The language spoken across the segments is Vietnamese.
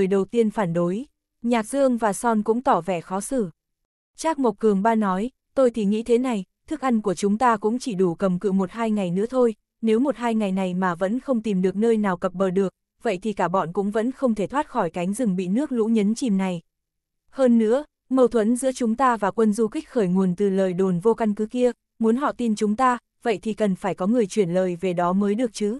người đầu tiên phản đối. Nhạc Dương và Son cũng tỏ vẻ khó xử. Trác Mộc Cường ba nói, tôi thì nghĩ thế này, thức ăn của chúng ta cũng chỉ đủ cầm cự một hai ngày nữa thôi, nếu một hai ngày này mà vẫn không tìm được nơi nào cập bờ được, vậy thì cả bọn cũng vẫn không thể thoát khỏi cánh rừng bị nước lũ nhấn chìm này. Hơn nữa, mâu thuẫn giữa chúng ta và quân du kích khởi nguồn từ lời đồn vô căn cứ kia, muốn họ tin chúng ta, vậy thì cần phải có người chuyển lời về đó mới được chứ.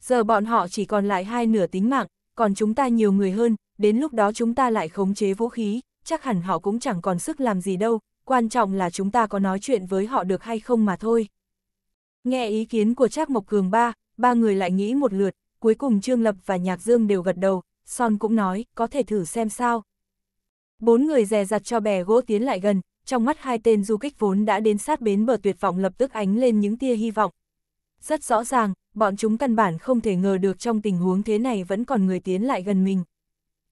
Giờ bọn họ chỉ còn lại hai nửa tính mạng, còn chúng ta nhiều người hơn, đến lúc đó chúng ta lại khống chế vũ khí, chắc hẳn họ cũng chẳng còn sức làm gì đâu, quan trọng là chúng ta có nói chuyện với họ được hay không mà thôi. Nghe ý kiến của Trác Mộc Cường ba, ba người lại nghĩ một lượt, cuối cùng Trương Lập và Nhạc Dương đều gật đầu, Son cũng nói, có thể thử xem sao. Bốn người dè dặt cho bè gỗ tiến lại gần, trong mắt hai tên du kích vốn đã đến sát bến bờ tuyệt vọng lập tức ánh lên những tia hy vọng. Rất rõ ràng, bọn chúng căn bản không thể ngờ được trong tình huống thế này vẫn còn người tiến lại gần mình.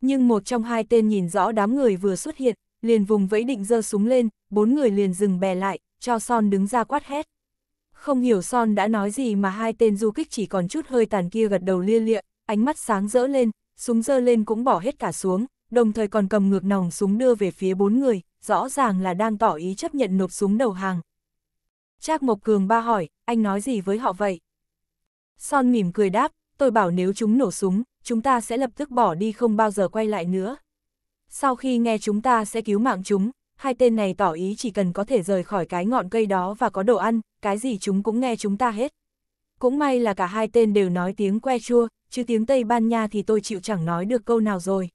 Nhưng một trong hai tên nhìn rõ đám người vừa xuất hiện, liền vùng vẫy định giơ súng lên, bốn người liền dừng bè lại, cho Son đứng ra quát hét. Không hiểu Son đã nói gì mà hai tên du kích chỉ còn chút hơi tàn kia gật đầu lia lịa, ánh mắt sáng rỡ lên, súng dơ lên cũng bỏ hết cả xuống, đồng thời còn cầm ngược nòng súng đưa về phía bốn người, rõ ràng là đang tỏ ý chấp nhận nộp súng đầu hàng. Trác Mộc Cường ba hỏi, anh nói gì với họ vậy? Son mỉm cười đáp, tôi bảo nếu chúng nổ súng, chúng ta sẽ lập tức bỏ đi không bao giờ quay lại nữa. Sau khi nghe chúng ta sẽ cứu mạng chúng, hai tên này tỏ ý chỉ cần có thể rời khỏi cái ngọn cây đó và có đồ ăn, cái gì chúng cũng nghe chúng ta hết. Cũng may là cả hai tên đều nói tiếng que chua, chứ tiếng Tây Ban Nha thì tôi chịu chẳng nói được câu nào rồi.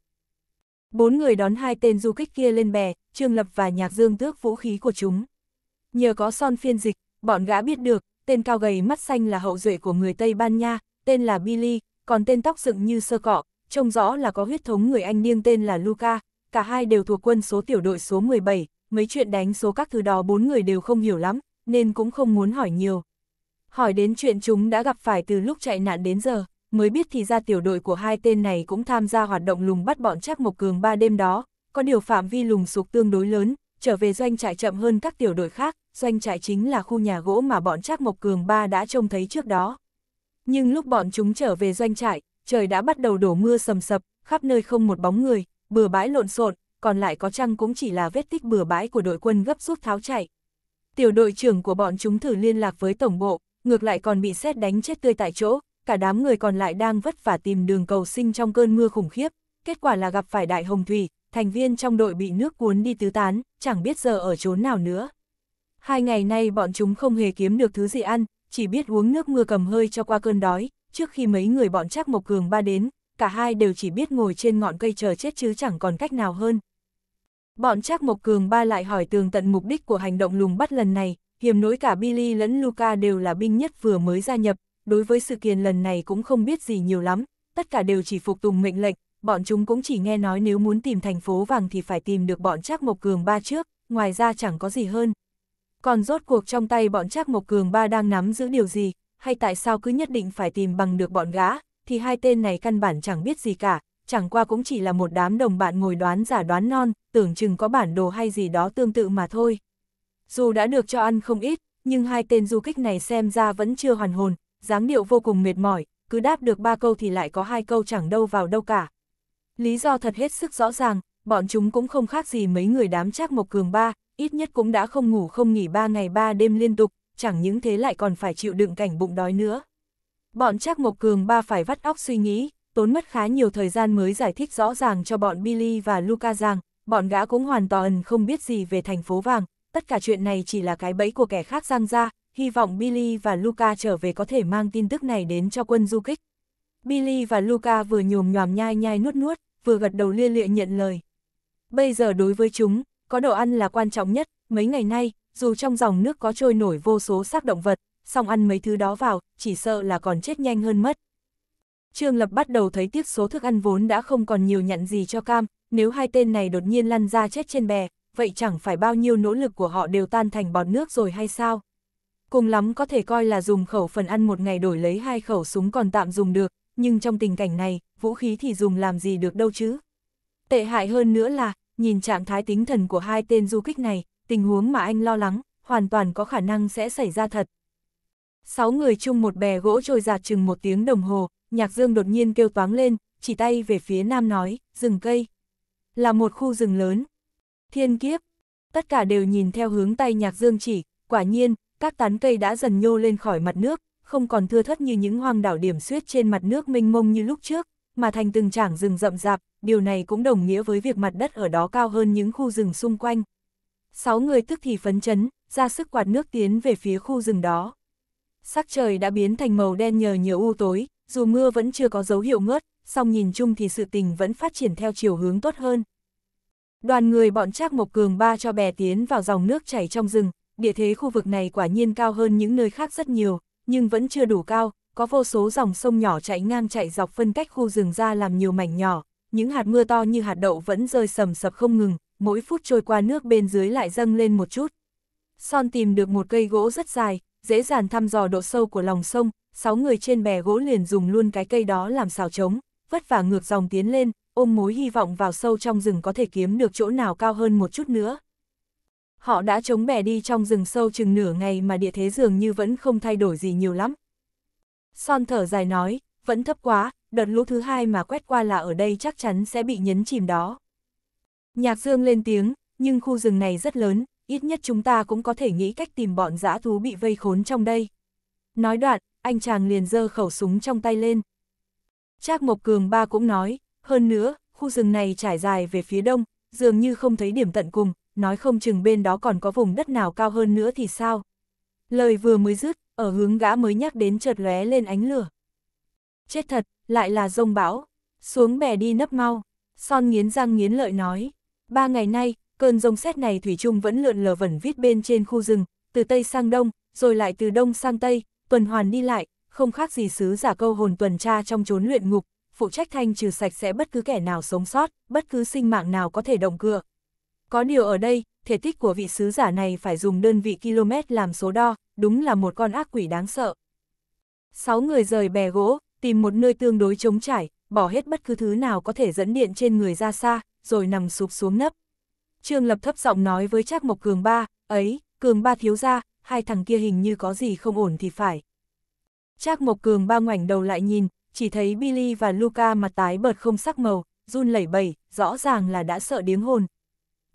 Bốn người đón hai tên du kích kia lên bè, Trương Lập và Nhạc Dương tước vũ khí của chúng. Nhờ có son phiên dịch, bọn gã biết được, tên cao gầy mắt xanh là hậu duệ của người Tây Ban Nha, tên là Billy, còn tên tóc dựng như sơ cọ, trông rõ là có huyết thống người Anh niêng tên là Luca, cả hai đều thuộc quân số tiểu đội số 17, mấy chuyện đánh số các thứ đó bốn người đều không hiểu lắm, nên cũng không muốn hỏi nhiều. Hỏi đến chuyện chúng đã gặp phải từ lúc chạy nạn đến giờ, mới biết thì ra tiểu đội của hai tên này cũng tham gia hoạt động lùng bắt bọn chắc Mộc Cường ba đêm đó, có điều phạm vi lùng sục tương đối lớn, trở về doanh trại chậm hơn các tiểu đội khác, doanh trại chính là khu nhà gỗ mà bọn Trác Mộc Cường ba đã trông thấy trước đó. Nhưng lúc bọn chúng trở về doanh trại, trời đã bắt đầu đổ mưa sầm sập, khắp nơi không một bóng người, bừa bãi lộn xộn, còn lại có chăng cũng chỉ là vết tích bừa bãi của đội quân gấp rút tháo chạy. Tiểu đội trưởng của bọn chúng thử liên lạc với tổng bộ, ngược lại còn bị xét đánh chết tươi tại chỗ, cả đám người còn lại đang vất vả tìm đường cầu sinh trong cơn mưa khủng khiếp, kết quả là gặp phải đại hồng thủy, thành viên trong đội bị nước cuốn đi tứ tán, chẳng biết giờ ở chỗ nào nữa. Hai ngày nay bọn chúng không hề kiếm được thứ gì ăn, chỉ biết uống nước mưa cầm hơi cho qua cơn đói, trước khi mấy người bọn Trác Mộc Cường ba đến, cả hai đều chỉ biết ngồi trên ngọn cây chờ chết chứ chẳng còn cách nào hơn. Bọn Trác Mộc Cường ba lại hỏi tường tận mục đích của hành động lùng bắt lần này, hiểm nỗi cả Billy lẫn Luca đều là binh nhất vừa mới gia nhập, đối với sự kiện lần này cũng không biết gì nhiều lắm, tất cả đều chỉ phục tùng mệnh lệnh, bọn chúng cũng chỉ nghe nói nếu muốn tìm thành phố vàng thì phải tìm được bọn Trác Mộc Cường ba trước, ngoài ra chẳng có gì hơn. Còn rốt cuộc trong tay bọn Trác Mộc Cường ba đang nắm giữ điều gì, hay tại sao cứ nhất định phải tìm bằng được bọn gã, thì hai tên này căn bản chẳng biết gì cả, chẳng qua cũng chỉ là một đám đồng bạn ngồi đoán giả đoán non, tưởng chừng có bản đồ hay gì đó tương tự mà thôi. Dù đã được cho ăn không ít, nhưng hai tên du kích này xem ra vẫn chưa hoàn hồn, dáng điệu vô cùng mệt mỏi, cứ đáp được ba câu thì lại có hai câu chẳng đâu vào đâu cả. Lý do thật hết sức rõ ràng, bọn chúng cũng không khác gì mấy người đám Trác Mộc Cường ba, ít nhất cũng đã không ngủ không nghỉ ba ngày ba đêm liên tục, chẳng những thế lại còn phải chịu đựng cảnh bụng đói nữa. Bọn Trác Mộc Cường ba phải vắt óc suy nghĩ, tốn mất khá nhiều thời gian mới giải thích rõ ràng cho bọn Billy và Luca rằng, bọn gã cũng hoàn toàn không biết gì về thành phố vàng, tất cả chuyện này chỉ là cái bẫy của kẻ khác giăng ra, hy vọng Billy và Luca trở về có thể mang tin tức này đến cho quân du kích. Billy và Luca vừa nhồm nhòm nhai nhai nuốt nuốt, vừa gật đầu lia lịa nhận lời. Bây giờ đối với chúng, có đồ ăn là quan trọng nhất, mấy ngày nay, dù trong dòng nước có trôi nổi vô số xác động vật, song ăn mấy thứ đó vào, chỉ sợ là còn chết nhanh hơn mất. Trương Lập bắt đầu thấy tiếc số thức ăn vốn đã không còn nhiều nhận gì cho cam, nếu hai tên này đột nhiên lăn ra chết trên bè, vậy chẳng phải bao nhiêu nỗ lực của họ đều tan thành bọt nước rồi hay sao? Cùng lắm có thể coi là dùng khẩu phần ăn một ngày đổi lấy hai khẩu súng còn tạm dùng được, nhưng trong tình cảnh này, vũ khí thì dùng làm gì được đâu chứ? Tệ hại hơn nữa là, nhìn trạng thái tính thần của hai tên du kích này, tình huống mà anh lo lắng, hoàn toàn có khả năng sẽ xảy ra thật. Sáu người chung một bè gỗ trôi giạt chừng một tiếng đồng hồ, Nhạc Dương đột nhiên kêu toáng lên, chỉ tay về phía nam nói, rừng cây. Là một khu rừng lớn. Thiên kiếp. Tất cả đều nhìn theo hướng tay Nhạc Dương chỉ, quả nhiên, các tán cây đã dần nhô lên khỏi mặt nước, không còn thưa thất như những hoang đảo điểm xuyết trên mặt nước mênh mông như lúc trước, mà thành từng trảng rừng rậm rạp, điều này cũng đồng nghĩa với việc mặt đất ở đó cao hơn những khu rừng xung quanh. Sáu người tức thì phấn chấn, ra sức quạt nước tiến về phía khu rừng đó. Sắc trời đã biến thành màu đen nhờ nhiều u tối, dù mưa vẫn chưa có dấu hiệu ngớt, song nhìn chung thì sự tình vẫn phát triển theo chiều hướng tốt hơn. Đoàn người bọn Trác Mộc Cường ba cho bè tiến vào dòng nước chảy trong rừng, địa thế khu vực này quả nhiên cao hơn những nơi khác rất nhiều, nhưng vẫn chưa đủ cao, có vô số dòng sông nhỏ chảy ngang chạy dọc phân cách khu rừng ra làm nhiều mảnh nhỏ, những hạt mưa to như hạt đậu vẫn rơi sầm sập không ngừng, mỗi phút trôi qua nước bên dưới lại dâng lên một chút. Son tìm được một cây gỗ rất dài, dễ dàng thăm dò độ sâu của lòng sông, sáu người trên bè gỗ liền dùng luôn cái cây đó làm xào trống, vất vả ngược dòng tiến lên, ôm mối hy vọng vào sâu trong rừng có thể kiếm được chỗ nào cao hơn một chút nữa. Họ đã chống bè đi trong rừng sâu chừng nửa ngày mà địa thế dường như vẫn không thay đổi gì nhiều lắm. Son thở dài nói, vẫn thấp quá, đợt lũ thứ hai mà quét qua là ở đây chắc chắn sẽ bị nhấn chìm đó. Nhạc Dương lên tiếng, nhưng khu rừng này rất lớn, ít nhất chúng ta cũng có thể nghĩ cách tìm bọn dã thú bị vây khốn trong đây. Nói đoạn, anh chàng liền giơ khẩu súng trong tay lên. Trác Mộc Cường ba cũng nói, hơn nữa, khu rừng này trải dài về phía đông, dường như không thấy điểm tận cùng, nói không chừng bên đó còn có vùng đất nào cao hơn nữa thì sao. Lời vừa mới dứt, ở hướng gã mới nhắc đến chợt lóe lên ánh lửa. Chết thật, lại là rông bão, xuống bè đi nấp mau. Son nghiến răng nghiến lợi nói, ba ngày nay, cơn rông xét này Thủy chung vẫn lượn lờ vẩn vít bên trên khu rừng, từ Tây sang Đông, rồi lại từ Đông sang Tây, tuần hoàn đi lại, không khác gì sứ giả câu hồn tuần tra trong chốn luyện ngục, phụ trách thanh trừ sạch sẽ bất cứ kẻ nào sống sót, bất cứ sinh mạng nào có thể động cựa. Có điều ở đây, thể tích của vị sứ giả này phải dùng đơn vị km làm số đo, đúng là một con ác quỷ đáng sợ. Sáu người rời bè gỗ, tìm một nơi tương đối trống trải, bỏ hết bất cứ thứ nào có thể dẫn điện trên người ra xa, rồi nằm sụp xuống nấp. Trương Lập thấp giọng nói với Trác Mộc Cường ba, ấy, Cường ba thiếu ra, hai thằng kia hình như có gì không ổn thì phải. Trác Mộc Cường ba ngoảnh đầu lại nhìn, chỉ thấy Billy và Luca mặt tái bợt không sắc màu, run lẩy bẩy, rõ ràng là đã sợ điếng hồn.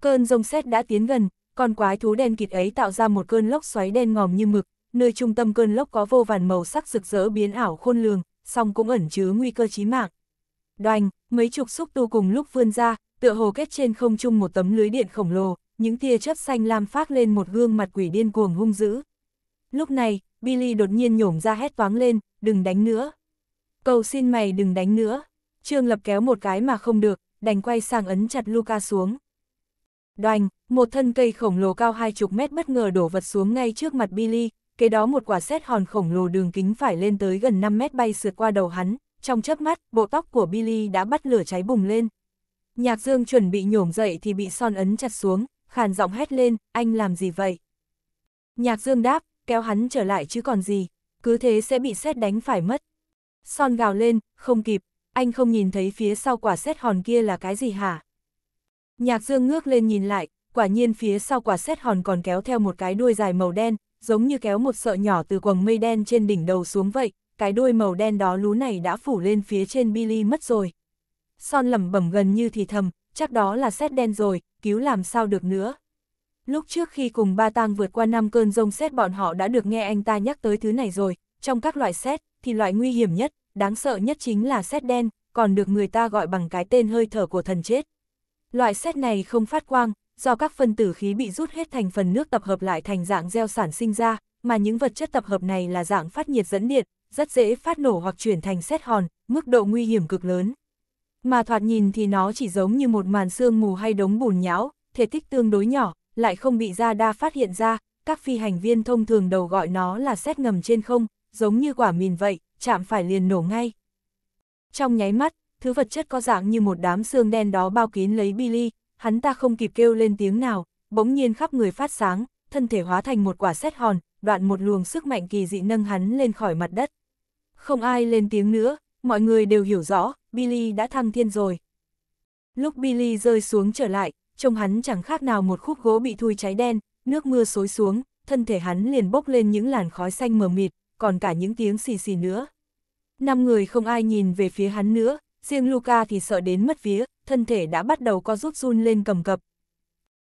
Cơn rông xét đã tiến gần, con quái thú đen kịt ấy tạo ra một cơn lốc xoáy đen ngòm như mực, nơi trung tâm cơn lốc có vô vàn màu sắc rực rỡ biến ảo khôn lường, song cũng ẩn chứa nguy cơ chí mạng. Đoành, mấy chục xúc tu cùng lúc vươn ra, tựa hồ kết trên không trung một tấm lưới điện khổng lồ, những tia chớp xanh lam phát lên một gương mặt quỷ điên cuồng hung dữ. Lúc này, Billy đột nhiên nhổm ra hét toáng lên, đừng đánh nữa. Cầu xin mày đừng đánh nữa. Trương Lập kéo một cái mà không được, đành quay sang ấn chặt Luca xuống. Đoành, một thân cây khổng lồ cao hai chục mét bất ngờ đổ vật xuống ngay trước mặt Billy, kế đó một quả xét hòn khổng lồ đường kính phải lên tới gần 5 mét bay sượt qua đầu hắn, trong chớp mắt, bộ tóc của Billy đã bắt lửa cháy bùng lên. Nhạc Dương chuẩn bị nhổm dậy thì bị son ấn chặt xuống, khàn giọng hét lên, anh làm gì vậy? Nhạc Dương đáp, kéo hắn trở lại chứ còn gì, cứ thế sẽ bị xét đánh phải mất. Son gào lên, không kịp, anh không nhìn thấy phía sau quả xét hòn kia là cái gì hả? Nhạc Dương ngước lên nhìn lại, quả nhiên phía sau quả xét hòn còn kéo theo một cái đuôi dài màu đen, giống như kéo một sợi nhỏ từ quầng mây đen trên đỉnh đầu xuống vậy, cái đuôi màu đen đó lú này đã phủ lên phía trên Billy mất rồi. Son lẩm bẩm gần như thì thầm, chắc đó là xét đen rồi, cứu làm sao được nữa. Lúc trước khi cùng ba tang vượt qua năm cơn rông xét bọn họ đã được nghe anh ta nhắc tới thứ này rồi, trong các loại xét, thì loại nguy hiểm nhất, đáng sợ nhất chính là xét đen, còn được người ta gọi bằng cái tên hơi thở của thần chết. Loại xét này không phát quang, do các phân tử khí bị rút hết thành phần nước tập hợp lại thành dạng gel sản sinh ra, mà những vật chất tập hợp này là dạng phát nhiệt dẫn điện, rất dễ phát nổ hoặc chuyển thành xét hòn, mức độ nguy hiểm cực lớn. Mà thoạt nhìn thì nó chỉ giống như một màn sương mù hay đống bùn nhão, thể tích tương đối nhỏ, lại không bị radar phát hiện ra, các phi hành viên thông thường đầu gọi nó là xét ngầm trên không, giống như quả mìn vậy, chạm phải liền nổ ngay. Trong nháy mắt, thứ vật chất có dạng như một đám xương đen đó bao kín lấy Billy, hắn ta không kịp kêu lên tiếng nào, bỗng nhiên khắp người phát sáng, thân thể hóa thành một quả sét hòn, đoạn một luồng sức mạnh kỳ dị nâng hắn lên khỏi mặt đất. Không ai lên tiếng nữa, mọi người đều hiểu rõ, Billy đã thăng thiên rồi. Lúc Billy rơi xuống trở lại, trông hắn chẳng khác nào một khúc gỗ bị thui cháy đen, nước mưa xối xuống, thân thể hắn liền bốc lên những làn khói xanh mờ mịt, còn cả những tiếng xì xì nữa. Năm người không ai nhìn về phía hắn nữa, riêng Luca thì sợ đến mất vía, thân thể đã bắt đầu co rút run lên cầm cập.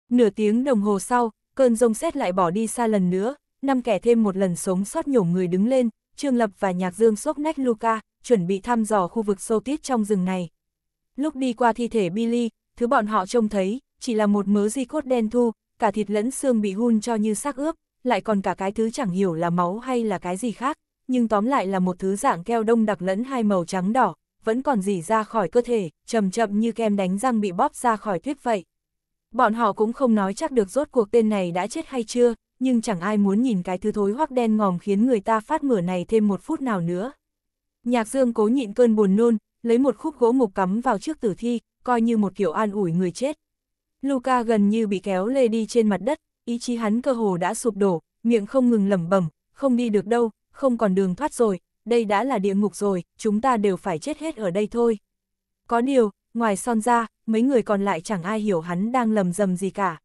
Nửa tiếng đồng hồ sau, cơn rông xét lại bỏ đi xa lần nữa, năm kẻ thêm một lần sống sót nhổ người đứng lên, Trương Lập và Nhạc Dương sốc nách Luca, chuẩn bị thăm dò khu vực sâu tiết trong rừng này. Lúc đi qua thi thể Billy, thứ bọn họ trông thấy, chỉ là một mớ di cốt đen thu, cả thịt lẫn xương bị hun cho như xác ướp, lại còn cả cái thứ chẳng hiểu là máu hay là cái gì khác, nhưng tóm lại là một thứ dạng keo đông đặc lẫn hai màu trắng đỏ, vẫn còn dỉ ra khỏi cơ thể, chậm chậm như kem đánh răng bị bóp ra khỏi tuyết vậy. Bọn họ cũng không nói chắc được rốt cuộc tên này đã chết hay chưa, nhưng chẳng ai muốn nhìn cái thứ thối hoắc đen ngòm khiến người ta phát mửa này thêm một phút nào nữa. Nhạc Dương cố nhịn cơn buồn nôn, lấy một khúc gỗ mục cắm vào trước tử thi, coi như một kiểu an ủi người chết. Luca gần như bị kéo lê đi trên mặt đất, ý chí hắn cơ hồ đã sụp đổ, miệng không ngừng lẩm bẩm, không đi được đâu, không còn đường thoát rồi, đây đã là địa ngục rồi, chúng ta đều phải chết hết ở đây thôi. Có điều, ngoài son ra, mấy người còn lại chẳng ai hiểu hắn đang lầm rầm gì cả.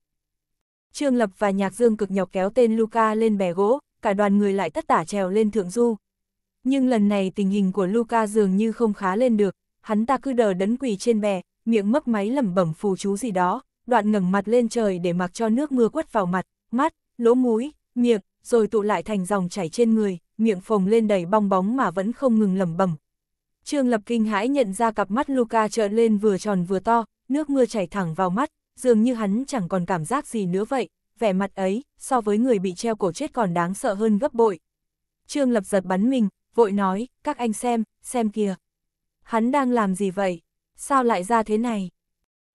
Trương Lập và Nhạc Dương cực nhọc kéo tên Luca lên bè gỗ, cả đoàn người lại tất tả trèo lên thượng du. Nhưng lần này tình hình của Luca dường như không khá lên được, hắn ta cứ đờ đấn quỳ trên bè, miệng mấp máy lẩm bẩm phù chú gì đó, đoạn ngẩng mặt lên trời để mặc cho nước mưa quất vào mặt, mắt, lỗ mũi, miệng, rồi tụ lại thành dòng chảy trên người, miệng phồng lên đầy bong bóng mà vẫn không ngừng lẩm bẩm. Trương Lập kinh hãi nhận ra cặp mắt Luca trợn lên vừa tròn vừa to, nước mưa chảy thẳng vào mắt, dường như hắn chẳng còn cảm giác gì nữa vậy, vẻ mặt ấy, so với người bị treo cổ chết còn đáng sợ hơn gấp bội. Trương Lập giật bắn mình, vội nói, các anh xem, xem kìa. Hắn đang làm gì vậy? Sao lại ra thế này?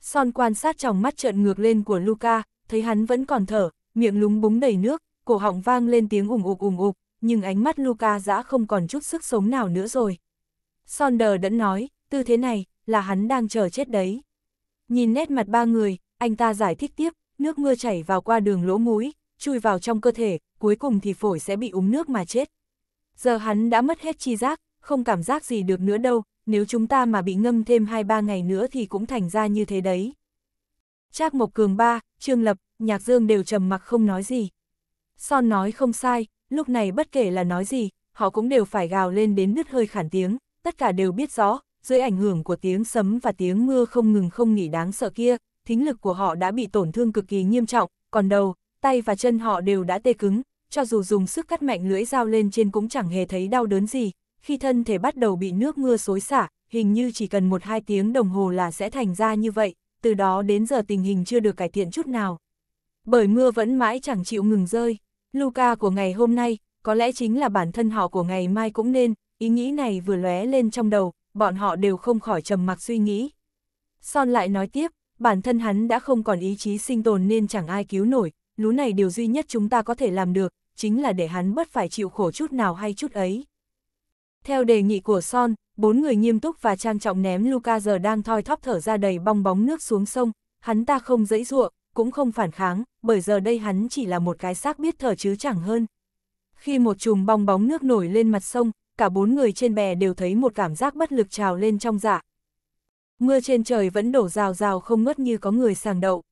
Son quan sát trong mắt trợn ngược lên của Luca, thấy hắn vẫn còn thở, miệng lúng búng đầy nước, cổ họng vang lên tiếng ủng ục ủng ục, nhưng ánh mắt Luca dã không còn chút sức sống nào nữa rồi. Sonder đẫn nói, tư thế này, là hắn đang chờ chết đấy. Nhìn nét mặt ba người, anh ta giải thích tiếp, nước mưa chảy vào qua đường lỗ mũi, chui vào trong cơ thể, cuối cùng thì phổi sẽ bị úng nước mà chết. Giờ hắn đã mất hết chi giác, không cảm giác gì được nữa đâu, nếu chúng ta mà bị ngâm thêm 2-3 ngày nữa thì cũng thành ra như thế đấy. Trác Mộc Cường ba, Trương Lập, Nhạc Dương đều trầm mặc không nói gì. Son nói không sai, lúc này bất kể là nói gì, họ cũng đều phải gào lên đến nứt hơi khản tiếng, tất cả đều biết rõ, dưới ảnh hưởng của tiếng sấm và tiếng mưa không ngừng không nghỉ đáng sợ kia, thính lực của họ đã bị tổn thương cực kỳ nghiêm trọng, còn đầu, tay và chân họ đều đã tê cứng, cho dù dùng sức cắt mạnh lưỡi dao lên trên cũng chẳng hề thấy đau đớn gì, khi thân thể bắt đầu bị nước mưa xối xả, hình như chỉ cần một hai tiếng đồng hồ là sẽ thành ra như vậy, từ đó đến giờ tình hình chưa được cải thiện chút nào. Bởi mưa vẫn mãi chẳng chịu ngừng rơi. Luca của ngày hôm nay, có lẽ chính là bản thân họ của ngày mai cũng nên, ý nghĩ này vừa lóe lên trong đầu, bọn họ đều không khỏi trầm mặc suy nghĩ. Son lại nói tiếp, bản thân hắn đã không còn ý chí sinh tồn nên chẳng ai cứu nổi, lú này điều duy nhất chúng ta có thể làm được, chính là để hắn bất phải chịu khổ chút nào hay chút ấy. Theo đề nghị của Son, bốn người nghiêm túc và trang trọng ném Luca giờ đang thoi thóp thở ra đầy bong bóng nước xuống sông, hắn ta không dãy ruộng, cũng không phản kháng, bởi giờ đây hắn chỉ là một cái xác biết thở chứ chẳng hơn. Khi một chùm bong bóng nước nổi lên mặt sông, cả bốn người trên bè đều thấy một cảm giác bất lực trào lên trong dạ. Mưa trên trời vẫn đổ rào rào không ngớt như có người sàng đậu.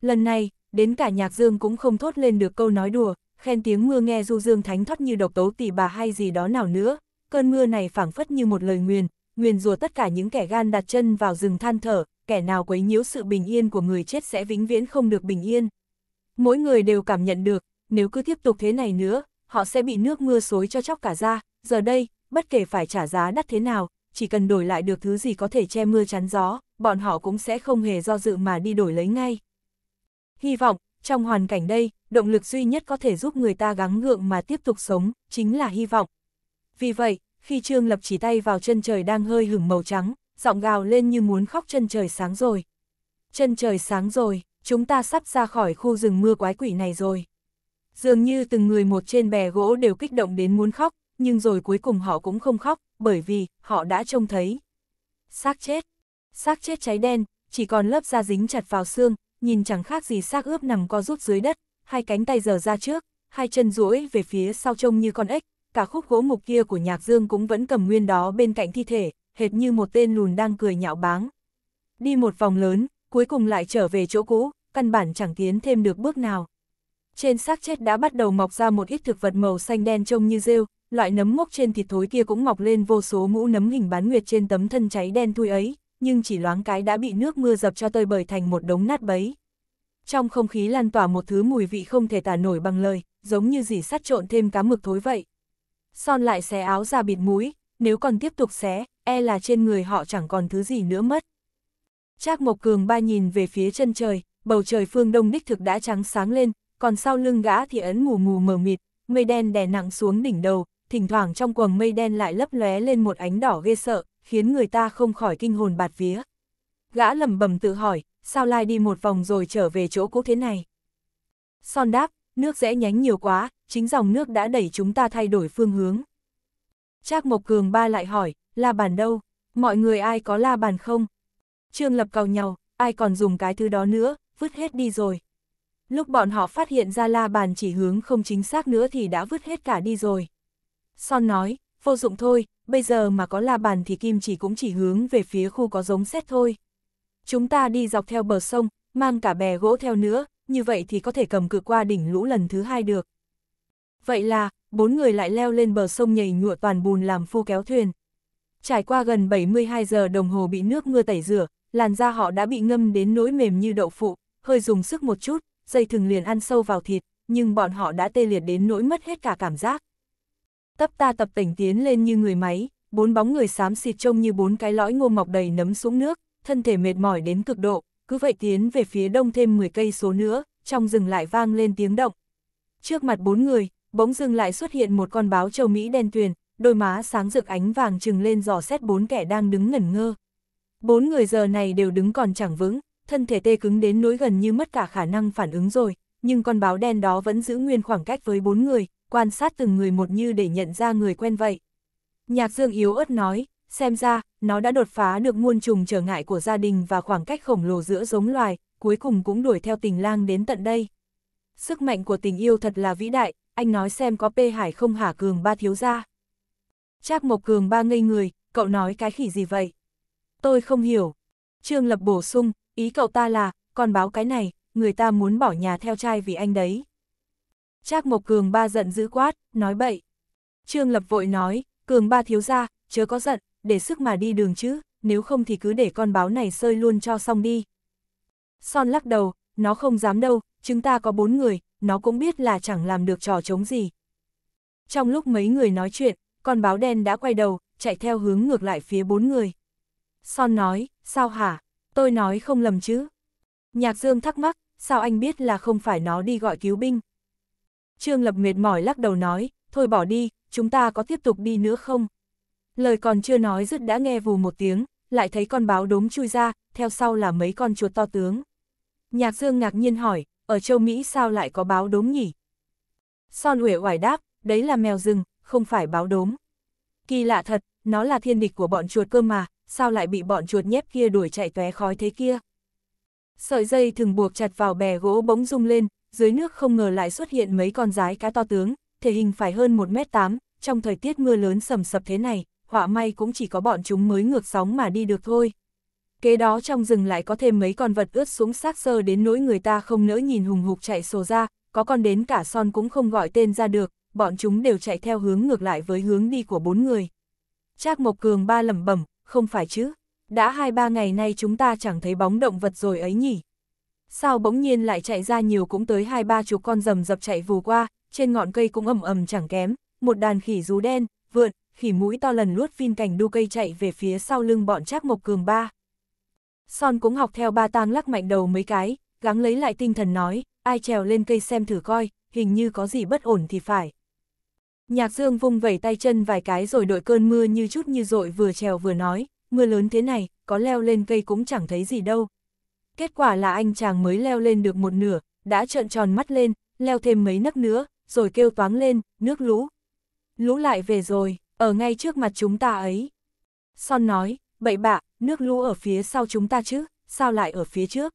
Lần này, đến cả nhạc dương cũng không thốt lên được câu nói đùa, khen tiếng mưa nghe du dương thánh thoát như độc tố tỷ bà hay gì đó nào nữa, cơn mưa này phảng phất như một lời nguyền, nguyền rùa tất cả những kẻ gan đặt chân vào rừng than thở, kẻ nào quấy nhiễu sự bình yên của người chết sẽ vĩnh viễn không được bình yên. Mỗi người đều cảm nhận được, nếu cứ tiếp tục thế này nữa, họ sẽ bị nước mưa xối cho chóc cả ra, giờ đây, bất kể phải trả giá đắt thế nào, chỉ cần đổi lại được thứ gì có thể che mưa chắn gió, bọn họ cũng sẽ không hề do dự mà đi đổi lấy ngay. Hy vọng, trong hoàn cảnh đây, động lực duy nhất có thể giúp người ta gắng gượng mà tiếp tục sống, chính là hy vọng. Vì vậy, khi Trương Lập chỉ tay vào chân trời đang hơi hửng màu trắng, giọng gào lên như muốn khóc chân trời sáng rồi. Chân trời sáng rồi, chúng ta sắp ra khỏi khu rừng mưa quái quỷ này rồi. Dường như từng người một trên bè gỗ đều kích động đến muốn khóc, nhưng rồi cuối cùng họ cũng không khóc, bởi vì họ đã trông thấy. Xác chết, xác chết cháy đen, chỉ còn lớp da dính chặt vào xương, nhìn chẳng khác gì xác ướp nằm co rút dưới đất, hai cánh tay giờ ra trước, hai chân duỗi về phía sau trông như con ếch, cả khúc gỗ mục kia của nhạc dương cũng vẫn cầm nguyên đó bên cạnh thi thể, hệt như một tên lùn đang cười nhạo báng. Đi một vòng lớn, cuối cùng lại trở về chỗ cũ, căn bản chẳng tiến thêm được bước nào. Trên xác chết đã bắt đầu mọc ra một ít thực vật màu xanh đen trông như rêu, loại nấm mốc trên thịt thối kia cũng mọc lên vô số mũ nấm hình bán nguyệt trên tấm thân cháy đen thui ấy, nhưng chỉ loáng cái đã bị nước mưa dập cho tơi bời thành một đống nát bấy. Trong không khí lan tỏa một thứ mùi vị không thể tả nổi bằng lời, giống như gì sắt trộn thêm cá mực thối vậy. Son lại xé áo ra bịt mũi, nếu còn tiếp tục xé, e là trên người họ chẳng còn thứ gì nữa mất. Trác Mộc Cường ba nhìn về phía chân trời, bầu trời phương đông đích thực đã trắng sáng lên, còn sau lưng gã thì ấn mù mù mờ mịt, mây đen đè nặng xuống đỉnh đầu, thỉnh thoảng trong quầng mây đen lại lấp lóe lên một ánh đỏ ghê sợ, khiến người ta không khỏi kinh hồn bạt vía. Gã lầm bầm tự hỏi, sao lại đi một vòng rồi trở về chỗ cũ thế này? Son đáp, nước rẽ nhánh nhiều quá, chính dòng nước đã đẩy chúng ta thay đổi phương hướng. Trác Mộc Cường ba lại hỏi, la bàn đâu, mọi người ai có la bàn không? Trương Lập cầu nhau, ai còn dùng cái thứ đó nữa, vứt hết đi rồi. Lúc bọn họ phát hiện ra la bàn chỉ hướng không chính xác nữa thì đã vứt hết cả đi rồi. Son nói, vô dụng thôi, bây giờ mà có la bàn thì kim chỉ cũng chỉ hướng về phía khu có giống xét thôi. Chúng ta đi dọc theo bờ sông, mang cả bè gỗ theo nữa, như vậy thì có thể cầm cự qua đỉnh lũ lần thứ hai được. Vậy là, bốn người lại leo lên bờ sông nhảy nhụa toàn bùn làm phu kéo thuyền trải qua gần 72 giờ đồng hồ bị nước mưa tẩy rửa, làn da họ đã bị ngâm đến nỗi mềm như đậu phụ, hơi dùng sức một chút, dây thừng liền ăn sâu vào thịt, nhưng bọn họ đã tê liệt đến nỗi mất hết cả cảm giác. Tấp ta tập tỉnh tiến lên như người máy, bốn bóng người xám xịt trông như bốn cái lõi ngô mọc đầy nấm xuống nước, thân thể mệt mỏi đến cực độ, cứ vậy tiến về phía đông thêm 10 cây số nữa, trong rừng lại vang lên tiếng động. Trước mặt bốn người, bỗng dưng lại xuất hiện một con báo châu Mỹ đen tuyền, đôi má sáng rực ánh vàng trừng lên dò xét bốn kẻ đang đứng ngẩn ngơ. Bốn người giờ này đều đứng còn chẳng vững, thân thể tê cứng đến nỗi gần như mất cả khả năng phản ứng rồi, nhưng con báo đen đó vẫn giữ nguyên khoảng cách với bốn người, quan sát từng người một như để nhận ra người quen vậy. Nhạc Dương yếu ớt nói, xem ra, nó đã đột phá được muôn trùng trở ngại của gia đình và khoảng cách khổng lồ giữa giống loài, cuối cùng cũng đuổi theo tình lang đến tận đây. Sức mạnh của tình yêu thật là vĩ đại, anh nói xem có P hải không hả cường ba thiếu gia. Trác Mộc Cường ba ngây người, cậu nói cái khỉ gì vậy? Tôi không hiểu. Trương Lập bổ sung, ý cậu ta là, con báo cái này, người ta muốn bỏ nhà theo trai vì anh đấy. Trác Mộc Cường ba giận dữ quát, nói bậy. Trương Lập vội nói, Cường ba thiếu ra, chớ có giận, để sức mà đi đường chứ, nếu không thì cứ để con báo này sơi luôn cho xong đi. Son lắc đầu, nó không dám đâu, chúng ta có bốn người, nó cũng biết là chẳng làm được trò chống gì. Trong lúc mấy người nói chuyện, con báo đen đã quay đầu, chạy theo hướng ngược lại phía bốn người. Son nói, sao hả, tôi nói không lầm chứ. Nhạc Dương thắc mắc, sao anh biết là không phải nó đi gọi cứu binh. Trương Lập mệt mỏi lắc đầu nói, thôi bỏ đi, chúng ta có tiếp tục đi nữa không? Lời còn chưa nói dứt đã nghe vù một tiếng, lại thấy con báo đốm chui ra, theo sau là mấy con chuột to tướng. Nhạc Dương ngạc nhiên hỏi, ở châu Mỹ sao lại có báo đốm nhỉ? Son uể oải đáp, đấy là mèo rừng, không phải báo đốm. Kỳ lạ thật, nó là thiên địch của bọn chuột cơ mà, sao lại bị bọn chuột nhép kia đuổi chạy tóe khói thế kia. Sợi dây thường buộc chặt vào bè gỗ bỗng rung lên, dưới nước không ngờ lại xuất hiện mấy con rái cá to tướng, thể hình phải hơn 1m8, trong thời tiết mưa lớn sầm sập thế này, họa may cũng chỉ có bọn chúng mới ngược sóng mà đi được thôi. Kế đó trong rừng lại có thêm mấy con vật ướt xuống sát sơ đến nỗi người ta không nỡ nhìn hùng hục chạy sổ ra, có con đến cả son cũng không gọi tên ra được, bọn chúng đều chạy theo hướng ngược lại với hướng đi của bốn người. Trác Mộc Cường ba lẩm bẩm, không phải chứ, đã hai ba ngày nay chúng ta chẳng thấy bóng động vật rồi ấy nhỉ. Sao bỗng nhiên lại chạy ra nhiều cũng tới hai ba chục con rầm dập chạy vù qua, trên ngọn cây cũng ầm ầm chẳng kém, một đàn khỉ rú đen, vượn, khỉ mũi to lần luốt vin cảnh đu cây chạy về phía sau lưng bọn Trác Mộc Cường ba. Son cũng học theo ba tang lắc mạnh đầu mấy cái, gắng lấy lại tinh thần nói, ai trèo lên cây xem thử coi, hình như có gì bất ổn thì phải. Nhạc Dương vung vẩy tay chân vài cái rồi đội cơn mưa như chút như dội vừa trèo vừa nói, mưa lớn thế này, có leo lên cây cũng chẳng thấy gì đâu. Kết quả là anh chàng mới leo lên được một nửa, đã trợn tròn mắt lên, leo thêm mấy nấc nữa, rồi kêu toáng lên, nước lũ. Lũ lại về rồi, ở ngay trước mặt chúng ta ấy. Son nói, bậy bạ, nước lũ ở phía sau chúng ta chứ, sao lại ở phía trước?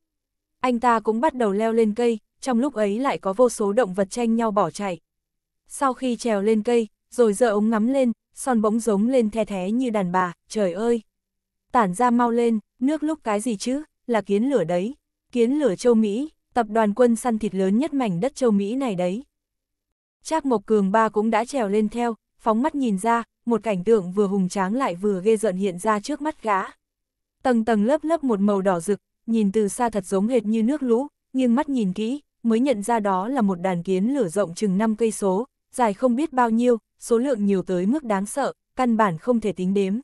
Anh ta cũng bắt đầu leo lên cây, trong lúc ấy lại có vô số động vật tranh nhau bỏ chạy sau khi trèo lên cây, rồi giơ ống ngắm lên, son bỗng giống lên the thé như đàn bà, trời ơi! Tản ra mau lên, nước lúc cái gì chứ, là kiến lửa đấy, kiến lửa châu Mỹ, tập đoàn quân săn thịt lớn nhất mảnh đất châu Mỹ này đấy. Trác Mộc Cường ba cũng đã trèo lên theo, phóng mắt nhìn ra, một cảnh tượng vừa hùng tráng lại vừa ghê giận hiện ra trước mắt gã. Tầng tầng lớp lớp một màu đỏ rực, nhìn từ xa thật giống hệt như nước lũ, nhưng mắt nhìn kỹ, mới nhận ra đó là một đàn kiến lửa rộng chừng 5 cây số, dài không biết bao nhiêu, số lượng nhiều tới mức đáng sợ, căn bản không thể tính đếm.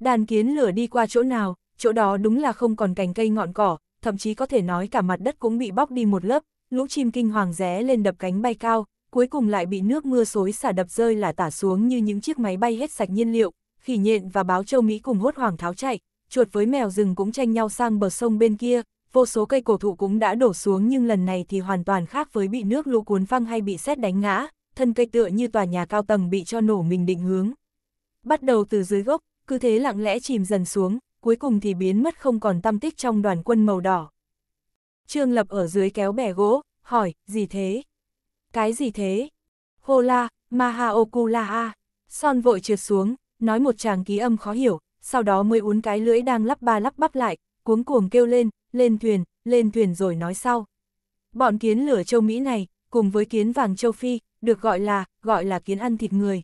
Đàn kiến lửa đi qua chỗ nào, chỗ đó đúng là không còn cành cây ngọn cỏ, thậm chí có thể nói cả mặt đất cũng bị bóc đi một lớp, lũ chim kinh hoàng ré lên đập cánh bay cao, cuối cùng lại bị nước mưa xối xả đập rơi là tả xuống như những chiếc máy bay hết sạch nhiên liệu, khỉ nhện và báo châu Mỹ cùng hốt hoảng tháo chạy, chuột với mèo rừng cũng tranh nhau sang bờ sông bên kia, vô số cây cổ thụ cũng đã đổ xuống nhưng lần này thì hoàn toàn khác với bị nước lũ cuốn phăng hay bị sét đánh ngã, thân cây tựa như tòa nhà cao tầng bị cho nổ mình định hướng. Bắt đầu từ dưới gốc, cứ thế lặng lẽ chìm dần xuống, cuối cùng thì biến mất không còn tâm tích trong đoàn quân màu đỏ. Trương Lập ở dưới kéo bẻ gỗ, hỏi, gì thế? Cái gì thế? Hô la, maha okula a. Son vội trượt xuống, nói một chàng ký âm khó hiểu, sau đó mới uốn cái lưỡi đang lắp ba lắp bắp lại, cuống cuồng kêu lên, lên thuyền, lên thuyền rồi nói sau. Bọn kiến lửa châu Mỹ này, cùng với kiến vàng châu Phi, được gọi là, gọi là kiến ăn thịt người.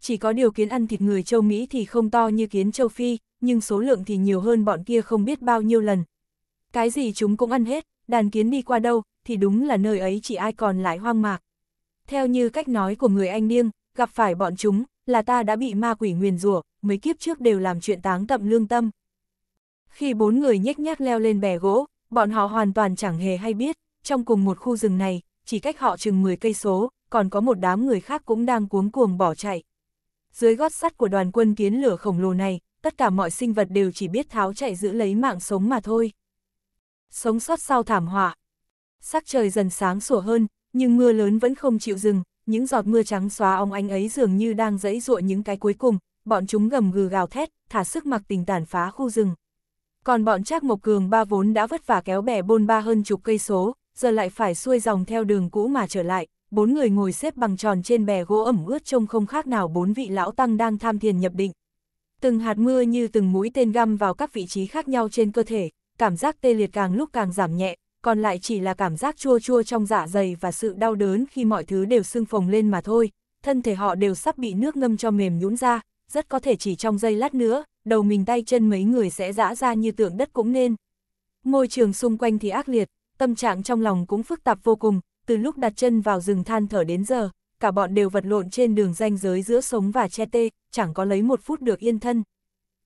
Chỉ có điều kiến ăn thịt người châu Mỹ thì không to như kiến châu Phi, nhưng số lượng thì nhiều hơn bọn kia không biết bao nhiêu lần. Cái gì chúng cũng ăn hết, đàn kiến đi qua đâu, thì đúng là nơi ấy chỉ ai còn lại hoang mạc. Theo như cách nói của người anh điêng, gặp phải bọn chúng, là ta đã bị ma quỷ nguyền rủa mấy kiếp trước đều làm chuyện táng tậm lương tâm. Khi bốn người nhếch nhác leo lên bè gỗ, bọn họ hoàn toàn chẳng hề hay biết, trong cùng một khu rừng này, chỉ cách họ chừng 10 cây số, còn có một đám người khác cũng đang cuống cuồng bỏ chạy. Dưới gót sắt của đoàn quân kiến lửa khổng lồ này, tất cả mọi sinh vật đều chỉ biết tháo chạy giữ lấy mạng sống mà thôi. Sống sót sau thảm họa. Sắc trời dần sáng sủa hơn, nhưng mưa lớn vẫn không chịu dừng, những giọt mưa trắng xóa ông anh ấy dường như đang dẫy dụa những cái cuối cùng, bọn chúng gầm gừ gào thét, thả sức mặc tình tàn phá khu rừng. Còn bọn Trác Mộc Cường ba vốn đã vất vả kéo bè bôn ba hơn chục cây số, giờ lại phải xuôi dòng theo đường cũ mà trở lại, bốn người ngồi xếp bằng tròn trên bè gỗ ẩm ướt trông không khác nào bốn vị lão tăng đang tham thiền nhập định. Từng hạt mưa như từng mũi tên găm vào các vị trí khác nhau trên cơ thể, cảm giác tê liệt càng lúc càng giảm nhẹ, còn lại chỉ là cảm giác chua chua trong dạ dày và sự đau đớn khi mọi thứ đều sưng phồng lên mà thôi, thân thể họ đều sắp bị nước ngâm cho mềm nhũn ra, rất có thể chỉ trong giây lát nữa, đầu mình tay chân mấy người sẽ rã ra như tượng đất cũng nên. Môi trường xung quanh thì ác liệt, tâm trạng trong lòng cũng phức tạp vô cùng, từ lúc đặt chân vào rừng than thở đến giờ, cả bọn đều vật lộn trên đường ranh giới giữa sống và che tê, chẳng có lấy một phút được yên thân.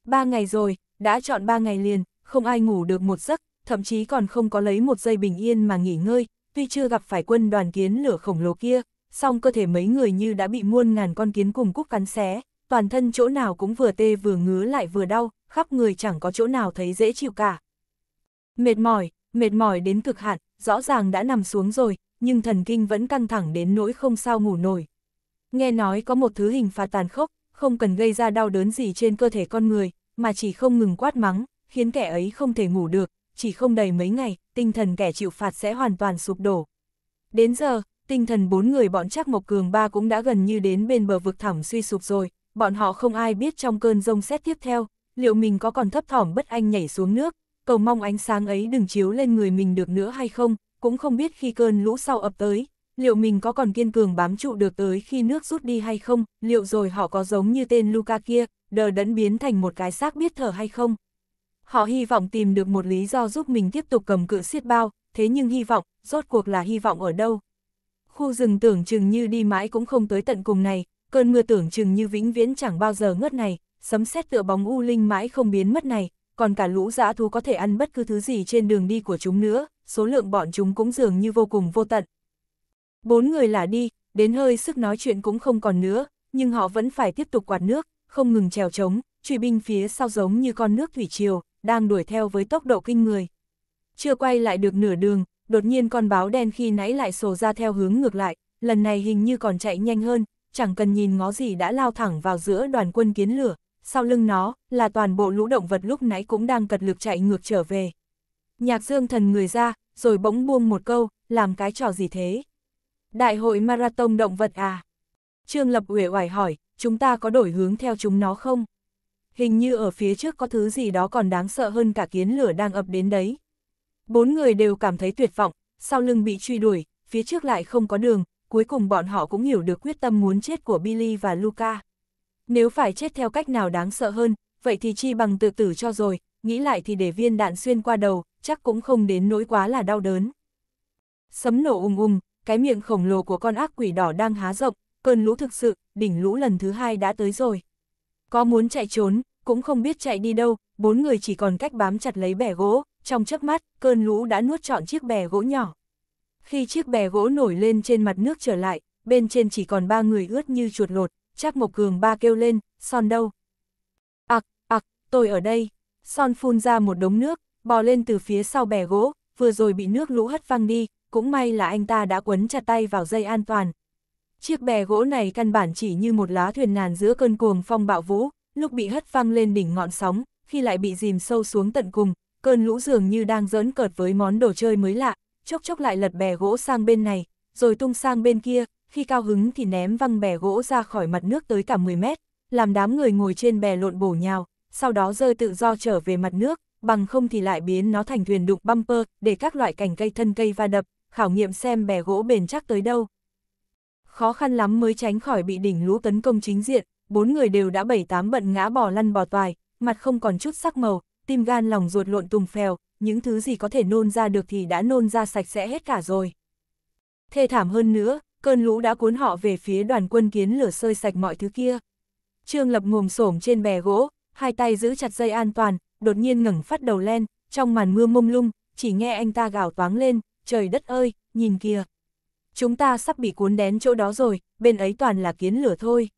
Ba ngày rồi, đã chọn ba ngày liền, không ai ngủ được một giấc, thậm chí còn không có lấy một giây bình yên mà nghỉ ngơi, tuy chưa gặp phải quân đoàn kiến lửa khổng lồ kia, song cơ thể mấy người như đã bị muôn ngàn con kiến cùng cúc cắn xé, toàn thân chỗ nào cũng vừa tê vừa ngứa lại vừa đau, khắp người chẳng có chỗ nào thấy dễ chịu cả. Mệt mỏi, mệt mỏi đến cực hạn, rõ ràng đã nằm xuống rồi, nhưng thần kinh vẫn căng thẳng đến nỗi không sao ngủ nổi. Nghe nói có một thứ hình phạt tàn khốc, không cần gây ra đau đớn gì trên cơ thể con người, mà chỉ không ngừng quát mắng, khiến kẻ ấy không thể ngủ được, chỉ không đầy mấy ngày, tinh thần kẻ chịu phạt sẽ hoàn toàn sụp đổ. Đến giờ, tinh thần bốn người bọn chắc Mộc Cường ba cũng đã gần như đến bên bờ vực thẳm suy sụp rồi, bọn họ không ai biết trong cơn rông xét tiếp theo, liệu mình có còn thấp thỏm bất anh nhảy xuống nước, cầu mong ánh sáng ấy đừng chiếu lên người mình được nữa hay không, cũng không biết khi cơn lũ sau ập tới, liệu mình có còn kiên cường bám trụ được tới khi nước rút đi hay không, liệu rồi họ có giống như tên Luca kia, đờ đẫn biến thành một cái xác biết thở hay không. Họ hy vọng tìm được một lý do giúp mình tiếp tục cầm cự siết bao, thế nhưng hy vọng, rốt cuộc là hy vọng ở đâu. Khu rừng tưởng chừng như đi mãi cũng không tới tận cùng này, cơn mưa tưởng chừng như vĩnh viễn chẳng bao giờ ngớt này, sấm sét tựa bóng u linh mãi không biến mất này, còn cả lũ dã thú có thể ăn bất cứ thứ gì trên đường đi của chúng nữa, số lượng bọn chúng cũng dường như vô cùng vô tận. Bốn người là đi, đến hơi sức nói chuyện cũng không còn nữa, nhưng họ vẫn phải tiếp tục quạt nước, không ngừng trèo trống, truy binh phía sau giống như con nước thủy triều, đang đuổi theo với tốc độ kinh người. Chưa quay lại được nửa đường, đột nhiên con báo đen khi nãy lại sổ ra theo hướng ngược lại, lần này hình như còn chạy nhanh hơn, chẳng cần nhìn ngó gì đã lao thẳng vào giữa đoàn quân kiến lửa, sau lưng nó là toàn bộ lũ động vật lúc nãy cũng đang cật lực chạy ngược trở về. Nhạc dương thần người ra, rồi bỗng buông một câu, làm cái trò gì thế? Đại hội marathon động vật à? Trương Lập uể oải hỏi, chúng ta có đổi hướng theo chúng nó không? Hình như ở phía trước có thứ gì đó còn đáng sợ hơn cả kiến lửa đang ập đến đấy. Bốn người đều cảm thấy tuyệt vọng, sau lưng bị truy đuổi, phía trước lại không có đường, cuối cùng bọn họ cũng hiểu được quyết tâm muốn chết của Billy và Luca. Nếu phải chết theo cách nào đáng sợ hơn, vậy thì chi bằng tự tử cho rồi, nghĩ lại thì để viên đạn xuyên qua đầu, chắc cũng không đến nỗi quá là đau đớn. Sấm nổ ùm ùm, cái miệng khổng lồ của con ác quỷ đỏ đang há rộng, cơn lũ thực sự, đỉnh lũ lần thứ hai đã tới rồi. Có muốn chạy trốn, cũng không biết chạy đi đâu, bốn người chỉ còn cách bám chặt lấy bẻ gỗ, trong chớp mắt, cơn lũ đã nuốt trọn chiếc bè gỗ nhỏ. Khi chiếc bè gỗ nổi lên trên mặt nước trở lại, bên trên chỉ còn ba người ướt như chuột lột, chắc Mộc Cường ba kêu lên, son đâu? Ặc, ặc, tôi ở đây. Son phun ra một đống nước, bò lên từ phía sau bè gỗ, vừa rồi bị nước lũ hất văng đi, cũng may là anh ta đã quấn chặt tay vào dây an toàn. Chiếc bè gỗ này căn bản chỉ như một lá thuyền nàn giữa cơn cuồng phong bạo vũ, lúc bị hất văng lên đỉnh ngọn sóng, khi lại bị dìm sâu xuống tận cùng, cơn lũ dường như đang giỡn cợt với món đồ chơi mới lạ, chốc chốc lại lật bè gỗ sang bên này, rồi tung sang bên kia, khi cao hứng thì ném văng bè gỗ ra khỏi mặt nước tới cả 10 mét, làm đám người ngồi trên bè lộn bổ nhào, sau đó rơi tự do trở về mặt nước, bằng không thì lại biến nó thành thuyền đụng bumper, để các loại cành cây thân cây va đập, khảo nghiệm xem bè gỗ bền chắc tới đâu. Khó khăn lắm mới tránh khỏi bị đỉnh lũ tấn công chính diện, bốn người đều đã bảy tám bận ngã bò lăn bò toài, mặt không còn chút sắc màu, tim gan lòng ruột lộn tùng phèo, những thứ gì có thể nôn ra được thì đã nôn ra sạch sẽ hết cả rồi. Thê thảm hơn nữa, cơn lũ đã cuốn họ về phía đoàn quân kiến lửa sơi sạch mọi thứ kia. Trương Lập ngồm xổm trên bè gỗ, hai tay giữ chặt dây an toàn, đột nhiên ngẩng phát đầu lên, trong màn mưa mông lung, chỉ nghe anh ta gào toáng lên, trời đất ơi, nhìn kìa. Chúng ta sắp bị cuốn đến chỗ đó rồi, bên ấy toàn là kiến lửa thôi.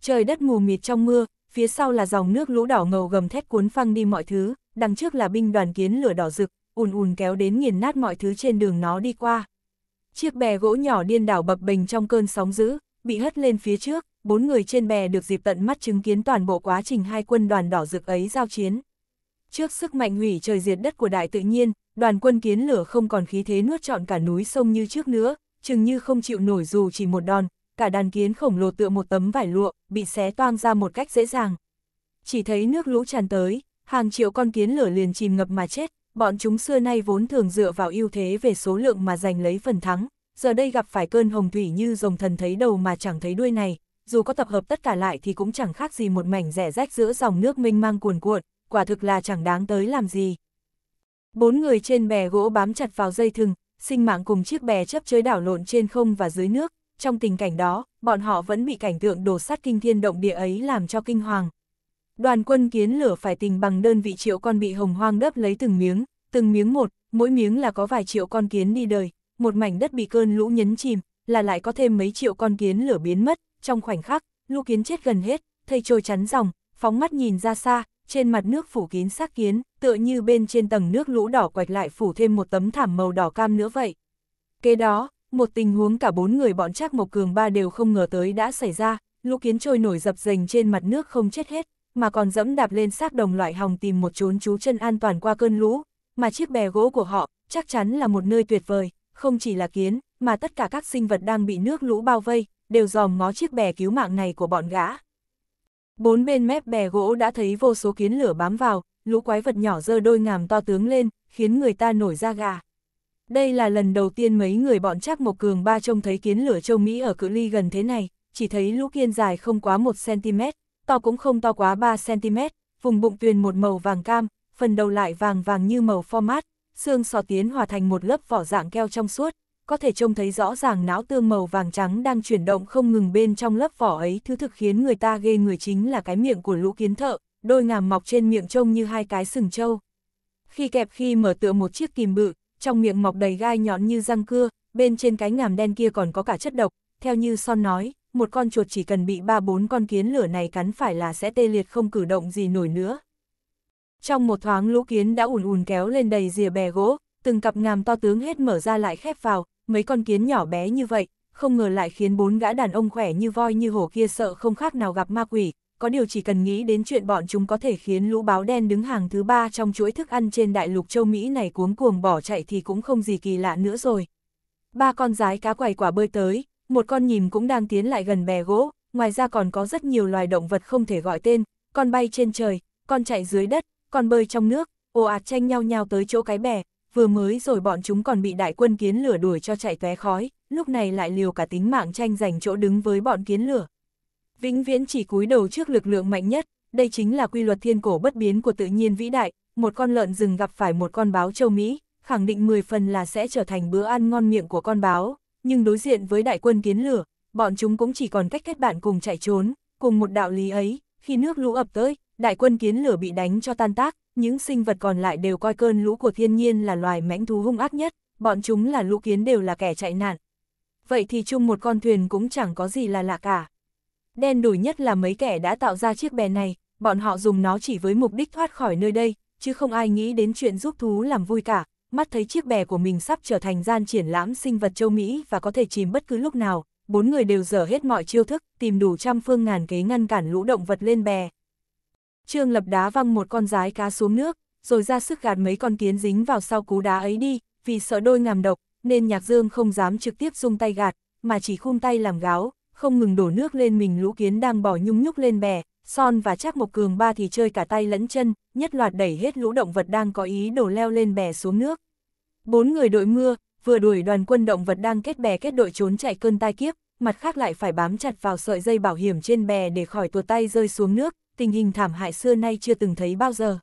Trời đất mù mịt trong mưa, phía sau là dòng nước lũ đỏ ngầu gầm thét cuốn phăng đi mọi thứ, đằng trước là binh đoàn kiến lửa đỏ rực, ùn ùn kéo đến nghiền nát mọi thứ trên đường nó đi qua. Chiếc bè gỗ nhỏ điên đảo bập bềnh trong cơn sóng dữ, bị hất lên phía trước, bốn người trên bè được dịp tận mắt chứng kiến toàn bộ quá trình hai quân đoàn đỏ rực ấy giao chiến. Trước sức mạnh hủy trời diệt đất của đại tự nhiên, đoàn quân kiến lửa không còn khí thế nuốt trọn cả núi sông như trước nữa, chừng như không chịu nổi dù chỉ một đòn, cả đàn kiến khổng lồ tựa một tấm vải lụa, bị xé toang ra một cách dễ dàng. Chỉ thấy nước lũ tràn tới, hàng triệu con kiến lửa liền chìm ngập mà chết, bọn chúng xưa nay vốn thường dựa vào ưu thế về số lượng mà giành lấy phần thắng, giờ đây gặp phải cơn hồng thủy như rồng thần thấy đầu mà chẳng thấy đuôi này, dù có tập hợp tất cả lại thì cũng chẳng khác gì một mảnh rẻ rách giữa dòng nước mênh mang cuồn cuộn, quả thực là chẳng đáng tới làm gì. Bốn người trên bè gỗ bám chặt vào dây thừng, sinh mạng cùng chiếc bè chấp chới đảo lộn trên không và dưới nước, trong tình cảnh đó, bọn họ vẫn bị cảnh tượng đổ sát kinh thiên động địa ấy làm cho kinh hoàng. Đoàn quân kiến lửa phải tình bằng đơn vị triệu con bị hồng hoang đớp lấy từng miếng, từng miếng một, mỗi miếng là có vài triệu con kiến đi đời, một mảnh đất bị cơn lũ nhấn chìm, là lại có thêm mấy triệu con kiến lửa biến mất, trong khoảnh khắc, Lô Kiến chết gần hết, thầy trôi chắn dòng, phóng mắt nhìn ra xa, trên mặt nước phủ kín xác kiến, tựa như bên trên tầng nước lũ đỏ quạch lại phủ thêm một tấm thảm màu đỏ cam nữa vậy. Kế đó, một tình huống cả bốn người bọn Trác Mộc Cường ba đều không ngờ tới đã xảy ra, Lô Kiến trôi nổi dập dềnh trên mặt nước không chết hết, mà còn dẫm đạp lên xác đồng loại hòng tìm một chốn trú chân an toàn qua cơn lũ, mà chiếc bè gỗ của họ chắc chắn là một nơi tuyệt vời, không chỉ là kiến, mà tất cả các sinh vật đang bị nước lũ bao vây, đều dòm ngó chiếc bè cứu mạng này của bọn gã. Bốn bên mép bè gỗ đã thấy vô số kiến lửa bám vào, lũ quái vật nhỏ dơ đôi ngàm to tướng lên, khiến người ta nổi da gà. Đây là lần đầu tiên mấy người bọn chắc Mộc Cường Ba trông thấy kiến lửa châu Mỹ ở cự ly gần thế này, chỉ thấy lũ kiên dài không quá 1cm, to cũng không to quá 3cm, vùng bụng tuyền một màu vàng cam, phần đầu lại vàng vàng như màu format, xương sọ tiến hòa thành một lớp vỏ dạng keo trong suốt, có thể trông thấy rõ ràng não tương màu vàng trắng đang chuyển động không ngừng bên trong lớp vỏ ấy. Thứ thực khiến người ta ghê người chính là cái miệng của lũ kiến thợ, đôi ngàm mọc trên miệng trông như hai cái sừng trâu. Khi kẹp khi mở tựa một chiếc kìm bự, trong miệng mọc đầy gai nhọn như răng cưa, bên trên cái ngàm đen kia còn có cả chất độc, theo như Son nói, một con chuột chỉ cần bị ba bốn con kiến lửa này cắn phải là sẽ tê liệt không cử động gì nổi nữa. Trong một thoáng lũ kiến đã ùn ùn kéo lên đầy rìa bè gỗ, từng cặp ngàm to tướng hết mở ra lại khép vào, mấy con kiến nhỏ bé như vậy, không ngờ lại khiến bốn gã đàn ông khỏe như voi như hổ kia sợ không khác nào gặp ma quỷ, có điều chỉ cần nghĩ đến chuyện bọn chúng có thể khiến lũ báo đen đứng hàng thứ ba trong chuỗi thức ăn trên đại lục châu Mỹ này cuống cuồng bỏ chạy thì cũng không gì kỳ lạ nữa rồi. Ba con rái cá quầy quả bơi tới, một con nhìm cũng đang tiến lại gần bè gỗ, ngoài ra còn có rất nhiều loài động vật không thể gọi tên, con bay trên trời, con chạy dưới đất, con bơi trong nước, ồ ạt tranh nhau nhau tới chỗ cái bè, vừa mới rồi bọn chúng còn bị đại quân kiến lửa đuổi cho chạy tóe khói, lúc này lại liều cả tính mạng tranh giành chỗ đứng với bọn kiến lửa. Vĩnh viễn chỉ cúi đầu trước lực lượng mạnh nhất, đây chính là quy luật thiên cổ bất biến của tự nhiên vĩ đại, một con lợn rừng gặp phải một con báo châu Mỹ, khẳng định 10 phần là sẽ trở thành bữa ăn ngon miệng của con báo, nhưng đối diện với đại quân kiến lửa, bọn chúng cũng chỉ còn cách kết bạn cùng chạy trốn, cùng một đạo lý ấy, khi nước lũ ập tới, đại quân kiến lửa bị đánh cho tan tác, những sinh vật còn lại đều coi cơn lũ của thiên nhiên là loài mãnh thú hung ác nhất, bọn chúng là lũ kiến đều là kẻ chạy nạn. Vậy thì chung một con thuyền cũng chẳng có gì là lạ cả. Đen đủi nhất là mấy kẻ đã tạo ra chiếc bè này, bọn họ dùng nó chỉ với mục đích thoát khỏi nơi đây, chứ không ai nghĩ đến chuyện giúp thú làm vui cả. Mắt thấy chiếc bè của mình sắp trở thành gian triển lãm sinh vật châu Mỹ và có thể chìm bất cứ lúc nào, bốn người đều dở hết mọi chiêu thức, tìm đủ trăm phương ngàn kế ngăn cản lũ động vật lên bè. Trương Lập đá văng một con rái cá xuống nước, rồi ra sức gạt mấy con kiến dính vào sau cú đá ấy đi, vì sợ đôi ngàm độc, nên Nhạc Dương không dám trực tiếp dùng tay gạt, mà chỉ khung tay làm gáo, không ngừng đổ nước lên mình lũ kiến đang bỏ nhung nhúc lên bè, Son và Trác Mộc Cường ba thì chơi cả tay lẫn chân, nhất loạt đẩy hết lũ động vật đang có ý đổ leo lên bè xuống nước. Bốn người đội mưa, vừa đuổi đoàn quân động vật đang kết bè kết đội trốn chạy cơn tai kiếp, mặt khác lại phải bám chặt vào sợi dây bảo hiểm trên bè để khỏi tuột tay rơi xuống nước, tình hình thảm hại xưa nay chưa từng thấy bao giờ.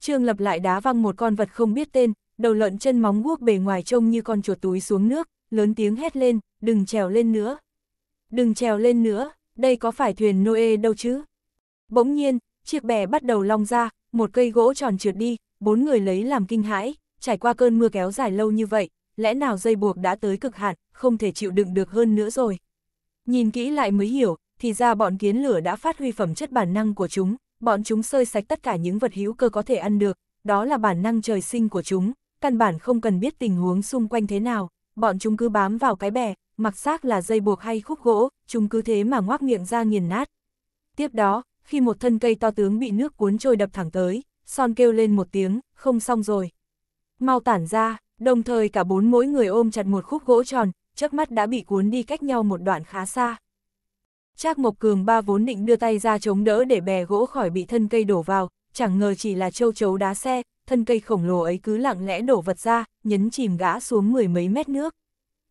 Trương Lập lại đá văng một con vật không biết tên, đầu lợn chân móng guốc bề ngoài trông như con chuột túi xuống nước, lớn tiếng hét lên, đừng trèo lên nữa. Đừng trèo lên nữa, đây có phải thuyền Noe đâu chứ? Bỗng nhiên, chiếc bè bắt đầu long ra, một cây gỗ tròn trượt đi, bốn người lấy làm kinh hãi, trải qua cơn mưa kéo dài lâu như vậy, lẽ nào dây buộc đã tới cực hạn, không thể chịu đựng được hơn nữa rồi. Nhìn kỹ lại mới hiểu, thì ra bọn kiến lửa đã phát huy phẩm chất bản năng của chúng, bọn chúng sơi sạch tất cả những vật hữu cơ có thể ăn được, đó là bản năng trời sinh của chúng, căn bản không cần biết tình huống xung quanh thế nào, bọn chúng cứ bám vào cái bè, mặc xác là dây buộc hay khúc gỗ, chúng cứ thế mà ngoác miệng ra nghiền nát. Tiếp đó, khi một thân cây to tướng bị nước cuốn trôi đập thẳng tới, son kêu lên một tiếng, không xong rồi. Mau tản ra, đồng thời cả bốn mỗi người ôm chặt một khúc gỗ tròn, trước mắt đã bị cuốn đi cách nhau một đoạn khá xa. Trác Mộc Cường ba vốn định đưa tay ra chống đỡ để bè gỗ khỏi bị thân cây đổ vào, chẳng ngờ chỉ là châu chấu đá xe, thân cây khổng lồ ấy cứ lặng lẽ đổ vật ra, nhấn chìm gã xuống mười mấy mét nước.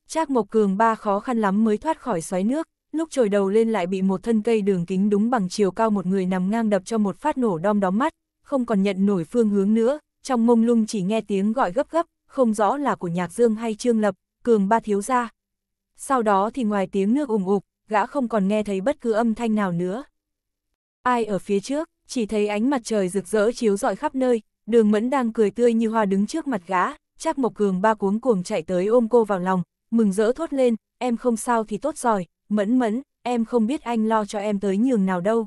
Trác Mộc Cường ba khó khăn lắm mới thoát khỏi xoáy nước, lúc trồi đầu lên lại bị một thân cây đường kính đúng bằng chiều cao một người nằm ngang đập cho một phát nổ đom đóm mắt, không còn nhận nổi phương hướng nữa, trong mông lung chỉ nghe tiếng gọi gấp gấp, không rõ là của Nhạc Dương hay Trương Lập, Cường ba thiếu ra. Sau đó thì ngoài tiếng nước ủng ục, gã không còn nghe thấy bất cứ âm thanh nào nữa. Ai ở phía trước, chỉ thấy ánh mặt trời rực rỡ chiếu rọi khắp nơi, đường mẫn đang cười tươi như hoa đứng trước mặt gã, chắc Mộc Cường ba cuống cuồng chạy tới ôm cô vào lòng, mừng rỡ thốt lên, em không sao thì tốt rồi, mẫn mẫn, em không biết anh lo cho em tới nhường nào đâu.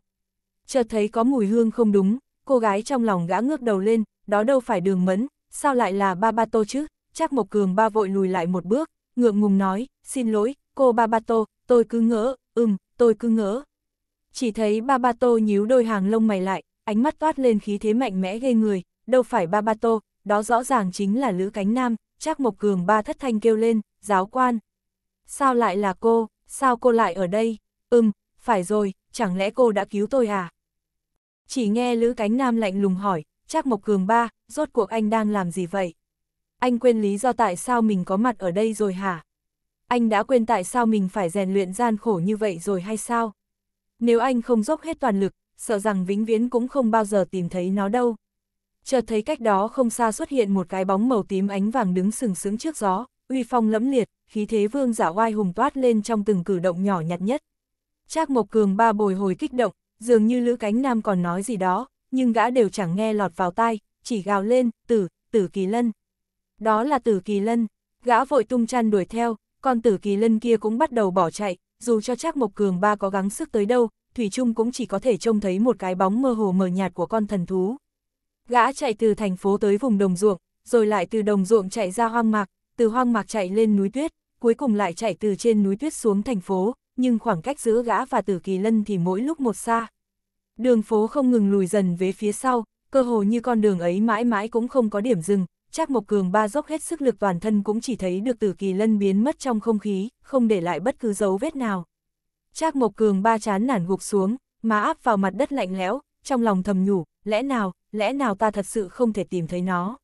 Chợt thấy có mùi hương không đúng, cô gái trong lòng gã ngước đầu lên, đó đâu phải đường mẫn, sao lại là ba ba tô chứ, chắc Mộc Cường ba vội lùi lại một bước, ngượng ngùng nói, xin lỗi, Cô Babato, tôi cứ ngỡ, ừm, tôi cứ ngỡ. Chỉ thấy Babato nhíu đôi hàng lông mày lại, ánh mắt toát lên khí thế mạnh mẽ ghê người, đâu phải Babato, đó rõ ràng chính là Lữ Cánh Nam, Trác Mộc Cường ba thất thanh kêu lên, giáo quan. Sao lại là cô, sao cô lại ở đây, ừm, phải rồi, chẳng lẽ cô đã cứu tôi à? Chỉ nghe Lữ Cánh Nam lạnh lùng hỏi, Trác Mộc Cường ba, rốt cuộc anh đang làm gì vậy? Anh quên lý do tại sao mình có mặt ở đây rồi hả? anh đã quên tại sao mình phải rèn luyện gian khổ như vậy rồi hay sao? Nếu anh không dốc hết toàn lực, sợ rằng vĩnh viễn cũng không bao giờ tìm thấy nó đâu. Chợt thấy cách đó không xa xuất hiện một cái bóng màu tím ánh vàng đứng sừng sững trước gió, uy phong lẫm liệt, khí thế vương giả oai hùng toát lên trong từng cử động nhỏ nhặt nhất. Trác Mộc Cường ba bồi hồi kích động, dường như Lữ Cánh Nam còn nói gì đó, nhưng gã đều chẳng nghe lọt vào tai, chỉ gào lên, tử, tử kỳ lân. Đó là tử kỳ lân, gã vội tung chăn đuổi theo, con tử kỳ lân kia cũng bắt đầu bỏ chạy, dù cho Trác Mộc Cường ba có gắng sức tới đâu, Thủy Trung cũng chỉ có thể trông thấy một cái bóng mơ hồ mờ nhạt của con thần thú. Gã chạy từ thành phố tới vùng đồng ruộng, rồi lại từ đồng ruộng chạy ra hoang mạc, từ hoang mạc chạy lên núi tuyết, cuối cùng lại chạy từ trên núi tuyết xuống thành phố, nhưng khoảng cách giữa gã và tử kỳ lân thì mỗi lúc một xa. Đường phố không ngừng lùi dần về phía sau, cơ hồ như con đường ấy mãi mãi cũng không có điểm dừng, Trác Mộc Cường ba dốc hết sức lực toàn thân cũng chỉ thấy được Tử Kỳ Lân biến mất trong không khí, không để lại bất cứ dấu vết nào. Trác Mộc Cường ba chán nản gục xuống, má áp vào mặt đất lạnh lẽo, trong lòng thầm nhủ, lẽ nào, lẽ nào ta thật sự không thể tìm thấy nó.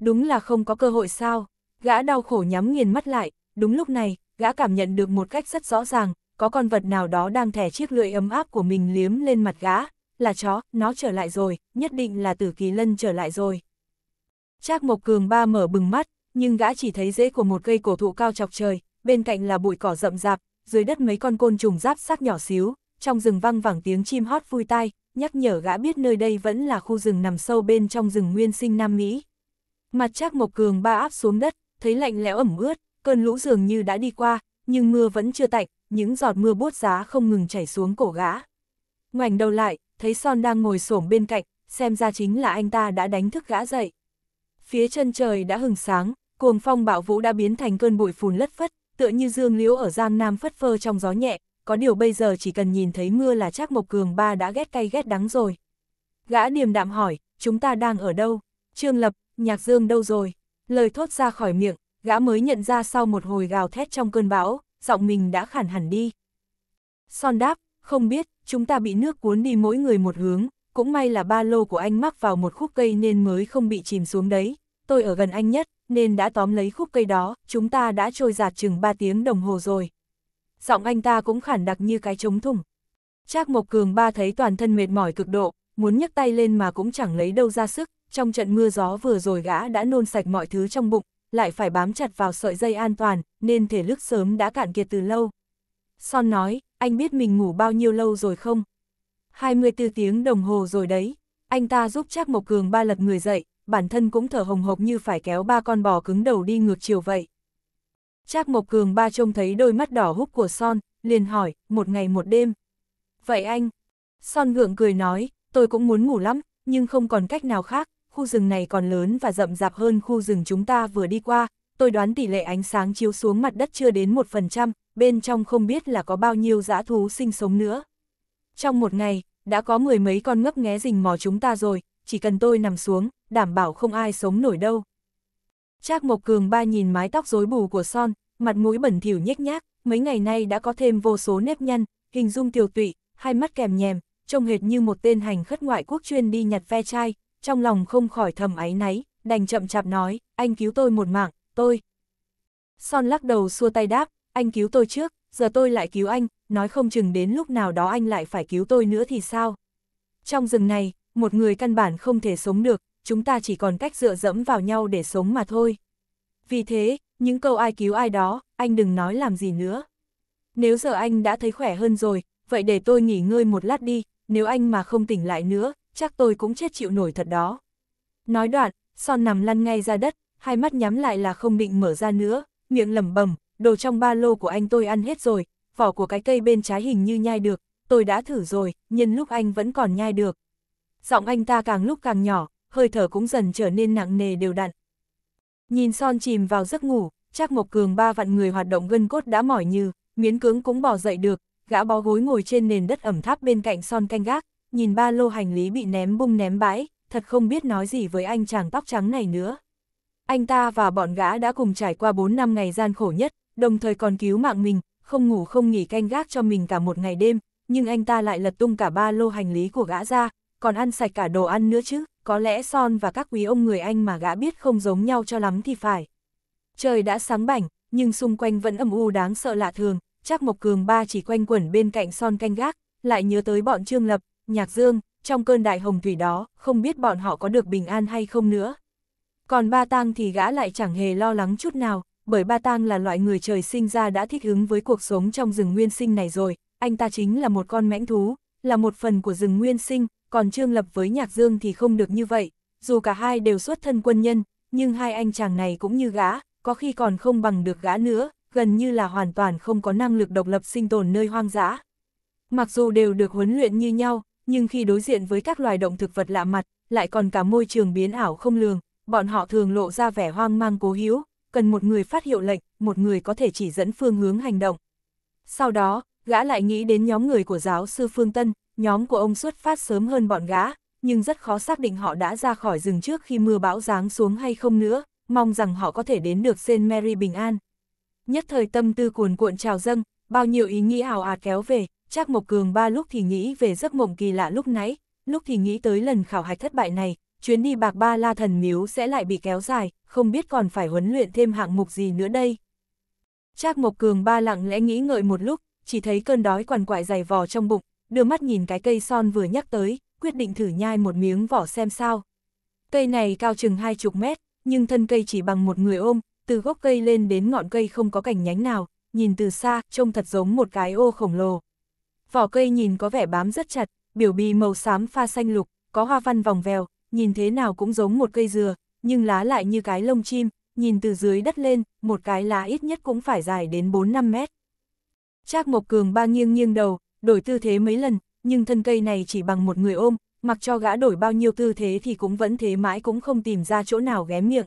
Đúng là không có cơ hội sao, gã đau khổ nhắm nghiền mắt lại, đúng lúc này, gã cảm nhận được một cách rất rõ ràng, có con vật nào đó đang thẻ chiếc lưỡi ấm áp của mình liếm lên mặt gã, là chó, nó trở lại rồi, nhất định là Tử Kỳ Lân trở lại rồi. Trác Mộc Cường ba mở bừng mắt, nhưng gã chỉ thấy rễ của một cây cổ thụ cao chọc trời, bên cạnh là bụi cỏ rậm rạp, dưới đất mấy con côn trùng giáp xác nhỏ xíu, trong rừng vang vẳng tiếng chim hót vui tai, nhắc nhở gã biết nơi đây vẫn là khu rừng nằm sâu bên trong rừng nguyên sinh Nam Mỹ. Mặt Trác Mộc Cường ba áp xuống đất, thấy lạnh lẽo ẩm ướt, cơn lũ dường như đã đi qua, nhưng mưa vẫn chưa tạnh, những giọt mưa buốt giá không ngừng chảy xuống cổ gã. Ngoảnh đầu lại, thấy Son đang ngồi xổm bên cạnh, xem ra chính là anh ta đã đánh thức gã dậy. Phía chân trời đã hừng sáng, cuồng phong bạo vũ đã biến thành cơn bụi phùn lất phất, tựa như dương liễu ở Giang Nam phất phơ trong gió nhẹ, có điều bây giờ chỉ cần nhìn thấy mưa là chắc Mộc Cường ba đã ghét cay ghét đắng rồi. Gã điềm đạm hỏi, chúng ta đang ở đâu? Trương Lập, Nhạc Dương đâu rồi? Lời thốt ra khỏi miệng, gã mới nhận ra sau một hồi gào thét trong cơn bão, giọng mình đã khản hẳn đi. Son đáp, không biết, chúng ta bị nước cuốn đi mỗi người một hướng, cũng may là ba lô của anh mắc vào một khúc cây nên mới không bị chìm xuống đấy, tôi ở gần anh nhất, nên đã tóm lấy khúc cây đó, chúng ta đã trôi giạt chừng 3 tiếng đồng hồ rồi. Giọng anh ta cũng khản đặc như cái trống thùng. Trác Mộc Cường ba thấy toàn thân mệt mỏi cực độ, muốn nhấc tay lên mà cũng chẳng lấy đâu ra sức, trong trận mưa gió vừa rồi gã đã nôn sạch mọi thứ trong bụng, lại phải bám chặt vào sợi dây an toàn, nên thể lực sớm đã cạn kiệt từ lâu. Son nói, anh biết mình ngủ bao nhiêu lâu rồi không? 24 tiếng đồng hồ rồi đấy, anh ta giúp Trác Mộc Cường ba lật người dậy, bản thân cũng thở hồng hộc như phải kéo ba con bò cứng đầu đi ngược chiều vậy. Trác Mộc Cường ba trông thấy đôi mắt đỏ húp của Son, liền hỏi, một ngày một đêm. Vậy anh? Son gượng cười nói, tôi cũng muốn ngủ lắm, nhưng không còn cách nào khác, khu rừng này còn lớn và rậm rạp hơn khu rừng chúng ta vừa đi qua, tôi đoán tỷ lệ ánh sáng chiếu xuống mặt đất chưa đến 1%, bên trong không biết là có bao nhiêu dã thú sinh sống nữa. Trong một ngày, đã có mười mấy con ngấp nghé rình mò chúng ta rồi, chỉ cần tôi nằm xuống, đảm bảo không ai sống nổi đâu. Trác Mộc Cường ba nhìn mái tóc rối bù của Son, mặt mũi bẩn thỉu nhếch nhác, mấy ngày nay đã có thêm vô số nếp nhăn, hình dung tiều tụy, hai mắt kèm nhèm, trông hệt như một tên hành khất ngoại quốc chuyên đi nhặt ve chai, trong lòng không khỏi thầm áy náy, đành chậm chạp nói, anh cứu tôi một mạng, tôi. Son lắc đầu xua tay đáp, anh cứu tôi trước, giờ tôi lại cứu anh, nói không chừng đến lúc nào đó anh lại phải cứu tôi nữa thì sao? Trong rừng này, một người căn bản không thể sống được, chúng ta chỉ còn cách dựa dẫm vào nhau để sống mà thôi. Vì thế, những câu ai cứu ai đó, anh đừng nói làm gì nữa. Nếu giờ anh đã thấy khỏe hơn rồi, vậy để tôi nghỉ ngơi một lát đi, nếu anh mà không tỉnh lại nữa, chắc tôi cũng chết chịu nổi thật đó. Nói đoạn, son nằm lăn ngay ra đất, hai mắt nhắm lại là không định mở ra nữa, miệng lẩm bẩm, đồ trong ba lô của anh tôi ăn hết rồi, vỏ của cái cây bên trái hình như nhai được, tôi đã thử rồi, nhưng lúc anh vẫn còn nhai được. Giọng anh ta càng lúc càng nhỏ, hơi thở cũng dần trở nên nặng nề đều đặn. Nhìn son chìm vào giấc ngủ, chắc Mộc Cường ba vạn người hoạt động gân cốt đã mỏi như, miến cứng cũng bỏ dậy được, gã bó gối ngồi trên nền đất ẩm tháp bên cạnh son canh gác, nhìn ba lô hành lý bị ném bung ném bãi, thật không biết nói gì với anh chàng tóc trắng này nữa. Anh ta và bọn gã đã cùng trải qua 4 năm ngày gian khổ nhất, đồng thời còn cứu mạng mình, không ngủ không nghỉ canh gác cho mình cả một ngày đêm, nhưng anh ta lại lật tung cả ba lô hành lý của gã ra, còn ăn sạch cả đồ ăn nữa chứ, có lẽ Son và các quý ông người anh mà gã biết không giống nhau cho lắm thì phải. Trời đã sáng bảnh, nhưng xung quanh vẫn âm u đáng sợ lạ thường, chắc Mộc Cường ba chỉ quanh quẩn bên cạnh Son canh gác, lại nhớ tới bọn Trương Lập, Nhạc Dương, trong cơn đại hồng thủy đó, không biết bọn họ có được bình an hay không nữa. Còn ba tang thì gã lại chẳng hề lo lắng chút nào, bởi Ba Tang là loại người trời sinh ra đã thích ứng với cuộc sống trong rừng nguyên sinh này rồi, anh ta chính là một con mãnh thú, là một phần của rừng nguyên sinh, còn Trương Lập với Nhạc Dương thì không được như vậy, dù cả hai đều xuất thân quân nhân, nhưng hai anh chàng này cũng như gã, có khi còn không bằng được gã nữa, gần như là hoàn toàn không có năng lực độc lập sinh tồn nơi hoang dã. Mặc dù đều được huấn luyện như nhau, nhưng khi đối diện với các loài động thực vật lạ mặt, lại còn cả môi trường biến ảo không lường, bọn họ thường lộ ra vẻ hoang mang cố hữu, cần một người phát hiệu lệnh, một người có thể chỉ dẫn phương hướng hành động. Sau đó, gã lại nghĩ đến nhóm người của giáo sư Phương Tân, nhóm của ông xuất phát sớm hơn bọn gã, nhưng rất khó xác định họ đã ra khỏi rừng trước khi mưa bão giáng xuống hay không nữa, mong rằng họ có thể đến được Saint Mary bình an. Nhất thời tâm tư cuồn cuộn trào dâng, bao nhiêu ý nghĩ ảo ạt kéo về, Trác Mộc Cường ba lúc thì nghĩ về giấc mộng kỳ lạ lúc nãy, lúc thì nghĩ tới lần khảo hạch thất bại này, chuyến đi bạc ba la thần miếu sẽ lại bị kéo dài, không biết còn phải huấn luyện thêm hạng mục gì nữa đây. Trác Mộc Cường ba lặng lẽ nghĩ ngợi một lúc, chỉ thấy cơn đói quằn quại dày vò trong bụng, đưa mắt nhìn cái cây son vừa nhắc tới, quyết định thử nhai một miếng vỏ xem sao. Cây này cao chừng hai chục mét, nhưng thân cây chỉ bằng một người ôm, từ gốc cây lên đến ngọn cây không có cành nhánh nào, nhìn từ xa, trông thật giống một cái ô khổng lồ. Vỏ cây nhìn có vẻ bám rất chặt, biểu bì màu xám pha xanh lục, có hoa văn vòng vèo, nhìn thế nào cũng giống một cây dừa, nhưng lá lại như cái lông chim, nhìn từ dưới đất lên, một cái lá ít nhất cũng phải dài đến 4-5 mét. Trác Mộc Cường ba nghiêng nghiêng đầu, đổi tư thế mấy lần, nhưng thân cây này chỉ bằng một người ôm, mặc cho gã đổi bao nhiêu tư thế thì cũng vẫn thế mãi cũng không tìm ra chỗ nào ghé miệng.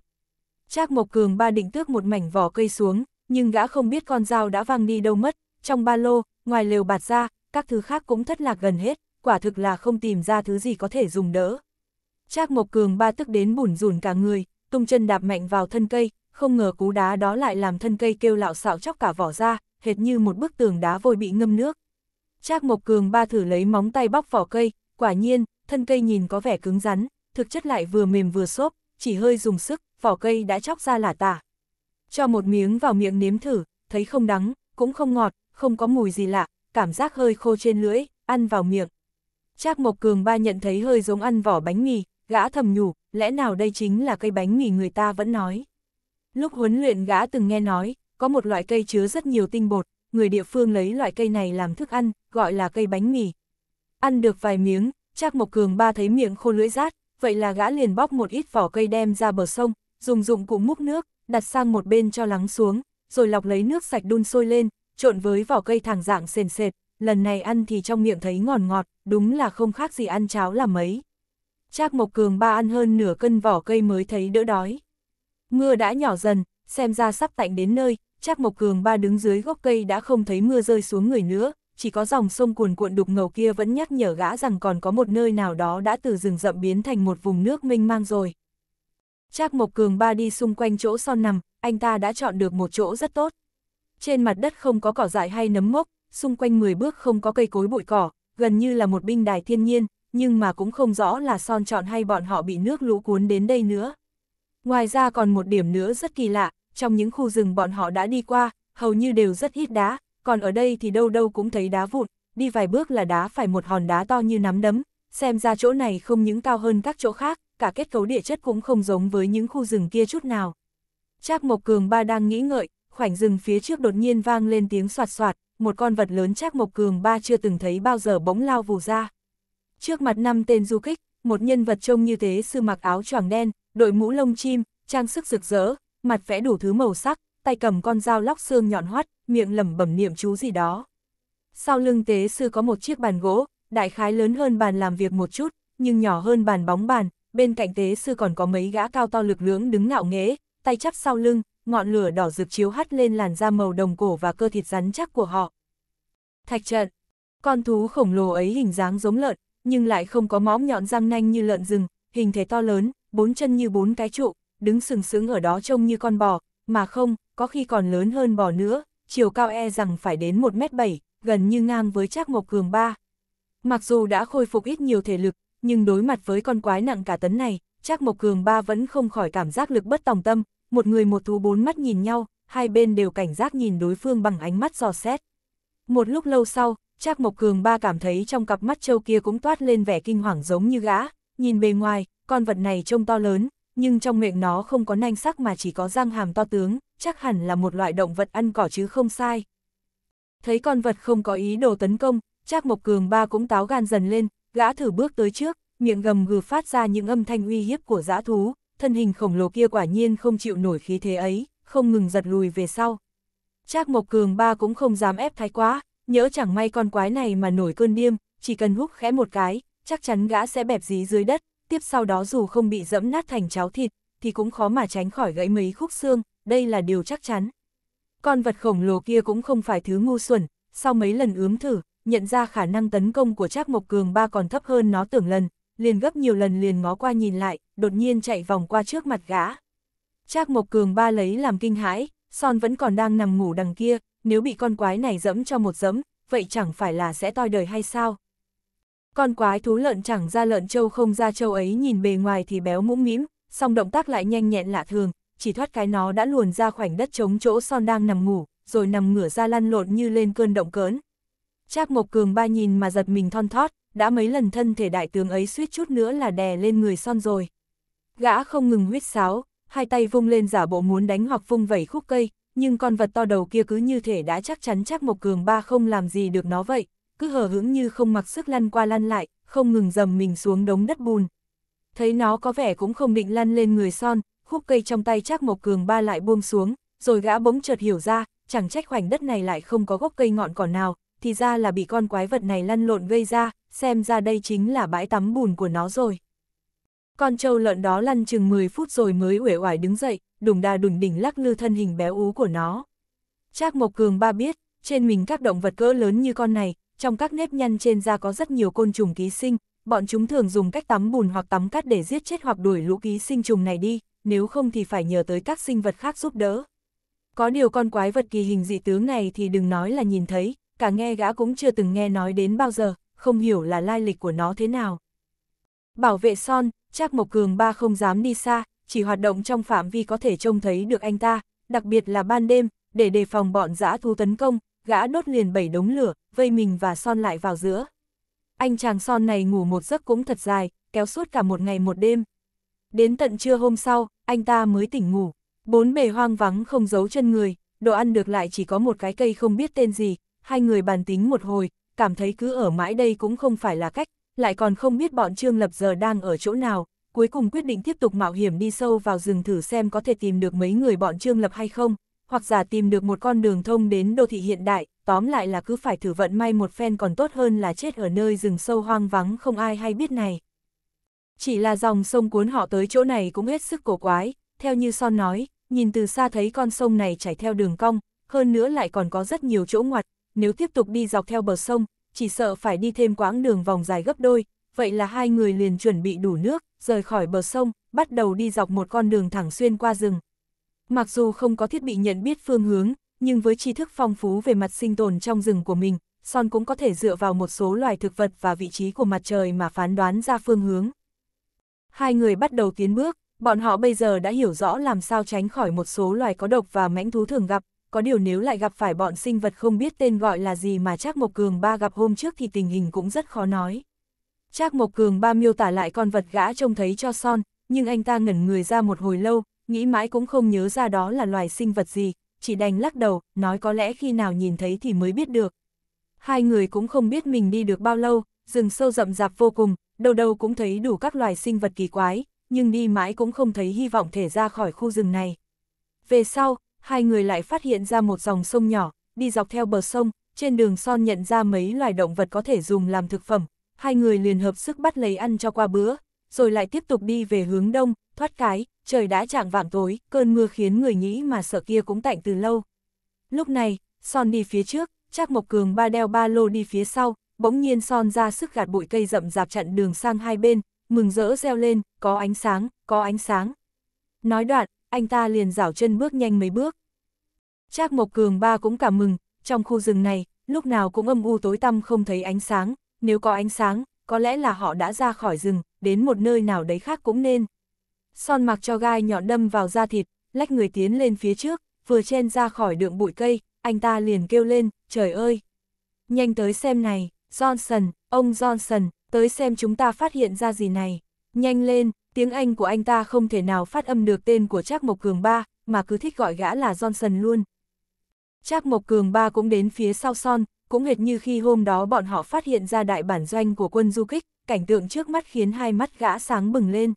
Trác Mộc Cường ba định tước một mảnh vỏ cây xuống, nhưng gã không biết con dao đã văng đi đâu mất, trong ba lô, ngoài lều bạt ra, các thứ khác cũng thất lạc gần hết, quả thực là không tìm ra thứ gì có thể dùng đỡ. Trác Mộc Cường ba tức đến bùn rùn cả người, tung chân đạp mạnh vào thân cây, không ngờ cú đá đó lại làm thân cây kêu lạo xạo chóc cả vỏ ra, hệt như một bức tường đá vôi bị ngâm nước. Trác Mộc Cường ba thử lấy móng tay bóc vỏ cây, quả nhiên, thân cây nhìn có vẻ cứng rắn, thực chất lại vừa mềm vừa xốp, chỉ hơi dùng sức, vỏ cây đã chóc ra là tả. Cho một miếng vào miệng nếm thử, thấy không đắng, cũng không ngọt, không có mùi gì lạ, cảm giác hơi khô trên lưỡi, ăn vào miệng. Trác Mộc Cường ba nhận thấy hơi giống ăn vỏ bánh mì, gã thầm nhủ, lẽ nào đây chính là cây bánh mì người ta vẫn nói. Lúc huấn luyện gã từng nghe nói, có một loại cây chứa rất nhiều tinh bột, người địa phương lấy loại cây này làm thức ăn, gọi là cây bánh mì. Ăn được vài miếng, Trác Mộc Cường ba thấy miệng khô lưỡi rát, vậy là gã liền bóc một ít vỏ cây đem ra bờ sông, dùng dụng cụ múc nước, đặt sang một bên cho lắng xuống, rồi lọc lấy nước sạch đun sôi lên, trộn với vỏ cây thẳng dạng sền sệt, lần này ăn thì trong miệng thấy ngọt ngọt, đúng là không khác gì ăn cháo là mấy. Trác Mộc Cường ba ăn hơn nửa cân vỏ cây mới thấy đỡ đói. Mưa đã nhỏ dần, xem ra sắp tạnh đến nơi, Trác Mộc Cường ba đứng dưới gốc cây đã không thấy mưa rơi xuống người nữa, chỉ có dòng sông cuồn cuộn đục ngầu kia vẫn nhắc nhở gã rằng còn có một nơi nào đó đã từ rừng rậm biến thành một vùng nước mênh mang rồi. Trác Mộc Cường ba đi xung quanh chỗ son nằm, anh ta đã chọn được một chỗ rất tốt. Trên mặt đất không có cỏ dại hay nấm mốc, xung quanh 10 bước không có cây cối bụi cỏ, gần như là một binh đài thiên nhiên, nhưng mà cũng không rõ là son trọn hay bọn họ bị nước lũ cuốn đến đây nữa. Ngoài ra còn một điểm nữa rất kỳ lạ, trong những khu rừng bọn họ đã đi qua, hầu như đều rất ít đá, còn ở đây thì đâu đâu cũng thấy đá vụn, đi vài bước là đá phải một hòn đá to như nắm đấm, xem ra chỗ này không những cao hơn các chỗ khác, cả kết cấu địa chất cũng không giống với những khu rừng kia chút nào. Trác Mộc Cường ba đang nghĩ ngợi, khoảnh rừng phía trước đột nhiên vang lên tiếng soạt soạt, một con vật lớn Trác Mộc Cường ba chưa từng thấy bao giờ bỗng lao vù ra. Trước mặt năm tên du kích, một nhân vật trông như thế sư mặc áo choàng đen, đội mũ lông chim, trang sức rực rỡ, mặt vẽ đủ thứ màu sắc, tay cầm con dao lóc xương nhọn hoắt, miệng lẩm bẩm niệm chú gì đó. Sau lưng tế sư có một chiếc bàn gỗ, đại khái lớn hơn bàn làm việc một chút, nhưng nhỏ hơn bàn bóng bàn, bên cạnh tế sư còn có mấy gã cao to lực lưỡng đứng ngạo nghễ, tay chắp sau lưng, ngọn lửa đỏ rực chiếu hắt lên làn da màu đồng cổ và cơ thịt rắn chắc của họ. Thạch trận Con thú khổng lồ ấy hình dáng giống lợn, nhưng lại không có móng nhọn răng nanh như lợn rừng, hình thể to lớn, bốn chân như bốn cái trụ, đứng sừng sững ở đó trông như con bò, mà không, có khi còn lớn hơn bò nữa, chiều cao e rằng phải đến 1 mét 7 gần như ngang với Trác Mộc Cường ba. Mặc dù đã khôi phục ít nhiều thể lực, nhưng đối mặt với con quái nặng cả tấn này, Trác Mộc Cường ba vẫn không khỏi cảm giác lực bất tòng tâm, một người một thú bốn mắt nhìn nhau, hai bên đều cảnh giác nhìn đối phương bằng ánh mắt dò xét. Một lúc lâu sau, Trác Mộc Cường ba cảm thấy trong cặp mắt châu kia cũng toát lên vẻ kinh hoàng giống như gã, nhìn bề ngoài, con vật này trông to lớn, nhưng trong miệng nó không có nanh sắc mà chỉ có răng hàm to tướng, chắc hẳn là một loại động vật ăn cỏ chứ không sai. Thấy con vật không có ý đồ tấn công, Trác Mộc Cường ba cũng táo gan dần lên, gã thử bước tới trước, miệng gầm gừ phát ra những âm thanh uy hiếp của dã thú, thân hình khổng lồ kia quả nhiên không chịu nổi khí thế ấy, không ngừng giật lùi về sau. Trác Mộc Cường ba cũng không dám ép thái quá, nhớ chẳng may con quái này mà nổi cơn điêm, chỉ cần hút khẽ một cái, chắc chắn gã sẽ bẹp dí dưới đất, tiếp sau đó dù không bị dẫm nát thành cháo thịt, thì cũng khó mà tránh khỏi gãy mấy khúc xương, đây là điều chắc chắn. Con vật khổng lồ kia cũng không phải thứ ngu xuẩn, sau mấy lần ướm thử, nhận ra khả năng tấn công của Trác Mộc Cường ba còn thấp hơn nó tưởng lần, liền gấp nhiều lần liền ngó qua nhìn lại, đột nhiên chạy vòng qua trước mặt gã. Trác Mộc Cường ba lấy làm kinh hãi, Son vẫn còn đang nằm ngủ đằng kia, nếu bị con quái này dẫm cho một dẫm, vậy chẳng phải là sẽ toi đời hay sao? Con quái thú lợn chẳng ra lợn châu không ra châu ấy nhìn bề ngoài thì béo mũm mĩm, song động tác lại nhanh nhẹn lạ thường, chỉ thoát cái nó đã luồn ra khoảnh đất trống chỗ son đang nằm ngủ, rồi nằm ngửa ra lăn lộn như lên cơn động cớn. Trác Mộc Cường ba nhìn mà giật mình thon thót, đã mấy lần thân thể đại tướng ấy suýt chút nữa là đè lên người son rồi. Gã không ngừng huyết sáo, hai tay vung lên giả bộ muốn đánh hoặc vung vẩy khúc cây, nhưng con vật to đầu kia cứ như thể đã chắc chắn chắc Mộc Cường ba không làm gì được nó vậy, cứ hờ hững như không mặc sức lăn qua lăn lại, không ngừng dầm mình xuống đống đất bùn. Thấy nó có vẻ cũng không định lăn lên người son, khúc cây trong tay chắc Mộc Cường ba lại buông xuống, rồi gã bỗng chợt hiểu ra, chẳng trách khoảnh đất này lại không có gốc cây ngọn cỏ nào, thì ra là bị con quái vật này lăn lộn gây ra, xem ra đây chính là bãi tắm bùn của nó rồi. Con trâu lợn đó lăn chừng 10 phút rồi mới uể oải đứng dậy, đùng đà đùng đỉnh lắc lư thân hình béo ú của nó. Trác Mộc Cường ba biết, trên mình các động vật cỡ lớn như con này, trong các nếp nhăn trên da có rất nhiều côn trùng ký sinh, bọn chúng thường dùng cách tắm bùn hoặc tắm cát để giết chết hoặc đuổi lũ ký sinh trùng này đi, nếu không thì phải nhờ tới các sinh vật khác giúp đỡ. Có điều con quái vật kỳ hình dị tướng này thì đừng nói là nhìn thấy, cả nghe gã cũng chưa từng nghe nói đến bao giờ, không hiểu là lai lịch của nó thế nào. Bảo vệ son, Trác Mộc Cường ba không dám đi xa, chỉ hoạt động trong phạm vi có thể trông thấy được anh ta, đặc biệt là ban đêm, để đề phòng bọn dã thú tấn công, gã đốt liền bảy đống lửa, vây mình và son lại vào giữa. Anh chàng son này ngủ một giấc cũng thật dài, kéo suốt cả một ngày một đêm. Đến tận trưa hôm sau, anh ta mới tỉnh ngủ. Bốn bề hoang vắng không giấu chân người, đồ ăn được lại chỉ có một cái cây không biết tên gì, hai người bàn tính một hồi, cảm thấy cứ ở mãi đây cũng không phải là cách, lại còn không biết bọn Trương Lập giờ đang ở chỗ nào, cuối cùng quyết định tiếp tục mạo hiểm đi sâu vào rừng thử xem có thể tìm được mấy người bọn Trương Lập hay không, hoặc giả tìm được một con đường thông đến đô thị hiện đại, tóm lại là cứ phải thử vận may một phen còn tốt hơn là chết ở nơi rừng sâu hoang vắng không ai hay biết này. Chỉ là dòng sông cuốn họ tới chỗ này cũng hết sức cổ quái, theo như Son nói, nhìn từ xa thấy con sông này chảy theo đường cong, hơn nữa lại còn có rất nhiều chỗ ngoặt, nếu tiếp tục đi dọc theo bờ sông, chỉ sợ phải đi thêm quãng đường vòng dài gấp đôi, vậy là hai người liền chuẩn bị đủ nước, rời khỏi bờ sông, bắt đầu đi dọc một con đường thẳng xuyên qua rừng. Mặc dù không có thiết bị nhận biết phương hướng, nhưng với tri thức phong phú về mặt sinh tồn trong rừng của mình, Son cũng có thể dựa vào một số loài thực vật và vị trí của mặt trời mà phán đoán ra phương hướng. Hai người bắt đầu tiến bước, bọn họ bây giờ đã hiểu rõ làm sao tránh khỏi một số loài có độc và mãnh thú thường gặp, có điều nếu lại gặp phải bọn sinh vật không biết tên gọi là gì mà Trác Mộc Cường ba gặp hôm trước thì tình hình cũng rất khó nói. Trác Mộc Cường ba miêu tả lại con vật gã trông thấy cho son, nhưng anh ta ngẩn người ra một hồi lâu, nghĩ mãi cũng không nhớ ra đó là loài sinh vật gì, chỉ đành lắc đầu, nói có lẽ khi nào nhìn thấy thì mới biết được. Hai người cũng không biết mình đi được bao lâu, rừng sâu rậm rạp vô cùng, đâu đâu cũng thấy đủ các loài sinh vật kỳ quái, nhưng đi mãi cũng không thấy hy vọng thể ra khỏi khu rừng này. Về sau, hai người lại phát hiện ra một dòng sông nhỏ, đi dọc theo bờ sông, trên đường son nhận ra mấy loài động vật có thể dùng làm thực phẩm, hai người liền hợp sức bắt lấy ăn cho qua bữa, rồi lại tiếp tục đi về hướng đông, thoát cái, trời đã chạng vạng tối, cơn mưa khiến người nghĩ mà sợ kia cũng tạnh từ lâu. Lúc này, son đi phía trước, chắc Mộc Cường ba đeo ba lô đi phía sau, bỗng nhiên son ra sức gạt bụi cây rậm rạp chặn đường sang hai bên, mừng rỡ reo lên, có ánh sáng, có ánh sáng. Nói đoạn, anh ta liền rảo chân bước nhanh mấy bước. Trác Mộc Cường ba cũng cảm mừng, trong khu rừng này, lúc nào cũng âm u tối tăm không thấy ánh sáng, nếu có ánh sáng, có lẽ là họ đã ra khỏi rừng, đến một nơi nào đấy khác cũng nên. Son mặc cho gai nhọn đâm vào da thịt, lách người tiến lên phía trước, vừa chen ra khỏi đường bụi cây, anh ta liền kêu lên, trời ơi! Nhanh tới xem này, Johnson, ông Johnson, tới xem chúng ta phát hiện ra gì này, nhanh lên, tiếng Anh của anh ta không thể nào phát âm được tên của Trác Mộc Cường ba, mà cứ thích gọi gã là Johnson luôn. Trác Mộc Cường ba cũng đến phía sau son, cũng hệt như khi hôm đó bọn họ phát hiện ra đại bản doanh của quân du kích, cảnh tượng trước mắt khiến hai mắt gã sáng bừng lên.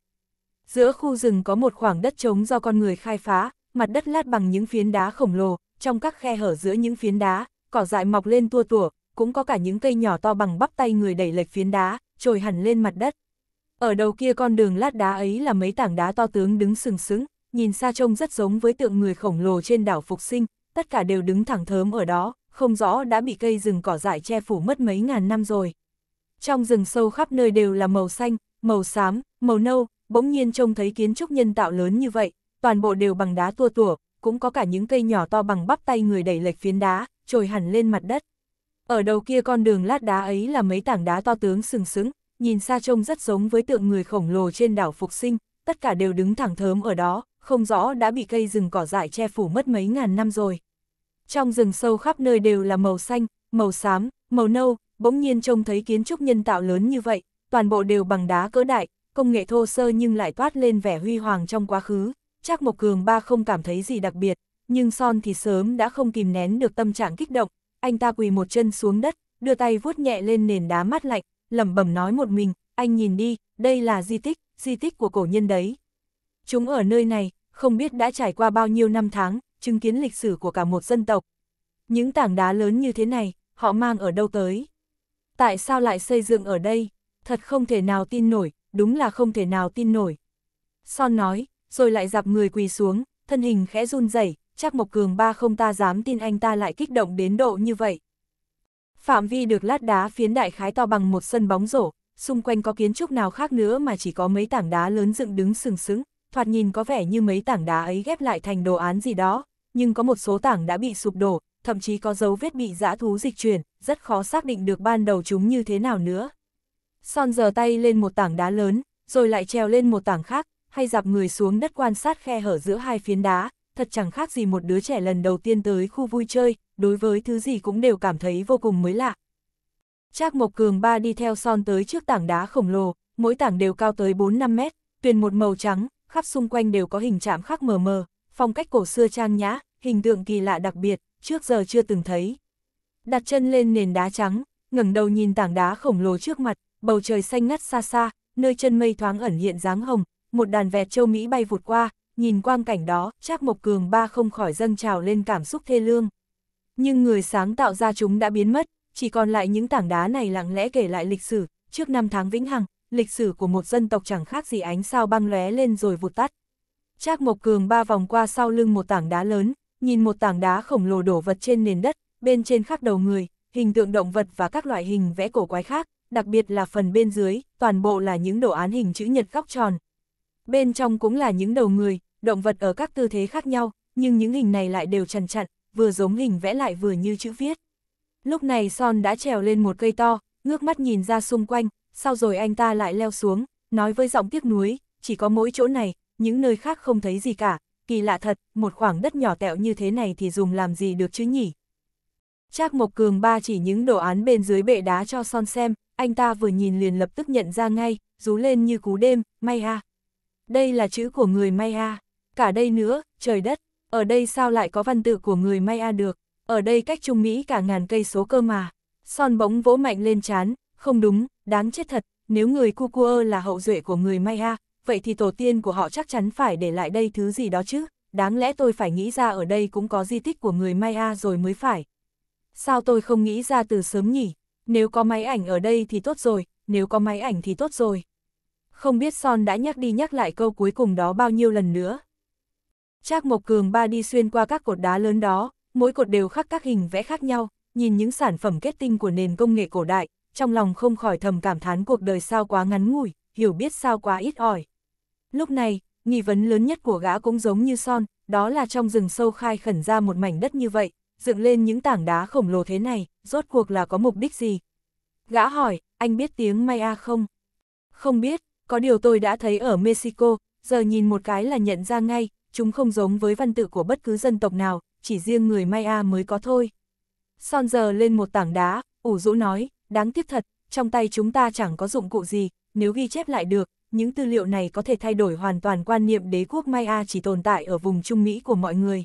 Giữa khu rừng có một khoảng đất trống do con người khai phá, mặt đất lát bằng những phiến đá khổng lồ, trong các khe hở giữa những phiến đá, cỏ dại mọc lên tua tủa, cũng có cả những cây nhỏ to bằng bắp tay người đẩy lệch phiến đá, trồi hẳn lên mặt đất. Ở đầu kia con đường lát đá ấy là mấy tảng đá to tướng đứng sừng sững, nhìn xa trông rất giống với tượng người khổng lồ trên đảo Phục Sinh, tất cả đều đứng thẳng thớm ở đó, không rõ đã bị cây rừng cỏ dại che phủ mất mấy ngàn năm rồi. Trong rừng sâu khắp nơi đều là màu xanh, màu xám, màu nâu, bỗng nhiên trông thấy kiến trúc nhân tạo lớn như vậy, toàn bộ đều bằng đá tua tủa, cũng có cả những cây nhỏ to bằng bắp tay người đẩy lệch phiến đá, trồi hẳn lên mặt đất. Ở đầu kia con đường lát đá ấy là mấy tảng đá to tướng sừng sững, nhìn xa trông rất giống với tượng người khổng lồ trên đảo Phục Sinh, tất cả đều đứng thẳng thớm ở đó, không rõ đã bị cây rừng cỏ dại che phủ mất mấy ngàn năm rồi. Trong rừng sâu khắp nơi đều là màu xanh, màu xám, màu nâu, bỗng nhiên trông thấy kiến trúc nhân tạo lớn như vậy, toàn bộ đều bằng đá cỡ đại, công nghệ thô sơ nhưng lại toát lên vẻ huy hoàng trong quá khứ. Chắc Mộc Cường ba không cảm thấy gì đặc biệt, nhưng Son thì sớm đã không kìm nén được tâm trạng kích động, anh ta quỳ một chân xuống đất, đưa tay vuốt nhẹ lên nền đá mát lạnh, lẩm bẩm nói một mình, anh nhìn đi, đây là di tích, di tích của cổ nhân đấy. Chúng ở nơi này, không biết đã trải qua bao nhiêu năm tháng, chứng kiến lịch sử của cả một dân tộc. Những tảng đá lớn như thế này, họ mang ở đâu tới? Tại sao lại xây dựng ở đây? Thật không thể nào tin nổi, đúng là không thể nào tin nổi. Son nói, rồi lại dạp người quỳ xuống, thân hình khẽ run rẩy, chắc Mộc Cường ba không ta dám tin anh ta lại kích động đến độ như vậy. Phạm vi được lát đá phiến đại khái to bằng một sân bóng rổ, xung quanh có kiến trúc nào khác nữa mà chỉ có mấy tảng đá lớn dựng đứng sừng sững, thoạt nhìn có vẻ như mấy tảng đá ấy ghép lại thành đồ án gì đó, nhưng có một số tảng đã bị sụp đổ, thậm chí có dấu vết bị dã thú dịch chuyển, rất khó xác định được ban đầu chúng như thế nào nữa. Son giờ tay lên một tảng đá lớn, rồi lại treo lên một tảng khác, hay dạp người xuống đất quan sát khe hở giữa hai phiến đá, thật chẳng khác gì một đứa trẻ lần đầu tiên tới khu vui chơi, đối với thứ gì cũng đều cảm thấy vô cùng mới lạ. Trác Mộc Cường ba đi theo son tới trước tảng đá khổng lồ, mỗi tảng đều cao tới 4-5 mét, tuyền một màu trắng, khắp xung quanh đều có hình chạm khắc mờ mờ, phong cách cổ xưa trang nhã, hình tượng kỳ lạ đặc biệt, trước giờ chưa từng thấy. Đặt chân lên nền đá trắng, ngẩng đầu nhìn tảng đá khổng lồ trước mặt, bầu trời xanh ngắt xa xa, nơi chân mây thoáng ẩn hiện dáng hồng, một đàn vẹt châu Mỹ bay vụt qua, nhìn quang cảnh đó, Trác Mộc Cường ba không khỏi dâng trào lên cảm xúc thê lương. Nhưng người sáng tạo ra chúng đã biến mất, chỉ còn lại những tảng đá này lặng lẽ kể lại lịch sử, trước năm tháng vĩnh hằng, lịch sử của một dân tộc chẳng khác gì ánh sao băng lóe lên rồi vụt tắt. Trác Mộc Cường ba vòng qua sau lưng một tảng đá lớn, nhìn một tảng đá khổng lồ đổ vật trên nền đất, bên trên khắc đầu người, hình tượng động vật và các loại hình vẽ cổ quái khác, đặc biệt là phần bên dưới, toàn bộ là những đồ án hình chữ nhật góc tròn. Bên trong cũng là những đầu người, động vật ở các tư thế khác nhau, nhưng những hình này lại đều trần chặn, vừa giống hình vẽ lại vừa như chữ viết. Lúc này Son đã trèo lên một cây to, ngước mắt nhìn ra xung quanh, sau rồi anh ta lại leo xuống, nói với giọng tiếc nuối, chỉ có mỗi chỗ này, những nơi khác không thấy gì cả, kỳ lạ thật, một khoảng đất nhỏ tẹo như thế này thì dùng làm gì được chứ nhỉ? Trác Mộc Cường ba chỉ những đồ án bên dưới bệ đá cho Son xem, anh ta vừa nhìn liền lập tức nhận ra ngay, rú lên như cú đêm, may ha. Đây là chữ của người may ha cả đây nữa, trời đất, ở đây sao lại có văn tự của người Maya được, ở đây cách Trung Mỹ cả ngàn cây số cơ mà. Son bóng vỗ mạnh lên chán, không đúng, đáng chết thật, nếu người Cucua là hậu duệ của người Maya, vậy thì tổ tiên của họ chắc chắn phải để lại đây thứ gì đó chứ, đáng lẽ tôi phải nghĩ ra ở đây cũng có di tích của người Maya rồi mới phải. Sao tôi không nghĩ ra từ sớm nhỉ, nếu có máy ảnh ở đây thì tốt rồi, nếu có máy ảnh thì tốt rồi. Không biết Son đã nhắc đi nhắc lại câu cuối cùng đó bao nhiêu lần nữa, Trác Mộc Cường ba đi xuyên qua các cột đá lớn đó, mỗi cột đều khắc các hình vẽ khác nhau, nhìn những sản phẩm kết tinh của nền công nghệ cổ đại, trong lòng không khỏi thầm cảm thán cuộc đời sao quá ngắn ngủi, hiểu biết sao quá ít ỏi. Lúc này, nghi vấn lớn nhất của gã cũng giống như son, đó là trong rừng sâu khai khẩn ra một mảnh đất như vậy, dựng lên những tảng đá khổng lồ thế này, rốt cuộc là có mục đích gì? Gã hỏi, anh biết tiếng Maya không? Không biết, có điều tôi đã thấy ở Mexico, giờ nhìn một cái là nhận ra ngay, chúng không giống với văn tự của bất cứ dân tộc nào, chỉ riêng người Maya mới có thôi. Son giờ lên một tảng đá, ủ rũ nói, đáng tiếc thật, trong tay chúng ta chẳng có dụng cụ gì, nếu ghi chép lại được, những tư liệu này có thể thay đổi hoàn toàn quan niệm đế quốc Maya chỉ tồn tại ở vùng Trung Mỹ của mọi người.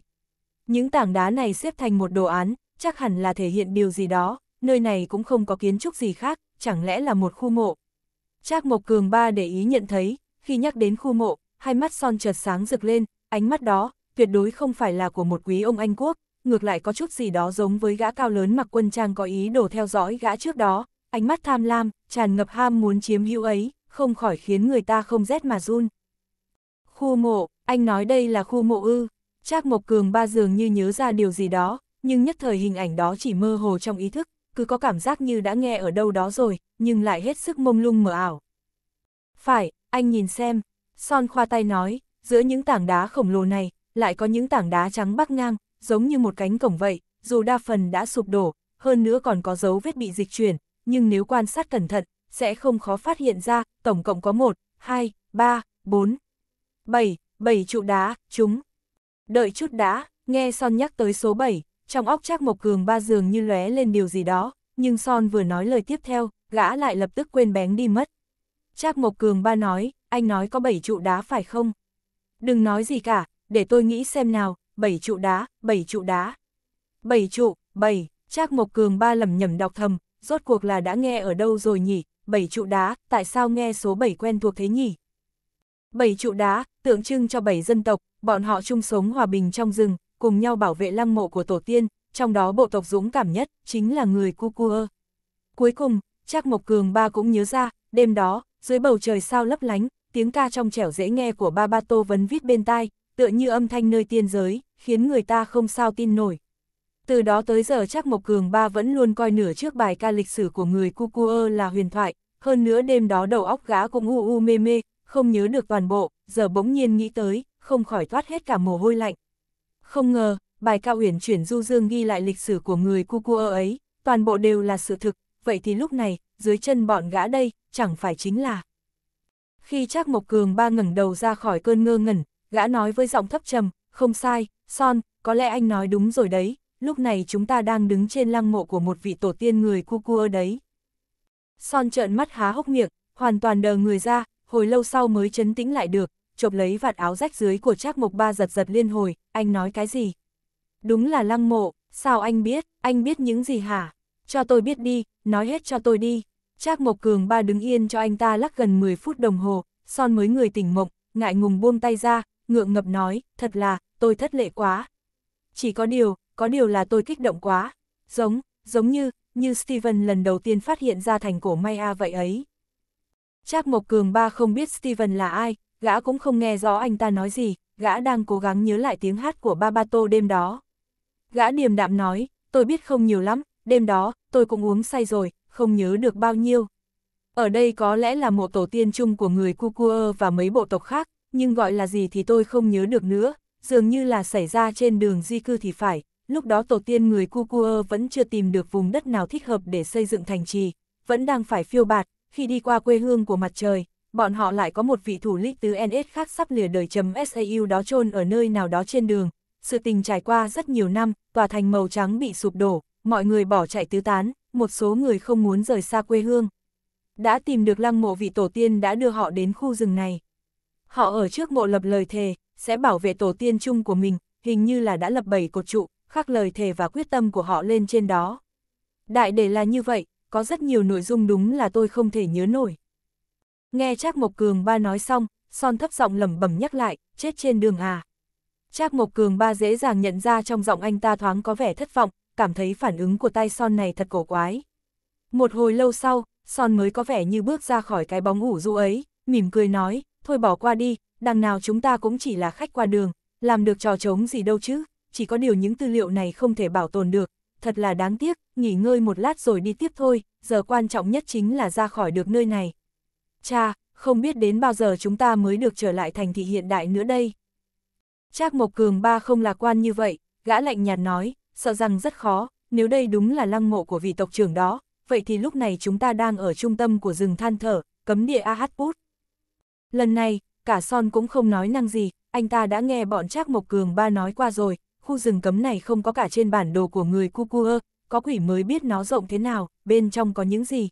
Những tảng đá này xếp thành một đồ án, chắc hẳn là thể hiện điều gì đó, nơi này cũng không có kiến trúc gì khác, chẳng lẽ là một khu mộ. Trác Mộc Cường Ba để ý nhận thấy, khi nhắc đến khu mộ, hai mắt son chợt sáng rực lên, ánh mắt đó, tuyệt đối không phải là của một quý ông Anh Quốc, ngược lại có chút gì đó giống với gã cao lớn mặc quân trang có ý đồ theo dõi gã trước đó, ánh mắt tham lam, tràn ngập ham muốn chiếm hữu ấy, không khỏi khiến người ta không rét mà run. Khu mộ, anh nói đây là khu mộ ư, Trác Mộc Cường ba dường như nhớ ra điều gì đó, nhưng nhất thời hình ảnh đó chỉ mơ hồ trong ý thức, cứ có cảm giác như đã nghe ở đâu đó rồi, nhưng lại hết sức mông lung mờ ảo. Phải, anh nhìn xem, Son khoa tay nói, giữa những tảng đá khổng lồ này, lại có những tảng đá trắng bắc ngang, giống như một cánh cổng vậy, dù đa phần đã sụp đổ, hơn nữa còn có dấu vết bị dịch chuyển, nhưng nếu quan sát cẩn thận, sẽ không khó phát hiện ra, tổng cộng có 1, 2, 3, 4, 7, 7 trụ đá, chúng. Đợi chút đã, nghe Son nhắc tới số 7, trong óc Trác Mộc Cường ba dường như lóe lên điều gì đó, nhưng Son vừa nói lời tiếp theo, gã lại lập tức quên bén đi mất. Trác Mộc Cường ba nói, anh nói có 7 trụ đá phải không? Đừng nói gì cả, để tôi nghĩ xem nào, bảy trụ đá, bảy trụ đá. Bảy trụ, bảy, Trác Mộc Cường ba lầm nhầm đọc thầm, rốt cuộc là đã nghe ở đâu rồi nhỉ, bảy trụ đá, tại sao nghe số bảy quen thuộc thế nhỉ? Bảy trụ đá, tượng trưng cho bảy dân tộc, bọn họ chung sống hòa bình trong rừng, cùng nhau bảo vệ lăng mộ của tổ tiên, trong đó bộ tộc dũng cảm nhất, chính là người Cucua. Cuối cùng, Trác Mộc Cường ba cũng nhớ ra, đêm đó, dưới bầu trời sao lấp lánh, tiếng ca trong trẻo dễ nghe của ba ba tô vấn vít bên tai, tựa như âm thanh nơi tiên giới, khiến người ta không sao tin nổi. Từ đó tới giờ chắc Mộc Cường ba vẫn luôn coi nửa trước bài ca lịch sử của người Cucuơ là huyền thoại, hơn nữa đêm đó đầu óc gã cũng u u mê mê, không nhớ được toàn bộ, giờ bỗng nhiên nghĩ tới, không khỏi thoát hết cả mồ hôi lạnh. Không ngờ, bài ca uyển chuyển du dương ghi lại lịch sử của người Cucuơ ấy, toàn bộ đều là sự thực, vậy thì lúc này, dưới chân bọn gã đây, chẳng phải chính là... Khi Trác Mộc Cường ba ngẩng đầu ra khỏi cơn ngơ ngẩn, gã nói với giọng thấp trầm, không sai, Son, có lẽ anh nói đúng rồi đấy, lúc này chúng ta đang đứng trên lăng mộ của một vị tổ tiên người cu cua đấy. Son trợn mắt há hốc miệng, hoàn toàn đờ người ra, hồi lâu sau mới chấn tĩnh lại được, chộp lấy vạt áo rách dưới của Trác Mộc Ba giật giật liên hồi, anh nói cái gì? Đúng là lăng mộ, sao anh biết, anh biết những gì hả? Cho tôi biết đi, nói hết cho tôi đi. Trác Mộc Cường ba đứng yên cho anh ta lắc gần 10 phút đồng hồ, son mới người tỉnh mộng, ngại ngùng buông tay ra, ngượng ngập nói, thật là, tôi thất lệ quá. Chỉ có điều, có điều là tôi kích động quá. Giống, giống như, như Steven lần đầu tiên phát hiện ra thành cổ Maya vậy ấy. Trác Mộc Cường ba không biết Steven là ai, gã cũng không nghe rõ anh ta nói gì, gã đang cố gắng nhớ lại tiếng hát của Babato đêm đó. Gã điềm đạm nói, tôi biết không nhiều lắm, đêm đó, tôi cũng uống say rồi, không nhớ được bao nhiêu. Ở đây có lẽ là mộ tổ tiên chung của người Kukua và mấy bộ tộc khác, nhưng gọi là gì thì tôi không nhớ được nữa, dường như là xảy ra trên đường di cư thì phải, lúc đó tổ tiên người Kukua vẫn chưa tìm được vùng đất nào thích hợp để xây dựng thành trì, vẫn đang phải phiêu bạt, khi đi qua quê hương của mặt trời, bọn họ lại có một vị thủ lích tứ NS khác sắp lìa đời chấm SAU đó chôn ở nơi nào đó trên đường. Sự tình trải qua rất nhiều năm, tòa thành màu trắng bị sụp đổ, mọi người bỏ chạy tứ tán, một số người không muốn rời xa quê hương. Đã tìm được lăng mộ vị tổ tiên đã đưa họ đến khu rừng này. Họ ở trước mộ lập lời thề, sẽ bảo vệ tổ tiên chung của mình, hình như là đã lập bảy cột trụ, khắc lời thề và quyết tâm của họ lên trên đó. Đại để là như vậy, có rất nhiều nội dung đúng là tôi không thể nhớ nổi. Nghe Trác Mộc Cường ba nói xong, Son thấp giọng lẩm bẩm nhắc lại, chết trên đường à. Trác Mộc Cường ba dễ dàng nhận ra trong giọng anh ta thoáng có vẻ thất vọng, cảm thấy phản ứng của tay son này thật cổ quái. Một hồi lâu sau, son mới có vẻ như bước ra khỏi cái bóng ủ du ấy, mỉm cười nói, thôi bỏ qua đi, đằng nào chúng ta cũng chỉ là khách qua đường, làm được trò trống gì đâu chứ, chỉ có điều những tư liệu này không thể bảo tồn được, thật là đáng tiếc, nghỉ ngơi một lát rồi đi tiếp thôi, giờ quan trọng nhất chính là ra khỏi được nơi này. Cha, không biết đến bao giờ chúng ta mới được trở lại thành thị hiện đại nữa đây. Trác Mộc Cường ba không lạc quan như vậy, gã lạnh nhạt nói, sợ rằng rất khó, nếu đây đúng là lăng mộ của vị tộc trưởng đó, vậy thì lúc này chúng ta đang ở trung tâm của rừng than thở, cấm địa Ahatput. Lần này, cả Son cũng không nói năng gì, anh ta đã nghe bọn Trác Mộc Cường ba nói qua rồi, khu rừng cấm này không có cả trên bản đồ của người Cucua, có quỷ mới biết nó rộng thế nào, bên trong có những gì.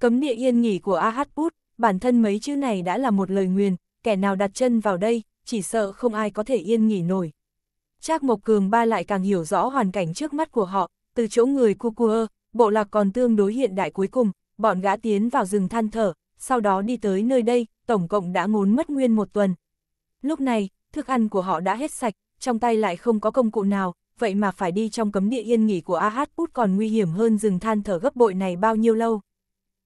Cấm địa yên nghỉ của Ahatput, bản thân mấy chữ này đã là một lời nguyền, kẻ nào đặt chân vào đây, chỉ sợ không ai có thể yên nghỉ nổi. Trác Mộc Cường ba lại càng hiểu rõ hoàn cảnh trước mắt của họ, từ chỗ người cu Cucua, bộ lạc còn tương đối hiện đại cuối cùng, bọn gã tiến vào rừng than thở, sau đó đi tới nơi đây, tổng cộng đã ngốn mất nguyên một tuần. Lúc này, thức ăn của họ đã hết sạch, trong tay lại không có công cụ nào, vậy mà phải đi trong cấm địa yên nghỉ của Ahatput còn nguy hiểm hơn rừng than thở gấp bội này bao nhiêu lâu.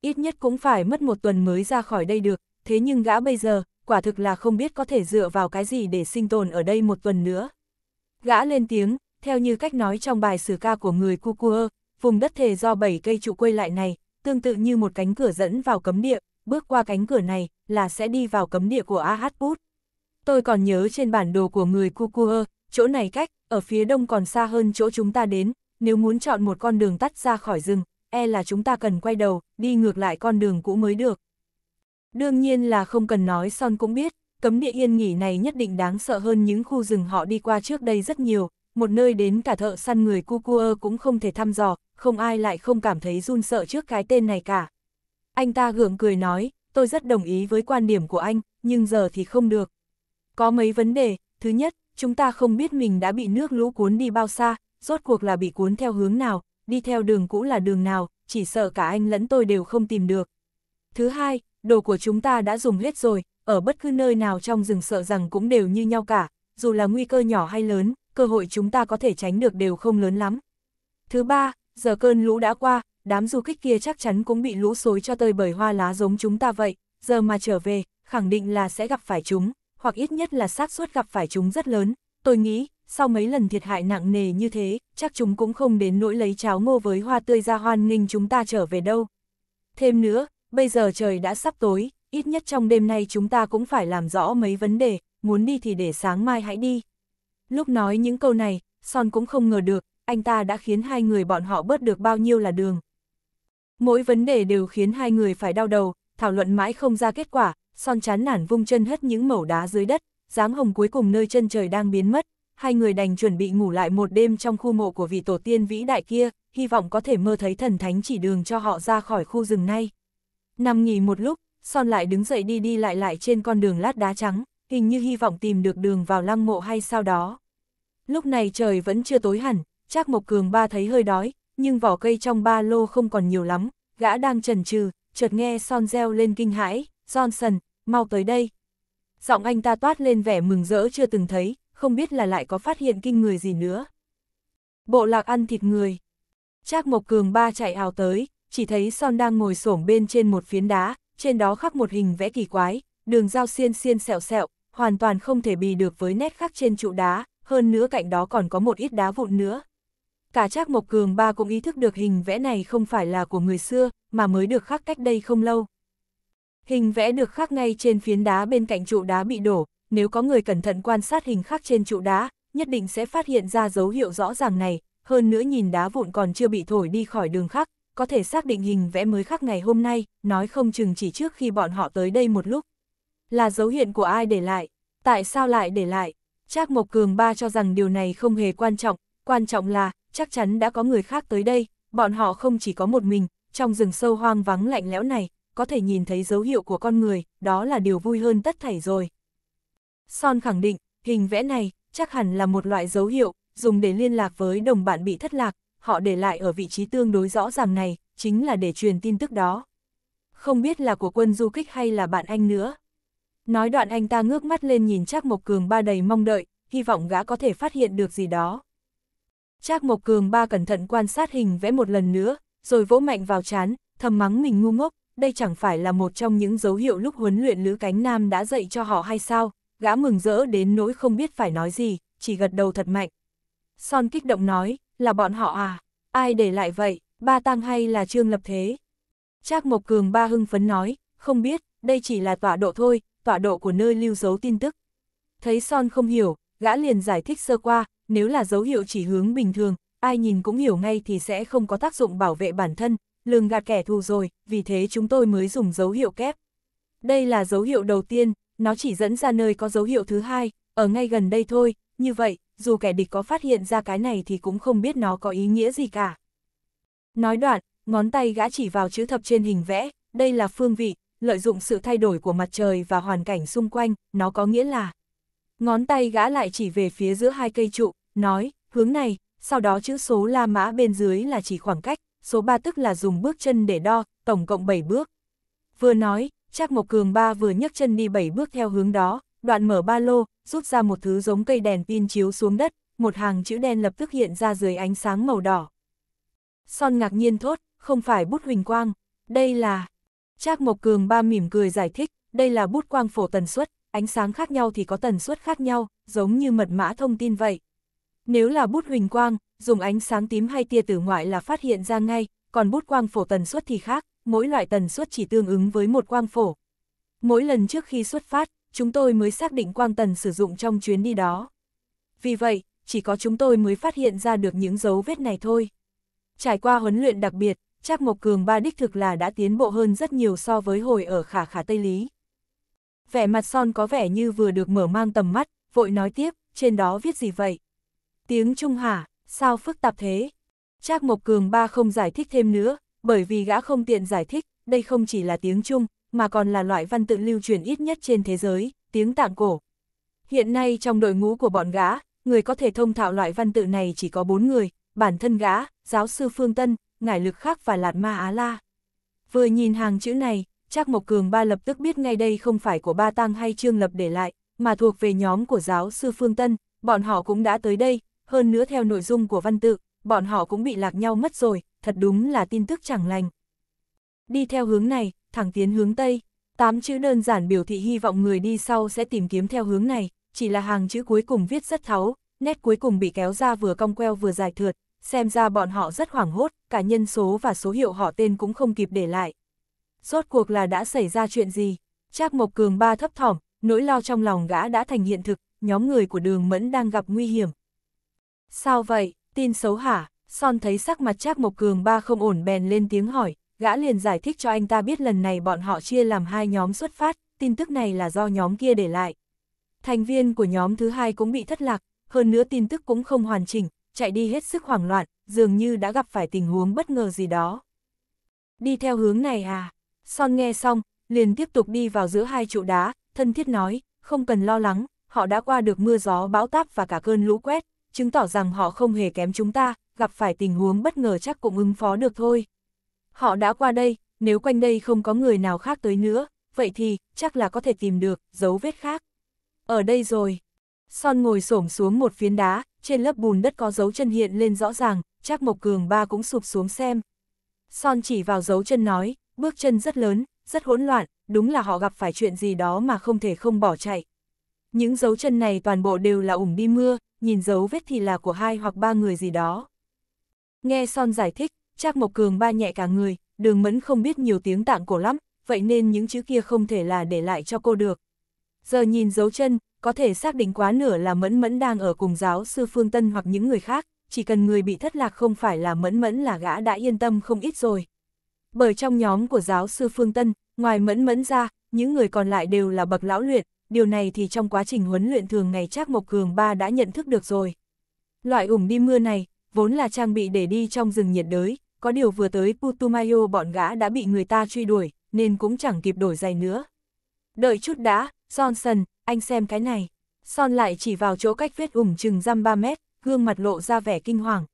Ít nhất cũng phải mất một tuần mới ra khỏi đây được, thế nhưng gã bây giờ, quả thực là không biết có thể dựa vào cái gì để sinh tồn ở đây một tuần nữa. Gã lên tiếng, theo như cách nói trong bài sử ca của người Kukua, vùng đất thề do bảy cây trụ quây lại này, tương tự như một cánh cửa dẫn vào cấm địa, bước qua cánh cửa này là sẽ đi vào cấm địa của Ahatput. Tôi còn nhớ trên bản đồ của người Kukua, chỗ này cách, ở phía đông còn xa hơn chỗ chúng ta đến, nếu muốn chọn một con đường tắt ra khỏi rừng, e là chúng ta cần quay đầu, đi ngược lại con đường cũ mới được. Đương nhiên là không cần nói Son cũng biết, cấm địa yên nghỉ này nhất định đáng sợ hơn những khu rừng họ đi qua trước đây rất nhiều, một nơi đến cả thợ săn người Cucua cũng không thể thăm dò, không ai lại không cảm thấy run sợ trước cái tên này cả. Anh ta gượng cười nói, tôi rất đồng ý với quan điểm của anh, nhưng giờ thì không được. Có mấy vấn đề, thứ nhất, chúng ta không biết mình đã bị nước lũ cuốn đi bao xa, rốt cuộc là bị cuốn theo hướng nào, đi theo đường cũ là đường nào, chỉ sợ cả anh lẫn tôi đều không tìm được. Thứ hai, đồ của chúng ta đã dùng hết rồi, ở bất cứ nơi nào trong rừng sợ rằng cũng đều như nhau cả, dù là nguy cơ nhỏ hay lớn, cơ hội chúng ta có thể tránh được đều không lớn lắm. Thứ ba, giờ cơn lũ đã qua, đám du kích kia chắc chắn cũng bị lũ xối cho tơi bởi hoa lá giống chúng ta vậy, giờ mà trở về, khẳng định là sẽ gặp phải chúng, hoặc ít nhất là xác suất gặp phải chúng rất lớn. Tôi nghĩ, sau mấy lần thiệt hại nặng nề như thế, chắc chúng cũng không đến nỗi lấy cháo ngô với hoa tươi ra hoan nghênh chúng ta trở về đâu. Thêm nữa, bây giờ trời đã sắp tối, ít nhất trong đêm nay chúng ta cũng phải làm rõ mấy vấn đề, muốn đi thì để sáng mai hãy đi. Lúc nói những câu này, Son cũng không ngờ được, anh ta đã khiến hai người bọn họ bớt được bao nhiêu là đường. Mỗi vấn đề đều khiến hai người phải đau đầu, thảo luận mãi không ra kết quả, Son chán nản vung chân hất những mẩu đá dưới đất, dáng hồng cuối cùng nơi chân trời đang biến mất, hai người đành chuẩn bị ngủ lại một đêm trong khu mộ của vị tổ tiên vĩ đại kia, hy vọng có thể mơ thấy thần thánh chỉ đường cho họ ra khỏi khu rừng này. Nằm nghỉ một lúc, son lại đứng dậy đi đi lại lại trên con đường lát đá trắng, hình như hy vọng tìm được đường vào lăng mộ hay sao đó. Lúc này trời vẫn chưa tối hẳn, Trác Mộc Cường ba thấy hơi đói, nhưng vỏ cây trong ba lô không còn nhiều lắm, gã đang chần chừ, chợt nghe son reo lên kinh hãi, Johnson, mau tới đây. Giọng anh ta toát lên vẻ mừng rỡ chưa từng thấy, không biết là lại có phát hiện kinh người gì nữa. Bộ lạc ăn thịt người. Trác Mộc Cường ba chạy ào tới, chỉ thấy son đang ngồi xổm bên trên một phiến đá, trên đó khắc một hình vẽ kỳ quái, đường giao xiên xiên sẹo sẹo, hoàn toàn không thể bì được với nét khắc trên trụ đá, hơn nữa cạnh đó còn có một ít đá vụn nữa. Cả Trác Mộc Cường ba cũng ý thức được hình vẽ này không phải là của người xưa, mà mới được khắc cách đây không lâu. Hình vẽ được khắc ngay trên phiến đá bên cạnh trụ đá bị đổ, nếu có người cẩn thận quan sát hình khắc trên trụ đá, nhất định sẽ phát hiện ra dấu hiệu rõ ràng này, hơn nữa nhìn đá vụn còn chưa bị thổi đi khỏi đường khắc, có thể xác định hình vẽ mới khác ngày hôm nay, nói không chừng chỉ trước khi bọn họ tới đây một lúc. Là dấu hiện của ai để lại? Tại sao lại để lại? Trác Mộc Cường Ba cho rằng điều này không hề quan trọng, quan trọng là chắc chắn đã có người khác tới đây, bọn họ không chỉ có một mình, trong rừng sâu hoang vắng lạnh lẽo này, có thể nhìn thấy dấu hiệu của con người, đó là điều vui hơn tất thảy rồi. Son khẳng định, hình vẽ này chắc hẳn là một loại dấu hiệu dùng để liên lạc với đồng bạn bị thất lạc, họ để lại ở vị trí tương đối rõ ràng này, chính là để truyền tin tức đó. Không biết là của quân du kích hay là bạn anh nữa. Nói đoạn anh ta ngước mắt lên nhìn Trác Mộc Cường ba đầy mong đợi, hy vọng gã có thể phát hiện được gì đó. Trác Mộc Cường ba cẩn thận quan sát hình vẽ một lần nữa, rồi vỗ mạnh vào chán, thầm mắng mình ngu ngốc, đây chẳng phải là một trong những dấu hiệu lúc huấn luyện Lữ Cánh Nam đã dạy cho họ hay sao, gã mừng rỡ đến nỗi không biết phải nói gì, chỉ gật đầu thật mạnh. Son kích động nói, là bọn họ à? Ai để lại vậy, ba tăng hay là trương lập thế? Trác Mộc Cường ba hưng phấn nói, không biết, đây chỉ là tọa độ thôi, tọa độ của nơi lưu dấu tin tức. Thấy Son không hiểu, gã liền giải thích sơ qua, nếu là dấu hiệu chỉ hướng bình thường, ai nhìn cũng hiểu ngay thì sẽ không có tác dụng bảo vệ bản thân, lường gạt kẻ thù rồi, vì thế chúng tôi mới dùng dấu hiệu kép. Đây là dấu hiệu đầu tiên, nó chỉ dẫn ra nơi có dấu hiệu thứ hai, ở ngay gần đây thôi, như vậy, dù kẻ địch có phát hiện ra cái này thì cũng không biết nó có ý nghĩa gì cả. Nói đoạn, ngón tay gã chỉ vào chữ thập trên hình vẽ, đây là phương vị, lợi dụng sự thay đổi của mặt trời và hoàn cảnh xung quanh, nó có nghĩa là. Ngón tay gã lại chỉ về phía giữa hai cây trụ, nói, hướng này, sau đó chữ số La Mã bên dưới là chỉ khoảng cách, số 3 tức là dùng bước chân để đo, tổng cộng 7 bước. Vừa nói, Trác Mộc Cường ba vừa nhấc chân đi 7 bước theo hướng đó, đoạn mở ba lô, rút ra một thứ giống cây đèn pin chiếu xuống đất, một hàng chữ đen lập tức hiện ra dưới ánh sáng màu đỏ. Son ngạc nhiên thốt, không phải bút huỳnh quang, đây là... Trác Mộc Cường ba mỉm cười giải thích, đây là bút quang phổ tần suất, ánh sáng khác nhau thì có tần suất khác nhau, giống như mật mã thông tin vậy. Nếu là bút huỳnh quang, dùng ánh sáng tím hay tia tử ngoại là phát hiện ra ngay, còn bút quang phổ tần suất thì khác, mỗi loại tần suất chỉ tương ứng với một quang phổ. Mỗi lần trước khi xuất phát, chúng tôi mới xác định quang tần sử dụng trong chuyến đi đó. Vì vậy, chỉ có chúng tôi mới phát hiện ra được những dấu vết này thôi. Trải qua huấn luyện đặc biệt, Trác Mộc Cường ba đích thực là đã tiến bộ hơn rất nhiều so với hồi ở khả khả Tây Lý. Vẻ mặt son có vẻ như vừa được mở mang tầm mắt, vội nói tiếp, trên đó viết gì vậy? Tiếng Trung hà, sao phức tạp thế? Trác Mộc Cường ba không giải thích thêm nữa, bởi vì gã không tiện giải thích, đây không chỉ là tiếng Trung, mà còn là loại văn tự lưu truyền ít nhất trên thế giới, tiếng tạng cổ. Hiện nay trong đội ngũ của bọn gã, người có thể thông thạo loại văn tự này chỉ có bốn người, bản thân gã, giáo sư Phương Tân, Ngải Lực Khắc và Lạt Ma Á La. Vừa nhìn hàng chữ này, Trác Mộc Cường ba lập tức biết ngay đây không phải của ba tăng hay trương lập để lại, mà thuộc về nhóm của giáo sư Phương Tân, bọn họ cũng đã tới đây, hơn nữa theo nội dung của văn tự, bọn họ cũng bị lạc nhau mất rồi, thật đúng là tin tức chẳng lành. Đi theo hướng này, thẳng tiến hướng Tây. Tám chữ đơn giản biểu thị hy vọng người đi sau sẽ tìm kiếm theo hướng này, chỉ là hàng chữ cuối cùng viết rất tháo, nét cuối cùng bị kéo ra vừa cong queo vừa dài thượt, xem ra bọn họ rất hoảng hốt, cả nhân số và số hiệu họ tên cũng không kịp để lại. Rốt cuộc là đã xảy ra chuyện gì? Trác Mộc Cường ba thấp thỏm, nỗi lo trong lòng gã đã thành hiện thực, nhóm người của đường mẫn đang gặp nguy hiểm. Sao vậy, tin xấu hả? Son thấy sắc mặt Trác Mộc Cường ba không ổn bèn lên tiếng hỏi, gã liền giải thích cho anh ta biết lần này bọn họ chia làm hai nhóm xuất phát, tin tức này là do nhóm kia để lại. Thành viên của nhóm thứ hai cũng bị thất lạc, hơn nữa tin tức cũng không hoàn chỉnh, chạy đi hết sức hoảng loạn, dường như đã gặp phải tình huống bất ngờ gì đó. Đi theo hướng này à? Son nghe xong, liền tiếp tục đi vào giữa hai trụ đá, thân thiết nói, không cần lo lắng, họ đã qua được mưa gió bão táp và cả cơn lũ quét, chứng tỏ rằng họ không hề kém chúng ta, gặp phải tình huống bất ngờ chắc cũng ứng phó được thôi. Họ đã qua đây, nếu quanh đây không có người nào khác tới nữa, vậy thì, chắc là có thể tìm được, dấu vết khác. Ở đây rồi. Son ngồi xổm xuống một phiến đá, trên lớp bùn đất có dấu chân hiện lên rõ ràng, chắc Mộc Cường ba cũng sụp xuống xem. Son chỉ vào dấu chân nói, bước chân rất lớn, rất hỗn loạn, đúng là họ gặp phải chuyện gì đó mà không thể không bỏ chạy. Những dấu chân này toàn bộ đều là ủng đi mưa, nhìn dấu vết thì là của hai hoặc ba người gì đó. Nghe Son giải thích, Trác Mộc Cường ba nhẹ cả người, đường mẫn không biết nhiều tiếng tạng cổ lắm, vậy nên những chữ kia không thể là để lại cho cô được. Giờ nhìn dấu chân, có thể xác định quá nửa là mẫn mẫn đang ở cùng giáo sư Phương Tân hoặc những người khác, chỉ cần người bị thất lạc không phải là mẫn mẫn là gã đã yên tâm không ít rồi. Bởi trong nhóm của giáo sư Phương Tân, ngoài mẫn mẫn ra, những người còn lại đều là bậc lão luyện, điều này thì trong quá trình huấn luyện thường ngày Trác Mộc Cường ba đã nhận thức được rồi. Loại ủng đi mưa này, vốn là trang bị để đi trong rừng nhiệt đới, có điều vừa tới Putumayo bọn gã đã bị người ta truy đuổi, nên cũng chẳng kịp đổi giày nữa. Đợi chút đã, Johnson, anh xem cái này. Son lại chỉ vào chỗ cách vết ủng chừng răm 3 mét, gương mặt lộ ra vẻ kinh hoàng.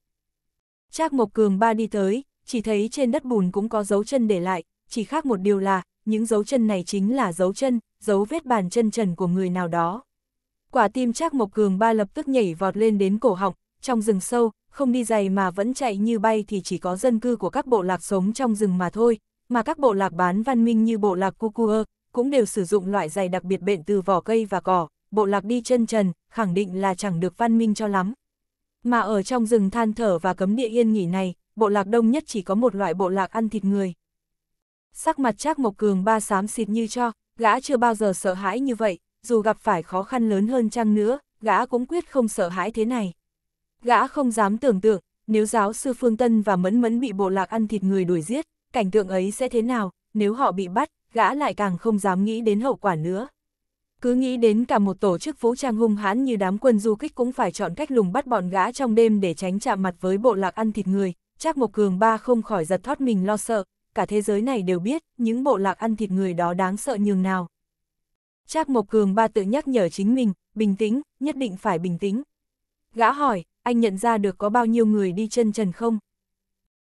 Trác Mộc Cường ba đi tới, chỉ thấy trên đất bùn cũng có dấu chân để lại, chỉ khác một điều là, những dấu chân này chính là dấu chân, dấu vết bàn chân trần của người nào đó. Quả tim Trác Mộc Cường ba lập tức nhảy vọt lên đến cổ họng, trong rừng sâu, không đi giày mà vẫn chạy như bay thì chỉ có dân cư của các bộ lạc sống trong rừng mà thôi, mà các bộ lạc bán văn minh như bộ lạc Kukua, cũng đều sử dụng loại giày đặc biệt bện từ vỏ cây và cỏ, bộ lạc đi chân trần, khẳng định là chẳng được văn minh cho lắm. Mà ở trong rừng than thở và cấm địa yên nghỉ này, bộ lạc đông nhất chỉ có một loại bộ lạc ăn thịt người. Sắc mặt chắc Mộc Cường ba xám xịt như cho, gã chưa bao giờ sợ hãi như vậy, dù gặp phải khó khăn lớn hơn chăng nữa, gã cũng quyết không sợ hãi thế này. Gã không dám tưởng tượng, nếu giáo sư Phương Tân và Mẫn Mẫn bị bộ lạc ăn thịt người đuổi giết, cảnh tượng ấy sẽ thế nào, nếu họ bị bắt, gã lại càng không dám nghĩ đến hậu quả nữa. Cứ nghĩ đến cả một tổ chức vũ trang hung hãn như đám quân du kích cũng phải chọn cách lùng bắt bọn gã trong đêm để tránh chạm mặt với bộ lạc ăn thịt người, chắc một cường ba không khỏi giật thoát mình lo sợ, cả thế giới này đều biết những bộ lạc ăn thịt người đó đáng sợ nhường nào. Chắc Mộc Cường ba tự nhắc nhở chính mình, bình tĩnh, nhất định phải bình tĩnh. Gã hỏi, anh nhận ra được có bao nhiêu người đi chân trần không?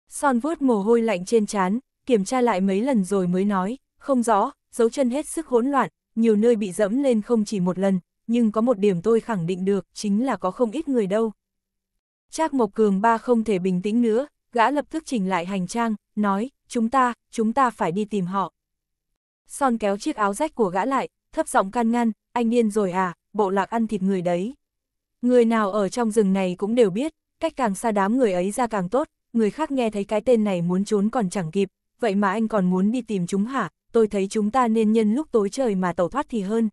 Son vuốt mồ hôi lạnh trên trán, kiểm tra lại mấy lần rồi mới nói, không rõ, dấu chân hết sức hỗn loạn, nhiều nơi bị dẫm lên không chỉ một lần, nhưng có một điểm tôi khẳng định được, chính là có không ít người đâu. Trác Mộc Cường ba không thể bình tĩnh nữa, gã lập tức chỉnh lại hành trang, nói, chúng ta, chúng ta phải đi tìm họ. Son kéo chiếc áo rách của gã lại, thấp giọng can ngăn, anh điên rồi à, bộ lạc ăn thịt người đấy. Người nào ở trong rừng này cũng đều biết, cách càng xa đám người ấy ra càng tốt, người khác nghe thấy cái tên này muốn trốn còn chẳng kịp, vậy mà anh còn muốn đi tìm chúng hả, tôi thấy chúng ta nên nhân lúc tối trời mà tẩu thoát thì hơn.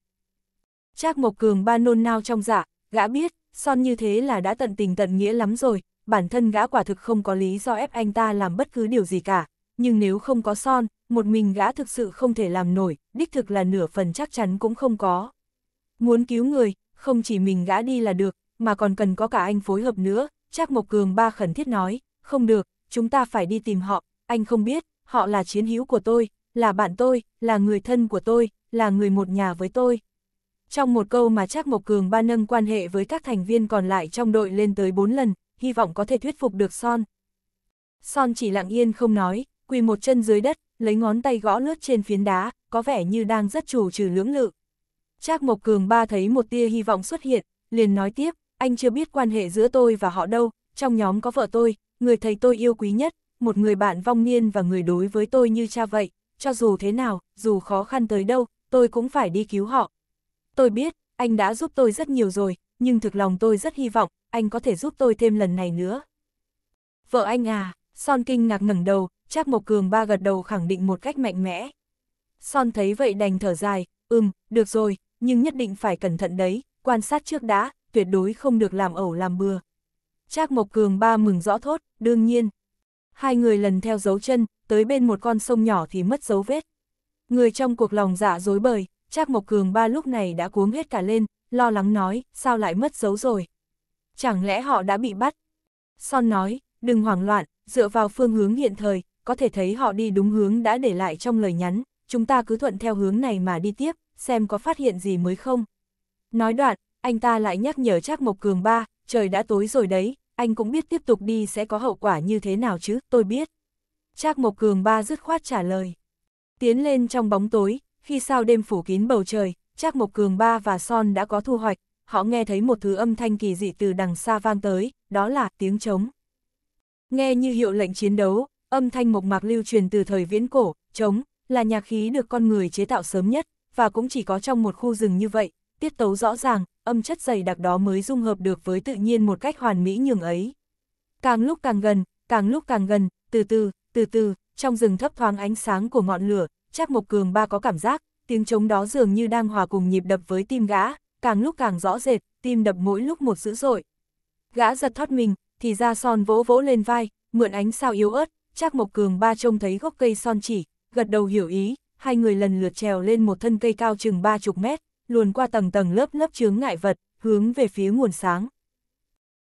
Trác Mộc Cường ba nôn nao trong dạ, gã biết, son như thế là đã tận tình tận nghĩa lắm rồi, bản thân gã quả thực không có lý do ép anh ta làm bất cứ điều gì cả, nhưng nếu không có son, một mình gã thực sự không thể làm nổi, đích thực là nửa phần chắc chắn cũng không có. Muốn cứu người, không chỉ mình gã đi là được, mà còn cần có cả anh phối hợp nữa, Trác Mộc Cường ba khẩn thiết nói, không được, chúng ta phải đi tìm họ, anh không biết, họ là chiến hữu của tôi, là bạn tôi, là người thân của tôi, là người một nhà với tôi. Trong một câu mà Trác Mộc Cường ba nâng quan hệ với các thành viên còn lại trong đội lên tới bốn lần, hy vọng có thể thuyết phục được Son. Son chỉ lặng yên không nói, quỳ một chân dưới đất, lấy ngón tay gõ lướt trên phiến đá, có vẻ như đang rất chủ trừ lưỡng lự. Trác Mộc Cường ba thấy một tia hy vọng xuất hiện, liền nói tiếp, anh chưa biết quan hệ giữa tôi và họ đâu, trong nhóm có vợ tôi, người thầy tôi yêu quý nhất, một người bạn vong niên và người đối với tôi như cha vậy, cho dù thế nào, dù khó khăn tới đâu, tôi cũng phải đi cứu họ. Tôi biết, anh đã giúp tôi rất nhiều rồi, nhưng thực lòng tôi rất hy vọng, anh có thể giúp tôi thêm lần này nữa. Vợ anh à, Son kinh ngạc ngẩng đầu, Trác Mộc Cường ba gật đầu khẳng định một cách mạnh mẽ. Son thấy vậy đành thở dài, ừm, được rồi, nhưng nhất định phải cẩn thận đấy, quan sát trước đã, tuyệt đối không được làm ẩu làm bừa. Trác Mộc Cường ba mừng rõ thốt, đương nhiên. Hai người lần theo dấu chân, tới bên một con sông nhỏ thì mất dấu vết. Người trong cuộc lòng dạ dối bời, Trác Mộc Cường ba lúc này đã cuống hết cả lên, lo lắng nói, sao lại mất dấu rồi? Chẳng lẽ họ đã bị bắt? Son nói, đừng hoảng loạn, dựa vào phương hướng hiện thời, có thể thấy họ đi đúng hướng đã để lại trong lời nhắn, chúng ta cứ thuận theo hướng này mà đi tiếp, xem có phát hiện gì mới không. Nói đoạn, anh ta lại nhắc nhở Trác Mộc Cường ba, trời đã tối rồi đấy, anh cũng biết tiếp tục đi sẽ có hậu quả như thế nào chứ, tôi biết. Trác Mộc Cường ba dứt khoát trả lời. Tiến lên trong bóng tối, khi sao đêm phủ kín bầu trời, Trác Mộc Cường ba và Son đã có thu hoạch, họ nghe thấy một thứ âm thanh kỳ dị từ đằng xa vang tới, đó là tiếng trống. Nghe như hiệu lệnh chiến đấu, âm thanh mộc mạc lưu truyền từ thời viễn cổ, trống, là nhạc khí được con người chế tạo sớm nhất, và cũng chỉ có trong một khu rừng như vậy, tiết tấu rõ ràng, âm chất dày đặc đó mới dung hợp được với tự nhiên một cách hoàn mỹ nhường ấy. Càng lúc càng gần, càng lúc càng gần, từ từ, từ từ, trong rừng thấp thoáng ánh sáng của ngọn lửa, chắc Mộc Cường ba có cảm giác, tiếng trống đó dường như đang hòa cùng nhịp đập với tim gã, càng lúc càng rõ rệt, tim đập mỗi lúc một dữ dội. Gã giật thoát mình, thì ra son vỗ vỗ lên vai, mượn ánh sao yếu ớt, chắc Mộc Cường ba trông thấy gốc cây son chỉ, gật đầu hiểu ý, hai người lần lượt trèo lên một thân cây cao chừng ba chục mét, luồn qua tầng tầng lớp lớp chướng ngại vật, hướng về phía nguồn sáng.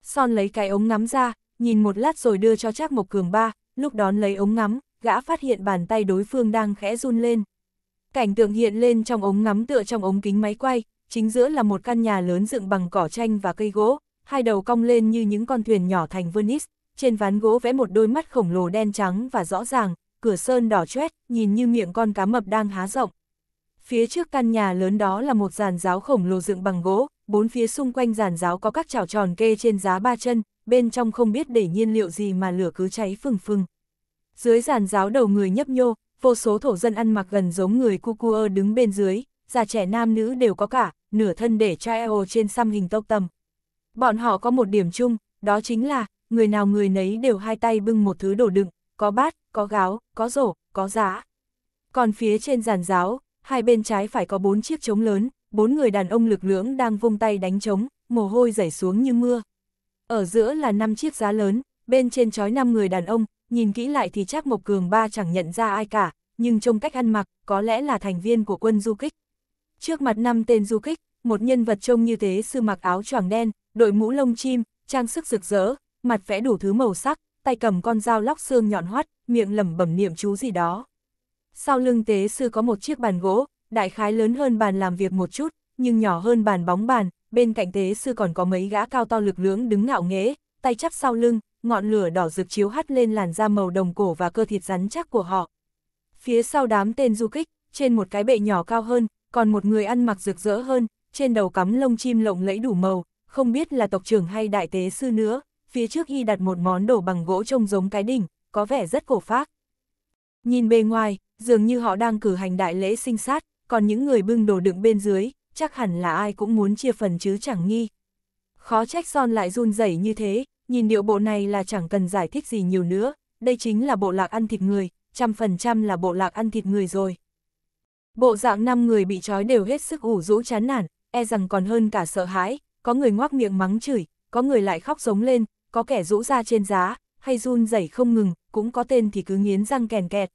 Son lấy cái ống ngắm ra, nhìn một lát rồi đưa cho Trác Mộc Cường ba, lúc đón lấy ống ngắm, gã phát hiện bàn tay đối phương đang khẽ run lên. Cảnh tượng hiện lên trong ống ngắm tựa trong ống kính máy quay, chính giữa là một căn nhà lớn dựng bằng cỏ tranh và cây gỗ, hai đầu cong lên như những con thuyền nhỏ thành Venice, trên ván gỗ vẽ một đôi mắt khổng lồ đen trắng và rõ ràng, cửa sơn đỏ chét, nhìn như miệng con cá mập đang há rộng. Phía trước căn nhà lớn đó là một giàn giáo khổng lồ dựng bằng gỗ, bốn phía xung quanh giàn giáo có các chảo tròn kê trên giá ba chân, bên trong không biết để nhiên liệu gì mà lửa cứ cháy phừng phừng. Dưới giàn giáo đầu người nhấp nhô, vô số thổ dân ăn mặc gần giống người cu Cucuơ đứng bên dưới, già trẻ nam nữ đều có cả, nửa thân để eo trên xăm hình tốc tầm. Bọn họ có một điểm chung, đó chính là, người nào người nấy đều hai tay bưng một thứ đổ đựng, có bát, có gáo, có rổ, có giá. Còn phía trên giàn giáo, hai bên trái phải có bốn chiếc trống lớn, bốn người đàn ông lực lưỡng đang vung tay đánh trống, mồ hôi rảy xuống như mưa. Ở giữa là năm chiếc giá lớn, bên trên trói năm người đàn ông, nhìn kỹ lại thì chắc Mộc Cường ba chẳng nhận ra ai cả, nhưng trông cách ăn mặc, có lẽ là thành viên của quân du kích. Trước mặt năm tên du kích, một nhân vật trông như thế sư mặc áo choàng đen, đội mũ lông chim, trang sức rực rỡ, mặt vẽ đủ thứ màu sắc, tay cầm con dao lóc xương nhọn hoắt, miệng lẩm bẩm niệm chú gì đó. Sau lưng tế sư có một chiếc bàn gỗ, đại khái lớn hơn bàn làm việc một chút, nhưng nhỏ hơn bàn bóng bàn, bên cạnh tế sư còn có mấy gã cao to lực lưỡng đứng ngạo nghễ, tay chắp sau lưng, ngọn lửa đỏ rực chiếu hắt lên làn da màu đồng cổ và cơ thịt rắn chắc của họ. Phía sau đám tên du kích, trên một cái bệ nhỏ cao hơn, còn một người ăn mặc rực rỡ hơn, trên đầu cắm lông chim lộng lẫy đủ màu, không biết là tộc trưởng hay đại tế sư nữa, phía trước y đặt một món đồ bằng gỗ trông giống cái đỉnh, có vẻ rất cổ phác. Nhìn bề ngoài, dường như họ đang cử hành đại lễ sinh sát, còn những người bưng đồ đựng bên dưới, chắc hẳn là ai cũng muốn chia phần chứ chẳng nghi. Khó trách son lại run rẩy như thế, nhìn điệu bộ này là chẳng cần giải thích gì nhiều nữa, đây chính là bộ lạc ăn thịt người, trăm phần trăm là bộ lạc ăn thịt người rồi. Bộ dạng năm người bị trói đều hết sức ủ rũ chán nản, e rằng còn hơn cả sợ hãi, có người ngoác miệng mắng chửi, có người lại khóc giống lên, có kẻ rũ ra trên giá, hay run rẩy không ngừng, cũng có tên thì cứ nghiến răng kèn kẹt.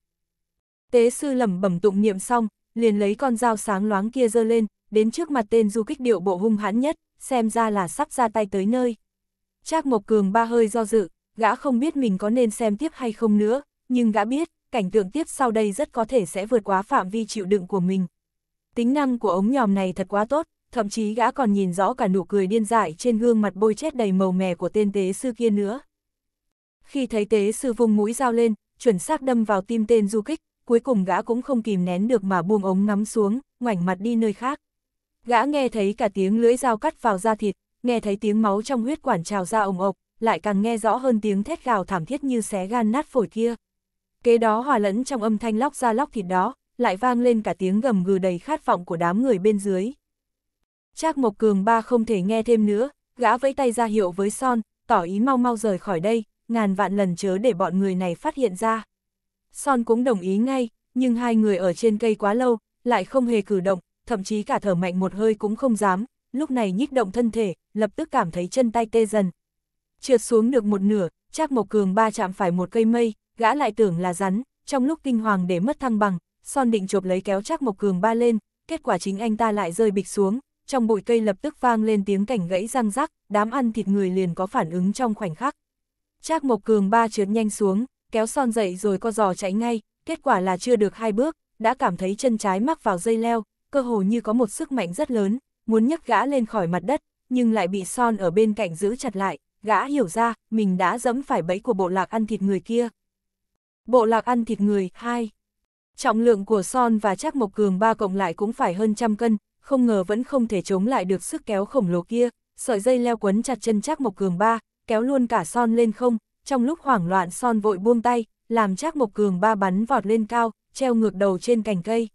Tế sư lẩm bẩm tụng niệm xong, liền lấy con dao sáng loáng kia giơ lên, đến trước mặt tên du kích điệu bộ hung hãn nhất, xem ra là sắp ra tay tới nơi. Trác Mộc Cường ba hơi do dự, gã không biết mình có nên xem tiếp hay không nữa, nhưng gã biết, cảnh tượng tiếp sau đây rất có thể sẽ vượt quá phạm vi chịu đựng của mình. Tính năng của ống nhòm này thật quá tốt, thậm chí gã còn nhìn rõ cả nụ cười điên dại trên gương mặt bôi chết đầy màu mè của tên tế sư kia nữa. Khi thấy tế sư vùng mũi dao lên, chuẩn xác đâm vào tim tên du kích, cuối cùng gã cũng không kìm nén được mà buông ống ngắm xuống, ngoảnh mặt đi nơi khác. Gã nghe thấy cả tiếng lưỡi dao cắt vào da thịt, nghe thấy tiếng máu trong huyết quản trào ra ồng ộc, lại càng nghe rõ hơn tiếng thét gào thảm thiết như xé gan nát phổi kia. Kế đó hòa lẫn trong âm thanh lóc ra lóc thịt đó, lại vang lên cả tiếng gầm gừ đầy khát vọng của đám người bên dưới. Trác Mộc Cường ba không thể nghe thêm nữa, gã vẫy tay ra hiệu với Son, tỏ ý mau mau rời khỏi đây, ngàn vạn lần chớ để bọn người này phát hiện ra. Son cũng đồng ý ngay, nhưng hai người ở trên cây quá lâu, lại không hề cử động, thậm chí cả thở mạnh một hơi cũng không dám, lúc này nhích động thân thể, lập tức cảm thấy chân tay tê dần. Trượt xuống được một nửa, Trác Mộc Cường ba chạm phải một cây mây, gã lại tưởng là rắn, trong lúc kinh hoàng để mất thăng bằng, Son định chộp lấy kéo Trác Mộc Cường ba lên, kết quả chính anh ta lại rơi bịch xuống, trong bụi cây lập tức vang lên tiếng cảnh gãy răng rắc, đám ăn thịt người liền có phản ứng trong khoảnh khắc. Trác Mộc Cường ba trượt nhanh xuống, kéo son dậy rồi co giò chạy ngay, kết quả là chưa được hai bước, đã cảm thấy chân trái mắc vào dây leo, cơ hồ như có một sức mạnh rất lớn, muốn nhấc gã lên khỏi mặt đất, nhưng lại bị son ở bên cạnh giữ chặt lại, gã hiểu ra, mình đã dẫm phải bẫy của bộ lạc ăn thịt người kia. Bộ lạc ăn thịt người, 2. Trọng lượng của son và trác mộc cường ba cộng lại cũng phải hơn trăm cân, không ngờ vẫn không thể chống lại được sức kéo khổng lồ kia, sợi dây leo quấn chặt chân Trác Mộc Cường ba, kéo luôn cả Son lên không, trong lúc hoảng loạn Son vội buông tay, làm Trác Mộc Cường ba bắn vọt lên cao, treo ngược đầu trên cành cây.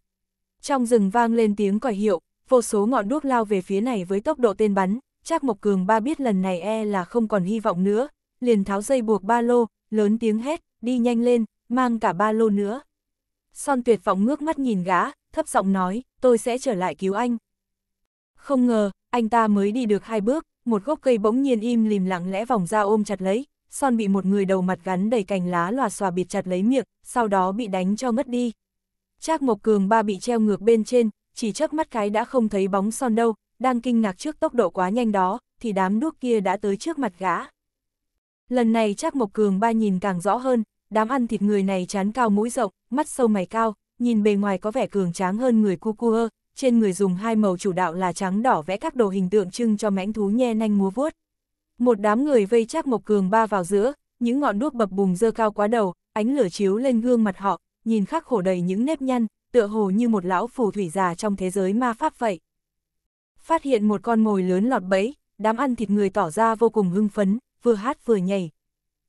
Trong rừng vang lên tiếng còi hiệu, vô số ngọn đuốc lao về phía này với tốc độ tên bắn, Trác Mộc Cường ba biết lần này e là không còn hy vọng nữa, liền tháo dây buộc ba lô, lớn tiếng hét, đi nhanh lên, mang cả ba lô nữa. Son tuyệt vọng ngước mắt nhìn gã, thấp giọng nói, tôi sẽ trở lại cứu anh. Không ngờ, anh ta mới đi được hai bước, một gốc cây bỗng nhiên im lìm lặng lẽ vòng ra ôm chặt lấy, son bị một người đầu mặt gắn đầy cành lá loà xòa bịt chặt lấy miệng, sau đó bị đánh cho ngất đi. Trác Mộc Cường ba bị treo ngược bên trên, chỉ chớp mắt cái đã không thấy bóng son đâu, đang kinh ngạc trước tốc độ quá nhanh đó, thì đám đuốc kia đã tới trước mặt gã. Lần này Trác Mộc Cường ba nhìn càng rõ hơn, đám ăn thịt người này chán cao mũi rộng, mắt sâu mày cao, nhìn bề ngoài có vẻ cường tráng hơn người cu cu hơ, trên người dùng hai màu chủ đạo là trắng đỏ vẽ các đồ hình tượng trưng cho mãnh thú nhe nanh múa vuốt. Một đám người vây chắc Mộc Cường ba vào giữa, những ngọn đuốc bập bùng dơ cao quá đầu, ánh lửa chiếu lên gương mặt họ, nhìn khắc khổ đầy những nếp nhăn, tựa hồ như một lão phù thủy già trong thế giới ma pháp vậy. Phát hiện một con mồi lớn lọt bẫy, đám ăn thịt người tỏ ra vô cùng hưng phấn, vừa hát vừa nhảy.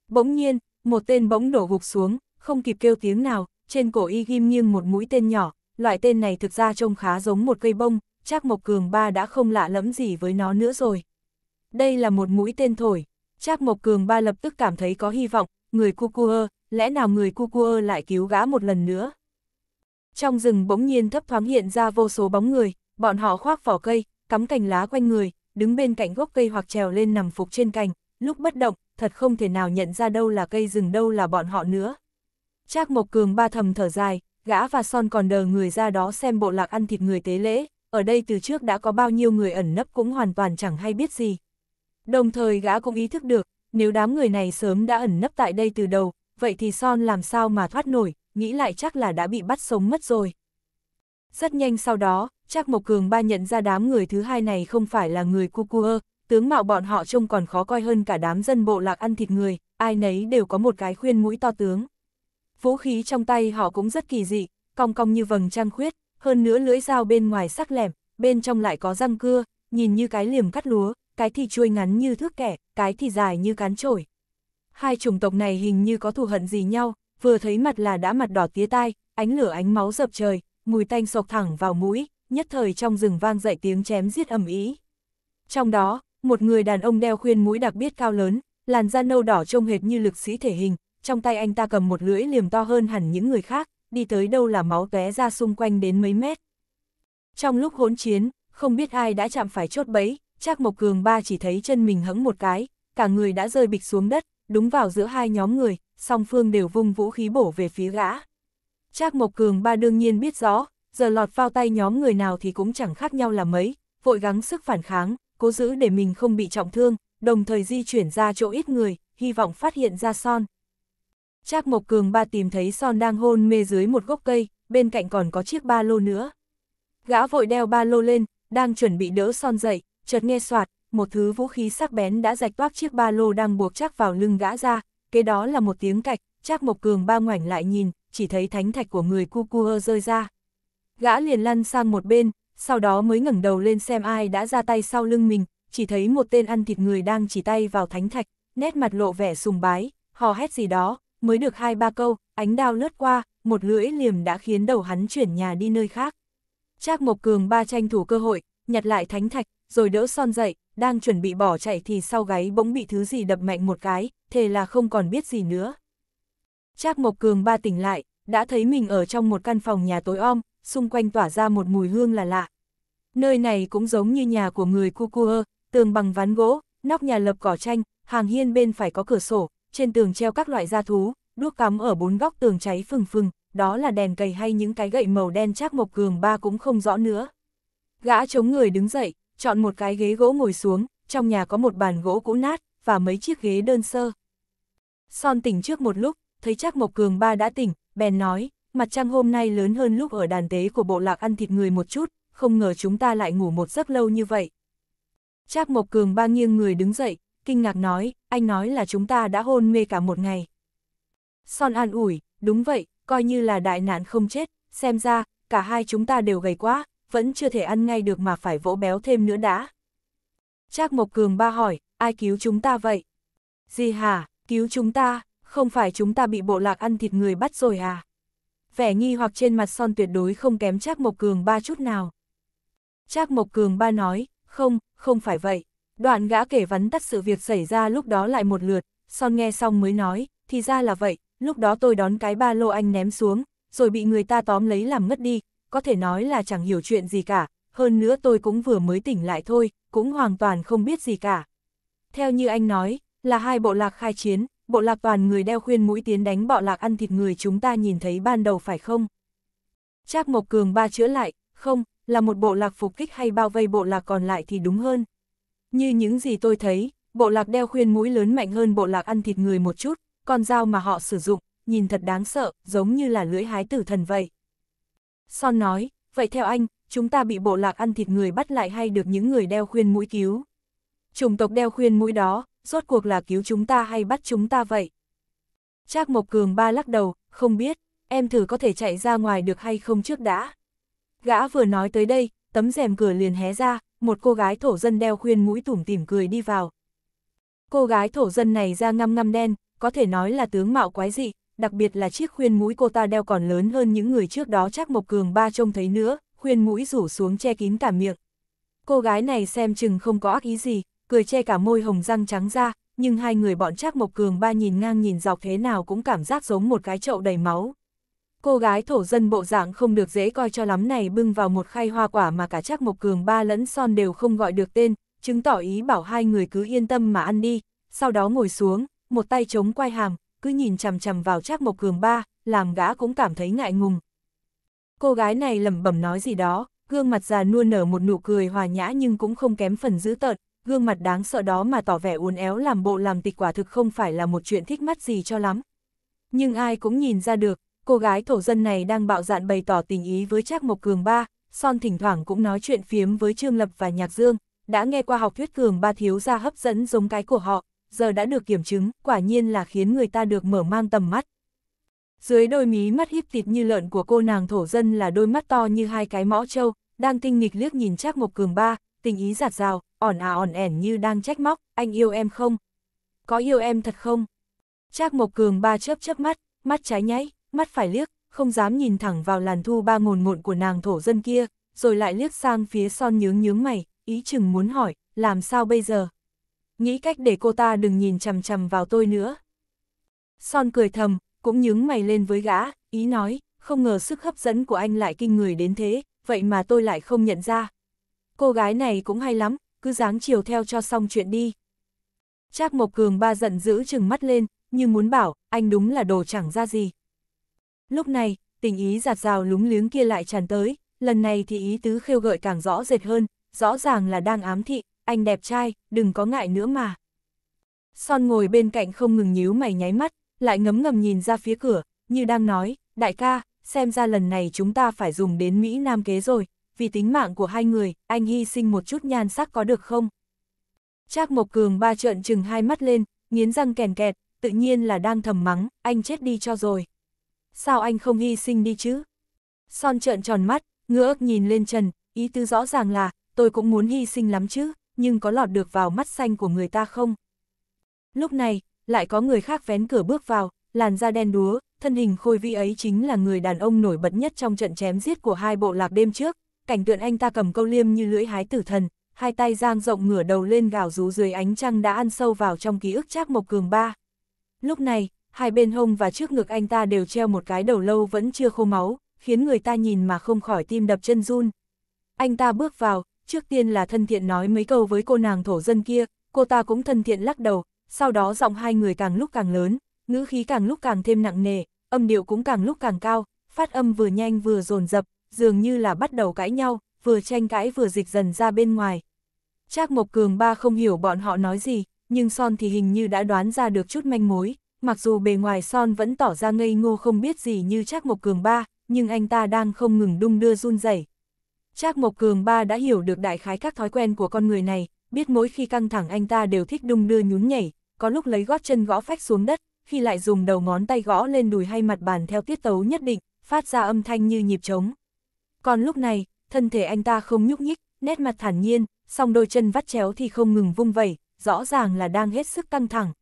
Bỗng nhiên, một tên bỗng đổ gục xuống, không kịp kêu tiếng nào, trên cổ y ghim nghiêng một mũi tên nhỏ, loại tên này thực ra trông khá giống một cây bông, Trác Mộc Cường ba đã không lạ lẫm gì với nó nữa rồi. Đây là một mũi tên thổi, Trác Mộc Cường ba lập tức cảm thấy có hy vọng, người Cucuơ, lẽ nào người Cucuơ lại cứu gã một lần nữa. Trong rừng bỗng nhiên thấp thoáng hiện ra vô số bóng người, bọn họ khoác vỏ cây, cắm cành lá quanh người, đứng bên cạnh gốc cây hoặc trèo lên nằm phục trên cành, lúc bất động, thật không thể nào nhận ra đâu là cây rừng đâu là bọn họ nữa. Trác Mộc Cường ba thầm thở dài, gã và son còn đờ người ra đó xem bộ lạc ăn thịt người tế lễ, ở đây từ trước đã có bao nhiêu người ẩn nấp cũng hoàn toàn chẳng hay biết gì. Đồng thời gã cũng ý thức được, nếu đám người này sớm đã ẩn nấp tại đây từ đầu, vậy thì son làm sao mà thoát nổi, nghĩ lại chắc là đã bị bắt sống mất rồi. Rất nhanh sau đó, Trác Mộc Cường ba nhận ra đám người thứ hai này không phải là người cu Cucuơ, tướng mạo bọn họ trông còn khó coi hơn cả đám dân bộ lạc ăn thịt người, ai nấy đều có một cái khuyên mũi to tướng vũ khí trong tay họ cũng rất kỳ dị, cong cong như vầng trăng khuyết, hơn nữa lưỡi dao bên ngoài sắc lẻm, bên trong lại có răng cưa, nhìn như cái liềm cắt lúa, cái thì chuôi ngắn như thước kẻ, cái thì dài như cán chổi. Hai chủng tộc này hình như có thù hận gì nhau, vừa thấy mặt là đã mặt đỏ tía tai, ánh lửa ánh máu dập trời, mùi tanh sộc thẳng vào mũi, nhất thời trong rừng vang dậy tiếng chém giết ầm ĩ. Trong đó, một người đàn ông đeo khuyên mũi đặc biệt cao lớn, làn da nâu đỏ trông hệt như lực sĩ thể hình, trong tay anh ta cầm một lưỡi liềm to hơn hẳn những người khác, đi tới đâu là máu tóe ra xung quanh đến mấy mét. Trong lúc hỗn chiến, không biết ai đã chạm phải chốt bẫy, Trác Mộc Cường ba chỉ thấy chân mình hững một cái, cả người đã rơi bịch xuống đất, đúng vào giữa hai nhóm người, song phương đều vung vũ khí bổ về phía gã. Trác Mộc Cường ba đương nhiên biết rõ, giờ lọt vào tay nhóm người nào thì cũng chẳng khác nhau là mấy, vội gắng sức phản kháng, cố giữ để mình không bị trọng thương, đồng thời di chuyển ra chỗ ít người, hy vọng phát hiện ra son. Trác Mộc Cường ba tìm thấy Son đang hôn mê dưới một gốc cây, bên cạnh còn có chiếc ba lô nữa. Gã vội đeo ba lô lên, đang chuẩn bị đỡ Son dậy, chợt nghe soạt, một thứ vũ khí sắc bén đã rạch toác chiếc ba lô đang buộc chắc vào lưng gã ra, kế đó là một tiếng cạch, Trác Mộc Cường ba ngoảnh lại nhìn, chỉ thấy thánh thạch của người cu cu rơi ra. Gã liền lăn sang một bên, sau đó mới ngẩng đầu lên xem ai đã ra tay sau lưng mình, chỉ thấy một tên ăn thịt người đang chỉ tay vào thánh thạch, nét mặt lộ vẻ sùng bái, hò hét gì đó, mới được hai ba câu, ánh đao lướt qua, một lưỡi liềm đã khiến đầu hắn chuyển nhà đi nơi khác. Trác Mộc Cường ba tranh thủ cơ hội, nhặt lại thánh thạch, rồi đỡ son dậy, đang chuẩn bị bỏ chạy thì sau gáy bỗng bị thứ gì đập mạnh một cái, thề là không còn biết gì nữa. Trác Mộc Cường ba tỉnh lại, đã thấy mình ở trong một căn phòng nhà tối om, xung quanh tỏa ra một mùi hương là lạ. Nơi này cũng giống như nhà của người Cucua, tường bằng ván gỗ, nóc nhà lập cỏ tranh, hàng hiên bên phải có cửa sổ, trên tường treo các loại gia thú, đuốc cắm ở bốn góc tường cháy phừng phừng, đó là đèn cầy hay những cái gậy màu đen chắc mộc cường ba cũng không rõ nữa. Gã chống người đứng dậy, chọn một cái ghế gỗ ngồi xuống, trong nhà có một bàn gỗ cũ nát, và mấy chiếc ghế đơn sơ. Son tỉnh trước một lúc, thấy chắc Mộc Cường Ba đã tỉnh, bèn nói, mặt trăng hôm nay lớn hơn lúc ở đàn tế của bộ lạc ăn thịt người một chút, không ngờ chúng ta lại ngủ một giấc lâu như vậy. Chắc Mộc Cường Ba nghiêng người đứng dậy, kinh ngạc nói, anh nói là chúng ta đã hôn mê cả một ngày. Son an ủi, đúng vậy, coi như là đại nạn không chết, xem ra, cả hai chúng ta đều gầy quá, vẫn chưa thể ăn ngay được mà phải vỗ béo thêm nữa đã. Trác Mộc Cường ba hỏi, ai cứu chúng ta vậy? Gì hả, cứu chúng ta, không phải chúng ta bị bộ lạc ăn thịt người bắt rồi à? Vẻ nghi hoặc trên mặt son tuyệt đối không kém Trác Mộc Cường ba chút nào. Trác Mộc Cường ba nói, không, không phải vậy. Đoạn gã kể vắn tắt sự việc xảy ra lúc đó lại một lượt, son nghe xong mới nói, thì ra là vậy, lúc đó tôi đón cái ba lô anh ném xuống, rồi bị người ta tóm lấy làm ngất đi, có thể nói là chẳng hiểu chuyện gì cả, hơn nữa tôi cũng vừa mới tỉnh lại thôi, cũng hoàn toàn không biết gì cả. Theo như anh nói, là hai bộ lạc khai chiến, bộ lạc toàn người đeo khuyên mũi tiến đánh bọ lạc ăn thịt người chúng ta nhìn thấy ban đầu phải không? Trác Mộc Cường ba chữa lại, không, là một bộ lạc phục kích hay bao vây bộ lạc còn lại thì đúng hơn. Như những gì tôi thấy, bộ lạc đeo khuyên mũi lớn mạnh hơn bộ lạc ăn thịt người một chút, con dao mà họ sử dụng, nhìn thật đáng sợ, giống như là lưỡi hái tử thần vậy. Son nói, vậy theo anh, chúng ta bị bộ lạc ăn thịt người bắt lại hay được những người đeo khuyên mũi cứu? Chủng tộc đeo khuyên mũi đó, rốt cuộc là cứu chúng ta hay bắt chúng ta vậy? Trác Mộc Cường ba lắc đầu, không biết, em thử có thể chạy ra ngoài được hay không trước đã. Gã vừa nói tới đây, tấm rèm cửa liền hé ra, một cô gái thổ dân đeo khuyên mũi tủm tỉm cười đi vào. Cô gái thổ dân này da ngăm ngăm đen, có thể nói là tướng mạo quái dị, đặc biệt là chiếc khuyên mũi cô ta đeo còn lớn hơn những người trước đó chắc Mộc Cường ba trông thấy nữa, khuyên mũi rủ xuống che kín cả miệng. Cô gái này xem chừng không có ác ý gì, cười che cả môi hồng răng trắng ra, nhưng hai người bọn Trác Mộc Cường ba nhìn ngang nhìn dọc thế nào cũng cảm giác giống một cái chậu đầy máu cô gái thổ dân bộ dạng không được dễ coi cho lắm này bưng vào một khay hoa quả mà cả chắc Mộc Cường ba lẫn son đều không gọi được tên, chứng tỏ ý bảo hai người cứ yên tâm mà ăn đi, sau đó ngồi xuống, một tay chống quai hàm, cứ nhìn chằm chằm vào chắc Mộc Cường ba, làm gã cũng cảm thấy ngại ngùng. Cô gái này lẩm bẩm nói gì đó, gương mặt già nua nở một nụ cười hòa nhã nhưng cũng không kém phần dữ tợn, gương mặt đáng sợ đó mà tỏ vẻ uốn éo làm bộ làm tịch quả thực không phải là một chuyện thích mắt gì cho lắm. Nhưng ai cũng nhìn ra được, cô gái thổ dân này đang bạo dạn bày tỏ tình ý với Trác Mộc Cường Ba, Son thỉnh thoảng cũng nói chuyện phiếm với Trương Lập và Nhạc Dương, đã nghe qua học thuyết Cường Ba thiếu ra hấp dẫn giống cái của họ, giờ đã được kiểm chứng, quả nhiên là khiến người ta được mở mang tầm mắt. Dưới đôi mí mắt híp tịt như lợn của cô nàng thổ dân là đôi mắt to như hai cái mõ trâu, đang tinh nghịch liếc nhìn Trác Mộc Cường Ba, tình ý giạt rào, ỏn à ỏn ẻn như đang trách móc, anh yêu em không? Có yêu em thật không? Trác Mộc Cường Ba chớp chớp mắt, mắt trái nháy mắt phải liếc, không dám nhìn thẳng vào làn thu ba ngồn ngộn của nàng thổ dân kia, rồi lại liếc sang phía son nhướng nhướng mày, ý chừng muốn hỏi, làm sao bây giờ? Nghĩ cách để cô ta đừng nhìn chằm chằm vào tôi nữa. Son cười thầm, cũng nhướng mày lên với gã, ý nói, không ngờ sức hấp dẫn của anh lại kinh người đến thế, vậy mà tôi lại không nhận ra. Cô gái này cũng hay lắm, cứ dáng chiều theo cho xong chuyện đi. Trác Mộc Cường ba giận dữ chừng mắt lên, như muốn bảo, anh đúng là đồ chẳng ra gì, Lúc này, tình ý giạt rào lúng liếng kia lại tràn tới, lần này thì ý tứ khêu gợi càng rõ rệt hơn, rõ ràng là đang ám thị, anh đẹp trai, đừng có ngại nữa mà. Son ngồi bên cạnh không ngừng nhíu mày nháy mắt, lại ngấm ngầm nhìn ra phía cửa, như đang nói, đại ca, xem ra lần này chúng ta phải dùng đến Mỹ Nam kế rồi, vì tính mạng của hai người, anh hy sinh một chút nhan sắc có được không? Trác Mộc Cường ba trợn chừng hai mắt lên, nghiến răng kèn kẹt, tự nhiên là đang thầm mắng, anh chết đi cho rồi sao anh không hy sinh đi chứ? Son trợn tròn mắt, ngỡ ức nhìn lên Trần, ý tư rõ ràng là, tôi cũng muốn hy sinh lắm chứ, nhưng có lọt được vào mắt xanh của người ta không? Lúc này, lại có người khác vén cửa bước vào, làn da đen đúa, thân hình khôi vi ấy chính là người đàn ông nổi bật nhất trong trận chém giết của hai bộ lạc đêm trước, cảnh tượng anh ta cầm câu liêm như lưỡi hái tử thần, hai tay giang rộng ngửa đầu lên gào rú dưới ánh trăng đã ăn sâu vào trong ký ức Trác Mộc Cường ba. Lúc này, hai bên hông và trước ngực anh ta đều treo một cái đầu lâu vẫn chưa khô máu, khiến người ta nhìn mà không khỏi tim đập chân run. Anh ta bước vào, trước tiên là thân thiện nói mấy câu với cô nàng thổ dân kia, cô ta cũng thân thiện lắc đầu, sau đó giọng hai người càng lúc càng lớn, ngữ khí càng lúc càng thêm nặng nề, âm điệu cũng càng lúc càng cao, phát âm vừa nhanh vừa dồn dập, dường như là bắt đầu cãi nhau, vừa tranh cãi vừa dịch dần ra bên ngoài. Trác Mộc Cường ba không hiểu bọn họ nói gì, nhưng Son thì hình như đã đoán ra được chút manh mối mặc dù bề ngoài son vẫn tỏ ra ngây ngô không biết gì như Trác Mộc Cường ba, nhưng anh ta đang không ngừng đung đưa run rẩy. Trác Mộc Cường ba đã hiểu được đại khái các thói quen của con người này, biết mỗi khi căng thẳng anh ta đều thích đung đưa nhún nhảy, có lúc lấy gót chân gõ phách xuống đất, khi lại dùng đầu ngón tay gõ lên đùi hay mặt bàn theo tiết tấu nhất định, phát ra âm thanh như nhịp trống. Còn lúc này, thân thể anh ta không nhúc nhích, nét mặt thản nhiên, song đôi chân vắt chéo thì không ngừng vung vẩy, rõ ràng là đang hết sức căng thẳng,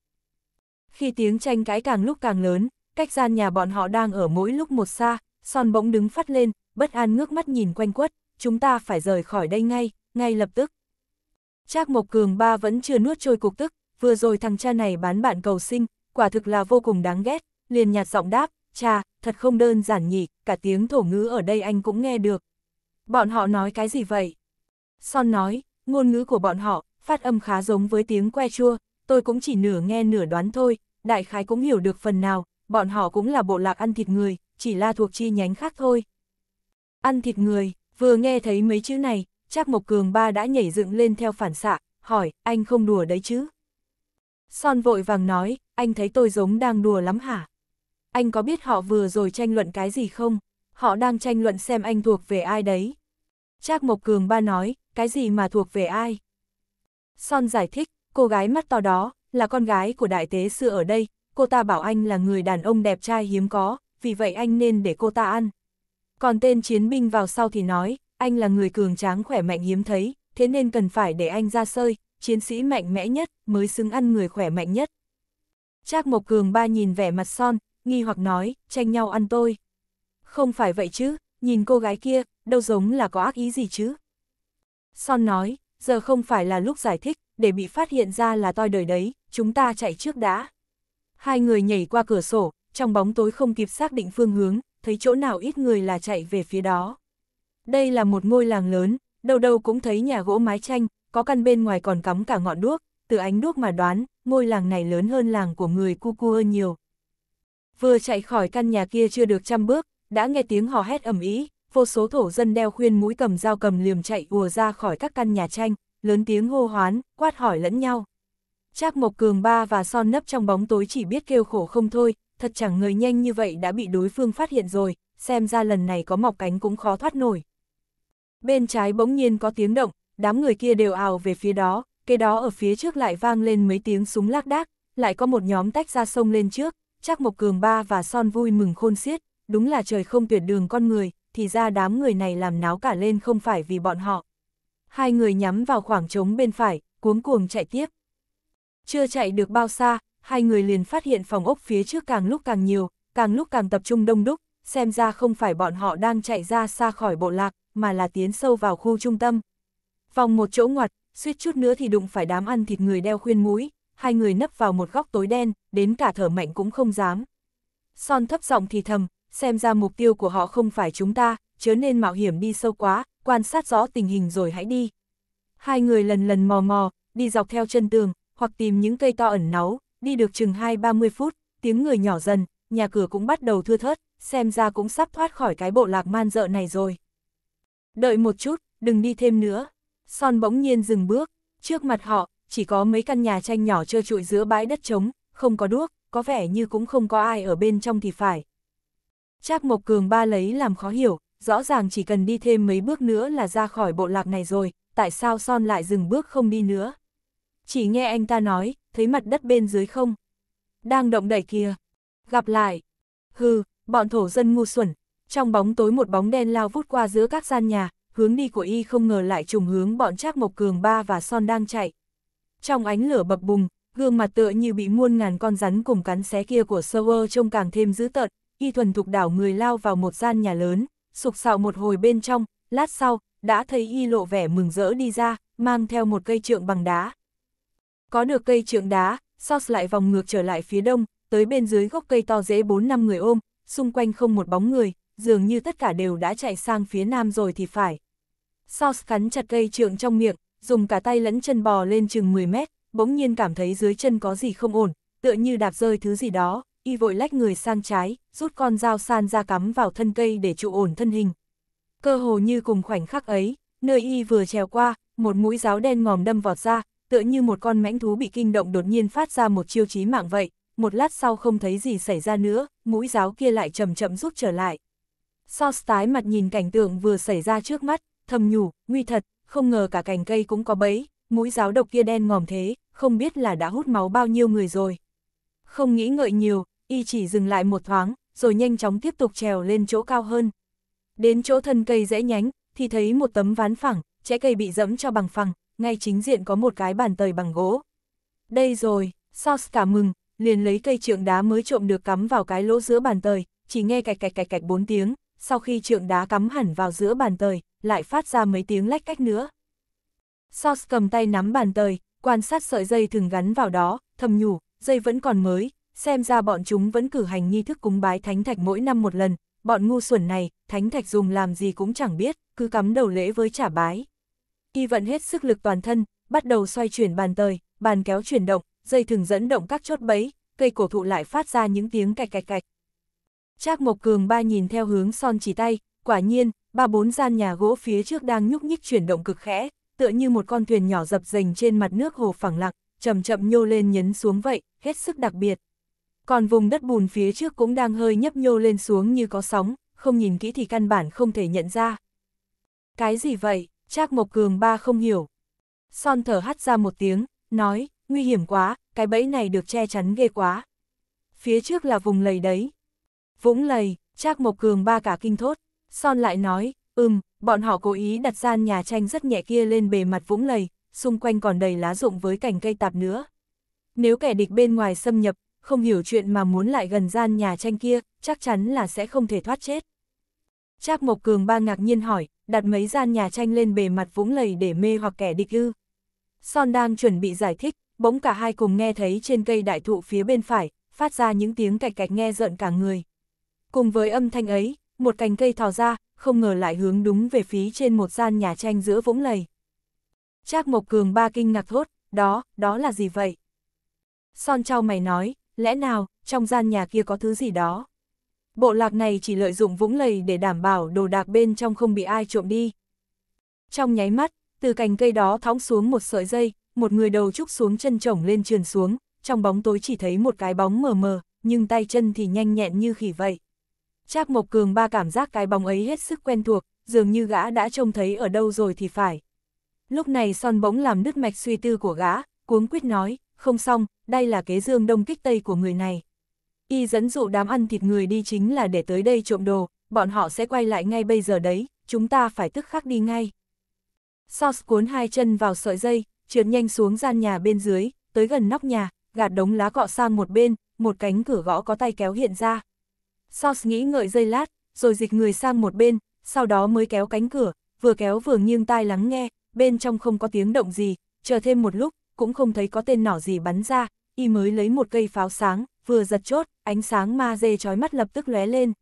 khi tiếng tranh cãi càng lúc càng lớn, cách gian nhà bọn họ đang ở mỗi lúc một xa, son bỗng đứng phát lên, bất an ngước mắt nhìn quanh quất, chúng ta phải rời khỏi đây ngay, ngay lập tức. Trác Mộc Cường ba vẫn chưa nuốt trôi cục tức, vừa rồi thằng cha này bán bạn cầu sinh, quả thực là vô cùng đáng ghét, liền nhạt giọng đáp, cha, thật không đơn giản nhỉ, cả tiếng thổ ngữ ở đây anh cũng nghe được. Bọn họ nói cái gì vậy? Son nói, ngôn ngữ của bọn họ, phát âm khá giống với tiếng que chua, tôi cũng chỉ nửa nghe nửa đoán thôi, đại khái cũng hiểu được phần nào, bọn họ cũng là bộ lạc ăn thịt người, chỉ là thuộc chi nhánh khác thôi. Ăn thịt người, vừa nghe thấy mấy chữ này, chắc Mộc Cường ba đã nhảy dựng lên theo phản xạ, hỏi, anh không đùa đấy chứ? Son vội vàng nói, anh thấy tôi giống đang đùa lắm hả? Anh có biết họ vừa rồi tranh luận cái gì không? Họ đang tranh luận xem anh thuộc về ai đấy. Trác Mộc Cường ba nói, cái gì mà thuộc về ai? Son giải thích, cô gái mắt to đó, là con gái của đại tế sư ở đây, cô ta bảo anh là người đàn ông đẹp trai hiếm có, vì vậy anh nên để cô ta ăn. Còn tên chiến binh vào sau thì nói, anh là người cường tráng khỏe mạnh hiếm thấy, thế nên cần phải để anh ra sơi, chiến sĩ mạnh mẽ nhất mới xứng ăn người khỏe mạnh nhất. Trác Mộc Cường ba nhìn vẻ mặt son, nghi hoặc nói, tranh nhau ăn tôi. Không phải vậy chứ, nhìn cô gái kia, đâu giống là có ác ý gì chứ. Son nói, giờ không phải là lúc giải thích, để bị phát hiện ra là toi đời đấy, chúng ta chạy trước đã. Hai người nhảy qua cửa sổ, trong bóng tối không kịp xác định phương hướng, thấy chỗ nào ít người là chạy về phía đó. Đây là một ngôi làng lớn, đâu đâu cũng thấy nhà gỗ mái tranh, có căn bên ngoài còn cắm cả ngọn đuốc, từ ánh đuốc mà đoán, ngôi làng này lớn hơn làng của người cu cu hơn nhiều. Vừa chạy khỏi căn nhà kia chưa được trăm bước, đã nghe tiếng hò hét ầm ĩ, vô số thổ dân đeo khuyên mũi cầm dao cầm liềm chạy ùa ra khỏi các căn nhà tranh, lớn tiếng hô hoán, quát hỏi lẫn nhau. Trác Mộc Cường ba và son nấp trong bóng tối chỉ biết kêu khổ không thôi, thật chẳng người nhanh như vậy đã bị đối phương phát hiện rồi, xem ra lần này có mọc cánh cũng khó thoát nổi. Bên trái bỗng nhiên có tiếng động, đám người kia đều ào về phía đó, cái đó ở phía trước lại vang lên mấy tiếng súng lác đác, lại có một nhóm tách ra sông lên trước, Trác Mộc Cường Ba và Son vui mừng khôn xiết, đúng là trời không tuyệt đường con người, thì ra đám người này làm náo cả lên không phải vì bọn họ hai người nhắm vào khoảng trống bên phải, cuống cuồng chạy tiếp. Chưa chạy được bao xa, hai người liền phát hiện phòng ốc phía trước càng lúc càng nhiều, càng lúc càng tập trung đông đúc, xem ra không phải bọn họ đang chạy ra xa khỏi bộ lạc, mà là tiến sâu vào khu trung tâm. Vòng một chỗ ngoặt, suýt chút nữa thì đụng phải đám ăn thịt người đeo khuyên mũi, hai người nấp vào một góc tối đen, đến cả thở mạnh cũng không dám. Son thấp giọng thì thầm, xem ra mục tiêu của họ không phải chúng ta, chớ nên mạo hiểm đi sâu quá, quan sát rõ tình hình rồi hãy đi. Hai người lần lần mò mò, đi dọc theo chân tường, hoặc tìm những cây to ẩn náu, đi được chừng 2-30 phút, tiếng người nhỏ dần, nhà cửa cũng bắt đầu thưa thớt, xem ra cũng sắp thoát khỏi cái bộ lạc man dợ này rồi. Đợi một chút, đừng đi thêm nữa. Son bỗng nhiên dừng bước, trước mặt họ, chỉ có mấy căn nhà tranh nhỏ trơ trụi giữa bãi đất trống, không có đuốc, có vẻ như cũng không có ai ở bên trong thì phải. Trác Mộc Cường ba lấy làm khó hiểu, rõ ràng chỉ cần đi thêm mấy bước nữa là ra khỏi bộ lạc này rồi, tại sao son lại dừng bước không đi nữa. Chỉ nghe anh ta nói, thấy mặt đất bên dưới không? Đang động đẩy kìa. Gặp lại. Hừ, bọn thổ dân ngu xuẩn. Trong bóng tối một bóng đen lao vút qua giữa các gian nhà, hướng đi của y không ngờ lại trùng hướng bọn Trác Mộc Cường ba và Son đang chạy. Trong ánh lửa bập bùng, gương mặt tựa như bị muôn ngàn con rắn cùng cắn xé kia của Sewer trông càng thêm dữ tợn, y thuần thục đảo người lao vào một gian nhà lớn, sục sạo một hồi bên trong, lát sau, đã thấy y lộ vẻ mừng rỡ đi ra, mang theo một cây trượng bằng đá. Có được cây trượng đá, Sauce lại vòng ngược trở lại phía đông, tới bên dưới gốc cây to dễ 4 năm người ôm, xung quanh không một bóng người, dường như tất cả đều đã chạy sang phía nam rồi thì phải. Sauce cắn chặt cây trượng trong miệng, dùng cả tay lẫn chân bò lên chừng 10 mét, bỗng nhiên cảm thấy dưới chân có gì không ổn, tựa như đạp rơi thứ gì đó, y vội lách người sang trái, rút con dao san ra cắm vào thân cây để trụ ổn thân hình. Cơ hồ như cùng khoảnh khắc ấy, nơi y vừa trèo qua, một mũi giáo đen ngòm đâm vọt ra, tựa như một con mãnh thú bị kinh động đột nhiên phát ra một chiêu chí mạng vậy, một lát sau không thấy gì xảy ra nữa, mũi giáo kia lại chậm chậm rút trở lại. So tái mặt nhìn cảnh tượng vừa xảy ra trước mắt, thầm nhủ, nguy thật, không ngờ cả cành cây cũng có bẫy, mũi giáo độc kia đen ngòm thế, không biết là đã hút máu bao nhiêu người rồi. Không nghĩ ngợi nhiều, y chỉ dừng lại một thoáng, rồi nhanh chóng tiếp tục trèo lên chỗ cao hơn. Đến chỗ thân cây rẽ nhánh, thì thấy một tấm ván phẳng, trái cây bị dẫm cho bằng phẳng, ngay chính diện có một cái bàn tời bằng gỗ. Đây rồi, Sos cả mừng, liền lấy cây trượng đá mới trộm được cắm vào cái lỗ giữa bàn tời, chỉ nghe cạch cạch cạch cạch bốn tiếng, sau khi trượng đá cắm hẳn vào giữa bàn tời, lại phát ra mấy tiếng lách cách nữa. Sos cầm tay nắm bàn tời, quan sát sợi dây thường gắn vào đó, thầm nhủ, dây vẫn còn mới, xem ra bọn chúng vẫn cử hành nghi thức cúng bái thánh thạch mỗi năm một lần, bọn ngu xuẩn này, thánh thạch dùng làm gì cũng chẳng biết, cứ cắm đầu lễ với trả bái. Y vận hết sức lực toàn thân, bắt đầu xoay chuyển bàn tời, bàn kéo chuyển động, dây thừng dẫn động các chốt bẫy, cây cổ thụ lại phát ra những tiếng cạch cạch cạch. Trác Mộc Cường ba nhìn theo hướng son chỉ tay, quả nhiên, ba bốn gian nhà gỗ phía trước đang nhúc nhích chuyển động cực khẽ, tựa như một con thuyền nhỏ dập dềnh trên mặt nước hồ phẳng lặng, chậm chậm nhô lên nhấn xuống vậy, hết sức đặc biệt. Còn vùng đất bùn phía trước cũng đang hơi nhấp nhô lên xuống như có sóng, không nhìn kỹ thì căn bản không thể nhận ra. Cái gì vậy, Trác Mộc Cường ba không hiểu. Son thở hắt ra một tiếng, nói, nguy hiểm quá, cái bẫy này được che chắn ghê quá. Phía trước là vùng lầy đấy. Vũng lầy, Trác Mộc Cường ba cả kinh thốt, Son lại nói, ừm, bọn họ cố ý đặt gian nhà tranh rất nhẹ kia lên bề mặt vũng lầy, xung quanh còn đầy lá rụng với cành cây tạp nữa. Nếu kẻ địch bên ngoài xâm nhập, không hiểu chuyện mà muốn lại gần gian nhà tranh kia, chắc chắn là sẽ không thể thoát chết. Trác Mộc Cường ba ngạc nhiên hỏi, đặt mấy gian nhà tranh lên bề mặt vũng lầy để mê hoặc kẻ địch ư. Son đang chuẩn bị giải thích, bỗng cả hai cùng nghe thấy trên cây đại thụ phía bên phải, phát ra những tiếng cạch cạch nghe giận cả người. Cùng với âm thanh ấy, một cành cây thò ra, không ngờ lại hướng đúng về phía trên một gian nhà tranh giữa vũng lầy. Trác Mộc Cường ba kinh ngạc thốt, đó, đó là gì vậy? Son trao mày nói, lẽ nào, trong gian nhà kia có thứ gì đó? Bộ lạc này chỉ lợi dụng vũng lầy để đảm bảo đồ đạc bên trong không bị ai trộm đi. Trong nháy mắt, từ cành cây đó thõng xuống một sợi dây, một người đầu trúc xuống chân chổng lên trườn xuống, trong bóng tối chỉ thấy một cái bóng mờ mờ, nhưng tay chân thì nhanh nhẹn như khỉ vậy. Trác Mộc Cường ba cảm giác cái bóng ấy hết sức quen thuộc, dường như gã đã trông thấy ở đâu rồi thì phải. Lúc này son bỗng làm đứt mạch suy tư của gã, cuống quyết nói, không xong, đây là kế dương đông kích tây của người này. Y dẫn dụ đám ăn thịt người đi chính là để tới đây trộm đồ, bọn họ sẽ quay lại ngay bây giờ đấy, chúng ta phải tức khắc đi ngay. Sos cuốn hai chân vào sợi dây, trượt nhanh xuống gian nhà bên dưới, tới gần nóc nhà, gạt đống lá cọ sang một bên, một cánh cửa gõ có tay kéo hiện ra. Sos nghĩ ngợi dây lát, rồi dịch người sang một bên, sau đó mới kéo cánh cửa, vừa kéo vừa nghiêng tai lắng nghe, bên trong không có tiếng động gì, chờ thêm một lúc, cũng không thấy có tên nỏ gì bắn ra, y mới lấy một cây pháo sáng, vừa giật chốt, ánh sáng ma dê chói mắt lập tức lóe lên.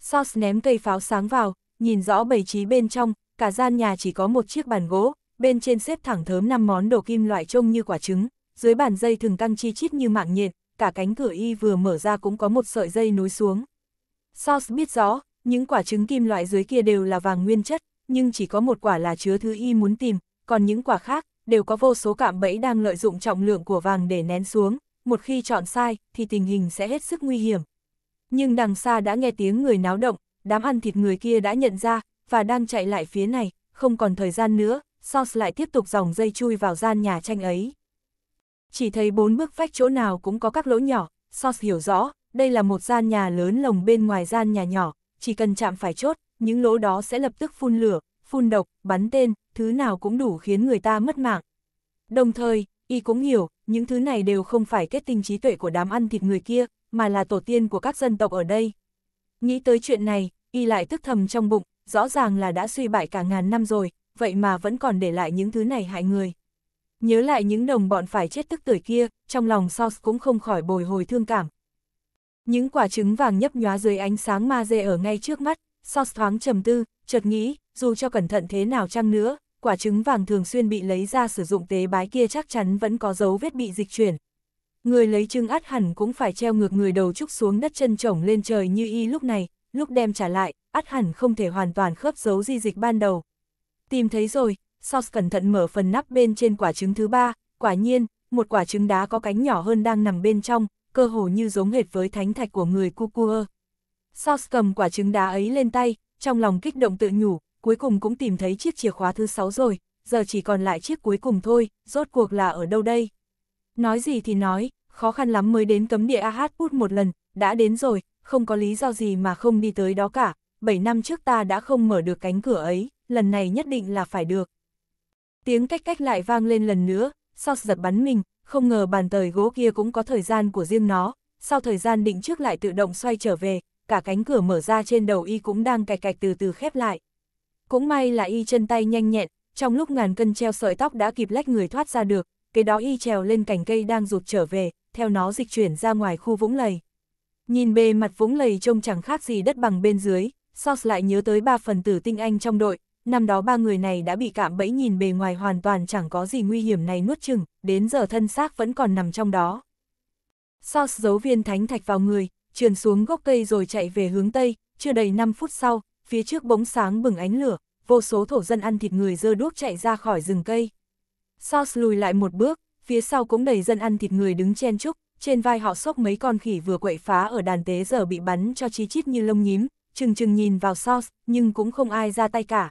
Sos ném cây pháo sáng vào, nhìn rõ bầy trí bên trong, cả gian nhà chỉ có một chiếc bàn gỗ, bên trên xếp thẳng thớm năm món đồ kim loại trông như quả trứng, dưới bàn dây thường căng chi chít như mạng nhện, cả cánh cửa y vừa mở ra cũng có một sợi dây nối xuống. Sos biết rõ, những quả trứng kim loại dưới kia đều là vàng nguyên chất, nhưng chỉ có một quả là chứa thứ y muốn tìm, còn những quả khác, đều có vô số cạm bẫy đang lợi dụng trọng lượng của vàng để nén xuống, một khi chọn sai thì tình hình sẽ hết sức nguy hiểm. Nhưng đằng xa đã nghe tiếng người náo động, đám ăn thịt người kia đã nhận ra và đang chạy lại phía này, không còn thời gian nữa, Sauce lại tiếp tục dòng dây chui vào gian nhà tranh ấy. Chỉ thấy bốn bước vách chỗ nào cũng có các lỗ nhỏ, Sauce hiểu rõ, đây là một gian nhà lớn lồng bên ngoài gian nhà nhỏ, chỉ cần chạm phải chốt, những lỗ đó sẽ lập tức phun lửa, phun độc, bắn tên, thứ nào cũng đủ khiến người ta mất mạng. Đồng thời, y cũng hiểu, những thứ này đều không phải kết tinh trí tuệ của đám ăn thịt người kia, mà là tổ tiên của các dân tộc ở đây. Nghĩ tới chuyện này, y lại tức thầm trong bụng, rõ ràng là đã suy bại cả ngàn năm rồi, vậy mà vẫn còn để lại những thứ này hại người. Nhớ lại những đồng bọn phải chết tức tuổi kia, trong lòng Sos cũng không khỏi bồi hồi thương cảm. Những quả trứng vàng nhấp nhóa dưới ánh sáng ma dê ở ngay trước mắt, so thoáng trầm tư, chợt nghĩ, dù cho cẩn thận thế nào chăng nữa, quả trứng vàng thường xuyên bị lấy ra sử dụng tế bái kia chắc chắn vẫn có dấu vết bị dịch chuyển. Người lấy trứng át hẳn cũng phải treo ngược người đầu trúc xuống đất chân trổng lên trời như y lúc này, lúc đem trả lại, át hẳn không thể hoàn toàn khớp dấu di dịch ban đầu. Tìm thấy rồi, Sauce cẩn thận mở phần nắp bên trên quả trứng thứ ba, quả nhiên, một quả trứng đá có cánh nhỏ hơn đang nằm bên trong, cơ hồ như giống hệt với thánh thạch của người Kukua. Sauce cầm quả trứng đá ấy lên tay, trong lòng kích động tự nhủ, cuối cùng cũng tìm thấy chiếc chìa khóa thứ sáu rồi, giờ chỉ còn lại chiếc cuối cùng thôi, rốt cuộc là ở đâu đây? Nói gì thì nói, khó khăn lắm mới đến cấm địa Ahatput một lần, đã đến rồi, không có lý do gì mà không đi tới đó cả, 7 năm trước ta đã không mở được cánh cửa ấy, lần này nhất định là phải được. Tiếng cách cách lại vang lên lần nữa, Sauce giật bắn mình, không ngờ bàn tời gỗ kia cũng có thời gian của riêng nó, sau thời gian định trước lại tự động xoay trở về, cả cánh cửa mở ra trên đầu y cũng đang cạch cạch từ từ khép lại. Cũng may là y chân tay nhanh nhẹn, trong lúc ngàn cân treo sợi tóc đã kịp lách người thoát ra được, cái đó y trèo lên cành cây đang rụt trở về, theo nó dịch chuyển ra ngoài khu vũng lầy. Nhìn bề mặt vũng lầy trông chẳng khác gì đất bằng bên dưới, Sos lại nhớ tới ba phần tử tinh anh trong đội, năm đó ba người này đã bị cạm bẫy nhìn bề ngoài hoàn toàn chẳng có gì nguy hiểm này nuốt chừng, đến giờ thân xác vẫn còn nằm trong đó. Sos giấu viên thánh thạch vào người, trườn xuống gốc cây rồi chạy về hướng tây, chưa đầy 5 phút sau, phía trước bóng sáng bừng ánh lửa, vô số thổ dân ăn thịt người dơ đuốc chạy ra khỏi rừng cây. Sauce lùi lại một bước, phía sau cũng đầy dân ăn thịt người đứng chen chúc, trên vai họ xốc mấy con khỉ vừa quậy phá ở đàn tế giờ bị bắn cho chí chít như lông nhím, chừng chừng nhìn vào Sauce, nhưng cũng không ai ra tay cả.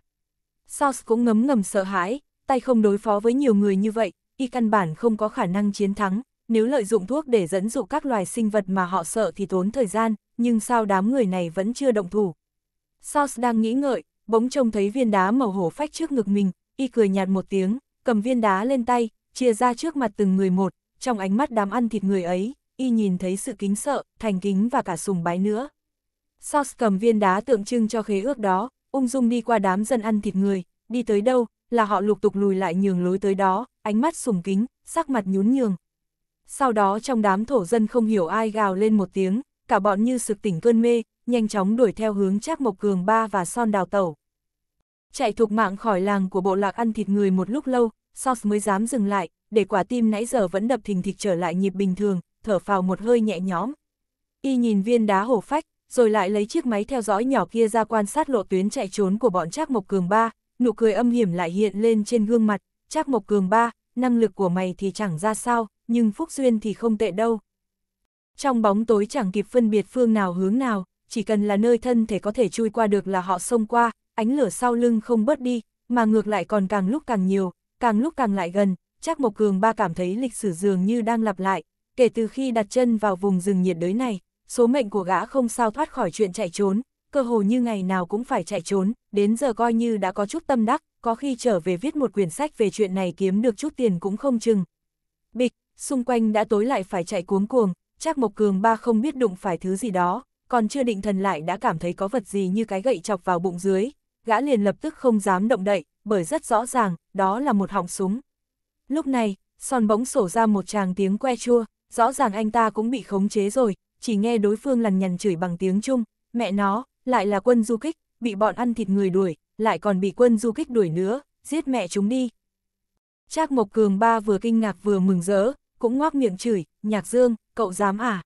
Sauce cũng ngấm ngầm sợ hãi, tay không đối phó với nhiều người như vậy, y căn bản không có khả năng chiến thắng, nếu lợi dụng thuốc để dẫn dụ các loài sinh vật mà họ sợ thì tốn thời gian, nhưng sao đám người này vẫn chưa động thủ. Sauce đang nghĩ ngợi, bỗng trông thấy viên đá màu hổ phách trước ngực mình, y cười nhạt một tiếng, cầm viên đá lên tay, chia ra trước mặt từng người một, trong ánh mắt đám ăn thịt người ấy, y nhìn thấy sự kính sợ, thành kính và cả sùng bái nữa. Sauce cầm viên đá tượng trưng cho khế ước đó, ung dung đi qua đám dân ăn thịt người, đi tới đâu là họ lục tục lùi lại nhường lối tới đó, ánh mắt sùng kính, sắc mặt nhún nhường, sau đó trong đám thổ dân không hiểu ai gào lên một tiếng, cả bọn như sực tỉnh cơn mê, nhanh chóng đuổi theo hướng Trác Mộc Cường Ba và Son Đào Tẩu. Chạy thuộc mạng khỏi làng của bộ lạc ăn thịt người một lúc lâu, Sos mới dám dừng lại, để quả tim nãy giờ vẫn đập thình thịch trở lại nhịp bình thường, thở phào một hơi nhẹ nhõm. Y nhìn viên đá hổ phách, rồi lại lấy chiếc máy theo dõi nhỏ kia ra quan sát lộ tuyến chạy trốn của bọn Trác Mộc Cường Ba, nụ cười âm hiểm lại hiện lên trên gương mặt, Trác Mộc Cường Ba, năng lực của mày thì chẳng ra sao, nhưng phúc duyên thì không tệ đâu. Trong bóng tối chẳng kịp phân biệt phương nào hướng nào, chỉ cần là nơi thân thể có thể chui qua được là họ xông qua, ánh lửa sau lưng không bớt đi, mà ngược lại còn càng lúc càng nhiều, càng lúc càng lại gần, chắc Mộc Cường ba cảm thấy lịch sử dường như đang lặp lại, kể từ khi đặt chân vào vùng rừng nhiệt đới này, số mệnh của gã không sao thoát khỏi chuyện chạy trốn, cơ hồ như ngày nào cũng phải chạy trốn, đến giờ coi như đã có chút tâm đắc, có khi trở về viết một quyển sách về chuyện này kiếm được chút tiền cũng không chừng. Bịch, xung quanh đã tối lại phải chạy cuống cuồng, Trác Mộc Cường ba không biết đụng phải thứ gì đó, còn chưa định thần lại đã cảm thấy có vật gì như cái gậy chọc vào bụng dưới, gã liền lập tức không dám động đậy, bởi rất rõ ràng, đó là một họng súng. Lúc này, son bỗng sổ ra một tràng tiếng que chua, rõ ràng anh ta cũng bị khống chế rồi, chỉ nghe đối phương lằn nhằn chửi bằng tiếng Trung, mẹ nó, lại là quân du kích, bị bọn ăn thịt người đuổi, lại còn bị quân du kích đuổi nữa, giết mẹ chúng đi. Trác Mộc Cường ba vừa kinh ngạc vừa mừng rỡ, cũng ngoác miệng chửi, nhạc dương, cậu dám à?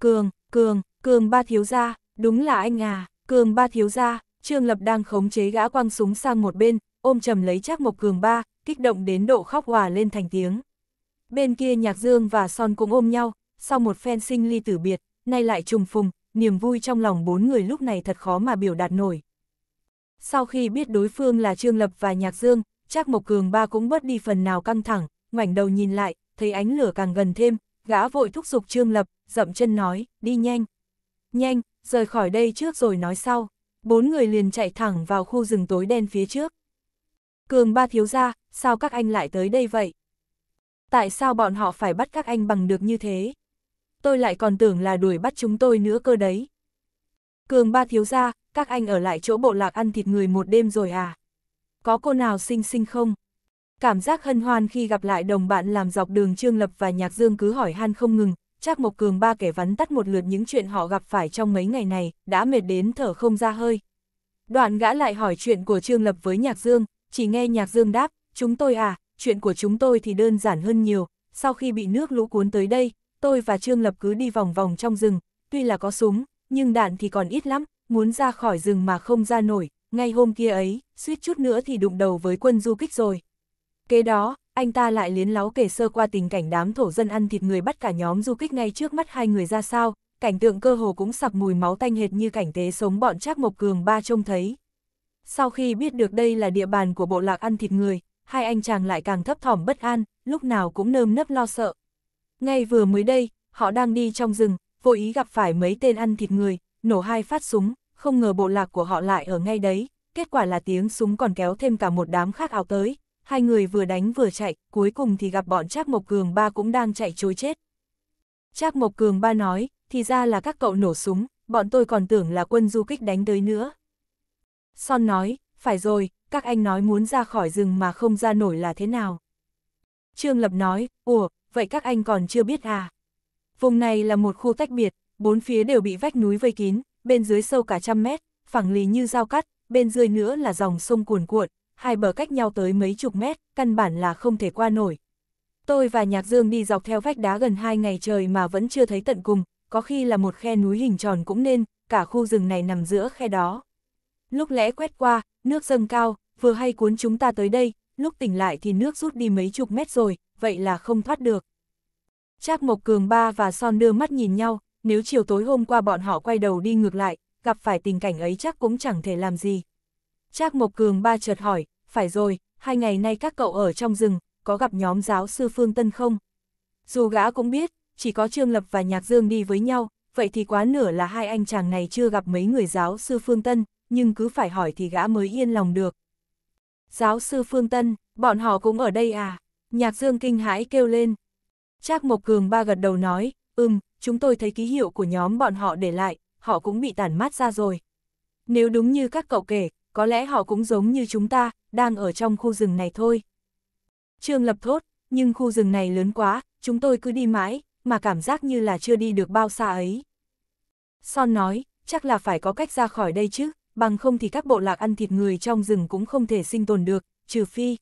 Cường, cường, cường ba thiếu gia, đúng là anh à, cường ba thiếu gia, Trương Lập đang khống chế gã quăng súng sang một bên, ôm chầm lấy chắc một cường ba, kích động đến độ khóc hòa lên thành tiếng. Bên kia nhạc dương và son cũng ôm nhau, sau một phen sinh ly tử biệt, nay lại trùng phùng, niềm vui trong lòng bốn người lúc này thật khó mà biểu đạt nổi. Sau khi biết đối phương là Trương Lập và Nhạc Dương, chắc Mộc Cường ba cũng bớt đi phần nào căng thẳng, ngoảnh đầu nhìn lại, thấy ánh lửa càng gần thêm, gã vội thúc giục Trương Lập, dậm chân nói, đi nhanh. Nhanh, rời khỏi đây trước rồi nói sau. Bốn người liền chạy thẳng vào khu rừng tối đen phía trước. Cường ba thiếu ra, sao các anh lại tới đây vậy? Tại sao bọn họ phải bắt các anh bằng được như thế? Tôi lại còn tưởng là đuổi bắt chúng tôi nữa cơ đấy. Cường ba thiếu ra, các anh ở lại chỗ bộ lạc ăn thịt người một đêm rồi à? Có cô nào xinh xinh không? Cảm giác hân hoan khi gặp lại đồng bạn làm dọc đường Trương Lập và Nhạc Dương cứ hỏi han không ngừng, Trác Mộc Cường ba kẻ vắn tắt một lượt những chuyện họ gặp phải trong mấy ngày này, đã mệt đến thở không ra hơi. Đoạn gã lại hỏi chuyện của Trương Lập với Nhạc Dương, chỉ nghe Nhạc Dương đáp, chúng tôi à, chuyện của chúng tôi thì đơn giản hơn nhiều, sau khi bị nước lũ cuốn tới đây, tôi và Trương Lập cứ đi vòng vòng trong rừng, tuy là có súng, nhưng đạn thì còn ít lắm, muốn ra khỏi rừng mà không ra nổi, ngay hôm kia ấy, suýt chút nữa thì đụng đầu với quân du kích rồi. Kế đó, anh ta lại liến láo kể sơ qua tình cảnh đám thổ dân ăn thịt người bắt cả nhóm du kích ngay trước mắt hai người ra sao, cảnh tượng cơ hồ cũng sặc mùi máu tanh hệt như cảnh tế sống bọn Trác Mộc Cường ba trông thấy. Sau khi biết được đây là địa bàn của bộ lạc ăn thịt người, hai anh chàng lại càng thấp thỏm bất an, lúc nào cũng nơm nấp lo sợ. Ngay vừa mới đây, họ đang đi trong rừng, vô ý gặp phải mấy tên ăn thịt người, nổ hai phát súng, không ngờ bộ lạc của họ lại ở ngay đấy, kết quả là tiếng súng còn kéo thêm cả một đám khác ảo tới, hai người vừa đánh vừa chạy, cuối cùng thì gặp bọn Trác Mộc Cường ba cũng đang chạy chối chết. Trác Mộc Cường ba nói, thì ra là các cậu nổ súng, bọn tôi còn tưởng là quân du kích đánh tới nữa. Son nói, phải rồi, các anh nói muốn ra khỏi rừng mà không ra nổi là thế nào. Trương Lập nói, ủa, vậy các anh còn chưa biết à? Vùng này là một khu tách biệt, bốn phía đều bị vách núi vây kín, bên dưới sâu cả trăm mét, phẳng lì như dao cắt, bên dưới nữa là dòng sông cuồn cuộn, hai bờ cách nhau tới mấy chục mét, căn bản là không thể qua nổi. Tôi và Nhạc Dương đi dọc theo vách đá gần hai ngày trời mà vẫn chưa thấy tận cùng, có khi là một khe núi hình tròn cũng nên, cả khu rừng này nằm giữa khe đó. Lúc lẽ quét qua, nước dâng cao, vừa hay cuốn chúng ta tới đây, lúc tỉnh lại thì nước rút đi mấy chục mét rồi, vậy là không thoát được. Trác Mộc Cường Ba và Son đưa mắt nhìn nhau, nếu chiều tối hôm qua bọn họ quay đầu đi ngược lại, gặp phải tình cảnh ấy chắc cũng chẳng thể làm gì. Trác Mộc Cường ba chợt hỏi, phải rồi, hai ngày nay các cậu ở trong rừng, có gặp nhóm giáo sư Phương Tân không? Dù gã cũng biết, chỉ có Trương Lập và Nhạc Dương đi với nhau, vậy thì quá nửa là hai anh chàng này chưa gặp mấy người giáo sư Phương Tân, nhưng cứ phải hỏi thì gã mới yên lòng được. Giáo sư Phương Tân, bọn họ cũng ở đây à? Nhạc Dương kinh hãi kêu lên. Trác Mộc Cường ba gật đầu nói, ừm, chúng tôi thấy ký hiệu của nhóm bọn họ để lại, họ cũng bị tản mát ra rồi. Nếu đúng như các cậu kể, có lẽ họ cũng giống như chúng ta, đang ở trong khu rừng này thôi. Trương Lập thốt, nhưng khu rừng này lớn quá, chúng tôi cứ đi mãi, mà cảm giác như là chưa đi được bao xa ấy. Son nói, chắc là phải có cách ra khỏi đây chứ, bằng không thì các bộ lạc ăn thịt người trong rừng cũng không thể sinh tồn được, trừ phi.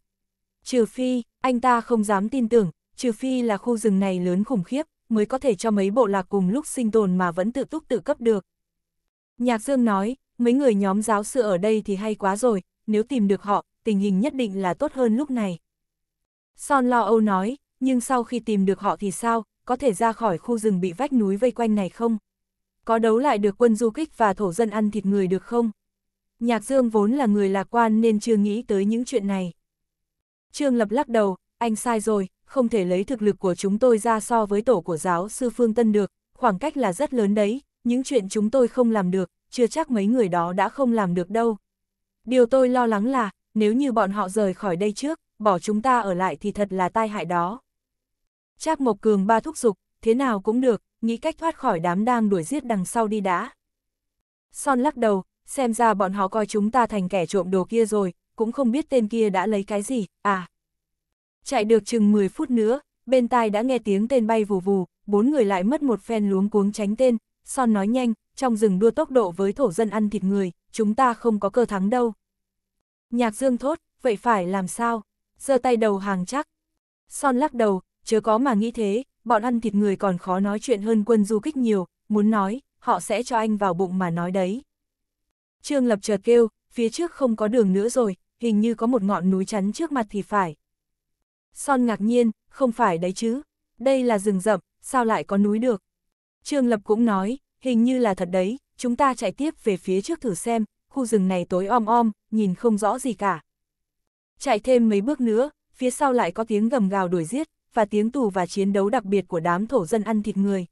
Trừ phi, anh ta không dám tin tưởng, trừ phi là khu rừng này lớn khủng khiếp, mới có thể cho mấy bộ lạc cùng lúc sinh tồn mà vẫn tự túc tự cấp được. Nhạc Dương nói, mấy người nhóm giáo sư ở đây thì hay quá rồi, nếu tìm được họ, tình hình nhất định là tốt hơn lúc này. Son Lo Âu nói, nhưng sau khi tìm được họ thì sao, có thể ra khỏi khu rừng bị vách núi vây quanh này không? Có đấu lại được quân du kích và thổ dân ăn thịt người được không? Nhạc Dương vốn là người lạc quan nên chưa nghĩ tới những chuyện này. Trương Lập lắc đầu, anh sai rồi, không thể lấy thực lực của chúng tôi ra so với tổ của giáo sư Phương Tân được, khoảng cách là rất lớn đấy, những chuyện chúng tôi không làm được, chưa chắc mấy người đó đã không làm được đâu. Điều tôi lo lắng là, nếu như bọn họ rời khỏi đây trước, bỏ chúng ta ở lại thì thật là tai hại đó. Trác Mộc Cường ba thúc giục, thế nào cũng được, nghĩ cách thoát khỏi đám đang đuổi giết đằng sau đi đã. Son lắc đầu, xem ra bọn họ coi chúng ta thành kẻ trộm đồ kia rồi, cũng không biết tên kia đã lấy cái gì, à. Chạy được chừng 10 phút nữa, bên tai đã nghe tiếng tên bay vù vù, bốn người lại mất một phen luống cuống tránh tên, Son nói nhanh, trong rừng đua tốc độ với thổ dân ăn thịt người, chúng ta không có cơ thắng đâu. Nhạc dương thốt, vậy phải làm sao? giơ tay đầu hàng chắc. Son lắc đầu, chớ có mà nghĩ thế, bọn ăn thịt người còn khó nói chuyện hơn quân du kích nhiều, muốn nói, họ sẽ cho anh vào bụng mà nói đấy. Trương Lập chợt kêu, phía trước không có đường nữa rồi, hình như có một ngọn núi chắn trước mặt thì phải. Son ngạc nhiên, không phải đấy chứ, đây là rừng rậm, sao lại có núi được. Trương Lập cũng nói, hình như là thật đấy, chúng ta chạy tiếp về phía trước thử xem, khu rừng này tối om om, nhìn không rõ gì cả. Chạy thêm mấy bước nữa, phía sau lại có tiếng gầm gào đuổi giết, và tiếng tù và chiến đấu đặc biệt của đám thổ dân ăn thịt người.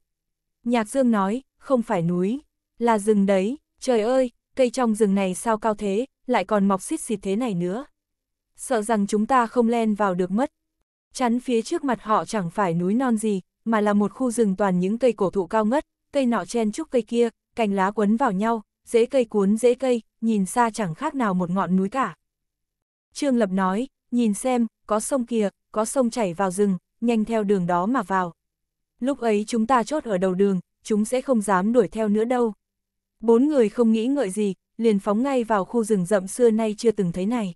Nhạc Dương nói, không phải núi, là rừng đấy, trời ơi, cây trong rừng này sao cao thế, lại còn mọc xít xịt thế này nữa. Sợ rằng chúng ta không len vào được mất. Chắn phía trước mặt họ chẳng phải núi non gì, mà là một khu rừng toàn những cây cổ thụ cao ngất, cây nọ chen chúc cây kia, cành lá quấn vào nhau, dễ cây cuốn dễ cây, nhìn xa chẳng khác nào một ngọn núi cả. Trương Lập nói, nhìn xem, có sông kia, có sông chảy vào rừng, nhanh theo đường đó mà vào. Lúc ấy chúng ta chốt ở đầu đường, chúng sẽ không dám đuổi theo nữa đâu. Bốn người không nghĩ ngợi gì, liền phóng ngay vào khu rừng rậm xưa nay chưa từng thấy này.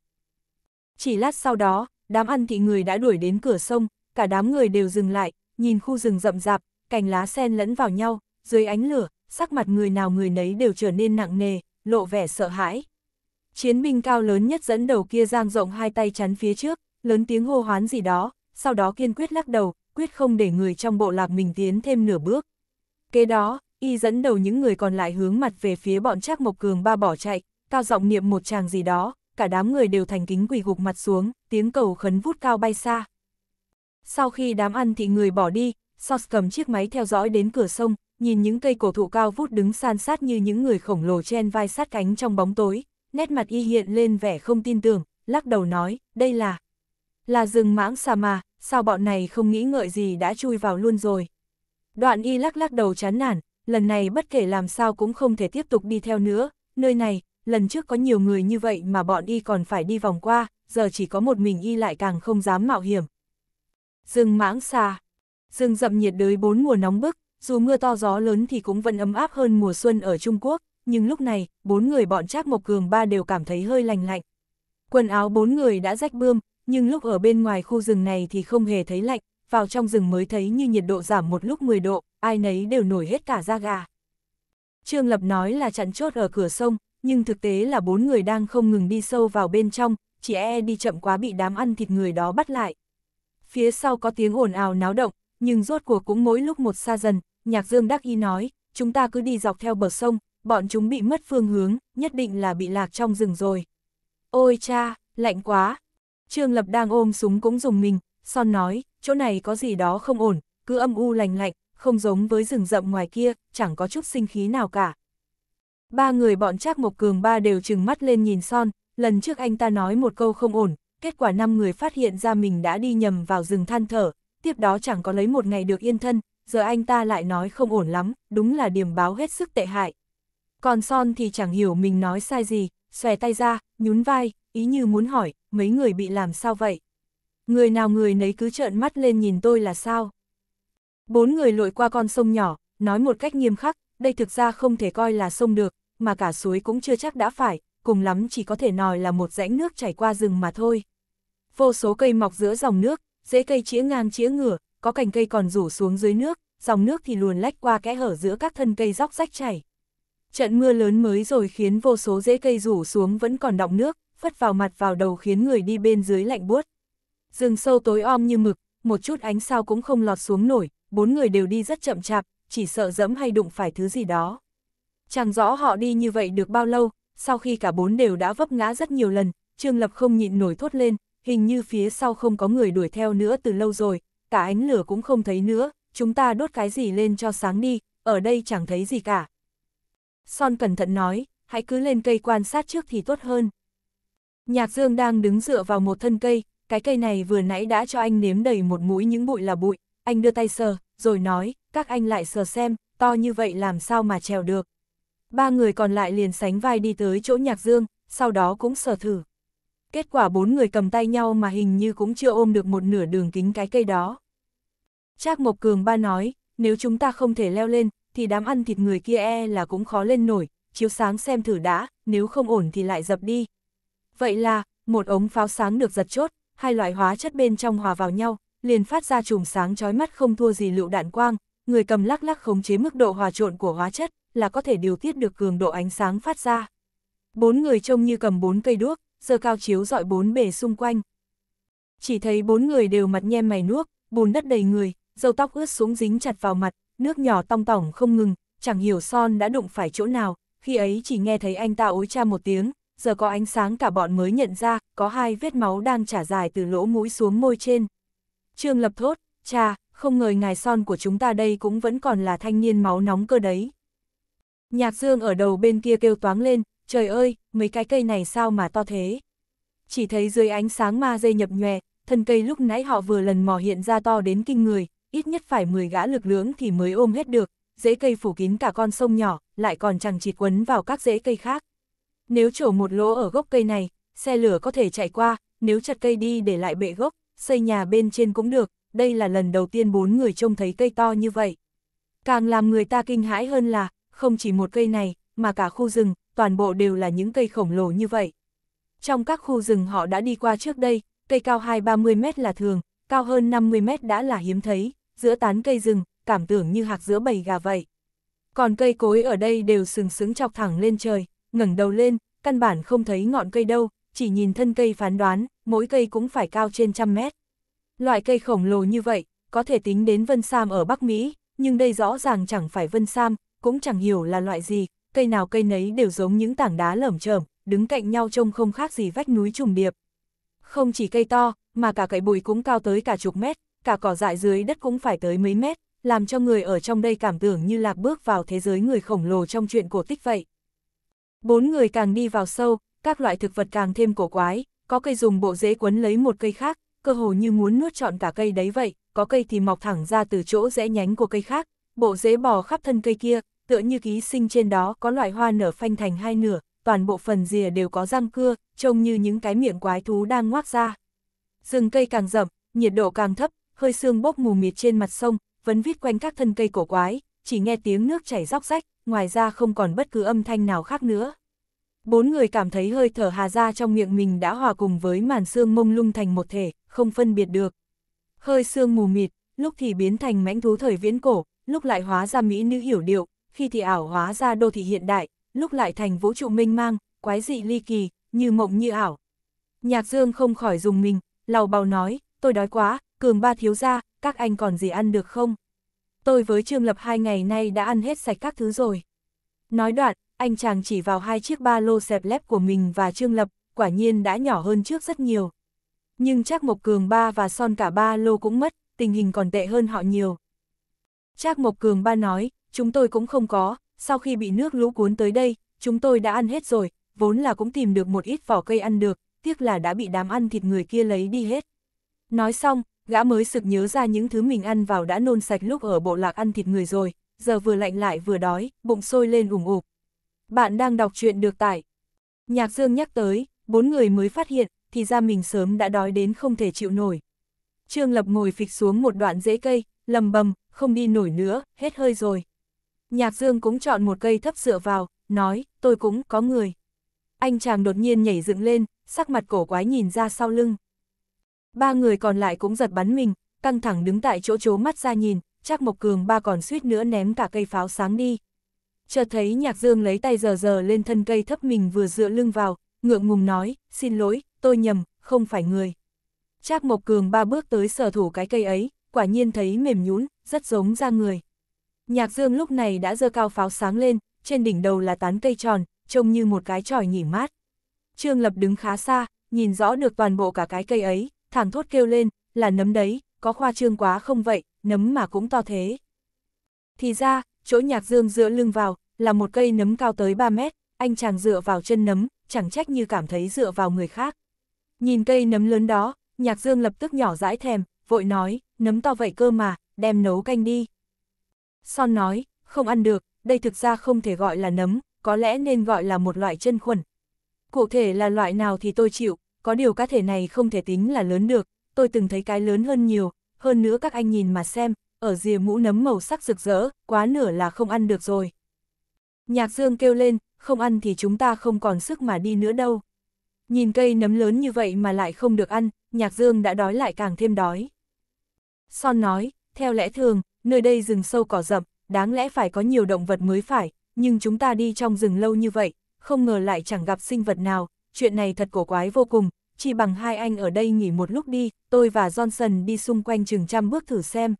Chỉ lát sau đó, đám ăn thị người đã đuổi đến cửa sông, cả đám người đều dừng lại, nhìn khu rừng rậm rạp, cành lá sen lẫn vào nhau, dưới ánh lửa, sắc mặt người nào người nấy đều trở nên nặng nề, lộ vẻ sợ hãi. Chiến binh cao lớn nhất dẫn đầu kia giang rộng hai tay chắn phía trước, lớn tiếng hô hoán gì đó, sau đó kiên quyết lắc đầu, quyết không để người trong bộ lạc mình tiến thêm nửa bước. Kế đó, y dẫn đầu những người còn lại hướng mặt về phía bọn Trác Mộc Cường ba bỏ chạy, cao giọng niệm một tràng gì đó, cả đám người đều thành kính quỳ gục mặt xuống, tiếng cầu khấn vút cao bay xa. Sau khi đám ăn thị người bỏ đi, Sos cầm chiếc máy theo dõi đến cửa sông, nhìn những cây cổ thụ cao vút đứng san sát như những người khổng lồ chen vai sát cánh trong bóng tối, nét mặt y hiện lên vẻ không tin tưởng, lắc đầu nói, đây là... Là rừng mãng xà mà, sao bọn này không nghĩ ngợi gì đã chui vào luôn rồi. Đoạn y lắc lắc đầu chán nản, lần này bất kể làm sao cũng không thể tiếp tục đi theo nữa, nơi này, lần trước có nhiều người như vậy mà bọn y còn phải đi vòng qua, giờ chỉ có một mình y lại càng không dám mạo hiểm. Rừng mãng xà Rừng rậm nhiệt đới bốn mùa nóng bức, dù mưa to gió lớn thì cũng vẫn ấm áp hơn mùa xuân ở Trung Quốc, nhưng lúc này, bốn người bọn Trác Mộc Cường ba đều cảm thấy hơi lành lạnh. Quần áo bốn người đã rách bươm, nhưng lúc ở bên ngoài khu rừng này thì không hề thấy lạnh, vào trong rừng mới thấy như nhiệt độ giảm một lúc 10 độ, ai nấy đều nổi hết cả da gà. Trương Lập nói là chặn chốt ở cửa sông, nhưng thực tế là bốn người đang không ngừng đi sâu vào bên trong, chỉ e đi chậm quá bị đám ăn thịt người đó bắt lại. Phía sau có tiếng ồn ào náo động, nhưng rốt cuộc cũng mỗi lúc một xa dần, Nhạc Dương đắc ý nói, chúng ta cứ đi dọc theo bờ sông, bọn chúng bị mất phương hướng, nhất định là bị lạc trong rừng rồi. Ôi cha, lạnh quá. Trương Lập đang ôm súng cũng dùng mình, son nói, chỗ này có gì đó không ổn, cứ âm u lành lạnh, không giống với rừng rậm ngoài kia, chẳng có chút sinh khí nào cả. Ba người bọn Trác Mộc Cường ba đều trừng mắt lên nhìn son, lần trước anh ta nói một câu không ổn, kết quả năm người phát hiện ra mình đã đi nhầm vào rừng than thở, tiếp đó chẳng có lấy một ngày được yên thân, giờ anh ta lại nói không ổn lắm, đúng là điểm báo hết sức tệ hại. Còn Son thì chẳng hiểu mình nói sai gì, xòe tay ra, nhún vai, ý như muốn hỏi, mấy người bị làm sao vậy? Người nào người nấy cứ trợn mắt lên nhìn tôi là sao? Bốn người lội qua con sông nhỏ, nói một cách nghiêm khắc, đây thực ra không thể coi là sông được, mà cả suối cũng chưa chắc đã phải, cùng lắm chỉ có thể nói là một rãnh nước chảy qua rừng mà thôi. Vô số cây mọc giữa dòng nước, rễ cây chĩa ngang chĩa ngửa, có cành cây còn rủ xuống dưới nước, dòng nước thì luồn lách qua kẽ hở giữa các thân cây róc rách chảy. Trận mưa lớn mới rồi khiến vô số rễ cây rủ xuống vẫn còn đọng nước, phất vào mặt vào đầu khiến người đi bên dưới lạnh buốt. Rừng sâu tối om như mực, một chút ánh sao cũng không lọt xuống nổi, bốn người đều đi rất chậm chạp, chỉ sợ dẫm hay đụng phải thứ gì đó. Chẳng rõ họ đi như vậy được bao lâu, sau khi cả bốn đều đã vấp ngã rất nhiều lần, Trương Lập không nhịn nổi thốt lên, hình như phía sau không có người đuổi theo nữa từ lâu rồi, cả ánh lửa cũng không thấy nữa, chúng ta đốt cái gì lên cho sáng đi, ở đây chẳng thấy gì cả. Son cẩn thận nói, hãy cứ lên cây quan sát trước thì tốt hơn. Nhạc Dương đang đứng dựa vào một thân cây, cái cây này vừa nãy đã cho anh nếm đầy một mũi những bụi là bụi, anh đưa tay sờ, rồi nói, các anh lại sờ xem, to như vậy làm sao mà trèo được. Ba người còn lại liền sánh vai đi tới chỗ Nhạc Dương, sau đó cũng sờ thử. Kết quả bốn người cầm tay nhau mà hình như cũng chưa ôm được một nửa đường kính cái cây đó. Trác Mộc Cường ba nói, nếu chúng ta không thể leo lên, thì đám ăn thịt người kia e là cũng khó lên nổi, chiếu sáng xem thử đã, nếu không ổn thì lại dập đi. Vậy là, một ống pháo sáng được giật chốt, hai loại hóa chất bên trong hòa vào nhau, liền phát ra chùm sáng chói mắt không thua gì lựu đạn quang, người cầm lắc lắc khống chế mức độ hòa trộn của hóa chất, là có thể điều tiết được cường độ ánh sáng phát ra. Bốn người trông như cầm bốn cây đuốc, giờ cao chiếu dọi bốn bề xung quanh. Chỉ thấy bốn người đều mặt nhem mày nuốc, bùn đất đầy người, dầu tóc ướt xuống dính chặt vào mặt, nước nhỏ tong tỏng không ngừng, chẳng hiểu son đã đụng phải chỗ nào, khi ấy chỉ nghe thấy anh ta ối cha một tiếng, giờ có ánh sáng cả bọn mới nhận ra, có hai vết máu đang trả dài từ lỗ mũi xuống môi trên. Trương Lập thốt, cha, không ngờ ngài son của chúng ta đây cũng vẫn còn là thanh niên máu nóng cơ đấy. Nhạc Dương ở đầu bên kia kêu toáng lên, trời ơi, mấy cái cây này sao mà to thế. Chỉ thấy dưới ánh sáng ma dây nhập nhòe, thân cây lúc nãy họ vừa lần mò hiện ra to đến kinh người, ít nhất phải 10 gã lực lưỡng thì mới ôm hết được, rễ cây phủ kín cả con sông nhỏ, lại còn chẳng chịt quấn vào các rễ cây khác. Nếu trổ một lỗ ở gốc cây này, xe lửa có thể chạy qua, nếu chặt cây đi để lại bệ gốc, xây nhà bên trên cũng được, đây là lần đầu tiên bốn người trông thấy cây to như vậy. Càng làm người ta kinh hãi hơn là, không chỉ một cây này, mà cả khu rừng, toàn bộ đều là những cây khổng lồ như vậy. Trong các khu rừng họ đã đi qua trước đây, cây cao 2-30 mét là thường, cao hơn 50 mét đã là hiếm thấy, giữa tán cây rừng, cảm tưởng như hạc giữa bầy gà vậy. Còn cây cối ở đây đều sừng sững chọc thẳng lên trời, ngẩng đầu lên, căn bản không thấy ngọn cây đâu, chỉ nhìn thân cây phán đoán, mỗi cây cũng phải cao trên trăm mét. Loại cây khổng lồ như vậy, có thể tính đến Vân Sam ở Bắc Mỹ, nhưng đây rõ ràng chẳng phải Vân Sam, cũng chẳng hiểu là loại gì, cây nào cây nấy đều giống những tảng đá lởm chởm, đứng cạnh nhau trông không khác gì vách núi trùng điệp. Không chỉ cây to, mà cả cậy bụi cũng cao tới cả chục mét, cả cỏ dại dưới đất cũng phải tới mấy mét, làm cho người ở trong đây cảm tưởng như lạc bước vào thế giới người khổng lồ trong chuyện cổ tích vậy. Bốn người càng đi vào sâu, các loại thực vật càng thêm cổ quái, có cây dùng bộ rễ quấn lấy một cây khác, cơ hồ như muốn nuốt trọn cả cây đấy vậy, có cây thì mọc thẳng ra từ chỗ rễ nhánh của cây khác, bộ rễ bò khắp thân cây kia, tựa như ký sinh trên đó có loại hoa nở phanh thành hai nửa, toàn bộ phần rìa đều có răng cưa, trông như những cái miệng quái thú đang ngoác ra. Rừng cây càng rậm, nhiệt độ càng thấp, hơi sương bốc mù mịt trên mặt sông, vấn vít quanh các thân cây cổ quái, chỉ nghe tiếng nước chảy róc rách, ngoài ra không còn bất cứ âm thanh nào khác nữa. Bốn người cảm thấy hơi thở hà ra trong miệng mình đã hòa cùng với màn sương mông lung thành một thể, không phân biệt được. Hơi sương mù mịt, lúc thì biến thành mãnh thú thời viễn cổ, lúc lại hóa ra mỹ nữ hiểu điệu, khi thì ảo hóa ra đô thị hiện đại, lúc lại thành vũ trụ mênh mang, quái dị ly kỳ, như mộng như ảo. Nhạc Dương không khỏi dùng mình, lầu bào nói, tôi đói quá, cường ba thiếu ra, các anh còn gì ăn được không? Tôi với Trương Lập hai ngày nay đã ăn hết sạch các thứ rồi. Nói đoạn, anh chàng chỉ vào hai chiếc ba lô xẹp lép của mình và Trương Lập, quả nhiên đã nhỏ hơn trước rất nhiều. Nhưng chắc Mộc Cường ba và Son cả ba lô cũng mất, tình hình còn tệ hơn họ nhiều. Trác Mộc Cường ba nói, chúng tôi cũng không có, sau khi bị nước lũ cuốn tới đây, chúng tôi đã ăn hết rồi, vốn là cũng tìm được một ít vỏ cây ăn được, tiếc là đã bị đám ăn thịt người kia lấy đi hết. Nói xong, gã mới sực nhớ ra những thứ mình ăn vào đã nôn sạch lúc ở bộ lạc ăn thịt người rồi, giờ vừa lạnh lại vừa đói, bụng sôi lên ủng ục. Bạn đang đọc truyện được tải. Nhạc Dương nhắc tới, bốn người mới phát hiện, thì ra mình sớm đã đói đến không thể chịu nổi. Trương Lập ngồi phịch xuống một đoạn rễ cây, lầm bầm, không đi nổi nữa, hết hơi rồi. Nhạc Dương cũng chọn một cây thấp dựa vào, nói, tôi cũng có người. Anh chàng đột nhiên nhảy dựng lên, sắc mặt cổ quái nhìn ra sau lưng. Ba người còn lại cũng giật bắn mình, căng thẳng đứng tại chỗ chố mắt ra nhìn, chắc Mộc Cường ba còn suýt nữa ném cả cây pháo sáng đi. Chợt thấy Nhạc Dương lấy tay giờ giờ lên thân cây thấp mình vừa dựa lưng vào, ngượng ngùng nói, xin lỗi, tôi nhầm, không phải người. Trác Mộc Cường ba bước tới sở thủ cái cây ấy, quả nhiên thấy mềm nhũn, rất giống ra người. Nhạc dương lúc này đã dơ cao pháo sáng lên, trên đỉnh đầu là tán cây tròn, trông như một cái tròi nghỉ mát. Trương Lập đứng khá xa, nhìn rõ được toàn bộ cả cái cây ấy, thẳng thốt kêu lên, là nấm đấy, có khoa trương quá không vậy, nấm mà cũng to thế. Thì ra, chỗ nhạc dương dựa lưng vào, là một cây nấm cao tới 3 mét, anh chàng dựa vào chân nấm, chẳng trách như cảm thấy dựa vào người khác. Nhìn cây nấm lớn đó, nhạc dương lập tức nhỏ rãi thèm, vội nói, nấm to vậy cơ mà, đem nấu canh đi. Son nói, không ăn được, đây thực ra không thể gọi là nấm, có lẽ nên gọi là một loại chân khuẩn. Cụ thể là loại nào thì tôi chịu, có điều cá thể này không thể tính là lớn được, tôi từng thấy cái lớn hơn nhiều, hơn nữa các anh nhìn mà xem, ở rìa mũ nấm màu sắc rực rỡ, quá nửa là không ăn được rồi. Nhạc Dương kêu lên, không ăn thì chúng ta không còn sức mà đi nữa đâu. Nhìn cây nấm lớn như vậy mà lại không được ăn, Nhạc Dương đã đói lại càng thêm đói. Son nói, theo lẽ thường, nơi đây rừng sâu cỏ rậm, đáng lẽ phải có nhiều động vật mới phải, nhưng chúng ta đi trong rừng lâu như vậy, không ngờ lại chẳng gặp sinh vật nào, chuyện này thật cổ quái vô cùng, chỉ bằng hai anh ở đây nghỉ một lúc đi, tôi và Johnson đi xung quanh chừng trăm bước thử xem.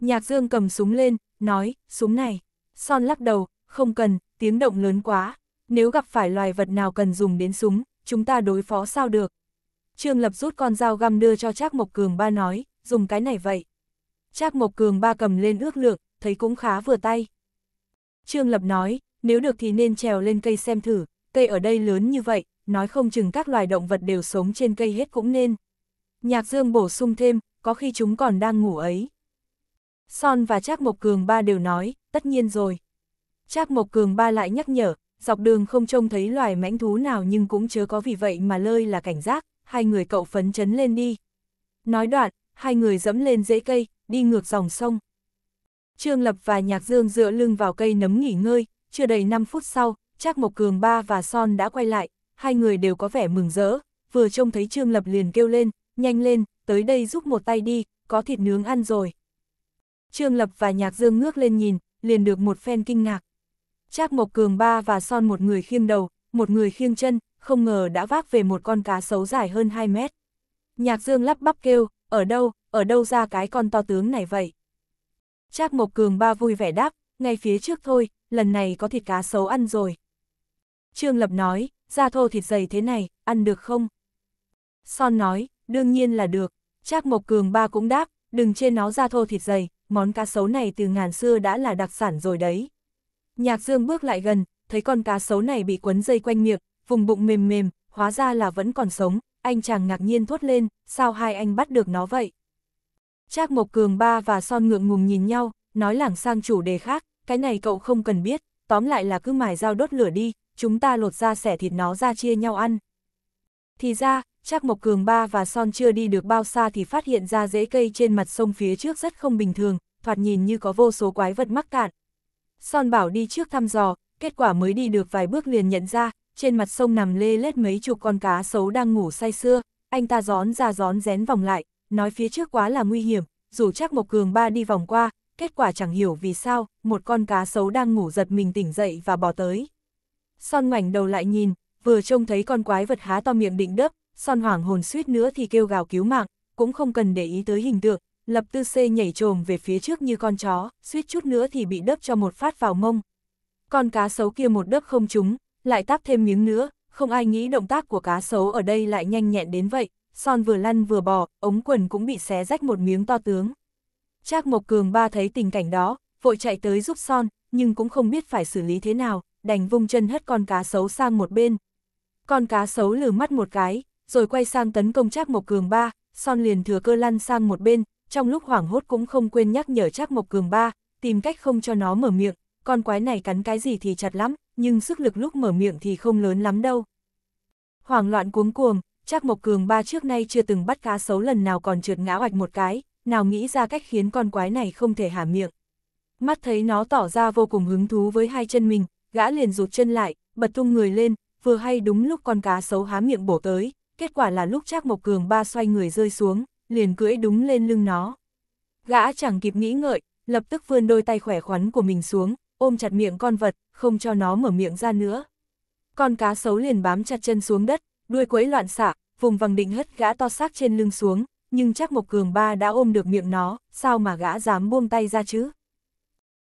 Nhạc Dương cầm súng lên, nói, súng này. Son lắc đầu, không cần, tiếng động lớn quá, nếu gặp phải loài vật nào cần dùng đến súng, chúng ta đối phó sao được. Trương Lập rút con dao găm đưa cho Trác Mộc Cường ba nói, dùng cái này vậy. Trác Mộc Cường ba cầm lên ước lượng, thấy cũng khá vừa tay. Trương Lập nói, nếu được thì nên trèo lên cây xem thử, cây ở đây lớn như vậy, nói không chừng các loài động vật đều sống trên cây hết cũng nên. Nhạc Dương bổ sung thêm, có khi chúng còn đang ngủ ấy. Son và Trác Mộc Cường ba đều nói, tất nhiên rồi. Trác Mộc Cường ba lại nhắc nhở, dọc đường không trông thấy loài mãnh thú nào nhưng cũng chớ có vì vậy mà lơi là cảnh giác, hai người cậu phấn chấn lên đi. Nói đoạn, hai người dẫm lên rễ cây, đi ngược dòng sông. Trương Lập và Nhạc Dương dựa lưng vào cây nấm nghỉ ngơi, chưa đầy 5 phút sau, Trác Mộc Cường ba và Son đã quay lại, hai người đều có vẻ mừng rỡ, vừa trông thấy Trương Lập liền kêu lên, nhanh lên, tới đây giúp một tay đi, có thịt nướng ăn rồi. Trương Lập và Nhạc Dương ngước lên nhìn, liền được một phen kinh ngạc. Trác Mộc Cường ba và Son một người khiêng đầu, một người khiêng chân, không ngờ đã vác về một con cá sấu dài hơn 2 mét. Nhạc Dương lắp bắp kêu, ở đâu, ở đâu ra cái con to tướng này vậy? Trác Mộc Cường ba vui vẻ đáp, ngay phía trước thôi, lần này có thịt cá sấu ăn rồi. Trương Lập nói, da thô thịt dày thế này, ăn được không? Son nói, đương nhiên là được. Trác Mộc Cường ba cũng đáp, đừng trên nó da thô thịt dày, món cá sấu này từ ngàn xưa đã là đặc sản rồi đấy. Nhạc Dương bước lại gần, thấy con cá sấu này bị quấn dây quanh miệng, vùng bụng mềm mềm, hóa ra là vẫn còn sống, anh chàng ngạc nhiên thốt lên, sao hai anh bắt được nó vậy? Trác Mộc Cường ba và Son ngượng ngùng nhìn nhau, nói lảng sang chủ đề khác, cái này cậu không cần biết, tóm lại là cứ mài dao đốt lửa đi, chúng ta lột ra xẻ thịt nó ra chia nhau ăn. Thì ra, Trác Mộc Cường ba và Son chưa đi được bao xa thì phát hiện ra rễ cây trên mặt sông phía trước rất không bình thường, thoạt nhìn như có vô số quái vật mắc cạn. Son bảo đi trước thăm dò, kết quả mới đi được vài bước liền nhận ra, trên mặt sông nằm lê lết mấy chục con cá sấu đang ngủ say sưa, anh ta gión ra gión rén vòng lại, nói phía trước quá là nguy hiểm, dù chắc Mộc Cường ba đi vòng qua, kết quả chẳng hiểu vì sao, một con cá sấu đang ngủ giật mình tỉnh dậy và bò tới. Son ngoảnh đầu lại nhìn, vừa trông thấy con quái vật há to miệng định đớp, son hoảng hồn suýt nữa thì kêu gào cứu mạng, cũng không cần để ý tới hình tượng, lập tư xê nhảy trồm về phía trước như con chó, suýt chút nữa thì bị đớp cho một phát vào mông. Con cá sấu kia một đớp không trúng, lại táp thêm miếng nữa, không ai nghĩ động tác của cá sấu ở đây lại nhanh nhẹn đến vậy, son vừa lăn vừa bỏ ống quần cũng bị xé rách một miếng to tướng. Trác Mộc Cường ba thấy tình cảnh đó, vội chạy tới giúp son, nhưng cũng không biết phải xử lý thế nào, đành vung chân hất con cá sấu sang một bên. Con cá sấu lừa mắt một cái, rồi quay sang tấn công Trác Mộc Cường ba, son liền thừa cơ lăn sang một bên, trong lúc hoảng hốt cũng không quên nhắc nhở Trác Mộc Cường ba, tìm cách không cho nó mở miệng, con quái này cắn cái gì thì chặt lắm, nhưng sức lực lúc mở miệng thì không lớn lắm đâu. Hoảng loạn cuống cuồng, Trác Mộc Cường ba trước nay chưa từng bắt cá sấu lần nào còn trượt ngã hoạch một cái, nào nghĩ ra cách khiến con quái này không thể hả miệng. Mắt thấy nó tỏ ra vô cùng hứng thú với hai chân mình, gã liền rụt chân lại, bật tung người lên, vừa hay đúng lúc con cá sấu há miệng bổ tới, kết quả là lúc Trác Mộc Cường ba xoay người rơi xuống, liền cưỡi đúng lên lưng nó. Gã chẳng kịp nghĩ ngợi, lập tức vươn đôi tay khỏe khoắn của mình xuống, ôm chặt miệng con vật, không cho nó mở miệng ra nữa. Con cá sấu liền bám chặt chân xuống đất, đuôi quấy loạn xạ, vùng vằng định hất gã to xác trên lưng xuống, nhưng chắc Mộc Cường Ba đã ôm được miệng nó, sao mà gã dám buông tay ra chứ?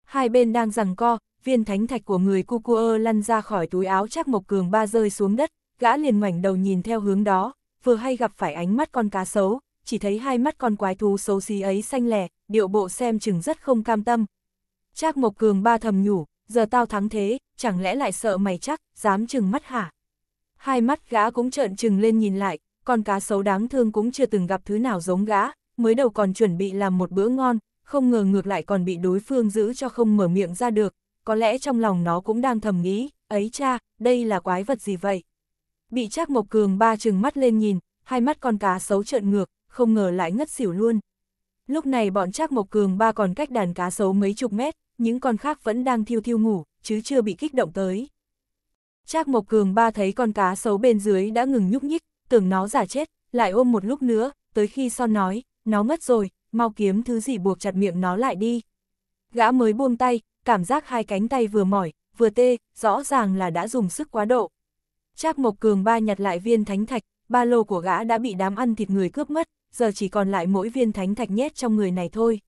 Hai bên đang giằng co, viên thánh thạch của người Cucuơ lăn ra khỏi túi áo chắc Mộc Cường Ba rơi xuống đất, gã liền ngoảnh đầu nhìn theo hướng đó, vừa hay gặp phải ánh mắt con cá sấu, chỉ thấy hai mắt con quái thú xấu xí ấy xanh lẻ, điệu bộ xem chừng rất không cam tâm. Trác Mộc Cường Ba thầm nhủ, giờ tao thắng thế, chẳng lẽ lại sợ mày chắc, dám chừng mắt hả? hai mắt gã cũng trợn trừng lên nhìn lại, con cá sấu đáng thương cũng chưa từng gặp thứ nào giống gã, mới đầu còn chuẩn bị làm một bữa ngon, không ngờ ngược lại còn bị đối phương giữ cho không mở miệng ra được, có lẽ trong lòng nó cũng đang thầm nghĩ, ấy cha, đây là quái vật gì vậy? Bị Trác Mộc Cường ba chừng mắt lên nhìn, hai mắt con cá sấu trợn ngược, không ngờ lại ngất xỉu luôn. Lúc này bọn Trác Mộc Cường ba còn cách đàn cá sấu mấy chục mét, những con khác vẫn đang thiêu thiêu ngủ, chứ chưa bị kích động tới. Trác Mộc Cường ba thấy con cá sấu bên dưới đã ngừng nhúc nhích, tưởng nó giả chết, lại ôm một lúc nữa, tới khi son nói, nó ngất rồi, mau kiếm thứ gì buộc chặt miệng nó lại đi. Gã mới buông tay, cảm giác hai cánh tay vừa mỏi, vừa tê, rõ ràng là đã dùng sức quá độ. Trác Mộc Cường ba nhặt lại viên thánh thạch, ba lô của gã đã bị đám ăn thịt người cướp mất, giờ chỉ còn lại mỗi viên thánh thạch nhét trong người này thôi.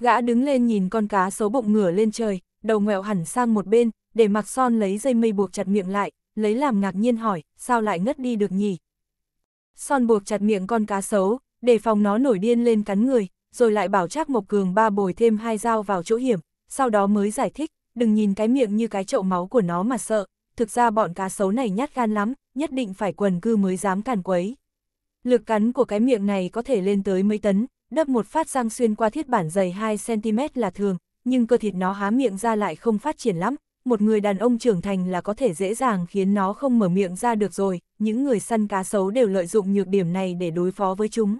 Gã đứng lên nhìn con cá sấu bụng ngửa lên trời, đầu ngẹo hẳn sang một bên, để mặc son lấy dây mây buộc chặt miệng lại, lấy làm ngạc nhiên hỏi, sao lại ngất đi được nhỉ? Son buộc chặt miệng con cá sấu, để phòng nó nổi điên lên cắn người, rồi lại bảo Trác Mộc Cường ba bồi thêm hai dao vào chỗ hiểm, sau đó mới giải thích, đừng nhìn cái miệng như cái chậu máu của nó mà sợ, thực ra bọn cá sấu này nhát gan lắm, nhất định phải quần cư mới dám càn quấy. Lực cắn của cái miệng này có thể lên tới mấy tấn, đập một phát răng xuyên qua thiết bản dày 2cm là thường, nhưng cơ thịt nó há miệng ra lại không phát triển lắm, một người đàn ông trưởng thành là có thể dễ dàng khiến nó không mở miệng ra được rồi, những người săn cá sấu đều lợi dụng nhược điểm này để đối phó với chúng.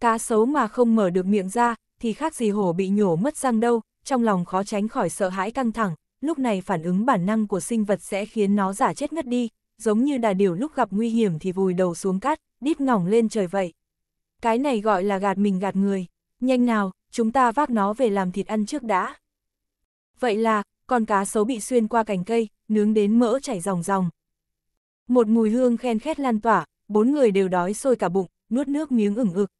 Cá sấu mà không mở được miệng ra, thì khác gì hổ bị nhổ mất răng đâu, trong lòng khó tránh khỏi sợ hãi căng thẳng, lúc này phản ứng bản năng của sinh vật sẽ khiến nó giả chết ngất đi, giống như đà điểu lúc gặp nguy hiểm thì vùi đầu xuống cát, đít ngỏng lên trời vậy. Cái này gọi là gạt mình gạt người, nhanh nào, chúng ta vác nó về làm thịt ăn trước đã. Vậy là, con cá sấu bị xuyên qua cành cây, nướng đến mỡ chảy ròng ròng. Một mùi hương khen khét lan tỏa, bốn người đều đói sôi cả bụng, nuốt nước miếng ửng ực.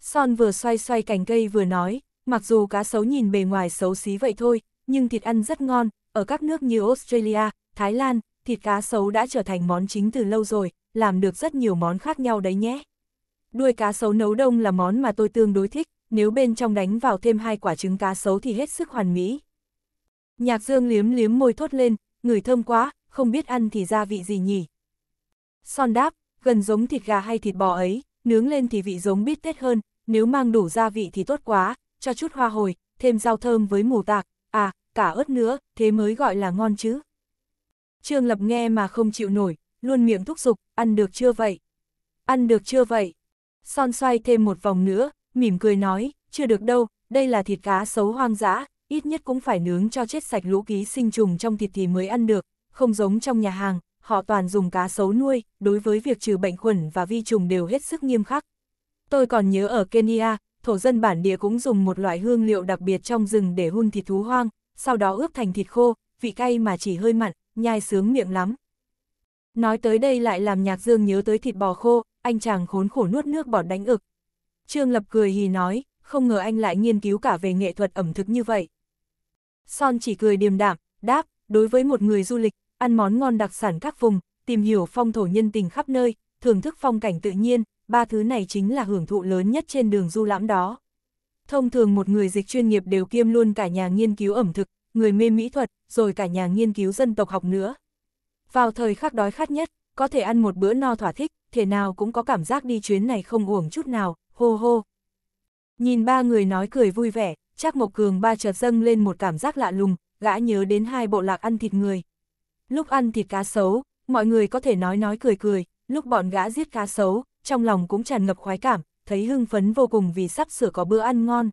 Son vừa xoay xoay cành cây vừa nói, mặc dù cá sấu nhìn bề ngoài xấu xí vậy thôi, nhưng thịt ăn rất ngon, ở các nước như Australia, Thái Lan, thịt cá sấu đã trở thành món chính từ lâu rồi, làm được rất nhiều món khác nhau đấy nhé. Đuôi cá sấu nấu đông là món mà tôi tương đối thích, nếu bên trong đánh vào thêm hai quả trứng cá sấu thì hết sức hoàn mỹ. Nhạc dương liếm liếm môi thốt lên, người thơm quá, không biết ăn thì gia vị gì nhỉ. Son đáp, gần giống thịt gà hay thịt bò ấy, nướng lên thì vị giống biết tết hơn, nếu mang đủ gia vị thì tốt quá, cho chút hoa hồi, thêm rau thơm với mù tạc, à, cả ớt nữa, thế mới gọi là ngon chứ. Trương Lập nghe mà không chịu nổi, luôn miệng thúc giục, ăn được chưa vậy? Ăn được chưa vậy? Son xoay thêm một vòng nữa, mỉm cười nói, chưa được đâu, đây là thịt cá xấu hoang dã, ít nhất cũng phải nướng cho chết sạch lũ ký sinh trùng trong thịt thì mới ăn được, không giống trong nhà hàng, họ toàn dùng cá sấu nuôi, đối với việc trừ bệnh khuẩn và vi trùng đều hết sức nghiêm khắc. Tôi còn nhớ ở Kenya, thổ dân bản địa cũng dùng một loại hương liệu đặc biệt trong rừng để hun thịt thú hoang, sau đó ướp thành thịt khô, vị cay mà chỉ hơi mặn, nhai sướng miệng lắm. Nói tới đây lại làm Nhạc Dương nhớ tới thịt bò khô, anh chàng khốn khổ nuốt nước bọt đánh ực. Trương Lập cười hì nói, không ngờ anh lại nghiên cứu cả về nghệ thuật ẩm thực như vậy. Son chỉ cười điềm đạm, đáp, đối với một người du lịch, ăn món ngon đặc sản các vùng, tìm hiểu phong thổ nhân tình khắp nơi, thưởng thức phong cảnh tự nhiên, ba thứ này chính là hưởng thụ lớn nhất trên đường du lãm đó. Thông thường một người dịch chuyên nghiệp đều kiêm luôn cả nhà nghiên cứu ẩm thực, người mê mỹ thuật, rồi cả nhà nghiên cứu dân tộc học nữa. Vào thời khắc đói khát nhất, có thể ăn một bữa no thỏa thích, thể nào cũng có cảm giác đi chuyến này không uổng chút nào, hô hô, Nhìn ba người nói cười vui vẻ, Trác Mộc Cường ba chợt dâng lên một cảm giác lạ lùng, gã nhớ đến hai bộ lạc ăn thịt người. Lúc ăn thịt cá sấu, mọi người có thể nói nói cười cười, lúc bọn gã giết cá sấu, trong lòng cũng tràn ngập khoái cảm, thấy hưng phấn vô cùng vì sắp sửa có bữa ăn ngon.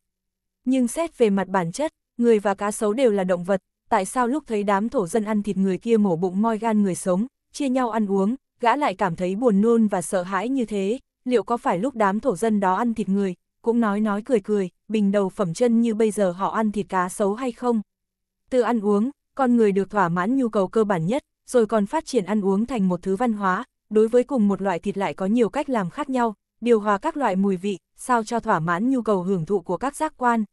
Nhưng xét về mặt bản chất, người và cá sấu đều là động vật, tại sao lúc thấy đám thổ dân ăn thịt người kia mổ bụng moi gan người sống, chia nhau ăn uống, gã lại cảm thấy buồn nôn và sợ hãi như thế, liệu có phải lúc đám thổ dân đó ăn thịt người, cũng nói nói cười cười, bình đầu phẩm chân như bây giờ họ ăn thịt cá xấu hay không. Từ ăn uống, con người được thỏa mãn nhu cầu cơ bản nhất, rồi còn phát triển ăn uống thành một thứ văn hóa, đối với cùng một loại thịt lại có nhiều cách làm khác nhau, điều hòa các loại mùi vị, sao cho thỏa mãn nhu cầu hưởng thụ của các giác quan.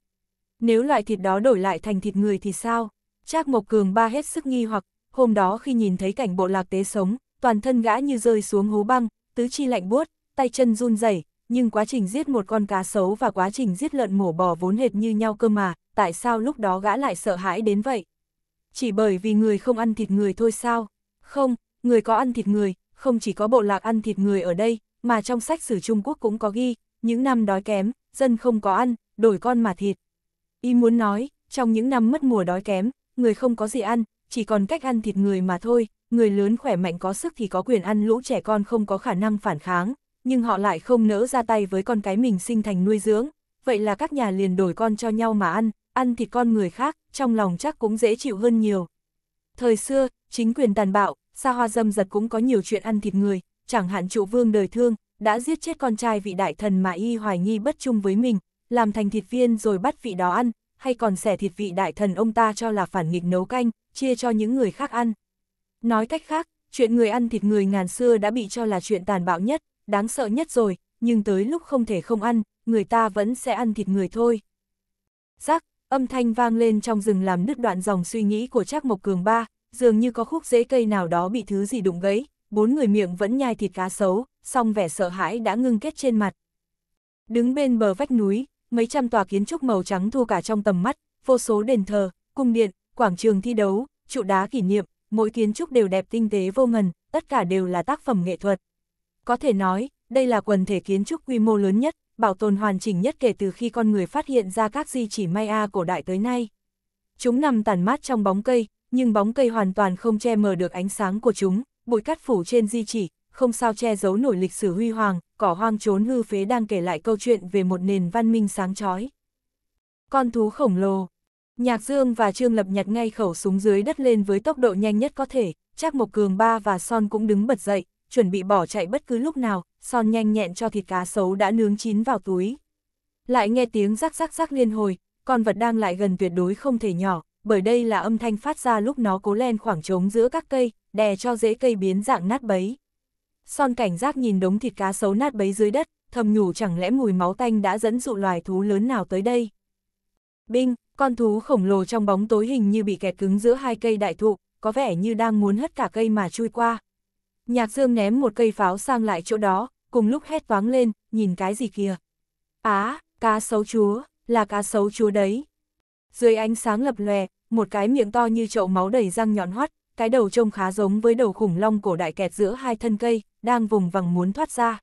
Nếu loại thịt đó đổi lại thành thịt người thì sao? Trác Mộc Cường ba hết sức nghi hoặc, hôm đó khi nhìn thấy cảnh bộ lạc tế sống, toàn thân gã như rơi xuống hố băng, tứ chi lạnh buốt, tay chân run rẩy, nhưng quá trình giết một con cá sấu và quá trình giết lợn mổ bò vốn hệt như nhau cơ mà, tại sao lúc đó gã lại sợ hãi đến vậy? Chỉ bởi vì người không ăn thịt người thôi sao? Không, người có ăn thịt người, không chỉ có bộ lạc ăn thịt người ở đây, mà trong sách sử Trung Quốc cũng có ghi, những năm đói kém, dân không có ăn, đổi con mà thịt. Y muốn nói, trong những năm mất mùa đói kém, người không có gì ăn, chỉ còn cách ăn thịt người mà thôi, người lớn khỏe mạnh có sức thì có quyền ăn lũ trẻ con không có khả năng phản kháng, nhưng họ lại không nỡ ra tay với con cái mình sinh thành nuôi dưỡng, vậy là các nhà liền đổi con cho nhau mà ăn, ăn thịt con người khác, trong lòng chắc cũng dễ chịu hơn nhiều. Thời xưa, chính quyền tàn bạo, xa hoa dâm giật cũng có nhiều chuyện ăn thịt người, chẳng hạn trụ vương đời thương, đã giết chết con trai vị đại thần mà y hoài nghi bất chung với mình, làm thành thịt viên rồi bắt vị đó ăn, hay còn xẻ thịt vị đại thần ông ta cho là phản nghịch nấu canh, chia cho những người khác ăn. Nói cách khác, chuyện người ăn thịt người ngàn xưa đã bị cho là chuyện tàn bạo nhất, đáng sợ nhất rồi, nhưng tới lúc không thể không ăn, người ta vẫn sẽ ăn thịt người thôi. Giác, âm thanh vang lên trong rừng làm đứt đoạn dòng suy nghĩ của Trác Mộc Cường ba, dường như có khúc rễ cây nào đó bị thứ gì đụng gãy, bốn người miệng vẫn nhai thịt cá xấu, song vẻ sợ hãi đã ngưng kết trên mặt. Đứng bên bờ vách núi, mấy trăm tòa kiến trúc màu trắng thu cả trong tầm mắt, vô số đền thờ, cung điện, quảng trường thi đấu, trụ đá kỷ niệm, mỗi kiến trúc đều đẹp tinh tế vô ngần, tất cả đều là tác phẩm nghệ thuật. Có thể nói, đây là quần thể kiến trúc quy mô lớn nhất, bảo tồn hoàn chỉnh nhất kể từ khi con người phát hiện ra các di chỉ Maya cổ đại tới nay. Chúng nằm tản mát trong bóng cây, nhưng bóng cây hoàn toàn không che mờ được ánh sáng của chúng, bụi cát phủ trên di chỉ, không sao che giấu nổi lịch sử huy hoàng, cỏ hoang trốn hư phế đang kể lại câu chuyện về một nền văn minh sáng chói. Con thú khổng lồ Nhạc Dương và Trương Lập nhặt ngay khẩu súng dưới đất lên với tốc độ nhanh nhất có thể, Trác Mộc Cường Ba và Son cũng đứng bật dậy, chuẩn bị bỏ chạy bất cứ lúc nào, son nhanh nhẹn cho thịt cá sấu đã nướng chín vào túi. Lại nghe tiếng rắc rắc rắc liên hồi, con vật đang lại gần tuyệt đối không thể nhỏ, bởi đây là âm thanh phát ra lúc nó cố len khoảng trống giữa các cây, đè cho dễ cây biến dạng nát bấy. Son cảnh giác nhìn đống thịt cá sấu nát bấy dưới đất, thầm nhủ chẳng lẽ mùi máu tanh đã dẫn dụ loài thú lớn nào tới đây. Binh, con thú khổng lồ trong bóng tối hình như bị kẹt cứng giữa hai cây đại thụ, có vẻ như đang muốn hất cả cây mà chui qua. Nhạc dương ném một cây pháo sang lại chỗ đó, cùng lúc hét toáng lên, nhìn cái gì kìa. Á, à, cá sấu chúa, là cá sấu chúa đấy. Dưới ánh sáng lập lòe, một cái miệng to như chậu máu đầy răng nhọn hoắt, cái đầu trông khá giống với đầu khủng long cổ đại kẹt giữa hai thân cây, đang vùng vằng muốn thoát ra.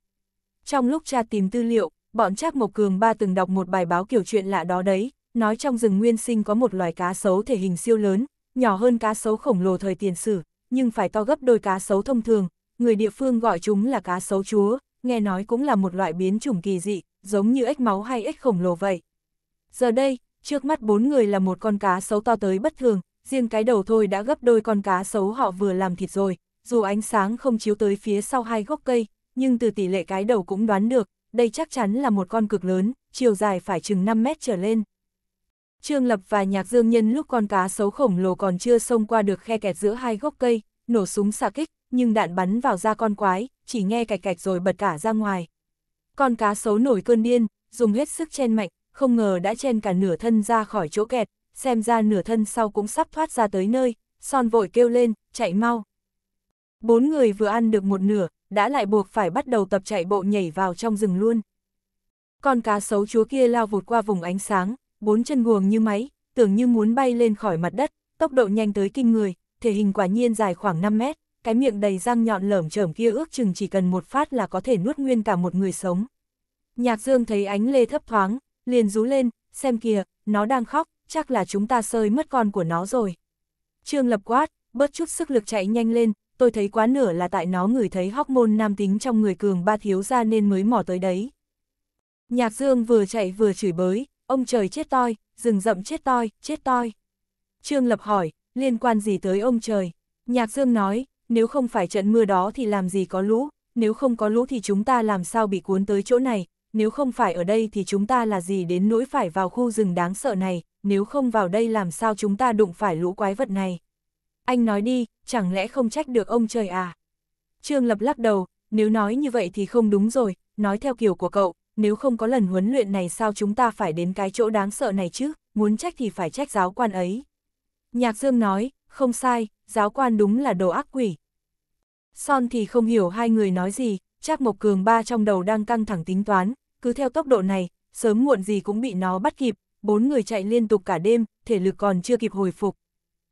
Trong lúc tra tìm tư liệu, bọn Trác Mộc Cường ba từng đọc một bài báo kiểu chuyện lạ đó đấy, nói trong rừng nguyên sinh có một loài cá sấu thể hình siêu lớn, nhỏ hơn cá sấu khổng lồ thời tiền sử, nhưng phải to gấp đôi cá sấu thông thường, người địa phương gọi chúng là cá sấu chúa, nghe nói cũng là một loại biến chủng kỳ dị, giống như ếch máu hay ếch khổng lồ vậy. Giờ đây, trước mắt bốn người là một con cá sấu to tới bất thường, riêng cái đầu thôi đã gấp đôi con cá sấu họ vừa làm thịt rồi, dù ánh sáng không chiếu tới phía sau hai gốc cây, nhưng từ tỷ lệ cái đầu cũng đoán được, đây chắc chắn là một con cực lớn, chiều dài phải chừng 5 mét trở lên. Trương Lập và Nhạc Dương Nhân lúc con cá sấu khổng lồ còn chưa xông qua được khe kẹt giữa hai gốc cây, nổ súng xạ kích, nhưng đạn bắn vào da con quái, chỉ nghe cạch cạch rồi bật cả ra ngoài. Con cá sấu nổi cơn điên, dùng hết sức chen mạnh, không ngờ đã chen cả nửa thân ra khỏi chỗ kẹt, xem ra nửa thân sau cũng sắp thoát ra tới nơi, son vội kêu lên, chạy mau. Bốn người vừa ăn được một nửa, đã lại buộc phải bắt đầu tập chạy bộ nhảy vào trong rừng luôn. Con cá sấu chúa kia lao vụt qua vùng ánh sáng, bốn chân guồng như máy, tưởng như muốn bay lên khỏi mặt đất, tốc độ nhanh tới kinh người, thể hình quả nhiên dài khoảng 5 mét cái miệng đầy răng nhọn lởm chởm kia ước chừng chỉ cần một phát là có thể nuốt nguyên cả một người sống. Nhạc Dương thấy ánh lê thấp thoáng, liền rú lên, xem kìa, nó đang khóc, chắc là chúng ta sơi mất con của nó rồi. Trương lập quát, bớt chút sức lực chạy nhanh lên, tôi thấy quá nửa là tại nó người thấy hormone nam tính trong người cường ba thiếu ra nên mới mò tới đấy. Nhạc Dương vừa chạy vừa chửi bới, ông trời chết toi, rừng rậm chết toi, chết toi. Trương lập hỏi, liên quan gì tới ông trời? Nhạc Dương nói, nếu không phải trận mưa đó thì làm gì có lũ, nếu không có lũ thì chúng ta làm sao bị cuốn tới chỗ này, nếu không phải ở đây thì chúng ta là gì đến nỗi phải vào khu rừng đáng sợ này, nếu không vào đây làm sao chúng ta đụng phải lũ quái vật này. Anh nói đi, chẳng lẽ không trách được ông trời à? Trương Lập lắc đầu, nếu nói như vậy thì không đúng rồi, nói theo kiểu của cậu, nếu không có lần huấn luyện này sao chúng ta phải đến cái chỗ đáng sợ này chứ, muốn trách thì phải trách giáo quan ấy. Nhạc Dương nói, không sai, giáo quan đúng là đồ ác quỷ. Son thì không hiểu hai người nói gì, chắc Mộc Cường ba trong đầu đang căng thẳng tính toán, cứ theo tốc độ này, sớm muộn gì cũng bị nó bắt kịp, bốn người chạy liên tục cả đêm, thể lực còn chưa kịp hồi phục.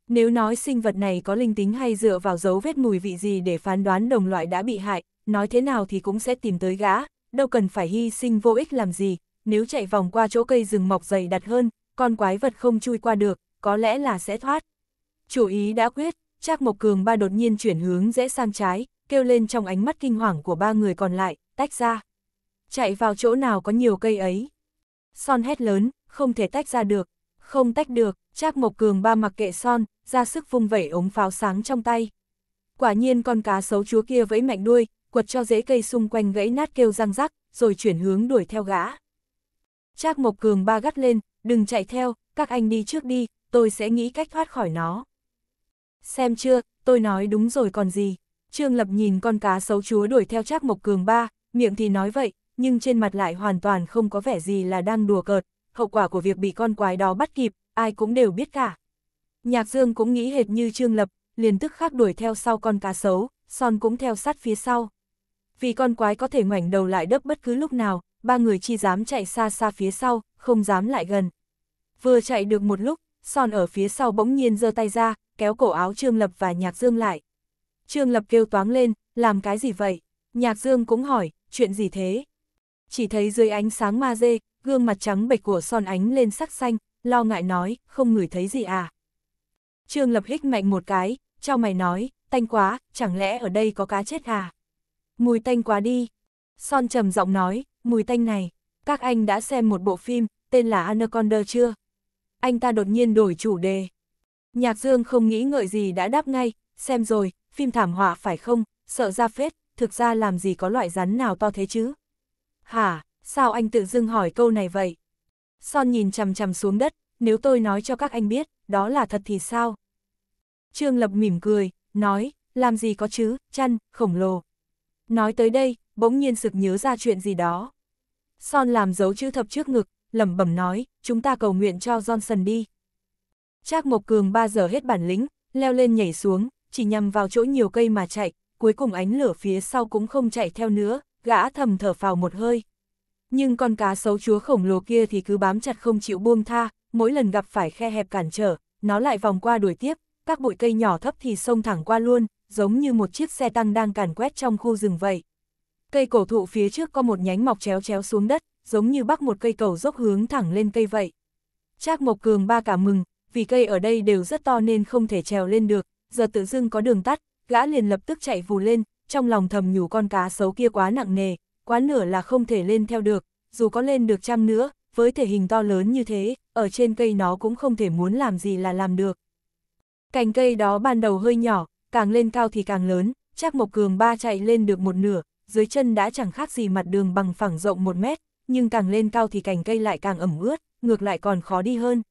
Nếu nói sinh vật này có linh tính hay dựa vào dấu vết mùi vị gì để phán đoán đồng loại đã bị hại, nói thế nào thì cũng sẽ tìm tới gã, đâu cần phải hy sinh vô ích làm gì, nếu chạy vòng qua chỗ cây rừng mọc dày đặt hơn, con quái vật không chui qua được, có lẽ là sẽ thoát. Chủ ý đã quyết, Trác Mộc Cường ba đột nhiên chuyển hướng rẽ sang trái, kêu lên trong ánh mắt kinh hoàng của ba người còn lại, tách ra. Chạy vào chỗ nào có nhiều cây ấy. Son hét lớn, không thể tách ra được. Không tách được, Trác Mộc Cường ba mặc kệ son, ra sức vung vẩy ống pháo sáng trong tay. Quả nhiên con cá xấu chúa kia vẫy mạnh đuôi, quật cho rễ cây xung quanh gãy nát kêu răng rắc, rồi chuyển hướng đuổi theo gã. Trác Mộc Cường ba gắt lên, đừng chạy theo, các anh đi trước đi, tôi sẽ nghĩ cách thoát khỏi nó xem chưa, tôi nói đúng rồi còn gì. Trương Lập nhìn con cá xấu chúa đuổi theo chắc Mộc Cường ba, miệng thì nói vậy, nhưng trên mặt lại hoàn toàn không có vẻ gì là đang đùa cợt, hậu quả của việc bị con quái đó bắt kịp, ai cũng đều biết cả. Nhạc Dương cũng nghĩ hệt như Trương Lập, liền tức khắc đuổi theo sau con cá sấu, Son cũng theo sát phía sau. Vì con quái có thể ngoảnh đầu lại đớp bất cứ lúc nào, ba người chi dám chạy xa xa phía sau, không dám lại gần. Vừa chạy được một lúc, Son ở phía sau bỗng nhiên giơ tay ra, kéo cổ áo Trương Lập và Nhạc Dương lại. Trương Lập kêu toáng lên, làm cái gì vậy? Nhạc Dương cũng hỏi, chuyện gì thế? Chỉ thấy dưới ánh sáng ma dê, gương mặt trắng bệch của son ánh lên sắc xanh, lo ngại nói, không ngửi thấy gì à? Trương Lập hít mạnh một cái, cho mày nói, tanh quá, chẳng lẽ ở đây có cá chết à? Mùi tanh quá đi. Son trầm giọng nói, mùi tanh này, các anh đã xem một bộ phim, tên là Anaconda chưa? Anh ta đột nhiên đổi chủ đề. Nhạc Dương không nghĩ ngợi gì đã đáp ngay, xem rồi, phim thảm họa phải không, sợ ra phết, thực ra làm gì có loại rắn nào to thế chứ. Hả, sao anh tự dưng hỏi câu này vậy? Son nhìn chằm chằm xuống đất, nếu tôi nói cho các anh biết, đó là thật thì sao? Trương Lập mỉm cười, nói, làm gì có chứ, chăn, khổng lồ. Nói tới đây, bỗng nhiên sực nhớ ra chuyện gì đó. Son làm dấu chữ thập trước ngực, lẩm bẩm nói, chúng ta cầu nguyện cho Johnson đi. Trác Mộc Cường 3 giờ hết bản lĩnh, leo lên nhảy xuống, chỉ nhằm vào chỗ nhiều cây mà chạy, cuối cùng ánh lửa phía sau cũng không chạy theo nữa, gã thầm thở phào một hơi. Nhưng con cá sấu chúa khổng lồ kia thì cứ bám chặt không chịu buông tha, mỗi lần gặp phải khe hẹp cản trở, nó lại vòng qua đuổi tiếp, các bụi cây nhỏ thấp thì xông thẳng qua luôn, giống như một chiếc xe tăng đang càn quét trong khu rừng vậy. Cây cổ thụ phía trước có một nhánh mọc chéo chéo xuống đất, giống như bắc một cây cầu dốc hướng thẳng lên cây vậy. Trác Mộc Cường ba cả mừng, vì cây ở đây đều rất to nên không thể trèo lên được, giờ tự dưng có đường tắt, gã liền lập tức chạy vù lên, trong lòng thầm nhủ con cá xấu kia quá nặng nề, quá nửa là không thể lên theo được, dù có lên được trăm nữa, với thể hình to lớn như thế, ở trên cây nó cũng không thể muốn làm gì là làm được. Cành cây đó ban đầu hơi nhỏ, càng lên cao thì càng lớn, chắc Mộc Cường ba chạy lên được một nửa, dưới chân đã chẳng khác gì mặt đường bằng phẳng rộng một mét, nhưng càng lên cao thì cành cây lại càng ẩm ướt, ngược lại còn khó đi hơn.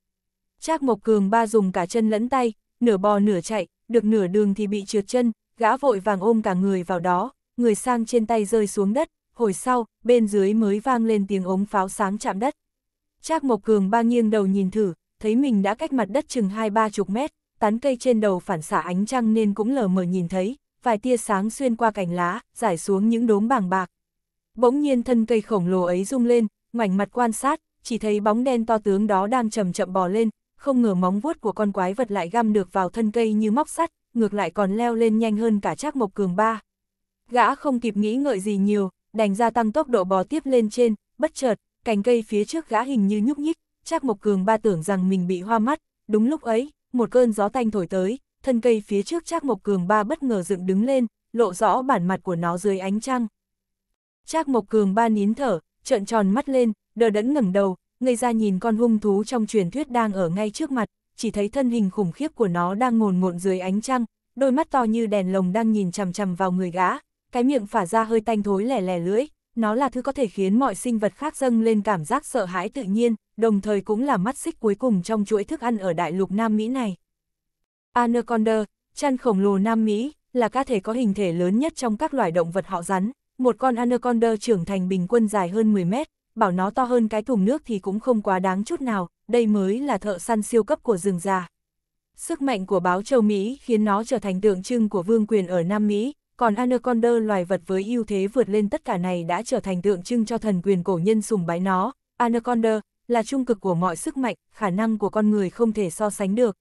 Trác Mộc Cường ba dùng cả chân lẫn tay, nửa bò nửa chạy, được nửa đường thì bị trượt chân, gã vội vàng ôm cả người vào đó, người sang trên tay rơi xuống đất, hồi sau, bên dưới mới vang lên tiếng ống pháo sáng chạm đất. Trác Mộc Cường ba nghiêng đầu nhìn thử, thấy mình đã cách mặt đất chừng hai ba chục mét, tán cây trên đầu phản xạ ánh trăng nên cũng lờ mờ nhìn thấy, vài tia sáng xuyên qua cành lá, rải xuống những đốm bàng bạc. Bỗng nhiên thân cây khổng lồ ấy rung lên, ngoảnh mặt quan sát, chỉ thấy bóng đen to tướng đó đang chậm chậm bò lên, không ngờ móng vuốt của con quái vật lại găm được vào thân cây như móc sắt, ngược lại còn leo lên nhanh hơn cả Trác Mộc Cường ba. Gã không kịp nghĩ ngợi gì nhiều, đành gia tăng tốc độ bò tiếp lên trên, bất chợt, cành cây phía trước gã hình như nhúc nhích, Trác Mộc Cường ba tưởng rằng mình bị hoa mắt, đúng lúc ấy, một cơn gió tanh thổi tới, thân cây phía trước Trác Mộc Cường ba bất ngờ dựng đứng lên, lộ rõ bản mặt của nó dưới ánh trăng. Trác Mộc Cường ba nín thở, trợn tròn mắt lên, đờ đẫn ngẩng đầu, ngây ra nhìn con hung thú trong truyền thuyết đang ở ngay trước mặt, chỉ thấy thân hình khủng khiếp của nó đang ngồn ngộn dưới ánh trăng, đôi mắt to như đèn lồng đang nhìn chằm chằm vào người gã, cái miệng phả ra hơi tanh thối lẻ lẻ lưỡi, nó là thứ có thể khiến mọi sinh vật khác dâng lên cảm giác sợ hãi tự nhiên, đồng thời cũng là mắt xích cuối cùng trong chuỗi thức ăn ở đại lục Nam Mỹ này. Anaconda, chăn khổng lồ Nam Mỹ, là cá thể có hình thể lớn nhất trong các loài động vật họ rắn, một con anaconda trưởng thành bình quân dài hơn 10 mét, bảo nó to hơn cái thùng nước thì cũng không quá đáng chút nào, đây mới là thợ săn siêu cấp của rừng già. Sức mạnh của báo châu Mỹ khiến nó trở thành tượng trưng của vương quyền ở Nam Mỹ, còn Anaconda loài vật với ưu thế vượt lên tất cả này đã trở thành tượng trưng cho thần quyền cổ nhân sùng bái nó. Anaconda là trung cực của mọi sức mạnh, khả năng của con người không thể so sánh được.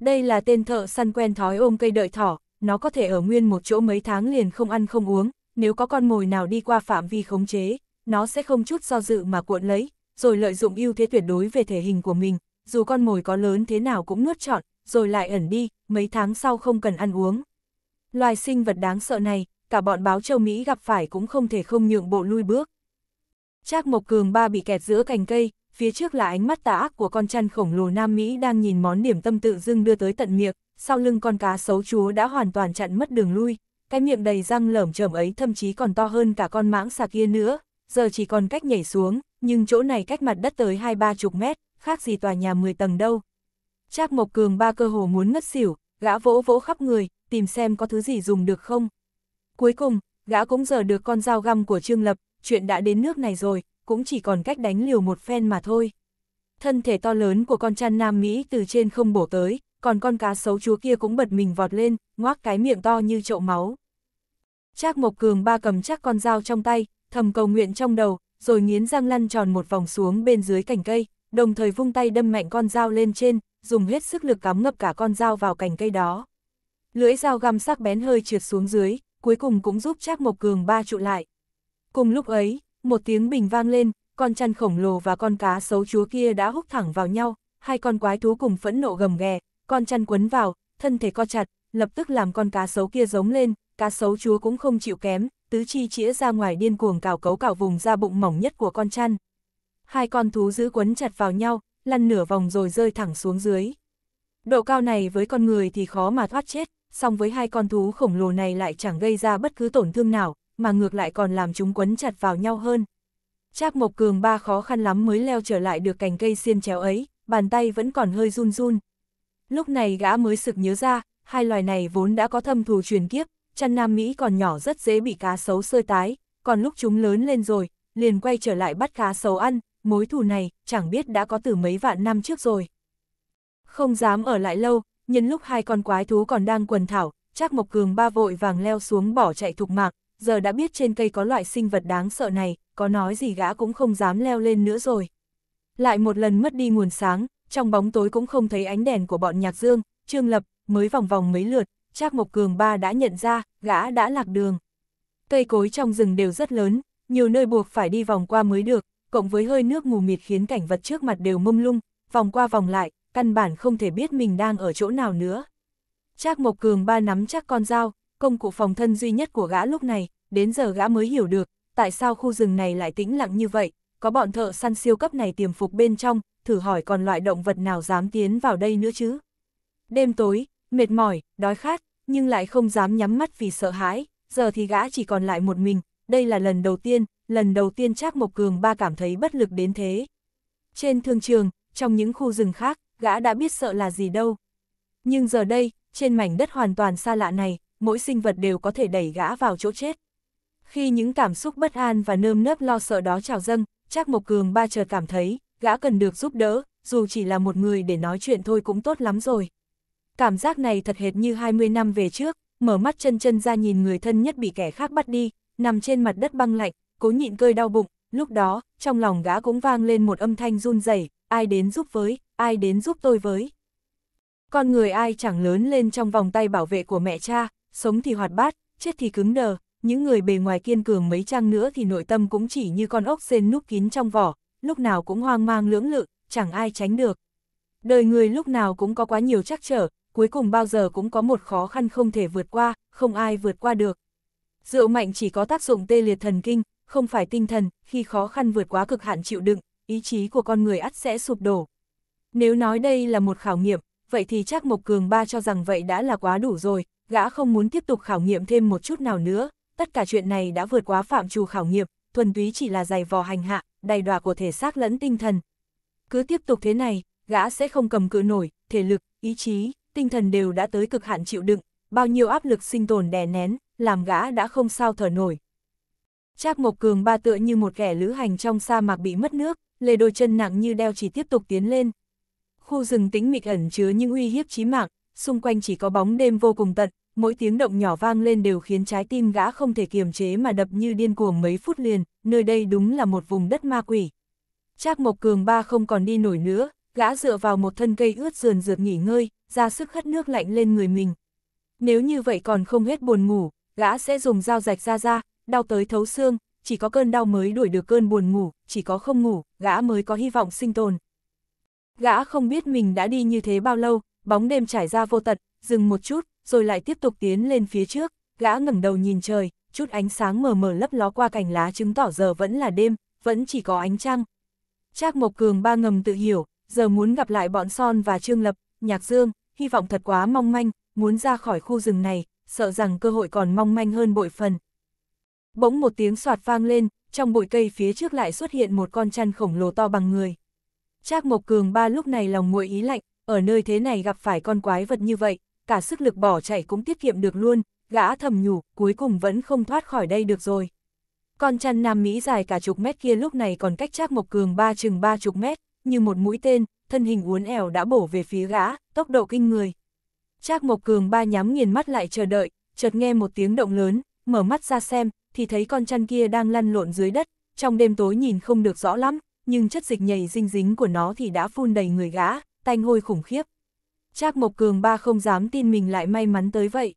Đây là tên thợ săn quen thói ôm cây đợi thỏ, nó có thể ở nguyên một chỗ mấy tháng liền không ăn không uống, nếu có con mồi nào đi qua phạm vi khống chế, nó sẽ không chút do dự mà cuộn lấy, rồi lợi dụng ưu thế tuyệt đối về thể hình của mình, dù con mồi có lớn thế nào cũng nuốt trọn, rồi lại ẩn đi, mấy tháng sau không cần ăn uống. Loài sinh vật đáng sợ này, cả bọn báo châu Mỹ gặp phải cũng không thể không nhượng bộ lui bước. Trác Mộc Cường ba bị kẹt giữa cành cây, phía trước là ánh mắt tà ác của con chăn khổng lồ Nam Mỹ đang nhìn món điểm tâm tự dưng đưa tới tận miệng, sau lưng con cá sấu chúa đã hoàn toàn chặn mất đường lui, cái miệng đầy răng lởm chởm ấy thậm chí còn to hơn cả con mãng xà kia nữa, giờ chỉ còn cách nhảy xuống, nhưng chỗ này cách mặt đất tới hai ba chục mét, khác gì tòa nhà 10 tầng đâu. Trác Mộc Cường ba cơ hồ muốn ngất xỉu, gã vỗ vỗ khắp người, tìm xem có thứ gì dùng được không. Cuối cùng, gã cũng giờ được con dao găm của Trương Lập, chuyện đã đến nước này rồi, cũng chỉ còn cách đánh liều một phen mà thôi. Thân thể to lớn của con chăn Nam Mỹ từ trên không bổ tới, còn con cá sấu chúa kia cũng bật mình vọt lên, ngoác cái miệng to như chậu máu. Trác Mộc Cường ba cầm chắc con dao trong tay, thầm cầu nguyện trong đầu, rồi nghiến răng lăn tròn một vòng xuống bên dưới cành cây, đồng thời vung tay đâm mạnh con dao lên trên, dùng hết sức lực cắm ngập cả con dao vào cành cây đó. Lưỡi dao găm sắc bén hơi trượt xuống dưới, cuối cùng cũng giúp Trác Mộc Cường ba trụ lại. Cùng lúc ấy, một tiếng bình vang lên, con chăn khổng lồ và con cá xấu chúa kia đã húc thẳng vào nhau, hai con quái thú cùng phẫn nộ gầm ghè, con chăn quấn vào, thân thể co chặt, lập tức làm con cá xấu kia giống lên, cá xấu chúa cũng không chịu kém, tứ chi chĩa ra ngoài điên cuồng cào cấu cào vùng da bụng mỏng nhất của con chăn. Hai con thú giữ quấn chặt vào nhau, lăn nửa vòng rồi rơi thẳng xuống dưới. Độ cao này với con người thì khó mà thoát chết, song với hai con thú khổng lồ này lại chẳng gây ra bất cứ tổn thương nào, mà ngược lại còn làm chúng quấn chặt vào nhau hơn. Trác Mộc Cường ba khó khăn lắm mới leo trở lại được cành cây xiêm chéo ấy, bàn tay vẫn còn hơi run run. Lúc này gã mới sực nhớ ra, hai loài này vốn đã có thâm thù truyền kiếp, chăn Nam Mỹ còn nhỏ rất dễ bị cá sấu sơi tái, còn lúc chúng lớn lên rồi, liền quay trở lại bắt cá sấu ăn, mối thù này chẳng biết đã có từ mấy vạn năm trước rồi. Không dám ở lại lâu, nhân lúc hai con quái thú còn đang quần thảo, chắc Mộc Cường ba vội vàng leo xuống bỏ chạy thục mạc, giờ đã biết trên cây có loại sinh vật đáng sợ này, có nói gì gã cũng không dám leo lên nữa rồi. Lại một lần mất đi nguồn sáng, trong bóng tối cũng không thấy ánh đèn của bọn nhạc dương, trương lập, mới vòng vòng mấy lượt, Trác Mộc Cường ba đã nhận ra, gã đã lạc đường. Cây cối trong rừng đều rất lớn, nhiều nơi buộc phải đi vòng qua mới được, cộng với hơi nước mù mịt khiến cảnh vật trước mặt đều mông lung, vòng qua vòng lại, căn bản không thể biết mình đang ở chỗ nào nữa. Trác Mộc Cường ba nắm chắc con dao, công cụ phòng thân duy nhất của gã lúc này, đến giờ gã mới hiểu được, tại sao khu rừng này lại tĩnh lặng như vậy, có bọn thợ săn siêu cấp này tiềm phục bên trong, thử hỏi còn loại động vật nào dám tiến vào đây nữa chứ. Đêm tối, mệt mỏi, đói khát, nhưng lại không dám nhắm mắt vì sợ hãi, giờ thì gã chỉ còn lại một mình, đây là lần đầu tiên, lần đầu tiên Trác Mộc Cường ba cảm thấy bất lực đến thế. Trên thương trường, trong những khu rừng khác, gã đã biết sợ là gì đâu. Nhưng giờ đây, trên mảnh đất hoàn toàn xa lạ này, mỗi sinh vật đều có thể đẩy gã vào chỗ chết. Khi những cảm xúc bất an và nơm nớp lo sợ đó trào dâng, Trác Mộc Cường ba chợt cảm thấy, gã cần được giúp đỡ, dù chỉ là một người để nói chuyện thôi cũng tốt lắm rồi cảm giác này thật hệt như 20 năm về trước, mở mắt chân chân ra nhìn người thân nhất bị kẻ khác bắt đi, nằm trên mặt đất băng lạnh, cố nhịn cơi đau bụng, lúc đó, trong lòng gã cũng vang lên một âm thanh run rẩy, ai đến giúp với, ai đến giúp tôi với. Con người ai chẳng lớn lên trong vòng tay bảo vệ của mẹ cha, sống thì hoạt bát, chết thì cứng đờ, những người bề ngoài kiên cường mấy trang nữa thì nội tâm cũng chỉ như con ốc sen núp kín trong vỏ, lúc nào cũng hoang mang lưỡng lự, chẳng ai tránh được. Đời người lúc nào cũng có quá nhiều trắc trở, cuối cùng bao giờ cũng có một khó khăn không thể vượt qua, không ai vượt qua được. Rượu mạnh chỉ có tác dụng tê liệt thần kinh, không phải tinh thần, khi khó khăn vượt quá cực hạn chịu đựng, ý chí của con người ắt sẽ sụp đổ. Nếu nói đây là một khảo nghiệm, vậy thì chắc Mộc Cường Ba cho rằng vậy đã là quá đủ rồi, gã không muốn tiếp tục khảo nghiệm thêm một chút nào nữa, tất cả chuyện này đã vượt quá phạm trù khảo nghiệm, thuần túy chỉ là giày vò hành hạ, đầy đọa của thể xác lẫn tinh thần. Cứ tiếp tục thế này, gã sẽ không cầm cự nổi, thể lực, ý chí, tinh thần đều đã tới cực hạn chịu đựng, bao nhiêu áp lực sinh tồn đè nén, làm gã đã không sao thở nổi. Trác Mộc Cường ba tựa như một kẻ lữ hành trong sa mạc bị mất nước, lê đôi chân nặng như đeo chỉ tiếp tục tiến lên. Khu rừng tĩnh mịch ẩn chứa những uy hiếp chí mạng, xung quanh chỉ có bóng đêm vô cùng tận, mỗi tiếng động nhỏ vang lên đều khiến trái tim gã không thể kiềm chế mà đập như điên cuồng mấy phút liền, nơi đây đúng là một vùng đất ma quỷ. Trác Mộc Cường ba không còn đi nổi nữa, gã dựa vào một thân cây ướt sườn rượt nghỉ ngơi, ra sức hất nước lạnh lên người mình. Nếu như vậy còn không hết buồn ngủ, gã sẽ dùng dao rạch ra ra, đau tới thấu xương, chỉ có cơn đau mới đuổi được cơn buồn ngủ, chỉ có không ngủ, gã mới có hy vọng sinh tồn. Gã không biết mình đã đi như thế bao lâu, bóng đêm trải ra vô tận, dừng một chút, rồi lại tiếp tục tiến lên phía trước, gã ngẩng đầu nhìn trời, chút ánh sáng mờ mờ lấp ló qua cành lá chứng tỏ giờ vẫn là đêm, vẫn chỉ có ánh trăng. Trác Mộc Cường ba ngầm tự hiểu, giờ muốn gặp lại bọn Son và Trương Lập, Nhạc Dương hy vọng thật quá mong manh, muốn ra khỏi khu rừng này, sợ rằng cơ hội còn mong manh hơn bội phần. Bỗng một tiếng soạt vang lên, trong bụi cây phía trước lại xuất hiện một con chăn khổng lồ to bằng người. Trác Mộc Cường ba lúc này lòng nguội ý lạnh, ở nơi thế này gặp phải con quái vật như vậy, cả sức lực bỏ chạy cũng tiết kiệm được luôn, gã thầm nhủ, cuối cùng vẫn không thoát khỏi đây được rồi. Con chăn Nam Mỹ dài cả chục mét kia lúc này còn cách Trác Mộc Cường ba chừng ba chục mét, như một mũi tên, thân hình uốn ẻo đã bổ về phía gã, tốc độ kinh người. Trác Mộc Cường ba nhắm nghiền mắt lại chờ đợi, chợt nghe một tiếng động lớn, mở mắt ra xem, thì thấy con chăn kia đang lăn lộn dưới đất, trong đêm tối nhìn không được rõ lắm, nhưng chất dịch nhầy dinh dính của nó thì đã phun đầy người gã, tanh hôi khủng khiếp. Trác Mộc Cường ba không dám tin mình lại may mắn tới vậy.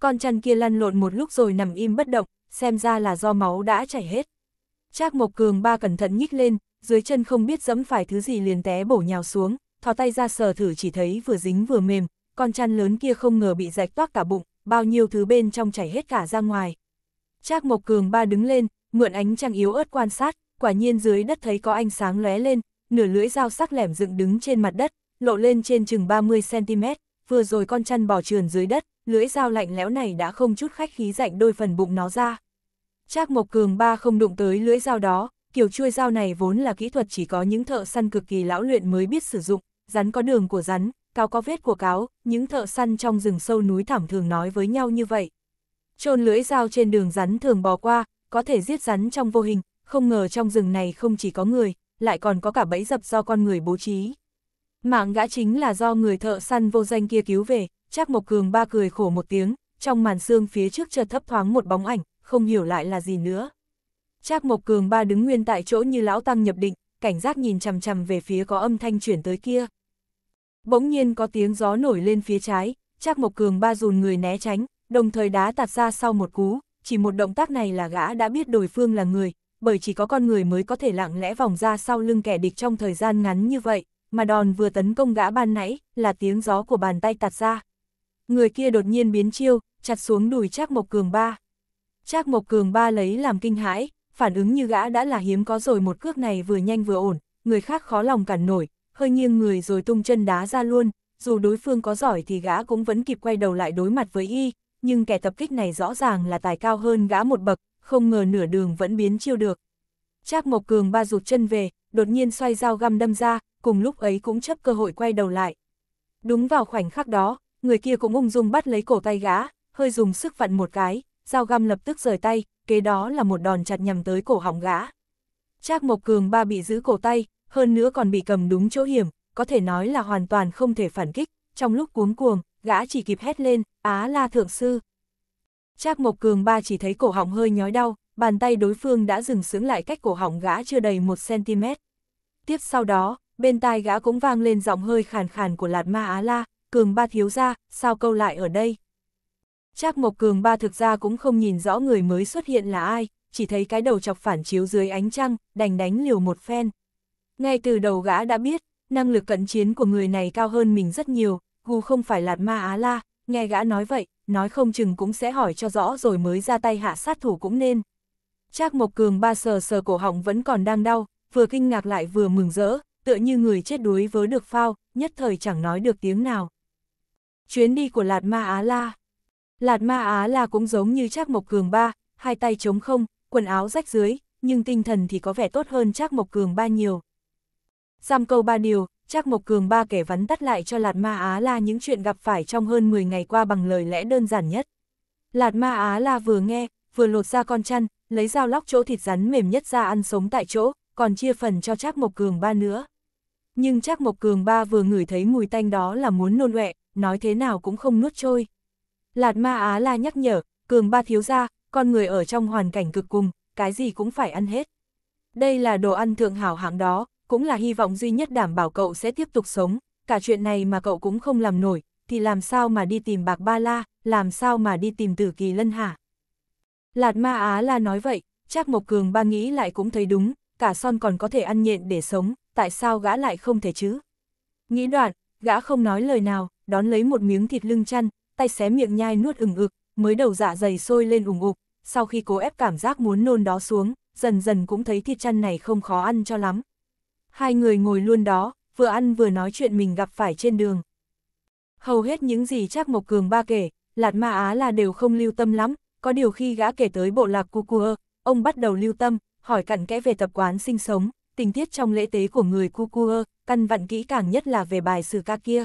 Con chăn kia lăn lộn một lúc rồi nằm im bất động, xem ra là do máu đã chảy hết. Trác Mộc Cường ba cẩn thận nhích lên, dưới chân không biết dẫm phải thứ gì liền té bổ nhào xuống, thò tay ra sờ thử chỉ thấy vừa dính vừa mềm, con chăn lớn kia không ngờ bị rạch toác cả bụng, bao nhiêu thứ bên trong chảy hết cả ra ngoài. Trác Mộc Cường ba đứng lên, mượn ánh trăng yếu ớt quan sát, quả nhiên dưới đất thấy có ánh sáng lóe lên, nửa lưỡi dao sắc lẻm dựng đứng trên mặt đất, lộ lên trên chừng 30cm, vừa rồi con chăn bò trườn dưới đất, lưỡi dao lạnh lẽo này đã không chút khách khí rạnh đôi phần bụng nó ra. Trác Mộc Cường ba không đụng tới lưỡi dao đó, kiểu chui dao này vốn là kỹ thuật chỉ có những thợ săn cực kỳ lão luyện mới biết sử dụng, rắn có đường của rắn, cáo có vết của cáo, những thợ săn trong rừng sâu núi thẳm thường nói với nhau như vậy. Trôn lưỡi dao trên đường rắn thường bò qua, có thể giết rắn trong vô hình, không ngờ trong rừng này không chỉ có người, lại còn có cả bẫy dập do con người bố trí. Mạng gã chính là do người thợ săn vô danh kia cứu về, chắc Mộc Cường ba cười khổ một tiếng, trong màn xương phía trước chợt thấp thoáng một bóng ảnh, không hiểu lại là gì nữa. Trác Mộc Cường ba đứng nguyên tại chỗ như lão tăng nhập định, cảnh giác nhìn chằm chằm về phía có âm thanh chuyển tới kia. Bỗng nhiên có tiếng gió nổi lên phía trái, Trác Mộc Cường ba dùn người né tránh, đồng thời đá tạt ra sau một cú, chỉ một động tác này là gã đã biết đối phương là người, bởi chỉ có con người mới có thể lặng lẽ vòng ra sau lưng kẻ địch trong thời gian ngắn như vậy, mà đòn vừa tấn công gã ban nãy là tiếng gió của bàn tay tạt ra. Người kia đột nhiên biến chiêu, chặt xuống đùi Trác Mộc Cường ba. Trác Mộc Cường ba lấy làm kinh hãi, phản ứng như gã đã là hiếm có rồi một cước này vừa nhanh vừa ổn, người khác khó lòng cản nổi, hơi nghiêng người rồi tung chân đá ra luôn, dù đối phương có giỏi thì gã cũng vẫn kịp quay đầu lại đối mặt với y, nhưng kẻ tập kích này rõ ràng là tài cao hơn gã một bậc, không ngờ nửa đường vẫn biến chiêu được. Trác Mộc Cường ba rụt chân về, đột nhiên xoay dao găm đâm ra, cùng lúc ấy cũng chấp cơ hội quay đầu lại. Đúng vào khoảnh khắc đó, người kia cũng ung dung bắt lấy cổ tay gã, hơi dùng sức vặn một cái, dao găm lập tức rời tay, kế đó là một đòn chặt nhằm tới cổ họng gã. Trác Mộc Cường ba bị giữ cổ tay, hơn nữa còn bị cầm đúng chỗ hiểm, có thể nói là hoàn toàn không thể phản kích, trong lúc cuống cuồng, gã chỉ kịp hét lên, á la thượng sư. Trác Mộc Cường ba chỉ thấy cổ họng hơi nhói đau, bàn tay đối phương đã dừng sướng lại cách cổ họng gã chưa đầy 1cm. Tiếp sau đó, bên tai gã cũng vang lên giọng hơi khàn khàn của lạt ma á la, Cường ba thiếu gia, sao câu lại ở đây? Trác Mộc Cường ba thực ra cũng không nhìn rõ người mới xuất hiện là ai, chỉ thấy cái đầu chọc phản chiếu dưới ánh trăng, đành đánh liều một phen. Ngay từ đầu gã đã biết, năng lực cận chiến của người này cao hơn mình rất nhiều, gù không phải lạt ma á la, nghe gã nói vậy, nói không chừng cũng sẽ hỏi cho rõ rồi mới ra tay hạ sát thủ cũng nên. Trác Mộc Cường ba sờ sờ cổ họng vẫn còn đang đau, vừa kinh ngạc lại vừa mừng rỡ, tựa như người chết đuối vớ được phao, nhất thời chẳng nói được tiếng nào. Chuyến đi của Lạt Ma Á La Lạt ma Á là cũng giống như Trác Mộc Cường ba, hai tay chống không, quần áo rách dưới, nhưng tinh thần thì có vẻ tốt hơn Trác Mộc Cường ba nhiều. Giam câu ba điều, Trác Mộc Cường ba kể vắn tắt lại cho Lạt Ma Á La những chuyện gặp phải trong hơn 10 ngày qua bằng lời lẽ đơn giản nhất. Lạt Ma Á La vừa nghe, vừa lột ra con chăn, lấy dao lóc chỗ thịt rắn mềm nhất ra ăn sống tại chỗ, còn chia phần cho Trác Mộc Cường ba nữa. Nhưng Trác Mộc Cường ba vừa ngửi thấy mùi tanh đó là muốn nôn ọe, nói thế nào cũng không nuốt trôi. Lạt Ma Á La nhắc nhở, cường ba thiếu gia, con người ở trong hoàn cảnh cực cùng, cái gì cũng phải ăn hết. Đây là đồ ăn thượng hảo hạng đó, cũng là hy vọng duy nhất đảm bảo cậu sẽ tiếp tục sống, cả chuyện này mà cậu cũng không làm nổi, thì làm sao mà đi tìm bạc ba la, làm sao mà đi tìm tử kỳ lân hả? Lạt Ma Á La nói vậy, chắc Mộc Cường ba nghĩ lại cũng thấy đúng, cả son còn có thể ăn nhện để sống, tại sao gã lại không thể chứ? Nghĩ đoạn, gã không nói lời nào, đón lấy một miếng thịt lưng chăn, tay xé miệng nhai nuốt ừng ực, mới đầu dạ dày sôi lên ủng ục, sau khi cố ép cảm giác muốn nôn đó xuống, dần dần cũng thấy thịt chăn này không khó ăn cho lắm. Hai người ngồi luôn đó, vừa ăn vừa nói chuyện mình gặp phải trên đường. Hầu hết những gì Trác Mộc Cường ba kể, Lạt Ma Á là đều không lưu tâm lắm, có điều khi gã kể tới bộ lạc Cucua, ông bắt đầu lưu tâm, hỏi cặn kẽ về tập quán sinh sống, tình tiết trong lễ tế của người Cucua, căn vặn kỹ càng nhất là về bài sử ca kia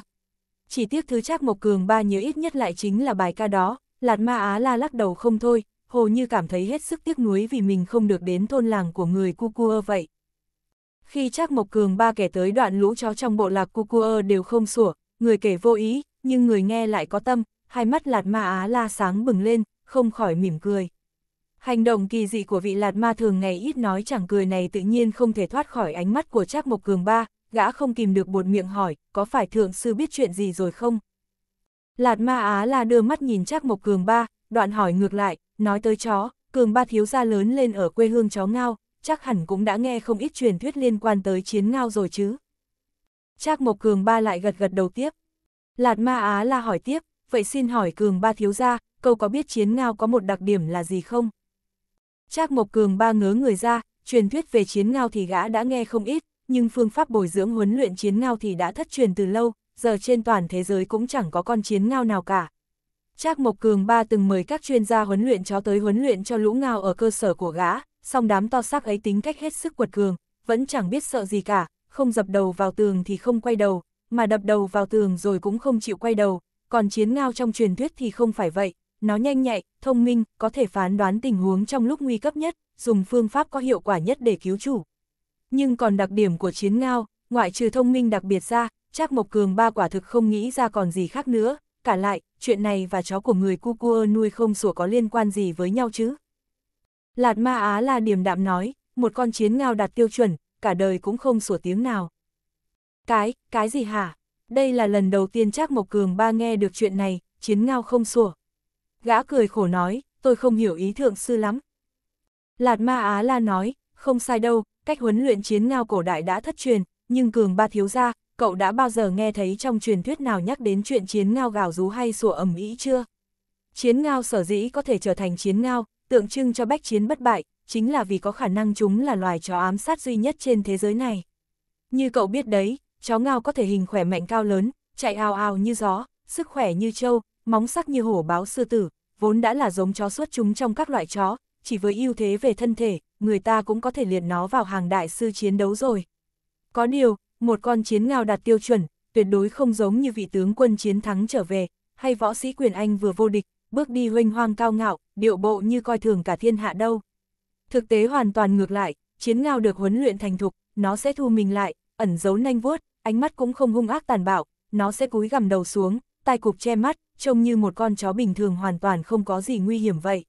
chỉ tiếc thứ chắc Mộc Cường ba nhớ ít nhất lại chính là bài ca đó, Lạt Ma Á la lắc đầu không thôi, hồ như cảm thấy hết sức tiếc nuối vì mình không được đến thôn làng của người Cucua vậy. Khi chắc Mộc Cường ba kể tới đoạn lũ chó trong bộ lạc Cucua đều không sủa, người kể vô ý, nhưng người nghe lại có tâm, hai mắt Lạt Ma Á la sáng bừng lên, không khỏi mỉm cười. Hành động kỳ dị của vị Lạt Ma thường ngày ít nói chẳng cười này tự nhiên không thể thoát khỏi ánh mắt của chắc Mộc Cường Ba, gã không kìm được buột miệng hỏi, có phải thượng sư biết chuyện gì rồi không? Lạt ma á là đưa mắt nhìn chắc mộc cường ba, đoạn hỏi ngược lại, nói tới chó, cường ba thiếu gia lớn lên ở quê hương chó ngao, chắc hẳn cũng đã nghe không ít truyền thuyết liên quan tới chiến ngao rồi chứ. Trác Mộc Cường Ba lại gật gật đầu tiếp. Lạt Ma Á là hỏi tiếp, vậy xin hỏi Cường Ba thiếu gia, câu có biết chiến ngao có một đặc điểm là gì không? Trác Mộc Cường Ba ngớ người ra, truyền thuyết về chiến ngao thì gã đã nghe không ít, nhưng phương pháp bồi dưỡng huấn luyện chiến ngao thì đã thất truyền từ lâu, giờ trên toàn thế giới cũng chẳng có con chiến ngao nào cả. Trác Mộc Cường ba từng mời các chuyên gia huấn luyện chó tới huấn luyện cho lũ ngao ở cơ sở của gã, song đám to xác ấy tính cách hết sức quật cường, vẫn chẳng biết sợ gì cả, không dập đầu vào tường thì không quay đầu, mà đập đầu vào tường rồi cũng không chịu quay đầu, còn chiến ngao trong truyền thuyết thì không phải vậy, nó nhanh nhạy, thông minh, có thể phán đoán tình huống trong lúc nguy cấp nhất, dùng phương pháp có hiệu quả nhất để cứu chủ nhưng còn đặc điểm của chiến ngao, ngoại trừ thông minh đặc biệt ra, chắc Mộc Cường ba quả thực không nghĩ ra còn gì khác nữa, cả lại, chuyện này và chó của người cu cua nuôi không sủa có liên quan gì với nhau chứ. Lạt ma á là điểm đạm nói, một con chiến ngao đạt tiêu chuẩn, cả đời cũng không sủa tiếng nào. Cái, cái gì hả? Đây là lần đầu tiên chắc Mộc Cường ba nghe được chuyện này, chiến ngao không sủa. Gã cười khổ nói, tôi không hiểu ý thượng sư lắm. Lạt ma á la nói, không sai đâu, cách huấn luyện chiến ngao cổ đại đã thất truyền, nhưng cường ba thiếu gia, cậu đã bao giờ nghe thấy trong truyền thuyết nào nhắc đến chuyện chiến ngao gào rú hay sủa ầm ĩ chưa? Chiến ngao sở dĩ có thể trở thành chiến ngao, tượng trưng cho bách chiến bất bại, chính là vì có khả năng chúng là loài chó ám sát duy nhất trên thế giới này. Như cậu biết đấy, chó ngao có thể hình khỏe mạnh cao lớn, chạy ao ao như gió, sức khỏe như trâu, móng sắc như hổ báo sư tử, vốn đã là giống chó xuất chúng trong các loại chó, chỉ với ưu thế về thân thể, người ta cũng có thể liệt nó vào hàng đại sư chiến đấu rồi. Có điều, một con chiến ngao đạt tiêu chuẩn, tuyệt đối không giống như vị tướng quân chiến thắng trở về, hay võ sĩ quyền anh vừa vô địch, bước đi huênh hoang cao ngạo, điệu bộ như coi thường cả thiên hạ đâu. Thực tế hoàn toàn ngược lại, chiến ngao được huấn luyện thành thục, nó sẽ thu mình lại, ẩn giấu nanh vuốt, ánh mắt cũng không hung ác tàn bạo, nó sẽ cúi gằm đầu xuống, tai cụp che mắt, trông như một con chó bình thường hoàn toàn không có gì nguy hiểm vậy.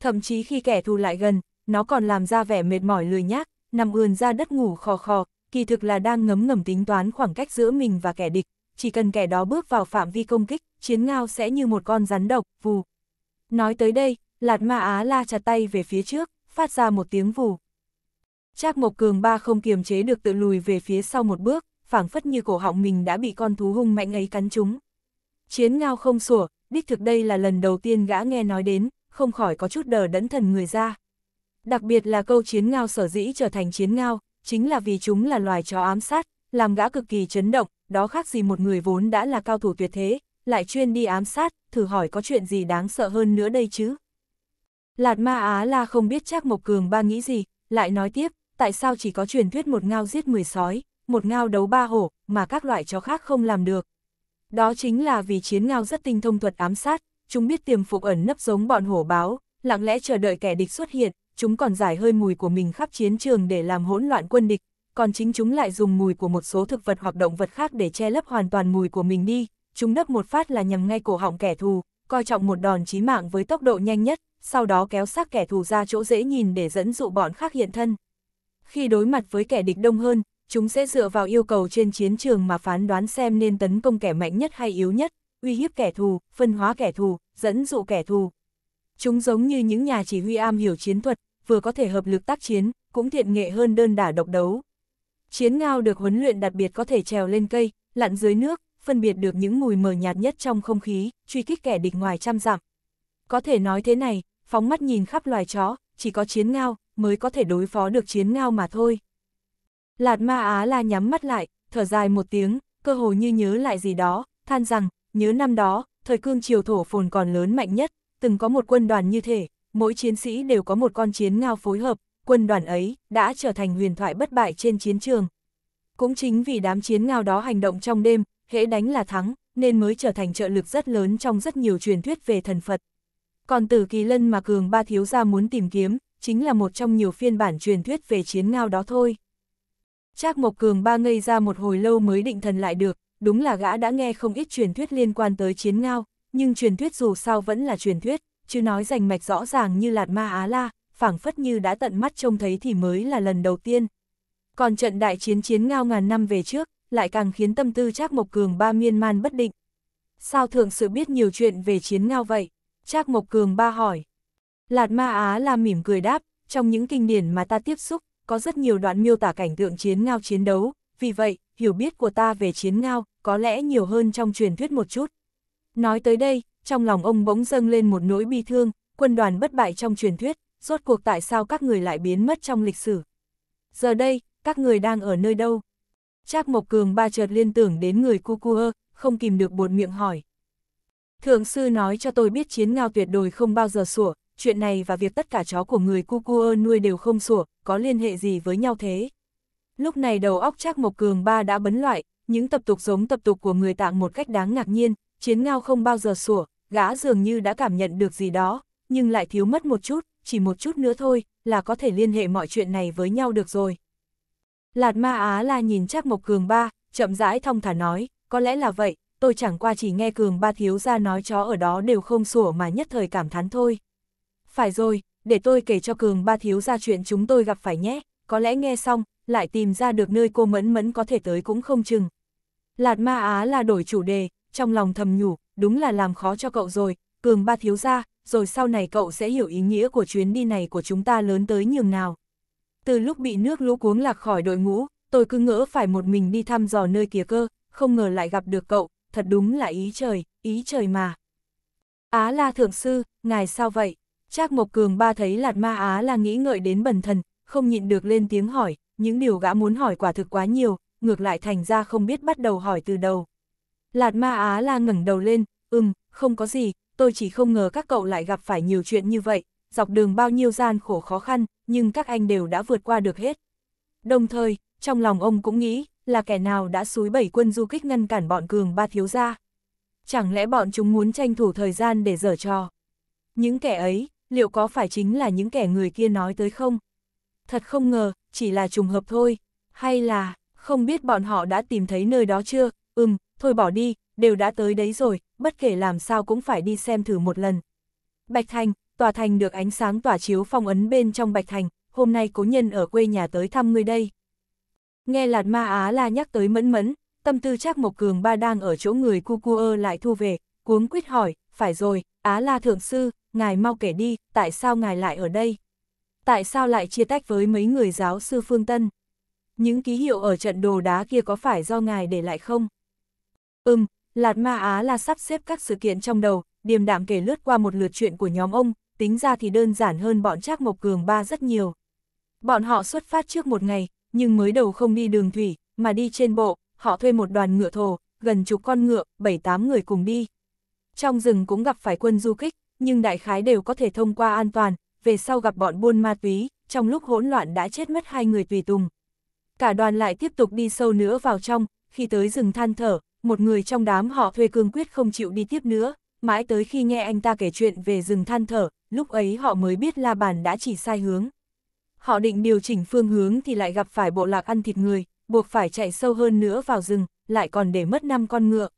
Thậm chí khi kẻ thù lại gần, nó còn làm ra vẻ mệt mỏi lười nhác, nằm ườn ra đất ngủ khò khò, kỳ thực là đang ngấm ngầm tính toán khoảng cách giữa mình và kẻ địch, chỉ cần kẻ đó bước vào phạm vi công kích, chiến ngao sẽ như một con rắn độc, vù. Nói tới đây, Lạt Ma Á la chặt tay về phía trước, phát ra một tiếng vù. Trác Mộc Cường ba không kiềm chế được tự lùi về phía sau một bước, phảng phất như cổ họng mình đã bị con thú hung mạnh ấy cắn trúng. Chiến ngao không sủa, đích thực đây là lần đầu tiên gã nghe nói đến, không khỏi có chút đờ đẫn thần người ra. Đặc biệt là câu chiến ngao sở dĩ trở thành chiến ngao, chính là vì chúng là loài chó ám sát, làm gã cực kỳ chấn động, đó khác gì một người vốn đã là cao thủ tuyệt thế, lại chuyên đi ám sát, thử hỏi có chuyện gì đáng sợ hơn nữa đây chứ. Lạt ma Á la không biết chắc Mộc Cường ba nghĩ gì, lại nói tiếp, tại sao chỉ có truyền thuyết một ngao giết 10 sói, một ngao đấu ba hổ, mà các loại chó khác không làm được. Đó chính là vì chiến ngao rất tinh thông thuật ám sát, chúng biết tiềm phục ẩn nấp giống bọn hổ báo, lặng lẽ chờ đợi kẻ địch xuất hiện, chúng còn giải hơi mùi của mình khắp chiến trường để làm hỗn loạn quân địch, còn chính chúng lại dùng mùi của một số thực vật hoặc động vật khác để che lấp hoàn toàn mùi của mình đi, chúng đấp một phát là nhằm ngay cổ họng kẻ thù, coi trọng một đòn chí mạng với tốc độ nhanh nhất, sau đó kéo xác kẻ thù ra chỗ dễ nhìn để dẫn dụ bọn khác hiện thân. Khi đối mặt với kẻ địch đông hơn, chúng sẽ dựa vào yêu cầu trên chiến trường mà phán đoán xem nên tấn công kẻ mạnh nhất hay yếu nhất, uy hiếp kẻ thù, phân hóa kẻ thù, dẫn dụ kẻ thù, Chúng giống như những nhà chỉ huy am hiểu chiến thuật, vừa có thể hợp lực tác chiến, cũng thiện nghệ hơn đơn đả độc đấu. Chiến ngao được huấn luyện đặc biệt có thể trèo lên cây, lặn dưới nước, phân biệt được những mùi mờ nhạt nhất trong không khí, truy kích kẻ địch ngoài trăm dặm. Có thể nói thế này, phóng mắt nhìn khắp loài chó, chỉ có chiến ngao mới có thể đối phó được chiến ngao mà thôi. Lạt ma Á la nhắm mắt lại, thở dài một tiếng, cơ hồ như nhớ lại gì đó, than rằng, nhớ năm đó, thời cương triều thổ phồn còn lớn mạnh nhất, từng có một quân đoàn như thể, mỗi chiến sĩ đều có một con chiến ngao phối hợp, quân đoàn ấy đã trở thành huyền thoại bất bại trên chiến trường. Cũng chính vì đám chiến ngao đó hành động trong đêm, hễ đánh là thắng, nên mới trở thành trợ lực rất lớn trong rất nhiều truyền thuyết về thần Phật. Còn từ Kỳ Lân mà Cường Ba Thiếu Gia muốn tìm kiếm, chính là một trong nhiều phiên bản truyền thuyết về chiến ngao đó thôi. Trác Mộc Cường Ba ngây ra một hồi lâu mới định thần lại được, đúng là gã đã nghe không ít truyền thuyết liên quan tới chiến ngao, nhưng truyền thuyết dù sao vẫn là truyền thuyết, chứ nói rành mạch rõ ràng như Lạt Ma Á La, phảng phất như đã tận mắt trông thấy thì mới là lần đầu tiên. Còn trận đại chiến chiến ngao ngàn năm về trước, lại càng khiến tâm tư Trác Mộc Cường ba miên man bất định. Sao thượng sự biết nhiều chuyện về chiến ngao vậy? Trác Mộc Cường ba hỏi. Lạt Ma Á La mỉm cười đáp, trong những kinh điển mà ta tiếp xúc, có rất nhiều đoạn miêu tả cảnh tượng chiến ngao chiến đấu, vì vậy, hiểu biết của ta về chiến ngao có lẽ nhiều hơn trong truyền thuyết một chút. Nói tới đây, trong lòng ông bỗng dâng lên một nỗi bi thương, quân đoàn bất bại trong truyền thuyết, rốt cuộc tại sao các người lại biến mất trong lịch sử. Giờ đây, các người đang ở nơi đâu? Trác Mộc Cường ba chợt liên tưởng đến người Cucua, không kìm được buột miệng hỏi. Thượng sư nói cho tôi biết chiến ngao tuyệt đối không bao giờ sủa, chuyện này và việc tất cả chó của người Cucua nuôi đều không sủa, có liên hệ gì với nhau thế? Lúc này đầu óc Trác Mộc Cường ba đã bấn loại, những tập tục giống tập tục của người tạng một cách đáng ngạc nhiên, chiến ngao không bao giờ sủa, gã dường như đã cảm nhận được gì đó, nhưng lại thiếu mất một chút, chỉ một chút nữa thôi, là có thể liên hệ mọi chuyện này với nhau được rồi. Lạt ma Á la nhìn chắc Mộc Cường Ba, chậm rãi thong thả nói, có lẽ là vậy, tôi chẳng qua chỉ nghe Cường Ba thiếu ra nói chó ở đó đều không sủa mà nhất thời cảm thán thôi. Phải rồi, để tôi kể cho Cường Ba thiếu ra chuyện chúng tôi gặp phải nhé, có lẽ nghe xong, lại tìm ra được nơi cô mẫn mẫn có thể tới cũng không chừng. Lạt ma Á là đổi chủ đề, trong lòng thầm nhủ, đúng là làm khó cho cậu rồi, cường ba thiếu ra, rồi sau này cậu sẽ hiểu ý nghĩa của chuyến đi này của chúng ta lớn tới nhường nào. Từ lúc bị nước lũ cuống lạc khỏi đội ngũ, tôi cứ ngỡ phải một mình đi thăm dò nơi kia cơ, không ngờ lại gặp được cậu, thật đúng là ý trời, ý trời mà. Á la thượng sư, ngài sao vậy? Trác Mộc Cường ba thấy lạt ma Á là nghĩ ngợi đến bần thần, không nhịn được lên tiếng hỏi, những điều gã muốn hỏi quả thực quá nhiều, ngược lại thành ra không biết bắt đầu hỏi từ đầu. Lạt ma Á la ngẩng đầu lên, ừm, không có gì, tôi chỉ không ngờ các cậu lại gặp phải nhiều chuyện như vậy, dọc đường bao nhiêu gian khổ khó khăn, nhưng các anh đều đã vượt qua được hết. Đồng thời, trong lòng ông cũng nghĩ, là kẻ nào đã xúi bảy quân du kích ngăn cản bọn cường ba thiếu gia. Chẳng lẽ bọn chúng muốn tranh thủ thời gian để dở trò? Những kẻ ấy, liệu có phải chính là những kẻ người kia nói tới không? Thật không ngờ, chỉ là trùng hợp thôi. Hay là, không biết bọn họ đã tìm thấy nơi đó chưa? Ừm, thôi bỏ đi, đều đã tới đấy rồi, bất kể làm sao cũng phải đi xem thử một lần. Bạch Thành, tòa thành được ánh sáng tỏa chiếu phong ấn bên trong Bạch Thành, hôm nay cố nhân ở quê nhà tới thăm ngươi đây. Nghe Lạt Ma Á La nhắc tới mẫn mẫn, tâm tư chắc một Cường Ba đang ở chỗ người cu cu ơ lại thu về, cuống quyết hỏi, phải rồi, Á La Thượng Sư, ngài mau kể đi, tại sao ngài lại ở đây? Tại sao lại chia tách với mấy người giáo sư Phương Tân? Những ký hiệu ở trận đồ đá kia có phải do ngài để lại không? Ừm, Lạt Ma Á là sắp xếp các sự kiện trong đầu, điềm đạm kể lướt qua một lượt chuyện của nhóm ông, tính ra thì đơn giản hơn bọn Trác Mộc Cường ba rất nhiều. Bọn họ xuất phát trước một ngày, nhưng mới đầu không đi đường thủy, mà đi trên bộ, họ thuê một đoàn ngựa thồ, gần chục con ngựa, bảy tám người cùng đi. Trong rừng cũng gặp phải quân du kích, nhưng đại khái đều có thể thông qua an toàn, về sau gặp bọn buôn ma túy, trong lúc hỗn loạn đã chết mất hai người tùy tùng. Cả đoàn lại tiếp tục đi sâu nữa vào trong, khi tới rừng than thở, một người trong đám họ thuê cương quyết không chịu đi tiếp nữa, mãi tới khi nghe anh ta kể chuyện về rừng than thở, lúc ấy họ mới biết la bàn đã chỉ sai hướng. Họ định điều chỉnh phương hướng thì lại gặp phải bộ lạc ăn thịt người, buộc phải chạy sâu hơn nữa vào rừng, lại còn để mất 5 con ngựa.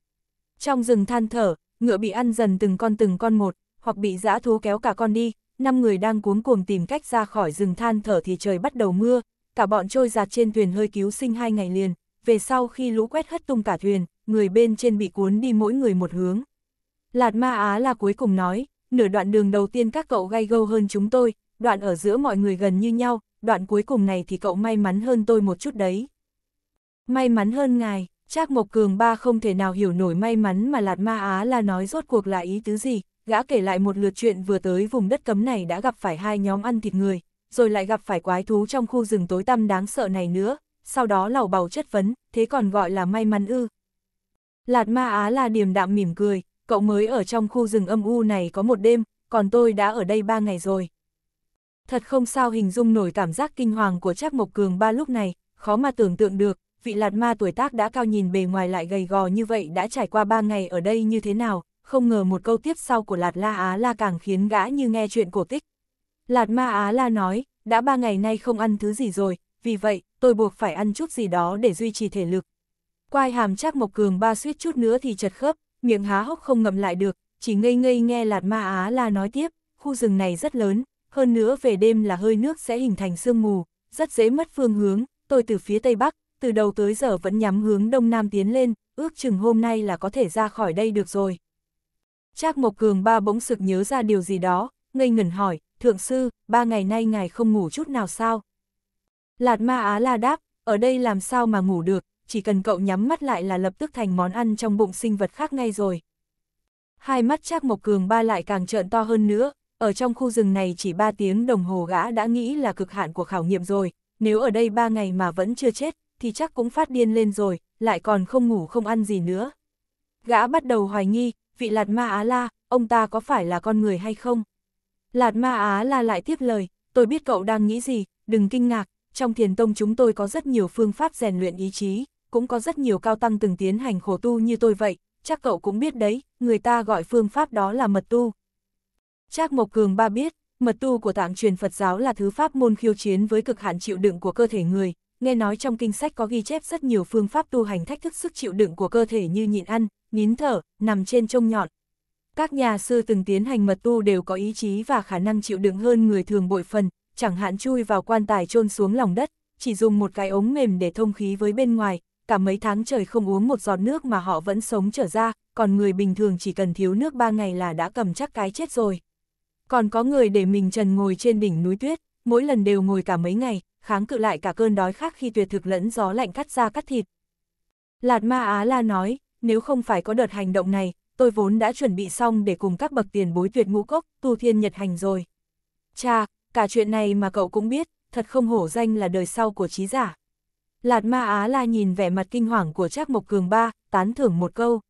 Trong rừng than thở, ngựa bị ăn dần từng con từng con một, hoặc bị dã thú kéo cả con đi, năm người đang cuống cuồng tìm cách ra khỏi rừng than thở thì trời bắt đầu mưa, cả bọn trôi giạt trên thuyền hơi cứu sinh hai ngày liền, về sau khi lũ quét hất tung cả thuyền, người bên trên bị cuốn đi mỗi người một hướng. Lạt ma á là cuối cùng nói, nửa đoạn đường đầu tiên các cậu gay gâu hơn chúng tôi, đoạn ở giữa mọi người gần như nhau, đoạn cuối cùng này thì cậu may mắn hơn tôi một chút đấy. May mắn hơn ngài, Trác Mộc Cường ba không thể nào hiểu nổi may mắn mà Lạt Ma Á là nói rốt cuộc là ý tứ gì, gã kể lại một lượt chuyện vừa tới vùng đất cấm này đã gặp phải hai nhóm ăn thịt người, rồi lại gặp phải quái thú trong khu rừng tối tăm đáng sợ này nữa, sau đó lầu bầu chất vấn, thế còn gọi là may mắn ư, Lạt ma á là điềm đạm mỉm cười, cậu mới ở trong khu rừng âm u này có một đêm, còn tôi đã ở đây ba ngày rồi. Thật không sao hình dung nổi cảm giác kinh hoàng của Trác Mộc Cường ba lúc này, khó mà tưởng tượng được, vị lạt ma tuổi tác đã cao nhìn bề ngoài lại gầy gò như vậy đã trải qua ba ngày ở đây như thế nào, không ngờ một câu tiếp sau của lạt la á la càng khiến gã như nghe chuyện cổ tích. Lạt ma á la nói, đã ba ngày nay không ăn thứ gì rồi, vì vậy, tôi buộc phải ăn chút gì đó để duy trì thể lực, Quai hàm chắc Mộc Cường ba suýt chút nữa thì chật khớp, miệng há hốc không ngậm lại được, chỉ ngây ngây nghe Lạt Ma Á La nói tiếp, khu rừng này rất lớn, hơn nữa về đêm là hơi nước sẽ hình thành sương mù, rất dễ mất phương hướng, tôi từ phía tây bắc, từ đầu tới giờ vẫn nhắm hướng đông nam tiến lên, ước chừng hôm nay là có thể ra khỏi đây được rồi. Trác Mộc Cường ba bỗng sực nhớ ra điều gì đó, ngây ngẩn hỏi, thượng sư, ba ngày nay ngài không ngủ chút nào sao? Lạt Ma Á La đáp, ở đây làm sao mà ngủ được, chỉ cần cậu nhắm mắt lại là lập tức thành món ăn trong bụng sinh vật khác ngay rồi. Hai mắt Trác Mộc Cường ba lại càng trợn to hơn nữa, ở trong khu rừng này chỉ 3 tiếng đồng hồ gã đã nghĩ là cực hạn của khảo nghiệm rồi, nếu ở đây 3 ngày mà vẫn chưa chết, thì chắc cũng phát điên lên rồi, lại còn không ngủ không ăn gì nữa. Gã bắt đầu hoài nghi, vị Lạt Ma Á La, ông ta có phải là con người hay không? Lạt Ma Á La lại tiếp lời, tôi biết cậu đang nghĩ gì, đừng kinh ngạc, trong thiền tông chúng tôi có rất nhiều phương pháp rèn luyện ý chí cũng có rất nhiều cao tăng từng tiến hành khổ tu như tôi vậy, chắc cậu cũng biết đấy, người ta gọi phương pháp đó là mật tu. Trác Mộc Cường ba biết, mật tu của tạng truyền Phật giáo là thứ pháp môn khiêu chiến với cực hạn chịu đựng của cơ thể người, nghe nói trong kinh sách có ghi chép rất nhiều phương pháp tu hành thách thức sức chịu đựng của cơ thể như nhịn ăn, nín thở, nằm trên trông nhọn. Các nhà sư từng tiến hành mật tu đều có ý chí và khả năng chịu đựng hơn người thường bội phần, chẳng hạn chui vào quan tài chôn xuống lòng đất, chỉ dùng một cái ống mềm để thông khí với bên ngoài, cả mấy tháng trời không uống một giọt nước mà họ vẫn sống trở ra, còn người bình thường chỉ cần thiếu nước ba ngày là đã cầm chắc cái chết rồi. Còn có người để mình trần ngồi trên đỉnh núi tuyết, mỗi lần đều ngồi cả mấy ngày, kháng cự lại cả cơn đói khác khi tuyệt thực lẫn gió lạnh cắt da cắt thịt. Lạt Ma Á La nói, nếu không phải có đợt hành động này, tôi vốn đã chuẩn bị xong để cùng các bậc tiền bối tuyệt ngũ cốc, tu thiên nhật hành rồi. Cha, cả chuyện này mà cậu cũng biết, thật không hổ danh là đời sau của trí giả. Lạt ma Á la nhìn vẻ mặt kinh hoàng của Trác Mộc Cường ba, tán thưởng một câu.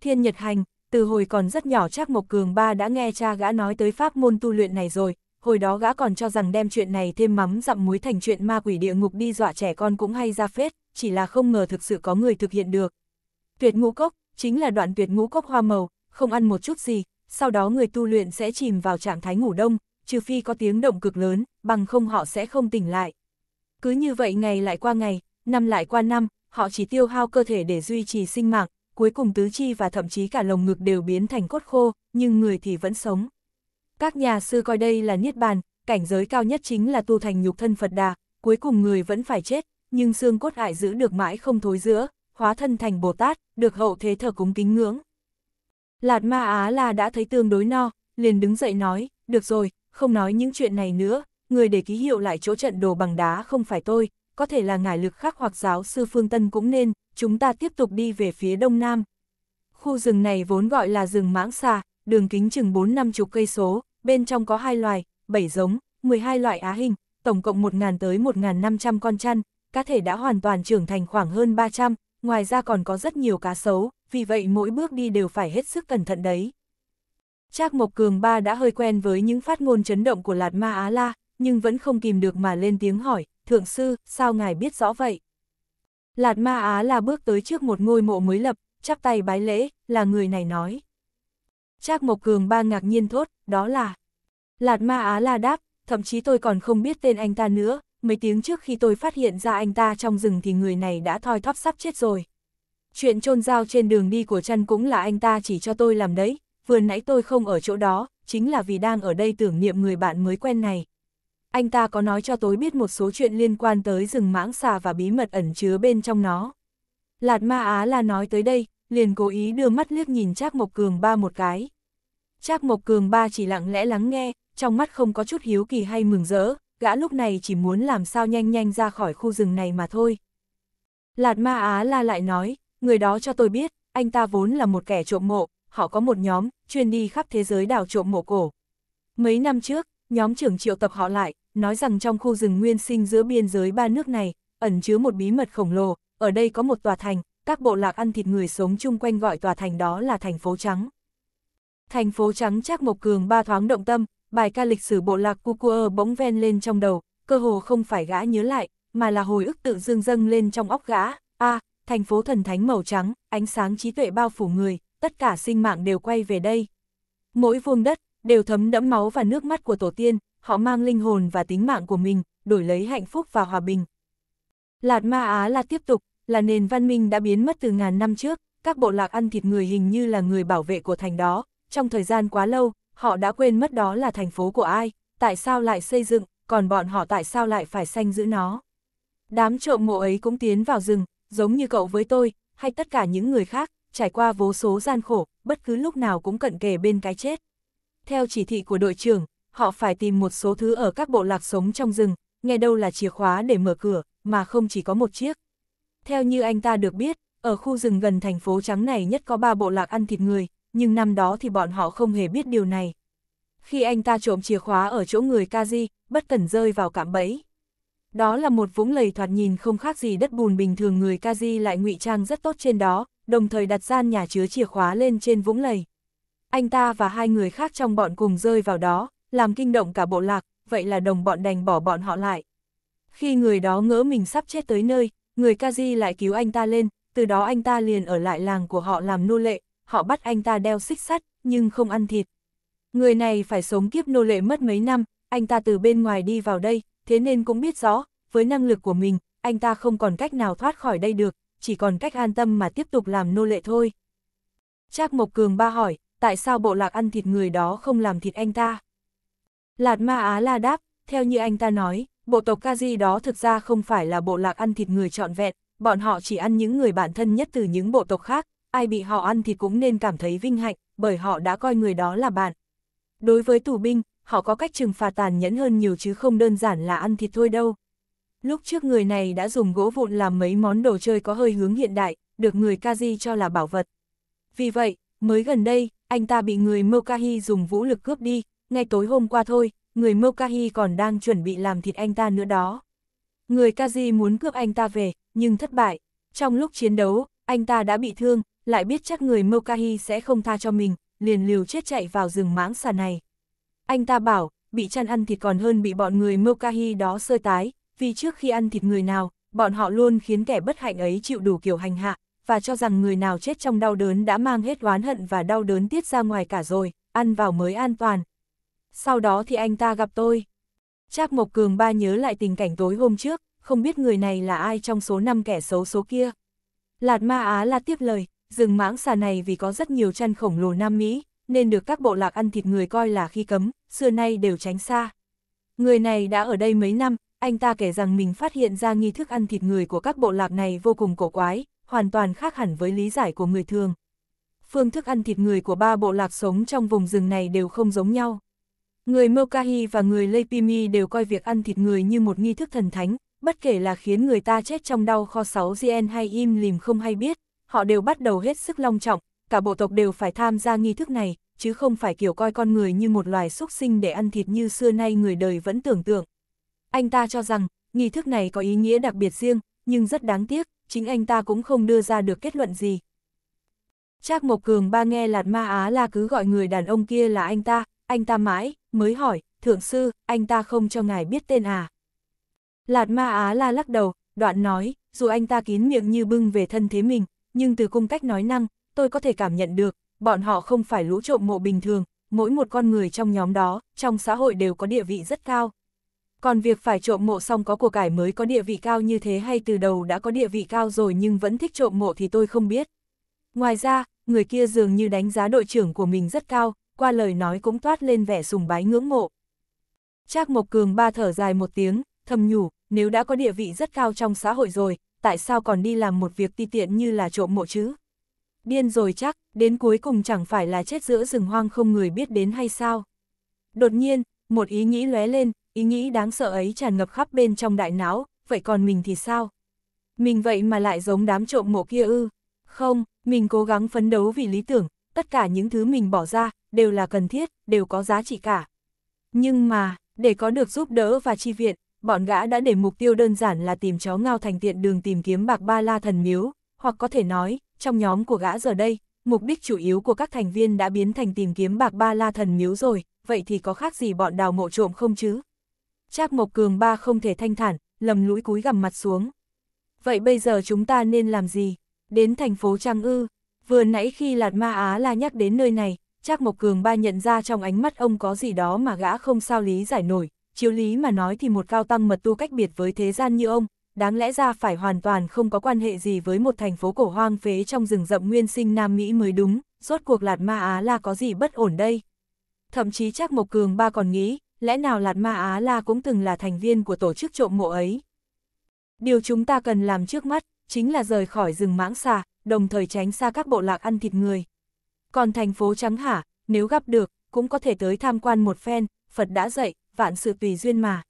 Thiên Nhật Hành, từ hồi còn rất nhỏ Trác Mộc Cường ba đã nghe cha gã nói tới pháp môn tu luyện này rồi, hồi đó gã còn cho rằng đem chuyện này thêm mắm dặm muối thành chuyện ma quỷ địa ngục đi dọa trẻ con cũng hay ra phết, chỉ là không ngờ thực sự có người thực hiện được. Tuyệt ngũ cốc, chính là đoạn tuyệt ngũ cốc hoa màu, không ăn một chút gì, sau đó người tu luyện sẽ chìm vào trạng thái ngủ đông, trừ phi có tiếng động cực lớn, bằng không họ sẽ không tỉnh lại. Cứ như vậy ngày lại qua ngày, năm lại qua năm, họ chỉ tiêu hao cơ thể để duy trì sinh mạng, cuối cùng tứ chi và thậm chí cả lồng ngực đều biến thành cốt khô, nhưng người thì vẫn sống. Các nhà sư coi đây là niết bàn, cảnh giới cao nhất chính là tu thành nhục thân Phật Đà, cuối cùng người vẫn phải chết, nhưng xương cốt hại giữ được mãi không thối giữa, hóa thân thành Bồ Tát, được hậu thế thờ cúng kính ngưỡng. Lạt Ma Á là đã thấy tương đối no, liền đứng dậy nói, được rồi, không nói những chuyện này nữa, người để ký hiệu lại chỗ trận đồ bằng đá không phải tôi, có thể là ngải lực khác hoặc giáo sư Phương Tân cũng nên, chúng ta tiếp tục đi về phía đông nam. Khu rừng này vốn gọi là rừng mãng xà, đường kính chừng 4 năm chục cây số, bên trong có hai loài, 7 giống, 12 loại á hình, tổng cộng 1.000 tới 1.500 con chăn, cá thể đã hoàn toàn trưởng thành khoảng hơn 300, ngoài ra còn có rất nhiều cá sấu, vì vậy mỗi bước đi đều phải hết sức cẩn thận đấy. Trác Mộc Cường Ba đã hơi quen với những phát ngôn chấn động của Lạt Ma Á La, nhưng vẫn không kìm được mà lên tiếng hỏi, thượng sư, sao ngài biết rõ vậy? Lạt Ma Á là bước tới trước một ngôi mộ mới lập, chắp tay bái lễ, là người này nói. Trác Mộc Cường ba ngạc nhiên thốt, đó là. Lạt Ma Á là đáp, thậm chí tôi còn không biết tên anh ta nữa, mấy tiếng trước khi tôi phát hiện ra anh ta trong rừng thì người này đã thoi thóp sắp chết rồi. Chuyện trôn dao trên đường đi của chăn cũng là anh ta chỉ cho tôi làm đấy, vừa nãy tôi không ở chỗ đó, chính là vì đang ở đây tưởng niệm người bạn mới quen này, anh ta có nói cho tối biết một số chuyện liên quan tới rừng mãng xà và bí mật ẩn chứa bên trong nó. Lạt ma Á là nói tới đây, liền cố ý đưa mắt liếc nhìn Trác Mộc Cường ba một cái. Trác Mộc Cường ba chỉ lặng lẽ lắng nghe, trong mắt không có chút hiếu kỳ hay mừng rỡ, gã lúc này chỉ muốn làm sao nhanh nhanh ra khỏi khu rừng này mà thôi. Lạt ma Á la lại nói, người đó cho tôi biết, anh ta vốn là một kẻ trộm mộ, họ có một nhóm, chuyên đi khắp thế giới đào trộm mộ cổ. Mấy năm trước, nhóm trưởng triệu tập họ lại, nói rằng trong khu rừng nguyên sinh giữa biên giới ba nước này, ẩn chứa một bí mật khổng lồ, ở đây có một tòa thành, các bộ lạc ăn thịt người sống chung quanh gọi tòa thành đó là thành phố trắng. Thành phố trắng chắc một Cường ba thoáng động tâm, bài ca lịch sử bộ lạc Cucua bỗng ven lên trong đầu, cơ hồ không phải gã nhớ lại, mà là hồi ức tự dương dâng lên trong óc gã. A, thành phố thần thánh màu trắng, ánh sáng trí tuệ bao phủ người, tất cả sinh mạng đều quay về đây. Mỗi vuông đất đều thấm đẫm máu và nước mắt của tổ tiên, họ mang linh hồn và tính mạng của mình, đổi lấy hạnh phúc và hòa bình. Lạt Ma Á là tiếp tục, là nền văn minh đã biến mất từ ngàn năm trước, các bộ lạc ăn thịt người hình như là người bảo vệ của thành đó, trong thời gian quá lâu, họ đã quên mất đó là thành phố của ai, tại sao lại xây dựng, còn bọn họ tại sao lại phải sanh giữ nó. Đám trộm mộ ấy cũng tiến vào rừng, giống như cậu với tôi, hay tất cả những người khác, trải qua vô số gian khổ, bất cứ lúc nào cũng cận kề bên cái chết. Theo chỉ thị của đội trưởng, họ phải tìm một số thứ ở các bộ lạc sống trong rừng, nghe đâu là chìa khóa để mở cửa, mà không chỉ có một chiếc. Theo như anh ta được biết, ở khu rừng gần thành phố trắng này nhất có ba bộ lạc ăn thịt người, nhưng năm đó thì bọn họ không hề biết điều này. Khi anh ta trộm chìa khóa ở chỗ người Kazi, bất cẩn rơi vào cạm bẫy. Đó là một vũng lầy thoạt nhìn không khác gì đất bùn bình thường người Kazi lại ngụy trang rất tốt trên đó, đồng thời đặt gian nhà chứa chìa khóa lên trên vũng lầy. Anh ta và hai người khác trong bọn cùng rơi vào đó, làm kinh động cả bộ lạc, vậy là đồng bọn đành bỏ bọn họ lại. Khi người đó ngỡ mình sắp chết tới nơi, người Kazi lại cứu anh ta lên, từ đó anh ta liền ở lại làng của họ làm nô lệ, họ bắt anh ta đeo xích sắt, nhưng không ăn thịt. Người này phải sống kiếp nô lệ mất mấy năm, anh ta từ bên ngoài đi vào đây, thế nên cũng biết rõ, với năng lực của mình, anh ta không còn cách nào thoát khỏi đây được, chỉ còn cách an tâm mà tiếp tục làm nô lệ thôi. Trác Mộc Cường ba hỏi, tại sao bộ lạc ăn thịt người đó không làm thịt anh ta? Lạt Ma Á La đáp, theo như anh ta nói, bộ tộc Kazi đó thực ra không phải là bộ lạc ăn thịt người trọn vẹn, bọn họ chỉ ăn những người bản thân nhất từ những bộ tộc khác, ai bị họ ăn thịt cũng nên cảm thấy vinh hạnh, bởi họ đã coi người đó là bạn. Đối với tù binh, họ có cách trừng phạt tàn nhẫn hơn nhiều chứ không đơn giản là ăn thịt thôi đâu. Lúc trước người này đã dùng gỗ vụn làm mấy món đồ chơi có hơi hướng hiện đại, được người Kazi cho là bảo vật. Vì vậy, mới gần đây, anh ta bị người Mokahi dùng vũ lực cướp đi, ngay tối hôm qua thôi, người Mokahi còn đang chuẩn bị làm thịt anh ta nữa đó. Người Kaji muốn cướp anh ta về, nhưng thất bại. Trong lúc chiến đấu, anh ta đã bị thương, lại biết chắc người Mokahi sẽ không tha cho mình, liền liều chết chạy vào rừng mãng xà này. Anh ta bảo, bị chăn ăn thịt còn hơn bị bọn người Mokahi đó sơ tái, vì trước khi ăn thịt người nào, bọn họ luôn khiến kẻ bất hạnh ấy chịu đủ kiểu hành hạ, và cho rằng người nào chết trong đau đớn đã mang hết oán hận và đau đớn tiết ra ngoài cả rồi, ăn vào mới an toàn, sau đó thì anh ta gặp tôi. Trác Mộc Cường ba nhớ lại tình cảnh tối hôm trước, không biết người này là ai trong số năm kẻ xấu số kia. Lạt Ma Á là tiếp lời, rừng mãng xà này vì có rất nhiều chăn khổng lồ Nam Mỹ, nên được các bộ lạc ăn thịt người coi là khi cấm, xưa nay đều tránh xa. Người này đã ở đây mấy năm, anh ta kể rằng mình phát hiện ra nghi thức ăn thịt người của các bộ lạc này vô cùng cổ quái, hoàn toàn khác hẳn với lý giải của người thường. Phương thức ăn thịt người của ba bộ lạc sống trong vùng rừng này đều không giống nhau. Người Mokahi và người Leipimi đều coi việc ăn thịt người như một nghi thức thần thánh, bất kể là khiến người ta chết trong đau kho 6 gen hay im lìm không hay biết, họ đều bắt đầu hết sức long trọng, cả bộ tộc đều phải tham gia nghi thức này, chứ không phải kiểu coi con người như một loài súc sinh để ăn thịt như xưa nay người đời vẫn tưởng tượng. Anh ta cho rằng, nghi thức này có ý nghĩa đặc biệt riêng, nhưng rất đáng tiếc, chính anh ta cũng không đưa ra được kết luận gì. Trác Mộc Cường ba nghe Lạt Ma Á La cứ gọi người đàn ông kia là anh ta, anh ta mãi, mới hỏi, thượng sư, anh ta không cho ngài biết tên à. Lạt ma á la lắc đầu, đoạn nói, dù anh ta kín miệng như bưng về thân thế mình, nhưng từ cung cách nói năng, tôi có thể cảm nhận được, bọn họ không phải lũ trộm mộ bình thường, mỗi một con người trong nhóm đó, trong xã hội đều có địa vị rất cao. Còn việc phải trộm mộ xong có của cải mới có địa vị cao như thế hay từ đầu đã có địa vị cao rồi nhưng vẫn thích trộm mộ thì tôi không biết. Ngoài ra, người kia dường như đánh giá đội trưởng của mình rất cao, qua lời nói cũng toát lên vẻ sùng bái ngưỡng mộ. Trác Mộc Cường ba thở dài một tiếng, thầm nhủ, nếu đã có địa vị rất cao trong xã hội rồi, tại sao còn đi làm một việc ti tiện như là trộm mộ chứ? Điên rồi chắc, đến cuối cùng chẳng phải là chết giữa rừng hoang không người biết đến hay sao? Đột nhiên, một ý nghĩ lóe lên, ý nghĩ đáng sợ ấy tràn ngập khắp bên trong đại não, vậy còn mình thì sao? Mình vậy mà lại giống đám trộm mộ kia ư? Không, mình cố gắng phấn đấu vì lý tưởng, tất cả những thứ mình bỏ ra, đều là cần thiết, đều có giá trị cả. Nhưng mà, để có được giúp đỡ và chi viện, bọn gã đã để mục tiêu đơn giản là tìm chó ngao thành tiện đường tìm kiếm bạc ba la thần miếu, hoặc có thể nói, trong nhóm của gã giờ đây, mục đích chủ yếu của các thành viên đã biến thành tìm kiếm bạc ba la thần miếu rồi, vậy thì có khác gì bọn đào mộ trộm không chứ? Trác Mộc Cường ba không thể thanh thản, lầm lũi cúi gằm mặt xuống. Vậy bây giờ chúng ta nên làm gì? Đến thành phố Trang Ư? Vừa nãy khi Lạt Ma Á La nhắc đến nơi này, Trác Mộc Cường ba nhận ra trong ánh mắt ông có gì đó mà gã không sao lý giải nổi, chiếu lý mà nói thì một cao tăng mật tu cách biệt với thế gian như ông, đáng lẽ ra phải hoàn toàn không có quan hệ gì với một thành phố cổ hoang phế trong rừng rậm nguyên sinh Nam Mỹ mới đúng, rốt cuộc Lạt Ma Á La có gì bất ổn đây. Thậm chí Trác Mộc Cường ba còn nghĩ, lẽ nào Lạt Ma Á La cũng từng là thành viên của tổ chức trộm mộ ấy. Điều chúng ta cần làm trước mắt, chính là rời khỏi rừng mãng xà, đồng thời tránh xa các bộ lạc ăn thịt người. Còn thành phố trắng hả, nếu gặp được, cũng có thể tới tham quan một phen, Phật đã dạy, vạn sự tùy duyên mà.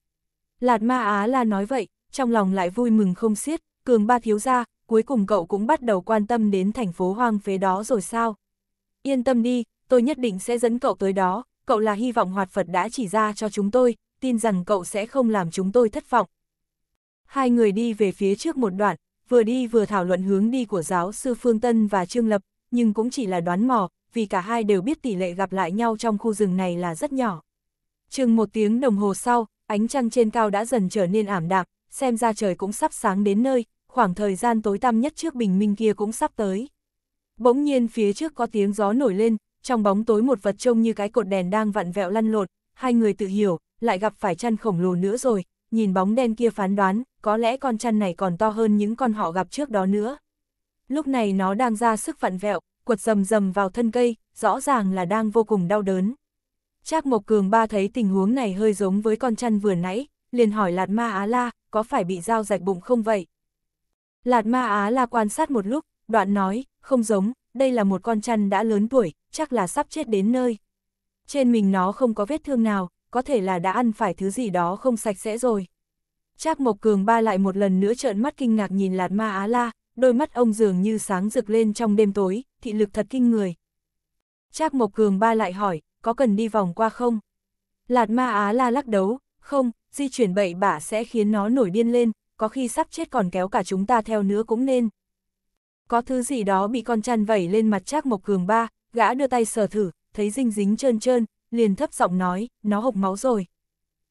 Lạt ma Á là nói vậy, trong lòng lại vui mừng không xiết, cường ba thiếu gia, cuối cùng cậu cũng bắt đầu quan tâm đến thành phố hoang phế đó rồi sao. Yên tâm đi, tôi nhất định sẽ dẫn cậu tới đó, cậu là hy vọng hoạt Phật đã chỉ ra cho chúng tôi, tin rằng cậu sẽ không làm chúng tôi thất vọng. Hai người đi về phía trước một đoạn, vừa đi vừa thảo luận hướng đi của giáo sư Phương Tân và Trương Lập, nhưng cũng chỉ là đoán mò, vì cả hai đều biết tỷ lệ gặp lại nhau trong khu rừng này là rất nhỏ. Chừng một tiếng đồng hồ sau, ánh trăng trên cao đã dần trở nên ảm đạm, xem ra trời cũng sắp sáng đến nơi, khoảng thời gian tối tăm nhất trước bình minh kia cũng sắp tới. Bỗng nhiên phía trước có tiếng gió nổi lên, trong bóng tối một vật trông như cái cột đèn đang vặn vẹo lăn lột, hai người tự hiểu, lại gặp phải chăn khổng lồ nữa rồi, nhìn bóng đen kia phán đoán, có lẽ con chăn này còn to hơn những con họ gặp trước đó nữa. Lúc này nó đang ra sức vặn vẹo, quật rầm rầm vào thân cây, rõ ràng là đang vô cùng đau đớn. Trác Mộc Cường ba thấy tình huống này hơi giống với con chăn vừa nãy, liền hỏi Lạt Ma Á La, có phải bị dao rạch bụng không vậy? Lạt Ma Á La quan sát một lúc, đoạn nói, không giống, đây là một con chăn đã lớn tuổi, chắc là sắp chết đến nơi. Trên mình nó không có vết thương nào, có thể là đã ăn phải thứ gì đó không sạch sẽ rồi. Trác Mộc Cường ba lại một lần nữa trợn mắt kinh ngạc nhìn Lạt Ma Á La, đôi mắt ông dường như sáng rực lên trong đêm tối, thị lực thật kinh người. Trác Mộc Cường ba lại hỏi, có cần đi vòng qua không? Lạt ma Á la lắc đấu, không, di chuyển bậy bạ sẽ khiến nó nổi điên lên, có khi sắp chết còn kéo cả chúng ta theo nữa cũng nên. Có thứ gì đó bị con chăn vẩy lên mặt Trác Mộc Cường ba, gã đưa tay sờ thử, thấy dinh dính trơn trơn, liền thấp giọng nói, nó hộc máu rồi.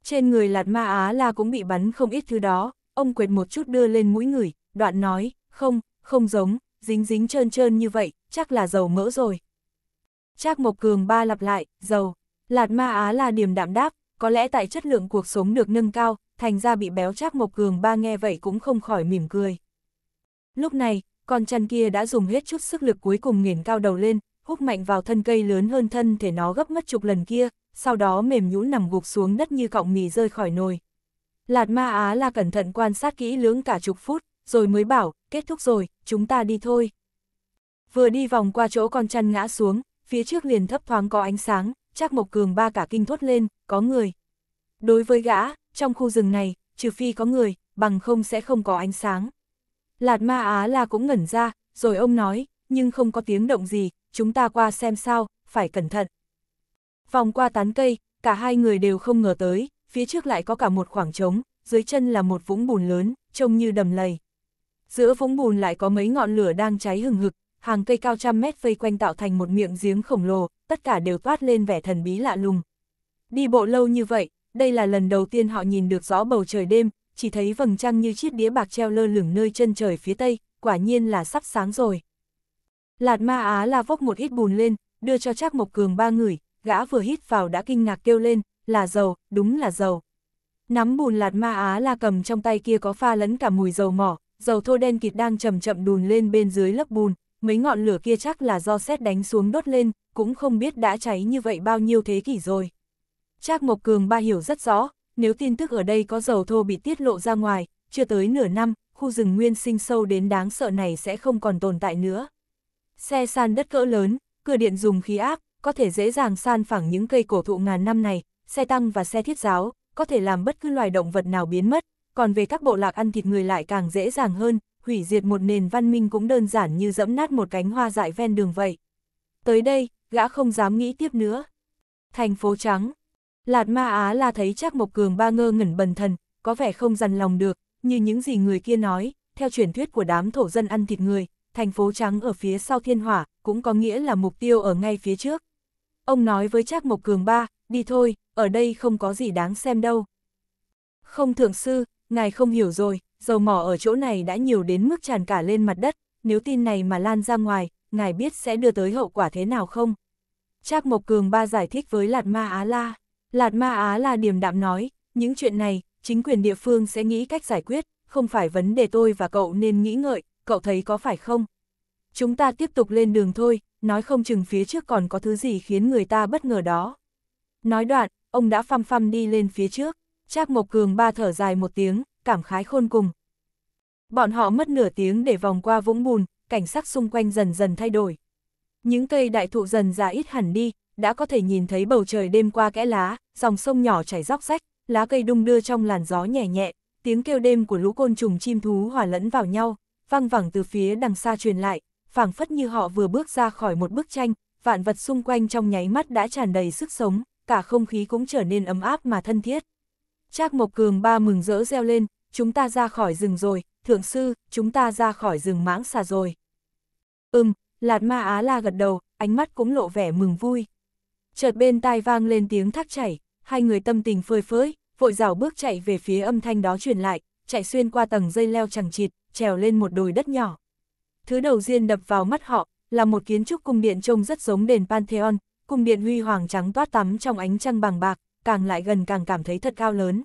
Trên người Lạt Ma Á La cũng bị bắn không ít thứ đó, ông quệt một chút đưa lên mũi người, đoạn nói, không, không giống, dính dính trơn trơn như vậy, chắc là dầu mỡ rồi. Trác Mộc Cường ba lặp lại, dầu. Lạt ma Á là điểm đạm đáp, có lẽ tại chất lượng cuộc sống được nâng cao, thành ra bị béo Trác Mộc Cường ba nghe vậy cũng không khỏi mỉm cười. Lúc này, con chăn kia đã dùng hết chút sức lực cuối cùng nghiền cao đầu lên, húc mạnh vào thân cây lớn hơn thân thể nó gấp mất chục lần kia, sau đó mềm nhũn nằm gục xuống đất như cọng mì rơi khỏi nồi. Lạt ma Á là cẩn thận quan sát kỹ lưỡng cả chục phút, rồi mới bảo, kết thúc rồi, chúng ta đi thôi. Vừa đi vòng qua chỗ con chăn ngã xuống, phía trước liền thấp thoáng có ánh sáng, chắc Mộc Cường ba cả kinh thốt lên, có người. Đối với gã, trong khu rừng này, trừ phi có người, bằng không sẽ không có ánh sáng. Lạt ma Á là cũng ngẩn ra, rồi ông nói, nhưng không có tiếng động gì, chúng ta qua xem sao, phải cẩn thận. Vòng qua tán cây, cả hai người đều không ngờ tới, phía trước lại có cả một khoảng trống, dưới chân là một vũng bùn lớn, trông như đầm lầy. Giữa vũng bùn lại có mấy ngọn lửa đang cháy hừng hực, hàng cây cao trăm mét vây quanh tạo thành một miệng giếng khổng lồ, tất cả đều toát lên vẻ thần bí lạ lùng. Đi bộ lâu như vậy, đây là lần đầu tiên họ nhìn được rõ bầu trời đêm, chỉ thấy vầng trăng như chiếc đĩa bạc treo lơ lửng nơi chân trời phía tây, quả nhiên là sắp sáng rồi. Lạt ma á la vốc một ít bùn lên, đưa cho Trác Mộc Cường ba người, gã vừa hít vào đã kinh ngạc kêu lên, là dầu, đúng là dầu. Nắm bùn lạt ma á la cầm trong tay kia có pha lẫn cả mùi dầu mỏ, dầu thô đen kịt đang chậm chậm đùn lên bên dưới lớp bùn, mấy ngọn lửa kia chắc là do xét đánh xuống đốt lên, cũng không biết đã cháy như vậy bao nhiêu thế kỷ rồi. Trác Mộc Cường ba hiểu rất rõ, nếu tin tức ở đây có dầu thô bị tiết lộ ra ngoài, chưa tới nửa năm, khu rừng nguyên sinh sâu đến đáng sợ này sẽ không còn tồn tại nữa. Xe san đất cỡ lớn, cửa điện dùng khí áp, có thể dễ dàng san phẳng những cây cổ thụ ngàn năm này, xe tăng và xe thiết giáo, có thể làm bất cứ loài động vật nào biến mất, còn về các bộ lạc ăn thịt người lại càng dễ dàng hơn, hủy diệt một nền văn minh cũng đơn giản như dẫm nát một cánh hoa dại ven đường vậy. Tới đây, gã không dám nghĩ tiếp nữa. Thành phố trắng. Lạt ma Á là thấy chắc Mộc Cường ba ngơ ngẩn bần thần, có vẻ không dằn lòng được, như những gì người kia nói, theo truyền thuyết của đám thổ dân ăn thịt người, thành phố trắng ở phía sau thiên hỏa, cũng có nghĩa là mục tiêu ở ngay phía trước. Ông nói với Trác Mộc Cường ba, đi thôi, ở đây không có gì đáng xem đâu. Không thượng sư, ngài không hiểu rồi, dầu mỏ ở chỗ này đã nhiều đến mức tràn cả lên mặt đất, nếu tin này mà lan ra ngoài, ngài biết sẽ đưa tới hậu quả thế nào không? Trác Mộc Cường ba giải thích với Lạt Ma Á La. Lạt Ma Á La điềm đạm nói, những chuyện này, chính quyền địa phương sẽ nghĩ cách giải quyết, không phải vấn đề tôi và cậu nên nghĩ ngợi, cậu thấy có phải không? Chúng ta tiếp tục lên đường thôi, nói không chừng phía trước còn có thứ gì khiến người ta bất ngờ đó. Nói đoạn, ông đã phăm phăm đi lên phía trước. Trác Mộc Cường ba thở dài một tiếng, cảm khái khôn cùng. Bọn họ mất nửa tiếng để vòng qua vũng bùn, cảnh sắc xung quanh dần dần thay đổi. Những cây đại thụ dần già ít hẳn đi, đã có thể nhìn thấy bầu trời đêm qua kẽ lá, dòng sông nhỏ chảy róc rách, lá cây đung đưa trong làn gió nhẹ nhẹ, tiếng kêu đêm của lũ côn trùng chim thú hòa lẫn vào nhau, vang vẳng từ phía đằng xa truyền lại, phảng phất như họ vừa bước ra khỏi một bức tranh, vạn vật xung quanh trong nháy mắt đã tràn đầy sức sống, cả không khí cũng trở nên ấm áp mà thân thiết. Trác Mộc Cường ba mừng rỡ reo lên, chúng ta ra khỏi rừng rồi, thượng sư, chúng ta ra khỏi rừng mãng xà rồi. Ừm, Lạt Ma Á La gật đầu, ánh mắt cũng lộ vẻ mừng vui. Chợt bên tai vang lên tiếng thác chảy, hai người tâm tình phơi phới, vội rảo bước chạy về phía âm thanh đó truyền lại, chạy xuyên qua tầng dây leo chẳng chịt, trèo lên một đồi đất nhỏ. Thứ đầu tiên đập vào mắt họ là một kiến trúc cung điện trông rất giống đền Pantheon, cung điện huy hoàng trắng toát tắm trong ánh trăng bằng bạc, càng lại gần càng cảm thấy thật cao lớn.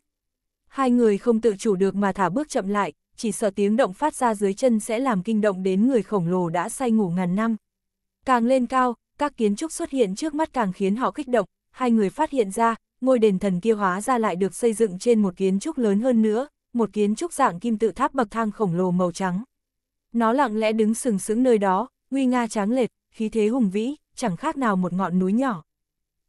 Hai người không tự chủ được mà thả bước chậm lại, chỉ sợ tiếng động phát ra dưới chân sẽ làm kinh động đến người khổng lồ đã say ngủ ngàn năm. Càng lên cao, các kiến trúc xuất hiện trước mắt càng khiến họ kích động, hai người phát hiện ra, ngôi đền thần kia hóa ra lại được xây dựng trên một kiến trúc lớn hơn nữa, một kiến trúc dạng kim tự tháp bậc thang khổng lồ màu trắng. Nó lặng lẽ đứng sừng sững nơi đó, nguy nga tráng lệch, khí thế hùng vĩ, chẳng khác nào một ngọn núi nhỏ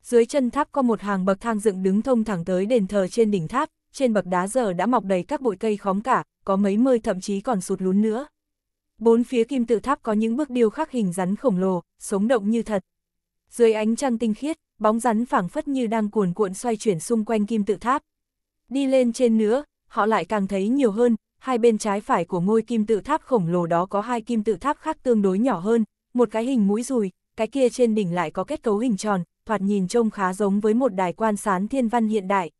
dưới chân tháp có một hàng bậc thang dựng đứng thông thẳng tới đền thờ trên đỉnh tháp, trên bậc đá giờ đã mọc đầy các bụi cây khóm cả, có mấy mươi thậm chí còn sụt lún nữa. Bốn phía kim tự tháp có những bước điêu khắc hình rắn khổng lồ, sống động như thật. Dưới ánh trăng tinh khiết, bóng rắn phảng phất như đang cuồn cuộn xoay chuyển xung quanh kim tự tháp. Đi lên trên nữa, họ lại càng thấy nhiều hơn, hai bên trái phải của ngôi kim tự tháp khổng lồ đó có hai kim tự tháp khác tương đối nhỏ hơn, một cái hình mũi rùi, cái kia trên đỉnh lại có kết cấu hình tròn, thoạt nhìn trông khá giống với một đài quan sán thiên văn hiện đại.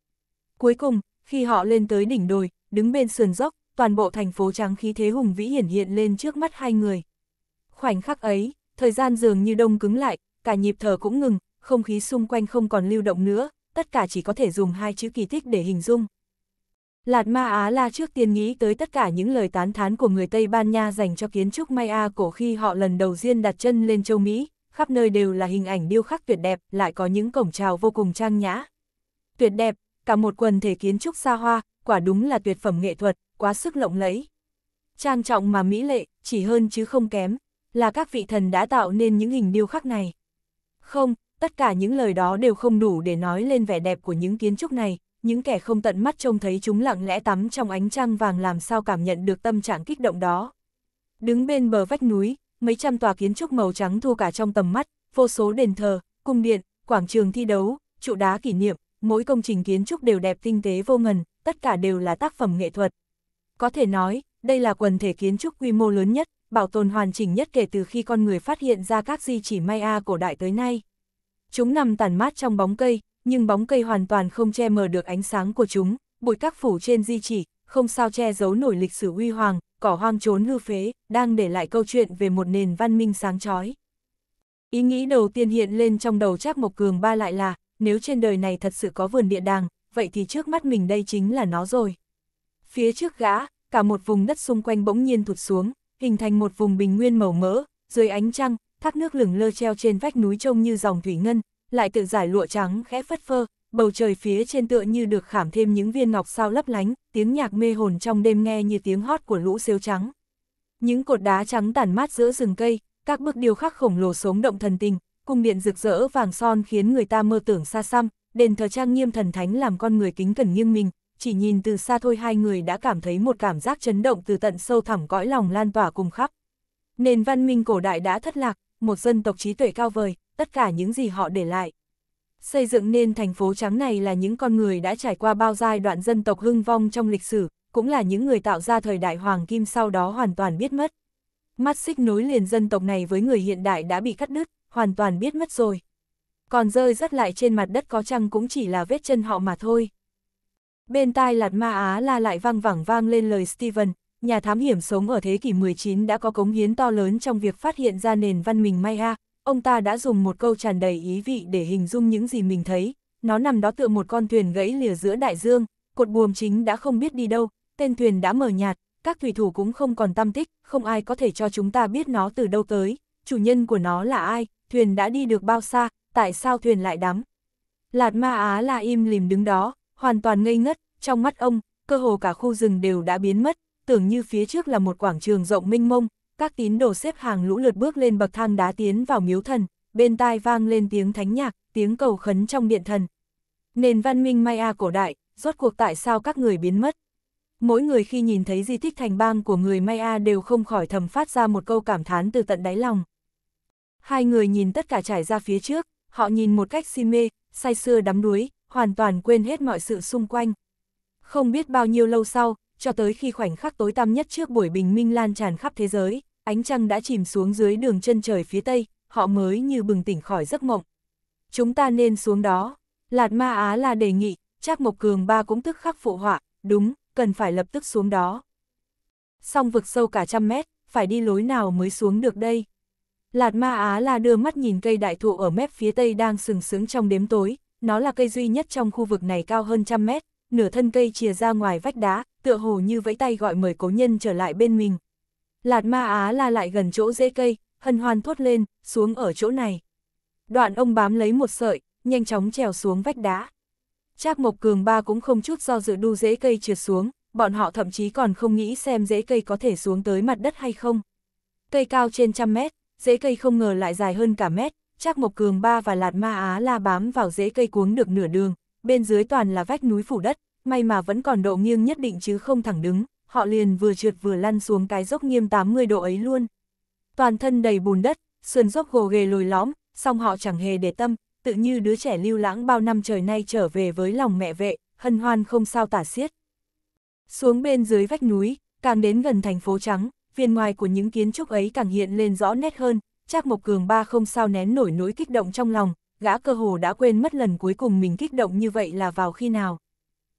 Cuối cùng, khi họ lên tới đỉnh đồi, đứng bên sườn dốc, toàn bộ thành phố trắng khí thế hùng vĩ hiển hiện lên trước mắt hai người. Khoảnh khắc ấy, thời gian dường như đông cứng lại, cả nhịp thở cũng ngừng, không khí xung quanh không còn lưu động nữa, tất cả chỉ có thể dùng hai chữ kỳ tích để hình dung. Lạt Ma Á La trước tiên nghĩ tới tất cả những lời tán thán của người Tây Ban Nha dành cho kiến trúc Maya cổ khi họ lần đầu tiên đặt chân lên châu Mỹ, khắp nơi đều là hình ảnh điêu khắc tuyệt đẹp, lại có những cổng chào vô cùng trang nhã. Tuyệt đẹp, cả một quần thể kiến trúc xa hoa, quả đúng là tuyệt phẩm nghệ thuật, quá sức lộng lẫy. Trang trọng mà mỹ lệ, chỉ hơn chứ không kém, là các vị thần đã tạo nên những hình điêu khắc này. Không, tất cả những lời đó đều không đủ để nói lên vẻ đẹp của những kiến trúc này, những kẻ không tận mắt trông thấy chúng lặng lẽ tắm trong ánh trăng vàng làm sao cảm nhận được tâm trạng kích động đó. Đứng bên bờ vách núi, mấy trăm tòa kiến trúc màu trắng thu cả trong tầm mắt, vô số đền thờ, cung điện, quảng trường thi đấu, trụ đá kỷ niệm, mỗi công trình kiến trúc đều đẹp tinh tế vô ngần, tất cả đều là tác phẩm nghệ thuật. Có thể nói, đây là quần thể kiến trúc quy mô lớn nhất, bảo tồn hoàn chỉnh nhất kể từ khi con người phát hiện ra các di chỉ Maya cổ đại tới nay. Chúng nằm tản mát trong bóng cây, nhưng bóng cây hoàn toàn không che mờ được ánh sáng của chúng, bụi các phủ trên di chỉ, không sao che giấu nổi lịch sử huy hoàng, cỏ hoang trốn hư phế, đang để lại câu chuyện về một nền văn minh sáng chói. Ý nghĩ đầu tiên hiện lên trong đầu Trác Mộc Cường ba lại là, nếu trên đời này thật sự có vườn địa đàng, vậy thì trước mắt mình đây chính là nó rồi. Phía trước gã, cả một vùng đất xung quanh bỗng nhiên thụt xuống, hình thành một vùng bình nguyên màu mỡ, dưới ánh trăng, thác nước lửng lơ treo trên vách núi trông như dòng thủy ngân, lại tự giải lụa trắng khẽ phất phơ, bầu trời phía trên tựa như được khảm thêm những viên ngọc sao lấp lánh, tiếng nhạc mê hồn trong đêm nghe như tiếng hót của lũ siêu trắng. Những cột đá trắng tản mát giữa rừng cây, các bức điêu khắc khổng lồ sống động thần tình, cung điện rực rỡ vàng son khiến người ta mơ tưởng xa xăm, đền thờ trang nghiêm thần thánh làm con người kính cẩn nghiêng mình, chỉ nhìn từ xa thôi hai người đã cảm thấy một cảm giác chấn động từ tận sâu thẳm cõi lòng lan tỏa cùng khắp. Nền văn minh cổ đại đã thất lạc, một dân tộc trí tuệ cao vời, tất cả những gì họ để lại, Xây dựng nên thành phố trắng này là những con người đã trải qua bao giai đoạn dân tộc hưng vong trong lịch sử, cũng là những người tạo ra thời đại Hoàng Kim sau đó hoàn toàn biết mất. Mắt xích nối liền dân tộc này với người hiện đại đã bị cắt đứt, hoàn toàn biết mất rồi. Còn rơi rất lại trên mặt đất có chăng cũng chỉ là vết chân họ mà thôi. Bên tai lạt ma Á la lại vang vẳng vang lên lời Steven, nhà thám hiểm sống ở thế kỷ 19 đã có cống hiến to lớn trong việc phát hiện ra nền văn minh Maya, ông ta đã dùng một câu tràn đầy ý vị để hình dung những gì mình thấy, nó nằm đó tựa một con thuyền gãy lìa giữa đại dương, cột buồm chính đã không biết đi đâu, tên thuyền đã mờ nhạt, các thủy thủ cũng không còn tâm tích, không ai có thể cho chúng ta biết nó từ đâu tới, chủ nhân của nó là ai, thuyền đã đi được bao xa, tại sao thuyền lại đắm. Lạt ma á là im lìm đứng đó, hoàn toàn ngây ngất, trong mắt ông, cơ hồ cả khu rừng đều đã biến mất, tưởng như phía trước là một quảng trường rộng mênh mông, các tín đồ xếp hàng lũ lượt bước lên bậc thang đá tiến vào miếu thần, bên tai vang lên tiếng thánh nhạc, tiếng cầu khấn trong điện thần. Nền văn minh Maya cổ đại, rốt cuộc tại sao các người biến mất? Mỗi người khi nhìn thấy di tích thành bang của người Maya đều không khỏi thầm phát ra một câu cảm thán từ tận đáy lòng. Hai người nhìn tất cả trải ra phía trước, họ nhìn một cách si mê, say sưa đắm đuối, hoàn toàn quên hết mọi sự xung quanh. Không biết bao nhiêu lâu sau, cho tới khi khoảnh khắc tối tăm nhất trước buổi bình minh lan tràn khắp thế giới, ánh trăng đã chìm xuống dưới đường chân trời phía tây, họ mới như bừng tỉnh khỏi giấc mộng. Chúng ta nên xuống đó. Lạt Ma Á là đề nghị, Trác Mộc Cường ba cũng tức khắc phụ họa, đúng, cần phải lập tức xuống đó. Song vực sâu cả trăm mét, phải đi lối nào mới xuống được đây? Lạt Ma Á là đưa mắt nhìn cây đại thụ ở mép phía tây đang sừng sững trong đếm tối, nó là cây duy nhất trong khu vực này cao hơn trăm mét, nửa thân cây chìa ra ngoài vách đá, tựa hồ như vẫy tay gọi mời cố nhân trở lại bên mình, Lạt ma á la lại gần chỗ rễ cây, hân hoan thốt lên, xuống ở chỗ này. Đoạn ông bám lấy một sợi, nhanh chóng trèo xuống vách đá. Trác Mộc Cường ba cũng không chút do dự đu rễ cây trượt xuống, bọn họ thậm chí còn không nghĩ xem rễ cây có thể xuống tới mặt đất hay không. Cây cao trên trăm mét, rễ cây không ngờ lại dài hơn cả mét, Trác Mộc Cường ba và Lạt Ma Á la bám vào rễ cây cuống được nửa đường, bên dưới toàn là vách núi phủ đất, may mà vẫn còn độ nghiêng nhất định chứ không thẳng đứng họ liền vừa trượt vừa lăn xuống cái dốc nghiêm 80 độ ấy luôn. Toàn thân đầy bùn đất, sườn dốc gồ ghề lồi lõm, song họ chẳng hề để tâm, tự như đứa trẻ lưu lãng bao năm trời nay trở về với lòng mẹ vệ, hân hoan không sao tả xiết. Xuống bên dưới vách núi, càng đến gần thành phố trắng, viên ngoài của những kiến trúc ấy càng hiện lên rõ nét hơn, Trác Mộc Cường ba không sao nén nổi nỗi kích động trong lòng, gã cơ hồ đã quên mất lần cuối cùng mình kích động như vậy là vào khi nào.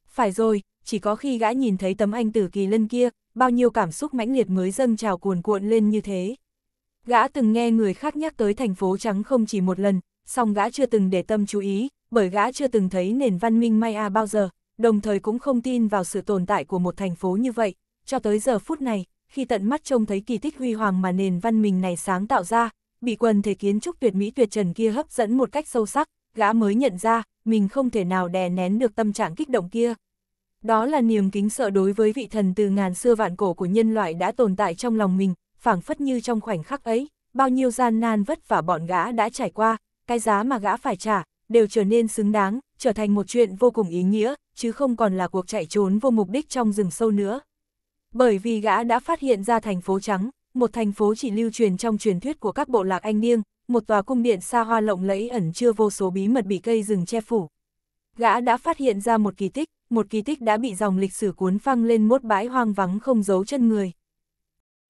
Phải rồi, chỉ có khi gã nhìn thấy tấm anh tử kỳ lân kia, bao nhiêu cảm xúc mãnh liệt mới dâng trào cuồn cuộn lên như thế. Gã từng nghe người khác nhắc tới thành phố trắng không chỉ một lần, song gã chưa từng để tâm chú ý, bởi gã chưa từng thấy nền văn minh Maya bao giờ, đồng thời cũng không tin vào sự tồn tại của một thành phố như vậy. Cho tới giờ phút này, khi tận mắt trông thấy kỳ tích huy hoàng mà nền văn minh này sáng tạo ra, bị quần thể kiến trúc tuyệt mỹ tuyệt trần kia hấp dẫn một cách sâu sắc, gã mới nhận ra, mình không thể nào đè nén được tâm trạng kích động kia. Đó là niềm kính sợ đối với vị thần từ ngàn xưa vạn cổ của nhân loại đã tồn tại trong lòng mình, phảng phất như trong khoảnh khắc ấy, bao nhiêu gian nan vất vả bọn gã đã trải qua, cái giá mà gã phải trả, đều trở nên xứng đáng, trở thành một chuyện vô cùng ý nghĩa, chứ không còn là cuộc chạy trốn vô mục đích trong rừng sâu nữa. Bởi vì gã đã phát hiện ra thành phố trắng, một thành phố chỉ lưu truyền trong truyền thuyết của các bộ lạc anh niêng, một tòa cung điện xa hoa lộng lẫy ẩn chưa vô số bí mật bị cây rừng che phủ. Gã đã phát hiện ra một kỳ tích, một kỳ tích đã bị dòng lịch sử cuốn phăng lên mốt bãi hoang vắng không giấu chân người.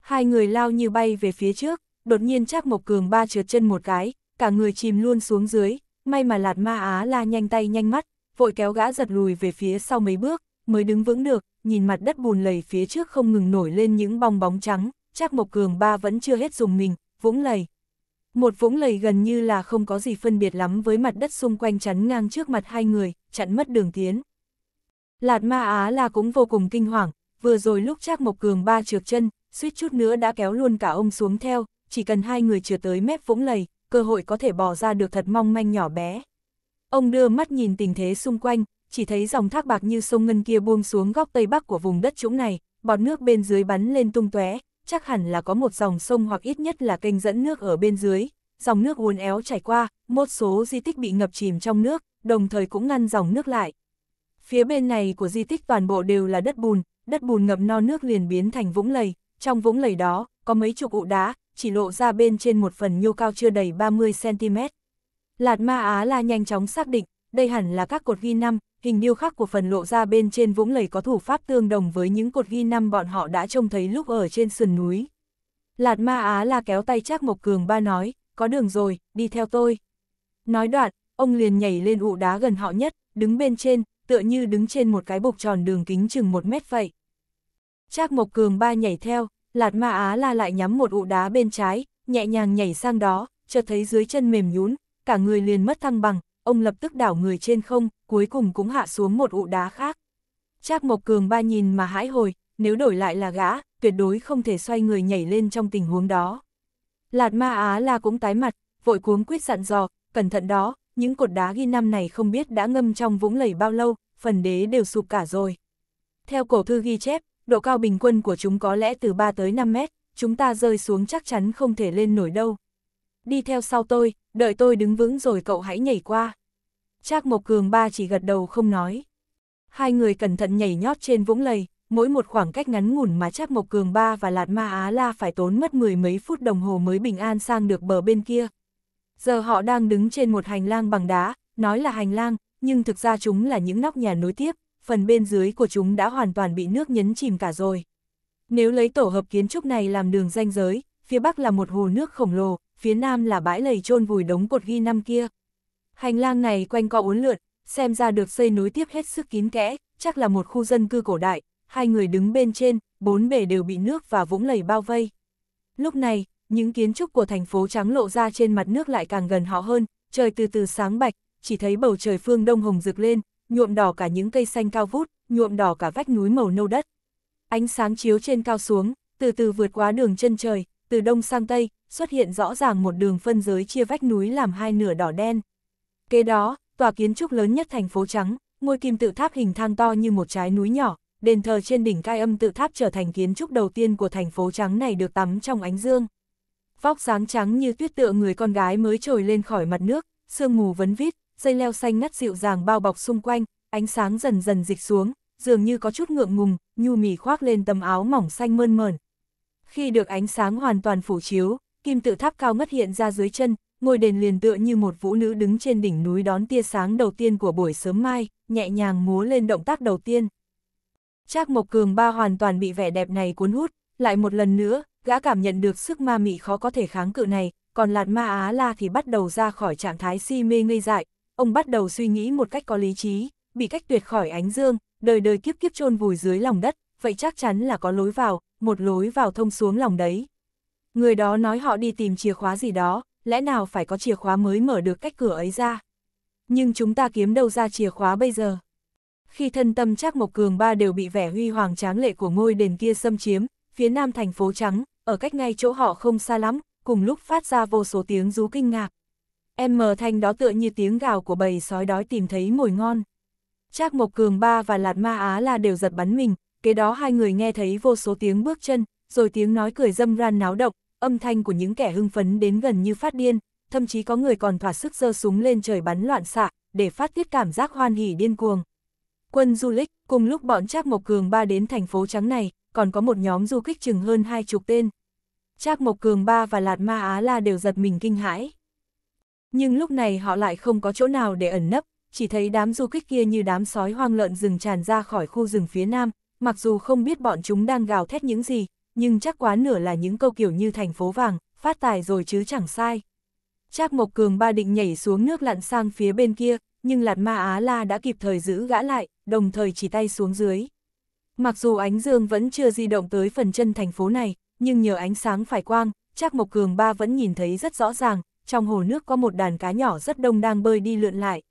Hai người lao như bay về phía trước, đột nhiên chắc Mộc Cường ba trượt chân một cái, cả người chìm luôn xuống dưới, may mà Lạt Ma Á la nhanh tay nhanh mắt, vội kéo gã giật lùi về phía sau mấy bước, mới đứng vững được, nhìn mặt đất bùn lầy phía trước không ngừng nổi lên những bong bóng trắng, chắc Mộc Cường ba vẫn chưa hết dùng mình, vũng lầy. Một vũng lầy gần như là không có gì phân biệt lắm với mặt đất xung quanh chắn ngang trước mặt hai người, chặn mất đường tiến. Lạt ma Á là cũng vô cùng kinh hoàng, vừa rồi lúc chắc Mộc Cường ba trượt chân, suýt chút nữa đã kéo luôn cả ông xuống theo, chỉ cần hai người chưa tới mép vũng lầy, cơ hội có thể bỏ ra được thật mong manh nhỏ bé. Ông đưa mắt nhìn tình thế xung quanh, chỉ thấy dòng thác bạc như sông ngân kia buông xuống góc tây bắc của vùng đất chúng này, bọt nước bên dưới bắn lên tung tóe, chắc hẳn là có một dòng sông hoặc ít nhất là kênh dẫn nước ở bên dưới, dòng nước uốn éo chảy qua, một số di tích bị ngập chìm trong nước, đồng thời cũng ngăn dòng nước lại, Phía bên này của di tích toàn bộ đều là đất bùn, đất bùn ngập no nước liền biến thành vũng lầy, trong vũng lầy đó có mấy chục ụ đá, chỉ lộ ra bên trên một phần nhô cao chưa đầy 30cm. Lạt Ma Á La nhanh chóng xác định, đây hẳn là các cột ghi năm, hình điêu khắc của phần lộ ra bên trên vũng lầy có thủ pháp tương đồng với những cột ghi năm bọn họ đã trông thấy lúc ở trên sườn núi. Lạt Ma Á La kéo tay chắc Mộc Cường ba nói, có đường rồi, đi theo tôi. Nói đoạn, ông liền nhảy lên ụ đá gần họ nhất, đứng bên trên, tựa như đứng trên một cái bục tròn đường kính chừng một mét vậy. Trác Mộc Cường ba nhảy theo, Lạt Ma Á La lại nhắm một ụ đá bên trái, nhẹ nhàng nhảy sang đó, chợt thấy dưới chân mềm nhún, cả người liền mất thăng bằng, ông lập tức đảo người trên không, cuối cùng cũng hạ xuống một ụ đá khác. Trác Mộc Cường ba nhìn mà hãi hồi, nếu đổi lại là gã, tuyệt đối không thể xoay người nhảy lên trong tình huống đó. Lạt Ma Á La cũng tái mặt, vội cuống quyết dặn dò, cẩn thận đó, những cột đá ghi năm này không biết đã ngâm trong vũng lầy bao lâu, phần đế đều sụp cả rồi. Theo cổ thư ghi chép, độ cao bình quân của chúng có lẽ từ 3 tới 5 mét, chúng ta rơi xuống chắc chắn không thể lên nổi đâu. Đi theo sau tôi, đợi tôi đứng vững rồi cậu hãy nhảy qua. Trác Mộc Cường ba chỉ gật đầu không nói. Hai người cẩn thận nhảy nhót trên vũng lầy, mỗi một khoảng cách ngắn ngủn mà Trác Mộc Cường ba và Lạt Ma Á La phải tốn mất mười mấy phút đồng hồ mới bình an sang được bờ bên kia. Giờ họ đang đứng trên một hành lang bằng đá, nói là hành lang, nhưng thực ra chúng là những nóc nhà nối tiếp, phần bên dưới của chúng đã hoàn toàn bị nước nhấn chìm cả rồi. Nếu lấy tổ hợp kiến trúc này làm đường ranh giới, phía bắc là một hồ nước khổng lồ, phía nam là bãi lầy chôn vùi đống cột ghi năm kia. Hành lang này quanh co uốn lượn, xem ra được xây nối tiếp hết sức kín kẽ, chắc là một khu dân cư cổ đại, hai người đứng bên trên, bốn bề đều bị nước và vũng lầy bao vây. Lúc này, những kiến trúc của thành phố trắng lộ ra trên mặt nước lại càng gần họ hơn, trời từ từ sáng bạch, chỉ thấy bầu trời phương đông hồng rực lên, nhuộm đỏ cả những cây xanh cao vút, nhuộm đỏ cả vách núi màu nâu đất. Ánh sáng chiếu trên cao xuống, từ từ vượt qua đường chân trời, từ đông sang tây, xuất hiện rõ ràng một đường phân giới chia vách núi làm hai nửa đỏ đen. Kế đó, tòa kiến trúc lớn nhất thành phố trắng, ngôi kim tự tháp hình thang to như một trái núi nhỏ, đền thờ trên đỉnh cai âm tự tháp trở thành kiến trúc đầu tiên của thành phố trắng này được tắm trong ánh dương. Vóc dáng trắng như tuyết tựa người con gái mới trồi lên khỏi mặt nước, sương mù vấn vít, dây leo xanh ngắt dịu dàng bao bọc xung quanh, ánh sáng dần dần dịch xuống, dường như có chút ngượng ngùng, nhu mì khoác lên tấm áo mỏng xanh mơn mởn. Khi được ánh sáng hoàn toàn phủ chiếu, kim tự tháp cao ngất hiện ra dưới chân, ngôi đền liền tựa như một vũ nữ đứng trên đỉnh núi đón tia sáng đầu tiên của buổi sớm mai, nhẹ nhàng múa lên động tác đầu tiên. Trác Mộc Cường ba hoàn toàn bị vẻ đẹp này cuốn hút, lại một lần nữa, gã cảm nhận được sức ma mị khó có thể kháng cự này, còn Lạt Ma Á La thì bắt đầu ra khỏi trạng thái si mê ngây dại, ông bắt đầu suy nghĩ một cách có lý trí, bị cách tuyệt khỏi ánh dương, đời đời kiếp kiếp chôn vùi dưới lòng đất, vậy chắc chắn là có lối vào, một lối vào thông xuống lòng đấy. Người đó nói họ đi tìm chìa khóa gì đó, lẽ nào phải có chìa khóa mới mở được cách cửa ấy ra. Nhưng chúng ta kiếm đâu ra chìa khóa bây giờ? Khi thân tâm Trác Mộc Cường ba đều bị vẻ huy hoàng tráng lệ của ngôi đền kia xâm chiếm, phía nam thành phố trắng, ở cách ngay chỗ họ không xa lắm, cùng lúc phát ra vô số tiếng rú kinh ngạc. Em thanh đó tựa như tiếng gào của bầy sói đói tìm thấy mồi ngon. Trác Mộc Cường Ba và Lạt Ma Á là đều giật bắn mình, kế đó hai người nghe thấy vô số tiếng bước chân, rồi tiếng nói cười dâm ran náo động, âm thanh của những kẻ hưng phấn đến gần như phát điên, thậm chí có người còn thỏa sức giơ súng lên trời bắn loạn xạ, để phát tiết cảm giác hoan hỉ điên cuồng. Quân du lịch, cùng lúc bọn Trác Mộc Cường Ba đến thành phố trắng này, còn có một nhóm du kích chừng hơn hai chục tên. Trác Mộc Cường Ba và Lạt Ma Á La đều giật mình kinh hãi. Nhưng lúc này họ lại không có chỗ nào để ẩn nấp, chỉ thấy đám du kích kia như đám sói hoang lợn rừng tràn ra khỏi khu rừng phía nam, mặc dù không biết bọn chúng đang gào thét những gì, nhưng chắc quá nửa là những câu kiểu như thành phố vàng, phát tài rồi chứ chẳng sai. Trác Mộc Cường ba định nhảy xuống nước lặn sang phía bên kia, nhưng Lạt Ma Á La đã kịp thời giữ gã lại, đồng thời chỉ tay xuống dưới. Mặc dù ánh dương vẫn chưa di động tới phần chân thành phố này, nhưng nhờ ánh sáng phải quang, Trác Mộc Cường ba vẫn nhìn thấy rất rõ ràng, trong hồ nước có một đàn cá nhỏ rất đông đang bơi đi lượn lại.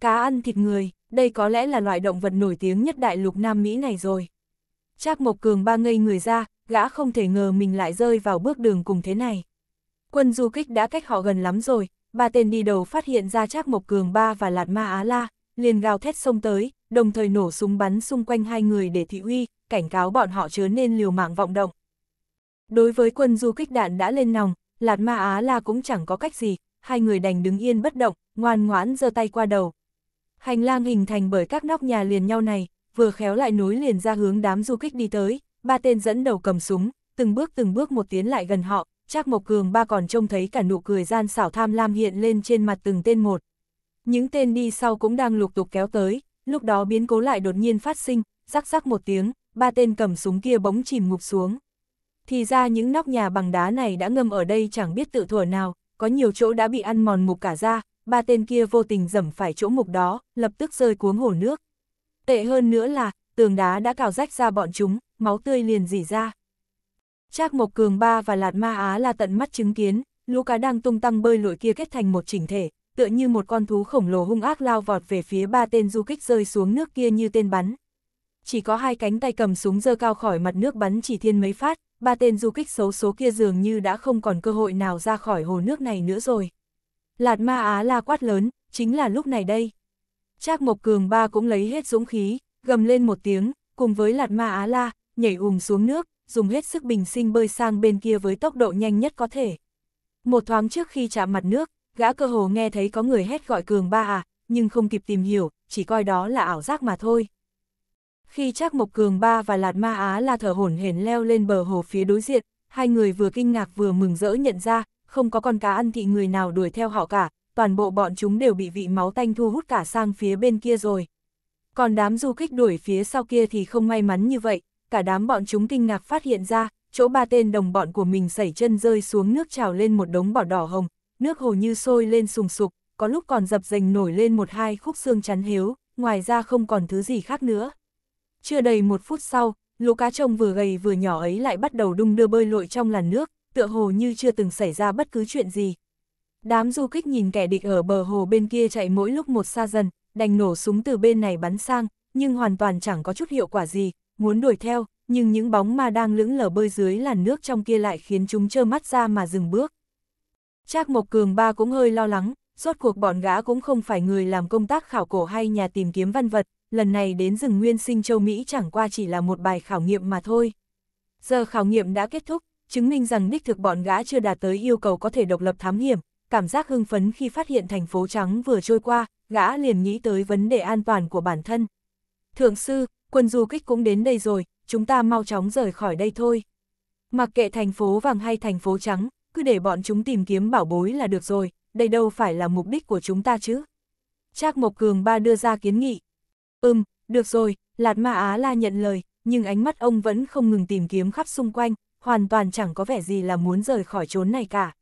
Cá ăn thịt người, đây có lẽ là loại động vật nổi tiếng nhất đại lục Nam Mỹ này rồi. Trác Mộc Cường ba ngây người ra, gã không thể ngờ mình lại rơi vào bước đường cùng thế này. Quân du kích đã cách họ gần lắm rồi, ba tên đi đầu phát hiện ra Trác Mộc Cường ba và Lạt Ma Á La, liền gào thét xông tới, đồng thời nổ súng bắn xung quanh hai người để thị uy, cảnh cáo bọn họ chớ nên liều mạng vọng động. Đối với quân du kích đạn đã lên nòng, Lạt Ma Á La cũng chẳng có cách gì, hai người đành đứng yên bất động, ngoan ngoãn giơ tay qua đầu. Hành lang hình thành bởi các nóc nhà liền nhau này, vừa khéo lại núi liền ra hướng đám du kích đi tới, ba tên dẫn đầu cầm súng, từng bước từng bước một tiến lại gần họ, Trác Mộc Cường ba còn trông thấy cả nụ cười gian xảo tham lam hiện lên trên mặt từng tên một. Những tên đi sau cũng đang lục tục kéo tới, lúc đó biến cố lại đột nhiên phát sinh, rắc rắc một tiếng, ba tên cầm súng kia bỗng chìm ngục xuống. Thì ra những nóc nhà bằng đá này đã ngâm ở đây chẳng biết tự thuở nào, có nhiều chỗ đã bị ăn mòn mục cả ra, ba tên kia vô tình dẫm phải chỗ mục đó, lập tức rơi cuống hồ nước. Tệ hơn nữa là, tường đá đã cào rách ra bọn chúng, máu tươi liền dỉ ra. Trác Mộc Cường Ba và Lạt Ma Á là tận mắt chứng kiến, lũ cá đang tung tăng bơi lội kia kết thành một chỉnh thể, tựa như một con thú khổng lồ hung ác lao vọt về phía ba tên du kích rơi xuống nước kia như tên bắn. Chỉ có hai cánh tay cầm súng dơ cao khỏi mặt nước bắn chỉ thiên mấy phát, ba tên du kích xấu số kia dường như đã không còn cơ hội nào ra khỏi hồ nước này nữa rồi. Lạt ma á la quát lớn, chính là lúc này đây. Trác Mộc Cường ba cũng lấy hết dũng khí, gầm lên một tiếng, cùng với lạt ma á la, nhảy ùm xuống nước, dùng hết sức bình sinh bơi sang bên kia với tốc độ nhanh nhất có thể. Một thoáng trước khi chạm mặt nước, gã cơ hồ nghe thấy có người hét gọi Cường ba à, nhưng không kịp tìm hiểu, chỉ coi đó là ảo giác mà thôi. Khi Trác Mộc Cường Ba và Lạt Ma Á La thở hổn hển leo lên bờ hồ phía đối diện, hai người vừa kinh ngạc vừa mừng rỡ nhận ra, không có con cá ăn thị người nào đuổi theo họ cả, toàn bộ bọn chúng đều bị vị máu tanh thu hút cả sang phía bên kia rồi. Còn đám du kích đuổi phía sau kia thì không may mắn như vậy, cả đám bọn chúng kinh ngạc phát hiện ra, chỗ ba tên đồng bọn của mình sẩy chân rơi xuống nước trào lên một đống bỏ đỏ hồng, nước hồ như sôi lên sùng sục, có lúc còn dập dềnh nổi lên một hai khúc xương chắn hiếu, ngoài ra không còn thứ gì khác nữa. Chưa đầy một phút sau, lũ cá trông vừa gầy vừa nhỏ ấy lại bắt đầu đung đưa bơi lội trong làn nước, tựa hồ như chưa từng xảy ra bất cứ chuyện gì. Đám du kích nhìn kẻ địch ở bờ hồ bên kia chạy mỗi lúc một xa dần, đành nổ súng từ bên này bắn sang, nhưng hoàn toàn chẳng có chút hiệu quả gì, muốn đuổi theo, nhưng những bóng ma đang lững lờ bơi dưới làn nước trong kia lại khiến chúng trơ mắt ra mà dừng bước. Trác Mộc Cường ba cũng hơi lo lắng, rốt cuộc bọn gã cũng không phải người làm công tác khảo cổ hay nhà tìm kiếm văn vật, lần này đến rừng nguyên sinh châu Mỹ chẳng qua chỉ là một bài khảo nghiệm mà thôi. Giờ khảo nghiệm đã kết thúc, chứng minh rằng đích thực bọn gã chưa đạt tới yêu cầu có thể độc lập thám hiểm, cảm giác hưng phấn khi phát hiện thành phố trắng vừa trôi qua, gã liền nghĩ tới vấn đề an toàn của bản thân. Thượng sư, quân du kích cũng đến đây rồi, chúng ta mau chóng rời khỏi đây thôi. Mặc kệ thành phố vàng hay thành phố trắng, cứ để bọn chúng tìm kiếm bảo bối là được rồi, đây đâu phải là mục đích của chúng ta chứ. Trác Mộc Cường Ba đưa ra kiến nghị, Ừm, được rồi, Lạt Ma Á La nhận lời, nhưng ánh mắt ông vẫn không ngừng tìm kiếm khắp xung quanh, hoàn toàn chẳng có vẻ gì là muốn rời khỏi chốn này cả.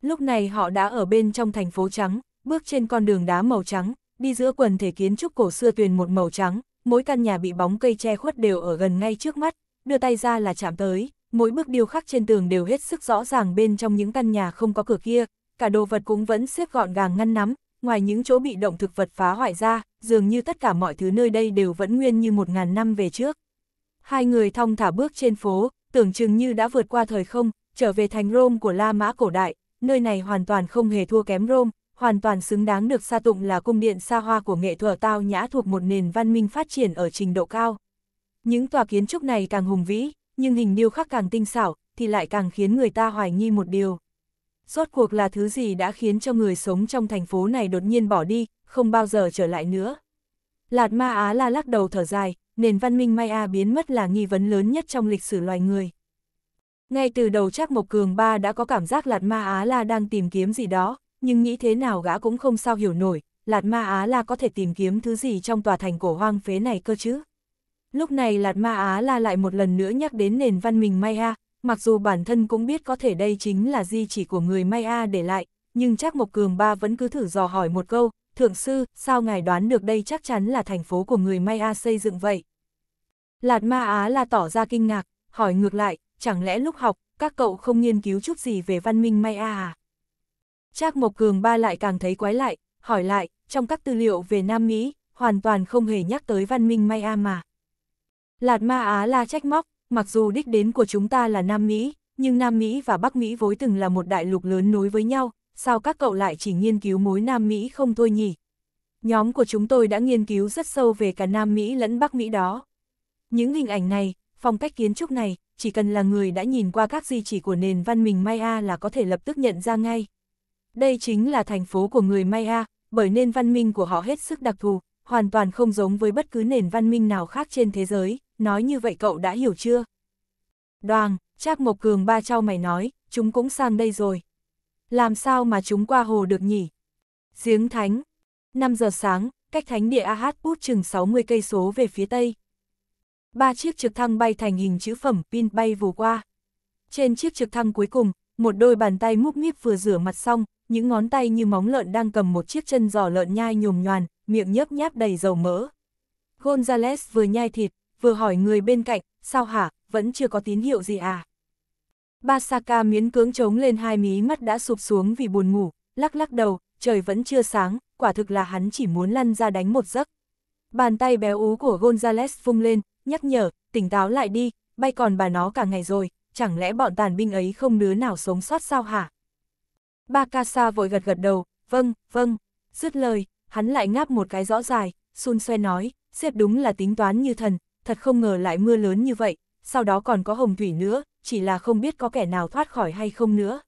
Lúc này họ đã ở bên trong thành phố trắng, bước trên con đường đá màu trắng, đi giữa quần thể kiến trúc cổ xưa tuyền một màu trắng, mỗi căn nhà bị bóng cây che khuất đều ở gần ngay trước mắt, đưa tay ra là chạm tới, mỗi bước điêu khắc trên tường đều hết sức rõ ràng bên trong những căn nhà không có cửa kia, cả đồ vật cũng vẫn xếp gọn gàng ngăn nắm, ngoài những chỗ bị động thực vật phá hoại ra, dường như tất cả mọi thứ nơi đây đều vẫn nguyên như một ngàn năm về trước. Hai người thong thả bước trên phố, tưởng chừng như đã vượt qua thời không, trở về thành Rome của La Mã cổ đại, nơi này hoàn toàn không hề thua kém Rome, hoàn toàn xứng đáng được sa tụng là cung điện xa hoa của nghệ thuật tao nhã thuộc một nền văn minh phát triển ở trình độ cao. Những tòa kiến trúc này càng hùng vĩ, nhưng hình điêu khắc càng tinh xảo, thì lại càng khiến người ta hoài nghi một điều, rốt cuộc là thứ gì đã khiến cho người sống trong thành phố này đột nhiên bỏ đi, không bao giờ trở lại nữa. Lạt Ma Á La lắc đầu thở dài, nền văn minh Maya biến mất là nghi vấn lớn nhất trong lịch sử loài người. Ngay từ đầu chắc Mộc Cường Ba đã có cảm giác Lạt Ma Á La đang tìm kiếm gì đó, nhưng nghĩ thế nào gã cũng không sao hiểu nổi, Lạt Ma Á La có thể tìm kiếm thứ gì trong tòa thành cổ hoang phế này cơ chứ. Lúc này Lạt Ma Á La lại một lần nữa nhắc đến nền văn minh Maya, mặc dù bản thân cũng biết có thể đây chính là di chỉ của người Maya để lại, nhưng chắc Mộc Cường Ba vẫn cứ thử dò hỏi một câu, Thượng sư, sao ngài đoán được đây chắc chắn là thành phố của người Maya xây dựng vậy? Lạt Ma Á là tỏ ra kinh ngạc, hỏi ngược lại, chẳng lẽ lúc học, các cậu không nghiên cứu chút gì về văn minh Maya à? Trác Mộc Cường Ba lại càng thấy quái lại, hỏi lại, trong các tư liệu về Nam Mỹ, hoàn toàn không hề nhắc tới văn minh Maya mà. Lạt Ma Á la trách móc, mặc dù đích đến của chúng ta là Nam Mỹ, nhưng Nam Mỹ và Bắc Mỹ vốn từng là một đại lục lớn nối với nhau, sao các cậu lại chỉ nghiên cứu mối Nam Mỹ không thôi nhỉ? Nhóm của chúng tôi đã nghiên cứu rất sâu về cả Nam Mỹ lẫn Bắc Mỹ đó. Những hình ảnh này, phong cách kiến trúc này, chỉ cần là người đã nhìn qua các di chỉ của nền văn minh Maya là có thể lập tức nhận ra ngay. Đây chính là thành phố của người Maya, bởi nên văn minh của họ hết sức đặc thù, hoàn toàn không giống với bất cứ nền văn minh nào khác trên thế giới, nói như vậy cậu đã hiểu chưa? Đoàn, Trác Mộc Cường ba trao mày nói, chúng cũng sang đây rồi. Làm sao mà chúng qua hồ được nhỉ? Giếng Thánh, 5 giờ sáng, cách thánh địa AH út chừng 60 cây số về phía tây. Ba chiếc trực thăng bay thành hình chữ phẩm pin bay vù qua. Trên chiếc trực thăng cuối cùng, một đôi bàn tay múc míp vừa rửa mặt xong, những ngón tay như móng lợn đang cầm một chiếc chân giò lợn nhai nhồm nhoàn, miệng nhấp nháp đầy dầu mỡ. Gonzales vừa nhai thịt, vừa hỏi người bên cạnh, sao hả, vẫn chưa có tín hiệu gì à? Basaka miến cưỡng trống lên hai mí mắt đã sụp xuống vì buồn ngủ, lắc lắc đầu, trời vẫn chưa sáng, quả thực là hắn chỉ muốn lăn ra đánh một giấc. Bàn tay béo ú của Gonzales vung lên, nhắc nhở, tỉnh táo lại đi, bay còn bà nó cả ngày rồi, chẳng lẽ bọn tàn binh ấy không đứa nào sống sót sao hả? Ba sa vội gật gật đầu, vâng, vâng, dứt lời, hắn lại ngáp một cái rõ dài, xun xoe nói, xếp đúng là tính toán như thần, thật không ngờ lại mưa lớn như vậy, sau đó còn có hồng thủy nữa, chỉ là không biết có kẻ nào thoát khỏi hay không nữa.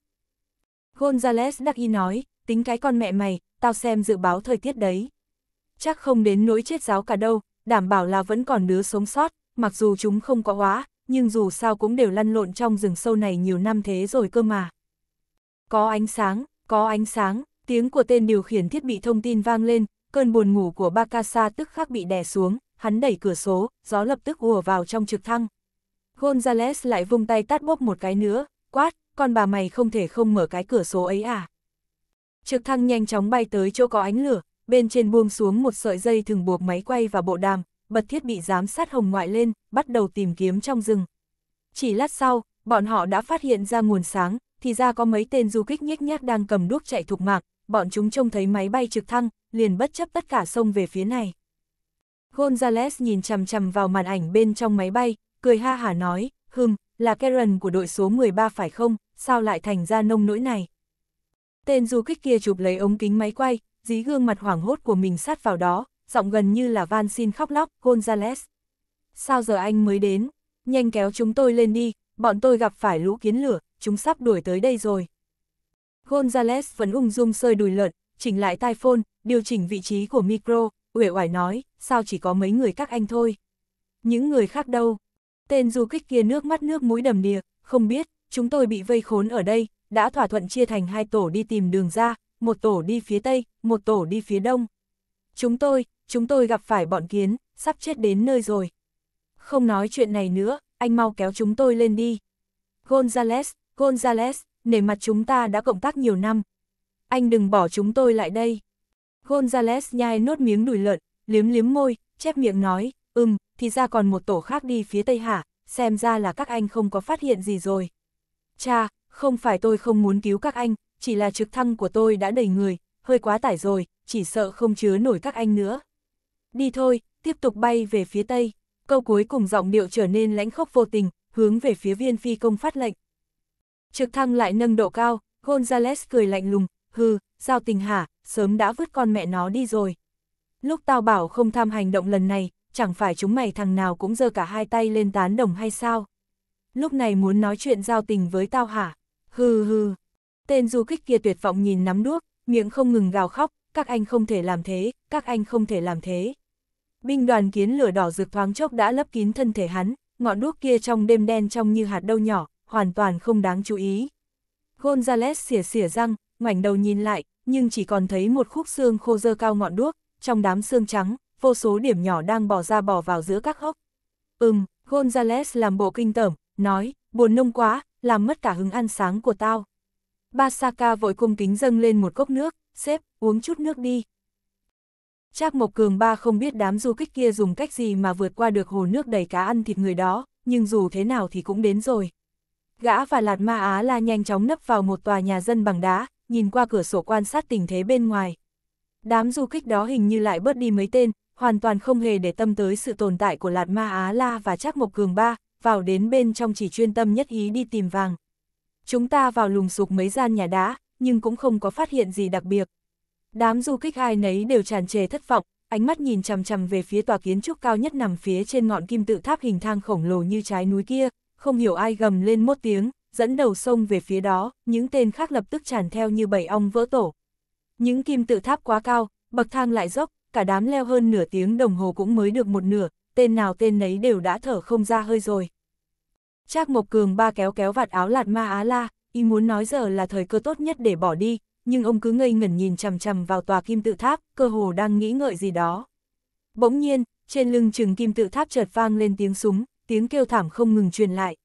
Gonzales đắc y nói, tính cái con mẹ mày, tao xem dự báo thời tiết đấy. Chắc không đến nỗi chết giáo cả đâu, đảm bảo là vẫn còn đứa sống sót, mặc dù chúng không có hóa, nhưng dù sao cũng đều lăn lộn trong rừng sâu này nhiều năm thế rồi cơ mà. Có ánh sáng, có ánh sáng, tiếng của tên điều khiển thiết bị thông tin vang lên, cơn buồn ngủ của Bakasa tức khắc bị đè xuống, hắn đẩy cửa số, gió lập tức ùa vào trong trực thăng. Gonzales lại vung tay tát bốc một cái nữa, quát, con bà mày không thể không mở cái cửa số ấy à. Trực thăng nhanh chóng bay tới chỗ có ánh lửa, bên trên buông xuống một sợi dây thường buộc máy quay và bộ đàm, bật thiết bị giám sát hồng ngoại lên, bắt đầu tìm kiếm trong rừng. Chỉ lát sau, bọn họ đã phát hiện ra nguồn sáng, thì ra có mấy tên du kích nhếch nhác đang cầm đuốc chạy thục mạc, bọn chúng trông thấy máy bay trực thăng, liền bất chấp tất cả xông về phía này. Gonzales nhìn chằm chằm vào màn ảnh bên trong máy bay, cười ha hả nói, hừm, là Karen của đội số 13 phải không, sao lại thành ra nông nỗi này. Tên du kích kia chụp lấy ống kính máy quay, dí gương mặt hoảng hốt của mình sát vào đó, giọng gần như là van xin khóc lóc, Gonzales. Sao giờ anh mới đến? Nhanh kéo chúng tôi lên đi, bọn tôi gặp phải lũ kiến lửa, chúng sắp đuổi tới đây rồi. Gonzales vẫn ung dung sơi đùi lợn, chỉnh lại tai phone, điều chỉnh vị trí của micro, uể oải nói, sao chỉ có mấy người các anh thôi. Những người khác đâu? Tên du kích kia nước mắt nước mũi đầm đìa, không biết, chúng tôi bị vây khốn ở đây, đã thỏa thuận chia thành hai tổ đi tìm đường ra, một tổ đi phía tây, một tổ đi phía đông. Chúng tôi, chúng tôi gặp phải bọn kiến, sắp chết đến nơi rồi. Không nói chuyện này nữa, anh mau kéo chúng tôi lên đi. Gonzales, Gonzales, nể mặt chúng ta đã cộng tác nhiều năm. Anh đừng bỏ chúng tôi lại đây. Gonzales nhai nốt miếng đùi lợn, liếm liếm môi, chép miệng nói, ừm, thì ra còn một tổ khác đi phía Tây hả, xem ra là các anh không có phát hiện gì rồi. Cha, không phải tôi không muốn cứu các anh, chỉ là trực thăng của tôi đã đầy người, hơi quá tải rồi, chỉ sợ không chứa nổi các anh nữa đi thôi, tiếp tục bay về phía tây. Câu cuối cùng giọng điệu trở nên lãnh khốc vô tình, hướng về phía viên phi công phát lệnh. Trực thăng lại nâng độ cao, Gonzales cười lạnh lùng, hừ, giao tình hả, sớm đã vứt con mẹ nó đi rồi. Lúc tao bảo không tham hành động lần này, chẳng phải chúng mày thằng nào cũng giơ cả hai tay lên tán đồng hay sao? Lúc này muốn nói chuyện giao tình với tao hả? Hừ hừ. Tên du kích kia tuyệt vọng nhìn nắm đuốc, miệng không ngừng gào khóc, các anh không thể làm thế, các anh không thể làm thế binh đoàn kiến lửa đỏ rực thoáng chốc đã lấp kín thân thể hắn, ngọn đuốc kia trong đêm đen trong như hạt đâu nhỏ, hoàn toàn không đáng chú ý. Gonzales xỉa xỉa răng, ngoảnh đầu nhìn lại, nhưng chỉ còn thấy một khúc xương khô dơ cao ngọn đuốc, trong đám xương trắng, vô số điểm nhỏ đang bỏ ra bỏ vào giữa các hốc. Ừm, Gonzales làm bộ kinh tởm, nói, buồn nông quá, làm mất cả hứng ăn sáng của tao. Basaka vội cung kính dâng lên một cốc nước, xếp, uống chút nước đi, Trác Mộc Cường ba không biết đám du kích kia dùng cách gì mà vượt qua được hồ nước đầy cá ăn thịt người đó, nhưng dù thế nào thì cũng đến rồi. Gã và Lạt Ma Á La nhanh chóng nấp vào một tòa nhà dân bằng đá, nhìn qua cửa sổ quan sát tình thế bên ngoài. Đám du kích đó hình như lại bớt đi mấy tên, hoàn toàn không hề để tâm tới sự tồn tại của Lạt Ma Á La và Trác Mộc Cường ba, vào đến bên trong chỉ chuyên tâm nhất ý đi tìm vàng. Chúng ta vào lùng sục mấy gian nhà đá, nhưng cũng không có phát hiện gì đặc biệt. Đám du kích ai nấy đều tràn trề thất vọng, ánh mắt nhìn chằm chằm về phía tòa kiến trúc cao nhất nằm phía trên ngọn kim tự tháp hình thang khổng lồ như trái núi kia, không hiểu ai gầm lên một tiếng, dẫn đầu sông về phía đó, những tên khác lập tức tràn theo như bầy ong vỡ tổ. Những kim tự tháp quá cao, bậc thang lại dốc, cả đám leo hơn nửa tiếng đồng hồ cũng mới được một nửa, tên nào tên nấy đều đã thở không ra hơi rồi. Trác Mộc Cường ba kéo kéo vạt áo lạt ma á la, y muốn nói giờ là thời cơ tốt nhất để bỏ đi, nhưng ông cứ ngây ngẩn nhìn chằm chằm vào tòa kim tự tháp, cơ hồ đang nghĩ ngợi gì đó. Bỗng nhiên, trên lưng chừng kim tự tháp chợt vang lên tiếng súng, tiếng kêu thảm không ngừng truyền lại.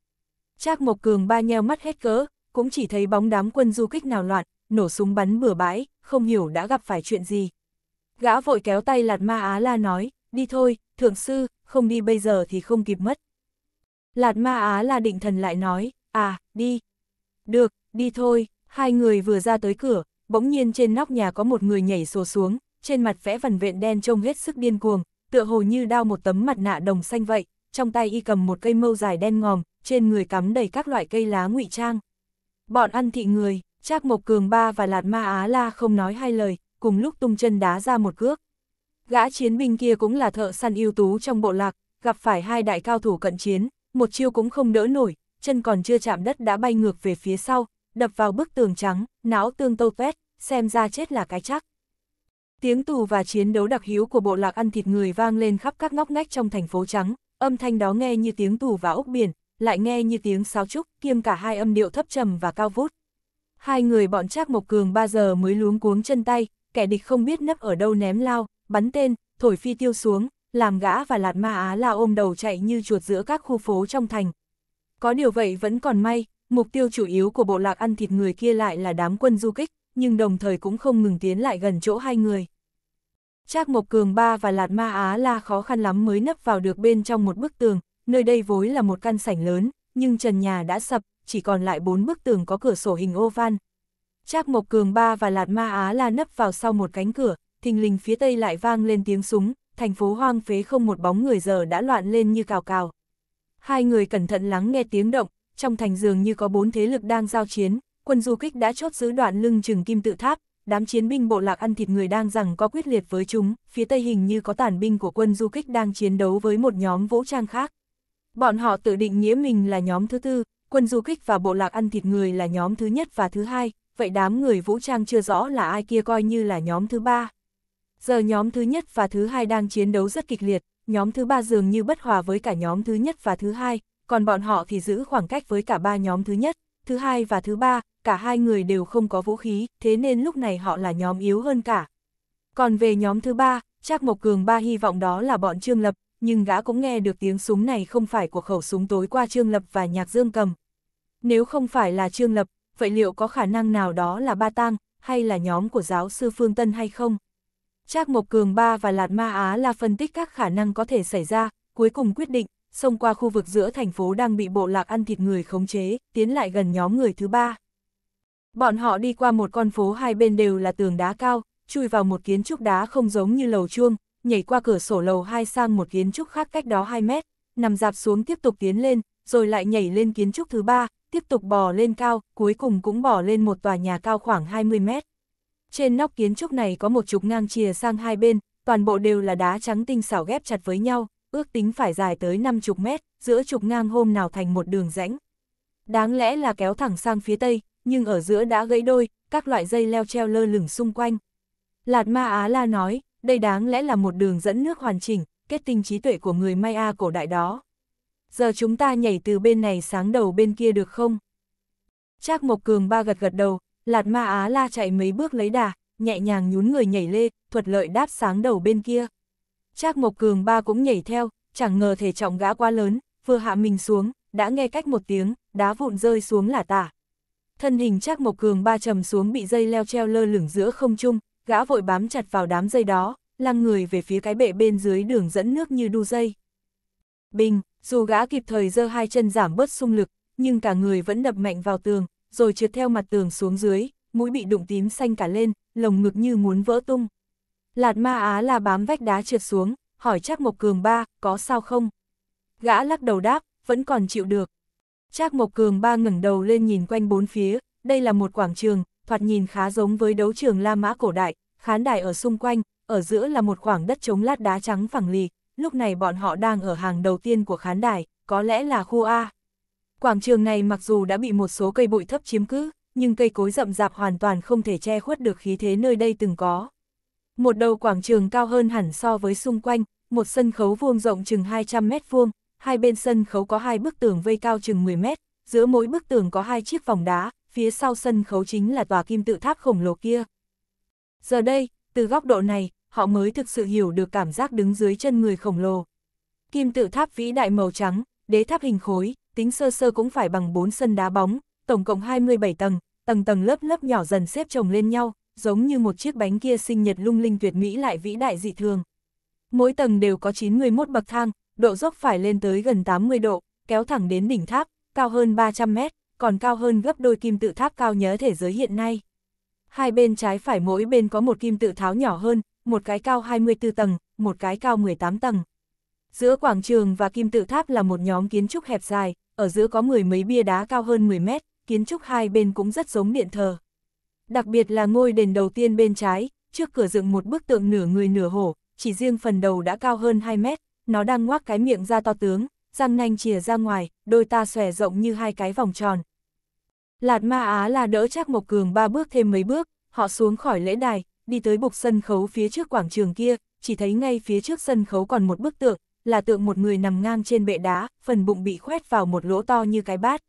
Trác Mộc Cường ba nheo mắt hết cỡ, cũng chỉ thấy bóng đám quân du kích nào loạn, nổ súng bắn bừa bãi, không hiểu đã gặp phải chuyện gì. Gã vội kéo tay Lạt Ma Á La nói, đi thôi, thượng sư, không đi bây giờ thì không kịp mất. Lạt Ma Á La định thần lại nói, à, đi. Được, đi thôi, hai người vừa ra tới cửa, bỗng nhiên trên nóc nhà có một người nhảy sổ xuống, trên mặt vẽ vằn vện đen trông hết sức điên cuồng, tựa hồ như đao một tấm mặt nạ đồng xanh vậy, trong tay y cầm một cây mâu dài đen ngòm, trên người cắm đầy các loại cây lá ngụy trang. Bọn ăn thị người, Trác Mộc Cường Ba và Lạt Ma Á La không nói hai lời, cùng lúc tung chân đá ra một cước. Gã chiến binh kia cũng là thợ săn ưu tú trong bộ lạc, gặp phải hai đại cao thủ cận chiến, một chiêu cũng không đỡ nổi, chân còn chưa chạm đất đã bay ngược về phía sau, đập vào bức tường trắng, não tương tâu tuét xem ra chết là cái chắc. Tiếng tù và chiến đấu đặc hữu của bộ lạc ăn thịt người vang lên khắp các ngóc ngách trong thành phố trắng, âm thanh đó nghe như tiếng tù và ốc biển, lại nghe như tiếng sáo trúc, kiêm cả hai âm điệu thấp trầm và cao vút. Hai người bọn Trác Mộc Cường ba giờ mới luống cuống chân tay, kẻ địch không biết nấp ở đâu ném lao, bắn tên, thổi phi tiêu xuống, làm gã và lạt ma á la ôm đầu chạy như chuột giữa các khu phố trong thành. Có điều vậy vẫn còn may, mục tiêu chủ yếu của bộ lạc ăn thịt người kia lại là đám quân du kích, nhưng đồng thời cũng không ngừng tiến lại gần chỗ hai người. Trác Mộc Cường Ba và Lạt Ma Á La khó khăn lắm mới nấp vào được bên trong một bức tường, nơi đây vốn là một căn sảnh lớn, nhưng trần nhà đã sập, chỉ còn lại bốn bức tường có cửa sổ hình ô van. Trác Mộc Cường Ba và Lạt Ma Á La nấp vào sau một cánh cửa, thình lình phía tây lại vang lên tiếng súng, thành phố hoang phế không một bóng người giờ đã loạn lên như cào cào. Hai người cẩn thận lắng nghe tiếng động, trong thành dường như có bốn thế lực đang giao chiến, quân du kích đã chốt giữ đoạn lưng chừng kim tự tháp, đám chiến binh bộ lạc ăn thịt người đang rằng có quyết liệt với chúng, phía tây hình như có tàn binh của quân du kích đang chiến đấu với một nhóm vũ trang khác. Bọn họ tự định nghĩa mình là nhóm thứ tư, quân du kích và bộ lạc ăn thịt người là nhóm thứ nhất và thứ hai, vậy đám người vũ trang chưa rõ là ai kia coi như là nhóm thứ ba. Giờ nhóm thứ nhất và thứ hai đang chiến đấu rất kịch liệt, nhóm thứ ba dường như bất hòa với cả nhóm thứ nhất và thứ hai, còn bọn họ thì giữ khoảng cách với cả ba nhóm thứ nhất, thứ hai và thứ ba, cả hai người đều không có vũ khí, thế nên lúc này họ là nhóm yếu hơn cả. Còn về nhóm thứ ba, Trác Mộc Cường ba hy vọng đó là bọn Trương Lập, nhưng gã cũng nghe được tiếng súng này không phải của khẩu súng tối qua Trương Lập và Nhạc Dương cầm. Nếu không phải là Trương Lập, vậy liệu có khả năng nào đó là Ba Tang, hay là nhóm của giáo sư Phương Tân hay không? Trác Mộc Cường Ba và Lạt Ma Á là phân tích các khả năng có thể xảy ra, cuối cùng quyết định xông qua khu vực giữa thành phố đang bị bộ lạc ăn thịt người khống chế, tiến lại gần nhóm người thứ ba. Bọn họ đi qua một con phố hai bên đều là tường đá cao, chui vào một kiến trúc đá không giống như lầu chuông, nhảy qua cửa sổ lầu hai sang một kiến trúc khác cách đó 2 mét, nằm dạp xuống tiếp tục tiến lên, rồi lại nhảy lên kiến trúc thứ ba, tiếp tục bò lên cao, cuối cùng cũng bò lên một tòa nhà cao khoảng 20 mét. Trên nóc kiến trúc này có một trục ngang chìa sang hai bên, toàn bộ đều là đá trắng tinh xảo ghép chặt với nhau, ước tính phải dài tới 50 mét, giữa trục ngang hôm nào thành một đường rãnh. Đáng lẽ là kéo thẳng sang phía tây, nhưng ở giữa đã gãy đôi, các loại dây leo treo lơ lửng xung quanh. Lạt Ma Á La nói, đây đáng lẽ là một đường dẫn nước hoàn chỉnh, kết tinh trí tuệ của người Maya cổ đại đó. Giờ chúng ta nhảy từ bên này sáng đầu bên kia được không? Trác Mộc Cường ba gật gật đầu, Lạt Ma Á La chạy mấy bước lấy đà, nhẹ nhàng nhún người nhảy lê, thuật lợi đáp sáng đầu bên kia. Trác Mộc Cường ba cũng nhảy theo, chẳng ngờ thể trọng gã quá lớn, vừa hạ mình xuống, đã nghe cách một tiếng, đá vụn rơi xuống là tả. Thân hình Trác Mộc Cường ba trầm xuống bị dây leo treo lơ lửng giữa không trung, gã vội bám chặt vào đám dây đó, lăng người về phía cái bệ bên dưới đường dẫn nước như đu dây. Bình, dù gã kịp thời giơ hai chân giảm bớt xung lực, nhưng cả người vẫn đập mạnh vào tường, rồi trượt theo mặt tường xuống dưới, mũi bị đụng tím xanh cả lên, lồng ngực như muốn vỡ tung. Lạt ma á là bám vách đá trượt xuống, hỏi Trác Mộc Cường ba, có sao không? Gã lắc đầu đáp, vẫn còn chịu được. Trác Mộc Cường ba ngẩng đầu lên nhìn quanh bốn phía, đây là một quảng trường, thoạt nhìn khá giống với đấu trường La Mã cổ đại, khán đài ở xung quanh, ở giữa là một khoảng đất trống lát đá trắng phẳng lì, lúc này bọn họ đang ở hàng đầu tiên của khán đài, có lẽ là khu A. Quảng trường này mặc dù đã bị một số cây bụi thấp chiếm cứ, nhưng cây cối rậm rạp hoàn toàn không thể che khuất được khí thế nơi đây từng có một đầu quảng trường cao hơn hẳn so với xung quanh, một sân khấu vuông rộng chừng 200 mét vuông, hai bên sân khấu có hai bức tường vây cao chừng 10 mét, giữa mỗi bức tường có hai chiếc vòng đá, phía sau sân khấu chính là tòa kim tự tháp khổng lồ kia. Giờ đây, từ góc độ này, họ mới thực sự hiểu được cảm giác đứng dưới chân người khổng lồ. Kim tự tháp vĩ đại màu trắng, đế tháp hình khối, tính sơ sơ cũng phải bằng 4 sân đá bóng, tổng cộng 27 tầng, tầng tầng lớp lớp nhỏ dần xếp chồng lên nhau, giống như một chiếc bánh kia sinh nhật lung linh tuyệt mỹ lại vĩ đại dị thường. Mỗi tầng đều có 91 bậc thang, độ dốc phải lên tới gần 80 độ, kéo thẳng đến đỉnh tháp, cao hơn 300 mét, còn cao hơn gấp đôi kim tự tháp cao nhớ thế giới hiện nay. Hai bên trái phải mỗi bên có một kim tự tháo nhỏ hơn, một cái cao 24 tầng, một cái cao 18 tầng. Giữa quảng trường và kim tự tháp là một nhóm kiến trúc hẹp dài, ở giữa có mười mấy bia đá cao hơn 10 mét, kiến trúc hai bên cũng rất giống điện thờ đặc biệt là ngôi đền đầu tiên bên trái, trước cửa dựng một bức tượng nửa người nửa hổ, chỉ riêng phần đầu đã cao hơn 2 mét, nó đang ngoác cái miệng ra to tướng, răng nanh chìa ra ngoài, đôi ta xòe rộng như hai cái vòng tròn. Lạt Ma Á là đỡ chắc một Cường ba bước thêm mấy bước, họ xuống khỏi lễ đài, đi tới bục sân khấu phía trước quảng trường kia, chỉ thấy ngay phía trước sân khấu còn một bức tượng, là tượng một người nằm ngang trên bệ đá, phần bụng bị khoét vào một lỗ to như cái bát.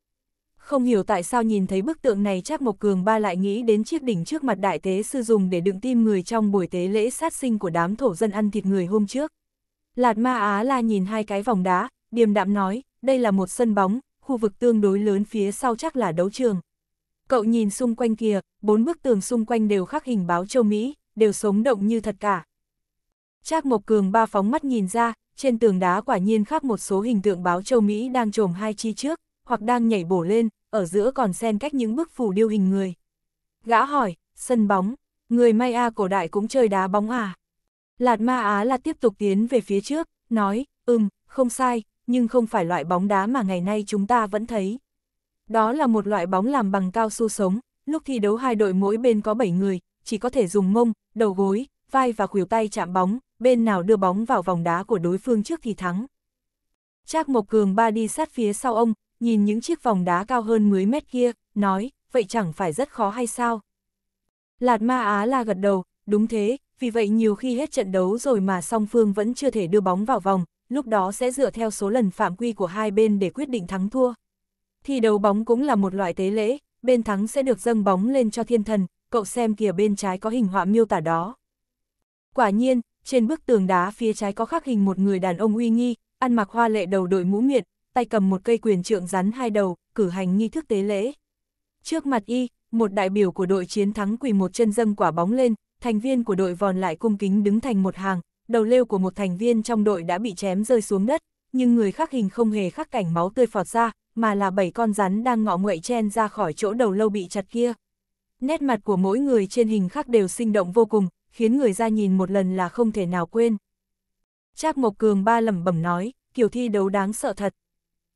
Không hiểu tại sao nhìn thấy bức tượng này Trác Mộc Cường ba lại nghĩ đến chiếc đỉnh trước mặt đại tế sư dùng để đựng tim người trong buổi tế lễ sát sinh của đám thổ dân ăn thịt người hôm trước. Lạt Ma Á La nhìn hai cái vòng đá, điềm đạm nói, đây là một sân bóng, khu vực tương đối lớn phía sau chắc là đấu trường. Cậu nhìn xung quanh kia, bốn bức tường xung quanh đều khắc hình báo châu Mỹ, đều sống động như thật cả. Trác Mộc Cường ba phóng mắt nhìn ra, trên tường đá quả nhiên khắc một số hình tượng báo châu Mỹ đang trồm hai chi trước, hoặc đang nhảy bổ lên, ở giữa còn xen cách những bức phù điêu hình người. Gã hỏi, sân bóng, người Maya cổ đại cũng chơi đá bóng à? Lạt Ma Á là tiếp tục tiến về phía trước, nói, ừm, không sai, nhưng không phải loại bóng đá mà ngày nay chúng ta vẫn thấy. Đó là một loại bóng làm bằng cao su sống, lúc thi đấu hai đội mỗi bên có 7 người, chỉ có thể dùng mông, đầu gối, vai và khuỷu tay chạm bóng, bên nào đưa bóng vào vòng đá của đối phương trước thì thắng. Trác Mộc Cường ba đi sát phía sau ông, nhìn những chiếc vòng đá cao hơn 10 mét kia, nói, vậy chẳng phải rất khó hay sao? Lạt Ma Á la gật đầu, đúng thế, vì vậy nhiều khi hết trận đấu rồi mà song phương vẫn chưa thể đưa bóng vào vòng, lúc đó sẽ dựa theo số lần phạm quy của hai bên để quyết định thắng thua. Thì đấu bóng cũng là một loại tế lễ, bên thắng sẽ được dâng bóng lên cho thiên thần, cậu xem kìa bên trái có hình họa miêu tả đó. Quả nhiên, trên bức tường đá phía trái có khắc hình một người đàn ông uy nghi, ăn mặc hoa lệ đầu đội mũ miệng, tay cầm một cây quyền trượng rắn hai đầu, cử hành nghi thức tế lễ. Trước mặt y, một đại biểu của đội chiến thắng quỳ một chân dâng quả bóng lên, thành viên của đội vòn lại cung kính đứng thành một hàng, đầu lêu của một thành viên trong đội đã bị chém rơi xuống đất, nhưng người khắc hình không hề khắc cảnh máu tươi phọt ra, mà là bảy con rắn đang ngọ nguậy chen ra khỏi chỗ đầu lâu bị chặt kia. Nét mặt của mỗi người trên hình khắc đều sinh động vô cùng, khiến người ra nhìn một lần là không thể nào quên. Trác Mộc Cường ba lẩm bẩm nói, kiểu thi đấu đáng sợ thật,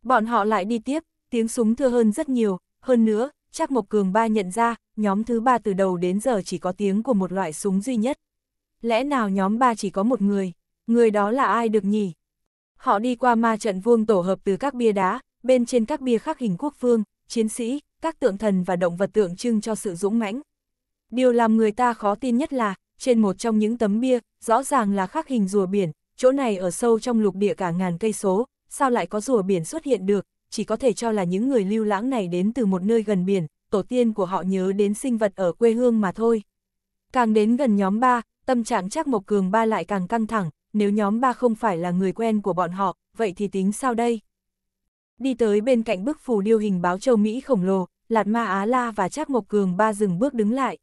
Bọn họ lại đi tiếp, tiếng súng thưa hơn rất nhiều, hơn nữa, chắc Mộc Cường Ba nhận ra, nhóm thứ ba từ đầu đến giờ chỉ có tiếng của một loại súng duy nhất. Lẽ nào nhóm ba chỉ có một người, người đó là ai được nhỉ? Họ đi qua ma trận vuông tổ hợp từ các bia đá, bên trên các bia khắc hình quốc phương, chiến sĩ, các tượng thần và động vật tượng trưng cho sự dũng mãnh. Điều làm người ta khó tin nhất là, trên một trong những tấm bia, rõ ràng là khắc hình rùa biển, chỗ này ở sâu trong lục địa cả ngàn cây số, sao lại có rùa biển xuất hiện được, chỉ có thể cho là những người lưu lãng này đến từ một nơi gần biển, tổ tiên của họ nhớ đến sinh vật ở quê hương mà thôi. Càng đến gần nhóm 3, tâm trạng chắc Mộc Cường ba lại càng căng thẳng, nếu nhóm 3 không phải là người quen của bọn họ, vậy thì tính sao đây? Đi tới bên cạnh bức phù điêu hình báo châu Mỹ khổng lồ, Lạt Ma Á La và Trác Mộc Cường ba dừng bước đứng lại.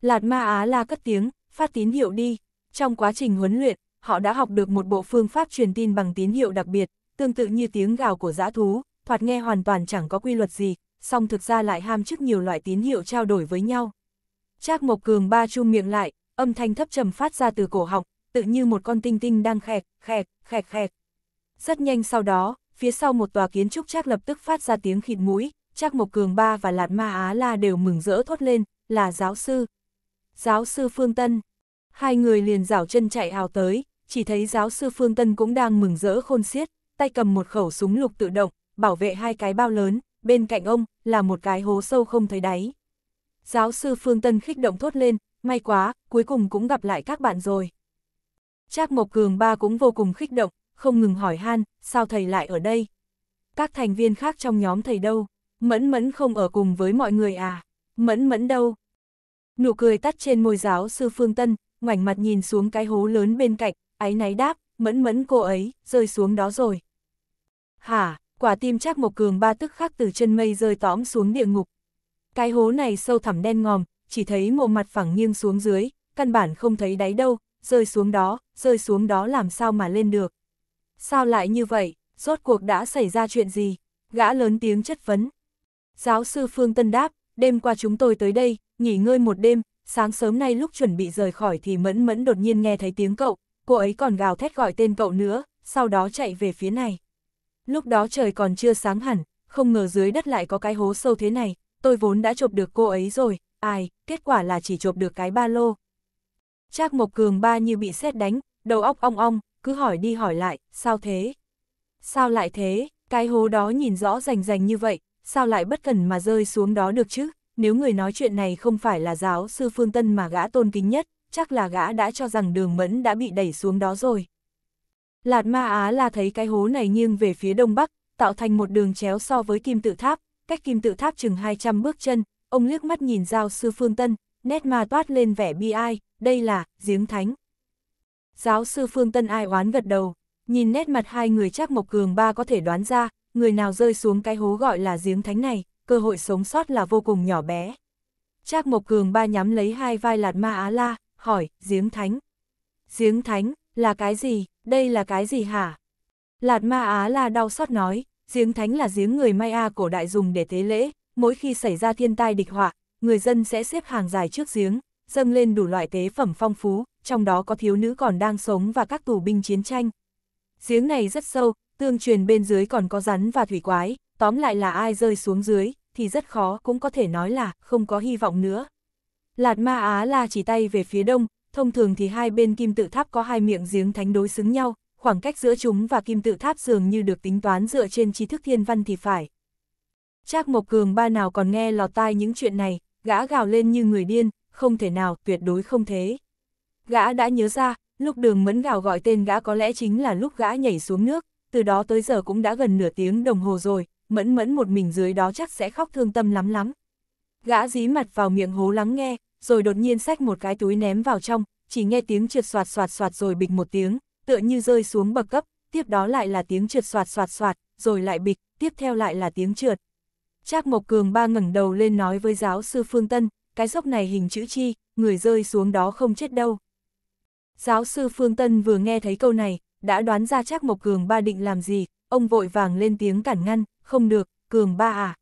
Lạt Ma Á La cất tiếng, phát tín hiệu đi. Trong quá trình huấn luyện, họ đã học được một bộ phương pháp truyền tin bằng tín hiệu đặc biệt, tương tự như tiếng gào của dã thú, thoạt nghe hoàn toàn chẳng có quy luật gì, song thực ra lại ham chức nhiều loại tín hiệu trao đổi với nhau. Trác Mộc Cường ba chung miệng lại, âm thanh thấp trầm phát ra từ cổ họng, tự như một con tinh tinh đang khẹt, khẹt, khẹt khẹt. Rất nhanh sau đó, phía sau một tòa kiến trúc Trác lập tức phát ra tiếng khịt mũi, Trác Mộc Cường ba và Lạt Ma Á La đều mừng rỡ thốt lên, là giáo sư. Giáo sư Phương Tân. Hai người liền rảo chân chạy hào tới, chỉ thấy giáo sư Phương Tân cũng đang mừng rỡ khôn xiết, tay cầm một khẩu súng lục tự động, bảo vệ hai cái bao lớn, bên cạnh ông là một cái hố sâu không thấy đáy. Giáo sư Phương Tân khích động thốt lên, may quá, cuối cùng cũng gặp lại các bạn rồi. Trác Mộc Cường ba cũng vô cùng khích động, không ngừng hỏi han, sao thầy lại ở đây? Các thành viên khác trong nhóm thầy đâu? Mẫn mẫn không ở cùng với mọi người à? Mẫn mẫn đâu? Nụ cười tắt trên môi giáo sư Phương Tân, ngoảnh mặt nhìn xuống cái hố lớn bên cạnh, áy náy đáp, mẫn mẫn cô ấy, rơi xuống đó rồi. Hả, quả tim chắc một cường ba tức khắc từ chân mây rơi tõm xuống địa ngục. Cái hố này sâu thẳm đen ngòm, chỉ thấy mộ mặt phẳng nghiêng xuống dưới, căn bản không thấy đáy đâu, rơi xuống đó, rơi xuống đó làm sao mà lên được. Sao lại như vậy, rốt cuộc đã xảy ra chuyện gì? Gã lớn tiếng chất vấn. Giáo sư Phương Tân đáp, đêm qua chúng tôi tới đây, nghỉ ngơi một đêm, sáng sớm nay lúc chuẩn bị rời khỏi thì mẫn mẫn đột nhiên nghe thấy tiếng cậu, cô ấy còn gào thét gọi tên cậu nữa, sau đó chạy về phía này. Lúc đó trời còn chưa sáng hẳn, không ngờ dưới đất lại có cái hố sâu thế này, tôi vốn đã chộp được cô ấy rồi, ai, kết quả là chỉ chộp được cái ba lô. Trác Mộc Cường ba như bị sét đánh, đầu óc ong ong, cứ hỏi đi hỏi lại, sao thế? Sao lại thế, cái hố đó nhìn rõ rành rành như vậy, sao lại bất cần mà rơi xuống đó được chứ? Nếu người nói chuyện này không phải là giáo sư Phương Tân mà gã tôn kính nhất, chắc là gã đã cho rằng đường mẫn đã bị đẩy xuống đó rồi. Lạt Ma Á La thấy cái hố này nghiêng về phía đông bắc, tạo thành một đường chéo so với kim tự tháp, cách kim tự tháp chừng 200 bước chân, ông liếc mắt nhìn giao sư Phương Tân, nét ma toát lên vẻ bi ai, đây là, giếng thánh. Giáo sư Phương Tân ai oán gật đầu, nhìn nét mặt hai người chắc Mộc Cường ba có thể đoán ra, người nào rơi xuống cái hố gọi là giếng thánh này, cơ hội sống sót là vô cùng nhỏ bé. Trác Mộc Cường ba nhắm lấy hai vai Lạt Ma Á La, hỏi, giếng thánh. Giếng thánh, là cái gì? đây là cái gì hả? Lạt Ma Á La đau xót nói, giếng thánh là giếng người Maya cổ đại dùng để tế lễ, mỗi khi xảy ra thiên tai địch họa, người dân sẽ xếp hàng dài trước giếng, dâng lên đủ loại tế phẩm phong phú, trong đó có thiếu nữ còn đang sống và các tù binh chiến tranh. Giếng này rất sâu, tương truyền bên dưới còn có rắn và thủy quái, tóm lại là ai rơi xuống dưới, thì rất khó cũng có thể nói là không có hy vọng nữa. Lạt Ma Á La chỉ tay về phía đông, thông thường thì hai bên kim tự tháp có hai miệng giếng thánh đối xứng nhau, khoảng cách giữa chúng và kim tự tháp dường như được tính toán dựa trên tri thức thiên văn thì phải. Trác Mộc Cường ba nào còn nghe lọt tai những chuyện này, gã gào lên như người điên, không thể nào, tuyệt đối không thế. Gã đã nhớ ra, lúc đường mẫn gào gọi tên gã có lẽ chính là lúc gã nhảy xuống nước, từ đó tới giờ cũng đã gần nửa tiếng đồng hồ rồi, mẫn mẫn một mình dưới đó chắc sẽ khóc thương tâm lắm lắm. Gã dí mặt vào miệng hố lắng nghe, rồi đột nhiên xách một cái túi ném vào trong, chỉ nghe tiếng trượt soạt soạt soạt rồi bịch một tiếng, tựa như rơi xuống bậc cấp, tiếp đó lại là tiếng trượt soạt soạt soạt, rồi lại bịch, tiếp theo lại là tiếng trượt. Trác Mộc Cường ba ngẩng đầu lên nói với giáo sư Phương Tân, cái dốc này hình chữ chi, người rơi xuống đó không chết đâu. Giáo sư Phương Tân vừa nghe thấy câu này, đã đoán ra Trác Mộc Cường ba định làm gì, ông vội vàng lên tiếng cản ngăn, không được, Cường ba à.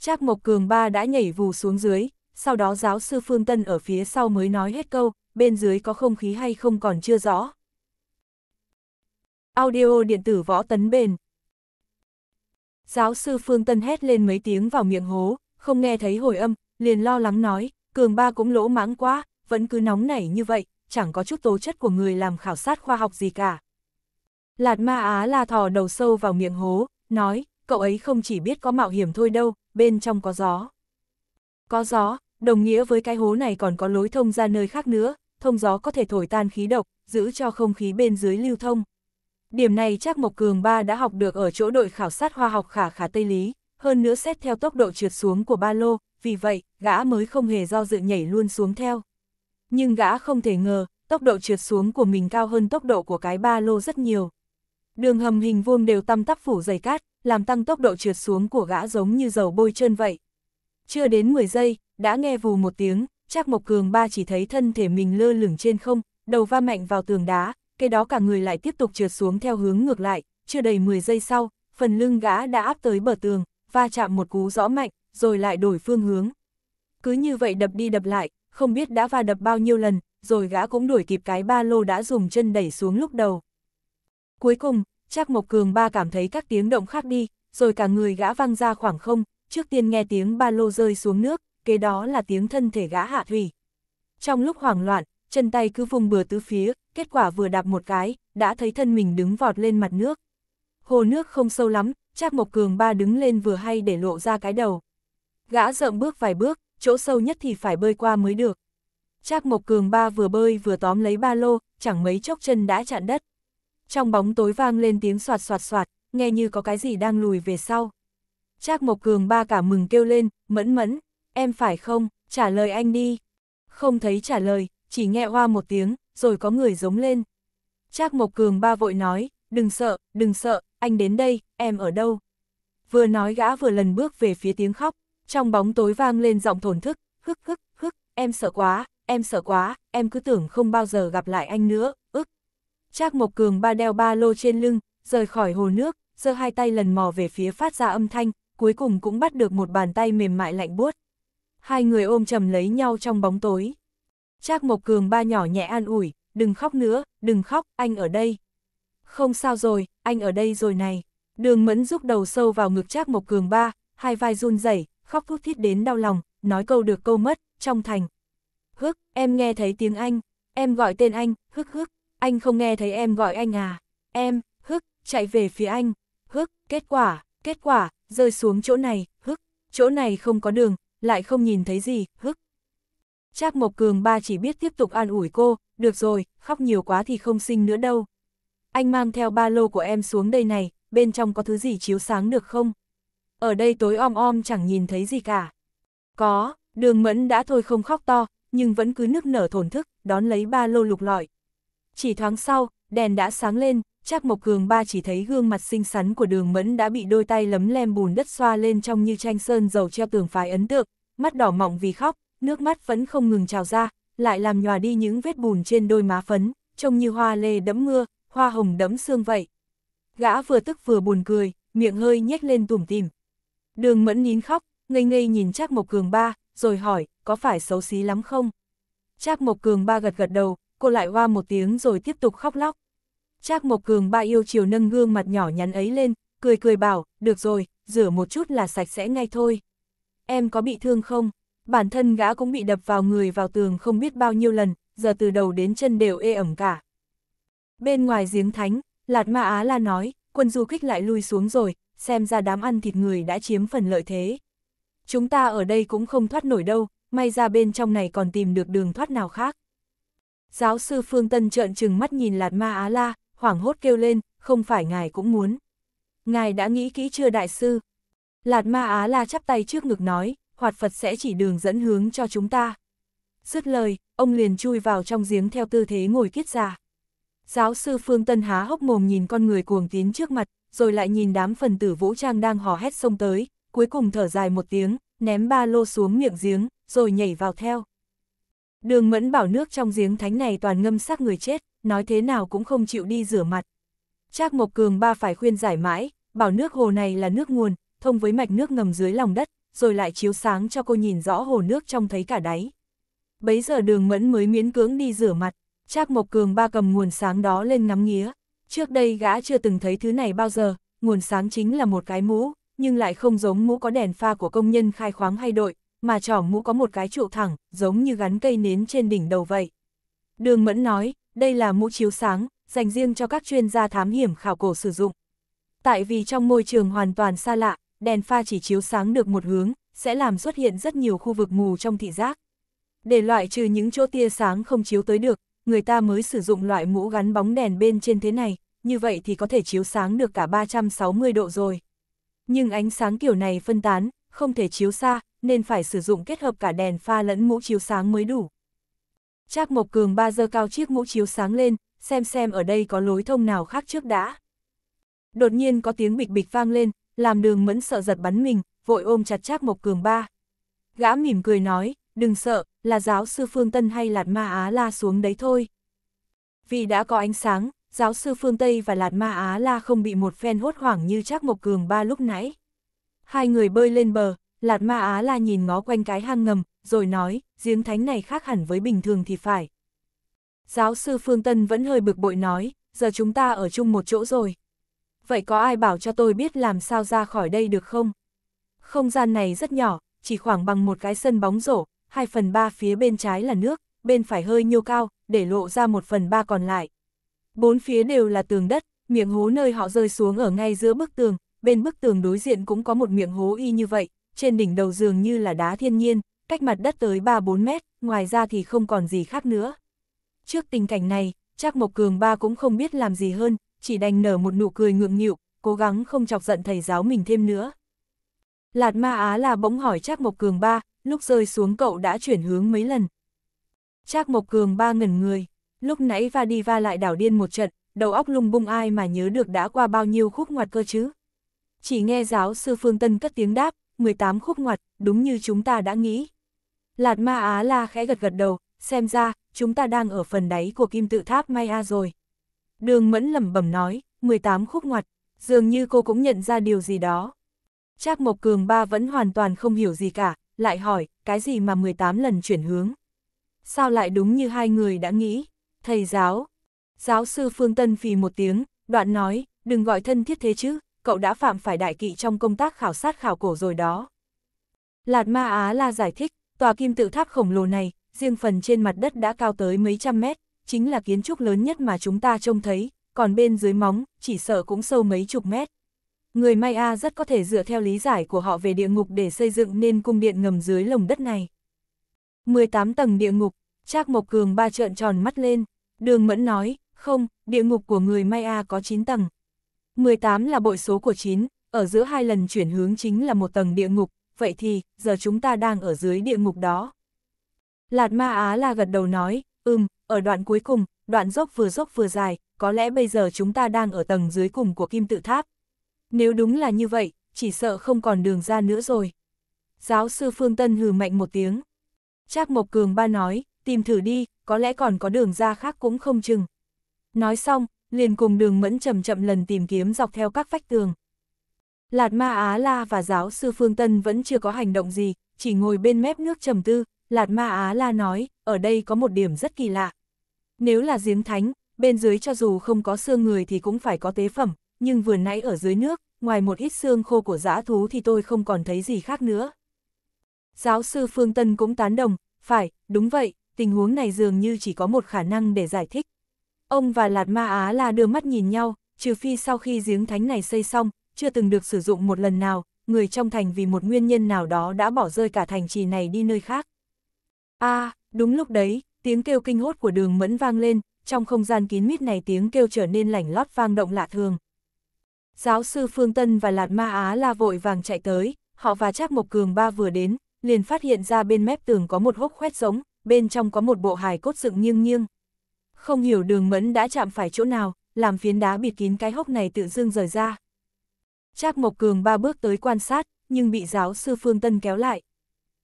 Trác Mộc Cường ba đã nhảy vù xuống dưới, sau đó giáo sư Phương Tân ở phía sau mới nói hết câu, bên dưới có không khí hay không còn chưa rõ. Audio điện tử võ tấn bền. Giáo sư Phương Tân hét lên mấy tiếng vào miệng hố, không nghe thấy hồi âm, liền lo lắng nói, cường ba cũng lỗ mãng quá, vẫn cứ nóng nảy như vậy, chẳng có chút tố chất của người làm khảo sát khoa học gì cả. Lạt ma á là thò đầu sâu vào miệng hố, nói, cậu ấy không chỉ biết có mạo hiểm thôi đâu, bên trong có gió. Có gió, đồng nghĩa với cái hố này còn có lối thông ra nơi khác nữa, thông gió có thể thổi tan khí độc, giữ cho không khí bên dưới lưu thông. Điểm này chắc Mộc Cường Ba đã học được ở chỗ đội khảo sát hóa học khả khả Tây Lý, hơn nữa xét theo tốc độ trượt xuống của ba lô, vì vậy, gã mới không hề do dự nhảy luôn xuống theo. Nhưng gã không thể ngờ, tốc độ trượt xuống của mình cao hơn tốc độ của cái ba lô rất nhiều. Đường hầm hình vuông đều tăm tắp phủ dày cát, làm tăng tốc độ trượt xuống của gã giống như dầu bôi trơn vậy. Chưa đến 10 giây, đã nghe vù một tiếng, Trác Mộc Cường ba chỉ thấy thân thể mình lơ lửng trên không, đầu va mạnh vào tường đá, cái đó cả người lại tiếp tục trượt xuống theo hướng ngược lại, chưa đầy 10 giây sau, phần lưng gã đã áp tới bờ tường, va chạm một cú rõ mạnh, rồi lại đổi phương hướng. Cứ như vậy đập đi đập lại, không biết đã va đập bao nhiêu lần, rồi gã cũng đuổi kịp cái ba lô đã dùng chân đẩy xuống lúc đầu. Cuối cùng, Trác Mộc Cường ba cảm thấy các tiếng động khác đi, rồi cả người gã văng ra khoảng không, trước tiên nghe tiếng ba lô rơi xuống nước, kế đó là tiếng thân thể gã hạ thủy. Trong lúc hoảng loạn, chân tay cứ vùng bừa tứ phía, kết quả vừa đạp một cái, đã thấy thân mình đứng vọt lên mặt nước. Hồ nước không sâu lắm, Trác Mộc Cường ba đứng lên vừa hay để lộ ra cái đầu. Gã rậm bước vài bước, chỗ sâu nhất thì phải bơi qua mới được. Trác Mộc Cường ba vừa bơi vừa tóm lấy ba lô, chẳng mấy chốc chân đã chạm đất. Trong bóng tối vang lên tiếng soạt soạt soạt, nghe như có cái gì đang lùi về sau. Trác Mộc Cường ba cả mừng kêu lên, mẫn mẫn, em phải không, trả lời anh đi. Không thấy trả lời, chỉ nghe hoa một tiếng, rồi có người giống lên. Trác Mộc Cường ba vội nói, đừng sợ, đừng sợ, anh đến đây, em ở đâu. Vừa nói gã vừa lần bước về phía tiếng khóc, trong bóng tối vang lên giọng thổn thức, hức hức hức, em sợ quá, em sợ quá, em cứ tưởng không bao giờ gặp lại anh nữa, ức. Trác Mộc Cường ba đeo ba lô trên lưng, rời khỏi hồ nước, giơ hai tay lần mò về phía phát ra âm thanh, cuối cùng cũng bắt được một bàn tay mềm mại lạnh buốt. Hai người ôm chầm lấy nhau trong bóng tối. Trác Mộc Cường ba nhỏ nhẹ an ủi, đừng khóc nữa, đừng khóc, anh ở đây. Không sao rồi, anh ở đây rồi này. Đường Mẫn rúc đầu sâu vào ngực Trác Mộc Cường ba, hai vai run rẩy, khóc thút thít đến đau lòng, nói câu được câu mất, trong thành. Hức, em nghe thấy tiếng anh, em gọi tên anh, hức hức, anh không nghe thấy em gọi anh à. Em, hức, chạy về phía anh, hức, kết quả, kết quả, rơi xuống chỗ này, hức, chỗ này không có đường, lại không nhìn thấy gì, hức. Trác Mộc Cường ba chỉ biết tiếp tục an ủi cô, được rồi, khóc nhiều quá thì không sinh nữa đâu. Anh mang theo ba lô của em xuống đây này, bên trong có thứ gì chiếu sáng được không? Ở đây tối om om chẳng nhìn thấy gì cả. Có, đường mẫn đã thôi không khóc to, nhưng vẫn cứ nức nở thổn thức, đón lấy ba lô lục lọi. Chỉ thoáng sau, đèn đã sáng lên, Trác Mộc Cường ba chỉ thấy gương mặt xinh xắn của đường mẫn đã bị đôi tay lấm lem bùn đất xoa lên trong như tranh sơn dầu treo tường phái ấn tượng, mắt đỏ mọng vì khóc, nước mắt vẫn không ngừng trào ra, lại làm nhòa đi những vết bùn trên đôi má phấn, trông như hoa lê đẫm mưa, hoa hồng đẫm sương vậy. Gã vừa tức vừa buồn cười, miệng hơi nhếch lên tủm tỉm. Đường mẫn nín khóc, ngây ngây nhìn Trác Mộc Cường ba, rồi hỏi, có phải xấu xí lắm không? Trác Mộc Cường ba gật gật đầu, cô lại hoa một tiếng rồi tiếp tục khóc lóc. Trác Mộc Cường ba yêu chiều nâng gương mặt nhỏ nhắn ấy lên, cười cười bảo, được rồi, rửa một chút là sạch sẽ ngay thôi. Em có bị thương không? Bản thân gã cũng bị đập vào người vào tường không biết bao nhiêu lần, giờ từ đầu đến chân đều ê ẩm cả. Bên ngoài giếng thánh, Lạt Ma Á La nói, quân du kích lại lui xuống rồi, xem ra đám ăn thịt người đã chiếm phần lợi thế. Chúng ta ở đây cũng không thoát nổi đâu, may ra bên trong này còn tìm được đường thoát nào khác. Giáo sư Phương Tân trợn trừng mắt nhìn Lạt Ma Á La, hoảng hốt kêu lên, không phải ngài cũng muốn. Ngài đã nghĩ kỹ chưa đại sư? Lạt ma Á la chắp tay trước ngực nói, hoạt Phật sẽ chỉ đường dẫn hướng cho chúng ta. Dứt lời, ông liền chui vào trong giếng theo tư thế ngồi kiết già. Giáo sư Phương Tân há hốc mồm nhìn con người cuồng tiến trước mặt, rồi lại nhìn đám phần tử vũ trang đang hò hét xông tới, cuối cùng thở dài một tiếng, ném ba lô xuống miệng giếng, rồi nhảy vào theo. Đường mẫn bảo nước trong giếng thánh này toàn ngâm xác người chết nói thế nào cũng không chịu đi rửa mặt. Trác Mộc Cường ba phải khuyên giải mãi, bảo nước hồ này là nước nguồn, thông với mạch nước ngầm dưới lòng đất, rồi lại chiếu sáng cho cô nhìn rõ hồ nước trong thấy cả đáy. Bấy giờ đường mẫn mới miễn cưỡng đi rửa mặt, Trác Mộc Cường ba cầm nguồn sáng đó lên ngắm nghía. Trước đây gã chưa từng thấy thứ này bao giờ, nguồn sáng chính là một cái mũ, nhưng lại không giống mũ có đèn pha của công nhân khai khoáng hay đội, mà trỏm mũ có một cái trụ thẳng, giống như gắn cây nến trên đỉnh đầu vậy. Đường Mẫn nói, đây là mũ chiếu sáng, dành riêng cho các chuyên gia thám hiểm khảo cổ sử dụng. Tại vì trong môi trường hoàn toàn xa lạ, đèn pha chỉ chiếu sáng được một hướng, sẽ làm xuất hiện rất nhiều khu vực mù trong thị giác. Để loại trừ những chỗ tia sáng không chiếu tới được, người ta mới sử dụng loại mũ gắn bóng đèn bên trên thế này, như vậy thì có thể chiếu sáng được cả 360 độ rồi. Nhưng ánh sáng kiểu này phân tán, không thể chiếu xa, nên phải sử dụng kết hợp cả đèn pha lẫn mũ chiếu sáng mới đủ. Trác Mộc Cường ba giờ cao chiếc mũ chiếu sáng lên, xem xem ở đây có lối thông nào khác trước đã. Đột nhiên có tiếng bịch bịch vang lên, làm đường mẫn sợ giật bắn mình, vội ôm chặt Trác Mộc Cường ba. Gã mỉm cười nói, đừng sợ, là giáo sư Phương Tân hay Lạt Ma Á La xuống đấy thôi. Vì đã có ánh sáng, giáo sư Phương Tây và Lạt Ma Á La không bị một phen hốt hoảng như Trác Mộc Cường ba lúc nãy. Hai người bơi lên bờ, Lạt ma Á la nhìn ngó quanh cái hang ngầm, rồi nói, giếng thánh này khác hẳn với bình thường thì phải. Giáo sư Phương Tân vẫn hơi bực bội nói, giờ chúng ta ở chung một chỗ rồi. Vậy có ai bảo cho tôi biết làm sao ra khỏi đây được không? Không gian này rất nhỏ, chỉ khoảng bằng một cái sân bóng rổ, 2 phần 3 phía bên trái là nước, bên phải hơi nhô cao, để lộ ra 1 phần 3 còn lại. Bốn phía đều là tường đất, miệng hố nơi họ rơi xuống ở ngay giữa bức tường, bên bức tường đối diện cũng có một miệng hố y như vậy, trên đỉnh đầu giường như là đá thiên nhiên, cách mặt đất tới 3-4 mét, ngoài ra thì không còn gì khác nữa. Trước tình cảnh này, Trác Mộc Cường ba cũng không biết làm gì hơn, chỉ đành nở một nụ cười ngượng nghịu, cố gắng không chọc giận thầy giáo mình thêm nữa. Lạt Ma Á là bỗng hỏi Trác Mộc Cường ba, lúc rơi xuống cậu đã chuyển hướng mấy lần. Trác Mộc Cường ba ngẩn người, lúc nãy va đi va lại đảo điên một trận, đầu óc lung bung ai mà nhớ được đã qua bao nhiêu khúc ngoặt cơ chứ. Chỉ nghe giáo sư Phương Tân cất tiếng đáp, 18 khúc ngoặt, đúng như chúng ta đã nghĩ. Lạt Ma Á La khẽ gật gật đầu, xem ra, chúng ta đang ở phần đáy của kim tự tháp Maya rồi. Đường Mẫn lẩm bẩm nói, 18 khúc ngoặt, dường như cô cũng nhận ra điều gì đó. Trác Mộc Cường ba vẫn hoàn toàn không hiểu gì cả, lại hỏi, cái gì mà 18 lần chuyển hướng? Sao lại đúng như hai người đã nghĩ? Thầy giáo, giáo sư Phương Tân phì một tiếng, đoạn nói, đừng gọi thân thiết thế chứ, cậu đã phạm phải đại kỵ trong công tác khảo sát khảo cổ rồi đó. Lạt Ma Á La giải thích, tòa kim tự tháp khổng lồ này, riêng phần trên mặt đất đã cao tới mấy trăm mét, chính là kiến trúc lớn nhất mà chúng ta trông thấy, còn bên dưới móng, chỉ sợ cũng sâu mấy chục mét. Người Maya rất có thể dựa theo lý giải của họ về địa ngục để xây dựng nên cung điện ngầm dưới lồng đất này. 18 tầng địa ngục, Trác Mộc Cường ba trợn tròn mắt lên, Đường Mẫn nói, không, địa ngục của người Maya có 9 tầng, 18 là bội số của 9, ở giữa hai lần chuyển hướng chính là một tầng địa ngục, vậy thì, giờ chúng ta đang ở dưới địa ngục đó. Lạt Ma Á là gật đầu nói, ừm, ở đoạn cuối cùng, đoạn dốc vừa dốc vừa dài, có lẽ bây giờ chúng ta đang ở tầng dưới cùng của kim tự tháp. Nếu đúng là như vậy, chỉ sợ không còn đường ra nữa rồi. Giáo sư Phương Tân hừ mạnh một tiếng. Trác Mộc Cường ba nói, tìm thử đi, có lẽ còn có đường ra khác cũng không chừng. Nói xong, liền cùng đường mẫn chậm chậm lần tìm kiếm dọc theo các vách tường. Lạt Ma Á La và giáo sư Phương Tân vẫn chưa có hành động gì, chỉ ngồi bên mép nước trầm tư, Lạt Ma Á La nói, ở đây có một điểm rất kỳ lạ. Nếu là giếng thánh, bên dưới cho dù không có xương người thì cũng phải có tế phẩm, nhưng vừa nãy ở dưới nước, ngoài một ít xương khô của dã thú thì tôi không còn thấy gì khác nữa. Giáo sư Phương Tân cũng tán đồng, phải, đúng vậy, tình huống này dường như chỉ có một khả năng để giải thích, Ông và Lạt Ma Á là đưa mắt nhìn nhau, trừ phi sau khi giếng thánh này xây xong, chưa từng được sử dụng một lần nào, người trong thành vì một nguyên nhân nào đó đã bỏ rơi cả thành trì này đi nơi khác. a à, đúng lúc đấy, tiếng kêu kinh hốt của đường mẫn vang lên, trong không gian kín mít này tiếng kêu trở nên lảnh lót vang động lạ thường. Giáo sư Phương Tân và Lạt Ma Á la vội vàng chạy tới, họ và Trác Mộc Cường ba vừa đến, liền phát hiện ra bên mép tường có một hốc khoét giống, bên trong có một bộ hài cốt dựng nghiêng nghiêng không hiểu đường mẫn đã chạm phải chỗ nào, làm phiến đá bịt kín cái hốc này tự dưng rời ra. Trác Mộc Cường ba bước tới quan sát, nhưng bị giáo sư Phương Tân kéo lại.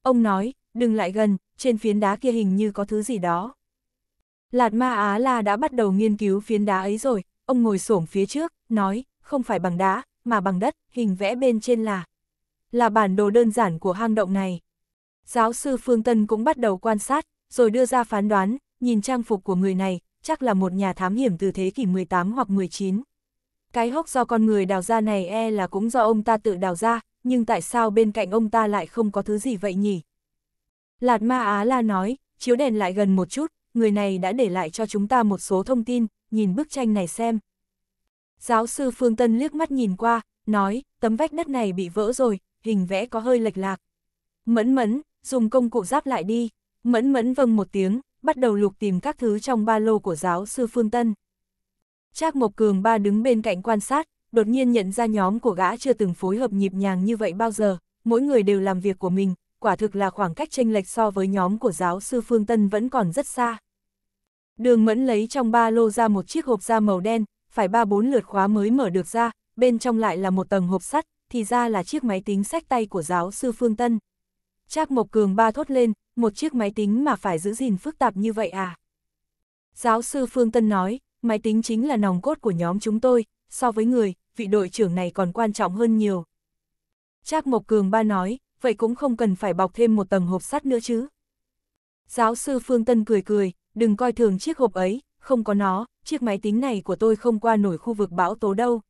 Ông nói, đừng lại gần, trên phiến đá kia hình như có thứ gì đó. Lạt Ma Á La đã bắt đầu nghiên cứu phiến đá ấy rồi, ông ngồi xổm phía trước, nói, không phải bằng đá, mà bằng đất, hình vẽ bên trên là là bản đồ đơn giản của hang động này. Giáo sư Phương Tân cũng bắt đầu quan sát, rồi đưa ra phán đoán, nhìn trang phục của người này, chắc là một nhà thám hiểm từ thế kỷ 18 hoặc 19. Cái hốc do con người đào ra này e là cũng do ông ta tự đào ra, nhưng tại sao bên cạnh ông ta lại không có thứ gì vậy nhỉ? Lạt Ma Á La nói, chiếu đèn lại gần một chút, người này đã để lại cho chúng ta một số thông tin, nhìn bức tranh này xem. Giáo sư Phương Tân liếc mắt nhìn qua, nói, tấm vách đất này bị vỡ rồi, hình vẽ có hơi lệch lạc. Mẫn mẫn, dùng công cụ giáp lại đi. Mẫn mẫn vâng một tiếng, bắt đầu lục tìm các thứ trong ba lô của giáo sư Phương Tân. Trác Mộc Cường ba đứng bên cạnh quan sát, đột nhiên nhận ra nhóm của gã chưa từng phối hợp nhịp nhàng như vậy bao giờ, mỗi người đều làm việc của mình, quả thực là khoảng cách chênh lệch so với nhóm của giáo sư Phương Tân vẫn còn rất xa. Đường Mẫn lấy trong ba lô ra một chiếc hộp da màu đen, phải ba bốn lượt khóa mới mở được ra, bên trong lại là một tầng hộp sắt, thì ra là chiếc máy tính sách tay của giáo sư Phương Tân. Trác Mộc Cường ba thốt lên, một chiếc máy tính mà phải giữ gìn phức tạp như vậy à? Giáo sư Phương Tân nói, máy tính chính là nòng cốt của nhóm chúng tôi, so với người, vị đội trưởng này còn quan trọng hơn nhiều. Trác Mộc Cường ba nói, vậy cũng không cần phải bọc thêm một tầng hộp sắt nữa chứ. Giáo sư Phương Tân cười cười, đừng coi thường chiếc hộp ấy, không có nó, chiếc máy tính này của tôi không qua nổi khu vực bão tố đâu.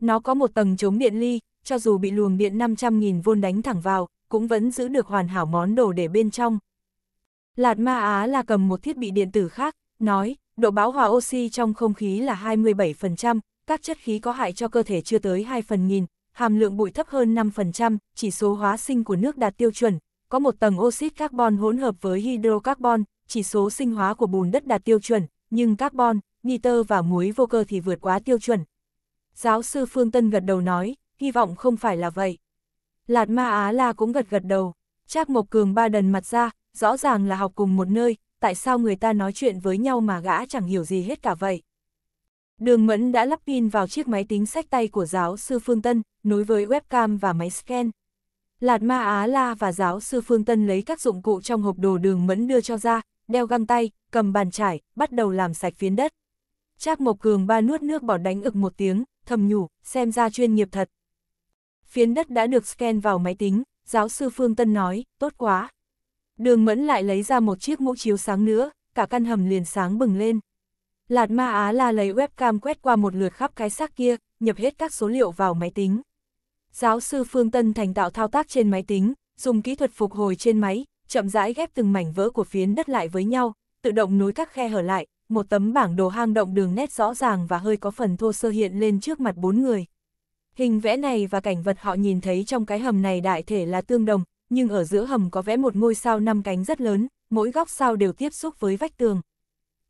Nó có một tầng chống điện ly, cho dù bị luồng điện 500.000V đánh thẳng vào, cũng vẫn giữ được hoàn hảo món đồ để bên trong. Lạt Ma Á là cầm một thiết bị điện tử khác, nói, độ bão hòa oxy trong không khí là 27%, các chất khí có hại cho cơ thể chưa tới 2 phần nghìn, hàm lượng bụi thấp hơn 5%, chỉ số hóa sinh của nước đạt tiêu chuẩn, có một tầng oxit carbon hỗn hợp với hydrocarbon, chỉ số sinh hóa của bùn đất đạt tiêu chuẩn, nhưng carbon, nitơ và muối vô cơ thì vượt quá tiêu chuẩn. Giáo sư Phương Tân gật đầu nói, hy vọng không phải là vậy. Lạt Ma Á La cũng gật gật đầu, Trác Mộc Cường ba đần mặt ra, rõ ràng là học cùng một nơi, tại sao người ta nói chuyện với nhau mà gã chẳng hiểu gì hết cả vậy. Đường Mẫn đã lắp pin vào chiếc máy tính sách tay của giáo sư Phương Tân, nối với webcam và máy scan. Lạt Ma Á La và giáo sư Phương Tân lấy các dụng cụ trong hộp đồ đường Mẫn đưa cho ra, đeo găng tay, cầm bàn chải, bắt đầu làm sạch phiến đất. Trác Mộc Cường ba nuốt nước bọt đánh ực một tiếng, thầm nhủ, xem ra chuyên nghiệp thật, phiến đất đã được scan vào máy tính, giáo sư Phương Tân nói, tốt quá. Đường Mẫn lại lấy ra một chiếc mũ chiếu sáng nữa, cả căn hầm liền sáng bừng lên. Lạt Ma Á la lấy webcam quét qua một lượt khắp cái xác kia, nhập hết các số liệu vào máy tính. Giáo sư Phương Tân thành tạo thao tác trên máy tính, dùng kỹ thuật phục hồi trên máy, chậm rãi ghép từng mảnh vỡ của phiến đất lại với nhau, tự động nối các khe hở lại, một tấm bảng đồ hang động đường nét rõ ràng và hơi có phần thô sơ hiện lên trước mặt bốn người. Hình vẽ này và cảnh vật họ nhìn thấy trong cái hầm này đại thể là tương đồng, nhưng ở giữa hầm có vẽ một ngôi sao năm cánh rất lớn, mỗi góc sao đều tiếp xúc với vách tường.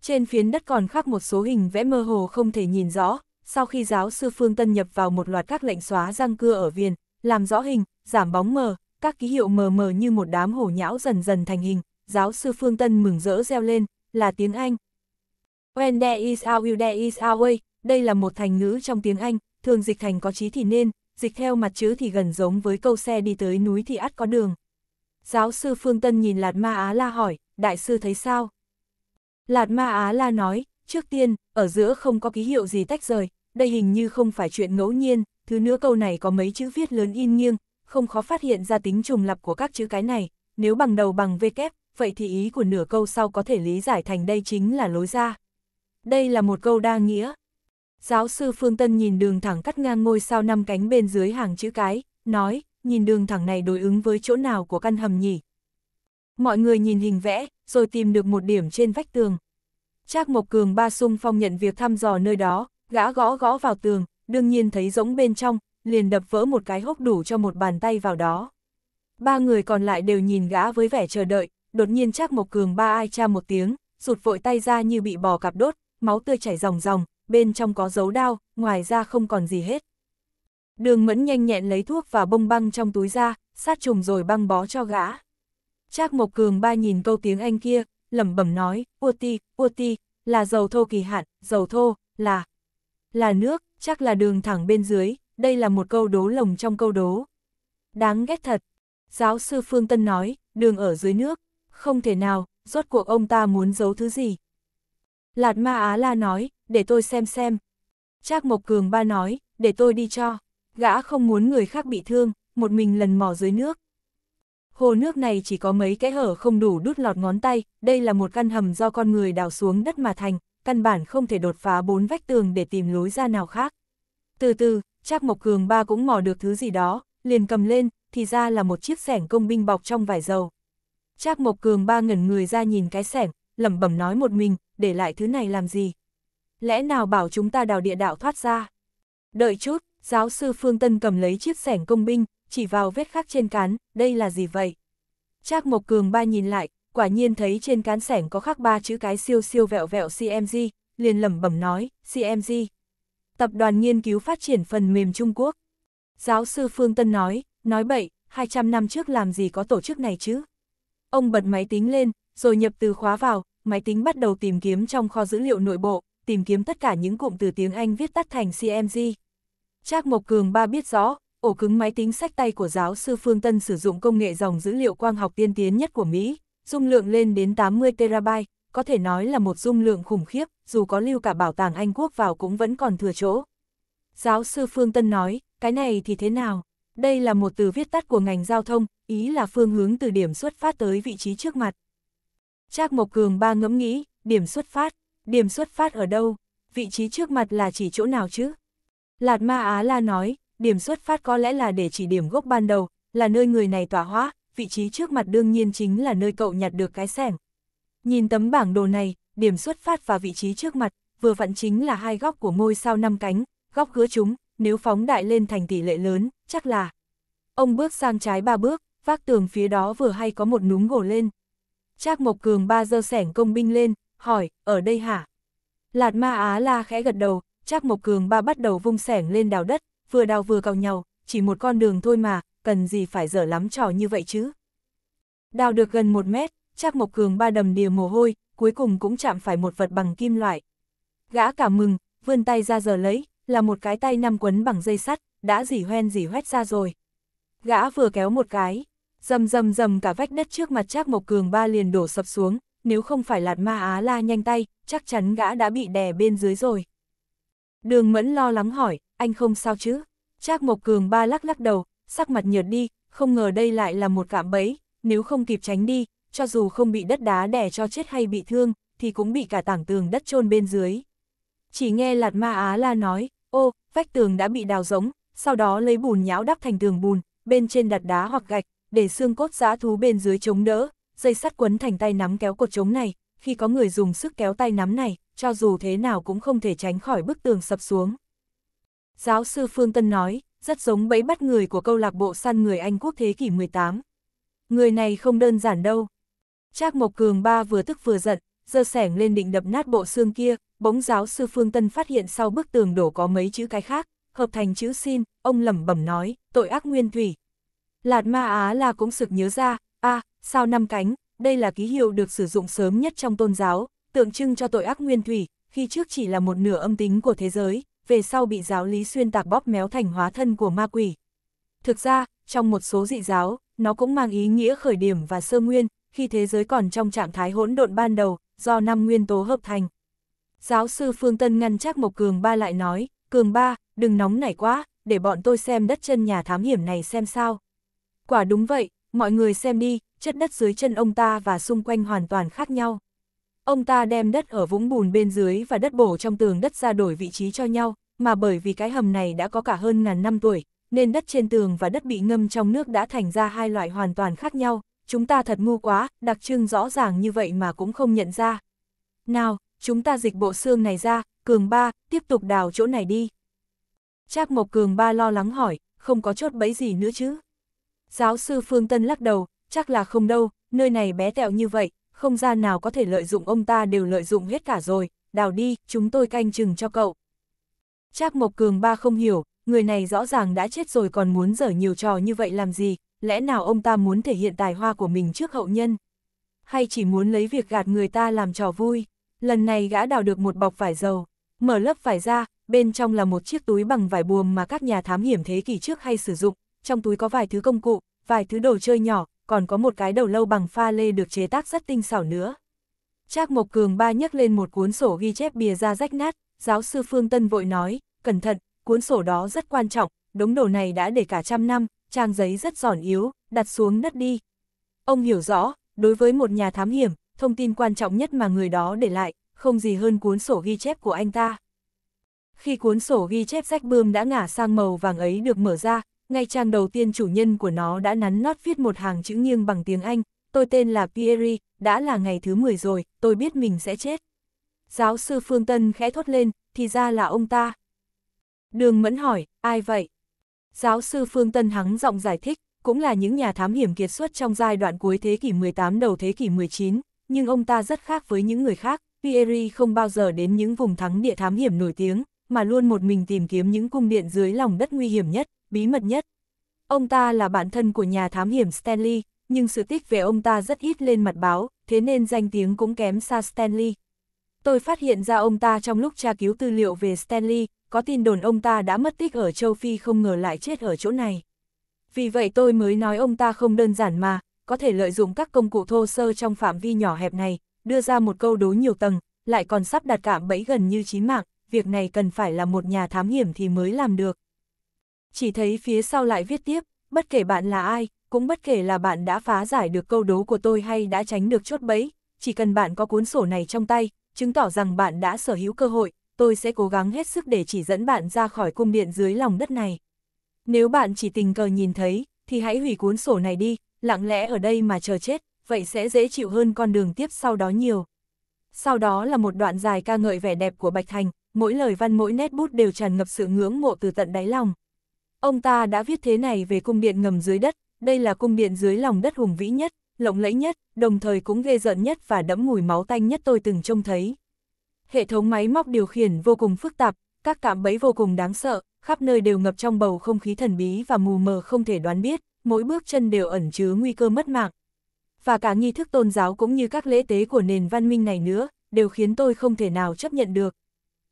Trên phiến đất còn khắc một số hình vẽ mơ hồ không thể nhìn rõ, sau khi giáo sư Phương Tân nhập vào một loạt các lệnh xóa răng cưa ở viền, làm rõ hình, giảm bóng mờ, các ký hiệu mờ mờ như một đám hổ nhão dần dần thành hình, giáo sư Phương Tân mừng rỡ reo lên, là tiếng Anh. When there is our there is our way, đây là một thành ngữ trong tiếng Anh, thường dịch thành có trí thì nên, dịch theo mặt chữ thì gần giống với câu xe đi tới núi thì ắt có đường. Giáo sư Phương Tân nhìn Lạt Ma Á La hỏi, đại sư thấy sao? Lạt Ma Á La nói, trước tiên, ở giữa không có ký hiệu gì tách rời, đây hình như không phải chuyện ngẫu nhiên, thứ nữa câu này có mấy chữ viết lớn in nghiêng, không khó phát hiện ra tính trùng lập của các chữ cái này, nếu bằng đầu bằng V kép, vậy thì ý của nửa câu sau có thể lý giải thành đây chính là lối ra. Đây là một câu đa nghĩa, Giáo sư Phương Tân nhìn đường thẳng cắt ngang ngôi sao năm cánh bên dưới hàng chữ cái, nói, nhìn đường thẳng này đối ứng với chỗ nào của căn hầm nhỉ. Mọi người nhìn hình vẽ, rồi tìm được một điểm trên vách tường. Trác Mộc Cường ba sung phong nhận việc thăm dò nơi đó, gã gõ gõ vào tường, đương nhiên thấy rỗng bên trong, liền đập vỡ một cái hốc đủ cho một bàn tay vào đó. Ba người còn lại đều nhìn gã với vẻ chờ đợi, đột nhiên Trác Mộc Cường ba ai cha một tiếng, rụt vội tay ra như bị bò cạp đốt, máu tươi chảy ròng ròng, bên trong có dấu đao, ngoài ra không còn gì hết. Đường mẫn nhanh nhẹn lấy thuốc và bông băng trong túi ra, sát trùng rồi băng bó cho gã. Trác Mộc Cường ba nhìn câu tiếng Anh kia, lẩm bẩm nói, Uti, Uti, là dầu thô kỳ hạn, dầu thô, là, là nước, chắc là đường thẳng bên dưới, đây là một câu đố lồng trong câu đố. Đáng ghét thật, giáo sư Phương Tân nói, đường ở dưới nước, không thể nào, rốt cuộc ông ta muốn giấu thứ gì. Lạt Ma Á La nói, để tôi xem xem. Trác Mộc Cường ba nói, để tôi đi cho. Gã không muốn người khác bị thương, một mình lần mò dưới nước. Hồ nước này chỉ có mấy cái hở không đủ đút lọt ngón tay, đây là một căn hầm do con người đào xuống đất mà thành, căn bản không thể đột phá bốn vách tường để tìm lối ra nào khác. Từ từ, Trác Mộc Cường ba cũng mò được thứ gì đó, liền cầm lên, thì ra là một chiếc sẻng công binh bọc trong vải dầu. Trác Mộc Cường ba ngẩn người ra nhìn cái sẻng, lẩm bẩm nói một mình, để lại thứ này làm gì? lẽ nào bảo chúng ta đào địa đạo thoát ra? Đợi chút, giáo sư Phương Tân cầm lấy chiếc sẻng công binh, chỉ vào vết khắc trên cán, đây là gì vậy? Trác Mộc Cường ba nhìn lại, quả nhiên thấy trên cán sẻng có khắc ba chữ cái siêu siêu vẹo vẹo CMG, liền lẩm bẩm nói, CMG. Tập đoàn nghiên cứu phát triển phần mềm Trung Quốc. Giáo sư Phương Tân nói, nói bậy, 200 năm trước làm gì có tổ chức này chứ? Ông bật máy tính lên, rồi nhập từ khóa vào, máy tính bắt đầu tìm kiếm trong kho dữ liệu nội bộ, tìm kiếm tất cả những cụm từ tiếng Anh viết tắt thành CMG. Trác Mộc Cường ba biết rõ, ổ cứng máy tính sách tay của giáo sư Phương Tân sử dụng công nghệ dòng dữ liệu quang học tiên tiến nhất của Mỹ, dung lượng lên đến 80 terabyte, có thể nói là một dung lượng khủng khiếp, dù có lưu cả bảo tàng Anh Quốc vào cũng vẫn còn thừa chỗ. Giáo sư Phương Tân nói, cái này thì thế nào? Đây là một từ viết tắt của ngành giao thông, ý là phương hướng từ điểm xuất phát tới vị trí trước mặt. Trác Mộc Cường ba ngẫm nghĩ, điểm xuất phát, điểm xuất phát ở đâu, vị trí trước mặt là chỉ chỗ nào chứ? Lạt Ma Á La nói, điểm xuất phát có lẽ là để chỉ điểm gốc ban đầu, là nơi người này tỏa hóa, vị trí trước mặt đương nhiên chính là nơi cậu nhặt được cái sẻng. Nhìn tấm bảng đồ này, điểm xuất phát và vị trí trước mặt, vừa vặn chính là hai góc của ngôi sao năm cánh, góc gứa chúng, nếu phóng đại lên thành tỷ lệ lớn, chắc là. Ông bước sang trái ba bước, vác tường phía đó vừa hay có một núm gồ lên. Trác Mộc Cường ba giơ sẻng công binh lên, hỏi, ở đây hả? Lạt ma á la khẽ gật đầu, Trác Mộc Cường ba bắt đầu vung sẻng lên đào đất, vừa đào vừa cào nhau, chỉ một con đường thôi mà, cần gì phải dở lắm trò như vậy chứ. Đào được gần một mét, Trác Mộc Cường ba đầm đìa mồ hôi, cuối cùng cũng chạm phải một vật bằng kim loại. Gã cả mừng, vươn tay ra giờ lấy, là một cái tay năm quấn bằng dây sắt, đã dỉ hoen dỉ hoét ra rồi. Gã vừa kéo một cái, dầm dầm dầm cả vách đất trước mặt Trác Mộc Cường ba liền đổ sập xuống, nếu không phải lạt ma Á la nhanh tay, chắc chắn gã đã bị đè bên dưới rồi. Đường mẫn lo lắng hỏi, anh không sao chứ? Trác Mộc Cường ba lắc lắc đầu, sắc mặt nhợt đi, không ngờ đây lại là một cạm bẫy, nếu không kịp tránh đi, cho dù không bị đất đá đè cho chết hay bị thương, thì cũng bị cả tảng tường đất chôn bên dưới. Chỉ nghe Lạt Ma Á La nói, ô, vách tường đã bị đào rỗng, sau đó lấy bùn nhão đắp thành tường bùn, bên trên đặt đá hoặc gạch, để xương cốt giã thú bên dưới chống đỡ, dây sắt quấn thành tay nắm kéo cột chống này, khi có người dùng sức kéo tay nắm này, cho dù thế nào cũng không thể tránh khỏi bức tường sập xuống. Giáo sư Phương Tân nói, rất giống bẫy bắt người của câu lạc bộ săn người Anh quốc thế kỷ 18. Người này không đơn giản đâu. Trác Mộc Cường ba vừa tức vừa giận, giơ sẻng lên định đập nát bộ xương kia, bỗng giáo sư Phương Tân phát hiện sau bức tường đổ có mấy chữ cái khác, hợp thành chữ xin, ông lẩm bẩm nói, tội ác nguyên thủy. Lạt Ma Á là cũng sực nhớ ra, A, à, sao năm cánh, đây là ký hiệu được sử dụng sớm nhất trong tôn giáo, tượng trưng cho tội ác nguyên thủy, khi trước chỉ là một nửa âm tính của thế giới, về sau bị giáo lý xuyên tạc bóp méo thành hóa thân của ma quỷ. Thực ra, trong một số dị giáo, nó cũng mang ý nghĩa khởi điểm và sơ nguyên, khi thế giới còn trong trạng thái hỗn độn ban đầu, do năm nguyên tố hợp thành. Giáo sư Phương Tân ngăn chắc Mộc Cường Ba lại nói, Cường Ba, đừng nóng nảy quá, để bọn tôi xem đất chân nhà thám hiểm này xem sao. Quả đúng vậy, Mọi người xem đi, chất đất dưới chân ông ta và xung quanh hoàn toàn khác nhau. Ông ta đem đất ở vũng bùn bên dưới và đất bổ trong tường đất ra đổi vị trí cho nhau, mà bởi vì cái hầm này đã có cả hơn ngàn năm tuổi, nên đất trên tường và đất bị ngâm trong nước đã thành ra hai loại hoàn toàn khác nhau. Chúng ta thật ngu quá, đặc trưng rõ ràng như vậy mà cũng không nhận ra. Nào, chúng ta dịch bộ xương này ra, Cường Ba, tiếp tục đào chỗ này đi. Trác Mộc Cường Ba lo lắng hỏi, không có chốt bẫy gì nữa chứ? Giáo sư Phương Tân lắc đầu, chắc là không đâu, nơi này bé tẹo như vậy, không gian nào có thể lợi dụng ông ta đều lợi dụng hết cả rồi, đào đi, chúng tôi canh chừng cho cậu. Trác Mộc Cường ba không hiểu, người này rõ ràng đã chết rồi còn muốn dở nhiều trò như vậy làm gì, lẽ nào ông ta muốn thể hiện tài hoa của mình trước hậu nhân? Hay chỉ muốn lấy việc gạt người ta làm trò vui? Lần này gã đào được một bọc vải dầu, mở lớp vải ra, bên trong là một chiếc túi bằng vải buồm mà các nhà thám hiểm thế kỷ trước hay sử dụng, trong túi có vài thứ công cụ, vài thứ đồ chơi nhỏ, còn có một cái đầu lâu bằng pha lê được chế tác rất tinh xảo nữa. Trác Mộc Cường ba nhấc lên một cuốn sổ ghi chép bìa ra rách nát, giáo sư Phương Tân vội nói, cẩn thận, cuốn sổ đó rất quan trọng, đống đồ này đã để cả trăm năm, trang giấy rất giòn yếu, đặt xuống đất đi. Ông hiểu rõ, đối với một nhà thám hiểm, thông tin quan trọng nhất mà người đó để lại, không gì hơn cuốn sổ ghi chép của anh ta. Khi cuốn sổ ghi chép rách bươm đã ngả sang màu vàng ấy được mở ra, ngay trang đầu tiên chủ nhân của nó đã nắn nót viết một hàng chữ nghiêng bằng tiếng Anh, tôi tên là Pierre, đã là ngày thứ 10 rồi, tôi biết mình sẽ chết. Giáo sư Phương Tân khẽ thốt lên, thì ra là ông ta. Đường Mẫn hỏi, ai vậy? Giáo sư Phương Tân hắng giọng giải thích, cũng là những nhà thám hiểm kiệt xuất trong giai đoạn cuối thế kỷ 18 đầu thế kỷ 19, nhưng ông ta rất khác với những người khác, Pierre không bao giờ đến những vùng thắng địa thám hiểm nổi tiếng, mà luôn một mình tìm kiếm những cung điện dưới lòng đất nguy hiểm nhất, bí mật nhất. Ông ta là bạn thân của nhà thám hiểm Stanley, nhưng sự tích về ông ta rất ít lên mặt báo, thế nên danh tiếng cũng kém xa Stanley. Tôi phát hiện ra ông ta trong lúc tra cứu tư liệu về Stanley, có tin đồn ông ta đã mất tích ở châu Phi không ngờ lại chết ở chỗ này. Vì vậy tôi mới nói ông ta không đơn giản mà, có thể lợi dụng các công cụ thô sơ trong phạm vi nhỏ hẹp này, đưa ra một câu đố nhiều tầng, lại còn sắp đặt cạm bẫy gần như chí mạng, việc này cần phải là một nhà thám hiểm thì mới làm được. Chỉ thấy phía sau lại viết tiếp, bất kể bạn là ai, cũng bất kể là bạn đã phá giải được câu đố của tôi hay đã tránh được chốt bẫy, chỉ cần bạn có cuốn sổ này trong tay, chứng tỏ rằng bạn đã sở hữu cơ hội, tôi sẽ cố gắng hết sức để chỉ dẫn bạn ra khỏi cung điện dưới lòng đất này. Nếu bạn chỉ tình cờ nhìn thấy, thì hãy hủy cuốn sổ này đi, lặng lẽ ở đây mà chờ chết, vậy sẽ dễ chịu hơn con đường tiếp sau đó nhiều. Sau đó là một đoạn dài ca ngợi vẻ đẹp của Bạch Thành, mỗi lời văn mỗi nét bút đều tràn ngập sự ngưỡng mộ từ tận đáy lòng. Ông ta đã viết thế này về cung điện ngầm dưới đất, đây là cung điện dưới lòng đất hùng vĩ nhất, lộng lẫy nhất, đồng thời cũng ghê rợn nhất và đẫm mùi máu tanh nhất tôi từng trông thấy. Hệ thống máy móc điều khiển vô cùng phức tạp, các cạm bẫy vô cùng đáng sợ, khắp nơi đều ngập trong bầu không khí thần bí và mù mờ không thể đoán biết, mỗi bước chân đều ẩn chứa nguy cơ mất mạng. Và cả nghi thức tôn giáo cũng như các lễ tế của nền văn minh này nữa, đều khiến tôi không thể nào chấp nhận được.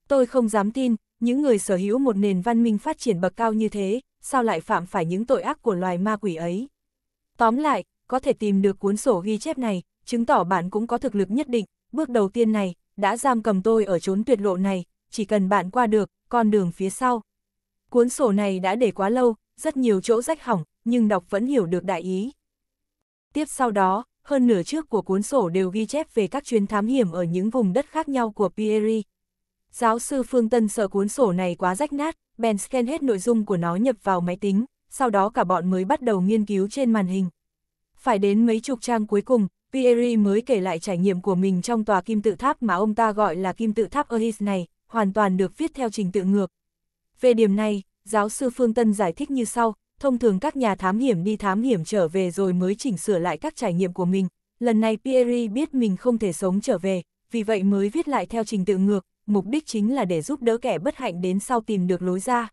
Tôi không dám tin, những người sở hữu một nền văn minh phát triển bậc cao như thế, sao lại phạm phải những tội ác của loài ma quỷ ấy. Tóm lại, có thể tìm được cuốn sổ ghi chép này, chứng tỏ bạn cũng có thực lực nhất định, bước đầu tiên này, đã giam cầm tôi ở chốn tuyệt lộ này, chỉ cần bạn qua được, con đường phía sau. Cuốn sổ này đã để quá lâu, rất nhiều chỗ rách hỏng, nhưng đọc vẫn hiểu được đại ý. Tiếp sau đó, hơn nửa trước của cuốn sổ đều ghi chép về các chuyến thám hiểm ở những vùng đất khác nhau của Pierre, Giáo sư Phương Tân sợ cuốn sổ này quá rách nát, bèn scan hết nội dung của nó nhập vào máy tính, sau đó cả bọn mới bắt đầu nghiên cứu trên màn hình. Phải đến mấy chục trang cuối cùng, Pieri mới kể lại trải nghiệm của mình trong tòa kim tự tháp mà ông ta gọi là kim tự tháp Eris này, hoàn toàn được viết theo trình tự ngược. Về điểm này, giáo sư Phương Tân giải thích như sau, thông thường các nhà thám hiểm đi thám hiểm trở về rồi mới chỉnh sửa lại các trải nghiệm của mình. Lần này Pieri biết mình không thể sống trở về, vì vậy mới viết lại theo trình tự ngược, mục đích chính là để giúp đỡ kẻ bất hạnh đến sau tìm được lối ra.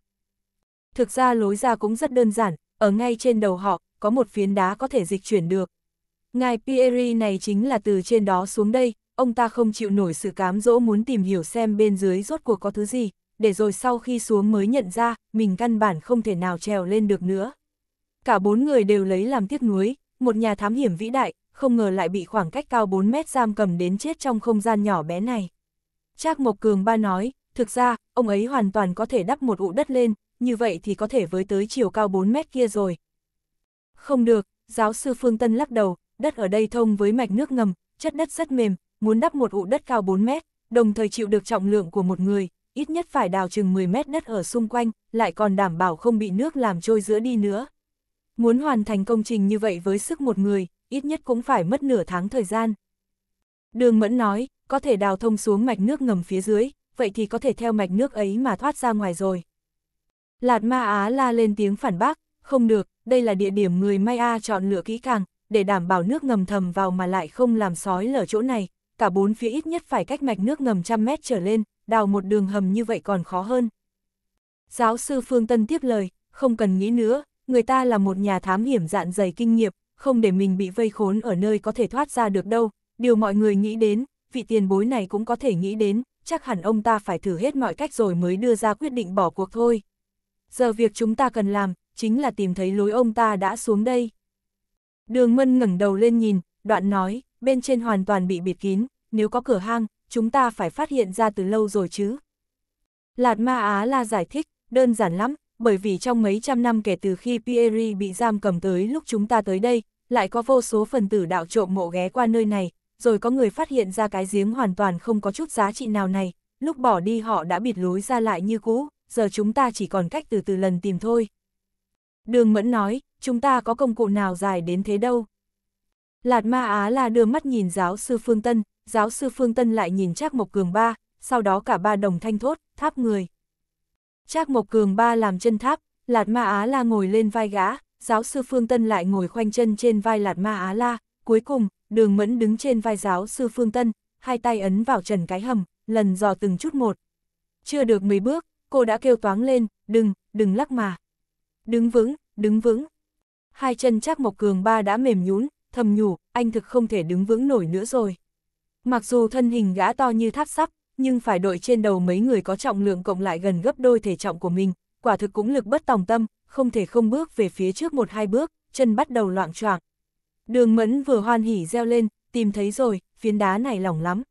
Thực ra lối ra cũng rất đơn giản, ở ngay trên đầu họ, có một phiến đá có thể dịch chuyển được. Ngài Pieri này chính là từ trên đó xuống đây, ông ta không chịu nổi sự cám dỗ muốn tìm hiểu xem bên dưới rốt cuộc có thứ gì, để rồi sau khi xuống mới nhận ra, mình căn bản không thể nào trèo lên được nữa. Cả bốn người đều lấy làm tiếc nuối, một nhà thám hiểm vĩ đại, không ngờ lại bị khoảng cách cao 4 mét giam cầm đến chết trong không gian nhỏ bé này. Trác Mộc Cường ba nói, thực ra, ông ấy hoàn toàn có thể đắp một ụ đất lên, như vậy thì có thể với tới chiều cao 4 mét kia rồi. Không được, giáo sư Phương Tân lắc đầu, đất ở đây thông với mạch nước ngầm, chất đất rất mềm, muốn đắp một ụ đất cao 4 mét, đồng thời chịu được trọng lượng của một người, ít nhất phải đào chừng 10 mét đất ở xung quanh, lại còn đảm bảo không bị nước làm trôi giữa đi nữa. Muốn hoàn thành công trình như vậy với sức một người, ít nhất cũng phải mất nửa tháng thời gian. Đường Mẫn nói, có thể đào thông xuống mạch nước ngầm phía dưới, vậy thì có thể theo mạch nước ấy mà thoát ra ngoài rồi. Lạt Ma Á la lên tiếng phản bác, không được, đây là địa điểm người Maya chọn lựa kỹ càng, để đảm bảo nước ngầm thầm vào mà lại không làm sói lở chỗ này, cả bốn phía ít nhất phải cách mạch nước ngầm trăm mét trở lên, đào một đường hầm như vậy còn khó hơn. Giáo sư Phương Tân tiếp lời, không cần nghĩ nữa, người ta là một nhà thám hiểm dạn dày kinh nghiệm, không để mình bị vây khốn ở nơi có thể thoát ra được đâu, điều mọi người nghĩ đến vị tiền bối này cũng có thể nghĩ đến, chắc hẳn ông ta phải thử hết mọi cách rồi mới đưa ra quyết định bỏ cuộc thôi. Giờ việc chúng ta cần làm, chính là tìm thấy lối ông ta đã xuống đây. Đường Mân ngẩng đầu lên nhìn, đoạn nói, bên trên hoàn toàn bị bịt kín, nếu có cửa hang, chúng ta phải phát hiện ra từ lâu rồi chứ. Lạt Ma Á La giải thích, đơn giản lắm, bởi vì trong mấy trăm năm kể từ khi Pieri bị giam cầm tới lúc chúng ta tới đây, lại có vô số phần tử đạo trộm mộ ghé qua nơi này, rồi có người phát hiện ra cái giếng hoàn toàn không có chút giá trị nào này, lúc bỏ đi họ đã bịt lối ra lại như cũ, giờ chúng ta chỉ còn cách từ từ lần tìm thôi. Đường Mẫn nói, chúng ta có công cụ nào dài đến thế đâu. Lạt Ma Á là đưa mắt nhìn giáo sư Phương Tân, giáo sư Phương Tân lại nhìn Trác Mộc Cường Ba, sau đó cả ba đồng thanh thốt, tháp người. Trác Mộc Cường Ba làm chân tháp, Lạt Ma Á la ngồi lên vai gã, giáo sư Phương Tân lại ngồi khoanh chân trên vai Lạt Ma Á la, cuối cùng, đường mẫn đứng trên vai giáo sư Phương Tân, hai tay ấn vào trần cái hầm, lần dò từng chút một. Chưa được mấy bước, cô đã kêu toáng lên, đừng, đừng lắc mà. Đứng vững, đứng vững. Hai chân chắc Mộc Cường ba đã mềm nhún, thầm nhủ, anh thực không thể đứng vững nổi nữa rồi. Mặc dù thân hình gã to như tháp sắp, nhưng phải đội trên đầu mấy người có trọng lượng cộng lại gần gấp đôi thể trọng của mình, quả thực cũng lực bất tòng tâm, không thể không bước về phía trước một hai bước, chân bắt đầu loạn choạng. Đường mẫn vừa hoan hỉ reo lên, tìm thấy rồi, phiến đá này lỏng lắm.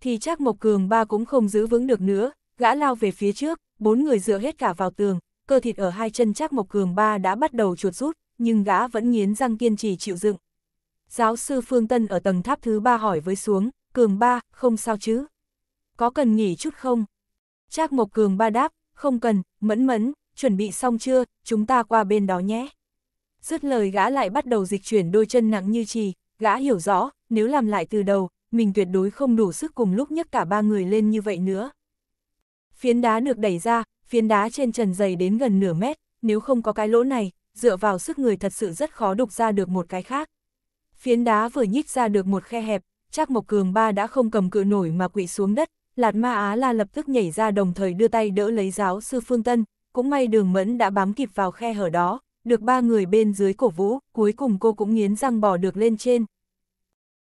Thì chắc Mộc Cường ba cũng không giữ vững được nữa, gã lao về phía trước, bốn người dựa hết cả vào tường, cơ thịt ở hai chân chắc Mộc Cường ba đã bắt đầu chuột rút, nhưng gã vẫn nghiến răng kiên trì chịu dựng. Giáo sư Phương Tân ở tầng tháp thứ ba hỏi với xuống, Cường ba, không sao chứ? Có cần nghỉ chút không? chắc Mộc Cường ba đáp, không cần, mẫn mẫn, chuẩn bị xong chưa, chúng ta qua bên đó nhé. Dứt lời gã lại bắt đầu dịch chuyển đôi chân nặng như trì, gã hiểu rõ, nếu làm lại từ đầu, mình tuyệt đối không đủ sức cùng lúc nhấc cả ba người lên như vậy nữa. Phiến đá được đẩy ra, phiến đá trên trần dày đến gần nửa mét, nếu không có cái lỗ này, dựa vào sức người thật sự rất khó đục ra được một cái khác. Phiến đá vừa nhích ra được một khe hẹp, chắc Mộc Cường ba đã không cầm cự nổi mà quỵ xuống đất, Lạt Ma Á La lập tức nhảy ra đồng thời đưa tay đỡ lấy giáo sư Phương Tân, cũng may đường mẫn đã bám kịp vào khe hở đó, được ba người bên dưới cổ vũ, cuối cùng cô cũng nghiến răng bỏ được lên trên.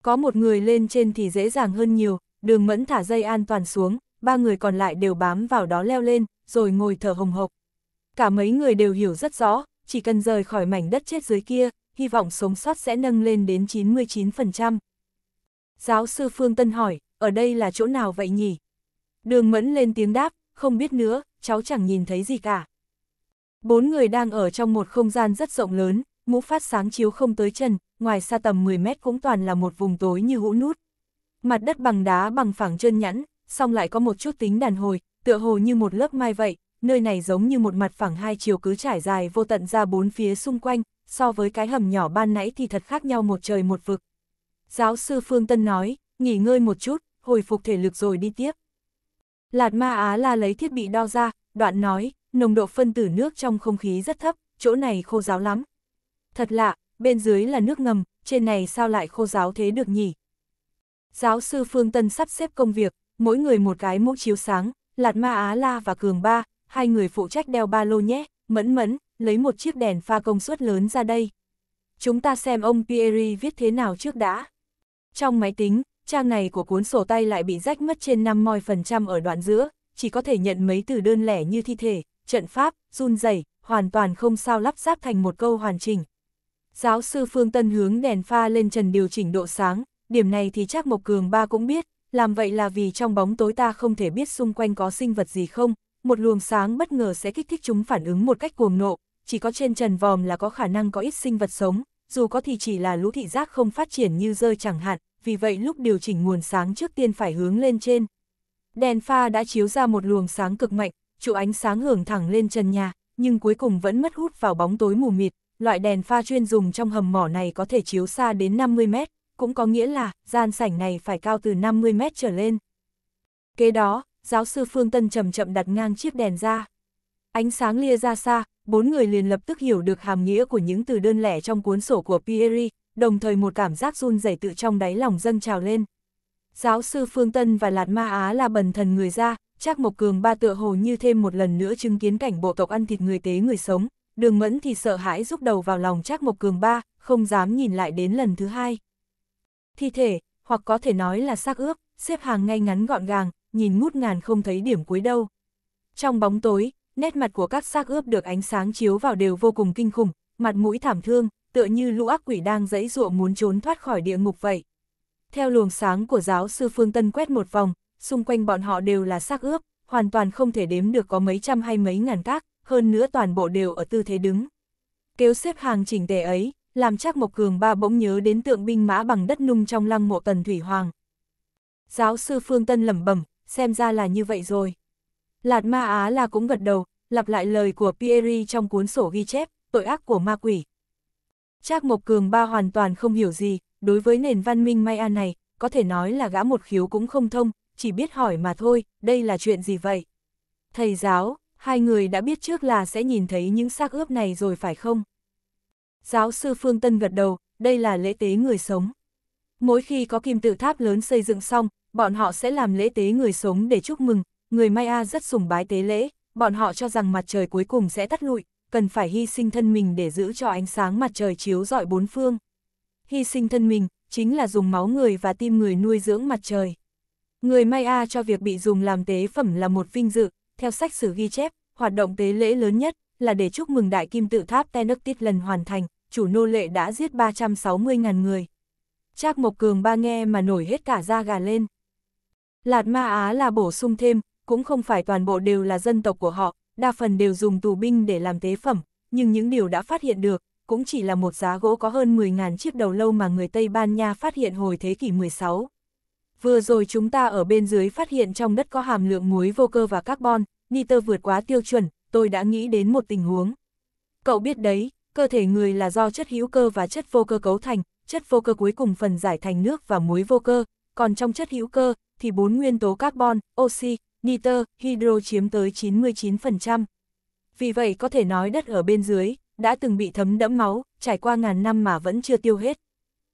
Có một người lên trên thì dễ dàng hơn nhiều, đường mẫn thả dây an toàn xuống, ba người còn lại đều bám vào đó leo lên, rồi ngồi thở hồng hộc. Cả mấy người đều hiểu rất rõ, chỉ cần rời khỏi mảnh đất chết dưới kia, hy vọng sống sót sẽ nâng lên đến 99%. Giáo sư Phương Tân hỏi, ở đây là chỗ nào vậy nhỉ? Đường mẫn lên tiếng đáp, không biết nữa, cháu chẳng nhìn thấy gì cả. Bốn người đang ở trong một không gian rất rộng lớn, mũ phát sáng chiếu không tới chân, ngoài xa tầm 10 mét cũng toàn là một vùng tối như hũ nút. Mặt đất bằng đá bằng phẳng trơn nhẵn, song lại có một chút tính đàn hồi, tựa hồ như một lớp mai vậy, nơi này giống như một mặt phẳng hai chiều cứ trải dài vô tận ra bốn phía xung quanh, so với cái hầm nhỏ ban nãy thì thật khác nhau một trời một vực. Giáo sư Phương Tân nói, nghỉ ngơi một chút, hồi phục thể lực rồi đi tiếp. Lạt Ma Á la lấy thiết bị đo ra, đoạn nói, nồng độ phân tử nước trong không khí rất thấp, chỗ này khô giáo lắm. Thật lạ, bên dưới là nước ngầm, trên này sao lại khô giáo thế được nhỉ? Giáo sư Phương Tân sắp xếp công việc, mỗi người một cái mũ chiếu sáng, Lạt Ma Á La và Cường Ba, hai người phụ trách đeo ba lô nhé, mẫn mẫn, lấy một chiếc đèn pha công suất lớn ra đây. Chúng ta xem ông Pieri viết thế nào trước đã. Trong máy tính, trang này của cuốn sổ tay lại bị rách mất trên phần trăm ở đoạn giữa, chỉ có thể nhận mấy từ đơn lẻ như thi thể, trận pháp, run rẩy hoàn toàn không sao lắp ráp thành một câu hoàn chỉnh. Giáo sư Phương Tân hướng đèn pha lên trần điều chỉnh độ sáng, điểm này thì chắc Mộc Cường ba cũng biết, làm vậy là vì trong bóng tối ta không thể biết xung quanh có sinh vật gì không, một luồng sáng bất ngờ sẽ kích thích chúng phản ứng một cách cuồng nộ, chỉ có trên trần vòm là có khả năng có ít sinh vật sống, dù có thì chỉ là lũ thị giác không phát triển như rơi chẳng hạn, vì vậy lúc điều chỉnh nguồn sáng trước tiên phải hướng lên trên. Đèn pha đã chiếu ra một luồng sáng cực mạnh, trụ ánh sáng hưởng thẳng lên trần nhà, nhưng cuối cùng vẫn mất hút vào bóng tối mù mịt, loại đèn pha chuyên dùng trong hầm mỏ này có thể chiếu xa đến 50 mét, cũng có nghĩa là gian sảnh này phải cao từ 50 mét trở lên. Kế đó, giáo sư Phương Tân chậm chậm đặt ngang chiếc đèn ra. Ánh sáng lia ra xa, bốn người liền lập tức hiểu được hàm nghĩa của những từ đơn lẻ trong cuốn sổ của pieri đồng thời một cảm giác run rẩy tự trong đáy lòng dâng trào lên giáo sư Phương Tân và Lạt Ma Á là bần thần người ra, chắc Mộc Cường ba tựa hồ như thêm một lần nữa chứng kiến cảnh bộ tộc ăn thịt người tế người sống, đường mẫn thì sợ hãi rúc đầu vào lòng chắc Mộc Cường ba, không dám nhìn lại đến lần thứ hai. Thi thể, hoặc có thể nói là xác ướp, xếp hàng ngay ngắn gọn gàng, nhìn ngút ngàn không thấy điểm cuối đâu. Trong bóng tối, nét mặt của các xác ướp được ánh sáng chiếu vào đều vô cùng kinh khủng, mặt mũi thảm thương, tựa như lũ ác quỷ đang dẫy dụa muốn trốn thoát khỏi địa ngục vậy. Theo luồng sáng của giáo sư Phương Tân quét một vòng, xung quanh bọn họ đều là xác ướp, hoàn toàn không thể đếm được có mấy trăm hay mấy ngàn các, hơn nữa toàn bộ đều ở tư thế đứng. Kéo xếp hàng chỉnh tề ấy, làm chắc Mộc Cường Ba bỗng nhớ đến tượng binh mã bằng đất nung trong lăng mộ Tần Thủy Hoàng. Giáo sư Phương Tân lẩm bẩm, xem ra là như vậy rồi. Lạt Ma Á là cũng gật đầu, lặp lại lời của pieri trong cuốn sổ ghi chép, tội ác của ma quỷ. Trác Mộc Cường Ba hoàn toàn không hiểu gì, đối với nền văn minh Maya này, có thể nói là gã một khiếu cũng không thông, chỉ biết hỏi mà thôi, đây là chuyện gì vậy? Thầy giáo, hai người đã biết trước là sẽ nhìn thấy những xác ướp này rồi phải không? Giáo sư Phương Tân gật đầu, đây là lễ tế người sống. Mỗi khi có kim tự tháp lớn xây dựng xong, bọn họ sẽ làm lễ tế người sống để chúc mừng, người Maya rất sùng bái tế lễ, bọn họ cho rằng mặt trời cuối cùng sẽ tắt lụi, cần phải hy sinh thân mình để giữ cho ánh sáng mặt trời chiếu rọi bốn phương hy sinh thân mình, chính là dùng máu người và tim người nuôi dưỡng mặt trời. Người Maya cho việc bị dùng làm tế phẩm là một vinh dự, theo sách sử ghi chép, hoạt động tế lễ lớn nhất là để chúc mừng đại kim tự tháp Tenochtitlan lần hoàn thành, chủ nô lệ đã giết 360.000 người. Trác Mộc Cường ba nghe mà nổi hết cả da gà lên. Lạt Ma Á là bổ sung thêm, cũng không phải toàn bộ đều là dân tộc của họ, đa phần đều dùng tù binh để làm tế phẩm, nhưng những điều đã phát hiện được, cũng chỉ là một giá gỗ có hơn 10.000 chiếc đầu lâu mà người Tây Ban Nha phát hiện hồi thế kỷ 16. Vừa rồi chúng ta ở bên dưới phát hiện trong đất có hàm lượng muối vô cơ và carbon, nitơ vượt quá tiêu chuẩn, tôi đã nghĩ đến một tình huống. Cậu biết đấy, cơ thể người là do chất hữu cơ và chất vô cơ cấu thành, chất vô cơ cuối cùng phần giải thành nước và muối vô cơ, còn trong chất hữu cơ thì bốn nguyên tố carbon, oxy, nitơ, hydro chiếm tới 99%. Vì vậy có thể nói đất ở bên dưới đã từng bị thấm đẫm máu, trải qua ngàn năm mà vẫn chưa tiêu hết.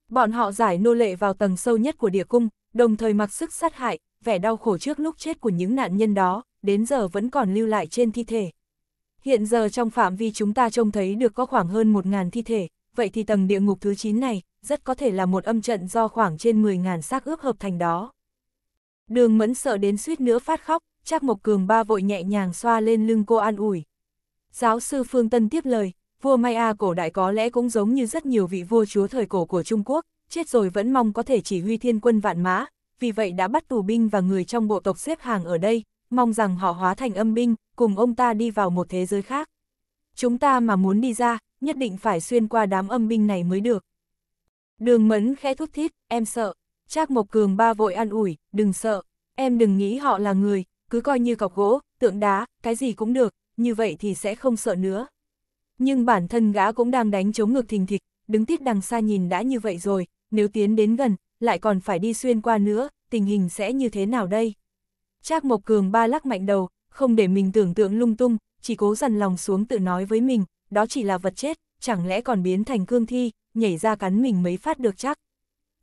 Bọn họ giải nô lệ vào tầng sâu nhất của địa cung, đồng thời mặc sức sát hại, vẻ đau khổ trước lúc chết của những nạn nhân đó, đến giờ vẫn còn lưu lại trên thi thể. Hiện giờ trong phạm vi chúng ta trông thấy được có khoảng hơn 1.000 thi thể, vậy thì tầng địa ngục thứ 9 này, rất có thể là một âm trận do khoảng trên 10.000 xác ướp hợp thành đó. Đường mẫn sợ đến suýt nữa phát khóc, Trác Mộc Cường ba vội nhẹ nhàng xoa lên lưng cô an ủi. Giáo sư Phương Tân tiếp lời, Vua Maya cổ đại có lẽ cũng giống như rất nhiều vị vua chúa thời cổ của Trung Quốc, chết rồi vẫn mong có thể chỉ huy thiên quân vạn mã, vì vậy đã bắt tù binh và người trong bộ tộc xếp hàng ở đây, mong rằng họ hóa thành âm binh, cùng ông ta đi vào một thế giới khác. Chúng ta mà muốn đi ra, nhất định phải xuyên qua đám âm binh này mới được. Đường mẫn khẽ thút thít, em sợ. Trác Mộc Cường ba vội an ủi, đừng sợ, em đừng nghĩ họ là người, cứ coi như cọc gỗ, tượng đá, cái gì cũng được, như vậy thì sẽ không sợ nữa. Nhưng bản thân gã cũng đang đánh chống ngược thình thịch, đứng tít đằng xa nhìn đã như vậy rồi, nếu tiến đến gần, lại còn phải đi xuyên qua nữa, tình hình sẽ như thế nào đây? Trác Mộc Cường ba lắc mạnh đầu, không để mình tưởng tượng lung tung, chỉ cố dằn lòng xuống tự nói với mình, đó chỉ là vật chết, chẳng lẽ còn biến thành cương thi, nhảy ra cắn mình mấy phát được chắc.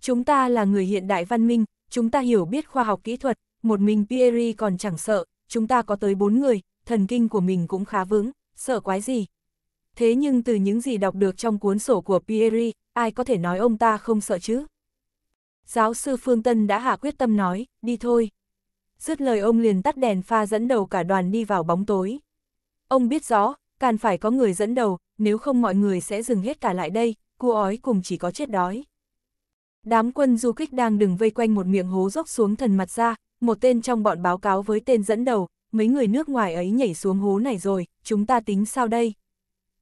Chúng ta là người hiện đại văn minh, chúng ta hiểu biết khoa học kỹ thuật, một mình Pierre còn chẳng sợ, chúng ta có tới bốn người, thần kinh của mình cũng khá vững, sợ quái gì, thế nhưng từ những gì đọc được trong cuốn sổ của Pieri, ai có thể nói ông ta không sợ chứ? Giáo sư Phương Tân đã hạ quyết tâm nói, đi thôi. Dứt lời ông liền tắt đèn pha dẫn đầu cả đoàn đi vào bóng tối. Ông biết rõ, càng phải có người dẫn đầu, nếu không mọi người sẽ dừng hết cả lại đây, cua ói cùng chỉ có chết đói. Đám quân du kích đang đừng vây quanh một miệng hố dốc xuống thần mặt ra, một tên trong bọn báo cáo với tên dẫn đầu, mấy người nước ngoài ấy nhảy xuống hố này rồi, chúng ta tính sao đây?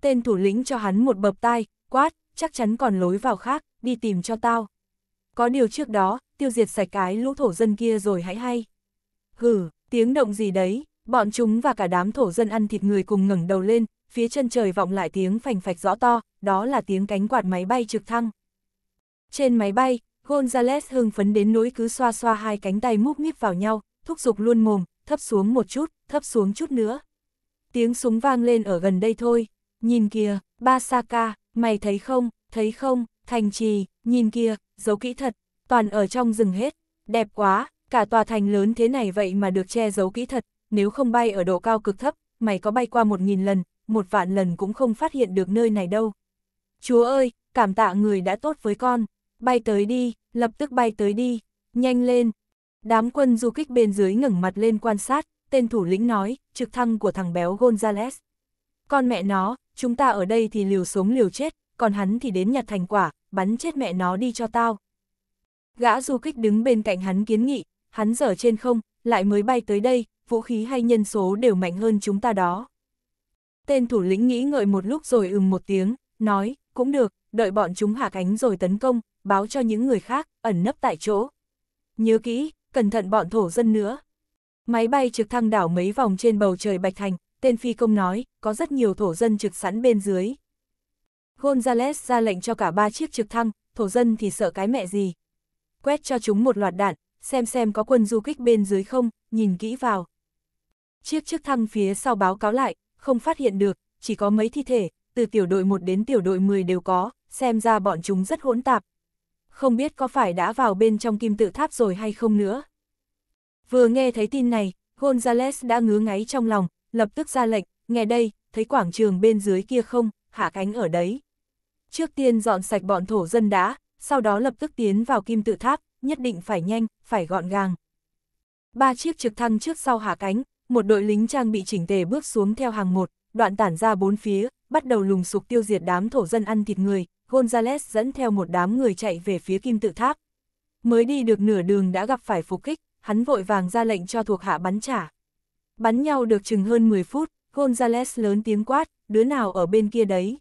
tên thủ lĩnh cho hắn một bập tai, quát, chắc chắn còn lối vào khác, đi tìm cho tao. Có điều trước đó, tiêu diệt sạch cái lũ thổ dân kia rồi hãy hay. Hừ, tiếng động gì đấy, bọn chúng và cả đám thổ dân ăn thịt người cùng ngẩng đầu lên, phía chân trời vọng lại tiếng phành phạch rõ to, đó là tiếng cánh quạt máy bay trực thăng. Trên máy bay, Gonzales hưng phấn đến nỗi cứ xoa xoa hai cánh tay múp míp vào nhau, thúc giục luôn mồm, thấp xuống một chút, thấp xuống chút nữa. Tiếng súng vang lên ở gần đây thôi nhìn kìa, Basaka, mày thấy không, thấy không, thành trì, nhìn kìa, giấu kỹ thật, toàn ở trong rừng hết, đẹp quá, cả tòa thành lớn thế này vậy mà được che giấu kỹ thật, nếu không bay ở độ cao cực thấp, mày có bay qua một nghìn lần, một vạn lần cũng không phát hiện được nơi này đâu. Chúa ơi, cảm tạ người đã tốt với con, bay tới đi, lập tức bay tới đi, nhanh lên. Đám quân du kích bên dưới ngẩng mặt lên quan sát, tên thủ lĩnh nói, trực thăng của thằng béo Gonzales. Con mẹ nó, chúng ta ở đây thì liều sống liều chết, còn hắn thì đến nhặt thành quả, bắn chết mẹ nó đi cho tao. Gã du kích đứng bên cạnh hắn kiến nghị, hắn dở trên không, lại mới bay tới đây, vũ khí hay nhân số đều mạnh hơn chúng ta đó. Tên thủ lĩnh nghĩ ngợi một lúc rồi ừm một tiếng, nói, cũng được, đợi bọn chúng hạ cánh rồi tấn công, báo cho những người khác, ẩn nấp tại chỗ. Nhớ kỹ, cẩn thận bọn thổ dân nữa. Máy bay trực thăng đảo mấy vòng trên bầu trời Bạch Thành, tên phi công nói, có rất nhiều thổ dân trực sẵn bên dưới. Gonzales ra lệnh cho cả ba chiếc trực thăng, thổ dân thì sợ cái mẹ gì. Quét cho chúng một loạt đạn, xem xem có quân du kích bên dưới không, nhìn kỹ vào. Chiếc trực thăng phía sau báo cáo lại, không phát hiện được, chỉ có mấy thi thể, từ tiểu đội 1 đến tiểu đội 10 đều có, xem ra bọn chúng rất hỗn tạp. Không biết có phải đã vào bên trong kim tự tháp rồi hay không nữa. Vừa nghe thấy tin này, Gonzales đã ngứa ngáy trong lòng, lập tức ra lệnh, nghe đây, thấy quảng trường bên dưới kia không, hạ cánh ở đấy. Trước tiên dọn sạch bọn thổ dân đã, sau đó lập tức tiến vào kim tự tháp, nhất định phải nhanh, phải gọn gàng. Ba chiếc trực thăng trước sau hạ cánh, một đội lính trang bị chỉnh tề bước xuống theo hàng một, đoạn tản ra bốn phía, bắt đầu lùng sục tiêu diệt đám thổ dân ăn thịt người, Gonzales dẫn theo một đám người chạy về phía kim tự tháp. Mới đi được nửa đường đã gặp phải phục kích, hắn vội vàng ra lệnh cho thuộc hạ bắn trả. Bắn nhau được chừng hơn 10 phút, Gonzales lớn tiếng quát, đứa nào ở bên kia đấy?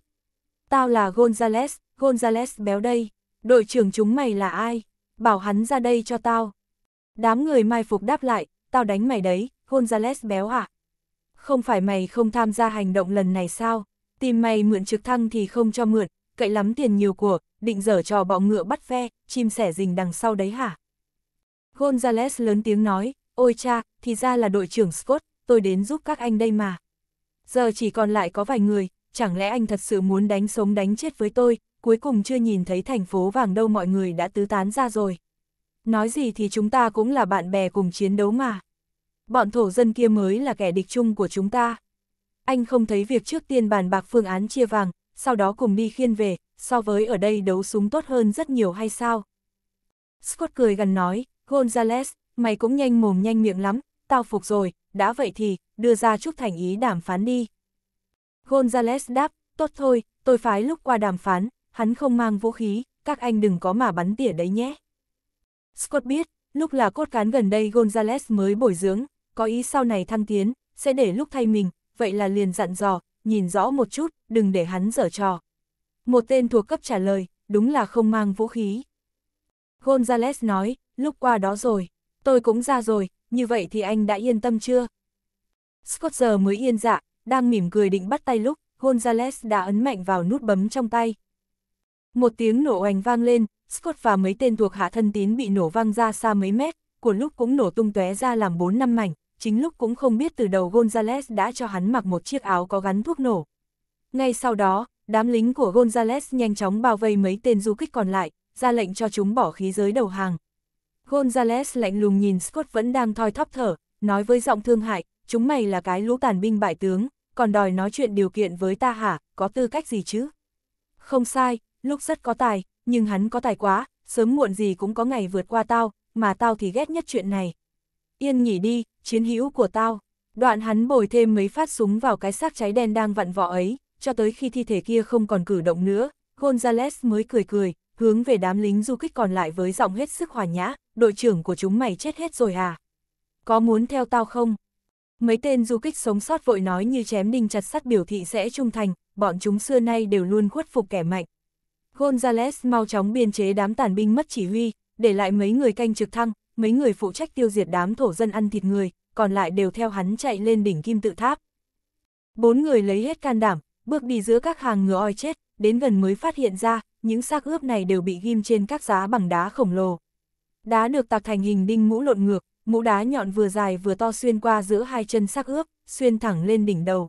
Tao là Gonzales, Gonzales béo đây, đội trưởng chúng mày là ai? Bảo hắn ra đây cho tao. Đám người mai phục đáp lại, tao đánh mày đấy, Gonzales béo à? Không phải mày không tham gia hành động lần này sao? Tìm mày mượn trực thăng thì không cho mượn, cậy lắm tiền nhiều của, định dở trò bọ ngựa bắt phe chim sẻ rình đằng sau đấy hả? Gonzales lớn tiếng nói, Ôi cha, thì ra là đội trưởng Scott, tôi đến giúp các anh đây mà. Giờ chỉ còn lại có vài người, chẳng lẽ anh thật sự muốn đánh sống đánh chết với tôi, cuối cùng chưa nhìn thấy thành phố vàng đâu mọi người đã tứ tán ra rồi. Nói gì thì chúng ta cũng là bạn bè cùng chiến đấu mà. Bọn thổ dân kia mới là kẻ địch chung của chúng ta. Anh không thấy việc trước tiên bàn bạc phương án chia vàng, sau đó cùng đi khiên về, so với ở đây đấu súng tốt hơn rất nhiều hay sao? Scott cười gần nói, Gonzales, mày cũng nhanh mồm nhanh miệng lắm, tao phục rồi, đã vậy thì, đưa ra chút thành ý đàm phán đi. Gonzales đáp, tốt thôi, tôi phái lúc qua đàm phán, hắn không mang vũ khí, các anh đừng có mà bắn tỉa đấy nhé. Scott biết, lúc là cốt cán gần đây Gonzales mới bồi dưỡng, có ý sau này thăng tiến, sẽ để lúc thay mình, vậy là liền dặn dò, nhìn rõ một chút, đừng để hắn dở trò. Một tên thuộc cấp trả lời, đúng là không mang vũ khí. Gonzales nói, lúc qua đó rồi tôi cũng ra rồi, như vậy thì anh đã yên tâm chưa? Scott giờ mới yên dạ, đang mỉm cười định bắt tay lúc, Gonzales đã ấn mạnh vào nút bấm trong tay. Một tiếng nổ oành vang lên, Scott và mấy tên thuộc hạ thân tín bị nổ văng ra xa mấy mét, của lúc cũng nổ tung tóe ra làm 4 năm mảnh, chính lúc cũng không biết từ đầu Gonzales đã cho hắn mặc một chiếc áo có gắn thuốc nổ. Ngay sau đó, đám lính của Gonzales nhanh chóng bao vây mấy tên du kích còn lại, ra lệnh cho chúng bỏ khí giới đầu hàng. Gonzales lạnh lùng nhìn Scott vẫn đang thoi thóp thở, nói với giọng thương hại, chúng mày là cái lũ tàn binh bại tướng, còn đòi nói chuyện điều kiện với ta hả, có tư cách gì chứ? Không sai, lúc rất có tài, nhưng hắn có tài quá, sớm muộn gì cũng có ngày vượt qua tao, mà tao thì ghét nhất chuyện này. Yên nghỉ đi, chiến hữu của tao. Đoạn hắn bồi thêm mấy phát súng vào cái xác cháy đen đang vặn vọ ấy, cho tới khi thi thể kia không còn cử động nữa, Gonzales mới cười cười, hướng về đám lính du kích còn lại với giọng hết sức hòa nhã, đội trưởng của chúng mày chết hết rồi à? Có muốn theo tao không? Mấy tên du kích sống sót vội nói như chém đinh chặt sắt biểu thị sẽ trung thành, bọn chúng xưa nay đều luôn khuất phục kẻ mạnh. Gonzales mau chóng biên chế đám tàn binh mất chỉ huy, để lại mấy người canh trực thăng, mấy người phụ trách tiêu diệt đám thổ dân ăn thịt người, còn lại đều theo hắn chạy lên đỉnh kim tự tháp. Bốn người lấy hết can đảm, bước đi giữa các hàng ngựa oi chết, đến gần mới phát hiện ra, những xác ướp này đều bị ghim trên các giá bằng đá khổng lồ. Đá được tạc thành hình đinh mũ lộn ngược, mũ đá nhọn vừa dài vừa to xuyên qua giữa hai chân xác ướp, xuyên thẳng lên đỉnh đầu.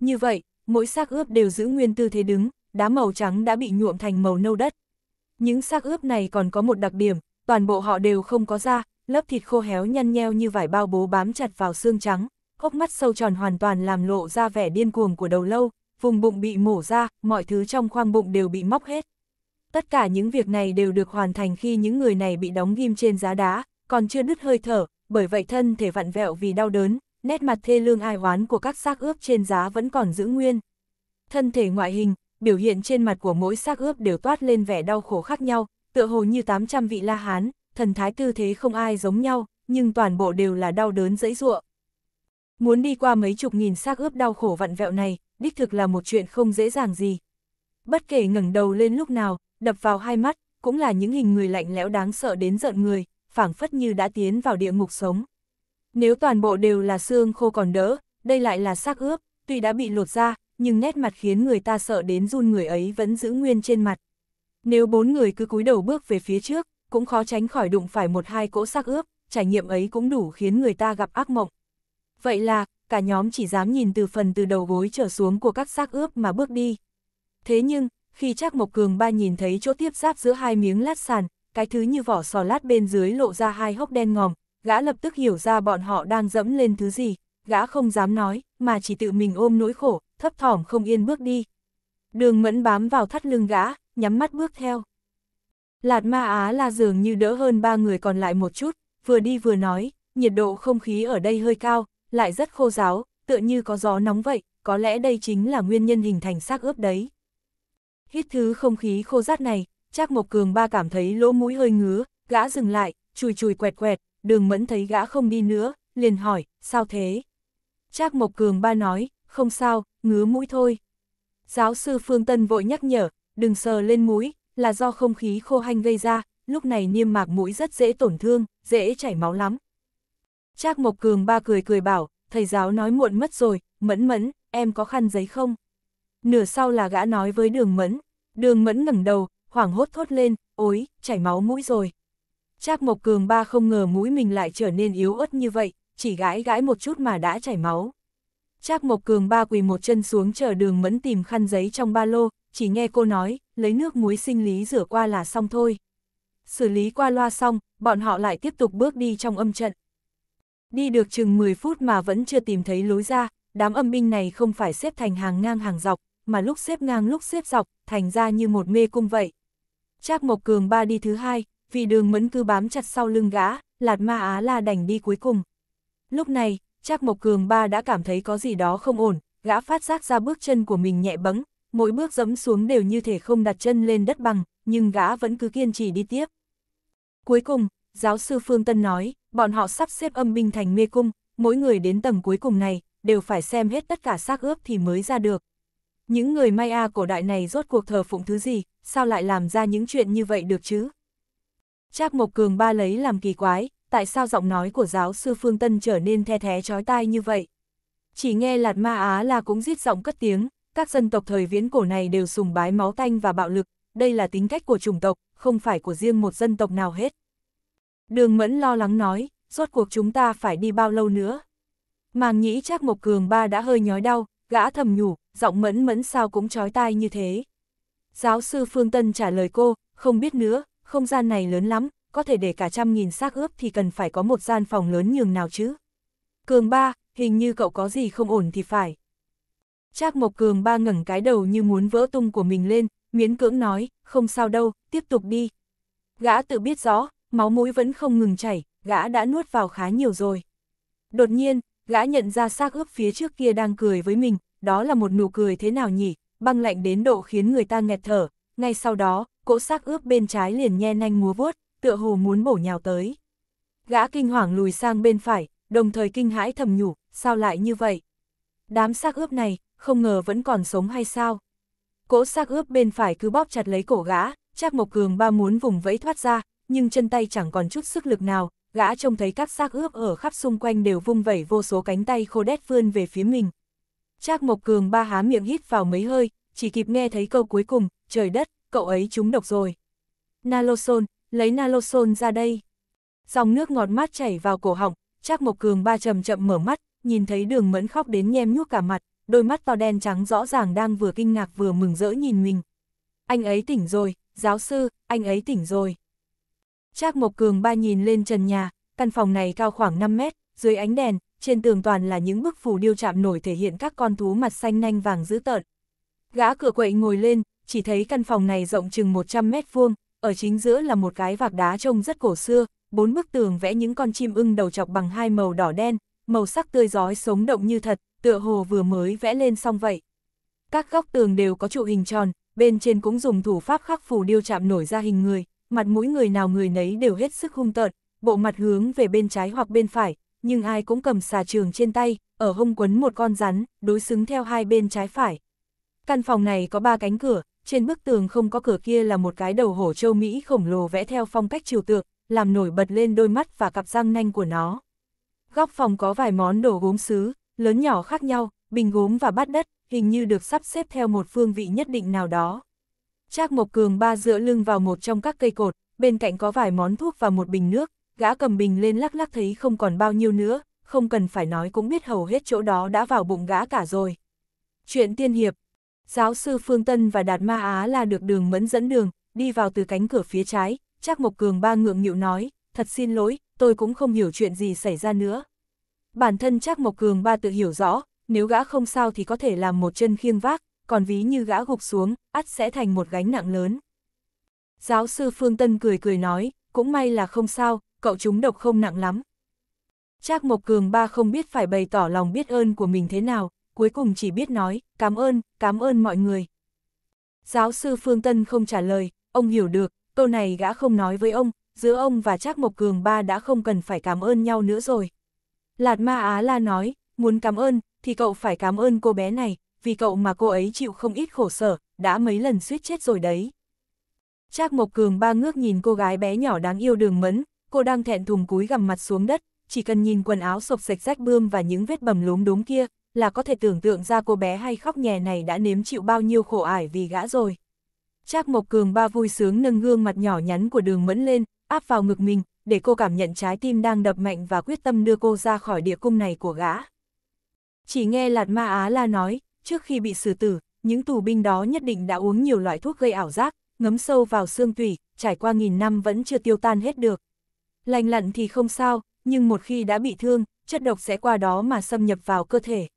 Như vậy, mỗi xác ướp đều giữ nguyên tư thế đứng, đá màu trắng đã bị nhuộm thành màu nâu đất. Những xác ướp này còn có một đặc điểm, toàn bộ họ đều không có da, lớp thịt khô héo nhăn nheo như vải bao bố bám chặt vào xương trắng, hốc mắt sâu tròn hoàn toàn làm lộ ra vẻ điên cuồng của đầu lâu, vùng bụng bị mổ ra, mọi thứ trong khoang bụng đều bị móc hết tất cả những việc này đều được hoàn thành khi những người này bị đóng ghim trên giá đá, còn chưa đứt hơi thở, bởi vậy thân thể vặn vẹo vì đau đớn, nét mặt thê lương ai oán của các xác ướp trên giá vẫn còn giữ nguyên. Thân thể ngoại hình, biểu hiện trên mặt của mỗi xác ướp đều toát lên vẻ đau khổ khác nhau, tựa hồ như 800 vị La Hán, thần thái tư thế không ai giống nhau, nhưng toàn bộ đều là đau đớn dẫy dụa. Muốn đi qua mấy chục nghìn xác ướp đau khổ vặn vẹo này, đích thực là một chuyện không dễ dàng gì. Bất kể ngẩng đầu lên lúc nào, đập vào hai mắt, cũng là những hình người lạnh lẽo đáng sợ đến giận người, phảng phất như đã tiến vào địa ngục sống. Nếu toàn bộ đều là xương khô còn đỡ, đây lại là xác ướp, tuy đã bị lột ra, nhưng nét mặt khiến người ta sợ đến run người ấy vẫn giữ nguyên trên mặt. Nếu bốn người cứ cúi đầu bước về phía trước, cũng khó tránh khỏi đụng phải một hai cỗ xác ướp, trải nghiệm ấy cũng đủ khiến người ta gặp ác mộng. Vậy là, cả nhóm chỉ dám nhìn từ phần từ đầu gối trở xuống của các xác ướp mà bước đi. Thế nhưng, khi Trác Mộc Cường ba nhìn thấy chỗ tiếp giáp giữa hai miếng lát sàn, cái thứ như vỏ sò lát bên dưới lộ ra hai hốc đen ngòm, gã lập tức hiểu ra bọn họ đang dẫm lên thứ gì, gã không dám nói, mà chỉ tự mình ôm nỗi khổ, thấp thỏm không yên bước đi. Đường mẫn bám vào thắt lưng gã, nhắm mắt bước theo. Lạt ma Á là dường như đỡ hơn ba người còn lại một chút, vừa đi vừa nói, nhiệt độ không khí ở đây hơi cao, lại rất khô giáo, tựa như có gió nóng vậy, có lẽ đây chính là nguyên nhân hình thành xác ướp đấy. Hít thứ không khí khô rát này, Trác Mộc Cường ba cảm thấy lỗ mũi hơi ngứa, gã dừng lại, chùi chùi quẹt quẹt, đường mẫn thấy gã không đi nữa, liền hỏi, sao thế? Trác Mộc Cường ba nói, không sao, ngứa mũi thôi. Giáo sư Phương Tân vội nhắc nhở, đừng sờ lên mũi, là do không khí khô hanh gây ra, lúc này niêm mạc mũi rất dễ tổn thương, dễ chảy máu lắm. Trác Mộc Cường ba cười cười bảo, thầy giáo nói muộn mất rồi, mẫn mẫn, em có khăn giấy không? nửa sau là gã nói với đường mẫn. Đường mẫn ngẩng đầu, hoảng hốt thốt lên, ối, chảy máu mũi rồi. Trác Mộc Cường ba không ngờ mũi mình lại trở nên yếu ớt như vậy, chỉ gãi gãi một chút mà đã chảy máu. Trác Mộc Cường ba quỳ một chân xuống chờ đường mẫn tìm khăn giấy trong ba lô, chỉ nghe cô nói, lấy nước muối sinh lý rửa qua là xong thôi. Xử lý qua loa xong, bọn họ lại tiếp tục bước đi trong âm trận. Đi được chừng 10 phút mà vẫn chưa tìm thấy lối ra, đám âm binh này không phải xếp thành hàng ngang hàng dọc, mà lúc xếp ngang lúc xếp dọc, thành ra như một mê cung vậy. Trác Mộc Cường ba đi thứ hai, vì đường mẫn cứ bám chặt sau lưng gã, Lạt Ma Á La đành đi cuối cùng. Lúc này, Trác Mộc Cường ba đã cảm thấy có gì đó không ổn, gã phát giác ra bước chân của mình nhẹ bẫng, mỗi bước dẫm xuống đều như thể không đặt chân lên đất bằng, nhưng gã vẫn cứ kiên trì đi tiếp. Cuối cùng, giáo sư Phương Tân nói, bọn họ sắp xếp âm binh thành mê cung, mỗi người đến tầng cuối cùng này, đều phải xem hết tất cả xác ướp thì mới ra được. Những người Maya cổ đại này rốt cuộc thờ phụng thứ gì, sao lại làm ra những chuyện như vậy được chứ? Trác Mộc Cường ba lấy làm kỳ quái, tại sao giọng nói của giáo sư Phương Tân trở nên the thé chói tai như vậy? Chỉ nghe lạt ma Á là cũng giết giọng cất tiếng, các dân tộc thời viễn cổ này đều sùng bái máu tanh và bạo lực, đây là tính cách của chủng tộc, không phải của riêng một dân tộc nào hết. Đường Mẫn lo lắng nói, rốt cuộc chúng ta phải đi bao lâu nữa? Màng nhĩ Trác Mộc Cường ba đã hơi nhói đau, gã thầm nhủ, giọng mẫn mẫn sao cũng trói tai như thế. Giáo sư Phương Tân trả lời cô, không biết nữa, không gian này lớn lắm, có thể để cả trăm nghìn xác ướp thì cần phải có một gian phòng lớn nhường nào chứ. Cường ba, hình như cậu có gì không ổn thì phải. Trác Mộc Cường ba ngẩng cái đầu như muốn vỡ tung của mình lên, miễn cưỡng nói, không sao đâu, tiếp tục đi. Gã tự biết rõ, máu mũi vẫn không ngừng chảy, gã đã nuốt vào khá nhiều rồi. Đột nhiên, gã nhận ra xác ướp phía trước kia đang cười với mình, đó là một nụ cười thế nào nhỉ, băng lạnh đến độ khiến người ta nghẹt thở, ngay sau đó, cỗ xác ướp bên trái liền nhe nanh múa vuốt, tựa hồ muốn bổ nhào tới. Gã kinh hoàng lùi sang bên phải, đồng thời kinh hãi thầm nhủ, sao lại như vậy? Đám xác ướp này, không ngờ vẫn còn sống hay sao? Cỗ xác ướp bên phải cứ bóp chặt lấy cổ gã, chắc một Cường ba muốn vùng vẫy thoát ra, nhưng chân tay chẳng còn chút sức lực nào, gã trông thấy các xác ướp ở khắp xung quanh đều vung vẩy vô số cánh tay khô đét vươn về phía mình. Trác Mộc Cường ba há miệng hít vào mấy hơi, chỉ kịp nghe thấy câu cuối cùng, trời đất, cậu ấy trúng độc rồi. Naloxone, lấy naloxone ra đây. Dòng nước ngọt mát chảy vào cổ họng, Trác Mộc Cường ba chậm chậm mở mắt, nhìn thấy đường mẫn khóc đến nhem nhuốc cả mặt, đôi mắt to đen trắng rõ ràng đang vừa kinh ngạc vừa mừng rỡ nhìn mình. Anh ấy tỉnh rồi, giáo sư, anh ấy tỉnh rồi. Trác Mộc Cường ba nhìn lên trần nhà, căn phòng này cao khoảng 5 mét, dưới ánh đèn, trên tường toàn là những bức phù điêu chạm nổi thể hiện các con thú mặt xanh nanh vàng dữ tợn. Gã cửa quậy ngồi lên, chỉ thấy căn phòng này rộng chừng 100 mét vuông, ở chính giữa là một cái vạc đá trông rất cổ xưa, bốn bức tường vẽ những con chim ưng đầu chọc bằng hai màu đỏ đen, màu sắc tươi giói sống động như thật, tựa hồ vừa mới vẽ lên xong vậy. Các góc tường đều có trụ hình tròn, bên trên cũng dùng thủ pháp khắc phù điêu chạm nổi ra hình người, mặt mũi người nào người nấy đều hết sức hung tợn, bộ mặt hướng về bên trái hoặc bên phải, nhưng ai cũng cầm xà trường trên tay, ở hông quấn một con rắn, đối xứng theo hai bên trái phải. Căn phòng này có ba cánh cửa, trên bức tường không có cửa kia là một cái đầu hổ châu Mỹ khổng lồ vẽ theo phong cách triều tượng, làm nổi bật lên đôi mắt và cặp răng nanh của nó. Góc phòng có vài món đồ gốm sứ, lớn nhỏ khác nhau, bình gốm và bát đất, hình như được sắp xếp theo một phương vị nhất định nào đó. Trác Mộc Cường ba dựa lưng vào một trong các cây cột, bên cạnh có vài món thuốc và một bình nước, gã cầm bình lên lắc lắc thấy không còn bao nhiêu nữa, không cần phải nói cũng biết hầu hết chỗ đó đã vào bụng gã cả rồi. Chuyện tiên hiệp, giáo sư Phương Tân và Đạt Ma Á là được đường mẫn dẫn đường, đi vào từ cánh cửa phía trái, chắc Mộc Cường ba ngượng nghịu nói, thật xin lỗi, tôi cũng không hiểu chuyện gì xảy ra nữa. Bản thân chắc Mộc Cường ba tự hiểu rõ, nếu gã không sao thì có thể làm một chân khiêng vác, còn ví như gã gục xuống, ắt sẽ thành một gánh nặng lớn. Giáo sư Phương Tân cười cười nói, cũng may là không sao, cậu chúng độc không nặng lắm. Trác Mộc Cường ba không biết phải bày tỏ lòng biết ơn của mình thế nào, cuối cùng chỉ biết nói, cảm ơn, cảm ơn mọi người. Giáo sư Phương Tân không trả lời, ông hiểu được, câu này gã không nói với ông, giữa ông và Trác Mộc Cường ba đã không cần phải cảm ơn nhau nữa rồi. Lạt Ma Á La nói, muốn cảm ơn, thì cậu phải cảm ơn cô bé này, vì cậu mà cô ấy chịu không ít khổ sở, đã mấy lần suýt chết rồi đấy. Trác Mộc Cường ba ngước nhìn cô gái bé nhỏ đáng yêu đường mẫn, cô đang thẹn thùng cúi gằm mặt xuống đất, chỉ cần nhìn quần áo sộc sạch rách bươm và những vết bầm lốm đốm kia, là có thể tưởng tượng ra cô bé hay khóc nhè này đã nếm chịu bao nhiêu khổ ải vì gã rồi. Trác Mộc Cường ba vui sướng nâng gương mặt nhỏ nhắn của đường mẫn lên, áp vào ngực mình, để cô cảm nhận trái tim đang đập mạnh và quyết tâm đưa cô ra khỏi địa cung này của gã. Chỉ nghe Lạt Ma Á La nói, trước khi bị xử tử, những tù binh đó nhất định đã uống nhiều loại thuốc gây ảo giác, ngấm sâu vào xương tủy, trải qua nghìn năm vẫn chưa tiêu tan hết được. Lành lặn thì không sao, nhưng một khi đã bị thương, chất độc sẽ qua đó mà xâm nhập vào cơ thể.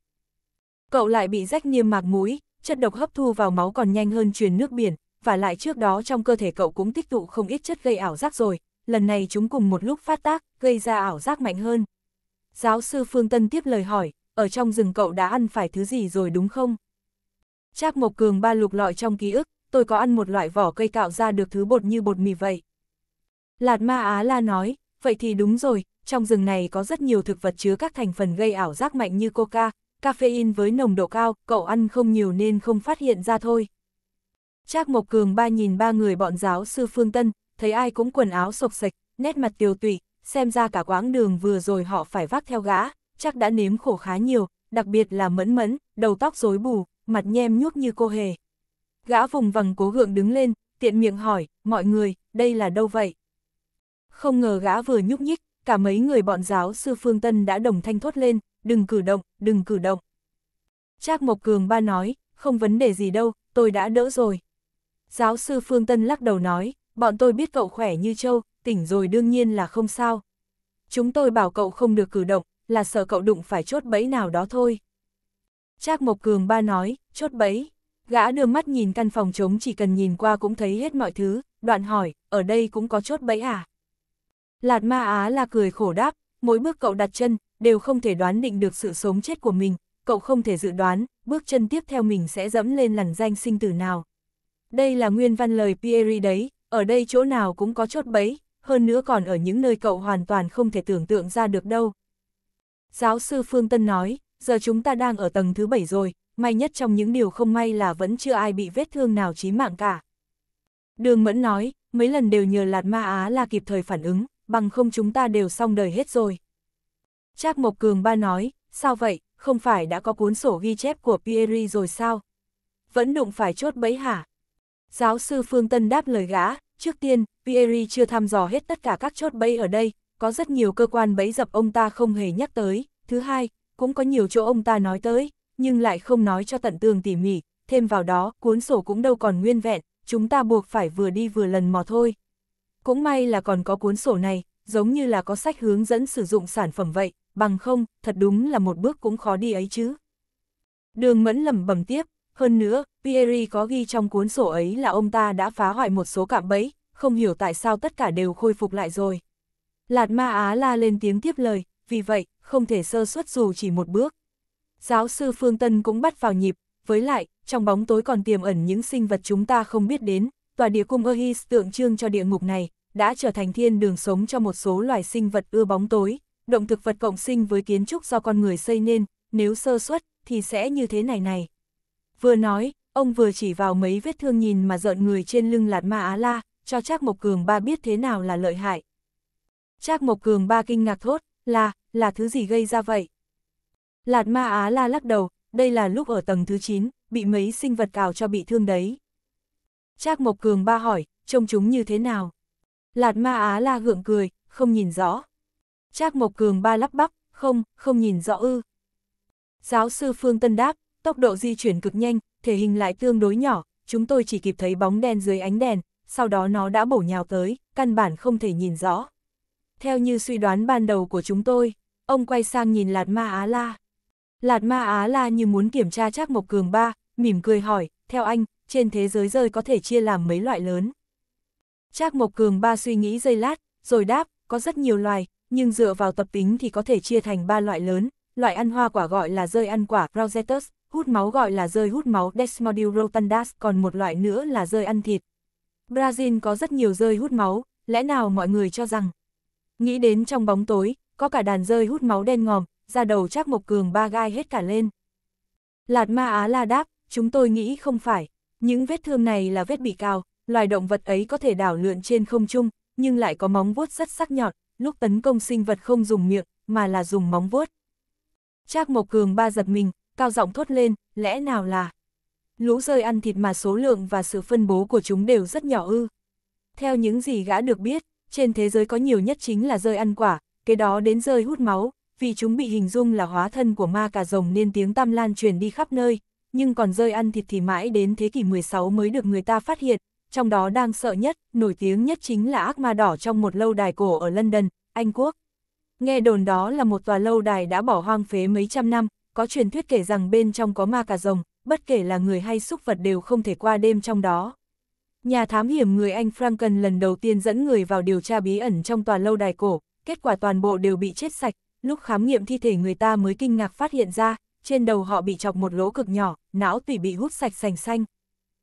Cậu lại bị rách niêm mạc mũi, chất độc hấp thu vào máu còn nhanh hơn truyền nước biển, và lại trước đó trong cơ thể cậu cũng tích tụ không ít chất gây ảo giác rồi, lần này chúng cùng một lúc phát tác, gây ra ảo giác mạnh hơn. Giáo sư Phương Tân tiếp lời hỏi, ở trong rừng cậu đã ăn phải thứ gì rồi đúng không? Trác Mộc Cường ba lục lọi trong ký ức, tôi có ăn một loại vỏ cây cạo ra được thứ bột như bột mì vậy. Lạt Ma Á La nói, vậy thì đúng rồi, trong rừng này có rất nhiều thực vật chứa các thành phần gây ảo giác mạnh như coca, caffeine với nồng độ cao, cậu ăn không nhiều nên không phát hiện ra thôi. Trác Mộc Cường ba nhìn ba người bọn giáo sư Phương Tân, thấy ai cũng quần áo sộc sạch, nét mặt tiêu tụy, xem ra cả quãng đường vừa rồi họ phải vác theo gã, chắc đã nếm khổ khá nhiều, đặc biệt là mẫn mẫn, đầu tóc rối bù, mặt nhem nhuốc như cô hề. Gã vùng vằng cố gượng đứng lên, tiện miệng hỏi, mọi người, đây là đâu vậy? Không ngờ gã vừa nhúc nhích, cả mấy người bọn giáo sư Phương Tân đã đồng thanh thốt lên, đừng cử động, đừng cử động. Trác Mộc Cường ba nói, không vấn đề gì đâu, tôi đã đỡ rồi. Giáo sư Phương Tân lắc đầu nói, bọn tôi biết cậu khỏe như trâu, tỉnh rồi đương nhiên là không sao. Chúng tôi bảo cậu không được cử động, là sợ cậu đụng phải chốt bẫy nào đó thôi. Trác Mộc Cường ba nói, chốt bẫy. Gã đưa mắt nhìn căn phòng trống chỉ cần nhìn qua cũng thấy hết mọi thứ, đoạn hỏi, ở đây cũng có chốt bẫy à? Lạt ma Á là cười khổ đáp, mỗi bước cậu đặt chân, đều không thể đoán định được sự sống chết của mình, cậu không thể dự đoán, bước chân tiếp theo mình sẽ dẫm lên lằn danh sinh tử nào. Đây là nguyên văn lời Pierre đấy, ở đây chỗ nào cũng có chốt bấy, hơn nữa còn ở những nơi cậu hoàn toàn không thể tưởng tượng ra được đâu. Giáo sư Phương Tân nói, giờ chúng ta đang ở tầng thứ bảy rồi, may nhất trong những điều không may là vẫn chưa ai bị vết thương nào chí mạng cả. Đường Mẫn nói, mấy lần đều nhờ Lạt Ma Á là kịp thời phản ứng, bằng không chúng ta đều xong đời hết rồi. Trác Mộc Cường ba nói, sao vậy, không phải đã có cuốn sổ ghi chép của Pieri rồi sao? Vẫn đụng phải chốt bẫy hả? Giáo sư Phương Tân đáp lời gã, trước tiên, Pieri chưa thăm dò hết tất cả các chốt bẫy ở đây, có rất nhiều cơ quan bẫy dập ông ta không hề nhắc tới, thứ hai, cũng có nhiều chỗ ông ta nói tới, nhưng lại không nói cho tận tường tỉ mỉ, thêm vào đó, cuốn sổ cũng đâu còn nguyên vẹn, chúng ta buộc phải vừa đi vừa lần mò thôi. Cũng may là còn có cuốn sổ này, giống như là có sách hướng dẫn sử dụng sản phẩm vậy, bằng không, thật đúng là một bước cũng khó đi ấy chứ. Đường Mẫn lẩm bẩm tiếp, hơn nữa, Pieri có ghi trong cuốn sổ ấy là ông ta đã phá hoại một số cạm bẫy, không hiểu tại sao tất cả đều khôi phục lại rồi. Lạt Ma Á la lên tiếng tiếp lời, vì vậy, không thể sơ suất dù chỉ một bước. Giáo sư Phương Tân cũng bắt vào nhịp, với lại, trong bóng tối còn tiềm ẩn những sinh vật chúng ta không biết đến, tòa địa cung Ohis tượng trưng cho địa ngục này, đã trở thành thiên đường sống cho một số loài sinh vật ưa bóng tối, động thực vật cộng sinh với kiến trúc do con người xây nên, nếu sơ suất thì sẽ như thế này này. Vừa nói, ông vừa chỉ vào mấy vết thương nhìn mà giận người trên lưng Lạt Ma Á La, cho Trác Mộc Cường ba biết thế nào là lợi hại. Trác Mộc Cường ba kinh ngạc thốt, là, là thứ gì gây ra vậy? Lạt Ma Á La lắc đầu, đây là lúc ở tầng thứ 9, bị mấy sinh vật cào cho bị thương đấy. Trác Mộc Cường ba hỏi, trông chúng như thế nào? Lạt ma Á la gượng cười, không nhìn rõ. Trác Mộc Cường ba lắp bắp, không, không nhìn rõ ư. Giáo sư Phương Tân đáp, tốc độ di chuyển cực nhanh, thể hình lại tương đối nhỏ, chúng tôi chỉ kịp thấy bóng đen dưới ánh đèn, sau đó nó đã bổ nhào tới, căn bản không thể nhìn rõ. Theo như suy đoán ban đầu của chúng tôi, ông quay sang nhìn Lạt Ma Á La. Lạt Ma Á La như muốn kiểm tra Trác Mộc Cường ba, mỉm cười hỏi, theo anh, trên thế giới rơi có thể chia làm mấy loại lớn. Trác Mộc Cường ba suy nghĩ giây lát, rồi đáp, có rất nhiều loài, nhưng dựa vào tập tính thì có thể chia thành ba loại lớn, loại ăn hoa quả gọi là rơi ăn quả Rosetus, hút máu gọi là rơi hút máu Desmodium rotundas, còn một loại nữa là rơi ăn thịt. Brazil có rất nhiều rơi hút máu, lẽ nào mọi người cho rằng. Nghĩ đến trong bóng tối, có cả đàn rơi hút máu đen ngòm, ra đầu Trác Mộc Cường ba gai hết cả lên. Lạt Ma Á La đáp, chúng tôi nghĩ không phải, những vết thương này là vết bị cao loài động vật ấy có thể đảo lượn trên không trung, nhưng lại có móng vuốt rất sắc nhọn, lúc tấn công sinh vật không dùng miệng, mà là dùng móng vuốt. Trác Mộc Cường ba giật mình, cao giọng thốt lên, lẽ nào là lũ rơi ăn thịt mà số lượng và sự phân bố của chúng đều rất nhỏ ư. Theo những gì gã được biết, trên thế giới có nhiều nhất chính là rơi ăn quả, kế đó đến rơi hút máu, vì chúng bị hình dung là hóa thân của ma cà rồng nên tiếng tam lan truyền đi khắp nơi, nhưng còn rơi ăn thịt thì mãi đến thế kỷ 16 mới được người ta phát hiện, trong đó đang sợ nhất, nổi tiếng nhất chính là ác ma đỏ trong một lâu đài cổ ở London, Anh Quốc. Nghe đồn đó là một tòa lâu đài đã bỏ hoang phế mấy trăm năm, có truyền thuyết kể rằng bên trong có ma cà rồng, bất kể là người hay súc vật đều không thể qua đêm trong đó. Nhà thám hiểm người Anh Franken lần đầu tiên dẫn người vào điều tra bí ẩn trong tòa lâu đài cổ, kết quả toàn bộ đều bị chết sạch, lúc khám nghiệm thi thể người ta mới kinh ngạc phát hiện ra, trên đầu họ bị chọc một lỗ cực nhỏ, não tủy bị hút sạch sành xanh.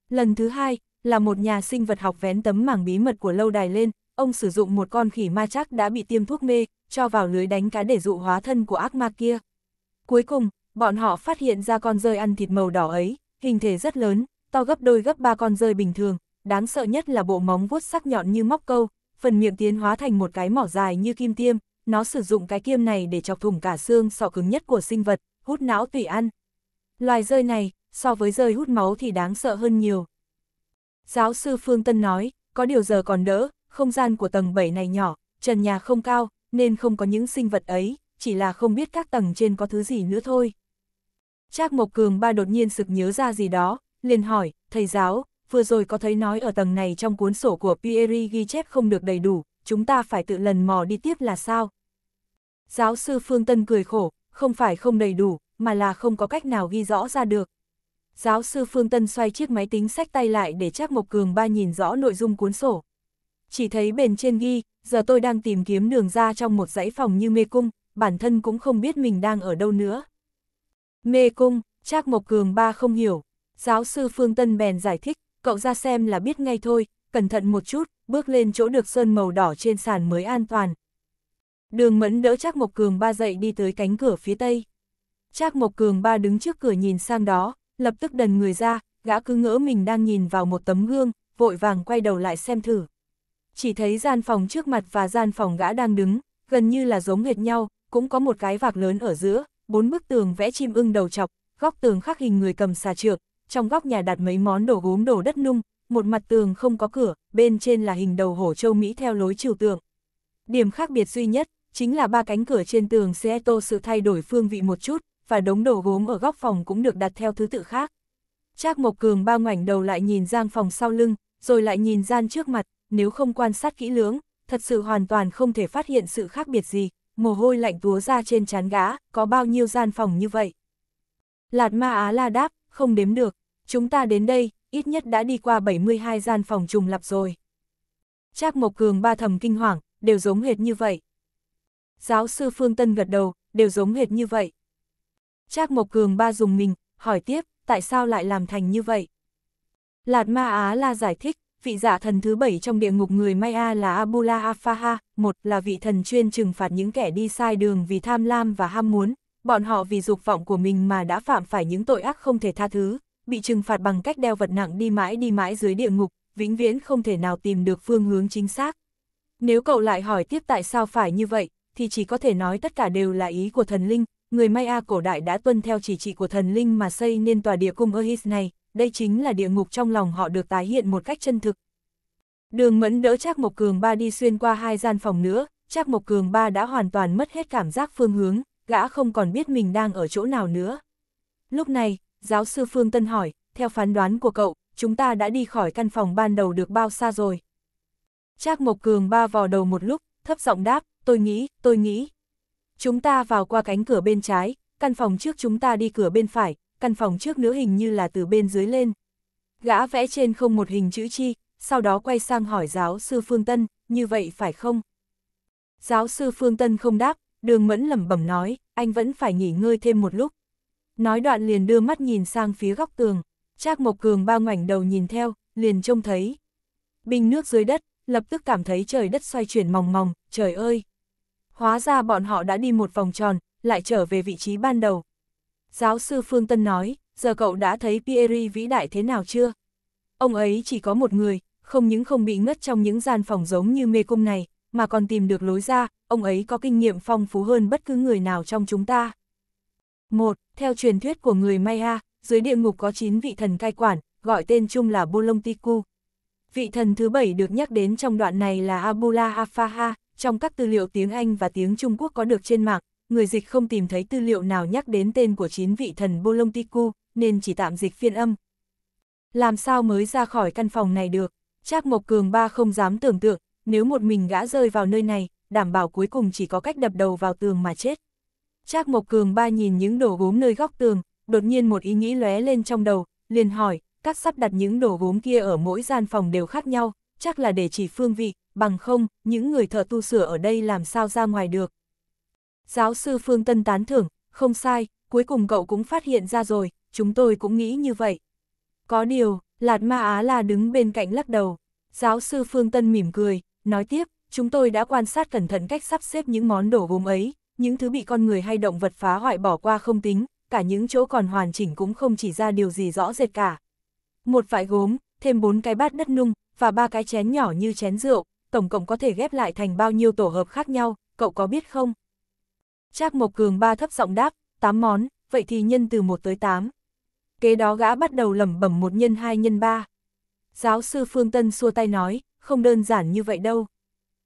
Lần thứ hai, là một nhà sinh vật học vén tấm mảng bí mật của lâu đài lên, ông sử dụng một con khỉ ma chắc đã bị tiêm thuốc mê, cho vào lưới đánh cá để dụ hóa thân của ác ma kia. Cuối cùng, bọn họ phát hiện ra con rơi ăn thịt màu đỏ ấy, hình thể rất lớn, to gấp đôi gấp ba con rơi bình thường, đáng sợ nhất là bộ móng vuốt sắc nhọn như móc câu, phần miệng tiến hóa thành một cái mỏ dài như kim tiêm, nó sử dụng cái kiêm này để chọc thủng cả xương sọ cứng nhất của sinh vật, hút não tùy ăn. Loài rơi này, so với rơi hút máu thì đáng sợ hơn nhiều, Giáo sư Phương Tân nói, có điều giờ còn đỡ, không gian của tầng 7 này nhỏ, trần nhà không cao, nên không có những sinh vật ấy, chỉ là không biết các tầng trên có thứ gì nữa thôi. Trác Mộc Cường ba đột nhiên sực nhớ ra gì đó, liền hỏi, thầy giáo, vừa rồi có thấy nói ở tầng này trong cuốn sổ của Pieri ghi chép không được đầy đủ, chúng ta phải tự lần mò đi tiếp là sao? Giáo sư Phương Tân cười khổ, không phải không đầy đủ, mà là không có cách nào ghi rõ ra được. Giáo sư Phương Tân xoay chiếc máy tính sách tay lại để Trác Mộc Cường ba nhìn rõ nội dung cuốn sổ. Chỉ thấy bền trên ghi, giờ tôi đang tìm kiếm đường ra trong một dãy phòng như mê cung, bản thân cũng không biết mình đang ở đâu nữa. Mê cung, Trác Mộc Cường ba không hiểu. Giáo sư Phương Tân bèn giải thích, cậu ra xem là biết ngay thôi, cẩn thận một chút, bước lên chỗ được sơn màu đỏ trên sàn mới an toàn. Đường mẫn đỡ Trác Mộc Cường ba dậy đi tới cánh cửa phía tây. Trác Mộc Cường ba đứng trước cửa nhìn sang đó, lập tức đần người ra, gã cứ ngỡ mình đang nhìn vào một tấm gương, vội vàng quay đầu lại xem thử. Chỉ thấy gian phòng trước mặt và gian phòng gã đang đứng, gần như là giống hệt nhau, cũng có một cái vạc lớn ở giữa, bốn bức tường vẽ chim ưng đầu chọc, góc tường khắc hình người cầm xà trượt, trong góc nhà đặt mấy món đồ gốm đồ đất nung, một mặt tường không có cửa, bên trên là hình đầu hổ châu Mỹ theo lối chiều tượng. Điểm khác biệt duy nhất, chính là ba cánh cửa trên tường sẽ tô sự thay đổi phương vị một chút, và đống đồ gốm ở góc phòng cũng được đặt theo thứ tự khác. Trác Mộc Cường ba ngoảnh đầu lại nhìn gian phòng sau lưng, rồi lại nhìn gian trước mặt, nếu không quan sát kỹ lưỡng, thật sự hoàn toàn không thể phát hiện sự khác biệt gì, mồ hôi lạnh túa ra trên trán gã, có bao nhiêu gian phòng như vậy. Lạt Ma Á La đáp, không đếm được, chúng ta đến đây, ít nhất đã đi qua 72 gian phòng trùng lập rồi. Trác Mộc Cường ba thầm kinh hoàng, đều giống hệt như vậy. Giáo sư Phương Tân gật đầu, đều giống hệt như vậy. Trác Mộc Cường ba dùng mình, hỏi tiếp, tại sao lại làm thành như vậy? Lạt Ma Á La giải thích, vị giả dạ thần thứ bảy trong địa ngục người Maya là Abula Afaha, một là vị thần chuyên trừng phạt những kẻ đi sai đường vì tham lam và ham muốn, bọn họ vì dục vọng của mình mà đã phạm phải những tội ác không thể tha thứ, bị trừng phạt bằng cách đeo vật nặng đi mãi đi mãi dưới địa ngục, vĩnh viễn không thể nào tìm được phương hướng chính xác. Nếu cậu lại hỏi tiếp tại sao phải như vậy, thì chỉ có thể nói tất cả đều là ý của thần linh, người Maya cổ đại đã tuân theo chỉ trị của thần linh mà xây nên tòa địa cung Ahis này, đây chính là địa ngục trong lòng họ được tái hiện một cách chân thực. Đường Mẫn đỡ Trác Mộc Cường ba đi xuyên qua hai gian phòng nữa, Trác Mộc Cường ba đã hoàn toàn mất hết cảm giác phương hướng, gã không còn biết mình đang ở chỗ nào nữa. Lúc này, giáo sư Phương Tân hỏi, theo phán đoán của cậu, chúng ta đã đi khỏi căn phòng ban đầu được bao xa rồi? Trác Mộc Cường ba vò đầu một lúc, thấp giọng đáp, tôi nghĩ, tôi nghĩ, Chúng ta vào qua cánh cửa bên trái, căn phòng trước chúng ta đi cửa bên phải, căn phòng trước nữa hình như là từ bên dưới lên. Gã vẽ trên không một hình chữ chi, sau đó quay sang hỏi giáo sư Phương Tân, như vậy phải không? Giáo sư Phương Tân không đáp, đường mẫn lẩm bẩm nói, anh vẫn phải nghỉ ngơi thêm một lúc. Nói đoạn liền đưa mắt nhìn sang phía góc tường, Trác Mộc Cường ba ngoảnh đầu nhìn theo, liền trông thấy. Bình nước dưới đất, lập tức cảm thấy trời đất xoay chuyển mòng mòng, trời ơi! Hóa ra bọn họ đã đi một vòng tròn, lại trở về vị trí ban đầu. Giáo sư Phương Tân nói, giờ cậu đã thấy Pierre vĩ đại thế nào chưa? Ông ấy chỉ có một người, không những không bị ngất trong những gian phòng giống như mê cung này, mà còn tìm được lối ra, ông ấy có kinh nghiệm phong phú hơn bất cứ người nào trong chúng ta. Một, Theo truyền thuyết của người Maya, dưới địa ngục có 9 vị thần cai quản, gọi tên chung là Bolong Tiku. Vị thần thứ bảy được nhắc đến trong đoạn này là Abula Afaha, trong các tư liệu tiếng Anh và tiếng Trung Quốc có được trên mạng, người dịch không tìm thấy tư liệu nào nhắc đến tên của chín vị thần Bolontiku, nên chỉ tạm dịch phiên âm. Làm sao mới ra khỏi căn phòng này được? Trác Mộc Cường ba không dám tưởng tượng, nếu một mình gã rơi vào nơi này, đảm bảo cuối cùng chỉ có cách đập đầu vào tường mà chết. Trác Mộc Cường ba nhìn những đồ gốm nơi góc tường, đột nhiên một ý nghĩ lóe lên trong đầu, liền hỏi, các sắp đặt những đồ gốm kia ở mỗi gian phòng đều khác nhau, chắc là để chỉ phương vị, bằng không, những người thợ tu sửa ở đây làm sao ra ngoài được. Giáo sư Phương Tân tán thưởng, không sai, cuối cùng cậu cũng phát hiện ra rồi, chúng tôi cũng nghĩ như vậy. Có điều, Lạt Ma Á là đứng bên cạnh lắc đầu. Giáo sư Phương Tân mỉm cười, nói tiếp, chúng tôi đã quan sát cẩn thận cách sắp xếp những món đồ gốm ấy, những thứ bị con người hay động vật phá hoại bỏ qua không tính, cả những chỗ còn hoàn chỉnh cũng không chỉ ra điều gì rõ rệt cả. Một vải gốm, thêm bốn cái bát đất nung, và ba cái chén nhỏ như chén rượu, tổng cộng có thể ghép lại thành bao nhiêu tổ hợp khác nhau, cậu có biết không? Trác Mộc Cường ba thấp giọng đáp, 8 món, vậy thì nhân từ 1 tới 8. Kế đó gã bắt đầu lẩm bẩm một nhân 2 nhân 3. Giáo sư Phương Tân xua tay nói, không đơn giản như vậy đâu.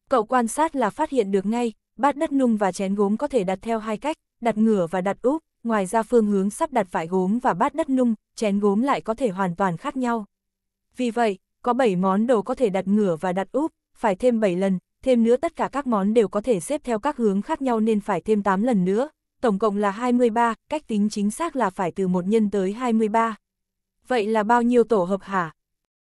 Cậu quan sát là phát hiện được ngay, bát đất nung và chén gốm có thể đặt theo hai cách, đặt ngửa và đặt úp, ngoài ra phương hướng sắp đặt vải gốm và bát đất nung, chén gốm lại có thể hoàn toàn khác nhau. Vì vậy, có 7 món đồ có thể đặt ngửa và đặt úp, phải thêm 7 lần, thêm nữa tất cả các món đều có thể xếp theo các hướng khác nhau nên phải thêm 8 lần nữa, tổng cộng là 23, cách tính chính xác là phải từ 1 nhân tới 23. Vậy là bao nhiêu tổ hợp hả?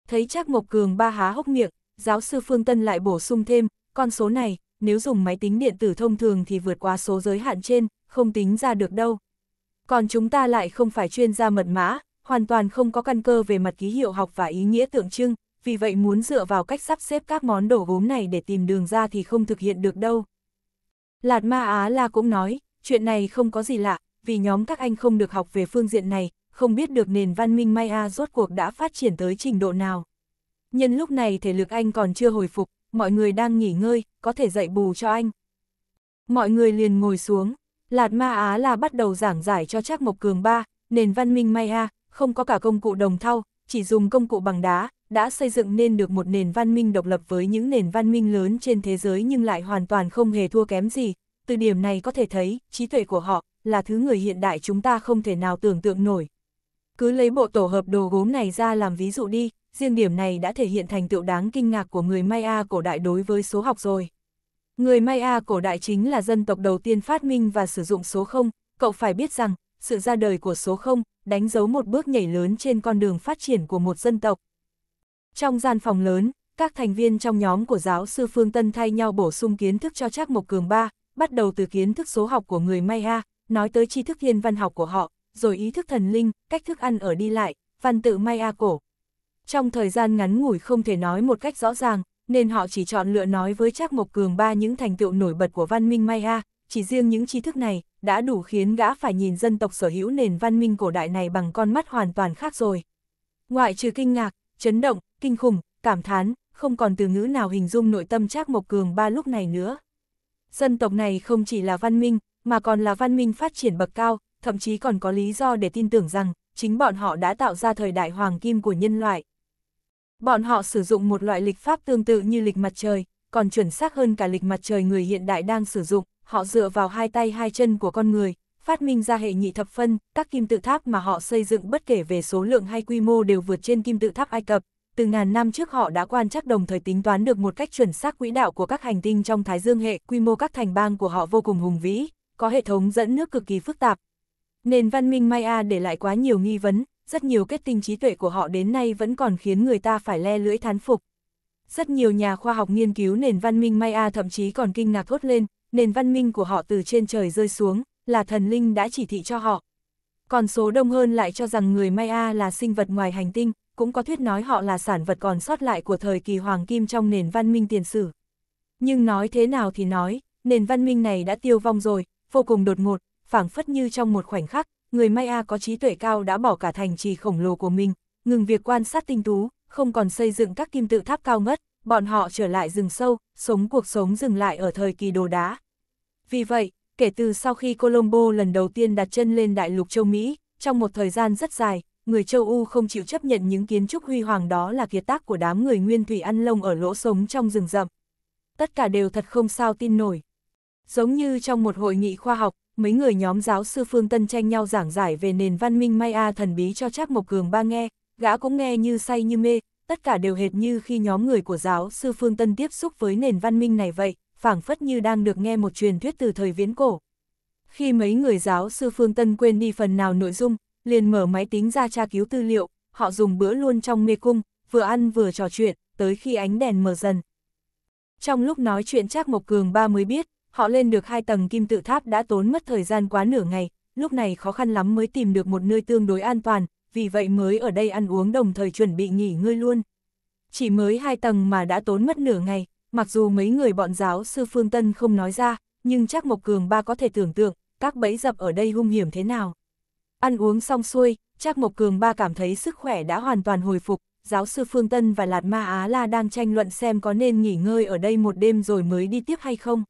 Thấy chắc Mộc Cường ba há hốc miệng, giáo sư Phương Tân lại bổ sung thêm, con số này, nếu dùng máy tính điện tử thông thường thì vượt qua số giới hạn trên, không tính ra được đâu. Còn chúng ta lại không phải chuyên gia mật mã, hoàn toàn không có căn cơ về mặt ký hiệu học và ý nghĩa tượng trưng, vì vậy muốn dựa vào cách sắp xếp các món đồ gốm này để tìm đường ra thì không thực hiện được đâu. Lạt Ma Á La cũng nói, chuyện này không có gì lạ, vì nhóm các anh không được học về phương diện này, không biết được nền văn minh Maya rốt cuộc đã phát triển tới trình độ nào. Nhân lúc này thể lực anh còn chưa hồi phục, mọi người đang nghỉ ngơi, có thể dạy bù cho anh. Mọi người liền ngồi xuống, Lạt Ma Á là bắt đầu giảng giải cho Trác Mộc Cường ba, nền văn minh Maya, không có cả công cụ đồng thau, chỉ dùng công cụ bằng đá, đã xây dựng nên được một nền văn minh độc lập với những nền văn minh lớn trên thế giới nhưng lại hoàn toàn không hề thua kém gì. Từ điểm này có thể thấy, trí tuệ của họ là thứ người hiện đại chúng ta không thể nào tưởng tượng nổi. Cứ lấy bộ tổ hợp đồ gốm này ra làm ví dụ đi, riêng điểm này đã thể hiện thành tựu đáng kinh ngạc của người Maya cổ đại đối với số học rồi. Người Maya cổ đại chính là dân tộc đầu tiên phát minh và sử dụng số 0, cậu phải biết rằng, sự ra đời của số 0 đánh dấu một bước nhảy lớn trên con đường phát triển của một dân tộc, trong gian phòng lớn, các thành viên trong nhóm của giáo sư Phương Tân thay nhau bổ sung kiến thức cho Trác Mộc Cường ba, bắt đầu từ kiến thức số học của người Maya, nói tới tri thức thiên văn học của họ, rồi ý thức thần linh, cách thức ăn ở đi lại, văn tự Maya cổ. Trong thời gian ngắn ngủi không thể nói một cách rõ ràng, nên họ chỉ chọn lựa nói với Trác Mộc Cường ba những thành tựu nổi bật của văn minh Maya, chỉ riêng những tri thức này đã đủ khiến gã phải nhìn dân tộc sở hữu nền văn minh cổ đại này bằng con mắt hoàn toàn khác rồi. Ngoại trừ kinh ngạc, chấn động, kinh khủng, cảm thán, không còn từ ngữ nào hình dung nội tâm Trác Mộc Cường ba lúc này nữa. Dân tộc này không chỉ là văn minh, mà còn là văn minh phát triển bậc cao, thậm chí còn có lý do để tin tưởng rằng chính bọn họ đã tạo ra thời đại hoàng kim của nhân loại. Bọn họ sử dụng một loại lịch pháp tương tự như lịch mặt trời, còn chuẩn xác hơn cả lịch mặt trời người hiện đại đang sử dụng, họ dựa vào hai tay hai chân của con người, phát minh ra hệ nhị thập phân, các kim tự tháp mà họ xây dựng bất kể về số lượng hay quy mô đều vượt trên kim tự tháp Ai Cập, từ ngàn năm trước họ đã quan trắc đồng thời tính toán được một cách chuẩn xác quỹ đạo của các hành tinh trong Thái Dương hệ, quy mô các thành bang của họ vô cùng hùng vĩ, có hệ thống dẫn nước cực kỳ phức tạp. Nền văn minh Maya để lại quá nhiều nghi vấn, rất nhiều kết tinh trí tuệ của họ đến nay vẫn còn khiến người ta phải le lưỡi thán phục. Rất nhiều nhà khoa học nghiên cứu nền văn minh Maya thậm chí còn kinh ngạc thốt lên, nền văn minh của họ từ trên trời rơi xuống, là thần linh đã chỉ thị cho họ. Còn số đông hơn lại cho rằng người Maya là sinh vật ngoài hành tinh, cũng có thuyết nói họ là sản vật còn sót lại của thời kỳ Hoàng Kim trong nền văn minh tiền sử. Nhưng nói thế nào thì nói, nền văn minh này đã tiêu vong rồi, vô cùng đột ngột, phảng phất như trong một khoảnh khắc, người Maya có trí tuệ cao đã bỏ cả thành trì khổng lồ của mình, ngừng việc quan sát tinh tú, không còn xây dựng các kim tự tháp cao ngất, bọn họ trở lại rừng sâu, sống cuộc sống dừng lại ở thời kỳ đồ đá. Vì vậy, kể từ sau khi Colombo lần đầu tiên đặt chân lên đại lục châu Mỹ, trong một thời gian rất dài, người châu u không chịu chấp nhận những kiến trúc huy hoàng đó là kiệt tác của đám người nguyên thủy ăn lông ở lỗ sống trong rừng rậm. Tất cả đều thật không sao tin nổi. Giống như trong một hội nghị khoa học, mấy người nhóm giáo sư Phương Tân tranh nhau giảng giải về nền văn minh Maya thần bí cho Trác Mộc Cường ba nghe, gã cũng nghe như say như mê, tất cả đều hệt như khi nhóm người của giáo sư Phương Tân tiếp xúc với nền văn minh này vậy, phảng phất như đang được nghe một truyền thuyết từ thời viễn cổ. Khi mấy người giáo sư Phương Tân quên đi phần nào nội dung, liền mở máy tính ra tra cứu tư liệu, họ dùng bữa luôn trong mê cung, vừa ăn vừa trò chuyện, tới khi ánh đèn mở dần. Trong lúc nói chuyện chắc Mộc Cường ba mới biết, họ lên được hai tầng kim tự tháp đã tốn mất thời gian quá nửa ngày, lúc này khó khăn lắm mới tìm được một nơi tương đối an toàn, vì vậy mới ở đây ăn uống đồng thời chuẩn bị nghỉ ngơi luôn. Chỉ mới hai tầng mà đã tốn mất nửa ngày, mặc dù mấy người bọn giáo sư Phương Tân không nói ra, nhưng chắc Mộc Cường ba có thể tưởng tượng, các bẫy dập ở đây hung hiểm thế nào. Ăn uống xong xuôi, Trác Mộc Cường ba cảm thấy sức khỏe đã hoàn toàn hồi phục, giáo sư Phương Tân và Lạt Ma Á La đang tranh luận xem có nên nghỉ ngơi ở đây một đêm rồi mới đi tiếp hay không.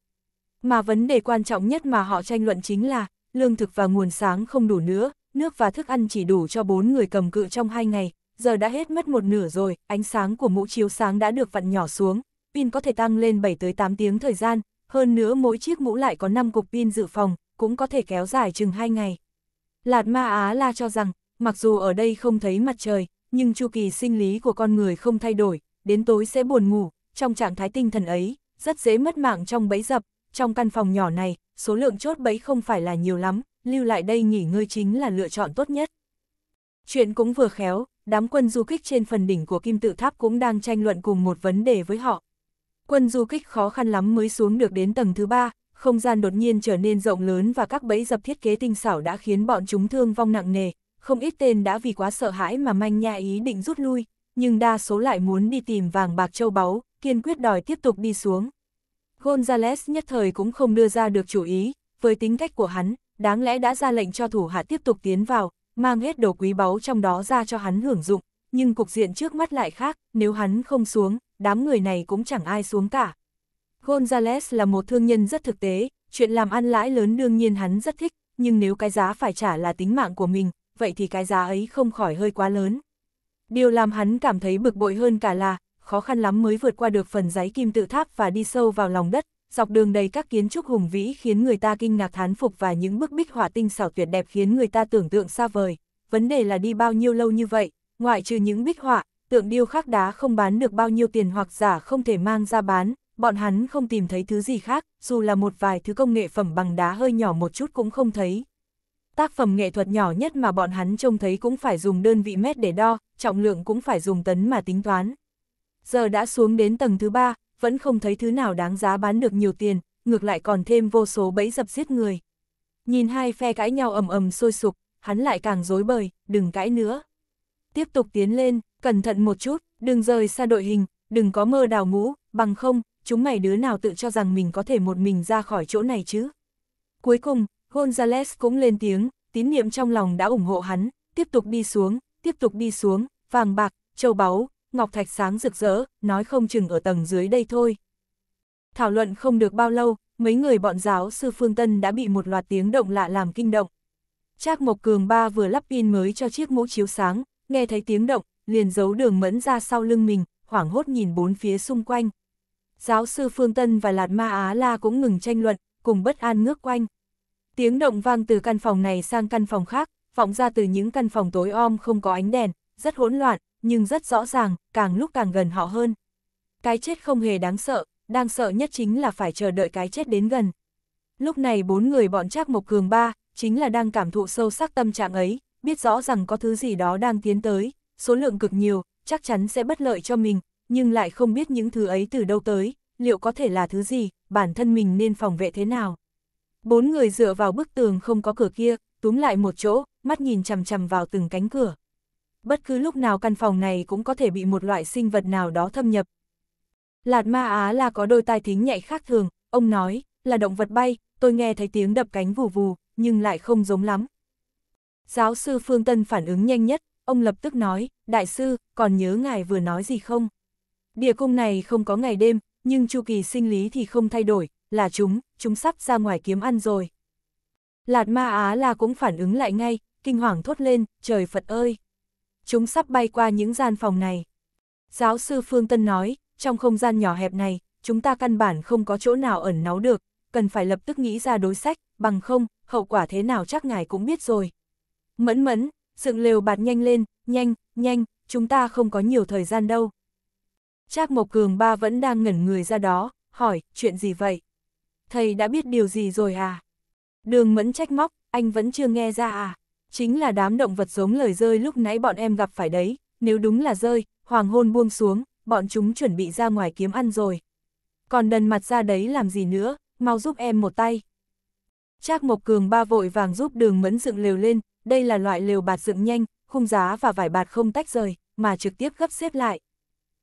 Mà vấn đề quan trọng nhất mà họ tranh luận chính là, lương thực và nguồn sáng không đủ nữa, nước và thức ăn chỉ đủ cho bốn người cầm cự trong hai ngày, giờ đã hết mất một nửa rồi, ánh sáng của mũ chiếu sáng đã được vặn nhỏ xuống, pin có thể tăng lên 7-8 tiếng thời gian, hơn nữa mỗi chiếc mũ lại có 5 cục pin dự phòng, cũng có thể kéo dài chừng 2 ngày. Lạt Ma Á La cho rằng, mặc dù ở đây không thấy mặt trời, nhưng chu kỳ sinh lý của con người không thay đổi, đến tối sẽ buồn ngủ, trong trạng thái tinh thần ấy, rất dễ mất mạng trong bẫy dập, trong căn phòng nhỏ này, số lượng chốt bẫy không phải là nhiều lắm, lưu lại đây nghỉ ngơi chính là lựa chọn tốt nhất. Chuyện cũng vừa khéo, đám quân du kích trên phần đỉnh của kim tự tháp cũng đang tranh luận cùng một vấn đề với họ. Quân du kích khó khăn lắm mới xuống được đến tầng thứ ba, không gian đột nhiên trở nên rộng lớn và các bẫy dập thiết kế tinh xảo đã khiến bọn chúng thương vong nặng nề, không ít tên đã vì quá sợ hãi mà manh nha ý định rút lui, nhưng đa số lại muốn đi tìm vàng bạc châu báu, kiên quyết đòi tiếp tục đi xuống. Gonzales nhất thời cũng không đưa ra được chủ ý, với tính cách của hắn, đáng lẽ đã ra lệnh cho thủ hạ tiếp tục tiến vào, mang hết đồ quý báu trong đó ra cho hắn hưởng dụng, nhưng cục diện trước mắt lại khác, nếu hắn không xuống, đám người này cũng chẳng ai xuống cả, Gonzales là một thương nhân rất thực tế, chuyện làm ăn lãi lớn đương nhiên hắn rất thích, nhưng nếu cái giá phải trả là tính mạng của mình, vậy thì cái giá ấy không khỏi hơi quá lớn. Điều làm hắn cảm thấy bực bội hơn cả là, khó khăn lắm mới vượt qua được phần giấy kim tự tháp và đi sâu vào lòng đất, dọc đường đầy các kiến trúc hùng vĩ khiến người ta kinh ngạc thán phục và những bức bích họa tinh xảo tuyệt đẹp khiến người ta tưởng tượng xa vời. Vấn đề là đi bao nhiêu lâu như vậy, ngoại trừ những bích họa, tượng điêu khắc đá không bán được bao nhiêu tiền hoặc giả không thể mang ra bán, bọn hắn không tìm thấy thứ gì khác, dù là một vài thứ công nghệ phẩm bằng đá hơi nhỏ một chút cũng không thấy. Tác phẩm nghệ thuật nhỏ nhất mà bọn hắn trông thấy cũng phải dùng đơn vị mét để đo, trọng lượng cũng phải dùng tấn mà tính toán. Giờ đã xuống đến tầng thứ ba, vẫn không thấy thứ nào đáng giá bán được nhiều tiền, ngược lại còn thêm vô số bẫy dập giết người. Nhìn hai phe cãi nhau ầm ầm sôi sục, hắn lại càng dối bời, đừng cãi nữa. Tiếp tục tiến lên, cẩn thận một chút, đừng rời xa đội hình, đừng có mơ đào ngũ, bằng không, chúng mày đứa nào tự cho rằng mình có thể một mình ra khỏi chỗ này chứ. Cuối cùng, Gonzales cũng lên tiếng, tín niệm trong lòng đã ủng hộ hắn, tiếp tục đi xuống, tiếp tục đi xuống, vàng bạc, châu báu, ngọc thạch sáng rực rỡ, nói không chừng ở tầng dưới đây thôi. Thảo luận không được bao lâu, mấy người bọn giáo sư Phương Tân đã bị một loạt tiếng động lạ làm kinh động. Trác Mộc Cường ba vừa lắp pin mới cho chiếc mũ chiếu sáng, nghe thấy tiếng động, liền giấu đường mẫn ra sau lưng mình, hoảng hốt nhìn bốn phía xung quanh. Giáo sư Phương Tân và Lạt Ma Á La cũng ngừng tranh luận, cùng bất an ngước quanh. Tiếng động vang từ căn phòng này sang căn phòng khác, vọng ra từ những căn phòng tối om không có ánh đèn, rất hỗn loạn, nhưng rất rõ ràng, càng lúc càng gần họ hơn. Cái chết không hề đáng sợ, đang sợ nhất chính là phải chờ đợi cái chết đến gần. Lúc này bốn người bọn Trác Mộc Cường ba, chính là đang cảm thụ sâu sắc tâm trạng ấy, biết rõ rằng có thứ gì đó đang tiến tới, số lượng cực nhiều, chắc chắn sẽ bất lợi cho mình, nhưng lại không biết những thứ ấy từ đâu tới, liệu có thể là thứ gì, bản thân mình nên phòng vệ thế nào. Bốn người dựa vào bức tường không có cửa kia, túm lại một chỗ, mắt nhìn chằm chằm vào từng cánh cửa. Bất cứ lúc nào căn phòng này cũng có thể bị một loại sinh vật nào đó thâm nhập. Lạt ma Á là có đôi tai thính nhạy khác thường, ông nói, là động vật bay, tôi nghe thấy tiếng đập cánh vù vù, nhưng lại không giống lắm. Giáo sư Phương Tân phản ứng nhanh nhất, ông lập tức nói, đại sư, còn nhớ ngài vừa nói gì không? Địa cung này không có ngày đêm, nhưng chu kỳ sinh lý thì không thay đổi, là chúng, chúng sắp ra ngoài kiếm ăn rồi. Lạt ma Á La cũng phản ứng lại ngay, kinh hoàng thốt lên, trời Phật ơi! Chúng sắp bay qua những gian phòng này. Giáo sư Phương Tân nói, trong không gian nhỏ hẹp này, chúng ta căn bản không có chỗ nào ẩn náu được, cần phải lập tức nghĩ ra đối sách, bằng không, hậu quả thế nào chắc ngài cũng biết rồi. Mẫn mẫn, dựng lều bạt nhanh lên, nhanh, nhanh, chúng ta không có nhiều thời gian đâu. Trác Mộc Cường ba vẫn đang ngẩn người ra đó, hỏi, chuyện gì vậy? Thầy đã biết điều gì rồi à? Đường mẫn trách móc, anh vẫn chưa nghe ra à? Chính là đám động vật giống lời rơi lúc nãy bọn em gặp phải đấy, nếu đúng là rơi, hoàng hôn buông xuống, bọn chúng chuẩn bị ra ngoài kiếm ăn rồi. Còn đần mặt ra đấy làm gì nữa, mau giúp em một tay. Trác Mộc Cường ba vội vàng giúp đường mẫn dựng lều lên, đây là loại lều bạt dựng nhanh, khung giá và vải bạt không tách rời, mà trực tiếp gấp xếp lại.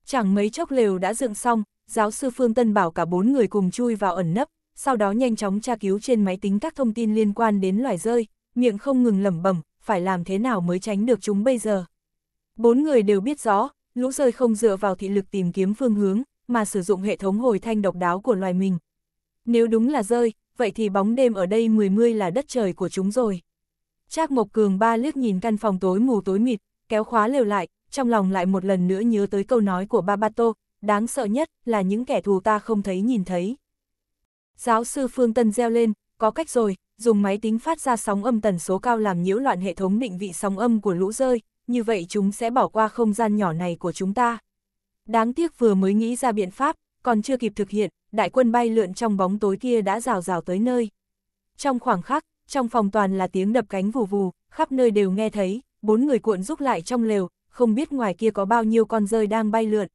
Chẳng mấy chốc lều đã dựng xong, giáo sư Phương Tân bảo cả bốn người cùng chui vào ẩn nấp, sau đó nhanh chóng tra cứu trên máy tính các thông tin liên quan đến loài rơi, miệng không ngừng lẩm bẩm, phải làm thế nào mới tránh được chúng bây giờ. Bốn người đều biết rõ, lũ rơi không dựa vào thị lực tìm kiếm phương hướng, mà sử dụng hệ thống hồi thanh độc đáo của loài mình. Nếu đúng là rơi, vậy thì bóng đêm ở đây mười mươi là đất trời của chúng rồi. Trác Mộc Cường ba liếc nhìn căn phòng tối mù tối mịt, kéo khóa lều lại, trong lòng lại một lần nữa nhớ tới câu nói của Babato, đáng sợ nhất là những kẻ thù ta không thấy nhìn thấy. Giáo sư Phương Tân reo lên, có cách rồi, dùng máy tính phát ra sóng âm tần số cao làm nhiễu loạn hệ thống định vị sóng âm của lũ rơi, như vậy chúng sẽ bỏ qua không gian nhỏ này của chúng ta. Đáng tiếc vừa mới nghĩ ra biện pháp, còn chưa kịp thực hiện, đại quân bay lượn trong bóng tối kia đã rào rào tới nơi. Trong khoảng khắc, trong phòng toàn là tiếng đập cánh vù vù, khắp nơi đều nghe thấy, bốn người cuộn rúc lại trong lều, không biết ngoài kia có bao nhiêu con rơi đang bay lượn.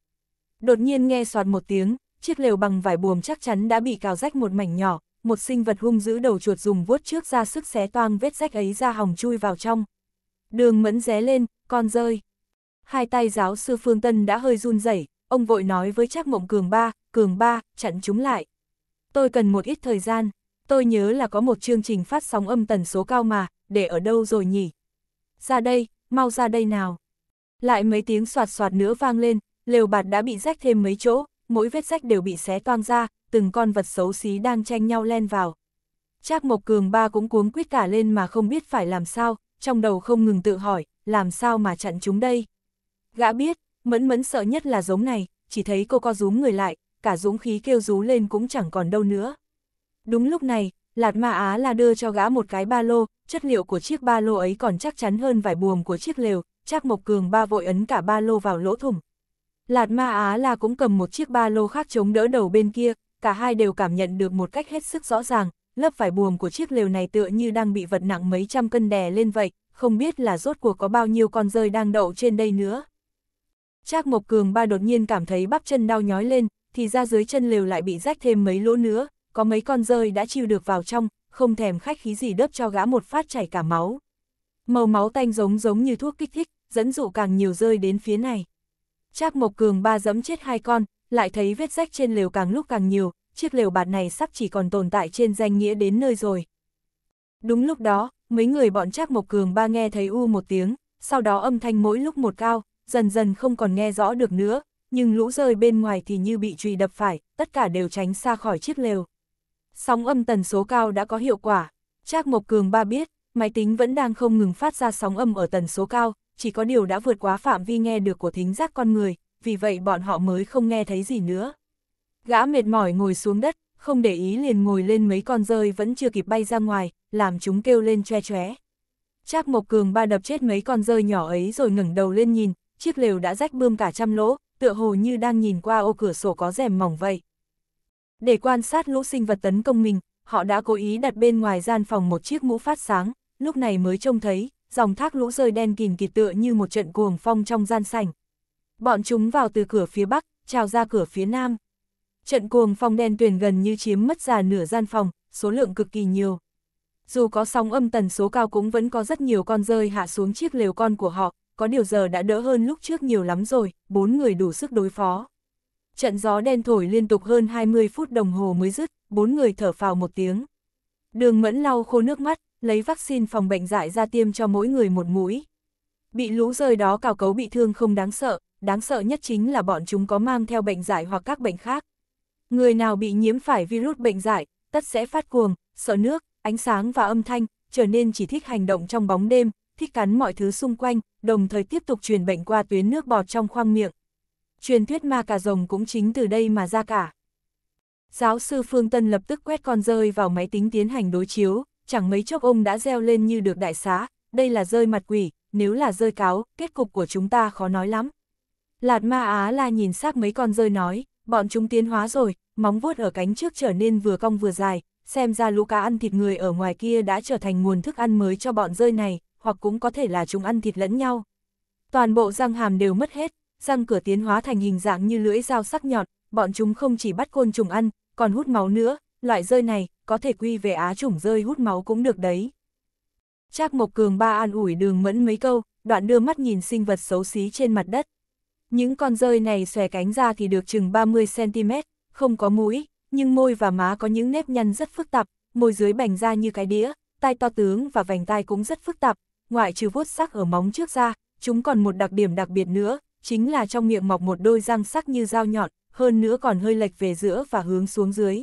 Đột nhiên nghe soạt một tiếng, chiếc lều bằng vải buồm chắc chắn đã bị cào rách một mảnh nhỏ, một sinh vật hung dữ đầu chuột dùng vuốt trước ra sức xé toang vết rách ấy ra hòng chui vào trong. Đường mẫn ré lên, con rơi. Hai tay giáo sư Phương Tân đã hơi run rẩy, ông vội nói với chắc mộng cường ba, cường ba, chặn chúng lại. Tôi cần một ít thời gian, tôi nhớ là có một chương trình phát sóng âm tần số cao mà, để ở đâu rồi nhỉ? Ra đây, mau ra đây nào. Lại mấy tiếng soạt soạt nữa vang lên, lều bạt đã bị rách thêm mấy chỗ, mỗi vết rách đều bị xé toang ra, từng con vật xấu xí đang tranh nhau len vào. Trác Mộc Cường ba cũng cuống quýt cả lên mà không biết phải làm sao, trong đầu không ngừng tự hỏi, làm sao mà chặn chúng đây. Gã biết, mẫn mẫn sợ nhất là giống này, chỉ thấy cô co rúm người lại, cả dũng khí kêu rú lên cũng chẳng còn đâu nữa. Đúng lúc này, Lạt Ma Á là đưa cho gã một cái ba lô, chất liệu của chiếc ba lô ấy còn chắc chắn hơn vải buồm của chiếc lều, Trác Mộc Cường ba vội ấn cả ba lô vào lỗ thủng. Lạt Ma Á là cũng cầm một chiếc ba lô khác chống đỡ đầu bên kia, cả hai đều cảm nhận được một cách hết sức rõ ràng, lớp vải buồm của chiếc lều này tựa như đang bị vật nặng mấy trăm cân đè lên vậy, không biết là rốt cuộc có bao nhiêu con rơi đang đậu trên đây nữa. Trác Mộc Cường ba đột nhiên cảm thấy bắp chân đau nhói lên, thì ra dưới chân lều lại bị rách thêm mấy lỗ nữa, có mấy con rơi đã chiêu được vào trong, không thèm khách khí gì đớp cho gã một phát chảy cả máu. Màu máu tanh giống giống như thuốc kích thích, dẫn dụ càng nhiều rơi đến phía này. Trác Mộc Cường ba dẫm chết hai con, lại thấy vết rách trên lều càng lúc càng nhiều, chiếc lều bạt này sắp chỉ còn tồn tại trên danh nghĩa đến nơi rồi. Đúng lúc đó, mấy người bọn Trác Mộc Cường ba nghe thấy u một tiếng, sau đó âm thanh mỗi lúc một cao, dần dần không còn nghe rõ được nữa, nhưng lũ rơi bên ngoài thì như bị trùy đập phải, tất cả đều tránh xa khỏi chiếc lều. Sóng âm tần số cao đã có hiệu quả, Trác Mộc Cường ba biết, máy tính vẫn đang không ngừng phát ra sóng âm ở tần số cao, chỉ có điều đã vượt quá phạm vi nghe được của thính giác con người, vì vậy bọn họ mới không nghe thấy gì nữa. Gã mệt mỏi ngồi xuống đất, không để ý liền ngồi lên mấy con rơi vẫn chưa kịp bay ra ngoài, làm chúng kêu lên che choé. Trác Mộc Cường ba đập chết mấy con rơi nhỏ ấy rồi ngẩng đầu lên nhìn, chiếc lều đã rách bươm cả trăm lỗ, tựa hồ như đang nhìn qua ô cửa sổ có rèm mỏng vậy. Để quan sát lũ sinh vật tấn công mình, họ đã cố ý đặt bên ngoài gian phòng một chiếc mũ phát sáng, lúc này mới trông thấy, dòng thác lũ rơi đen kìm kịt tựa như một trận cuồng phong trong gian sảnh. Bọn chúng vào từ cửa phía bắc, trào ra cửa phía nam. Trận cuồng phong đen tuyền gần như chiếm mất già nửa gian phòng, số lượng cực kỳ nhiều. Dù có sóng âm tần số cao cũng vẫn có rất nhiều con rơi hạ xuống chiếc lều con của họ, có điều giờ đã đỡ hơn lúc trước nhiều lắm rồi, bốn người đủ sức đối phó. Trận gió đen thổi liên tục hơn 20 phút đồng hồ mới dứt, bốn người thở phào một tiếng. Đường mẫn lau khô nước mắt, lấy vaccine phòng bệnh dại ra tiêm cho mỗi người một mũi. Bị lũ rơi đó cào cấu bị thương không đáng sợ, đáng sợ nhất chính là bọn chúng có mang theo bệnh dại hoặc các bệnh khác. Người nào bị nhiễm phải virus bệnh dại, tất sẽ phát cuồng, sợ nước, ánh sáng và âm thanh, trở nên chỉ thích hành động trong bóng đêm, thích cắn mọi thứ xung quanh, đồng thời tiếp tục truyền bệnh qua tuyến nước bọt trong khoang miệng. Truyền thuyết ma cà rồng cũng chính từ đây mà ra cả. Giáo sư Phương Tân lập tức quét con rơi vào máy tính tiến hành đối chiếu, chẳng mấy chốc ông đã reo lên như được đại xá, đây là rơi mặt quỷ, nếu là rơi cáo, kết cục của chúng ta khó nói lắm. Lạt ma Á la nhìn xác mấy con rơi nói, bọn chúng tiến hóa rồi, móng vuốt ở cánh trước trở nên vừa cong vừa dài, xem ra lũ cá ăn thịt người ở ngoài kia đã trở thành nguồn thức ăn mới cho bọn rơi này, hoặc cũng có thể là chúng ăn thịt lẫn nhau. Toàn bộ răng hàm đều mất hết, răng cửa tiến hóa thành hình dạng như lưỡi dao sắc nhọn, bọn chúng không chỉ bắt côn trùng ăn, còn hút máu nữa, loại rơi này, có thể quy về á chủng rơi hút máu cũng được đấy. Trác Mộc Cường ba an ủi đường mẫn mấy câu, đoạn đưa mắt nhìn sinh vật xấu xí trên mặt đất. Những con rơi này xòe cánh ra thì được chừng 30cm, không có mũi, nhưng môi và má có những nếp nhăn rất phức tạp, môi dưới bành ra như cái đĩa, tai to tướng và vành tai cũng rất phức tạp, ngoại trừ vuốt sắc ở móng trước ra, chúng còn một đặc điểm đặc biệt nữa, chính là trong miệng mọc một đôi răng sắc như dao nhọn, hơn nữa còn hơi lệch về giữa và hướng xuống dưới.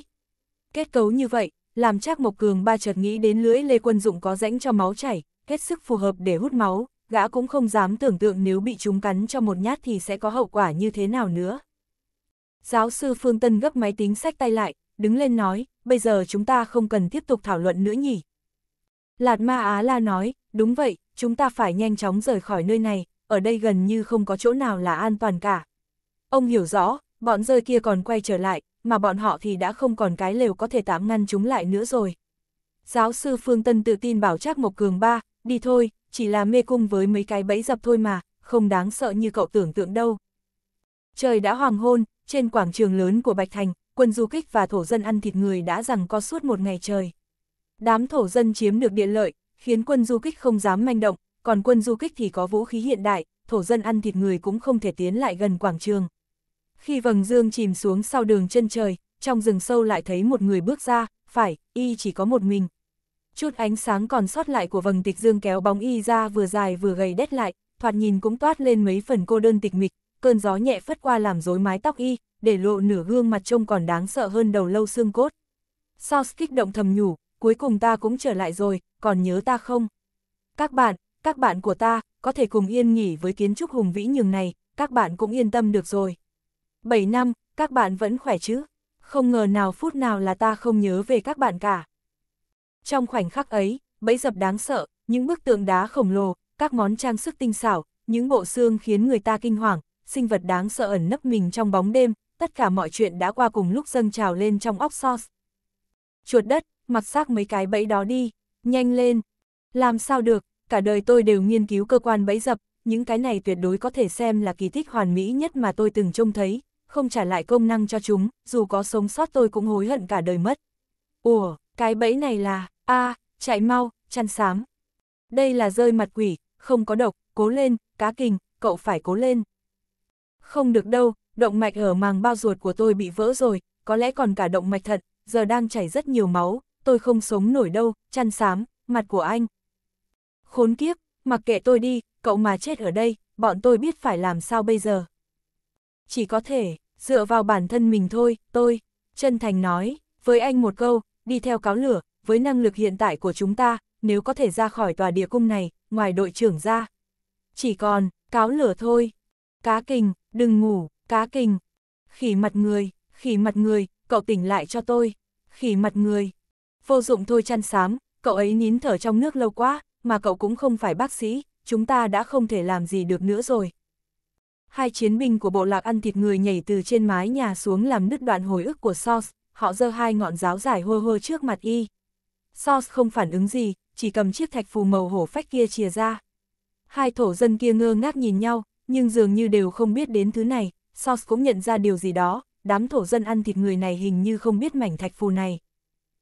Kết cấu như vậy, làm Trác Mộc Cường ba chợt nghĩ đến lưỡi Lê Quân Dụng có rãnh cho máu chảy, hết sức phù hợp để hút máu, gã cũng không dám tưởng tượng nếu bị chúng cắn cho một nhát thì sẽ có hậu quả như thế nào nữa. Giáo sư Phương Tân gấp máy tính sách tay lại, đứng lên nói, bây giờ chúng ta không cần tiếp tục thảo luận nữa nhỉ. Lạt Ma Á La nói, đúng vậy, chúng ta phải nhanh chóng rời khỏi nơi này, ở đây gần như không có chỗ nào là an toàn cả. Ông hiểu rõ, bọn rơi kia còn quay trở lại, mà bọn họ thì đã không còn cái lều có thể tạm ngăn chúng lại nữa rồi. Giáo sư Phương Tân tự tin bảo Trác Mộc Cường ba, đi thôi, chỉ là mê cung với mấy cái bẫy dập thôi mà, không đáng sợ như cậu tưởng tượng đâu. Trời đã hoàng hôn, trên quảng trường lớn của Bạch Thành, quân du kích và thổ dân ăn thịt người đã rằng co suốt một ngày trời. Đám thổ dân chiếm được địa lợi, khiến quân du kích không dám manh động, còn quân du kích thì có vũ khí hiện đại, thổ dân ăn thịt người cũng không thể tiến lại gần quảng trường. Khi vầng dương chìm xuống sau đường chân trời, trong rừng sâu lại thấy một người bước ra, phải, y chỉ có một mình. Chút ánh sáng còn sót lại của vầng tịch dương kéo bóng y ra vừa dài vừa gầy đét lại, thoạt nhìn cũng toát lên mấy phần cô đơn tịch mịch, cơn gió nhẹ phất qua làm rối mái tóc y, để lộ nửa gương mặt trông còn đáng sợ hơn đầu lâu xương cốt. Sauce kích động thầm nhủ, cuối cùng ta cũng trở lại rồi, còn nhớ ta không? Các bạn, các bạn của ta, có thể cùng yên nghỉ với kiến trúc hùng vĩ nhường này, các bạn cũng yên tâm được rồi. 7 năm, các bạn vẫn khỏe chứ? Không ngờ nào phút nào là ta không nhớ về các bạn cả. Trong khoảnh khắc ấy, bẫy dập đáng sợ, những bức tượng đá khổng lồ, các món trang sức tinh xảo, những bộ xương khiến người ta kinh hoàng, sinh vật đáng sợ ẩn nấp mình trong bóng đêm, tất cả mọi chuyện đã qua cùng lúc dâng trào lên trong óc sauce. Chuột đất, mặc xác mấy cái bẫy đó đi, nhanh lên. Làm sao được, cả đời tôi đều nghiên cứu cơ quan bẫy dập, những cái này tuyệt đối có thể xem là kỳ tích hoàn mỹ nhất mà tôi từng trông thấy, không trả lại công năng cho chúng, dù có sống sót tôi cũng hối hận cả đời mất. Ủa, cái bẫy này là, a chạy mau, chăn xám. Đây là rơi mặt quỷ, không có độc, cố lên, cá kình, cậu phải cố lên. Không được đâu, động mạch ở màng bao ruột của tôi bị vỡ rồi, có lẽ còn cả động mạch thật, giờ đang chảy rất nhiều máu, tôi không sống nổi đâu, chăn xám, mặt của anh. Khốn kiếp, mặc kệ tôi đi, cậu mà chết ở đây, bọn tôi biết phải làm sao bây giờ. Chỉ có thể, dựa vào bản thân mình thôi, tôi, chân thành nói, với anh một câu, đi theo cáo lửa, với năng lực hiện tại của chúng ta, nếu có thể ra khỏi tòa địa cung này, ngoài đội trưởng ra. Chỉ còn, cáo lửa thôi. Cá kình, đừng ngủ, cá kình. Khỉ mặt người, khỉ mặt người, cậu tỉnh lại cho tôi. Khỉ mặt người. Vô dụng thôi chăn sám, cậu ấy nín thở trong nước lâu quá, mà cậu cũng không phải bác sĩ, chúng ta đã không thể làm gì được nữa rồi, hai chiến binh của bộ lạc ăn thịt người nhảy từ trên mái nhà xuống làm đứt đoạn hồi ức của Sos, họ giơ hai ngọn giáo giải hô hô trước mặt y. Sos không phản ứng gì, chỉ cầm chiếc thạch phù màu hổ phách kia chìa ra. Hai thổ dân kia ngơ ngác nhìn nhau, nhưng dường như đều không biết đến thứ này, Sos cũng nhận ra điều gì đó, đám thổ dân ăn thịt người này hình như không biết mảnh thạch phù này.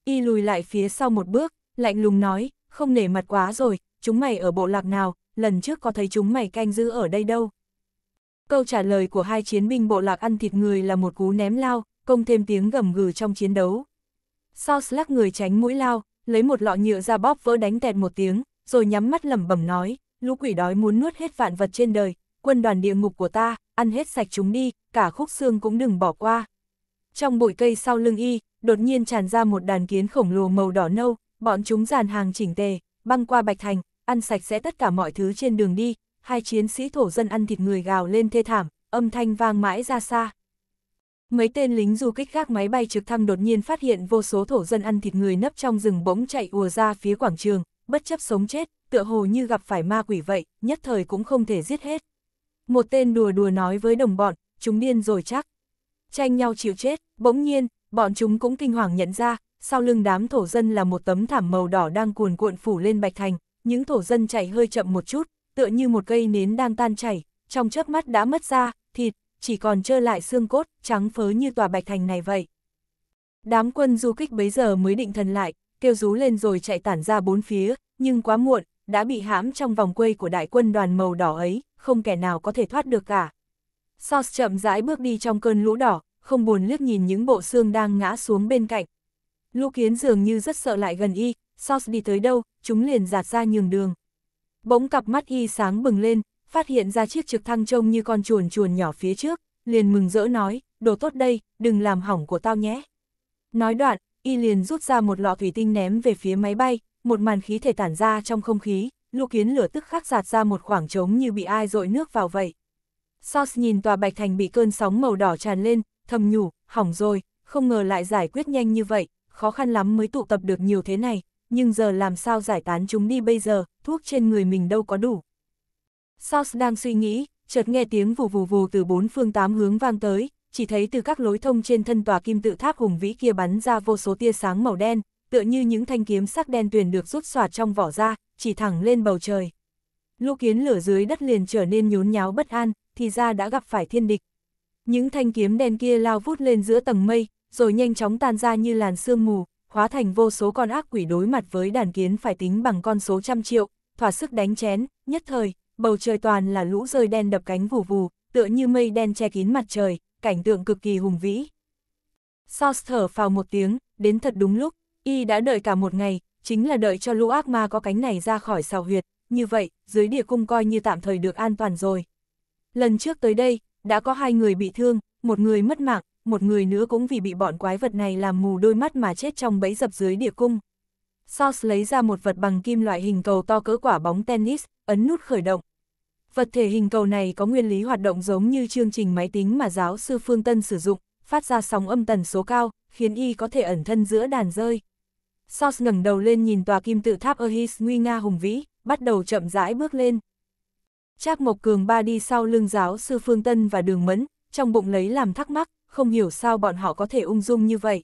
Y lùi lại phía sau một bước, lạnh lùng nói, không nể mặt quá rồi, chúng mày ở bộ lạc nào, lần trước có thấy chúng mày canh giữ ở đây đâu. Câu trả lời của hai chiến binh bộ lạc ăn thịt người là một cú ném lao, công thêm tiếng gầm gừ trong chiến đấu. Sauce lắc người tránh mũi lao, lấy một lọ nhựa ra bóp vỡ đánh tẹt một tiếng, rồi nhắm mắt lẩm bẩm nói, lũ quỷ đói muốn nuốt hết vạn vật trên đời, quân đoàn địa ngục của ta, ăn hết sạch chúng đi, cả khúc xương cũng đừng bỏ qua. Trong bụi cây sau lưng y, đột nhiên tràn ra một đàn kiến khổng lồ màu đỏ nâu, bọn chúng dàn hàng chỉnh tề, băng qua Bạch Thành, ăn sạch sẽ tất cả mọi thứ trên đường đi, hai chiến sĩ thổ dân ăn thịt người gào lên thê thảm, âm thanh vang mãi ra xa. Mấy tên lính du kích gác máy bay trực thăng đột nhiên phát hiện vô số thổ dân ăn thịt người nấp trong rừng bỗng chạy ùa ra phía quảng trường, bất chấp sống chết, tựa hồ như gặp phải ma quỷ vậy, nhất thời cũng không thể giết hết. Một tên đùa đùa nói với đồng bọn, chúng điên rồi chắc. Tranh nhau chịu chết, bỗng nhiên, bọn chúng cũng kinh hoàng nhận ra, sau lưng đám thổ dân là một tấm thảm màu đỏ đang cuồn cuộn phủ lên Bạch Thành, những thổ dân chạy hơi chậm một chút, tựa như một cây nến đang tan chảy, trong chớp mắt đã mất ra, thịt, chỉ còn trơ lại xương cốt, trắng phớ như tòa bạch thành này vậy. Đám quân du kích bấy giờ mới định thần lại, kêu rú lên rồi chạy tản ra bốn phía, nhưng quá muộn, đã bị hãm trong vòng quây của đại quân đoàn màu đỏ ấy, không kẻ nào có thể thoát được cả. Sos chậm rãi bước đi trong cơn lũ đỏ, không buồn liếc nhìn những bộ xương đang ngã xuống bên cạnh. Lũ kiến dường như rất sợ lại gần y, Sos đi tới đâu, chúng liền giạt ra nhường đường. Bỗng cặp mắt y sáng bừng lên, phát hiện ra chiếc trực thăng trông như con chuồn chuồn nhỏ phía trước, liền mừng rỡ nói, đồ tốt đây, đừng làm hỏng của tao nhé. Nói đoạn, y liền rút ra một lọ thủy tinh ném về phía máy bay, một màn khí thể tản ra trong không khí, lũ kiến lửa tức khắc giạt ra một khoảng trống như bị ai dội nước vào vậy. Sos nhìn tòa bạch thành bị cơn sóng màu đỏ tràn lên, thầm nhủ, hỏng rồi, không ngờ lại giải quyết nhanh như vậy, khó khăn lắm mới tụ tập được nhiều thế này, nhưng giờ làm sao giải tán chúng đi bây giờ, thuốc trên người mình đâu có đủ. South đang suy nghĩ, chợt nghe tiếng vù vù vù từ bốn phương tám hướng vang tới, chỉ thấy từ các lối thông trên thân tòa kim tự tháp hùng vĩ kia bắn ra vô số tia sáng màu đen, tựa như những thanh kiếm sắc đen tuyền được rút xoạt trong vỏ ra, chỉ thẳng lên bầu trời. Lũ kiến lửa dưới đất liền trở nên nhốn nháo bất an, thì ra đã gặp phải thiên địch. Những thanh kiếm đen kia lao vút lên giữa tầng mây, rồi nhanh chóng tan ra như làn sương mù, hóa thành vô số con ác quỷ đối mặt với đàn kiến phải tính bằng con số trăm triệu, thỏa sức đánh chén, nhất thời, bầu trời toàn là lũ rơi đen đập cánh vù vù, tựa như mây đen che kín mặt trời, cảnh tượng cực kỳ hùng vĩ. Sauce thở phào một tiếng, đến thật đúng lúc, y đã đợi cả một ngày, chính là đợi cho lũ ác ma có cánh này ra khỏi sào huyệt, như vậy, dưới địa cung coi như tạm thời được an toàn rồi. Lần trước tới đây, đã có hai người bị thương, một người mất mạng, một người nữa cũng vì bị bọn quái vật này làm mù đôi mắt mà chết trong bẫy dập dưới địa cung. Sos lấy ra một vật bằng kim loại hình cầu to cỡ quả bóng tennis, ấn nút khởi động. Vật thể hình cầu này có nguyên lý hoạt động giống như chương trình máy tính mà giáo sư Phương Tân sử dụng, phát ra sóng âm tần số cao, khiến y có thể ẩn thân giữa đàn rơi. Sos ngẩng đầu lên nhìn tòa kim tự tháp Ahis nguy nga hùng vĩ, bắt đầu chậm rãi bước lên. Trác Mộc Cường ba đi sau lưng giáo sư Phương Tân và Đường Mẫn, trong bụng lấy làm thắc mắc, không hiểu sao bọn họ có thể ung dung như vậy.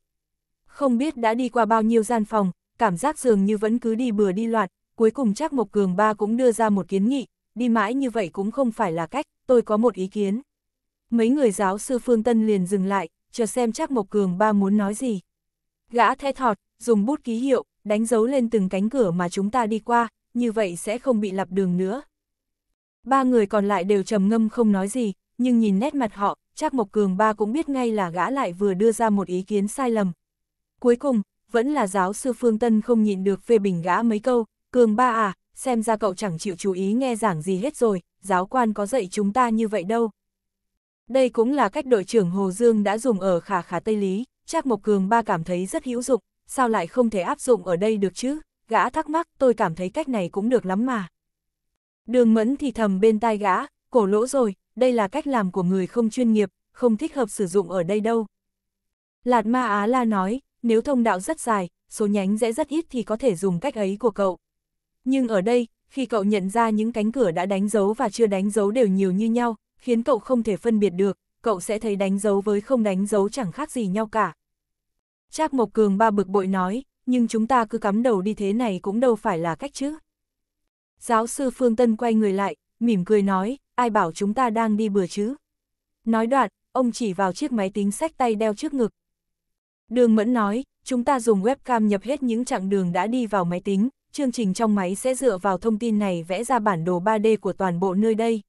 Không biết đã đi qua bao nhiêu gian phòng, cảm giác dường như vẫn cứ đi bừa đi loạn. cuối cùng chắc Mộc Cường Ba cũng đưa ra một kiến nghị, đi mãi như vậy cũng không phải là cách, tôi có một ý kiến. Mấy người giáo sư Phương Tân liền dừng lại, chờ xem chắc Mộc Cường Ba muốn nói gì. Gã the thọt, dùng bút ký hiệu, đánh dấu lên từng cánh cửa mà chúng ta đi qua, như vậy sẽ không bị lặp đường nữa. Ba người còn lại đều trầm ngâm không nói gì, nhưng nhìn nét mặt họ, Trác Mộc Cường ba cũng biết ngay là gã lại vừa đưa ra một ý kiến sai lầm. Cuối cùng, vẫn là giáo sư Phương Tân không nhịn được phê bình gã mấy câu, Cường ba à, xem ra cậu chẳng chịu chú ý nghe giảng gì hết rồi, giáo quan có dạy chúng ta như vậy đâu. Đây cũng là cách đội trưởng Hồ Dương đã dùng ở khả khả Tây Lý, Trác Mộc Cường ba cảm thấy rất hữu dụng, sao lại không thể áp dụng ở đây được chứ, gã thắc mắc tôi cảm thấy cách này cũng được lắm mà. Đường mẫn thì thầm bên tai gã, cổ lỗ rồi, đây là cách làm của người không chuyên nghiệp, không thích hợp sử dụng ở đây đâu. Lạt Ma Á La nói, nếu thông đạo rất dài, số nhánh rẽ rất ít thì có thể dùng cách ấy của cậu. Nhưng ở đây, khi cậu nhận ra những cánh cửa đã đánh dấu và chưa đánh dấu đều nhiều như nhau, khiến cậu không thể phân biệt được, cậu sẽ thấy đánh dấu với không đánh dấu chẳng khác gì nhau cả. Trác Mộc Cường ba bực bội nói, nhưng chúng ta cứ cắm đầu đi thế này cũng đâu phải là cách chứ. Giáo sư Phương Tân quay người lại, mỉm cười nói, ai bảo chúng ta đang đi bừa chứ? Nói đoạn, ông chỉ vào chiếc máy tính sách tay đeo trước ngực. Đường Mẫn nói, chúng ta dùng webcam nhập hết những chặng đường đã đi vào máy tính, chương trình trong máy sẽ dựa vào thông tin này vẽ ra bản đồ 3D của toàn bộ nơi đây.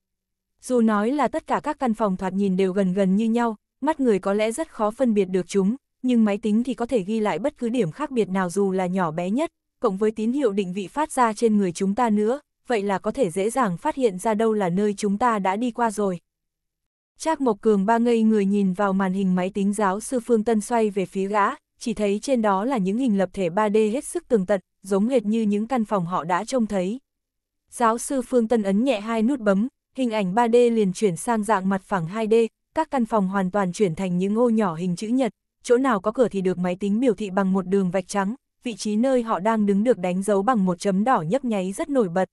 Dù nói là tất cả các căn phòng thoạt nhìn đều gần gần như nhau, mắt người có lẽ rất khó phân biệt được chúng, nhưng máy tính thì có thể ghi lại bất cứ điểm khác biệt nào dù là nhỏ bé nhất, cộng với tín hiệu định vị phát ra trên người chúng ta nữa, vậy là có thể dễ dàng phát hiện ra đâu là nơi chúng ta đã đi qua rồi. Trác Mộc Cường ba ngây người nhìn vào màn hình máy tính giáo sư Phương Tân xoay về phía gã, chỉ thấy trên đó là những hình lập thể 3D hết sức tường tận, giống hệt như những căn phòng họ đã trông thấy. Giáo sư Phương Tân ấn nhẹ hai nút bấm, hình ảnh 3D liền chuyển sang dạng mặt phẳng 2D, các căn phòng hoàn toàn chuyển thành những ô nhỏ hình chữ nhật, chỗ nào có cửa thì được máy tính biểu thị bằng một đường vạch trắng, vị trí nơi họ đang đứng được đánh dấu bằng một chấm đỏ nhấp nháy rất nổi bật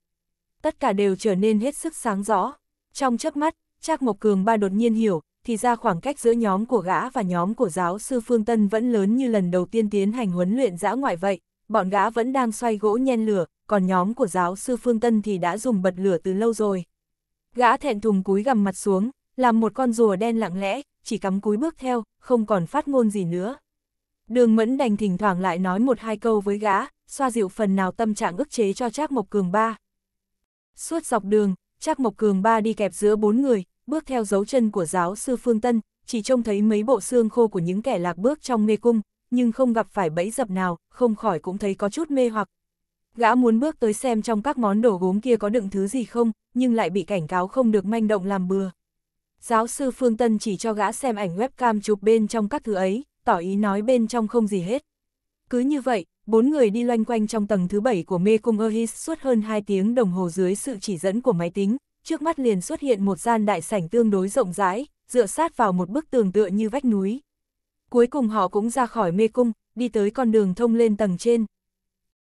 tất cả đều trở nên hết sức sáng rõ. Trong chớp mắt, Trác Mộc Cường ba đột nhiên hiểu, thì ra khoảng cách giữa nhóm của gã và nhóm của giáo sư Phương Tân vẫn lớn như lần đầu tiên tiến hành huấn luyện dã ngoại vậy, bọn gã vẫn đang xoay gỗ nhen lửa, còn nhóm của giáo sư Phương Tân thì đã dùng bật lửa từ lâu rồi. Gã thẹn thùng cúi gằm mặt xuống, làm một con rùa đen lặng lẽ, chỉ cắm cúi bước theo, không còn phát ngôn gì nữa. Đường Mẫn đành thỉnh thoảng lại nói một hai câu với gã, xoa dịu phần nào tâm trạng ức chế cho Trác Mộc Cường ba. Suốt dọc đường, Trác Mộc Cường ba đi kẹp giữa bốn người, bước theo dấu chân của giáo sư Phương Tân, chỉ trông thấy mấy bộ xương khô của những kẻ lạc bước trong mê cung, nhưng không gặp phải bẫy dập nào, không khỏi cũng thấy có chút mê hoặc. Gã muốn bước tới xem trong các món đồ gốm kia có đựng thứ gì không, nhưng lại bị cảnh cáo không được manh động làm bừa. Giáo sư Phương Tân chỉ cho gã xem ảnh webcam chụp bên trong các thứ ấy, tỏ ý nói bên trong không gì hết. Cứ như vậy, bốn người đi loanh quanh trong tầng thứ bảy của mê cung Ohis suốt hơn 2 tiếng đồng hồ dưới sự chỉ dẫn của máy tính, trước mắt liền xuất hiện một gian đại sảnh tương đối rộng rãi, dựa sát vào một bức tường tựa như vách núi. Cuối cùng họ cũng ra khỏi mê cung, đi tới con đường thông lên tầng trên.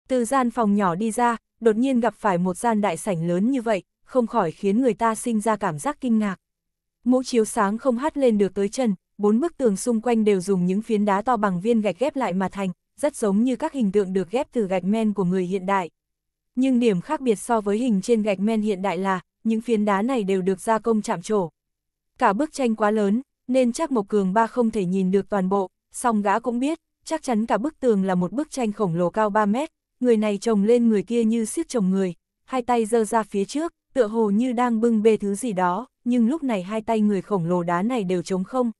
Từ gian phòng nhỏ đi ra, đột nhiên gặp phải một gian đại sảnh lớn như vậy, không khỏi khiến người ta sinh ra cảm giác kinh ngạc. Mũ chiếu sáng không hắt lên được tới chân, bốn bức tường xung quanh đều dùng những phiến đá to bằng viên gạch ghép lại mà thành, rất giống như các hình tượng được ghép từ gạch men của người hiện đại. Nhưng điểm khác biệt so với hình trên gạch men hiện đại là, những phiến đá này đều được gia công chạm trổ. Cả bức tranh quá lớn, nên chắc Mộc Cường Ba không thể nhìn được toàn bộ, song gã cũng biết, chắc chắn cả bức tường là một bức tranh khổng lồ cao 3 mét, người này trồng lên người kia như siết chồng người, hai tay giơ ra phía trước, tựa hồ như đang bưng bê thứ gì đó, nhưng lúc này hai tay người khổng lồ đá này đều trống không.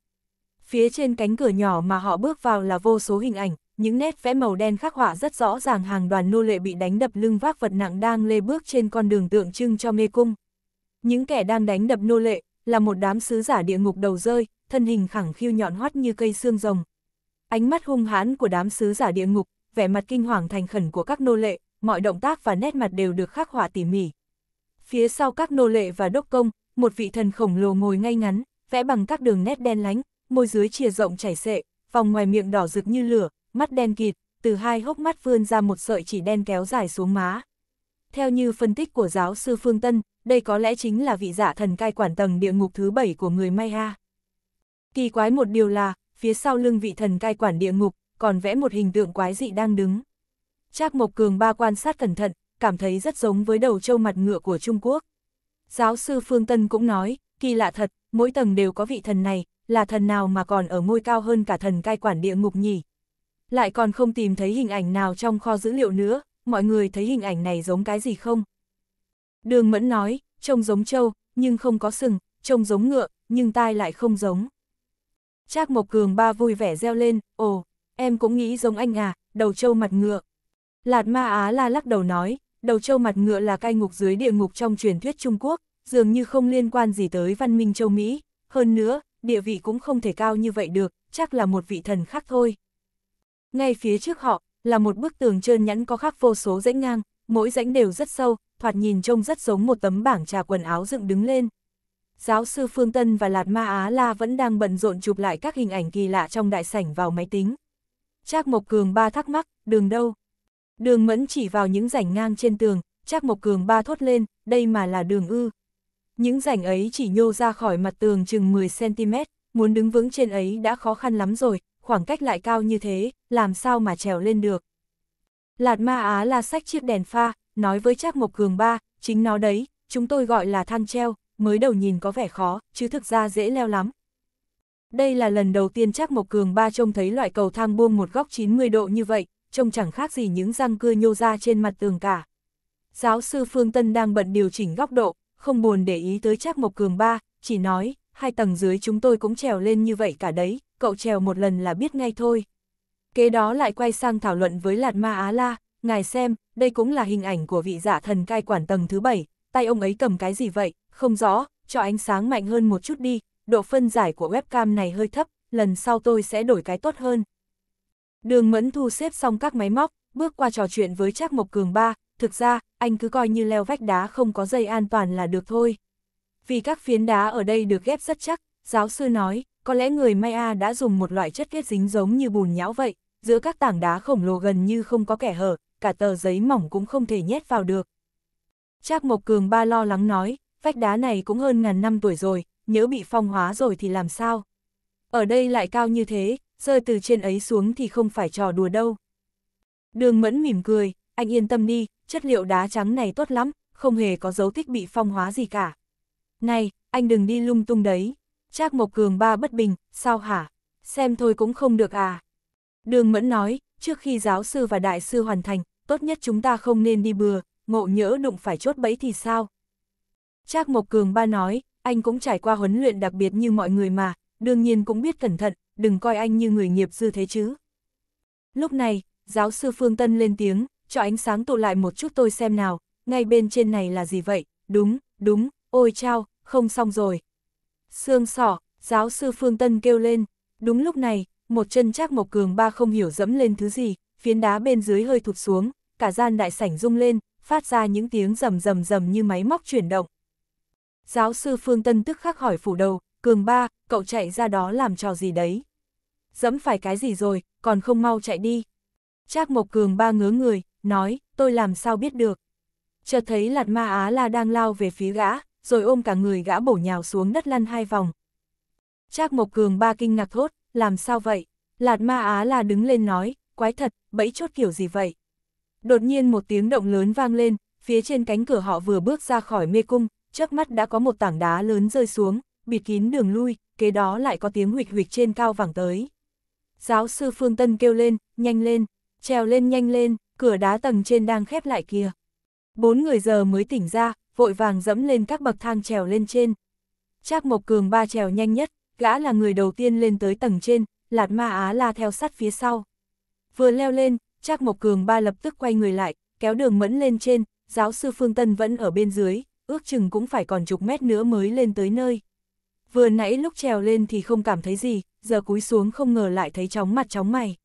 Phía trên cánh cửa nhỏ mà họ bước vào là vô số hình ảnh, những nét vẽ màu đen khắc họa rất rõ ràng hàng đoàn nô lệ bị đánh đập lưng vác vật nặng đang lê bước trên con đường tượng trưng cho mê cung. Những kẻ đang đánh đập nô lệ là một đám sứ giả địa ngục đầu rơi, thân hình khẳng khiu nhọn hoắt như cây xương rồng. Ánh mắt hung hãn của đám sứ giả địa ngục, vẻ mặt kinh hoàng thành khẩn của các nô lệ, mọi động tác và nét mặt đều được khắc họa tỉ mỉ. Phía sau các nô lệ và đốc công, một vị thần khổng lồ ngồi ngay ngắn, vẽ bằng các đường nét đen lánh, môi dưới chìa rộng chảy xệ, vòng ngoài miệng đỏ rực như lửa, mắt đen kịt, từ hai hốc mắt vươn ra một sợi chỉ đen kéo dài xuống má. Theo như phân tích của giáo sư Phương Tân, đây có lẽ chính là vị giả dạ thần cai quản tầng địa ngục thứ bảy của người Maya. Kỳ quái một điều là, phía sau lưng vị thần cai quản địa ngục, còn vẽ một hình tượng quái dị đang đứng. Trác Mộc Cường ba quan sát cẩn thận, cảm thấy rất giống với đầu trâu mặt ngựa của Trung Quốc. Giáo sư Phương Tân cũng nói, kỳ lạ thật, mỗi tầng đều có vị thần này, là thần nào mà còn ở ngôi cao hơn cả thần cai quản địa ngục nhỉ? lại còn không tìm thấy hình ảnh nào trong kho dữ liệu nữa, mọi người thấy hình ảnh này giống cái gì không? Đường Mẫn nói, trông giống trâu, nhưng không có sừng, trông giống ngựa, nhưng tai lại không giống. Trác Mộc Cường ba vui vẻ reo lên, ồ, em cũng nghĩ giống anh à, đầu trâu mặt ngựa. Lạt Ma Á La lắc đầu nói, đầu trâu mặt ngựa là cai ngục dưới địa ngục trong truyền thuyết Trung Quốc, dường như không liên quan gì tới văn minh châu Mỹ, hơn nữa, địa vị cũng không thể cao như vậy được, chắc là một vị thần khác thôi. Ngay phía trước họ, là một bức tường trơn nhẵn có khắc vô số rãnh ngang, mỗi rãnh đều rất sâu, thoạt nhìn trông rất giống một tấm bảng trà quần áo dựng đứng lên. Giáo sư Phương Tân và Lạt Ma Á La vẫn đang bận rộn chụp lại các hình ảnh kỳ lạ trong đại sảnh vào máy tính. Trác Mộc Cường ba thắc mắc, đường đâu? Đường mẫn chỉ vào những rảnh ngang trên tường, Trác Mộc Cường ba thốt lên, đây mà là đường ư. Những rảnh ấy chỉ nhô ra khỏi mặt tường chừng 10cm, muốn đứng vững trên ấy đã khó khăn lắm rồi, khoảng cách lại cao như thế, làm sao mà trèo lên được. Lạt ma Á là sách chiếc đèn pha, nói với Trác Mộc Cường ba, chính nó đấy, chúng tôi gọi là thang treo, mới đầu nhìn có vẻ khó, chứ thực ra dễ leo lắm. Đây là lần đầu tiên Trác Mộc Cường ba trông thấy loại cầu thang buông một góc 90 độ như vậy, trông chẳng khác gì những răng cưa nhô ra trên mặt tường cả. Giáo sư Phương Tân đang bận điều chỉnh góc độ, không buồn để ý tới Trác Mộc Cường ba, chỉ nói, hai tầng dưới chúng tôi cũng trèo lên như vậy cả đấy, cậu trèo một lần là biết ngay thôi. Kế đó lại quay sang thảo luận với Lạt Ma Á La, ngài xem, đây cũng là hình ảnh của vị giả dạ thần cai quản tầng thứ bảy, tay ông ấy cầm cái gì vậy, không rõ, cho ánh sáng mạnh hơn một chút đi, độ phân giải của webcam này hơi thấp, lần sau tôi sẽ đổi cái tốt hơn. Đường Mẫn thu xếp xong các máy móc, bước qua trò chuyện với Trác Mộc Cường ba, thực ra, anh cứ coi như leo vách đá không có dây an toàn là được thôi. Vì các phiến đá ở đây được ghép rất chắc, giáo sư nói, có lẽ người Maya đã dùng một loại chất kết dính giống như bùn nhão vậy, giữa các tảng đá khổng lồ gần như không có kẻ hở, cả tờ giấy mỏng cũng không thể nhét vào được. Trác Mộc Cường ba lo lắng nói, vách đá này cũng hơn ngàn năm tuổi rồi, nhớ bị phong hóa rồi thì làm sao? Ở đây lại cao như thế, rơi từ trên ấy xuống thì không phải trò đùa đâu. Đường Mẫn mỉm cười, anh yên tâm đi, chất liệu đá trắng này tốt lắm, không hề có dấu tích bị phong hóa gì cả. Này, anh đừng đi lung tung đấy. Trác Mộc Cường ba bất bình, sao hả? Xem thôi cũng không được à. Đường Mẫn nói, trước khi giáo sư và đại sư hoàn thành, tốt nhất chúng ta không nên đi bừa, ngộ nhỡ đụng phải chốt bẫy thì sao? Trác Mộc Cường ba nói, anh cũng trải qua huấn luyện đặc biệt như mọi người mà, đương nhiên cũng biết cẩn thận, đừng coi anh như người nghiệp dư thế chứ. Lúc này, giáo sư Phương Tân lên tiếng, cho ánh sáng tụ lại một chút tôi xem nào, ngay bên trên này là gì vậy, đúng, đúng, ôi chao, không xong rồi, Sương sỏ, giáo sư Phương Tân kêu lên, đúng lúc này, một chân chắc Mộc Cường ba không hiểu dẫm lên thứ gì, phiến đá bên dưới hơi thụt xuống, cả gian đại sảnh rung lên, phát ra những tiếng rầm rầm rầm như máy móc chuyển động. Giáo sư Phương Tân tức khắc hỏi phủ đầu, Cường ba, cậu chạy ra đó làm trò gì đấy? Dẫm phải cái gì rồi, còn không mau chạy đi. Trác Mộc Cường ba ngớ người, nói, tôi làm sao biết được. Chợt thấy Lạt Ma Á La đang lao về phía gã, rồi ôm cả người gã bổ nhào xuống đất lăn hai vòng. Trác Mộc Cường ba kinh ngạc thốt, làm sao vậy? Lạt ma á là đứng lên nói, quái thật, bẫy chốt kiểu gì vậy? Đột nhiên một tiếng động lớn vang lên, phía trên cánh cửa họ vừa bước ra khỏi mê cung, trước mắt đã có một tảng đá lớn rơi xuống, bịt kín đường lui, kế đó lại có tiếng huịch huịch trên cao vẳng tới. Giáo sư Phương Tân kêu lên, nhanh lên, trèo lên nhanh lên, cửa đá tầng trên đang khép lại kia. Bốn người giờ mới tỉnh ra, vội vàng dẫm lên các bậc thang trèo lên trên. Trác Mộc Cường ba trèo nhanh nhất, gã là người đầu tiên lên tới tầng trên, Lạt Ma Á la theo sát phía sau. Vừa leo lên, Trác Mộc Cường ba lập tức quay người lại, kéo đường mẫn lên trên, giáo sư Phương Tân vẫn ở bên dưới, ước chừng cũng phải còn chục mét nữa mới lên tới nơi. Vừa nãy lúc trèo lên thì không cảm thấy gì, giờ cúi xuống không ngờ lại thấy chóng mặt chóng mày.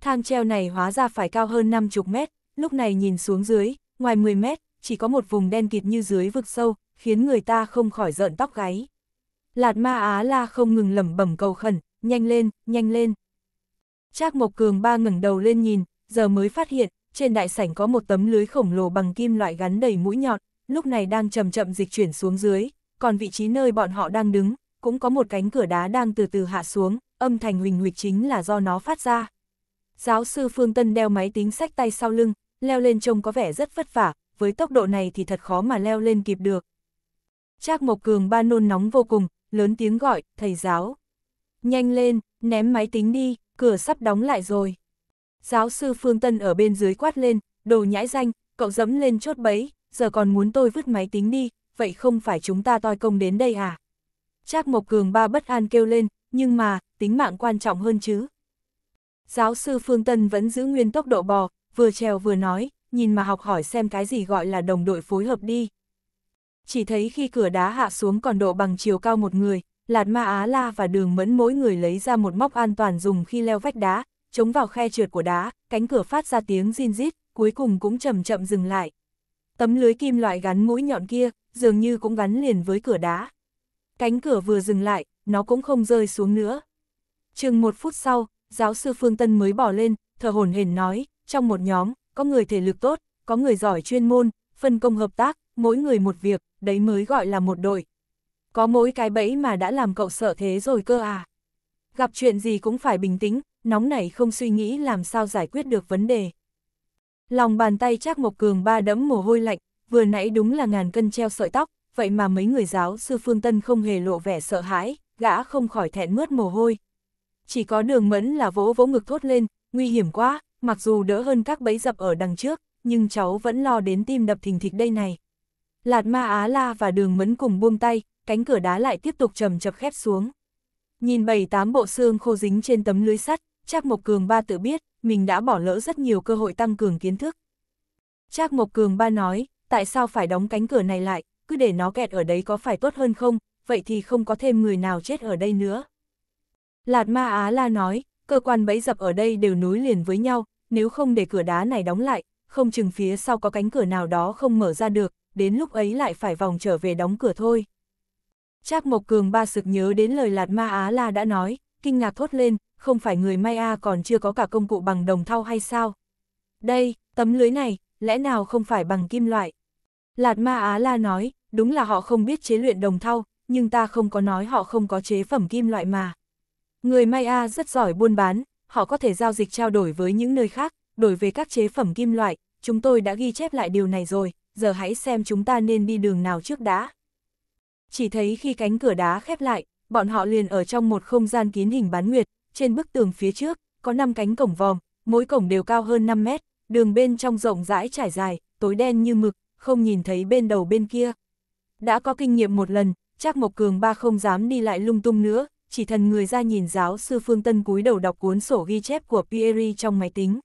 Thang treo này hóa ra phải cao hơn 50 mét, lúc này nhìn xuống dưới, ngoài 10 mét, chỉ có một vùng đen kịt như dưới vực sâu, khiến người ta không khỏi rợn tóc gáy. Lạt ma Á la không ngừng lẩm bẩm cầu khẩn, nhanh lên, nhanh lên. Trác Mộc Cường ba ngẩng đầu lên nhìn, giờ mới phát hiện, trên đại sảnh có một tấm lưới khổng lồ bằng kim loại gắn đầy mũi nhọn, lúc này đang chậm chậm dịch chuyển xuống dưới, còn vị trí nơi bọn họ đang đứng, cũng có một cánh cửa đá đang từ từ hạ xuống, âm thanh huỳnh huỳnh chính là do nó phát ra. Giáo sư Phương Tân đeo máy tính sách tay sau lưng, leo lên trông có vẻ rất vất vả, với tốc độ này thì thật khó mà leo lên kịp được. Trác Mộc Cường ba nôn nóng vô cùng, lớn tiếng gọi, thầy giáo. Nhanh lên, ném máy tính đi, cửa sắp đóng lại rồi. Giáo sư Phương Tân ở bên dưới quát lên, đồ nhãi danh, cậu dẫm lên chốt bẫy, giờ còn muốn tôi vứt máy tính đi, vậy không phải chúng ta toi công đến đây à? Trác Mộc Cường ba bất an kêu lên, nhưng mà, tính mạng quan trọng hơn chứ. Giáo sư Phương Tân vẫn giữ nguyên tốc độ bò, vừa trèo vừa nói, nhìn mà học hỏi xem cái gì gọi là đồng đội phối hợp đi. Chỉ thấy khi cửa đá hạ xuống còn độ bằng chiều cao một người, Lạt Ma Á La và Đường Mẫn mỗi người lấy ra một móc an toàn dùng khi leo vách đá, chống vào khe trượt của đá, cánh cửa phát ra tiếng zin rít, cuối cùng cũng chậm chậm dừng lại. Tấm lưới kim loại gắn mũi nhọn kia, dường như cũng gắn liền với cửa đá. Cánh cửa vừa dừng lại, nó cũng không rơi xuống nữa. Chừng một phút sau, giáo sư Phương Tân mới bỏ lên, thở hổn hển nói, trong một nhóm, có người thể lực tốt, có người giỏi chuyên môn, phân công hợp tác, mỗi người một việc, đấy mới gọi là một đội. Có mỗi cái bẫy mà đã làm cậu sợ thế rồi cơ à. Gặp chuyện gì cũng phải bình tĩnh, nóng nảy không suy nghĩ làm sao giải quyết được vấn đề. Lòng bàn tay chắc Mộc Cường ba đẫm mồ hôi lạnh, vừa nãy đúng là ngàn cân treo sợi tóc, vậy mà mấy người giáo sư Phương Tân không hề lộ vẻ sợ hãi, gã không khỏi thẹn mướt mồ hôi. Chỉ có đường mẫn là vỗ vỗ ngực thốt lên, nguy hiểm quá, mặc dù đỡ hơn các bẫy dập ở đằng trước, nhưng cháu vẫn lo đến tim đập thình thịch đây này. Lạt ma á la và đường Mẫn cùng buông tay, cánh cửa đá lại tiếp tục trầm chập khép xuống. Nhìn bảy tám bộ xương khô dính trên tấm lưới sắt, Trác Mộc Cường ba tự biết, mình đã bỏ lỡ rất nhiều cơ hội tăng cường kiến thức. Trác Mộc Cường ba nói, tại sao phải đóng cánh cửa này lại, cứ để nó kẹt ở đấy có phải tốt hơn không, vậy thì không có thêm người nào chết ở đây nữa. Lạt ma á la nói, cơ quan bẫy dập ở đây đều nối liền với nhau, nếu không để cửa đá này đóng lại, không chừng phía sau có cánh cửa nào đó không mở ra được, đến lúc ấy lại phải vòng trở về đóng cửa thôi. Trác Mộc Cường ba sực nhớ đến lời Lạt Ma Á La đã nói, kinh ngạc thốt lên, không phải người Maya còn chưa có cả công cụ bằng đồng thau hay sao? Đây, tấm lưới này, lẽ nào không phải bằng kim loại? Lạt Ma Á La nói, đúng là họ không biết chế luyện đồng thau, nhưng ta không có nói họ không có chế phẩm kim loại mà. Người Maya rất giỏi buôn bán, họ có thể giao dịch trao đổi với những nơi khác, đổi về các chế phẩm kim loại, chúng tôi đã ghi chép lại điều này rồi, giờ hãy xem chúng ta nên đi đường nào trước đã. Chỉ thấy khi cánh cửa đá khép lại, bọn họ liền ở trong một không gian kín hình bán nguyệt, trên bức tường phía trước, có 5 cánh cổng vòm, mỗi cổng đều cao hơn 5 mét, đường bên trong rộng rãi trải dài, tối đen như mực, không nhìn thấy bên đầu bên kia. Đã có kinh nghiệm một lần, chắc Mộc Cường ba không dám đi lại lung tung nữa, chỉ thần người ra nhìn giáo sư Phương Tân cúi đầu đọc cuốn sổ ghi chép của Pieri trong máy tính.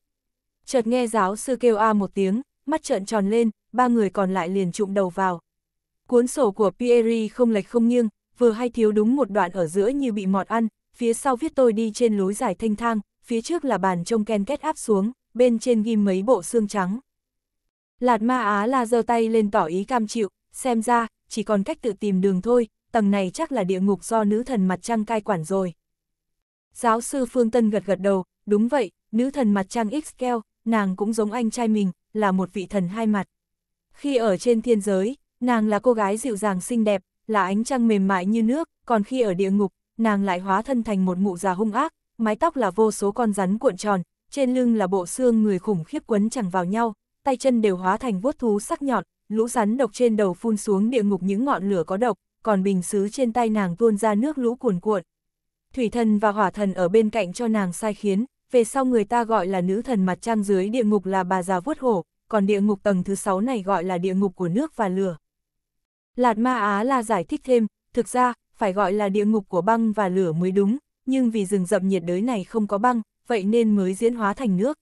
Chợt nghe giáo sư kêu a một tiếng, mắt trợn tròn lên, ba người còn lại liền trụm đầu vào. Cuốn sổ của Pieri không lệch không nghiêng, vừa hay thiếu đúng một đoạn ở giữa như bị mọt ăn, phía sau viết tôi đi trên lối dài thanh thang, phía trước là bàn trông ken kết áp xuống, bên trên ghim mấy bộ xương trắng. Lạt ma Á la giơ tay lên tỏ ý cam chịu, xem ra, chỉ còn cách tự tìm đường thôi, tầng này chắc là địa ngục do nữ thần mặt trăng cai quản rồi. Giáo sư Phương Tân gật gật đầu, đúng vậy, nữ thần mặt trăng xkel nàng cũng giống anh trai mình, là một vị thần hai mặt. Khi ở trên thiên giới, nàng là cô gái dịu dàng xinh đẹp, là ánh trăng mềm mại như nước, còn khi ở địa ngục, nàng lại hóa thân thành một mụ già hung ác, mái tóc là vô số con rắn cuộn tròn, trên lưng là bộ xương người khủng khiếp quấn chẳng vào nhau, tay chân đều hóa thành vuốt thú sắc nhọn, lũ rắn độc trên đầu phun xuống địa ngục những ngọn lửa có độc, còn bình xứ trên tay nàng tuôn ra nước lũ cuồn cuộn. Thủy thần và hỏa thần ở bên cạnh cho nàng sai khiến, về sau người ta gọi là nữ thần mặt trăng dưới địa ngục là bà già vuốt hổ, còn địa ngục tầng thứ sáu này gọi là địa ngục của nước và lửa. Lạt Ma Á là giải thích thêm, thực ra, phải gọi là địa ngục của băng và lửa mới đúng, nhưng vì rừng rậm nhiệt đới này không có băng, vậy nên mới diễn hóa thành nước.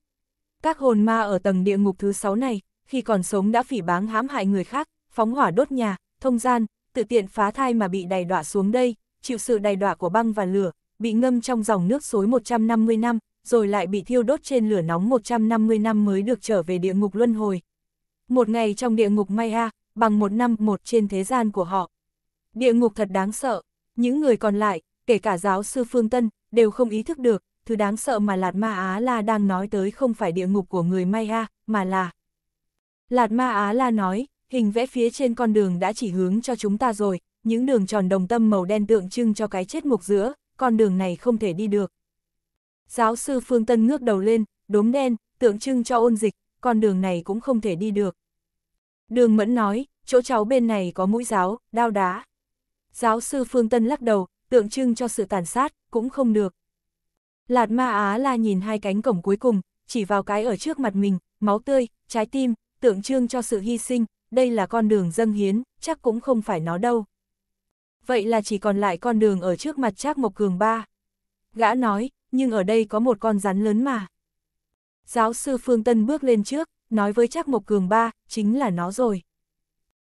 Các hồn ma ở tầng địa ngục thứ sáu này, khi còn sống đã phỉ báng hãm hại người khác, phóng hỏa đốt nhà, thông gian, tự tiện phá thai mà bị đày đọa xuống đây, chịu sự đày đọa của băng và lửa, bị ngâm trong dòng nước xối 150 năm, rồi lại bị thiêu đốt trên lửa nóng 150 năm mới được trở về địa ngục luân hồi. Một ngày trong địa ngục Maya, bằng một năm một trên thế gian của họ. Địa ngục thật đáng sợ, những người còn lại, kể cả giáo sư Phương Tân, đều không ý thức được, thứ đáng sợ mà Lạt Ma Á La đang nói tới không phải địa ngục của người Maya, mà là... Lạt Ma Á La nói, Hình vẽ phía trên con đường đã chỉ hướng cho chúng ta rồi, những đường tròn đồng tâm màu đen tượng trưng cho cái chết mục giữa, con đường này không thể đi được. Giáo sư Phương Tân ngước đầu lên, đốm đen, tượng trưng cho ôn dịch, con đường này cũng không thể đi được. Đường Mẫn nói, chỗ cháu bên này có mũi giáo, đao đá. Giáo sư Phương Tân lắc đầu, tượng trưng cho sự tàn sát, cũng không được. Lạt Ma Á la nhìn hai cánh cổng cuối cùng, chỉ vào cái ở trước mặt mình, máu tươi, trái tim, tượng trưng cho sự hy sinh, đây là con đường dâng hiến, chắc cũng không phải nó đâu. Vậy là chỉ còn lại con đường ở trước mặt Trác Mộc Cường ba. Gã nói, nhưng ở đây có một con rắn lớn mà. Giáo sư Phương Tân bước lên trước, nói với Trác Mộc Cường ba, chính là nó rồi.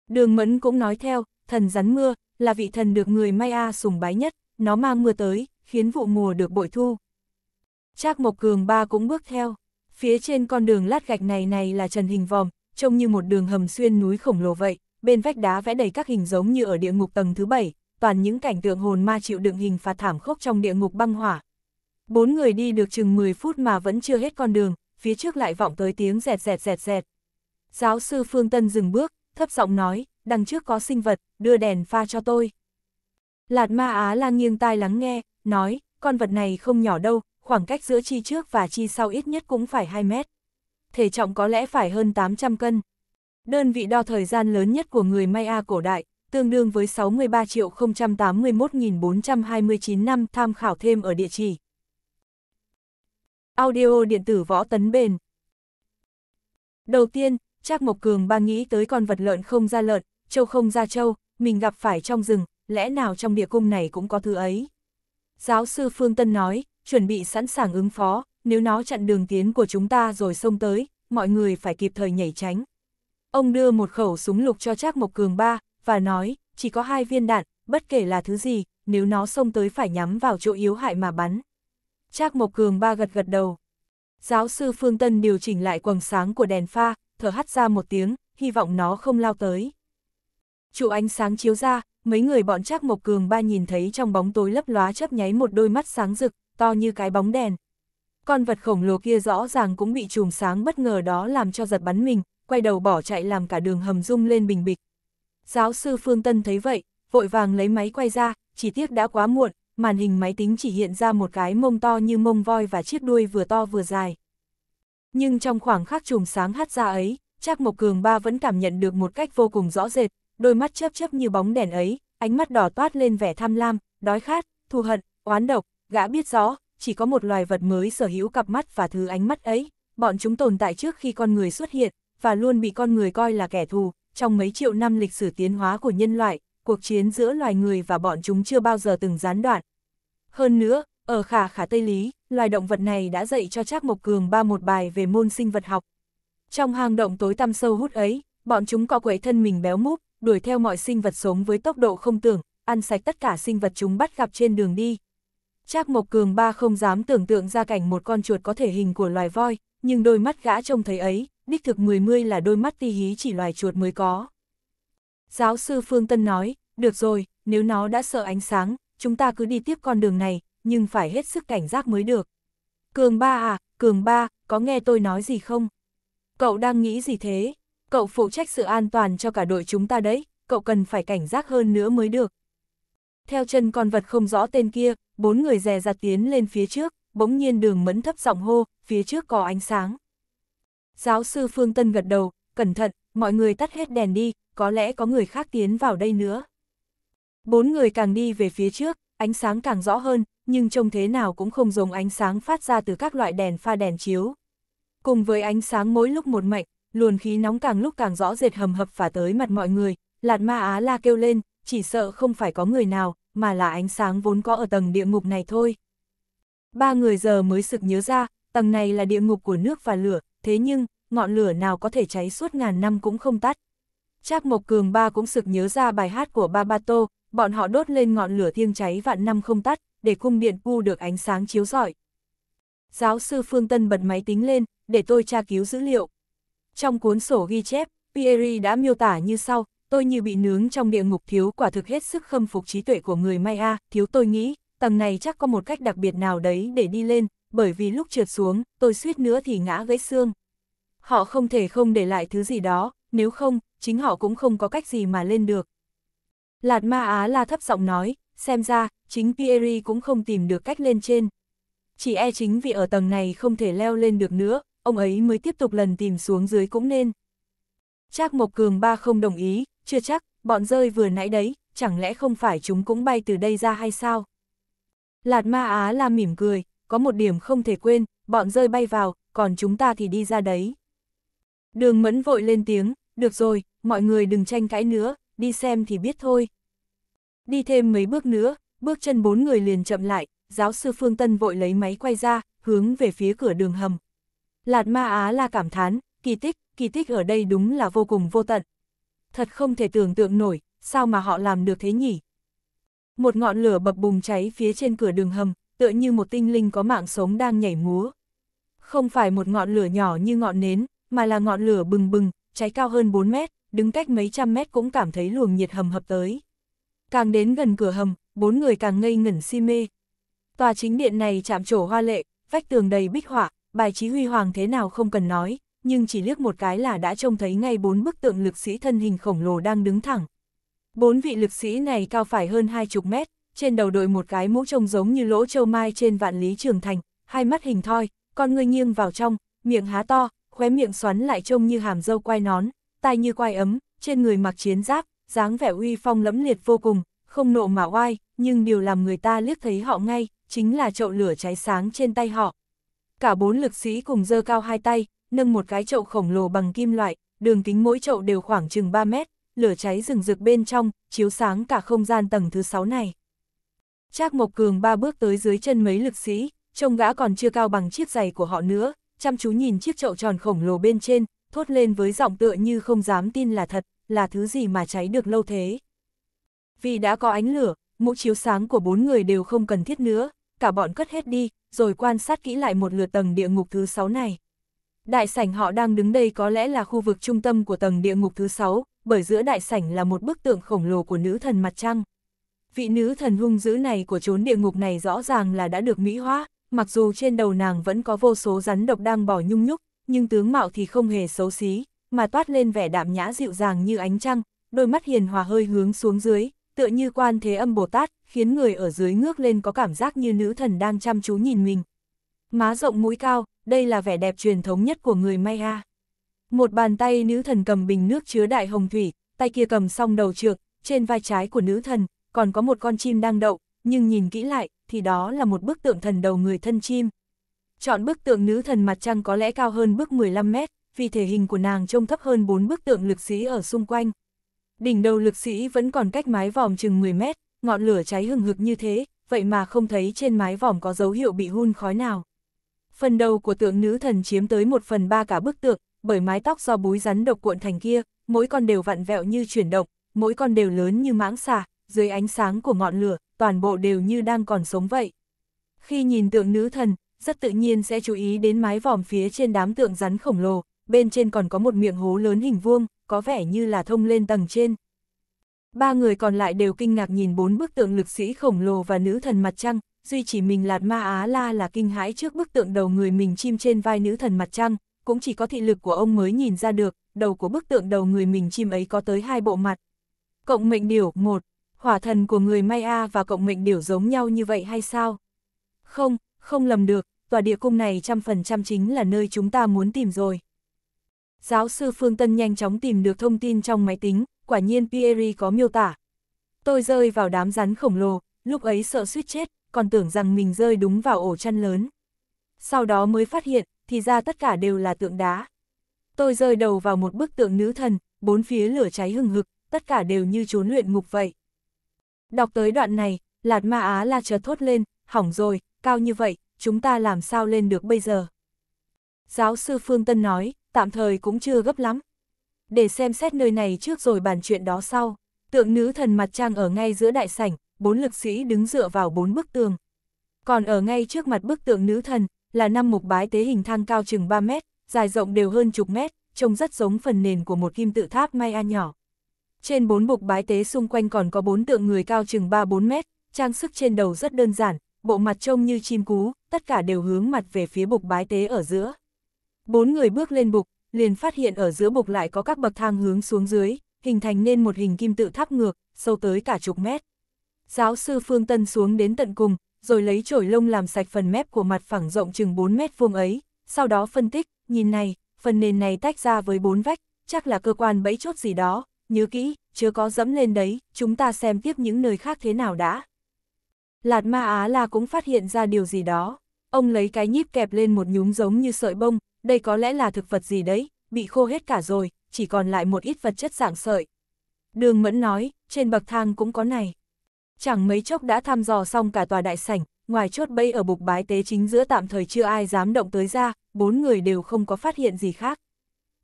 Đường Mẫn cũng nói theo, thần rắn mưa, là vị thần được người Maya sùng bái nhất, nó mang mưa tới, khiến vụ mùa được bội thu. Trác Mộc Cường ba cũng bước theo. Phía trên con đường lát gạch này này là trần hình vòm, trông như một đường hầm xuyên núi khổng lồ vậy, bên vách đá vẽ đầy các hình giống như ở địa ngục tầng thứ bảy, toàn những cảnh tượng hồn ma chịu đựng hình phạt thảm khốc trong địa ngục băng hỏa. Bốn người đi được chừng 10 phút mà vẫn chưa hết con đường, phía trước lại vọng tới tiếng rẹt rẹt rẹt rẹt. Giáo sư Phương Tân dừng bước, thấp giọng nói, đằng trước có sinh vật, đưa đèn pha cho tôi. Lạt ma Á Lan nghiêng tai lắng nghe, nói, con vật này không nhỏ đâu, khoảng cách giữa chi trước và chi sau ít nhất cũng phải 2 mét thể trọng có lẽ phải hơn 800 cân. Đơn vị đo thời gian lớn nhất của người Maya cổ đại, tương đương với 63 triệu 081.429 năm tham khảo thêm ở địa chỉ. Audio điện tử võ tấn bền Đầu tiên, Trác Mộc Cường ba nghĩ tới con vật lợn không ra lợn, châu không ra châu, mình gặp phải trong rừng, lẽ nào trong địa cung này cũng có thứ ấy. Giáo sư Phương Tân nói, chuẩn bị sẵn sàng ứng phó, nếu nó chặn đường tiến của chúng ta rồi xông tới, mọi người phải kịp thời nhảy tránh. Ông đưa một khẩu súng lục cho Trác Mộc Cường ba, và nói, chỉ có hai viên đạn, bất kể là thứ gì, nếu nó xông tới phải nhắm vào chỗ yếu hại mà bắn. Trác Mộc Cường ba gật gật đầu. Giáo sư Phương Tân điều chỉnh lại quầng sáng của đèn pha, thở hắt ra một tiếng, hy vọng nó không lao tới. Trụ ánh sáng chiếu ra, mấy người bọn Trác Mộc Cường ba nhìn thấy trong bóng tối lấp lóa chớp nháy một đôi mắt sáng rực, to như cái bóng đèn, con vật khổng lồ kia rõ ràng cũng bị chùm sáng bất ngờ đó làm cho giật bắn mình, quay đầu bỏ chạy làm cả đường hầm rung lên bình bịch. Giáo sư Phương Tân thấy vậy, vội vàng lấy máy quay ra, chỉ tiếc đã quá muộn, màn hình máy tính chỉ hiện ra một cái mông to như mông voi và chiếc đuôi vừa to vừa dài. Nhưng trong khoảng khắc chùm sáng hắt ra ấy, Trác Mộc Cường ba vẫn cảm nhận được một cách vô cùng rõ rệt, đôi mắt chớp chớp như bóng đèn ấy, ánh mắt đỏ toát lên vẻ tham lam, đói khát, thù hận, oán độc, gã biết rõ, chỉ có một loài vật mới sở hữu cặp mắt và thứ ánh mắt ấy, bọn chúng tồn tại trước khi con người xuất hiện, và luôn bị con người coi là kẻ thù, trong mấy triệu năm lịch sử tiến hóa của nhân loại, cuộc chiến giữa loài người và bọn chúng chưa bao giờ từng gián đoạn. Hơn nữa, ở khả khả Tây Lý, loài động vật này đã dạy cho Trác Mộc Cường ba một bài về môn sinh vật học. Trong hang động tối tăm sâu hút ấy, bọn chúng cọ quậy thân mình béo múp, đuổi theo mọi sinh vật sống với tốc độ không tưởng, ăn sạch tất cả sinh vật chúng bắt gặp trên đường đi, Trác Mộc Cường ba không dám tưởng tượng ra cảnh một con chuột có thể hình của loài voi, nhưng đôi mắt gã trông thấy ấy, đích thực mười mươi là đôi mắt ti hí chỉ loài chuột mới có. Giáo sư Phương Tân nói, được rồi, nếu nó đã sợ ánh sáng, chúng ta cứ đi tiếp con đường này, nhưng phải hết sức cảnh giác mới được. Cường ba à, Cường ba, có nghe tôi nói gì không? Cậu đang nghĩ gì thế? Cậu phụ trách sự an toàn cho cả đội chúng ta đấy, cậu cần phải cảnh giác hơn nữa mới được. Theo chân con vật không rõ tên kia, bốn người dè ra tiến lên phía trước, bỗng nhiên đường mẫn thấp giọng hô, phía trước có ánh sáng. Giáo sư Phương Tân gật đầu, cẩn thận, mọi người tắt hết đèn đi, có lẽ có người khác tiến vào đây nữa. Bốn người càng đi về phía trước, ánh sáng càng rõ hơn, nhưng trông thế nào cũng không giống ánh sáng phát ra từ các loại đèn pha đèn chiếu. Cùng với ánh sáng mỗi lúc một mạnh, luồn khí nóng càng lúc càng rõ rệt hầm hập phả tới mặt mọi người, Lạt Ma Á La kêu lên, chỉ sợ không phải có người nào, mà là ánh sáng vốn có ở tầng địa ngục này thôi. Ba người giờ mới sực nhớ ra, tầng này là địa ngục của nước và lửa, thế nhưng, ngọn lửa nào có thể cháy suốt ngàn năm cũng không tắt. Trác Mộc Cường ba cũng sực nhớ ra bài hát của Babato, bọn họ đốt lên ngọn lửa thiêng cháy vạn năm không tắt, để cung điện pu được ánh sáng chiếu rọi. Giáo sư Phương Tân bật máy tính lên, để tôi tra cứu dữ liệu. Trong cuốn sổ ghi chép, Pieri đã miêu tả như sau, tôi như bị nướng trong địa ngục thiếu quả thực hết sức khâm phục trí tuệ của người Maya thiếu tôi nghĩ, tầng này chắc có một cách đặc biệt nào đấy để đi lên, bởi vì lúc trượt xuống, tôi suýt nữa thì ngã gãy xương. Họ không thể không để lại thứ gì đó, nếu không, chính họ cũng không có cách gì mà lên được. Lạt ma Á la thấp giọng nói, xem ra, chính Pieri cũng không tìm được cách lên trên. Chỉ e chính vì ở tầng này không thể leo lên được nữa, ông ấy mới tiếp tục lần tìm xuống dưới cũng nên. Trác Mộc Cường Ba không đồng ý, chưa chắc, bọn rơi vừa nãy đấy, chẳng lẽ không phải chúng cũng bay từ đây ra hay sao? Lạt ma Á la mỉm cười, có một điểm không thể quên, bọn rơi bay vào, còn chúng ta thì đi ra đấy. Đường mẫn vội lên tiếng, được rồi, mọi người đừng tranh cãi nữa, đi xem thì biết thôi. Đi thêm mấy bước nữa, bước chân bốn người liền chậm lại, giáo sư Phương Tân vội lấy máy quay ra, hướng về phía cửa đường hầm. Lạt ma Á là cảm thán, kỳ tích, kỳ tích ở đây đúng là vô cùng vô tận, thật không thể tưởng tượng nổi, sao mà họ làm được thế nhỉ? Một ngọn lửa bập bùng cháy phía trên cửa đường hầm, tựa như một tinh linh có mạng sống đang nhảy múa. Không phải một ngọn lửa nhỏ như ngọn nến, mà là ngọn lửa bừng bừng, cháy cao hơn 4 mét, đứng cách mấy trăm mét cũng cảm thấy luồng nhiệt hầm hập tới. Càng đến gần cửa hầm, bốn người càng ngây ngẩn si mê. Tòa chính điện này chạm trổ hoa lệ, vách tường đầy bích họa, bài trí huy hoàng thế nào không cần nói, nhưng chỉ liếc một cái là đã trông thấy ngay bốn bức tượng lực sĩ thân hình khổng lồ đang đứng thẳng. Bốn vị lực sĩ này cao phải hơn hai chục mét, trên đầu đội một cái mũ trông giống như lỗ châu mai trên vạn lý trường thành, hai mắt hình thoi, con người nghiêng vào trong, miệng há to, khóe miệng xoắn lại trông như hàm dâu quai nón, tai như quai ấm, trên người mặc chiến giáp, dáng vẻ uy phong lẫm liệt vô cùng, không nộ mà oai, nhưng điều làm người ta liếc thấy họ ngay, chính là chậu lửa cháy sáng trên tay họ. Cả bốn lực sĩ cùng giơ cao hai tay, nâng một cái chậu khổng lồ bằng kim loại, đường kính mỗi chậu đều khoảng chừng 3 mét, lửa cháy rừng rực bên trong, chiếu sáng cả không gian tầng thứ 6 này. Trác Mộc Cường ba bước tới dưới chân mấy lực sĩ, trông gã còn chưa cao bằng chiếc giày của họ nữa, chăm chú nhìn chiếc chậu tròn khổng lồ bên trên, thốt lên với giọng tựa như không dám tin là thật, là thứ gì mà cháy được lâu thế. Vì đã có ánh lửa, mũ chiếu sáng của bốn người đều không cần thiết nữa, cả bọn cất hết đi, rồi quan sát kỹ lại một lượt tầng địa ngục thứ sáu này. Đại sảnh họ đang đứng đây có lẽ là khu vực trung tâm của tầng địa ngục thứ sáu, bởi giữa đại sảnh là một bức tượng khổng lồ của nữ thần mặt trăng. Vị nữ thần hung dữ này của chốn địa ngục này rõ ràng là đã được mỹ hóa, mặc dù trên đầu nàng vẫn có vô số rắn độc đang bỏ nhung nhúc, nhưng tướng mạo thì không hề xấu xí, mà toát lên vẻ đạm nhã dịu dàng như ánh trăng, đôi mắt hiền hòa hơi hướng xuống dưới, tựa như quan thế âm Bồ Tát, khiến người ở dưới ngước lên có cảm giác như nữ thần đang chăm chú nhìn mình. Má rộng mũi cao, đây là vẻ đẹp truyền thống nhất của người Maya. Một bàn tay nữ thần cầm bình nước chứa đại hồng thủy, tay kia cầm song đầu trược, trên vai trái của nữ thần, còn có một con chim đang đậu, nhưng nhìn kỹ lại, thì đó là một bức tượng thần đầu người thân chim. Chọn bức tượng nữ thần mặt trăng có lẽ cao hơn bức 15 mét, vì thể hình của nàng trông thấp hơn bốn bức tượng lực sĩ ở xung quanh. Đỉnh đầu lực sĩ vẫn còn cách mái vòm chừng 10 mét, ngọn lửa cháy hừng hực như thế, vậy mà không thấy trên mái vòm có dấu hiệu bị hun khói nào phần đầu của tượng nữ thần chiếm tới một phần ba cả bức tượng, bởi mái tóc do búi rắn độc cuộn thành kia, mỗi con đều vặn vẹo như chuyển động, mỗi con đều lớn như mãng xà, dưới ánh sáng của ngọn lửa, toàn bộ đều như đang còn sống vậy. Khi nhìn tượng nữ thần, rất tự nhiên sẽ chú ý đến mái vòm phía trên đám tượng rắn khổng lồ, bên trên còn có một miệng hố lớn hình vuông, có vẻ như là thông lên tầng trên. Ba người còn lại đều kinh ngạc nhìn bốn bức tượng lực sĩ khổng lồ và nữ thần mặt trăng, duy chỉ mình Lạt Ma Á La là kinh hãi trước bức tượng đầu người mình chim trên vai nữ thần mặt trăng, cũng chỉ có thị lực của ông mới nhìn ra được, đầu của bức tượng đầu người mình chim ấy có tới hai bộ mặt. Cộng mệnh điểu, một, hỏa thần của người Maya và cộng mệnh điểu giống nhau như vậy hay sao? Không, không lầm được, tòa địa cung này trăm phần trăm chính là nơi chúng ta muốn tìm rồi. Giáo sư Phương Tân nhanh chóng tìm được thông tin trong máy tính, quả nhiên Pierre có miêu tả. Tôi rơi vào đám rắn khổng lồ, lúc ấy sợ suýt chết, còn tưởng rằng mình rơi đúng vào ổ chăn lớn. Sau đó mới phát hiện, thì ra tất cả đều là tượng đá. Tôi rơi đầu vào một bức tượng nữ thần, bốn phía lửa cháy hừng hực, tất cả đều như chốn luyện ngục vậy. Đọc tới đoạn này, Lạt Ma Á La chợt thốt lên, hỏng rồi, cao như vậy, chúng ta làm sao lên được bây giờ? Giáo sư Phương Tân nói, tạm thời cũng chưa gấp lắm. Để xem xét nơi này trước rồi bàn chuyện đó sau. Tượng nữ thần mặt trăng ở ngay giữa đại sảnh, bốn lực sĩ đứng dựa vào bốn bức tường. Còn ở ngay trước mặt bức tượng nữ thần, là năm mục bái tế hình thang cao chừng 3 mét, dài rộng đều hơn chục mét, trông rất giống phần nền của một kim tự tháp Maya nhỏ. Trên bốn bục bái tế xung quanh còn có bốn tượng người cao chừng 3-4 mét, trang sức trên đầu rất đơn giản, bộ mặt trông như chim cú, tất cả đều hướng mặt về phía bục bái tế ở giữa. Bốn người bước lên bục, liền phát hiện ở giữa bục lại có các bậc thang hướng xuống dưới, hình thành nên một hình kim tự tháp ngược, sâu tới cả chục mét. Giáo sư Phương Tân xuống đến tận cùng, rồi lấy chổi lông làm sạch phần mép của mặt phẳng rộng chừng 4 mét vuông ấy, sau đó phân tích, nhìn này, phần nền này tách ra với bốn vách, chắc là cơ quan bẫy chốt gì đó, nhớ kỹ, chưa có dẫm lên đấy, chúng ta xem tiếp những nơi khác thế nào đã. Lạt ma Á La cũng phát hiện ra điều gì đó, ông lấy cái nhíp kẹp lên một nhúm giống như sợi bông, đây có lẽ là thực vật gì đấy, bị khô hết cả rồi, chỉ còn lại một ít vật chất dạng sợi. Đường Mẫn nói, trên bậc thang cũng có này chẳng mấy chốc đã thăm dò xong cả tòa đại sảnh, ngoài chốt bay ở bục bái tế chính giữa tạm thời chưa ai dám động tới ra, bốn người đều không có phát hiện gì khác.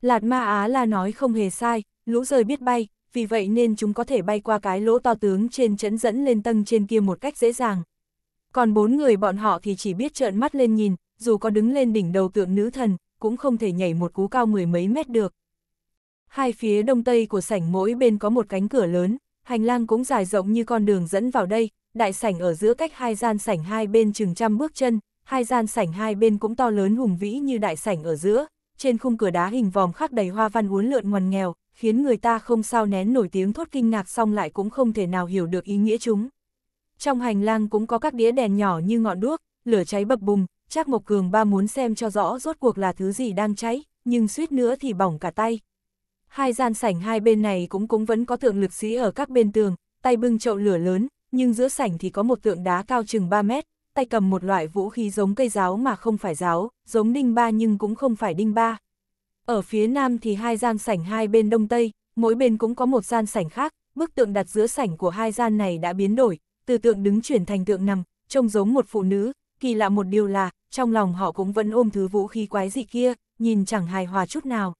Lạt ma Á là nói không hề sai, lũ rời biết bay, vì vậy nên chúng có thể bay qua cái lỗ to tướng trên chấn dẫn lên tầng trên kia một cách dễ dàng. Còn bốn người bọn họ thì chỉ biết trợn mắt lên nhìn, dù có đứng lên đỉnh đầu tượng nữ thần, cũng không thể nhảy một cú cao mười mấy mét được. Hai phía đông tây của sảnh mỗi bên có một cánh cửa lớn, hành lang cũng dài rộng như con đường dẫn vào đây, đại sảnh ở giữa cách hai gian sảnh hai bên chừng trăm bước chân, hai gian sảnh hai bên cũng to lớn hùng vĩ như đại sảnh ở giữa, trên khung cửa đá hình vòm khắc đầy hoa văn uốn lượn ngoằn nghèo, khiến người ta không sao nén nổi tiếng thốt kinh ngạc xong lại cũng không thể nào hiểu được ý nghĩa chúng. Trong hành lang cũng có các đĩa đèn nhỏ như ngọn đuốc, lửa cháy bập bùng, Trác Mộc Cường ba muốn xem cho rõ rốt cuộc là thứ gì đang cháy, nhưng suýt nữa thì bỏng cả tay, Hai gian sảnh hai bên này cũng cũng vẫn có tượng lực sĩ ở các bên tường, tay bưng chậu lửa lớn, nhưng giữa sảnh thì có một tượng đá cao chừng 3 mét, tay cầm một loại vũ khí giống cây giáo mà không phải giáo, giống đinh ba nhưng cũng không phải đinh ba. Ở phía nam thì hai gian sảnh hai bên đông tây, mỗi bên cũng có một gian sảnh khác, bức tượng đặt giữa sảnh của hai gian này đã biến đổi, từ tượng đứng chuyển thành tượng nằm, trông giống một phụ nữ, kỳ lạ một điều là, trong lòng họ cũng vẫn ôm thứ vũ khí quái dị kia, nhìn chẳng hài hòa chút nào.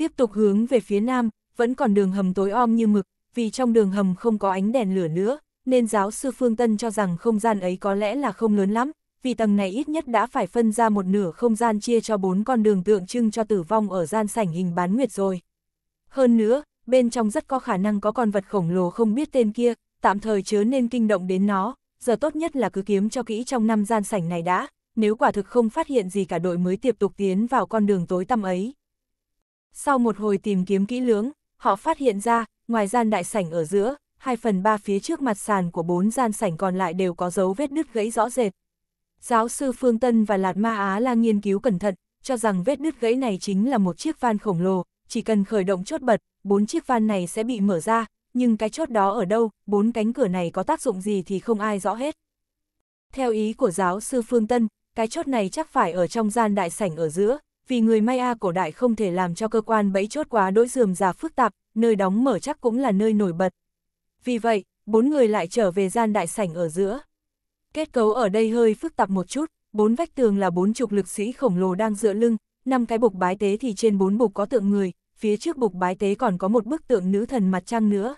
Tiếp tục hướng về phía nam, vẫn còn đường hầm tối om như mực, vì trong đường hầm không có ánh đèn lửa nữa, nên giáo sư Phương Tân cho rằng không gian ấy có lẽ là không lớn lắm, vì tầng này ít nhất đã phải phân ra một nửa không gian chia cho bốn con đường tượng trưng cho tử vong ở gian sảnh hình bán nguyệt rồi. Hơn nữa, bên trong rất có khả năng có con vật khổng lồ không biết tên kia, tạm thời chớ nên kinh động đến nó, giờ tốt nhất là cứ kiếm cho kỹ trong năm gian sảnh này đã, nếu quả thực không phát hiện gì cả đội mới tiếp tục tiến vào con đường tối tăm ấy. Sau một hồi tìm kiếm kỹ lưỡng, họ phát hiện ra, ngoài gian đại sảnh ở giữa, 2 phần 3 phía trước mặt sàn của bốn gian sảnh còn lại đều có dấu vết nứt gãy rõ rệt. Giáo sư Phương Tân và Lạt Ma Á la nghiên cứu cẩn thận, cho rằng vết nứt gãy này chính là một chiếc van khổng lồ, chỉ cần khởi động chốt bật, bốn chiếc van này sẽ bị mở ra, nhưng cái chốt đó ở đâu, bốn cánh cửa này có tác dụng gì thì không ai rõ hết. Theo ý của giáo sư Phương Tân, cái chốt này chắc phải ở trong gian đại sảnh ở giữa, vì người Maya cổ đại không thể làm cho cơ quan bẫy chốt quá đối dườm già phức tạp, nơi đóng mở chắc cũng là nơi nổi bật. Vì vậy, bốn người lại trở về gian đại sảnh ở giữa. Kết cấu ở đây hơi phức tạp một chút, bốn vách tường là bốn chục lực sĩ khổng lồ đang dựa lưng, năm cái bục bái tế thì trên bốn bục có tượng người, phía trước bục bái tế còn có một bức tượng nữ thần mặt trăng nữa.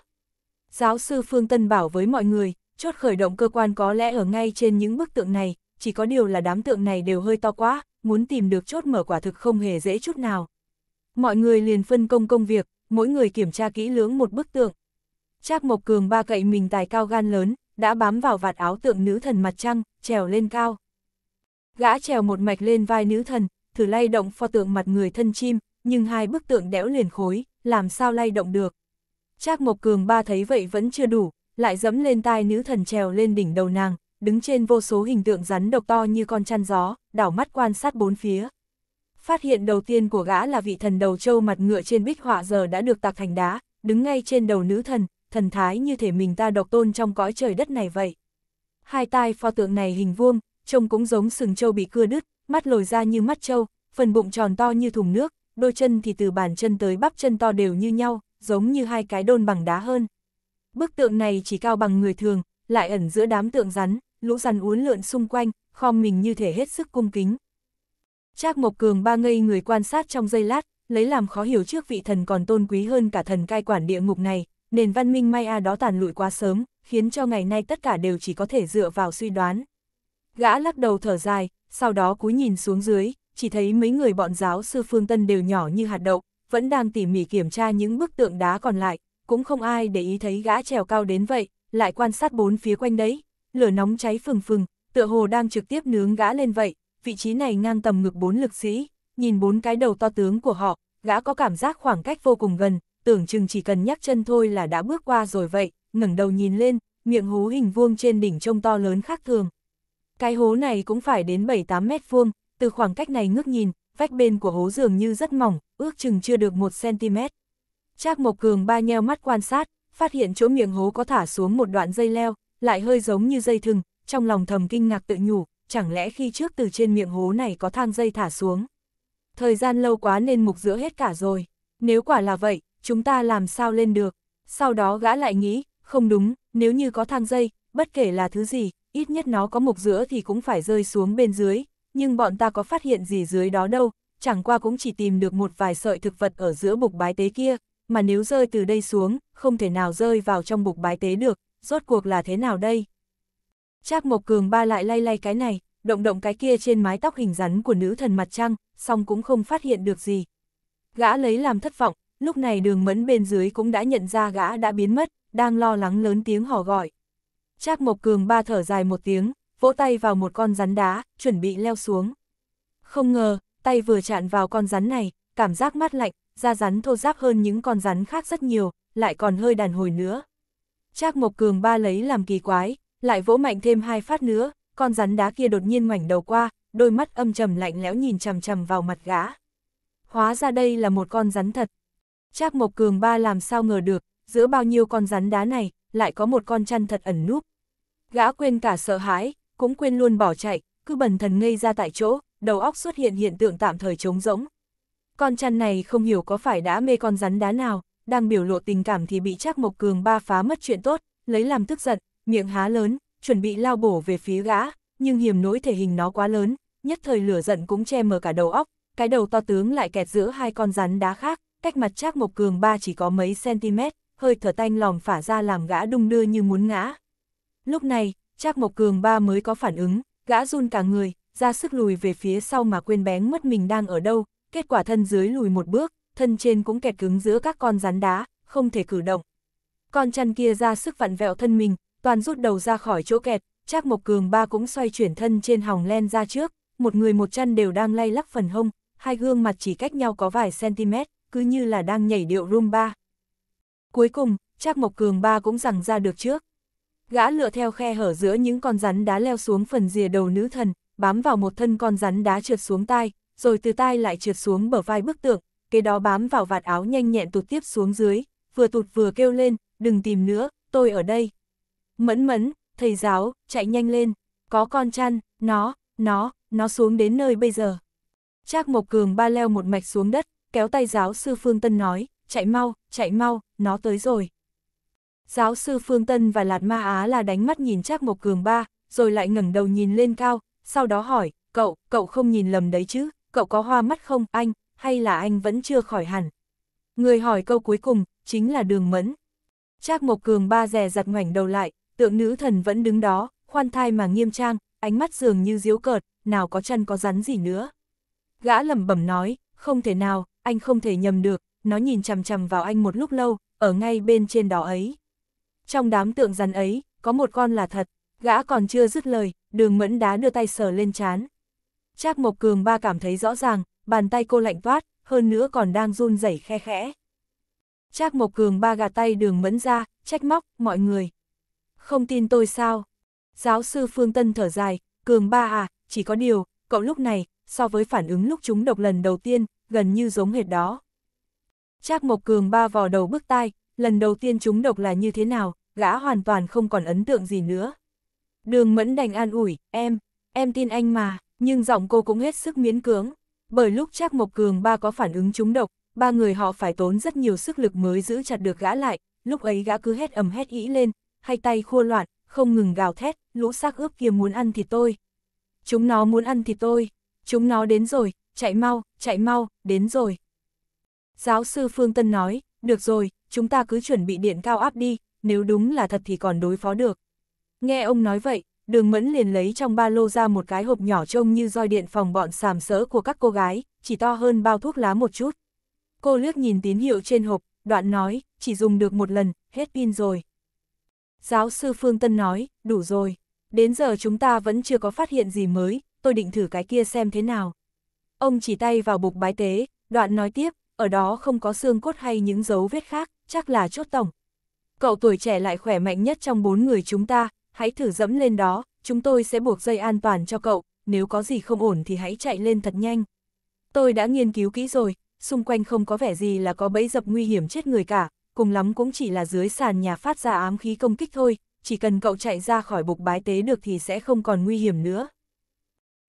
Giáo sư Phương Tân bảo với mọi người, chốt khởi động cơ quan có lẽ ở ngay trên những bức tượng này, chỉ có điều là đám tượng này đều hơi to quá, muốn tìm được chốt mở quả thực không hề dễ chút nào. Mọi người liền phân công công việc, mỗi người kiểm tra kỹ lưỡng một bức tượng. Trác Mộc Cường ba cậy mình tài cao gan lớn, đã bám vào vạt áo tượng nữ thần mặt trăng, trèo lên cao. Gã trèo một mạch lên vai nữ thần, thử lay động pho tượng mặt người thân chim, nhưng hai bức tượng đẽo liền khối, làm sao lay động được. Trác Mộc Cường ba thấy vậy vẫn chưa đủ, lại dẫm lên tai nữ thần trèo lên đỉnh đầu nàng, đứng trên vô số hình tượng rắn độc to như con chăn gió, đảo mắt quan sát bốn phía. Phát hiện đầu tiên của gã là vị thần đầu trâu mặt ngựa trên bích họa giờ đã được tạc thành đá, đứng ngay trên đầu nữ thần, thần thái như thể mình ta độc tôn trong cõi trời đất này vậy. Hai tai pho tượng này hình vuông, trông cũng giống sừng trâu bị cưa đứt, mắt lồi ra như mắt trâu, phần bụng tròn to như thùng nước, đôi chân thì từ bàn chân tới bắp chân to đều như nhau, giống như hai cái đôn bằng đá hơn. Bức tượng này chỉ cao bằng người thường, lại ẩn giữa đám tượng rắn, lũ rắn uốn lượn xung quanh, khom mình như thể hết sức cung kính. Trác Mộc Cường ba ngây người quan sát trong giây lát, lấy làm khó hiểu trước vị thần còn tôn quý hơn cả thần cai quản địa ngục này, nền văn minh Maya đó tàn lụi quá sớm, khiến cho ngày nay tất cả đều chỉ có thể dựa vào suy đoán. Gã lắc đầu thở dài, sau đó cúi nhìn xuống dưới, chỉ thấy mấy người bọn giáo sư Phương Tân đều nhỏ như hạt đậu, vẫn đang tỉ mỉ kiểm tra những bức tượng đá còn lại, cũng không ai để ý thấy gã trèo cao đến vậy, lại quan sát bốn phía quanh đấy, lửa nóng cháy phừng phừng, tựa hồ đang trực tiếp nướng gã lên vậy, vị trí này ngang tầm ngực bốn lực sĩ, nhìn bốn cái đầu to tướng của họ, gã có cảm giác khoảng cách vô cùng gần, tưởng chừng chỉ cần nhắc chân thôi là đã bước qua rồi vậy, ngẩng đầu nhìn lên, miệng hố hình vuông trên đỉnh trông to lớn khác thường. Cái hố này cũng phải đến 7-8 mét vuông, từ khoảng cách này ngước nhìn, vách bên của hố dường như rất mỏng, ước chừng chưa được 1cm. Trác Mộc Cường ba nheo mắt quan sát, phát hiện chỗ miệng hố có thả xuống một đoạn dây leo, lại hơi giống như dây thừng, trong lòng thầm kinh ngạc tự nhủ, chẳng lẽ khi trước từ trên miệng hố này có thang dây thả xuống. Thời gian lâu quá nên mục giữa hết cả rồi, nếu quả là vậy, chúng ta làm sao lên được. Sau đó gã lại nghĩ, không đúng, nếu như có thang dây, bất kể là thứ gì, ít nhất nó có mục giữa thì cũng phải rơi xuống bên dưới, nhưng bọn ta có phát hiện gì dưới đó đâu, chẳng qua cũng chỉ tìm được một vài sợi thực vật ở giữa bục bái tế kia, mà nếu rơi từ đây xuống, không thể nào rơi vào trong bục bái tế được, rốt cuộc là thế nào đây? Trác Mộc Cường ba lại lay lay cái này, động động cái kia trên mái tóc hình rắn của nữ thần mặt trăng, song cũng không phát hiện được gì. Gã lấy làm thất vọng, lúc này đường mẫn bên dưới cũng đã nhận ra gã đã biến mất, đang lo lắng lớn tiếng hò gọi. Trác Mộc Cường ba thở dài một tiếng, vỗ tay vào một con rắn đá, chuẩn bị leo xuống. Không ngờ, tay vừa chạm vào con rắn này, cảm giác mát lạnh, da rắn thô ráp hơn những con rắn khác rất nhiều, lại còn hơi đàn hồi nữa. Trác Mộc Cường ba lấy làm kỳ quái, lại vỗ mạnh thêm hai phát nữa, con rắn đá kia đột nhiên ngoảnh đầu qua, đôi mắt âm trầm lạnh lẽo nhìn chằm chằm vào mặt gã. Hóa ra đây là một con rắn thật. Trác Mộc Cường ba làm sao ngờ được, giữa bao nhiêu con rắn đá này, lại có một con chăn thật ẩn núp. Gã quên cả sợ hãi, cũng quên luôn bỏ chạy, cứ bần thần ngây ra tại chỗ, đầu óc xuất hiện hiện tượng tạm thời trống rỗng. Con chăn này không hiểu có phải đã mê con rắn đá nào, đang biểu lộ tình cảm thì bị Trác Mộc Cường ba phá mất chuyện tốt, lấy làm tức giận, miệng há lớn, chuẩn bị lao bổ về phía gã, nhưng hiểm nỗi thể hình nó quá lớn, nhất thời lửa giận cũng che mờ cả đầu óc, cái đầu to tướng lại kẹt giữa hai con rắn đá khác, cách mặt Trác Mộc Cường ba chỉ có mấy centimet, hơi thở tanh lòm phả ra làm gã đung đưa như muốn ngã. Lúc này, Trác Mộc Cường ba mới có phản ứng, gã run cả người, ra sức lùi về phía sau mà quên bén mất mình đang ở đâu, kết quả thân dưới lùi một bước, thân trên cũng kẹt cứng giữa các con rắn đá, không thể cử động. Con chăn kia ra sức vặn vẹo thân mình, toàn rút đầu ra khỏi chỗ kẹt, Trác Mộc Cường ba cũng xoay chuyển thân trên hòng len ra trước, một người một chăn đều đang lay lắc phần hông, hai gương mặt chỉ cách nhau có vài cm, cứ như là đang nhảy điệu rumba. Cuối cùng, Trác Mộc Cường ba cũng rằng ra được trước. Gã lựa theo khe hở giữa những con rắn đá leo xuống phần rìa đầu nữ thần, bám vào một thân con rắn đá trượt xuống tai, rồi từ tai lại trượt xuống bờ vai bức tượng, kế đó bám vào vạt áo nhanh nhẹn tụt tiếp xuống dưới, vừa tụt vừa kêu lên, đừng tìm nữa, tôi ở đây. Mẫn mẫn, thầy giáo, chạy nhanh lên, có con chăn, nó, nó, nó xuống đến nơi bây giờ. Trác Mộc Cường ba leo một mạch xuống đất, kéo tay giáo sư Phương Tân nói, chạy mau, chạy mau, nó tới rồi. Giáo sư Phương Tân và Lạt Ma Á là đánh mắt nhìn Trác Mộc Cường ba, rồi lại ngẩng đầu nhìn lên cao, sau đó hỏi, cậu, cậu không nhìn lầm đấy chứ, cậu có hoa mắt không, anh, hay là anh vẫn chưa khỏi hẳn? Người hỏi câu cuối cùng, chính là đường mẫn. Trác Mộc Cường ba rè giặt ngoảnh đầu lại, tượng nữ thần vẫn đứng đó, khoan thai mà nghiêm trang, ánh mắt dường như diếu cợt, nào có chân có rắn gì nữa. Gã lẩm bẩm nói, không thể nào, anh không thể nhầm được, nó nhìn chằm chằm vào anh một lúc lâu, ở ngay bên trên đó ấy. Trong đám tượng rắn ấy, có một con là thật, gã còn chưa dứt lời, đường mẫn đá đưa tay sờ lên chán. Trác Mộc Cường ba cảm thấy rõ ràng, bàn tay cô lạnh toát, hơn nữa còn đang run rẩy khe khẽ. Trác Mộc Cường ba gạt tay đường mẫn ra, trách móc, mọi người. Không tin tôi sao? Giáo sư Phương Tân thở dài, Cường ba à, chỉ có điều, cậu lúc này, so với phản ứng lúc chúng độc lần đầu tiên, gần như giống hệt đó. Trác Mộc Cường ba vò đầu bước tai, lần đầu tiên chúng độc là như thế nào, gã hoàn toàn không còn ấn tượng gì nữa. Đường mẫn đành an ủi, em, em tin anh mà, nhưng giọng cô cũng hết sức miễn cưỡng bởi lúc Trác Mộc Cường ba có phản ứng trúng độc, ba người họ phải tốn rất nhiều sức lực mới giữ chặt được gã lại, lúc ấy gã cứ hét ầm hét ý lên, hai tay khua loạn, không ngừng gào thét, lũ xác ướp kia muốn ăn thịt tôi. Chúng nó muốn ăn thịt tôi, chúng nó đến rồi, chạy mau, chạy mau, đến rồi. Giáo sư Phương Tân nói, được rồi, chúng ta cứ chuẩn bị điện cao áp đi, nếu đúng là thật thì còn đối phó được. Nghe ông nói vậy, đường mẫn liền lấy trong ba lô ra một cái hộp nhỏ trông như roi điện phòng bọn sàm sỡ của các cô gái, chỉ to hơn bao thuốc lá một chút. Cô lướt nhìn tín hiệu trên hộp, đoạn nói, chỉ dùng được một lần, hết pin rồi. Giáo sư Phương Tân nói, đủ rồi. Đến giờ chúng ta vẫn chưa có phát hiện gì mới, tôi định thử cái kia xem thế nào. Ông chỉ tay vào bục bái tế, đoạn nói tiếp, ở đó không có xương cốt hay những dấu vết khác, chắc là chốt tổng. Cậu tuổi trẻ lại khỏe mạnh nhất trong bốn người chúng ta, hãy thử dẫm lên đó, chúng tôi sẽ buộc dây an toàn cho cậu, nếu có gì không ổn thì hãy chạy lên thật nhanh. Tôi đã nghiên cứu kỹ rồi, xung quanh không có vẻ gì là có bẫy dập nguy hiểm chết người cả, cùng lắm cũng chỉ là dưới sàn nhà phát ra ám khí công kích thôi, chỉ cần cậu chạy ra khỏi bục bái tế được thì sẽ không còn nguy hiểm nữa.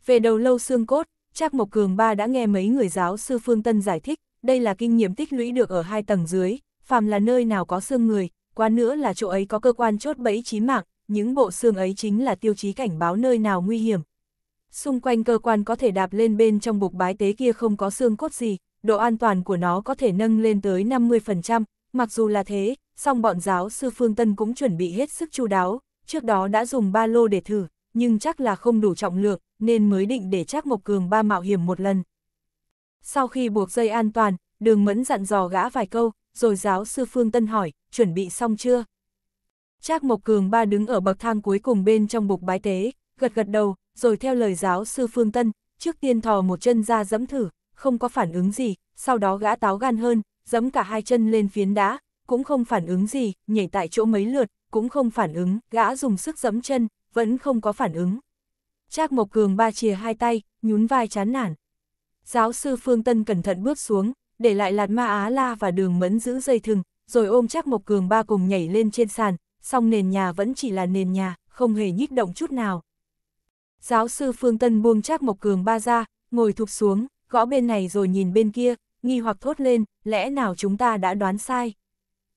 Về đầu lâu xương cốt, Trác Mộc Cường Ba đã nghe mấy người giáo sư Phương Tân giải thích, đây là kinh nghiệm tích lũy được ở hai tầng dưới, phàm là nơi nào có xương người, quá nữa là chỗ ấy có cơ quan chốt bẫy chí mạng, những bộ xương ấy chính là tiêu chí cảnh báo nơi nào nguy hiểm. Xung quanh cơ quan có thể đạp lên bên trong bục bái tế kia không có xương cốt gì, độ an toàn của nó có thể nâng lên tới 50%, mặc dù là thế, song bọn giáo sư Phương Tân cũng chuẩn bị hết sức chu đáo, trước đó đã dùng ba lô để thử, nhưng chắc là không đủ trọng lượng, nên mới định để chắc Mộc Cường ba mạo hiểm một lần. Sau khi buộc dây an toàn, đường mẫn dặn dò gã vài câu, rồi giáo sư Phương Tân hỏi, chuẩn bị xong chưa? Trác Mộc Cường ba đứng ở bậc thang cuối cùng bên trong bục bái tế, gật gật đầu, rồi theo lời giáo sư Phương Tân, trước tiên thò một chân ra dẫm thử, không có phản ứng gì, sau đó gã táo gan hơn, dẫm cả hai chân lên phiến đá, cũng không phản ứng gì, nhảy tại chỗ mấy lượt, cũng không phản ứng, gã dùng sức dẫm chân, vẫn không có phản ứng. Trác Mộc Cường ba chìa hai tay, nhún vai chán nản. Giáo sư Phương Tân cẩn thận bước xuống, để lại Lạt Ma Á La và Đường Mẫn giữ dây thừng, rồi ôm Trác Mộc Cường ba cùng nhảy lên trên sàn, song nền nhà vẫn chỉ là nền nhà, không hề nhích động chút nào. Giáo sư Phương Tân buông Trác Mộc Cường ba ra, ngồi thụp xuống, gõ bên này rồi nhìn bên kia, nghi hoặc thốt lên, lẽ nào chúng ta đã đoán sai.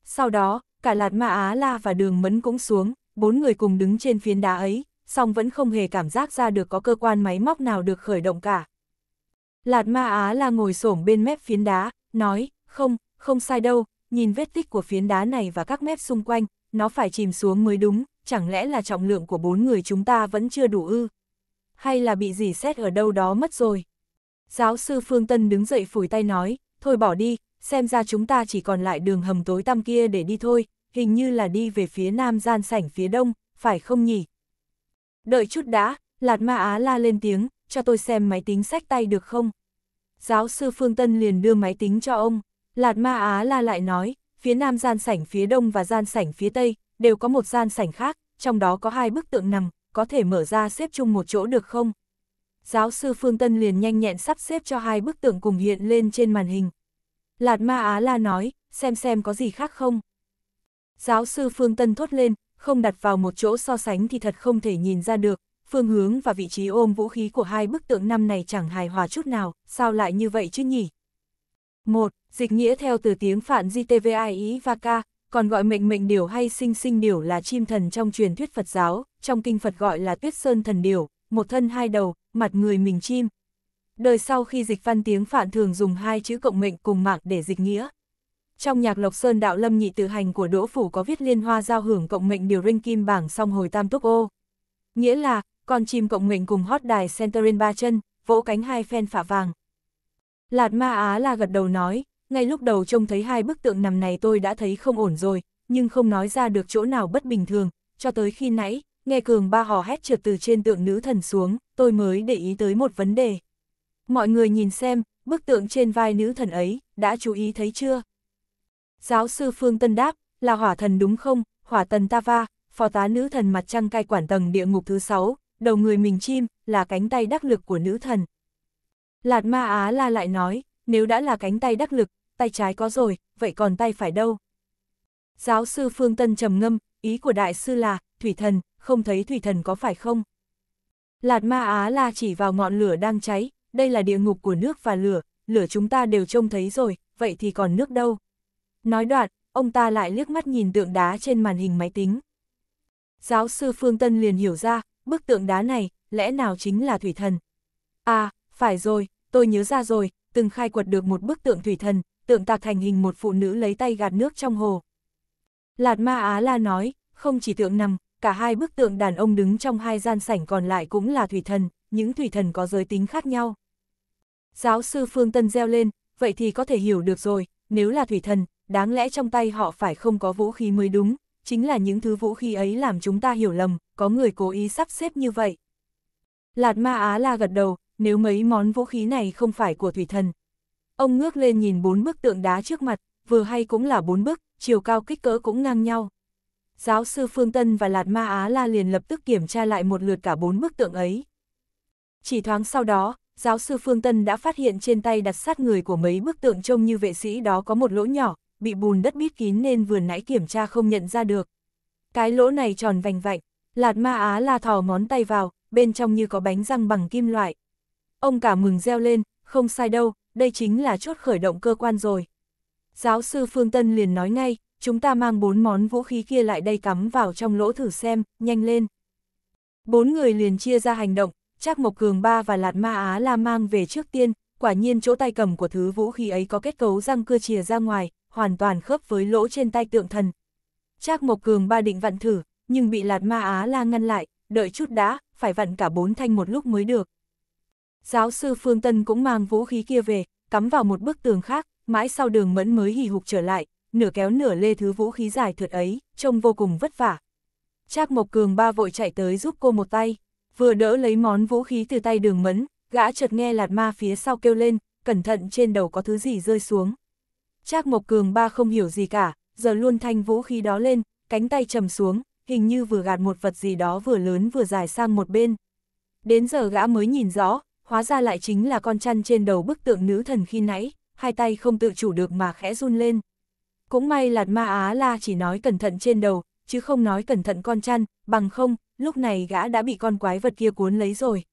Sau đó, cả Lạt Ma Á La và Đường Mẫn cũng xuống, bốn người cùng đứng trên phiến đá ấy, song vẫn không hề cảm giác ra được có cơ quan máy móc nào được khởi động cả. Lạt Ma Á La ngồi xổm bên mép phiến đá, nói, không, không sai đâu, nhìn vết tích của phiến đá này và các mép xung quanh, nó phải chìm xuống mới đúng, chẳng lẽ là trọng lượng của bốn người chúng ta vẫn chưa đủ ư? Hay là bị gì xét ở đâu đó mất rồi? Giáo sư Phương Tân đứng dậy phủi tay nói, thôi bỏ đi, xem ra chúng ta chỉ còn lại đường hầm tối tăm kia để đi thôi, hình như là đi về phía nam gian sảnh phía đông, phải không nhỉ? Đợi chút đã, Lạt Ma Á la lên tiếng, cho tôi xem máy tính sách tay được không? Giáo sư Phương Tân liền đưa máy tính cho ông, Lạt Ma Á la lại nói, phía nam gian sảnh phía đông và gian sảnh phía tây, đều có một gian sảnh khác, trong đó có hai bức tượng nằm, có thể mở ra xếp chung một chỗ được không? Giáo sư Phương Tân liền nhanh nhẹn sắp xếp cho hai bức tượng cùng hiện lên trên màn hình. Lạt Ma Á La nói, xem xem có gì khác không? Giáo sư Phương Tân thốt lên, không đặt vào một chỗ so sánh thì thật không thể nhìn ra được, phương hướng và vị trí ôm vũ khí của hai bức tượng năm này chẳng hài hòa chút nào, sao lại như vậy chứ nhỉ? 1. Dịch nghĩa theo từ tiếng Phạn GTVI Vaka, còn gọi mệnh mệnh điểu hay sinh sinh điểu là chim thần trong truyền thuyết Phật giáo, trong kinh Phật gọi là tuyết sơn thần điểu, một thân hai đầu, mặt người mình chim. Đời sau khi dịch văn tiếng Phạn thường dùng hai chữ cộng mệnh cùng mạng để dịch nghĩa. Trong nhạc Lộc Sơn Đạo Lâm Nhị Tự Hành của Đỗ Phủ có viết liên hoa giao hưởng cộng mệnh điều rinh kim bảng song hồi tam túc ô. Nghĩa là, con chim cộng mệnh cùng hót đài centerin ba chân, vỗ cánh hai phen phả vàng, Lạt ma á la gật đầu nói, ngay lúc đầu trông thấy hai bức tượng nằm này tôi đã thấy không ổn rồi, nhưng không nói ra được chỗ nào bất bình thường, cho tới khi nãy, nghe cường ba hò hét trượt từ trên tượng nữ thần xuống, tôi mới để ý tới một vấn đề. Mọi người nhìn xem, bức tượng trên vai nữ thần ấy, đã chú ý thấy chưa? Giáo sư Phương Tân đáp, là hỏa thần đúng không, hỏa tần Tava, phó tá nữ thần mặt trăng cai quản tầng địa ngục thứ sáu, đầu người mình chim, là cánh tay đắc lực của nữ thần. Lạt ma Á la lại nói, nếu đã là cánh tay đắc lực, tay trái có rồi, vậy còn tay phải đâu? Giáo sư Phương Tân trầm ngâm, ý của đại sư là, thủy thần, không thấy thủy thần có phải không? Lạt ma Á la chỉ vào ngọn lửa đang cháy, đây là địa ngục của nước và lửa, lửa chúng ta đều trông thấy rồi, vậy thì còn nước đâu? Nói đoạn, ông ta lại liếc mắt nhìn tượng đá trên màn hình máy tính. Giáo sư Phương Tân liền hiểu ra, bức tượng đá này, lẽ nào chính là thủy thần? À, phải rồi, tôi nhớ ra rồi, từng khai quật được một bức tượng thủy thần, tượng tạc thành hình một phụ nữ lấy tay gạt nước trong hồ. Lạt Ma Á La nói, không chỉ tượng nằm, cả hai bức tượng đàn ông đứng trong hai gian sảnh còn lại cũng là thủy thần, những thủy thần có giới tính khác nhau. Giáo sư Phương Tân reo lên, vậy thì có thể hiểu được rồi, nếu là thủy thần, đáng lẽ trong tay họ phải không có vũ khí mới đúng, chính là những thứ vũ khí ấy làm chúng ta hiểu lầm, có người cố ý sắp xếp như vậy. Lạt Ma Á La gật đầu, nếu mấy món vũ khí này không phải của thủy thần. Ông ngước lên nhìn bốn bức tượng đá trước mặt, vừa hay cũng là bốn bức, chiều cao kích cỡ cũng ngang nhau. Giáo sư Phương Tân và Lạt Ma Á La liền lập tức kiểm tra lại một lượt cả bốn bức tượng ấy. Chỉ thoáng sau đó, giáo sư Phương Tân đã phát hiện trên tay đặt sát người của mấy bức tượng trông như vệ sĩ đó có một lỗ nhỏ, bị bùn đất bít kín nên vừa nãy kiểm tra không nhận ra được. Cái lỗ này tròn vành vạnh, Lạt Ma Á La thò ngón tay vào, bên trong như có bánh răng bằng kim loại, Ông cả mừng reo lên, không sai đâu, đây chính là chốt khởi động cơ quan rồi. Giáo sư Phương Tân liền nói ngay, chúng ta mang bốn món vũ khí kia lại đây cắm vào trong lỗ thử xem, nhanh lên. Bốn người liền chia ra hành động, Trác Mộc Cường Ba và Lạt Ma Á La mang về trước tiên, quả nhiên chỗ tay cầm của thứ vũ khí ấy có kết cấu răng cưa chìa ra ngoài, hoàn toàn khớp với lỗ trên tay tượng thần. Trác Mộc Cường Ba định vặn thử, nhưng bị Lạt Ma Á La ngăn lại, đợi chút đã, phải vặn cả bốn thanh một lúc mới được. Giáo sư Phương Tân cũng mang vũ khí kia về, cắm vào một bức tường khác, mãi sau đường mẫn mới hì hục trở lại, nửa kéo nửa lê thứ vũ khí dài thượt ấy, trông vô cùng vất vả. Trác Mộc Cường ba vội chạy tới giúp cô một tay, vừa đỡ lấy món vũ khí từ tay đường mẫn, gã chợt nghe lạt ma phía sau kêu lên, cẩn thận trên đầu có thứ gì rơi xuống. Trác Mộc Cường ba không hiểu gì cả, giờ luôn thanh vũ khí đó lên, cánh tay trầm xuống, hình như vừa gạt một vật gì đó vừa lớn vừa dài sang một bên. Đến giờ gã mới nhìn rõ, hóa ra lại chính là con chăn trên đầu bức tượng nữ thần khi nãy, hai tay không tự chủ được mà khẽ run lên. Cũng may là ma Á La chỉ nói cẩn thận trên đầu, chứ không nói cẩn thận con chăn, bằng không, lúc này gã đã bị con quái vật kia cuốn lấy rồi.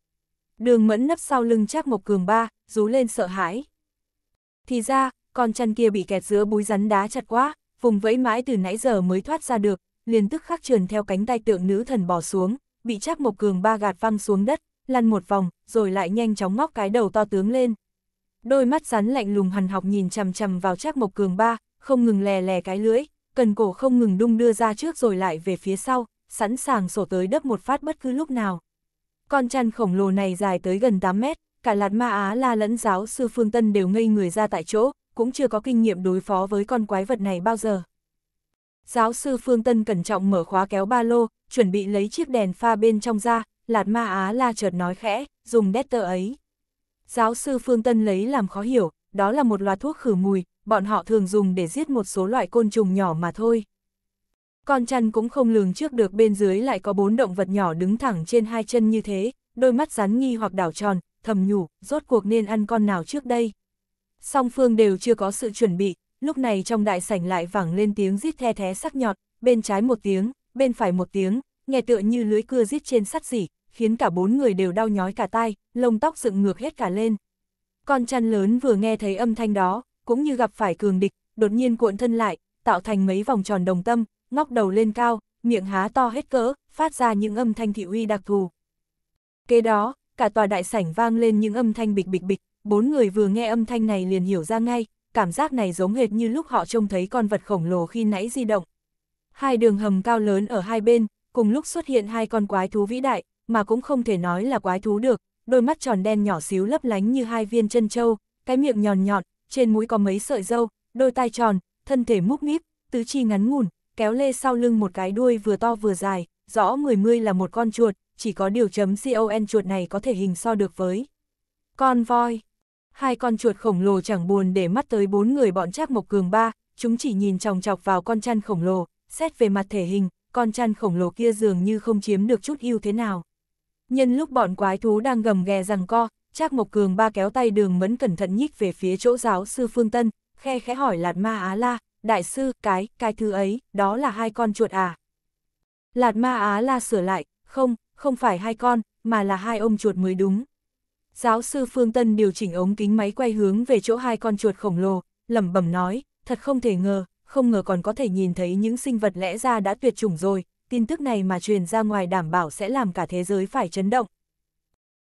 Đường mẫn nấp sau lưng Trác Mộc Cường ba, rú lên sợ hãi. Thì ra, con chăn kia bị kẹt giữa búi rắn đá chặt quá, vùng vẫy mãi từ nãy giờ mới thoát ra được, liền tức khắc trườn theo cánh tay tượng nữ thần bỏ xuống, bị Trác Mộc Cường ba gạt văng xuống đất, lăn một vòng, rồi lại nhanh chóng ngóc cái đầu to tướng lên. Đôi mắt rắn lạnh lùng hằn học nhìn chằm chằm vào Trác Mộc Cường ba, không ngừng lè lè cái lưỡi, cần cổ không ngừng đung đưa ra trước rồi lại về phía sau, sẵn sàng sổ tới đớp một phát bất cứ lúc nào. Con chăn khổng lồ này dài tới gần 8 mét, cả lạt ma Á la lẫn giáo sư Phương Tân đều ngây người ra tại chỗ, cũng chưa có kinh nghiệm đối phó với con quái vật này bao giờ. Giáo sư Phương Tân cẩn trọng mở khóa kéo ba lô, chuẩn bị lấy chiếc đèn pha bên trong ra, Lạt Ma Á La chợt nói khẽ, dùng đét tơ ấy. Giáo sư Phương Tân lấy làm khó hiểu, đó là một loạt thuốc khử mùi, bọn họ thường dùng để giết một số loại côn trùng nhỏ mà thôi. Con chăn cũng không lường trước được bên dưới lại có bốn động vật nhỏ đứng thẳng trên hai chân như thế, đôi mắt rắn nghi hoặc đảo tròn, thầm nhủ, rốt cuộc nên ăn con nào trước đây. Song phương đều chưa có sự chuẩn bị, lúc này trong đại sảnh lại vẳng lên tiếng rít the thé sắc nhọt, bên trái một tiếng, bên phải một tiếng, nghe tựa như lưới cưa giết trên sắt dỉ, khiến cả bốn người đều đau nhói cả tai, lông tóc dựng ngược hết cả lên. Con chăn lớn vừa nghe thấy âm thanh đó, cũng như gặp phải cường địch, đột nhiên cuộn thân lại, tạo thành mấy vòng tròn đồng tâm, ngóc đầu lên cao, miệng há to hết cỡ, phát ra những âm thanh thị uy đặc thù. Kế đó, cả tòa đại sảnh vang lên những âm thanh bịch bịch bịch, bốn người vừa nghe âm thanh này liền hiểu ra ngay, cảm giác này giống hệt như lúc họ trông thấy con vật khổng lồ khi nãy di động. Hai đường hầm cao lớn ở hai bên, cùng lúc xuất hiện hai con quái thú vĩ đại, mà cũng không thể nói là quái thú được, đôi mắt tròn đen nhỏ xíu lấp lánh như hai viên chân châu, cái miệng nhọn nhọn, trên mũi có mấy sợi râu, đôi tai tròn, thân thể múc míp, tứ chi ngắn ngủn, kéo lê sau lưng một cái đuôi vừa to vừa dài, rõ mười mươi là một con chuột, chỉ có điều chấm con chuột này có thể hình so được với con voi. Hai con chuột khổng lồ chẳng buồn để mắt tới bốn người bọn Trác Mộc Cường ba, chúng chỉ nhìn chòng chọc vào con chăn khổng lồ, xét về mặt thể hình, con chăn khổng lồ kia dường như không chiếm được chút ưu thế nào. Nhân lúc bọn quái thú đang gầm ghè rằng co, Trác Mộc Cường ba kéo tay đường mẫn cẩn thận nhích về phía chỗ giáo sư Phương Tân, khe khẽ hỏi Lạt Ma Á La, đại sư, cái, cái thứ ấy, đó là hai con chuột à? Lạt Ma Á La sửa lại, không, không phải hai con, mà là hai ông chuột mới đúng. Giáo sư Phương Tân điều chỉnh ống kính máy quay hướng về chỗ hai con chuột khổng lồ, lẩm bẩm nói, thật không thể ngờ, không ngờ còn có thể nhìn thấy những sinh vật lẽ ra đã tuyệt chủng rồi, tin tức này mà truyền ra ngoài đảm bảo sẽ làm cả thế giới phải chấn động.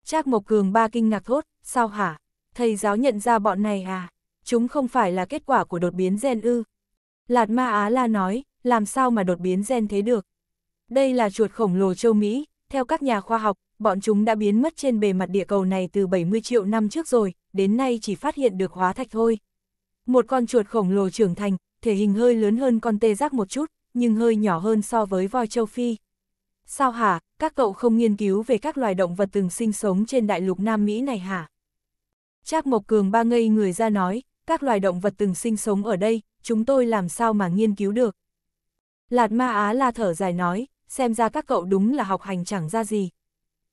Trác Mộc Cường ba kinh ngạc thốt, sao hả? Thầy giáo nhận ra bọn này à? Chúng không phải là kết quả của đột biến gen ư? Lạt Ma Á La nói, làm sao mà đột biến gen thế được? Đây là chuột khổng lồ châu Mỹ, theo các nhà khoa học, bọn chúng đã biến mất trên bề mặt địa cầu này từ 70 triệu năm trước rồi, đến nay chỉ phát hiện được hóa thạch thôi. Một con chuột khổng lồ trưởng thành, thể hình hơi lớn hơn con tê giác một chút, nhưng hơi nhỏ hơn so với voi châu Phi. Sao hả, các cậu không nghiên cứu về các loài động vật từng sinh sống trên đại lục Nam Mỹ này hả? Trác Mộc Cường ba ngây người ra nói, các loài động vật từng sinh sống ở đây, chúng tôi làm sao mà nghiên cứu được? Lạt Ma Á la thở dài nói, xem ra các cậu đúng là học hành chẳng ra gì.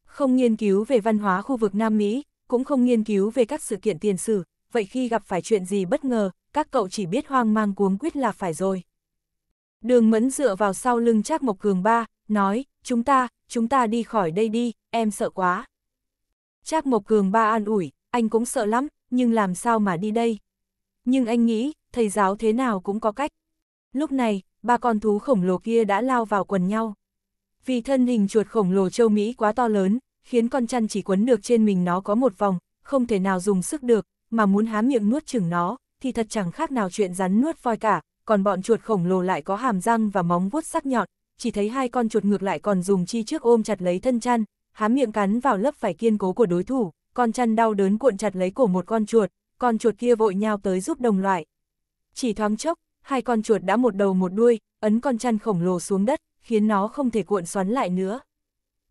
Không nghiên cứu về văn hóa khu vực Nam Mỹ, cũng không nghiên cứu về các sự kiện tiền sử, vậy khi gặp phải chuyện gì bất ngờ, các cậu chỉ biết hoang mang cuống quýt là phải rồi. Đường mẫn dựa vào sau lưng Trác Mộc Cường ba, nói, chúng ta, chúng ta đi khỏi đây đi, em sợ quá. Trác Mộc Cường ba an ủi, anh cũng sợ lắm, nhưng làm sao mà đi đây? Nhưng anh nghĩ, thầy giáo thế nào cũng có cách. Lúc này, ba con thú khổng lồ kia đã lao vào quần nhau. Vì thân hình chuột khổng lồ châu Mỹ quá to lớn, khiến con chăn chỉ quấn được trên mình nó có một vòng, không thể nào dùng sức được, mà muốn há miệng nuốt chừng nó, thì thật chẳng khác nào chuyện rắn nuốt voi cả, còn bọn chuột khổng lồ lại có hàm răng và móng vuốt sắc nhọn, chỉ thấy hai con chuột ngược lại còn dùng chi trước ôm chặt lấy thân chăn, há miệng cắn vào lớp vải kiên cố của đối thủ, con chăn đau đớn cuộn chặt lấy cổ một con chuột, con chuột kia vội nhào tới giúp đồng loại. Chỉ thoáng chốc, hai con chuột đã một đầu một đuôi, ấn con chăn khổng lồ xuống đất, khiến nó không thể cuộn xoắn lại nữa.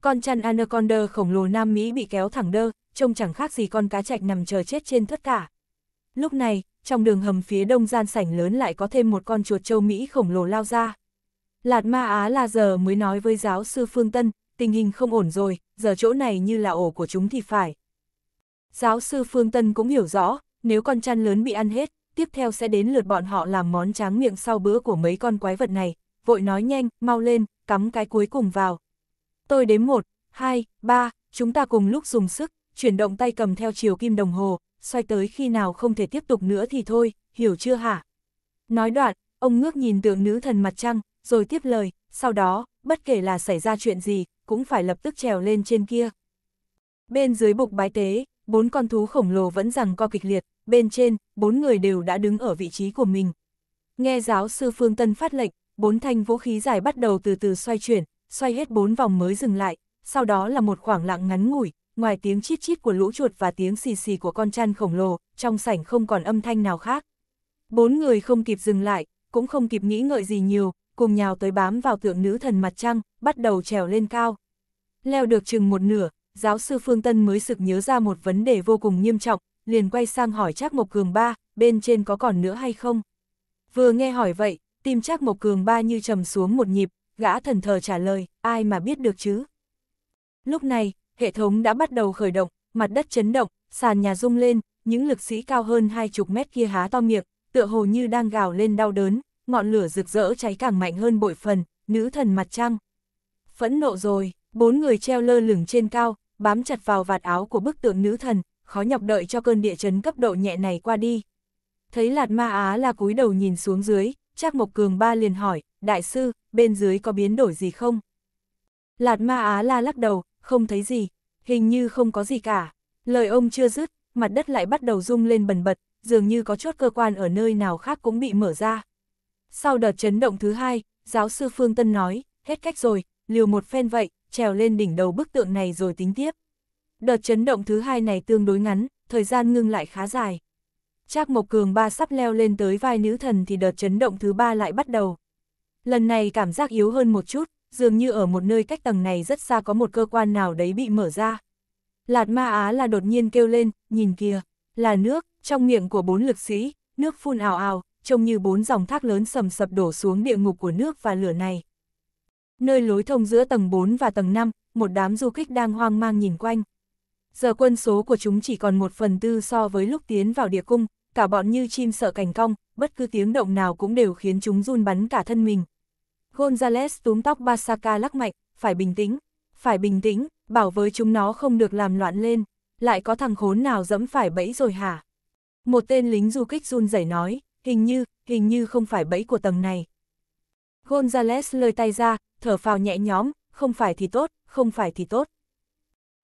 Con chăn anaconda khổng lồ Nam Mỹ bị kéo thẳng đơ, trông chẳng khác gì con cá trạch nằm chờ chết trên tất cả. Lúc này, trong đường hầm phía đông gian sảnh lớn lại có thêm một con chuột châu Mỹ khổng lồ lao ra. Lạt ma Á là giờ mới nói với giáo sư Phương Tân, tình hình không ổn rồi, giờ chỗ này như là ổ của chúng thì phải. Giáo sư Phương Tân cũng hiểu rõ, nếu con chăn lớn bị ăn hết, tiếp theo sẽ đến lượt bọn họ làm món tráng miệng sau bữa của mấy con quái vật này, vội nói nhanh, mau lên, cắm cái cuối cùng vào. Tôi đếm 1, 2, 3, chúng ta cùng lúc dùng sức, chuyển động tay cầm theo chiều kim đồng hồ, xoay tới khi nào không thể tiếp tục nữa thì thôi, hiểu chưa hả? Nói đoạn, ông ngước nhìn tượng nữ thần mặt trăng, rồi tiếp lời, sau đó, bất kể là xảy ra chuyện gì, cũng phải lập tức trèo lên trên kia. Bên dưới bục bái tế, bốn con thú khổng lồ vẫn rằng co kịch liệt, bên trên, bốn người đều đã đứng ở vị trí của mình. Nghe giáo sư Phương Tân phát lệnh, bốn thanh vũ khí dài bắt đầu từ từ xoay chuyển, xoay hết bốn vòng mới dừng lại, sau đó là một khoảng lặng ngắn ngủi, ngoài tiếng chít chít của lũ chuột và tiếng xì xì của con chăn khổng lồ, trong sảnh không còn âm thanh nào khác. Bốn người không kịp dừng lại, cũng không kịp nghĩ ngợi gì nhiều, cùng nhào tới bám vào tượng nữ thần mặt trăng, bắt đầu trèo lên cao. Leo được chừng một nửa, giáo sư Phương Tân mới sực nhớ ra một vấn đề vô cùng nghiêm trọng, liền quay sang hỏi Trác Mộc Cường ba, bên trên có còn nữa hay không? Vừa nghe hỏi vậy, tim Trác Mộc Cường ba như trầm xuống một nhịp, gã thần thờ trả lời, ai mà biết được chứ? Lúc này, hệ thống đã bắt đầu khởi động, mặt đất chấn động, sàn nhà rung lên, những lực sĩ cao hơn hai chục mét kia há to miệng, tựa hồ như đang gào lên đau đớn, ngọn lửa rực rỡ cháy càng mạnh hơn bội phần, nữ thần mặt trăng. Phẫn nộ rồi, bốn người treo lơ lửng trên cao, bám chặt vào vạt áo của bức tượng nữ thần, khó nhọc đợi cho cơn địa chấn cấp độ nhẹ này qua đi. Thấy Lạt Ma Á là cúi đầu nhìn xuống dưới, Trác Mộc Cường ba liền hỏi, đại sư, bên dưới có biến đổi gì không? Lạt Ma Á la lắc đầu, không thấy gì, hình như không có gì cả. Lời ông chưa dứt, mặt đất lại bắt đầu rung lên bần bật, dường như có chốt cơ quan ở nơi nào khác cũng bị mở ra. Sau đợt chấn động thứ hai, giáo sư Phương Tân nói, hết cách rồi, liều một phen vậy, trèo lên đỉnh đầu bức tượng này rồi tính tiếp. Đợt chấn động thứ hai này tương đối ngắn, thời gian ngưng lại khá dài. Trác Mộc Cường ba sắp leo lên tới vai nữ thần thì đợt chấn động thứ ba lại bắt đầu. Lần này cảm giác yếu hơn một chút, dường như ở một nơi cách tầng này rất xa có một cơ quan nào đấy bị mở ra. Lạt ma á là đột nhiên kêu lên, nhìn kìa, là nước, trong miệng của bốn lực sĩ, nước phun ào ào, trông như bốn dòng thác lớn sầm sập đổ xuống địa ngục của nước và lửa này. Nơi lối thông giữa tầng 4 và tầng 5, một đám du kích đang hoang mang nhìn quanh. Giờ quân số của chúng chỉ còn một phần tư so với lúc tiến vào địa cung, cả bọn như chim sợ cành cong, bất cứ tiếng động nào cũng đều khiến chúng run bắn cả thân mình, Gonzales túm tóc Basaka lắc mạnh, phải bình tĩnh, phải bình tĩnh, bảo với chúng nó không được làm loạn lên, lại có thằng khốn nào dẫm phải bẫy rồi hả? Một tên lính du kích run rẩy nói, hình như, hình như không phải bẫy của tầng này. Gonzales lơi tay ra, thở phào nhẹ nhõm, không phải thì tốt, không phải thì tốt.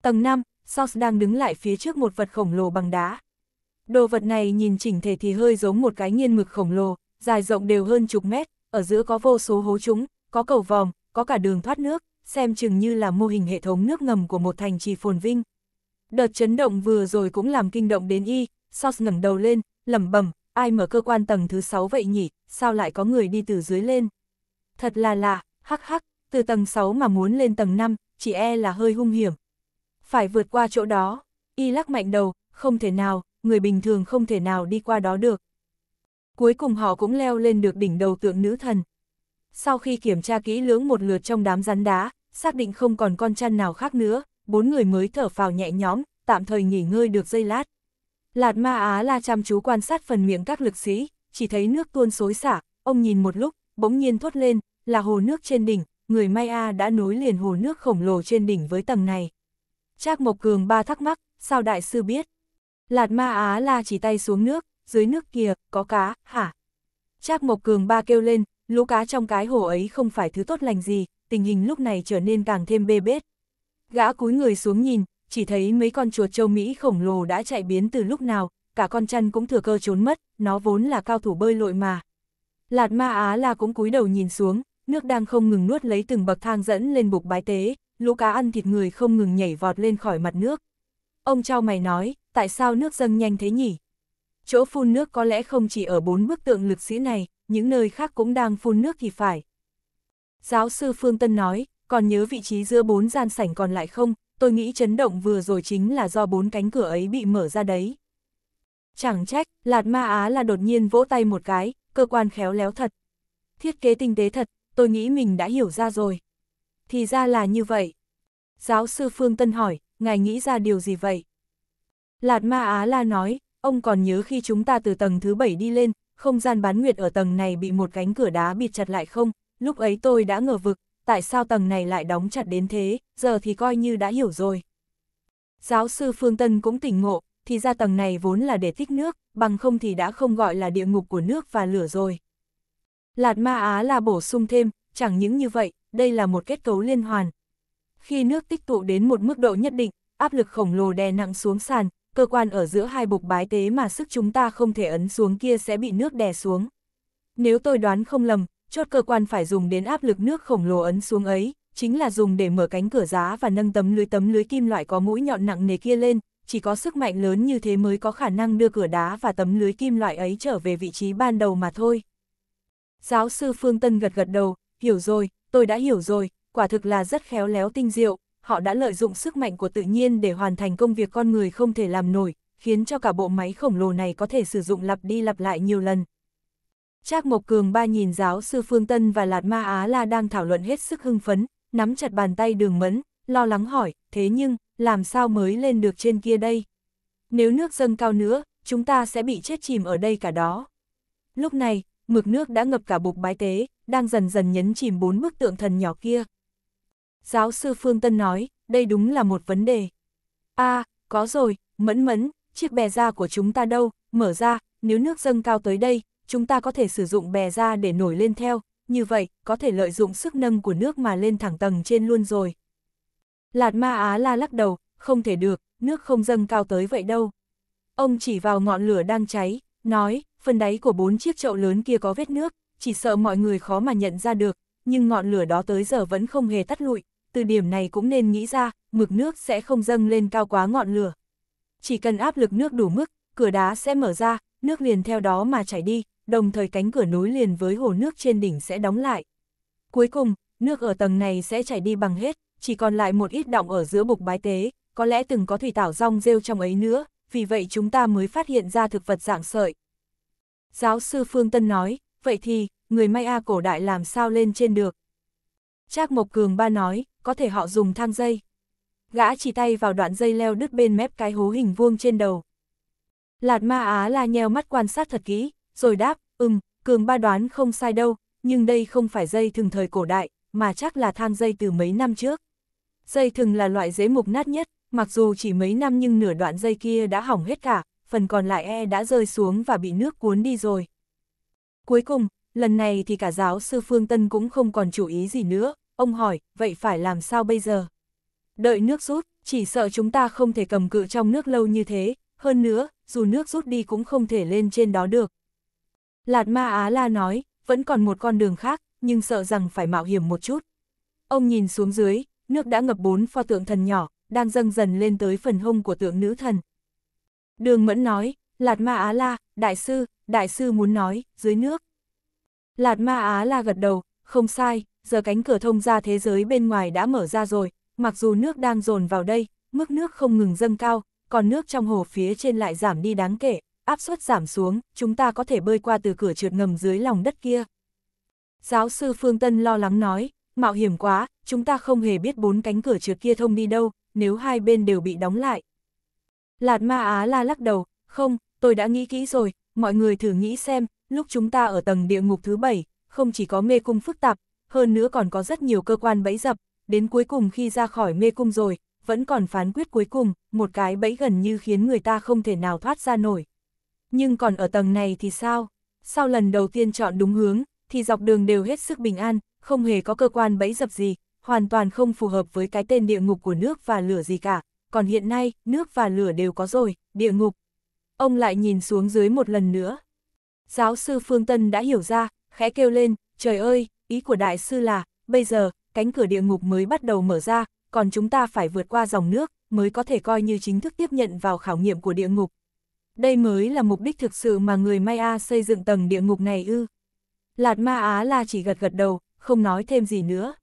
Tầng 5, Sos đang đứng lại phía trước một vật khổng lồ bằng đá. Đồ vật này nhìn chỉnh thể thì hơi giống một cái nghiên mực khổng lồ, dài rộng đều hơn chục mét, ở giữa có vô số hố trúng, có cầu vòm, có cả đường thoát nước, xem chừng như là mô hình hệ thống nước ngầm của một thành trì phồn vinh. Đợt chấn động vừa rồi cũng làm kinh động đến y, Sauce ngẩng đầu lên, lẩm bẩm, ai mở cơ quan tầng thứ 6 vậy nhỉ, sao lại có người đi từ dưới lên. Thật là lạ, hắc hắc, từ tầng 6 mà muốn lên tầng 5, chỉ e là hơi hung hiểm. Phải vượt qua chỗ đó, y lắc mạnh đầu, không thể nào, người bình thường không thể nào đi qua đó được cuối cùng họ cũng leo lên được đỉnh đầu tượng nữ thần. Sau khi kiểm tra kỹ lưỡng một lượt trong đám rắn đá, xác định không còn con chăn nào khác nữa, bốn người mới thở phào nhẹ nhõm, tạm thời nghỉ ngơi được giây lát. Lạt ma Á la chăm chú quan sát phần miệng các lực sĩ, chỉ thấy nước tuôn xối xả, ông nhìn một lúc, bỗng nhiên thốt lên, là hồ nước trên đỉnh, người maya đã nối liền hồ nước khổng lồ trên đỉnh với tầng này. Trác Mộc Cường ba thắc mắc, sao đại sư biết? Lạt ma Á la chỉ tay xuống nước, dưới nước kia, có cá, hả? Trác Mộc Cường ba kêu lên, lũ cá trong cái hồ ấy không phải thứ tốt lành gì, tình hình lúc này trở nên càng thêm bê bết. Gã cúi người xuống nhìn, chỉ thấy mấy con chuột châu Mỹ khổng lồ đã chạy biến từ lúc nào, cả con chăn cũng thừa cơ trốn mất, nó vốn là cao thủ bơi lội mà. Lạt ma Á là cũng cúi đầu nhìn xuống, nước đang không ngừng nuốt lấy từng bậc thang dẫn lên bục bái tế, lũ cá ăn thịt người không ngừng nhảy vọt lên khỏi mặt nước. Ông trao mày nói, tại sao nước dâng nhanh thế nhỉ? chỗ phun nước có lẽ không chỉ ở bốn bức tượng lực sĩ này, những nơi khác cũng đang phun nước thì phải. Giáo sư Phương Tân nói, còn nhớ vị trí giữa bốn gian sảnh còn lại không, tôi nghĩ chấn động vừa rồi chính là do bốn cánh cửa ấy bị mở ra đấy. Chẳng trách, Lạt Ma Á là đột nhiên vỗ tay một cái, cơ quan khéo léo thật. Thiết kế tinh tế thật, tôi nghĩ mình đã hiểu ra rồi. Thì ra là như vậy. Giáo sư Phương Tân hỏi, ngài nghĩ ra điều gì vậy? Lạt Ma Á La nói, Ông còn nhớ khi chúng ta từ tầng thứ bảy đi lên, không gian bán nguyệt ở tầng này bị một cánh cửa đá bịt chặt lại không? Lúc ấy tôi đã ngờ vực, tại sao tầng này lại đóng chặt đến thế, giờ thì coi như đã hiểu rồi. Giáo sư Phương Tân cũng tỉnh ngộ, thì ra tầng này vốn là để tích nước, bằng không thì đã không gọi là địa ngục của nước và lửa rồi. Lạt ma á là bổ sung thêm, chẳng những như vậy, đây là một kết cấu liên hoàn. Khi nước tích tụ đến một mức độ nhất định, áp lực khổng lồ đè nặng xuống sàn, cơ quan ở giữa hai bục bái tế mà sức chúng ta không thể ấn xuống kia sẽ bị nước đè xuống. Nếu tôi đoán không lầm, chốt cơ quan phải dùng đến áp lực nước khổng lồ ấn xuống ấy, chính là dùng để mở cánh cửa giá và nâng tấm lưới tấm lưới kim loại có mũi nhọn nặng nề kia lên, chỉ có sức mạnh lớn như thế mới có khả năng đưa cửa đá và tấm lưới kim loại ấy trở về vị trí ban đầu mà thôi. Giáo sư Phương Tân gật gật đầu, hiểu rồi, tôi đã hiểu rồi, quả thực là rất khéo léo tinh diệu, họ đã lợi dụng sức mạnh của tự nhiên để hoàn thành công việc con người không thể làm nổi, khiến cho cả bộ máy khổng lồ này có thể sử dụng lặp đi lặp lại nhiều lần. Trác Mộc Cường ba nhìn giáo sư Phương Tân và Lạt Ma Á La đang thảo luận hết sức hưng phấn, nắm chặt bàn tay đường mẫn, lo lắng hỏi, thế nhưng, làm sao mới lên được trên kia đây? Nếu nước dâng cao nữa, chúng ta sẽ bị chết chìm ở đây cả đó. Lúc này, mực nước đã ngập cả bục bái tế, đang dần dần nhấn chìm bốn bức tượng thần nhỏ kia. Giáo sư Phương Tân nói, đây đúng là một vấn đề. a à, có rồi, mẫn mẫn, chiếc bè da của chúng ta đâu, mở ra, nếu nước dâng cao tới đây, chúng ta có thể sử dụng bè da để nổi lên theo, như vậy, có thể lợi dụng sức nâng của nước mà lên thẳng tầng trên luôn rồi. Lạt ma Á la lắc đầu, không thể được, nước không dâng cao tới vậy đâu. Ông chỉ vào ngọn lửa đang cháy, nói, phần đáy của bốn chiếc chậu lớn kia có vết nước, chỉ sợ mọi người khó mà nhận ra được, nhưng ngọn lửa đó tới giờ vẫn không hề tắt lụi, từ điểm này cũng nên nghĩ ra, mực nước sẽ không dâng lên cao quá ngọn lửa. Chỉ cần áp lực nước đủ mức, cửa đá sẽ mở ra, nước liền theo đó mà chảy đi, đồng thời cánh cửa nối liền với hồ nước trên đỉnh sẽ đóng lại. Cuối cùng, nước ở tầng này sẽ chảy đi bằng hết, chỉ còn lại một ít động ở giữa bục bái tế, có lẽ từng có thủy tảo rong rêu trong ấy nữa, vì vậy chúng ta mới phát hiện ra thực vật dạng sợi. Giáo sư Phương Tân nói, vậy thì, người Maya cổ đại làm sao lên trên được? Trác Mộc Cường Ba nói, có thể họ dùng thang dây. Gã chỉ tay vào đoạn dây leo đứt bên mép cái hố hình vuông trên đầu. Lạt ma Á la nheo mắt quan sát thật kỹ, rồi đáp, ừm, cường ba đoán không sai đâu, nhưng đây không phải dây thường thời cổ đại, mà chắc là thang dây từ mấy năm trước. Dây thường là loại dễ mục nát nhất, mặc dù chỉ mấy năm nhưng nửa đoạn dây kia đã hỏng hết cả, phần còn lại e đã rơi xuống và bị nước cuốn đi rồi. Cuối cùng, lần này thì cả giáo sư Phương Tân cũng không còn chú ý gì nữa, ông hỏi, vậy phải làm sao bây giờ? Đợi nước rút, chỉ sợ chúng ta không thể cầm cự trong nước lâu như thế, hơn nữa, dù nước rút đi cũng không thể lên trên đó được. Lạt Ma Á La nói, vẫn còn một con đường khác, nhưng sợ rằng phải mạo hiểm một chút. Ông nhìn xuống dưới, nước đã ngập bốn pho tượng thần nhỏ, đang dâng dần lên tới phần hông của tượng nữ thần. Đường Mẫn nói, Lạt Ma Á La, đại sư, đại sư muốn nói, dưới nước. Lạt Ma Á La gật đầu, không sai, giờ cánh cửa thông ra thế giới bên ngoài đã mở ra rồi, mặc dù nước đang dồn vào đây, mức nước không ngừng dâng cao, còn nước trong hồ phía trên lại giảm đi đáng kể, áp suất giảm xuống, chúng ta có thể bơi qua từ cửa trượt ngầm dưới lòng đất kia. Giáo sư Phương Tân lo lắng nói, mạo hiểm quá, chúng ta không hề biết bốn cánh cửa trượt kia thông đi đâu, nếu hai bên đều bị đóng lại. Lạt Ma Á la lắc đầu, không, tôi đã nghĩ kỹ rồi, mọi người thử nghĩ xem, lúc chúng ta ở tầng địa ngục thứ bảy, không chỉ có mê cung phức tạp, hơn nữa còn có rất nhiều cơ quan bẫy dập, đến cuối cùng khi ra khỏi mê cung rồi, vẫn còn phán quyết cuối cùng, một cái bẫy gần như khiến người ta không thể nào thoát ra nổi. Nhưng còn ở tầng này thì sao? Sau lần đầu tiên chọn đúng hướng, thì dọc đường đều hết sức bình an, không hề có cơ quan bẫy dập gì, hoàn toàn không phù hợp với cái tên địa ngục của nước và lửa gì cả. Còn hiện nay, nước và lửa đều có rồi, địa ngục. Ông lại nhìn xuống dưới một lần nữa. Giáo sư Phương Tân đã hiểu ra, khẽ kêu lên, trời ơi, ý của đại sư là, bây giờ, cánh cửa địa ngục mới bắt đầu mở ra, còn chúng ta phải vượt qua dòng nước, mới có thể coi như chính thức tiếp nhận vào khảo nghiệm của địa ngục. Đây mới là mục đích thực sự mà người Maya xây dựng tầng địa ngục này ư. Lạt Ma Á La chỉ gật gật đầu, không nói thêm gì nữa.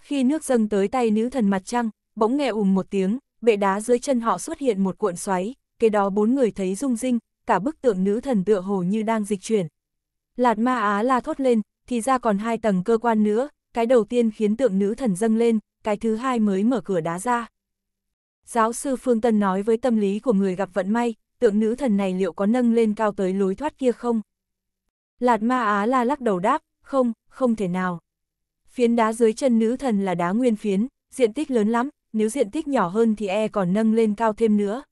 Khi nước dâng tới tay nữ thần mặt trăng, bỗng nghe ùm một tiếng, bệ đá dưới chân họ xuất hiện một cuộn xoáy, kế đó bốn người thấy rung rinh, cả bức tượng nữ thần tựa hồ như đang dịch chuyển. Lạt Ma Á La thốt lên, thì ra còn hai tầng cơ quan nữa, cái đầu tiên khiến tượng nữ thần dâng lên, cái thứ hai mới mở cửa đá ra. Giáo sư Phương Tân nói với tâm lý của người gặp vận may, tượng nữ thần này liệu có nâng lên cao tới lối thoát kia không? Lạt ma Á la lắc đầu đáp, không, không thể nào. Phiến đá dưới chân nữ thần là đá nguyên phiến, diện tích lớn lắm, nếu diện tích nhỏ hơn thì e còn nâng lên cao thêm nữa.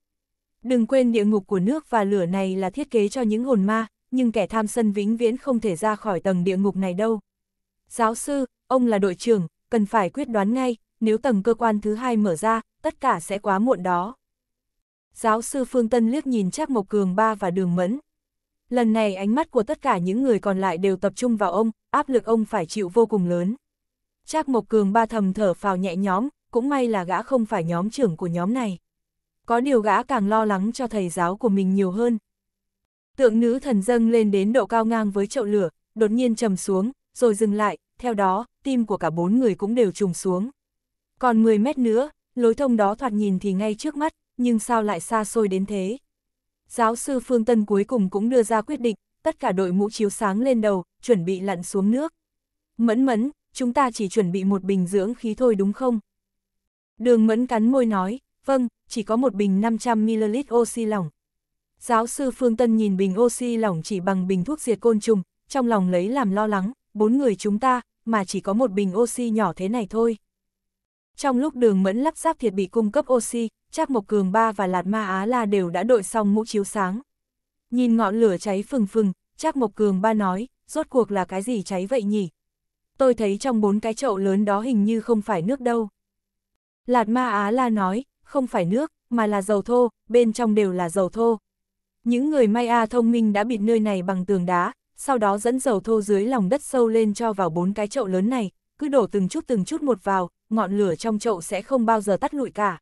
Đừng quên địa ngục của nước và lửa này là thiết kế cho những hồn ma, nhưng kẻ tham sân vĩnh viễn không thể ra khỏi tầng địa ngục này đâu. Giáo sư, ông là đội trưởng, cần phải quyết đoán ngay, nếu tầng cơ quan thứ hai mở ra, tất cả sẽ quá muộn đó. Giáo sư Phương Tân liếc nhìn Trác Mộc Cường ba và Đường Mẫn. Lần này ánh mắt của tất cả những người còn lại đều tập trung vào ông, áp lực ông phải chịu vô cùng lớn. Trác Mộc Cường ba thầm thở phào nhẹ nhóm, cũng may là gã không phải nhóm trưởng của nhóm này. Có điều gã càng lo lắng cho thầy giáo của mình nhiều hơn. Tượng nữ thần dâng lên đến độ cao ngang với chậu lửa, đột nhiên trầm xuống, rồi dừng lại, theo đó, tim của cả bốn người cũng đều trùng xuống. Còn 10 mét nữa, lối thông đó thoạt nhìn thì ngay trước mắt, nhưng sao lại xa xôi đến thế? Giáo sư Phương Tân cuối cùng cũng đưa ra quyết định, tất cả đội mũ chiếu sáng lên đầu, chuẩn bị lặn xuống nước. Mẫn mẫn, chúng ta chỉ chuẩn bị một bình dưỡng khí thôi đúng không? Đường mẫn cắn môi nói, vâng, chỉ có một bình 500ml oxy lỏng. Giáo sư Phương Tân nhìn bình oxy lỏng chỉ bằng bình thuốc diệt côn trùng, trong lòng lấy làm lo lắng, bốn người chúng ta, mà chỉ có một bình oxy nhỏ thế này thôi. Trong lúc đường mẫn lắp ráp thiết bị cung cấp oxy, Trác Mộc Cường Ba và Lạt Ma Á La đều đã đội xong mũ chiếu sáng. Nhìn ngọn lửa cháy phừng phừng, Trác Mộc Cường Ba nói, rốt cuộc là cái gì cháy vậy nhỉ? Tôi thấy trong bốn cái chậu lớn đó hình như không phải nước đâu. Lạt Ma Á La nói, không phải nước, mà là dầu thô, bên trong đều là dầu thô. Những người Maya thông minh đã bịt nơi này bằng tường đá, sau đó dẫn dầu thô dưới lòng đất sâu lên cho vào bốn cái chậu lớn này, cứ đổ từng chút từng chút một vào, ngọn lửa trong chậu sẽ không bao giờ tắt lụi cả.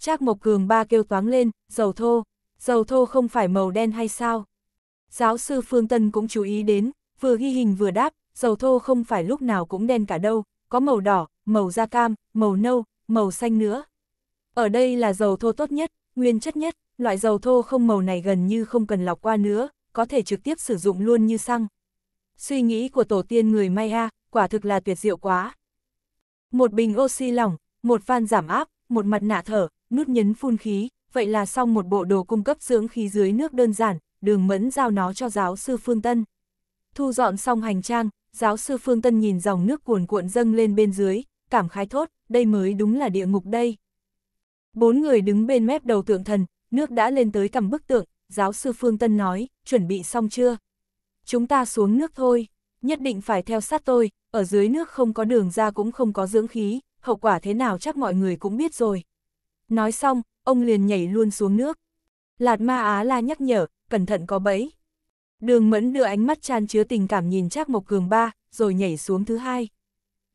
Trác Mộc Cường ba kêu toáng lên, dầu thô, dầu thô không phải màu đen hay sao? Giáo sư Phương Tân cũng chú ý đến, vừa ghi hình vừa đáp, dầu thô không phải lúc nào cũng đen cả đâu, có màu đỏ, màu da cam, màu nâu, màu xanh nữa. Ở đây là dầu thô tốt nhất, nguyên chất nhất, Loại dầu thô không màu này gần như không cần lọc qua nữa, có thể trực tiếp sử dụng luôn như xăng. Suy nghĩ của tổ tiên người Maya, quả thực là tuyệt diệu quá. Một bình oxy lỏng, một van giảm áp, một mặt nạ thở, nút nhấn phun khí, vậy là xong một bộ đồ cung cấp dưỡng khí dưới nước đơn giản, đường mẫn giao nó cho giáo sư Phương Tân. Thu dọn xong hành trang, giáo sư Phương Tân nhìn dòng nước cuồn cuộn dâng lên bên dưới, cảm khái thốt, đây mới đúng là địa ngục đây. Bốn người đứng bên mép đầu tượng thần, nước đã lên tới cầm bức tượng, giáo sư Phương Tân nói, chuẩn bị xong chưa? Chúng ta xuống nước thôi, nhất định phải theo sát tôi, ở dưới nước không có đường ra cũng không có dưỡng khí, hậu quả thế nào chắc mọi người cũng biết rồi. Nói xong, ông liền nhảy luôn xuống nước. Lạt ma Á la nhắc nhở, cẩn thận có bẫy. Đường mẫn đưa ánh mắt tràn chứa tình cảm nhìn Trác Mộc Cường ba, rồi nhảy xuống thứ hai.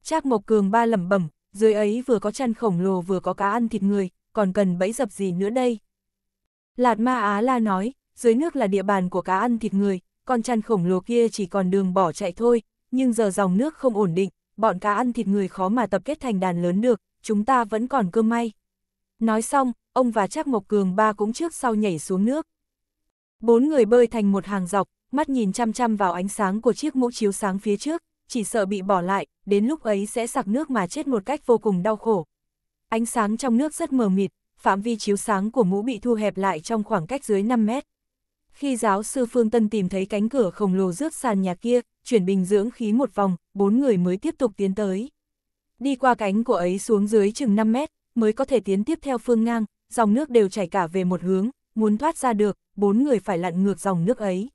Trác Mộc Cường ba lẩm bẩm, dưới ấy vừa có chăn khổng lồ vừa có cá ăn thịt người, còn cần bẫy dập gì nữa đây. Lạt Ma Á La nói, dưới nước là địa bàn của cá ăn thịt người, con chăn khổng lồ kia chỉ còn đường bỏ chạy thôi, nhưng giờ dòng nước không ổn định, bọn cá ăn thịt người khó mà tập kết thành đàn lớn được, chúng ta vẫn còn cơ may. Nói xong, ông và Trác Mộc Cường ba cũng trước sau nhảy xuống nước. Bốn người bơi thành một hàng dọc, mắt nhìn chăm chăm vào ánh sáng của chiếc mũ chiếu sáng phía trước, chỉ sợ bị bỏ lại, đến lúc ấy sẽ sặc nước mà chết một cách vô cùng đau khổ. Ánh sáng trong nước rất mờ mịt, phạm vi chiếu sáng của mũ bị thu hẹp lại trong khoảng cách dưới 5 mét. Khi giáo sư Phương Tân tìm thấy cánh cửa khổng lồ rước sàn nhà kia, chuyển bình dưỡng khí một vòng, bốn người mới tiếp tục tiến tới. Đi qua cánh của ấy xuống dưới chừng 5 mét, mới có thể tiến tiếp theo phương ngang, dòng nước đều chảy cả về một hướng, muốn thoát ra được, bốn người phải lặn ngược dòng nước ấy.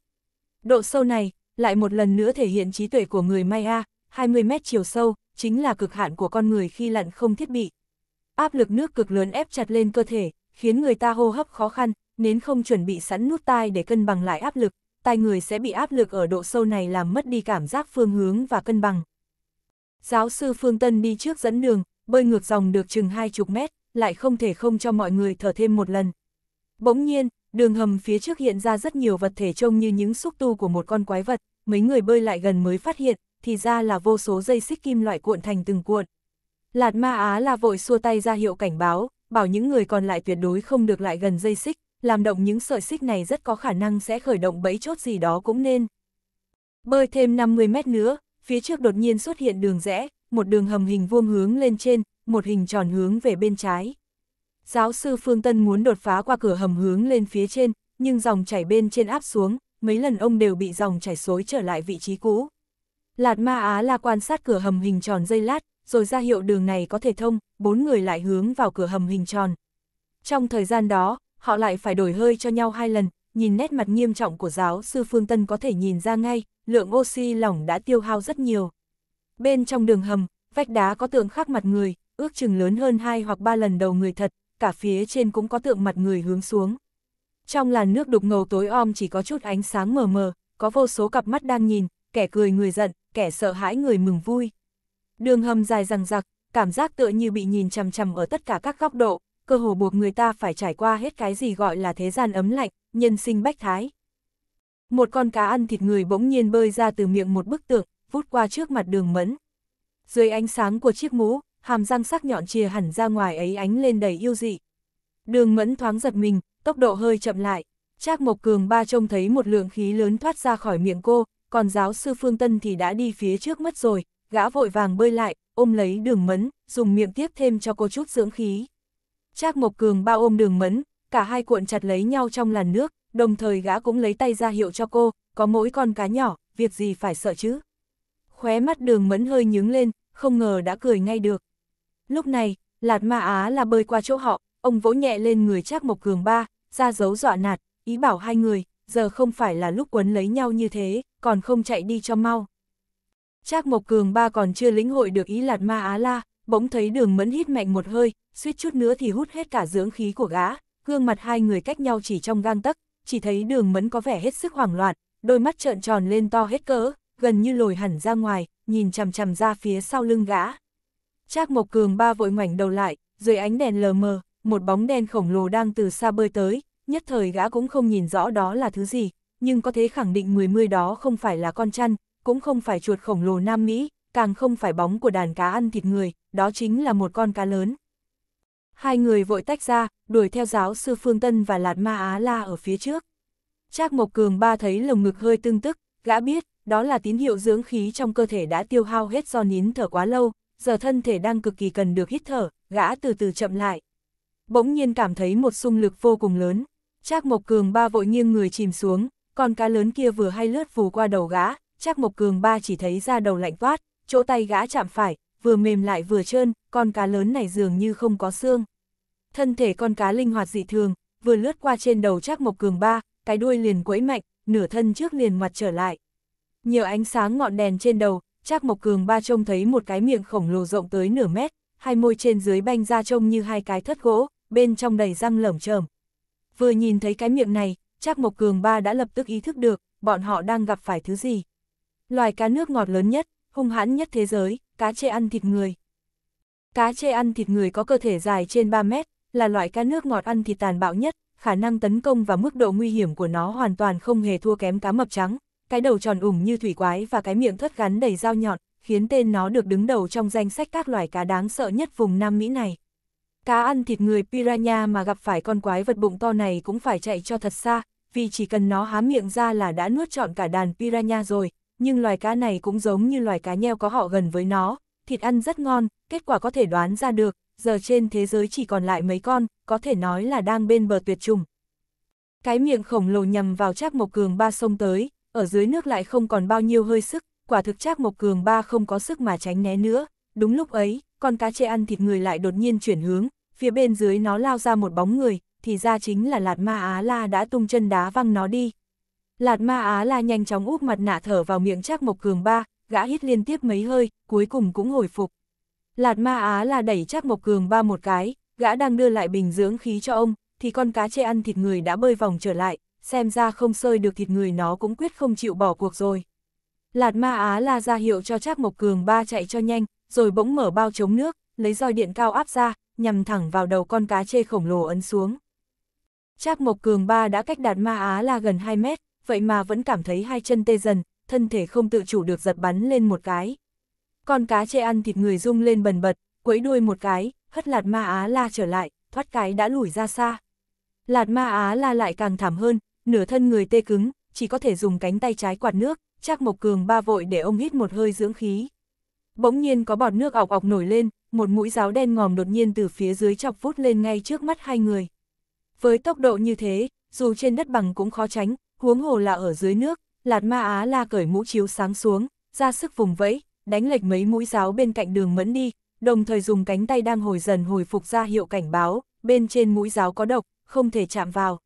Độ sâu này, lại một lần nữa thể hiện trí tuệ của người Maya, 20 mét chiều sâu, chính là cực hạn của con người khi lặn không thiết bị áp lực nước cực lớn ép chặt lên cơ thể, khiến người ta hô hấp khó khăn, nếu không chuẩn bị sẵn nút tai để cân bằng lại áp lực, tai người sẽ bị áp lực ở độ sâu này làm mất đi cảm giác phương hướng và cân bằng. Giáo sư Phương Tân đi trước dẫn đường, bơi ngược dòng được chừng hai chục mét, lại không thể không cho mọi người thở thêm một lần. Bỗng nhiên, đường hầm phía trước hiện ra rất nhiều vật thể trông như những xúc tu của một con quái vật, mấy người bơi lại gần mới phát hiện, thì ra là vô số dây xích kim loại cuộn thành từng cuộn. Lạt ma á là vội xua tay ra hiệu cảnh báo, bảo những người còn lại tuyệt đối không được lại gần dây xích, làm động những sợi xích này rất có khả năng sẽ khởi động bẫy chốt gì đó cũng nên. Bơi thêm 50 mét nữa, phía trước đột nhiên xuất hiện đường rẽ, một đường hầm hình vuông hướng lên trên, một hình tròn hướng về bên trái. Giáo sư Phương Tân muốn đột phá qua cửa hầm hướng lên phía trên, nhưng dòng chảy bên trên áp xuống, mấy lần ông đều bị dòng chảy xối trở lại vị trí cũ. Lạt Ma Á là quan sát cửa hầm hình tròn dây lát, rồi ra hiệu đường này có thể thông, bốn người lại hướng vào cửa hầm hình tròn. Trong thời gian đó, họ lại phải đổi hơi cho nhau hai lần, nhìn nét mặt nghiêm trọng của giáo sư Phương Tân có thể nhìn ra ngay, lượng oxy lỏng đã tiêu hao rất nhiều. Bên trong đường hầm, vách đá có tượng khắc mặt người, ước chừng lớn hơn hai hoặc ba lần đầu người thật, cả phía trên cũng có tượng mặt người hướng xuống. Trong làn nước đục ngầu tối om chỉ có chút ánh sáng mờ mờ, có vô số cặp mắt đang nhìn, kẻ cười người giận, kẻ sợ hãi người mừng vui đường hầm dài rằng rặc, cảm giác tựa như bị nhìn chằm chằm ở tất cả các góc độ, cơ hồ buộc người ta phải trải qua hết cái gì gọi là thế gian ấm lạnh, nhân sinh bách thái. Một con cá ăn thịt người bỗng nhiên bơi ra từ miệng một bức tượng, vút qua trước mặt đường mẫn. Dưới ánh sáng của chiếc mũ, hàm răng sắc nhọn chìa hẳn ra ngoài ấy ánh lên đầy yêu dị. Đường mẫn thoáng giật mình, tốc độ hơi chậm lại. Trác Mộc Cường ba trông thấy một lượng khí lớn thoát ra khỏi miệng cô, còn giáo sư Phương Tân thì đã đi phía trước mất rồi, gã vội vàng bơi lại, ôm lấy đường mẫn, dùng miệng tiếp thêm cho cô chút dưỡng khí. Trác Mộc Cường bao ôm đường mẫn, cả hai cuộn chặt lấy nhau trong làn nước, đồng thời gã cũng lấy tay ra hiệu cho cô, có mỗi con cá nhỏ, việc gì phải sợ chứ. Khóe mắt đường mẫn hơi nhướng lên, không ngờ đã cười ngay được. Lúc này, Lạt Ma Á là bơi qua chỗ họ, ông vỗ nhẹ lên người Trác Mộc Cường ba, ra dấu dọa nạt, ý bảo hai người, giờ không phải là lúc quấn lấy nhau như thế, còn không chạy đi cho mau. Trác Mộc Cường ba còn chưa lĩnh hội được ý lạt ma á la, bỗng thấy đường mẫn hít mạnh một hơi, suýt chút nữa thì hút hết cả dưỡng khí của gã, gương mặt hai người cách nhau chỉ trong gang tấc, chỉ thấy đường mẫn có vẻ hết sức hoảng loạn, đôi mắt trợn tròn lên to hết cỡ, gần như lồi hẳn ra ngoài, nhìn chằm chằm ra phía sau lưng gã. Trác Mộc Cường ba vội ngoảnh đầu lại, dưới ánh đèn lờ mờ, một bóng đen khổng lồ đang từ xa bơi tới, nhất thời gã cũng không nhìn rõ đó là thứ gì, nhưng có thể khẳng định người mươi đó không phải là con chăn, cũng không phải chuột khổng lồ Nam Mỹ, càng không phải bóng của đàn cá ăn thịt người, đó chính là một con cá lớn. Hai người vội tách ra, đuổi theo giáo sư Phương Tân và Lạt Ma Á La ở phía trước. Trác Mộc Cường ba thấy lồng ngực hơi tương tức, gã biết, đó là tín hiệu dưỡng khí trong cơ thể đã tiêu hao hết do nín thở quá lâu, giờ thân thể đang cực kỳ cần được hít thở, gã từ từ chậm lại. Bỗng nhiên cảm thấy một xung lực vô cùng lớn, Trác Mộc Cường ba vội nghiêng người chìm xuống, con cá lớn kia vừa hay lướt phù qua đầu gã, Trác Mộc Cường ba chỉ thấy ra đầu lạnh toát, chỗ tay gã chạm phải, vừa mềm lại vừa trơn, con cá lớn này dường như không có xương. Thân thể con cá linh hoạt dị thường, vừa lướt qua trên đầu Trác Mộc Cường ba, cái đuôi liền quẫy mạnh, nửa thân trước liền ngoặt trở lại. Nhờ ánh sáng ngọn đèn trên đầu, Trác Mộc Cường ba trông thấy một cái miệng khổng lồ rộng tới nửa mét, hai môi trên dưới banh ra trông như hai cái thất gỗ, bên trong đầy răng lởm chởm. Vừa nhìn thấy cái miệng này, Trác Mộc Cường ba đã lập tức ý thức được, bọn họ đang gặp phải thứ gì. Loài cá nước ngọt lớn nhất, hung hãn nhất thế giới, cá chê ăn thịt người. Cá chê ăn thịt người có cơ thể dài trên 3 mét, là loại cá nước ngọt ăn thịt tàn bạo nhất, khả năng tấn công và mức độ nguy hiểm của nó hoàn toàn không hề thua kém cá mập trắng. Cái đầu tròn ủng như thủy quái và cái miệng thất gắn đầy dao nhọn, khiến tên nó được đứng đầu trong danh sách các loài cá đáng sợ nhất vùng Nam Mỹ này. Cá ăn thịt người piranha mà gặp phải con quái vật bụng to này cũng phải chạy cho thật xa, vì chỉ cần nó há miệng ra là đã nuốt trọn cả đàn piranha rồi, nhưng loài cá này cũng giống như loài cá nheo có họ gần với nó, thịt ăn rất ngon, kết quả có thể đoán ra được, giờ trên thế giới chỉ còn lại mấy con, có thể nói là đang bên bờ tuyệt chủng. Cái miệng khổng lồ nhằm vào Trác Mộc Cường ba sông tới, ở dưới nước lại không còn bao nhiêu hơi sức, quả thực Trác Mộc Cường ba không có sức mà tránh né nữa. Đúng lúc ấy, con cá chê ăn thịt người lại đột nhiên chuyển hướng, phía bên dưới nó lao ra một bóng người, thì ra chính là Lạt Ma Á La đã tung chân đá văng nó đi, Lạt ma Á la nhanh chóng úp mặt nạ thở vào miệng Trác Mộc Cường ba, gã hít liên tiếp mấy hơi, cuối cùng cũng hồi phục. Lạt ma Á la đẩy Trác Mộc Cường ba một cái, gã đang đưa lại bình dưỡng khí cho ông, thì con cá chê ăn thịt người đã bơi vòng trở lại, xem ra không sơi được thịt người nó cũng quyết không chịu bỏ cuộc rồi. Lạt ma Á la ra hiệu cho Trác Mộc Cường ba chạy cho nhanh, rồi bỗng mở bao chống nước, lấy roi điện cao áp ra, nhằm thẳng vào đầu con cá chê khổng lồ ấn xuống. Trác Mộc Cường ba đã cách đạt ma Á la gần 2 mét, vậy mà vẫn cảm thấy hai chân tê dần, thân thể không tự chủ được giật bắn lên một cái. Con cá chê ăn thịt người rung lên bần bật, quấy đuôi một cái, hất lạt ma á la trở lại, thoát cái đã lùi ra xa. Lạt ma á la lại càng thảm hơn, nửa thân người tê cứng, chỉ có thể dùng cánh tay trái quạt nước, Trác Mộc Cường ba vội để ông hít một hơi dưỡng khí. Bỗng nhiên có bọt nước ọc ọc nổi lên, một mũi giáo đen ngòm đột nhiên từ phía dưới chọc vút lên ngay trước mắt hai người. Với tốc độ như thế, dù trên đất bằng cũng khó tránh, huống hồ là ở dưới nước, Lạt Ma Á La cởi mũ chiếu sáng xuống, ra sức vùng vẫy, đánh lệch mấy mũi giáo bên cạnh đường mẫn đi, đồng thời dùng cánh tay đang hồi dần hồi phục ra hiệu cảnh báo, bên trên mũi giáo có độc, không thể chạm vào.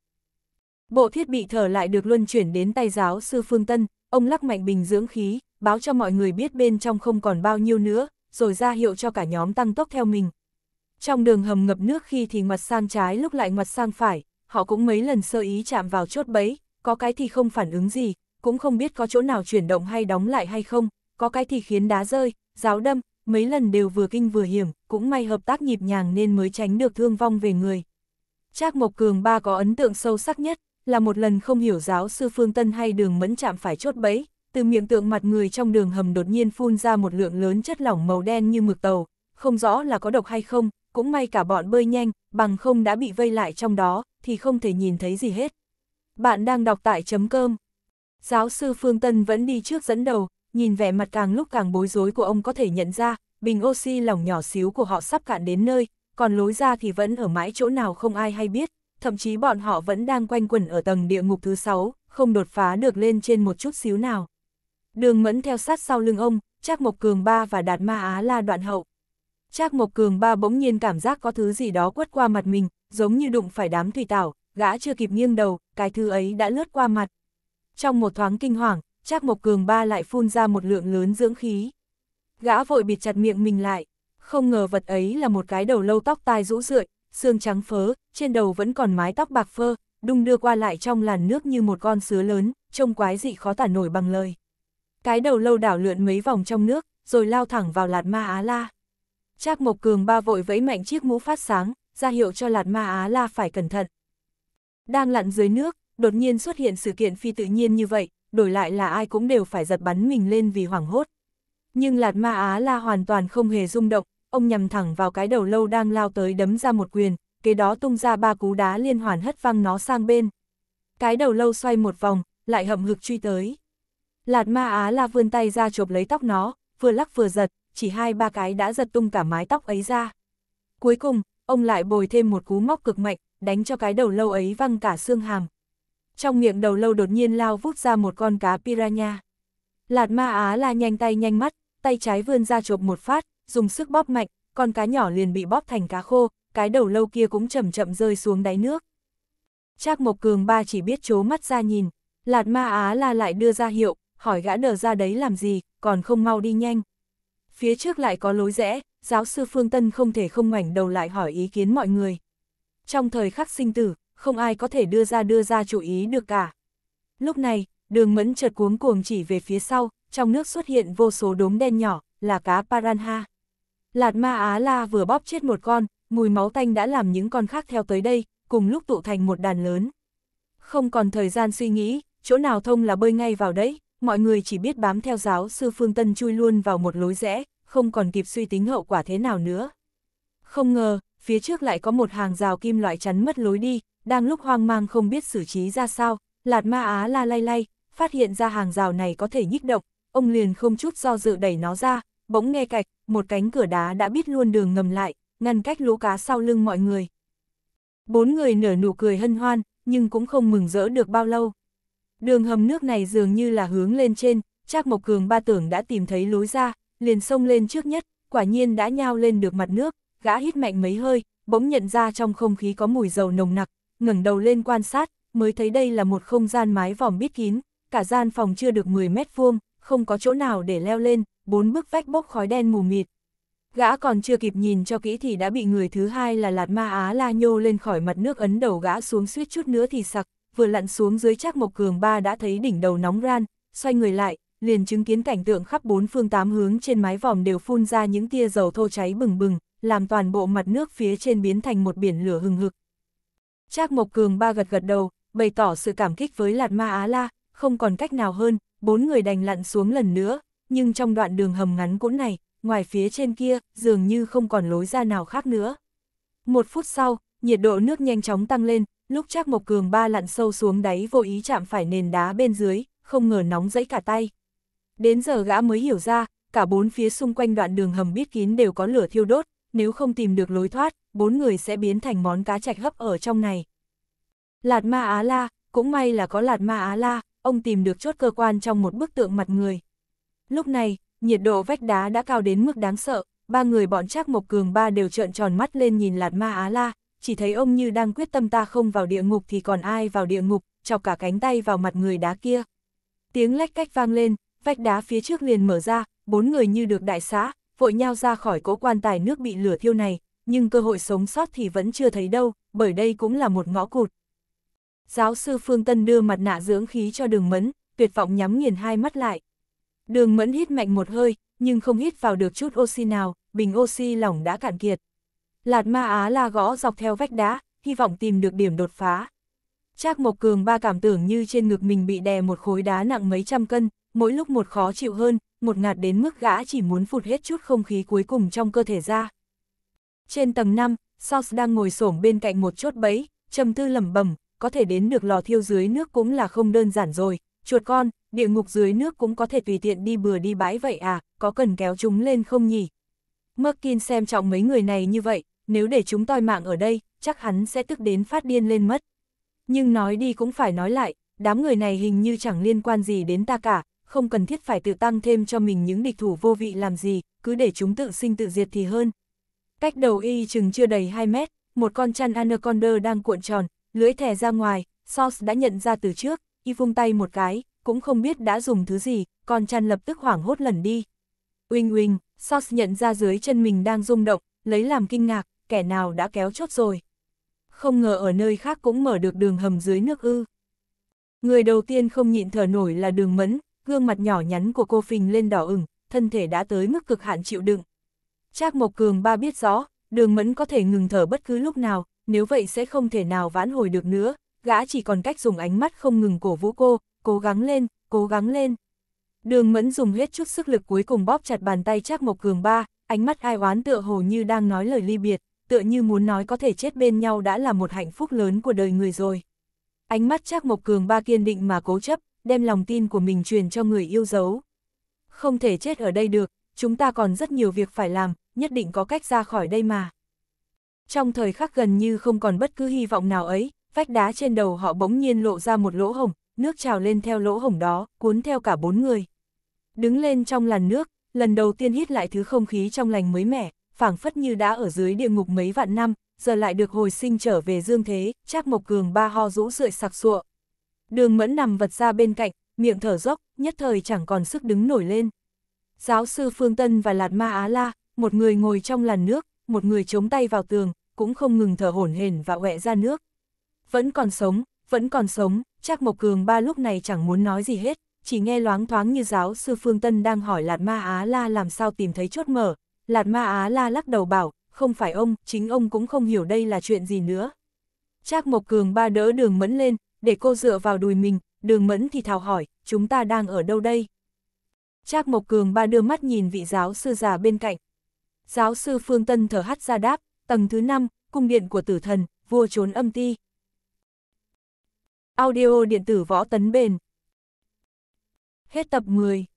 Bộ thiết bị thở lại được luân chuyển đến tay giáo sư Phương Tân, ông lắc mạnh bình dưỡng khí, báo cho mọi người biết bên trong không còn bao nhiêu nữa, rồi ra hiệu cho cả nhóm tăng tốc theo mình. Trong đường hầm ngập nước khi thì mặt sang trái lúc lại mặt sang phải, họ cũng mấy lần sơ ý chạm vào chốt bẫy, có cái thì không phản ứng gì, cũng không biết có chỗ nào chuyển động hay đóng lại hay không, có cái thì khiến đá rơi, giáo đâm, mấy lần đều vừa kinh vừa hiểm, cũng may hợp tác nhịp nhàng nên mới tránh được thương vong về người. Trác Mộc Cường ba có ấn tượng sâu sắc nhất, là một lần không hiểu giáo sư Phương Tân hay đường mẫn chạm phải chốt bẫy, từ miệng tượng mặt người trong đường hầm đột nhiên phun ra một lượng lớn chất lỏng màu đen như mực tàu, không rõ là có độc hay không, cũng may cả bọn bơi nhanh, bằng không đã bị vây lại trong đó, thì không thể nhìn thấy gì hết. Bạn đang đọc tại chấm cơm. Giáo sư Phương Tân vẫn đi trước dẫn đầu, nhìn vẻ mặt càng lúc càng bối rối của ông có thể nhận ra, bình oxy lỏng nhỏ xíu của họ sắp cạn đến nơi, còn lối ra thì vẫn ở mãi chỗ nào không ai hay biết, thậm chí bọn họ vẫn đang quanh quẩn ở tầng địa ngục thứ 6, không đột phá được lên trên một chút xíu nào. Đường mẫn theo sát sau lưng ông, Trác Mộc Cường Ba và Đạt Ma Á La đoạn hậu. Trác Mộc Cường Ba bỗng nhiên cảm giác có thứ gì đó quất qua mặt mình, giống như đụng phải đám thủy tảo, gã chưa kịp nghiêng đầu, cái thứ ấy đã lướt qua mặt. Trong một thoáng kinh hoàng, Trác Mộc Cường ba lại phun ra một lượng lớn dưỡng khí. Gã vội bịt chặt miệng mình lại, không ngờ vật ấy là một cái đầu lâu tóc tai rũ rượi, xương trắng phớ, trên đầu vẫn còn mái tóc bạc phơ, đung đưa qua lại trong làn nước như một con sứa lớn, trông quái dị khó tả nổi bằng lời. Cái đầu lâu đảo lượn mấy vòng trong nước, rồi lao thẳng vào Lạt Ma Á La. Trác Mộc Cường ba vội vẫy mạnh chiếc mũ phát sáng, ra hiệu cho Lạt Ma Á La phải cẩn thận. Đang lặn dưới nước, đột nhiên xuất hiện sự kiện phi tự nhiên như vậy, đổi lại là ai cũng đều phải giật bắn mình lên vì hoảng hốt. Nhưng Lạt Ma Á La hoàn toàn không hề rung động, ông nhằm thẳng vào cái đầu lâu đang lao tới đấm ra một quyền, kế đó tung ra ba cú đá liên hoàn hất văng nó sang bên. Cái đầu lâu xoay một vòng, lại hậm hực truy tới. Lạt Ma Á La vươn tay ra chộp lấy tóc nó, vừa lắc vừa giật, chỉ hai ba cái đã giật tung cả mái tóc ấy ra. Cuối cùng, ông lại bồi thêm một cú móc cực mạnh, đánh cho cái đầu lâu ấy văng cả xương hàm. Trong miệng đầu lâu đột nhiên lao vút ra một con cá piranha. Lạt ma á là nhanh tay nhanh mắt, tay trái vươn ra chộp một phát, dùng sức bóp mạnh, con cá nhỏ liền bị bóp thành cá khô, cái đầu lâu kia cũng chậm chậm rơi xuống đáy nước. Trác Mộc Cường ba chỉ biết chố mắt ra nhìn, Lạt ma á la lại đưa ra hiệu, hỏi gã đờ ra đấy làm gì, còn không mau đi nhanh. Phía trước lại có lối rẽ, giáo sư Phương Tân không thể không ngoảnh đầu lại hỏi ý kiến mọi người. Trong thời khắc sinh tử, không ai có thể đưa ra đưa ra chủ ý được cả. Lúc này, đường mẫn chợt cuống cuồng chỉ về phía sau, trong nước xuất hiện vô số đốm đen nhỏ, là cá Paranha. Lạt ma Á La vừa bóp chết một con, mùi máu tanh đã làm những con khác theo tới đây, cùng lúc tụ thành một đàn lớn. Không còn thời gian suy nghĩ, chỗ nào thông là bơi ngay vào đấy, mọi người chỉ biết bám theo giáo sư Phương Tân chui luôn vào một lối rẽ, không còn kịp suy tính hậu quả thế nào nữa. Không ngờ, phía trước lại có một hàng rào kim loại chắn mất lối đi, đang lúc hoang mang không biết xử trí ra sao, Lạt Ma Á la lay lay, phát hiện ra hàng rào này có thể nhích động, ông liền không chút do dự đẩy nó ra, bỗng nghe cạch, một cánh cửa đá đã biết luôn đường ngầm lại, ngăn cách lũ cá sau lưng mọi người. Bốn người nở nụ cười hân hoan, nhưng cũng không mừng rỡ được bao lâu. Đường hầm nước này dường như là hướng lên trên, chắc Mộc Cường ba tưởng đã tìm thấy lối ra, liền xông lên trước nhất, quả nhiên đã nhao lên được mặt nước, gã hít mạnh mấy hơi, bỗng nhận ra trong không khí có mùi dầu nồng nặc, ngẩng đầu lên quan sát, mới thấy đây là một không gian mái vòm bít kín, cả gian phòng chưa được 10 mét vuông, không có chỗ nào để leo lên, bốn bức vách bốc khói đen mù mịt. Gã còn chưa kịp nhìn cho kỹ thì đã bị người thứ hai là Lạt Ma Á La nhô lên khỏi mặt nước ấn đầu gã xuống suýt chút nữa thì sặc, vừa lặn xuống dưới chắc Mộc Cường Ba đã thấy đỉnh đầu nóng ran, xoay người lại, liền chứng kiến cảnh tượng khắp bốn phương tám hướng trên mái vòm đều phun ra những tia dầu thô cháy bừng bừng, làm toàn bộ mặt nước phía trên biến thành một biển lửa hừng hực. Trác Mộc Cường ba gật gật đầu, bày tỏ sự cảm kích với Lạt Ma Á La, không còn cách nào hơn, bốn người đành lặn xuống lần nữa, nhưng trong đoạn đường hầm ngắn cỗn này, ngoài phía trên kia, dường như không còn lối ra nào khác nữa. Một phút sau, nhiệt độ nước nhanh chóng tăng lên, lúc Trác Mộc Cường ba lặn sâu xuống đáy vô ý chạm phải nền đá bên dưới, không ngờ nóng dẫy cả tay. Đến giờ gã mới hiểu ra, cả bốn phía xung quanh đoạn đường hầm biết kín đều có lửa thiêu đốt, nếu không tìm được lối thoát, bốn người sẽ biến thành món cá trạch hấp ở trong này. Lạt Ma Á La, cũng may là có Lạt Ma Á La, ông tìm được chốt cơ quan trong một bức tượng mặt người. Lúc này, nhiệt độ vách đá đã cao đến mức đáng sợ, ba người bọn Trác Mộc Cường ba đều trợn tròn mắt lên nhìn Lạt Ma Á La, chỉ thấy ông như đang quyết tâm ta không vào địa ngục thì còn ai vào địa ngục, chọc cả cánh tay vào mặt người đá kia. Tiếng lách cách vang lên, vách đá phía trước liền mở ra, bốn người như được đại xã, vội nhao ra khỏi cố quan tài nước bị lửa thiêu này, nhưng cơ hội sống sót thì vẫn chưa thấy đâu, bởi đây cũng là một ngõ cụt. Giáo sư Phương Tân đưa mặt nạ dưỡng khí cho đường mẫn, tuyệt vọng nhắm nghiền hai mắt lại. Đường mẫn hít mạnh một hơi, nhưng không hít vào được chút oxy nào, bình oxy lỏng đã cạn kiệt. Lạt ma á la gõ dọc theo vách đá, hy vọng tìm được điểm đột phá. Trác Mộc Cường ba cảm tưởng như trên ngực mình bị đè một khối đá nặng mấy trăm cân, mỗi lúc một khó chịu hơn, một ngạt đến mức gã chỉ muốn phụt hết chút không khí cuối cùng trong cơ thể ra. Trên tầng 5, Sos đang ngồi xổm bên cạnh một chốt bẫy, trầm tư lẩm bẩm, có thể đến được lò thiêu dưới nước cũng là không đơn giản rồi, chuột con, địa ngục dưới nước cũng có thể tùy tiện đi bừa đi bãi vậy à, có cần kéo chúng lên không nhỉ? Merkin xem trọng mấy người này như vậy, nếu để chúng toi mạng ở đây, chắc hắn sẽ tức đến phát điên lên mất. Nhưng nói đi cũng phải nói lại, đám người này hình như chẳng liên quan gì đến ta cả, không cần thiết phải tự tăng thêm cho mình những địch thủ vô vị làm gì, cứ để chúng tự sinh tự diệt thì hơn. Cách đầu y chừng chưa đầy 2 mét, một con chăn anaconda đang cuộn tròn, lưỡi thè ra ngoài, Sauce đã nhận ra từ trước, y vung tay một cái, cũng không biết đã dùng thứ gì, con chăn lập tức hoảng hốt lần đi. Uing uing, Sauce nhận ra dưới chân mình đang rung động, lấy làm kinh ngạc, kẻ nào đã kéo chốt rồi. Không ngờ ở nơi khác cũng mở được đường hầm dưới nước ư. Người đầu tiên không nhịn thở nổi là đường mẫn, gương mặt nhỏ nhắn của cô phình lên đỏ ửng, thân thể đã tới mức cực hạn chịu đựng. Trác Mộc Cường ba biết rõ, đường mẫn có thể ngừng thở bất cứ lúc nào, nếu vậy sẽ không thể nào vãn hồi được nữa, gã chỉ còn cách dùng ánh mắt không ngừng cổ vũ cô, cố gắng lên, cố gắng lên. Đường mẫn dùng hết chút sức lực cuối cùng bóp chặt bàn tay Trác Mộc Cường ba, ánh mắt ai oán tựa hồ như đang nói lời ly biệt, tựa như muốn nói có thể chết bên nhau đã là một hạnh phúc lớn của đời người rồi. Ánh mắt Trác Mộc Cường ba kiên định mà cố chấp, đem lòng tin của mình truyền cho người yêu dấu. Không thể chết ở đây được, chúng ta còn rất nhiều việc phải làm, nhất định có cách ra khỏi đây mà. Trong thời khắc gần như không còn bất cứ hy vọng nào ấy, vách đá trên đầu họ bỗng nhiên lộ ra một lỗ hổng, nước trào lên theo lỗ hổng đó, cuốn theo cả bốn người. Đứng lên trong làn nước, lần đầu tiên hít lại thứ không khí trong lành mới mẻ, phảng phất như đã ở dưới địa ngục mấy vạn năm, giờ lại được hồi sinh trở về dương thế, Trác Mộc Cường ba ho rũ rượi sặc sụa, Đường mẫn nằm vật ra bên cạnh, miệng thở dốc, nhất thời chẳng còn sức đứng nổi lên. Giáo sư Phương Tân và Lạt Ma Á La, một người ngồi trong làn nước, một người chống tay vào tường, cũng không ngừng thở hổn hển và quẹ ra nước. Vẫn còn sống, vẫn còn sống, chắc Mộc Cường ba lúc này chẳng muốn nói gì hết, chỉ nghe loáng thoáng như giáo sư Phương Tân đang hỏi Lạt Ma Á La làm sao tìm thấy chốt mở. Lạt Ma Á La lắc đầu bảo, không phải ông, chính ông cũng không hiểu đây là chuyện gì nữa. Trác Mộc Cường ba đỡ đường mẫn lên, để cô dựa vào đùi mình, đường mẫn thì thào hỏi, chúng ta đang ở đâu đây? Trác Mộc Cường ba đưa mắt nhìn vị giáo sư già bên cạnh. Giáo sư Phương Tân thở hắt ra đáp, tầng thứ 5, cung điện của tử thần, vua trốn âm ti. Audio điện tử võ tấn bền. Hết tập 10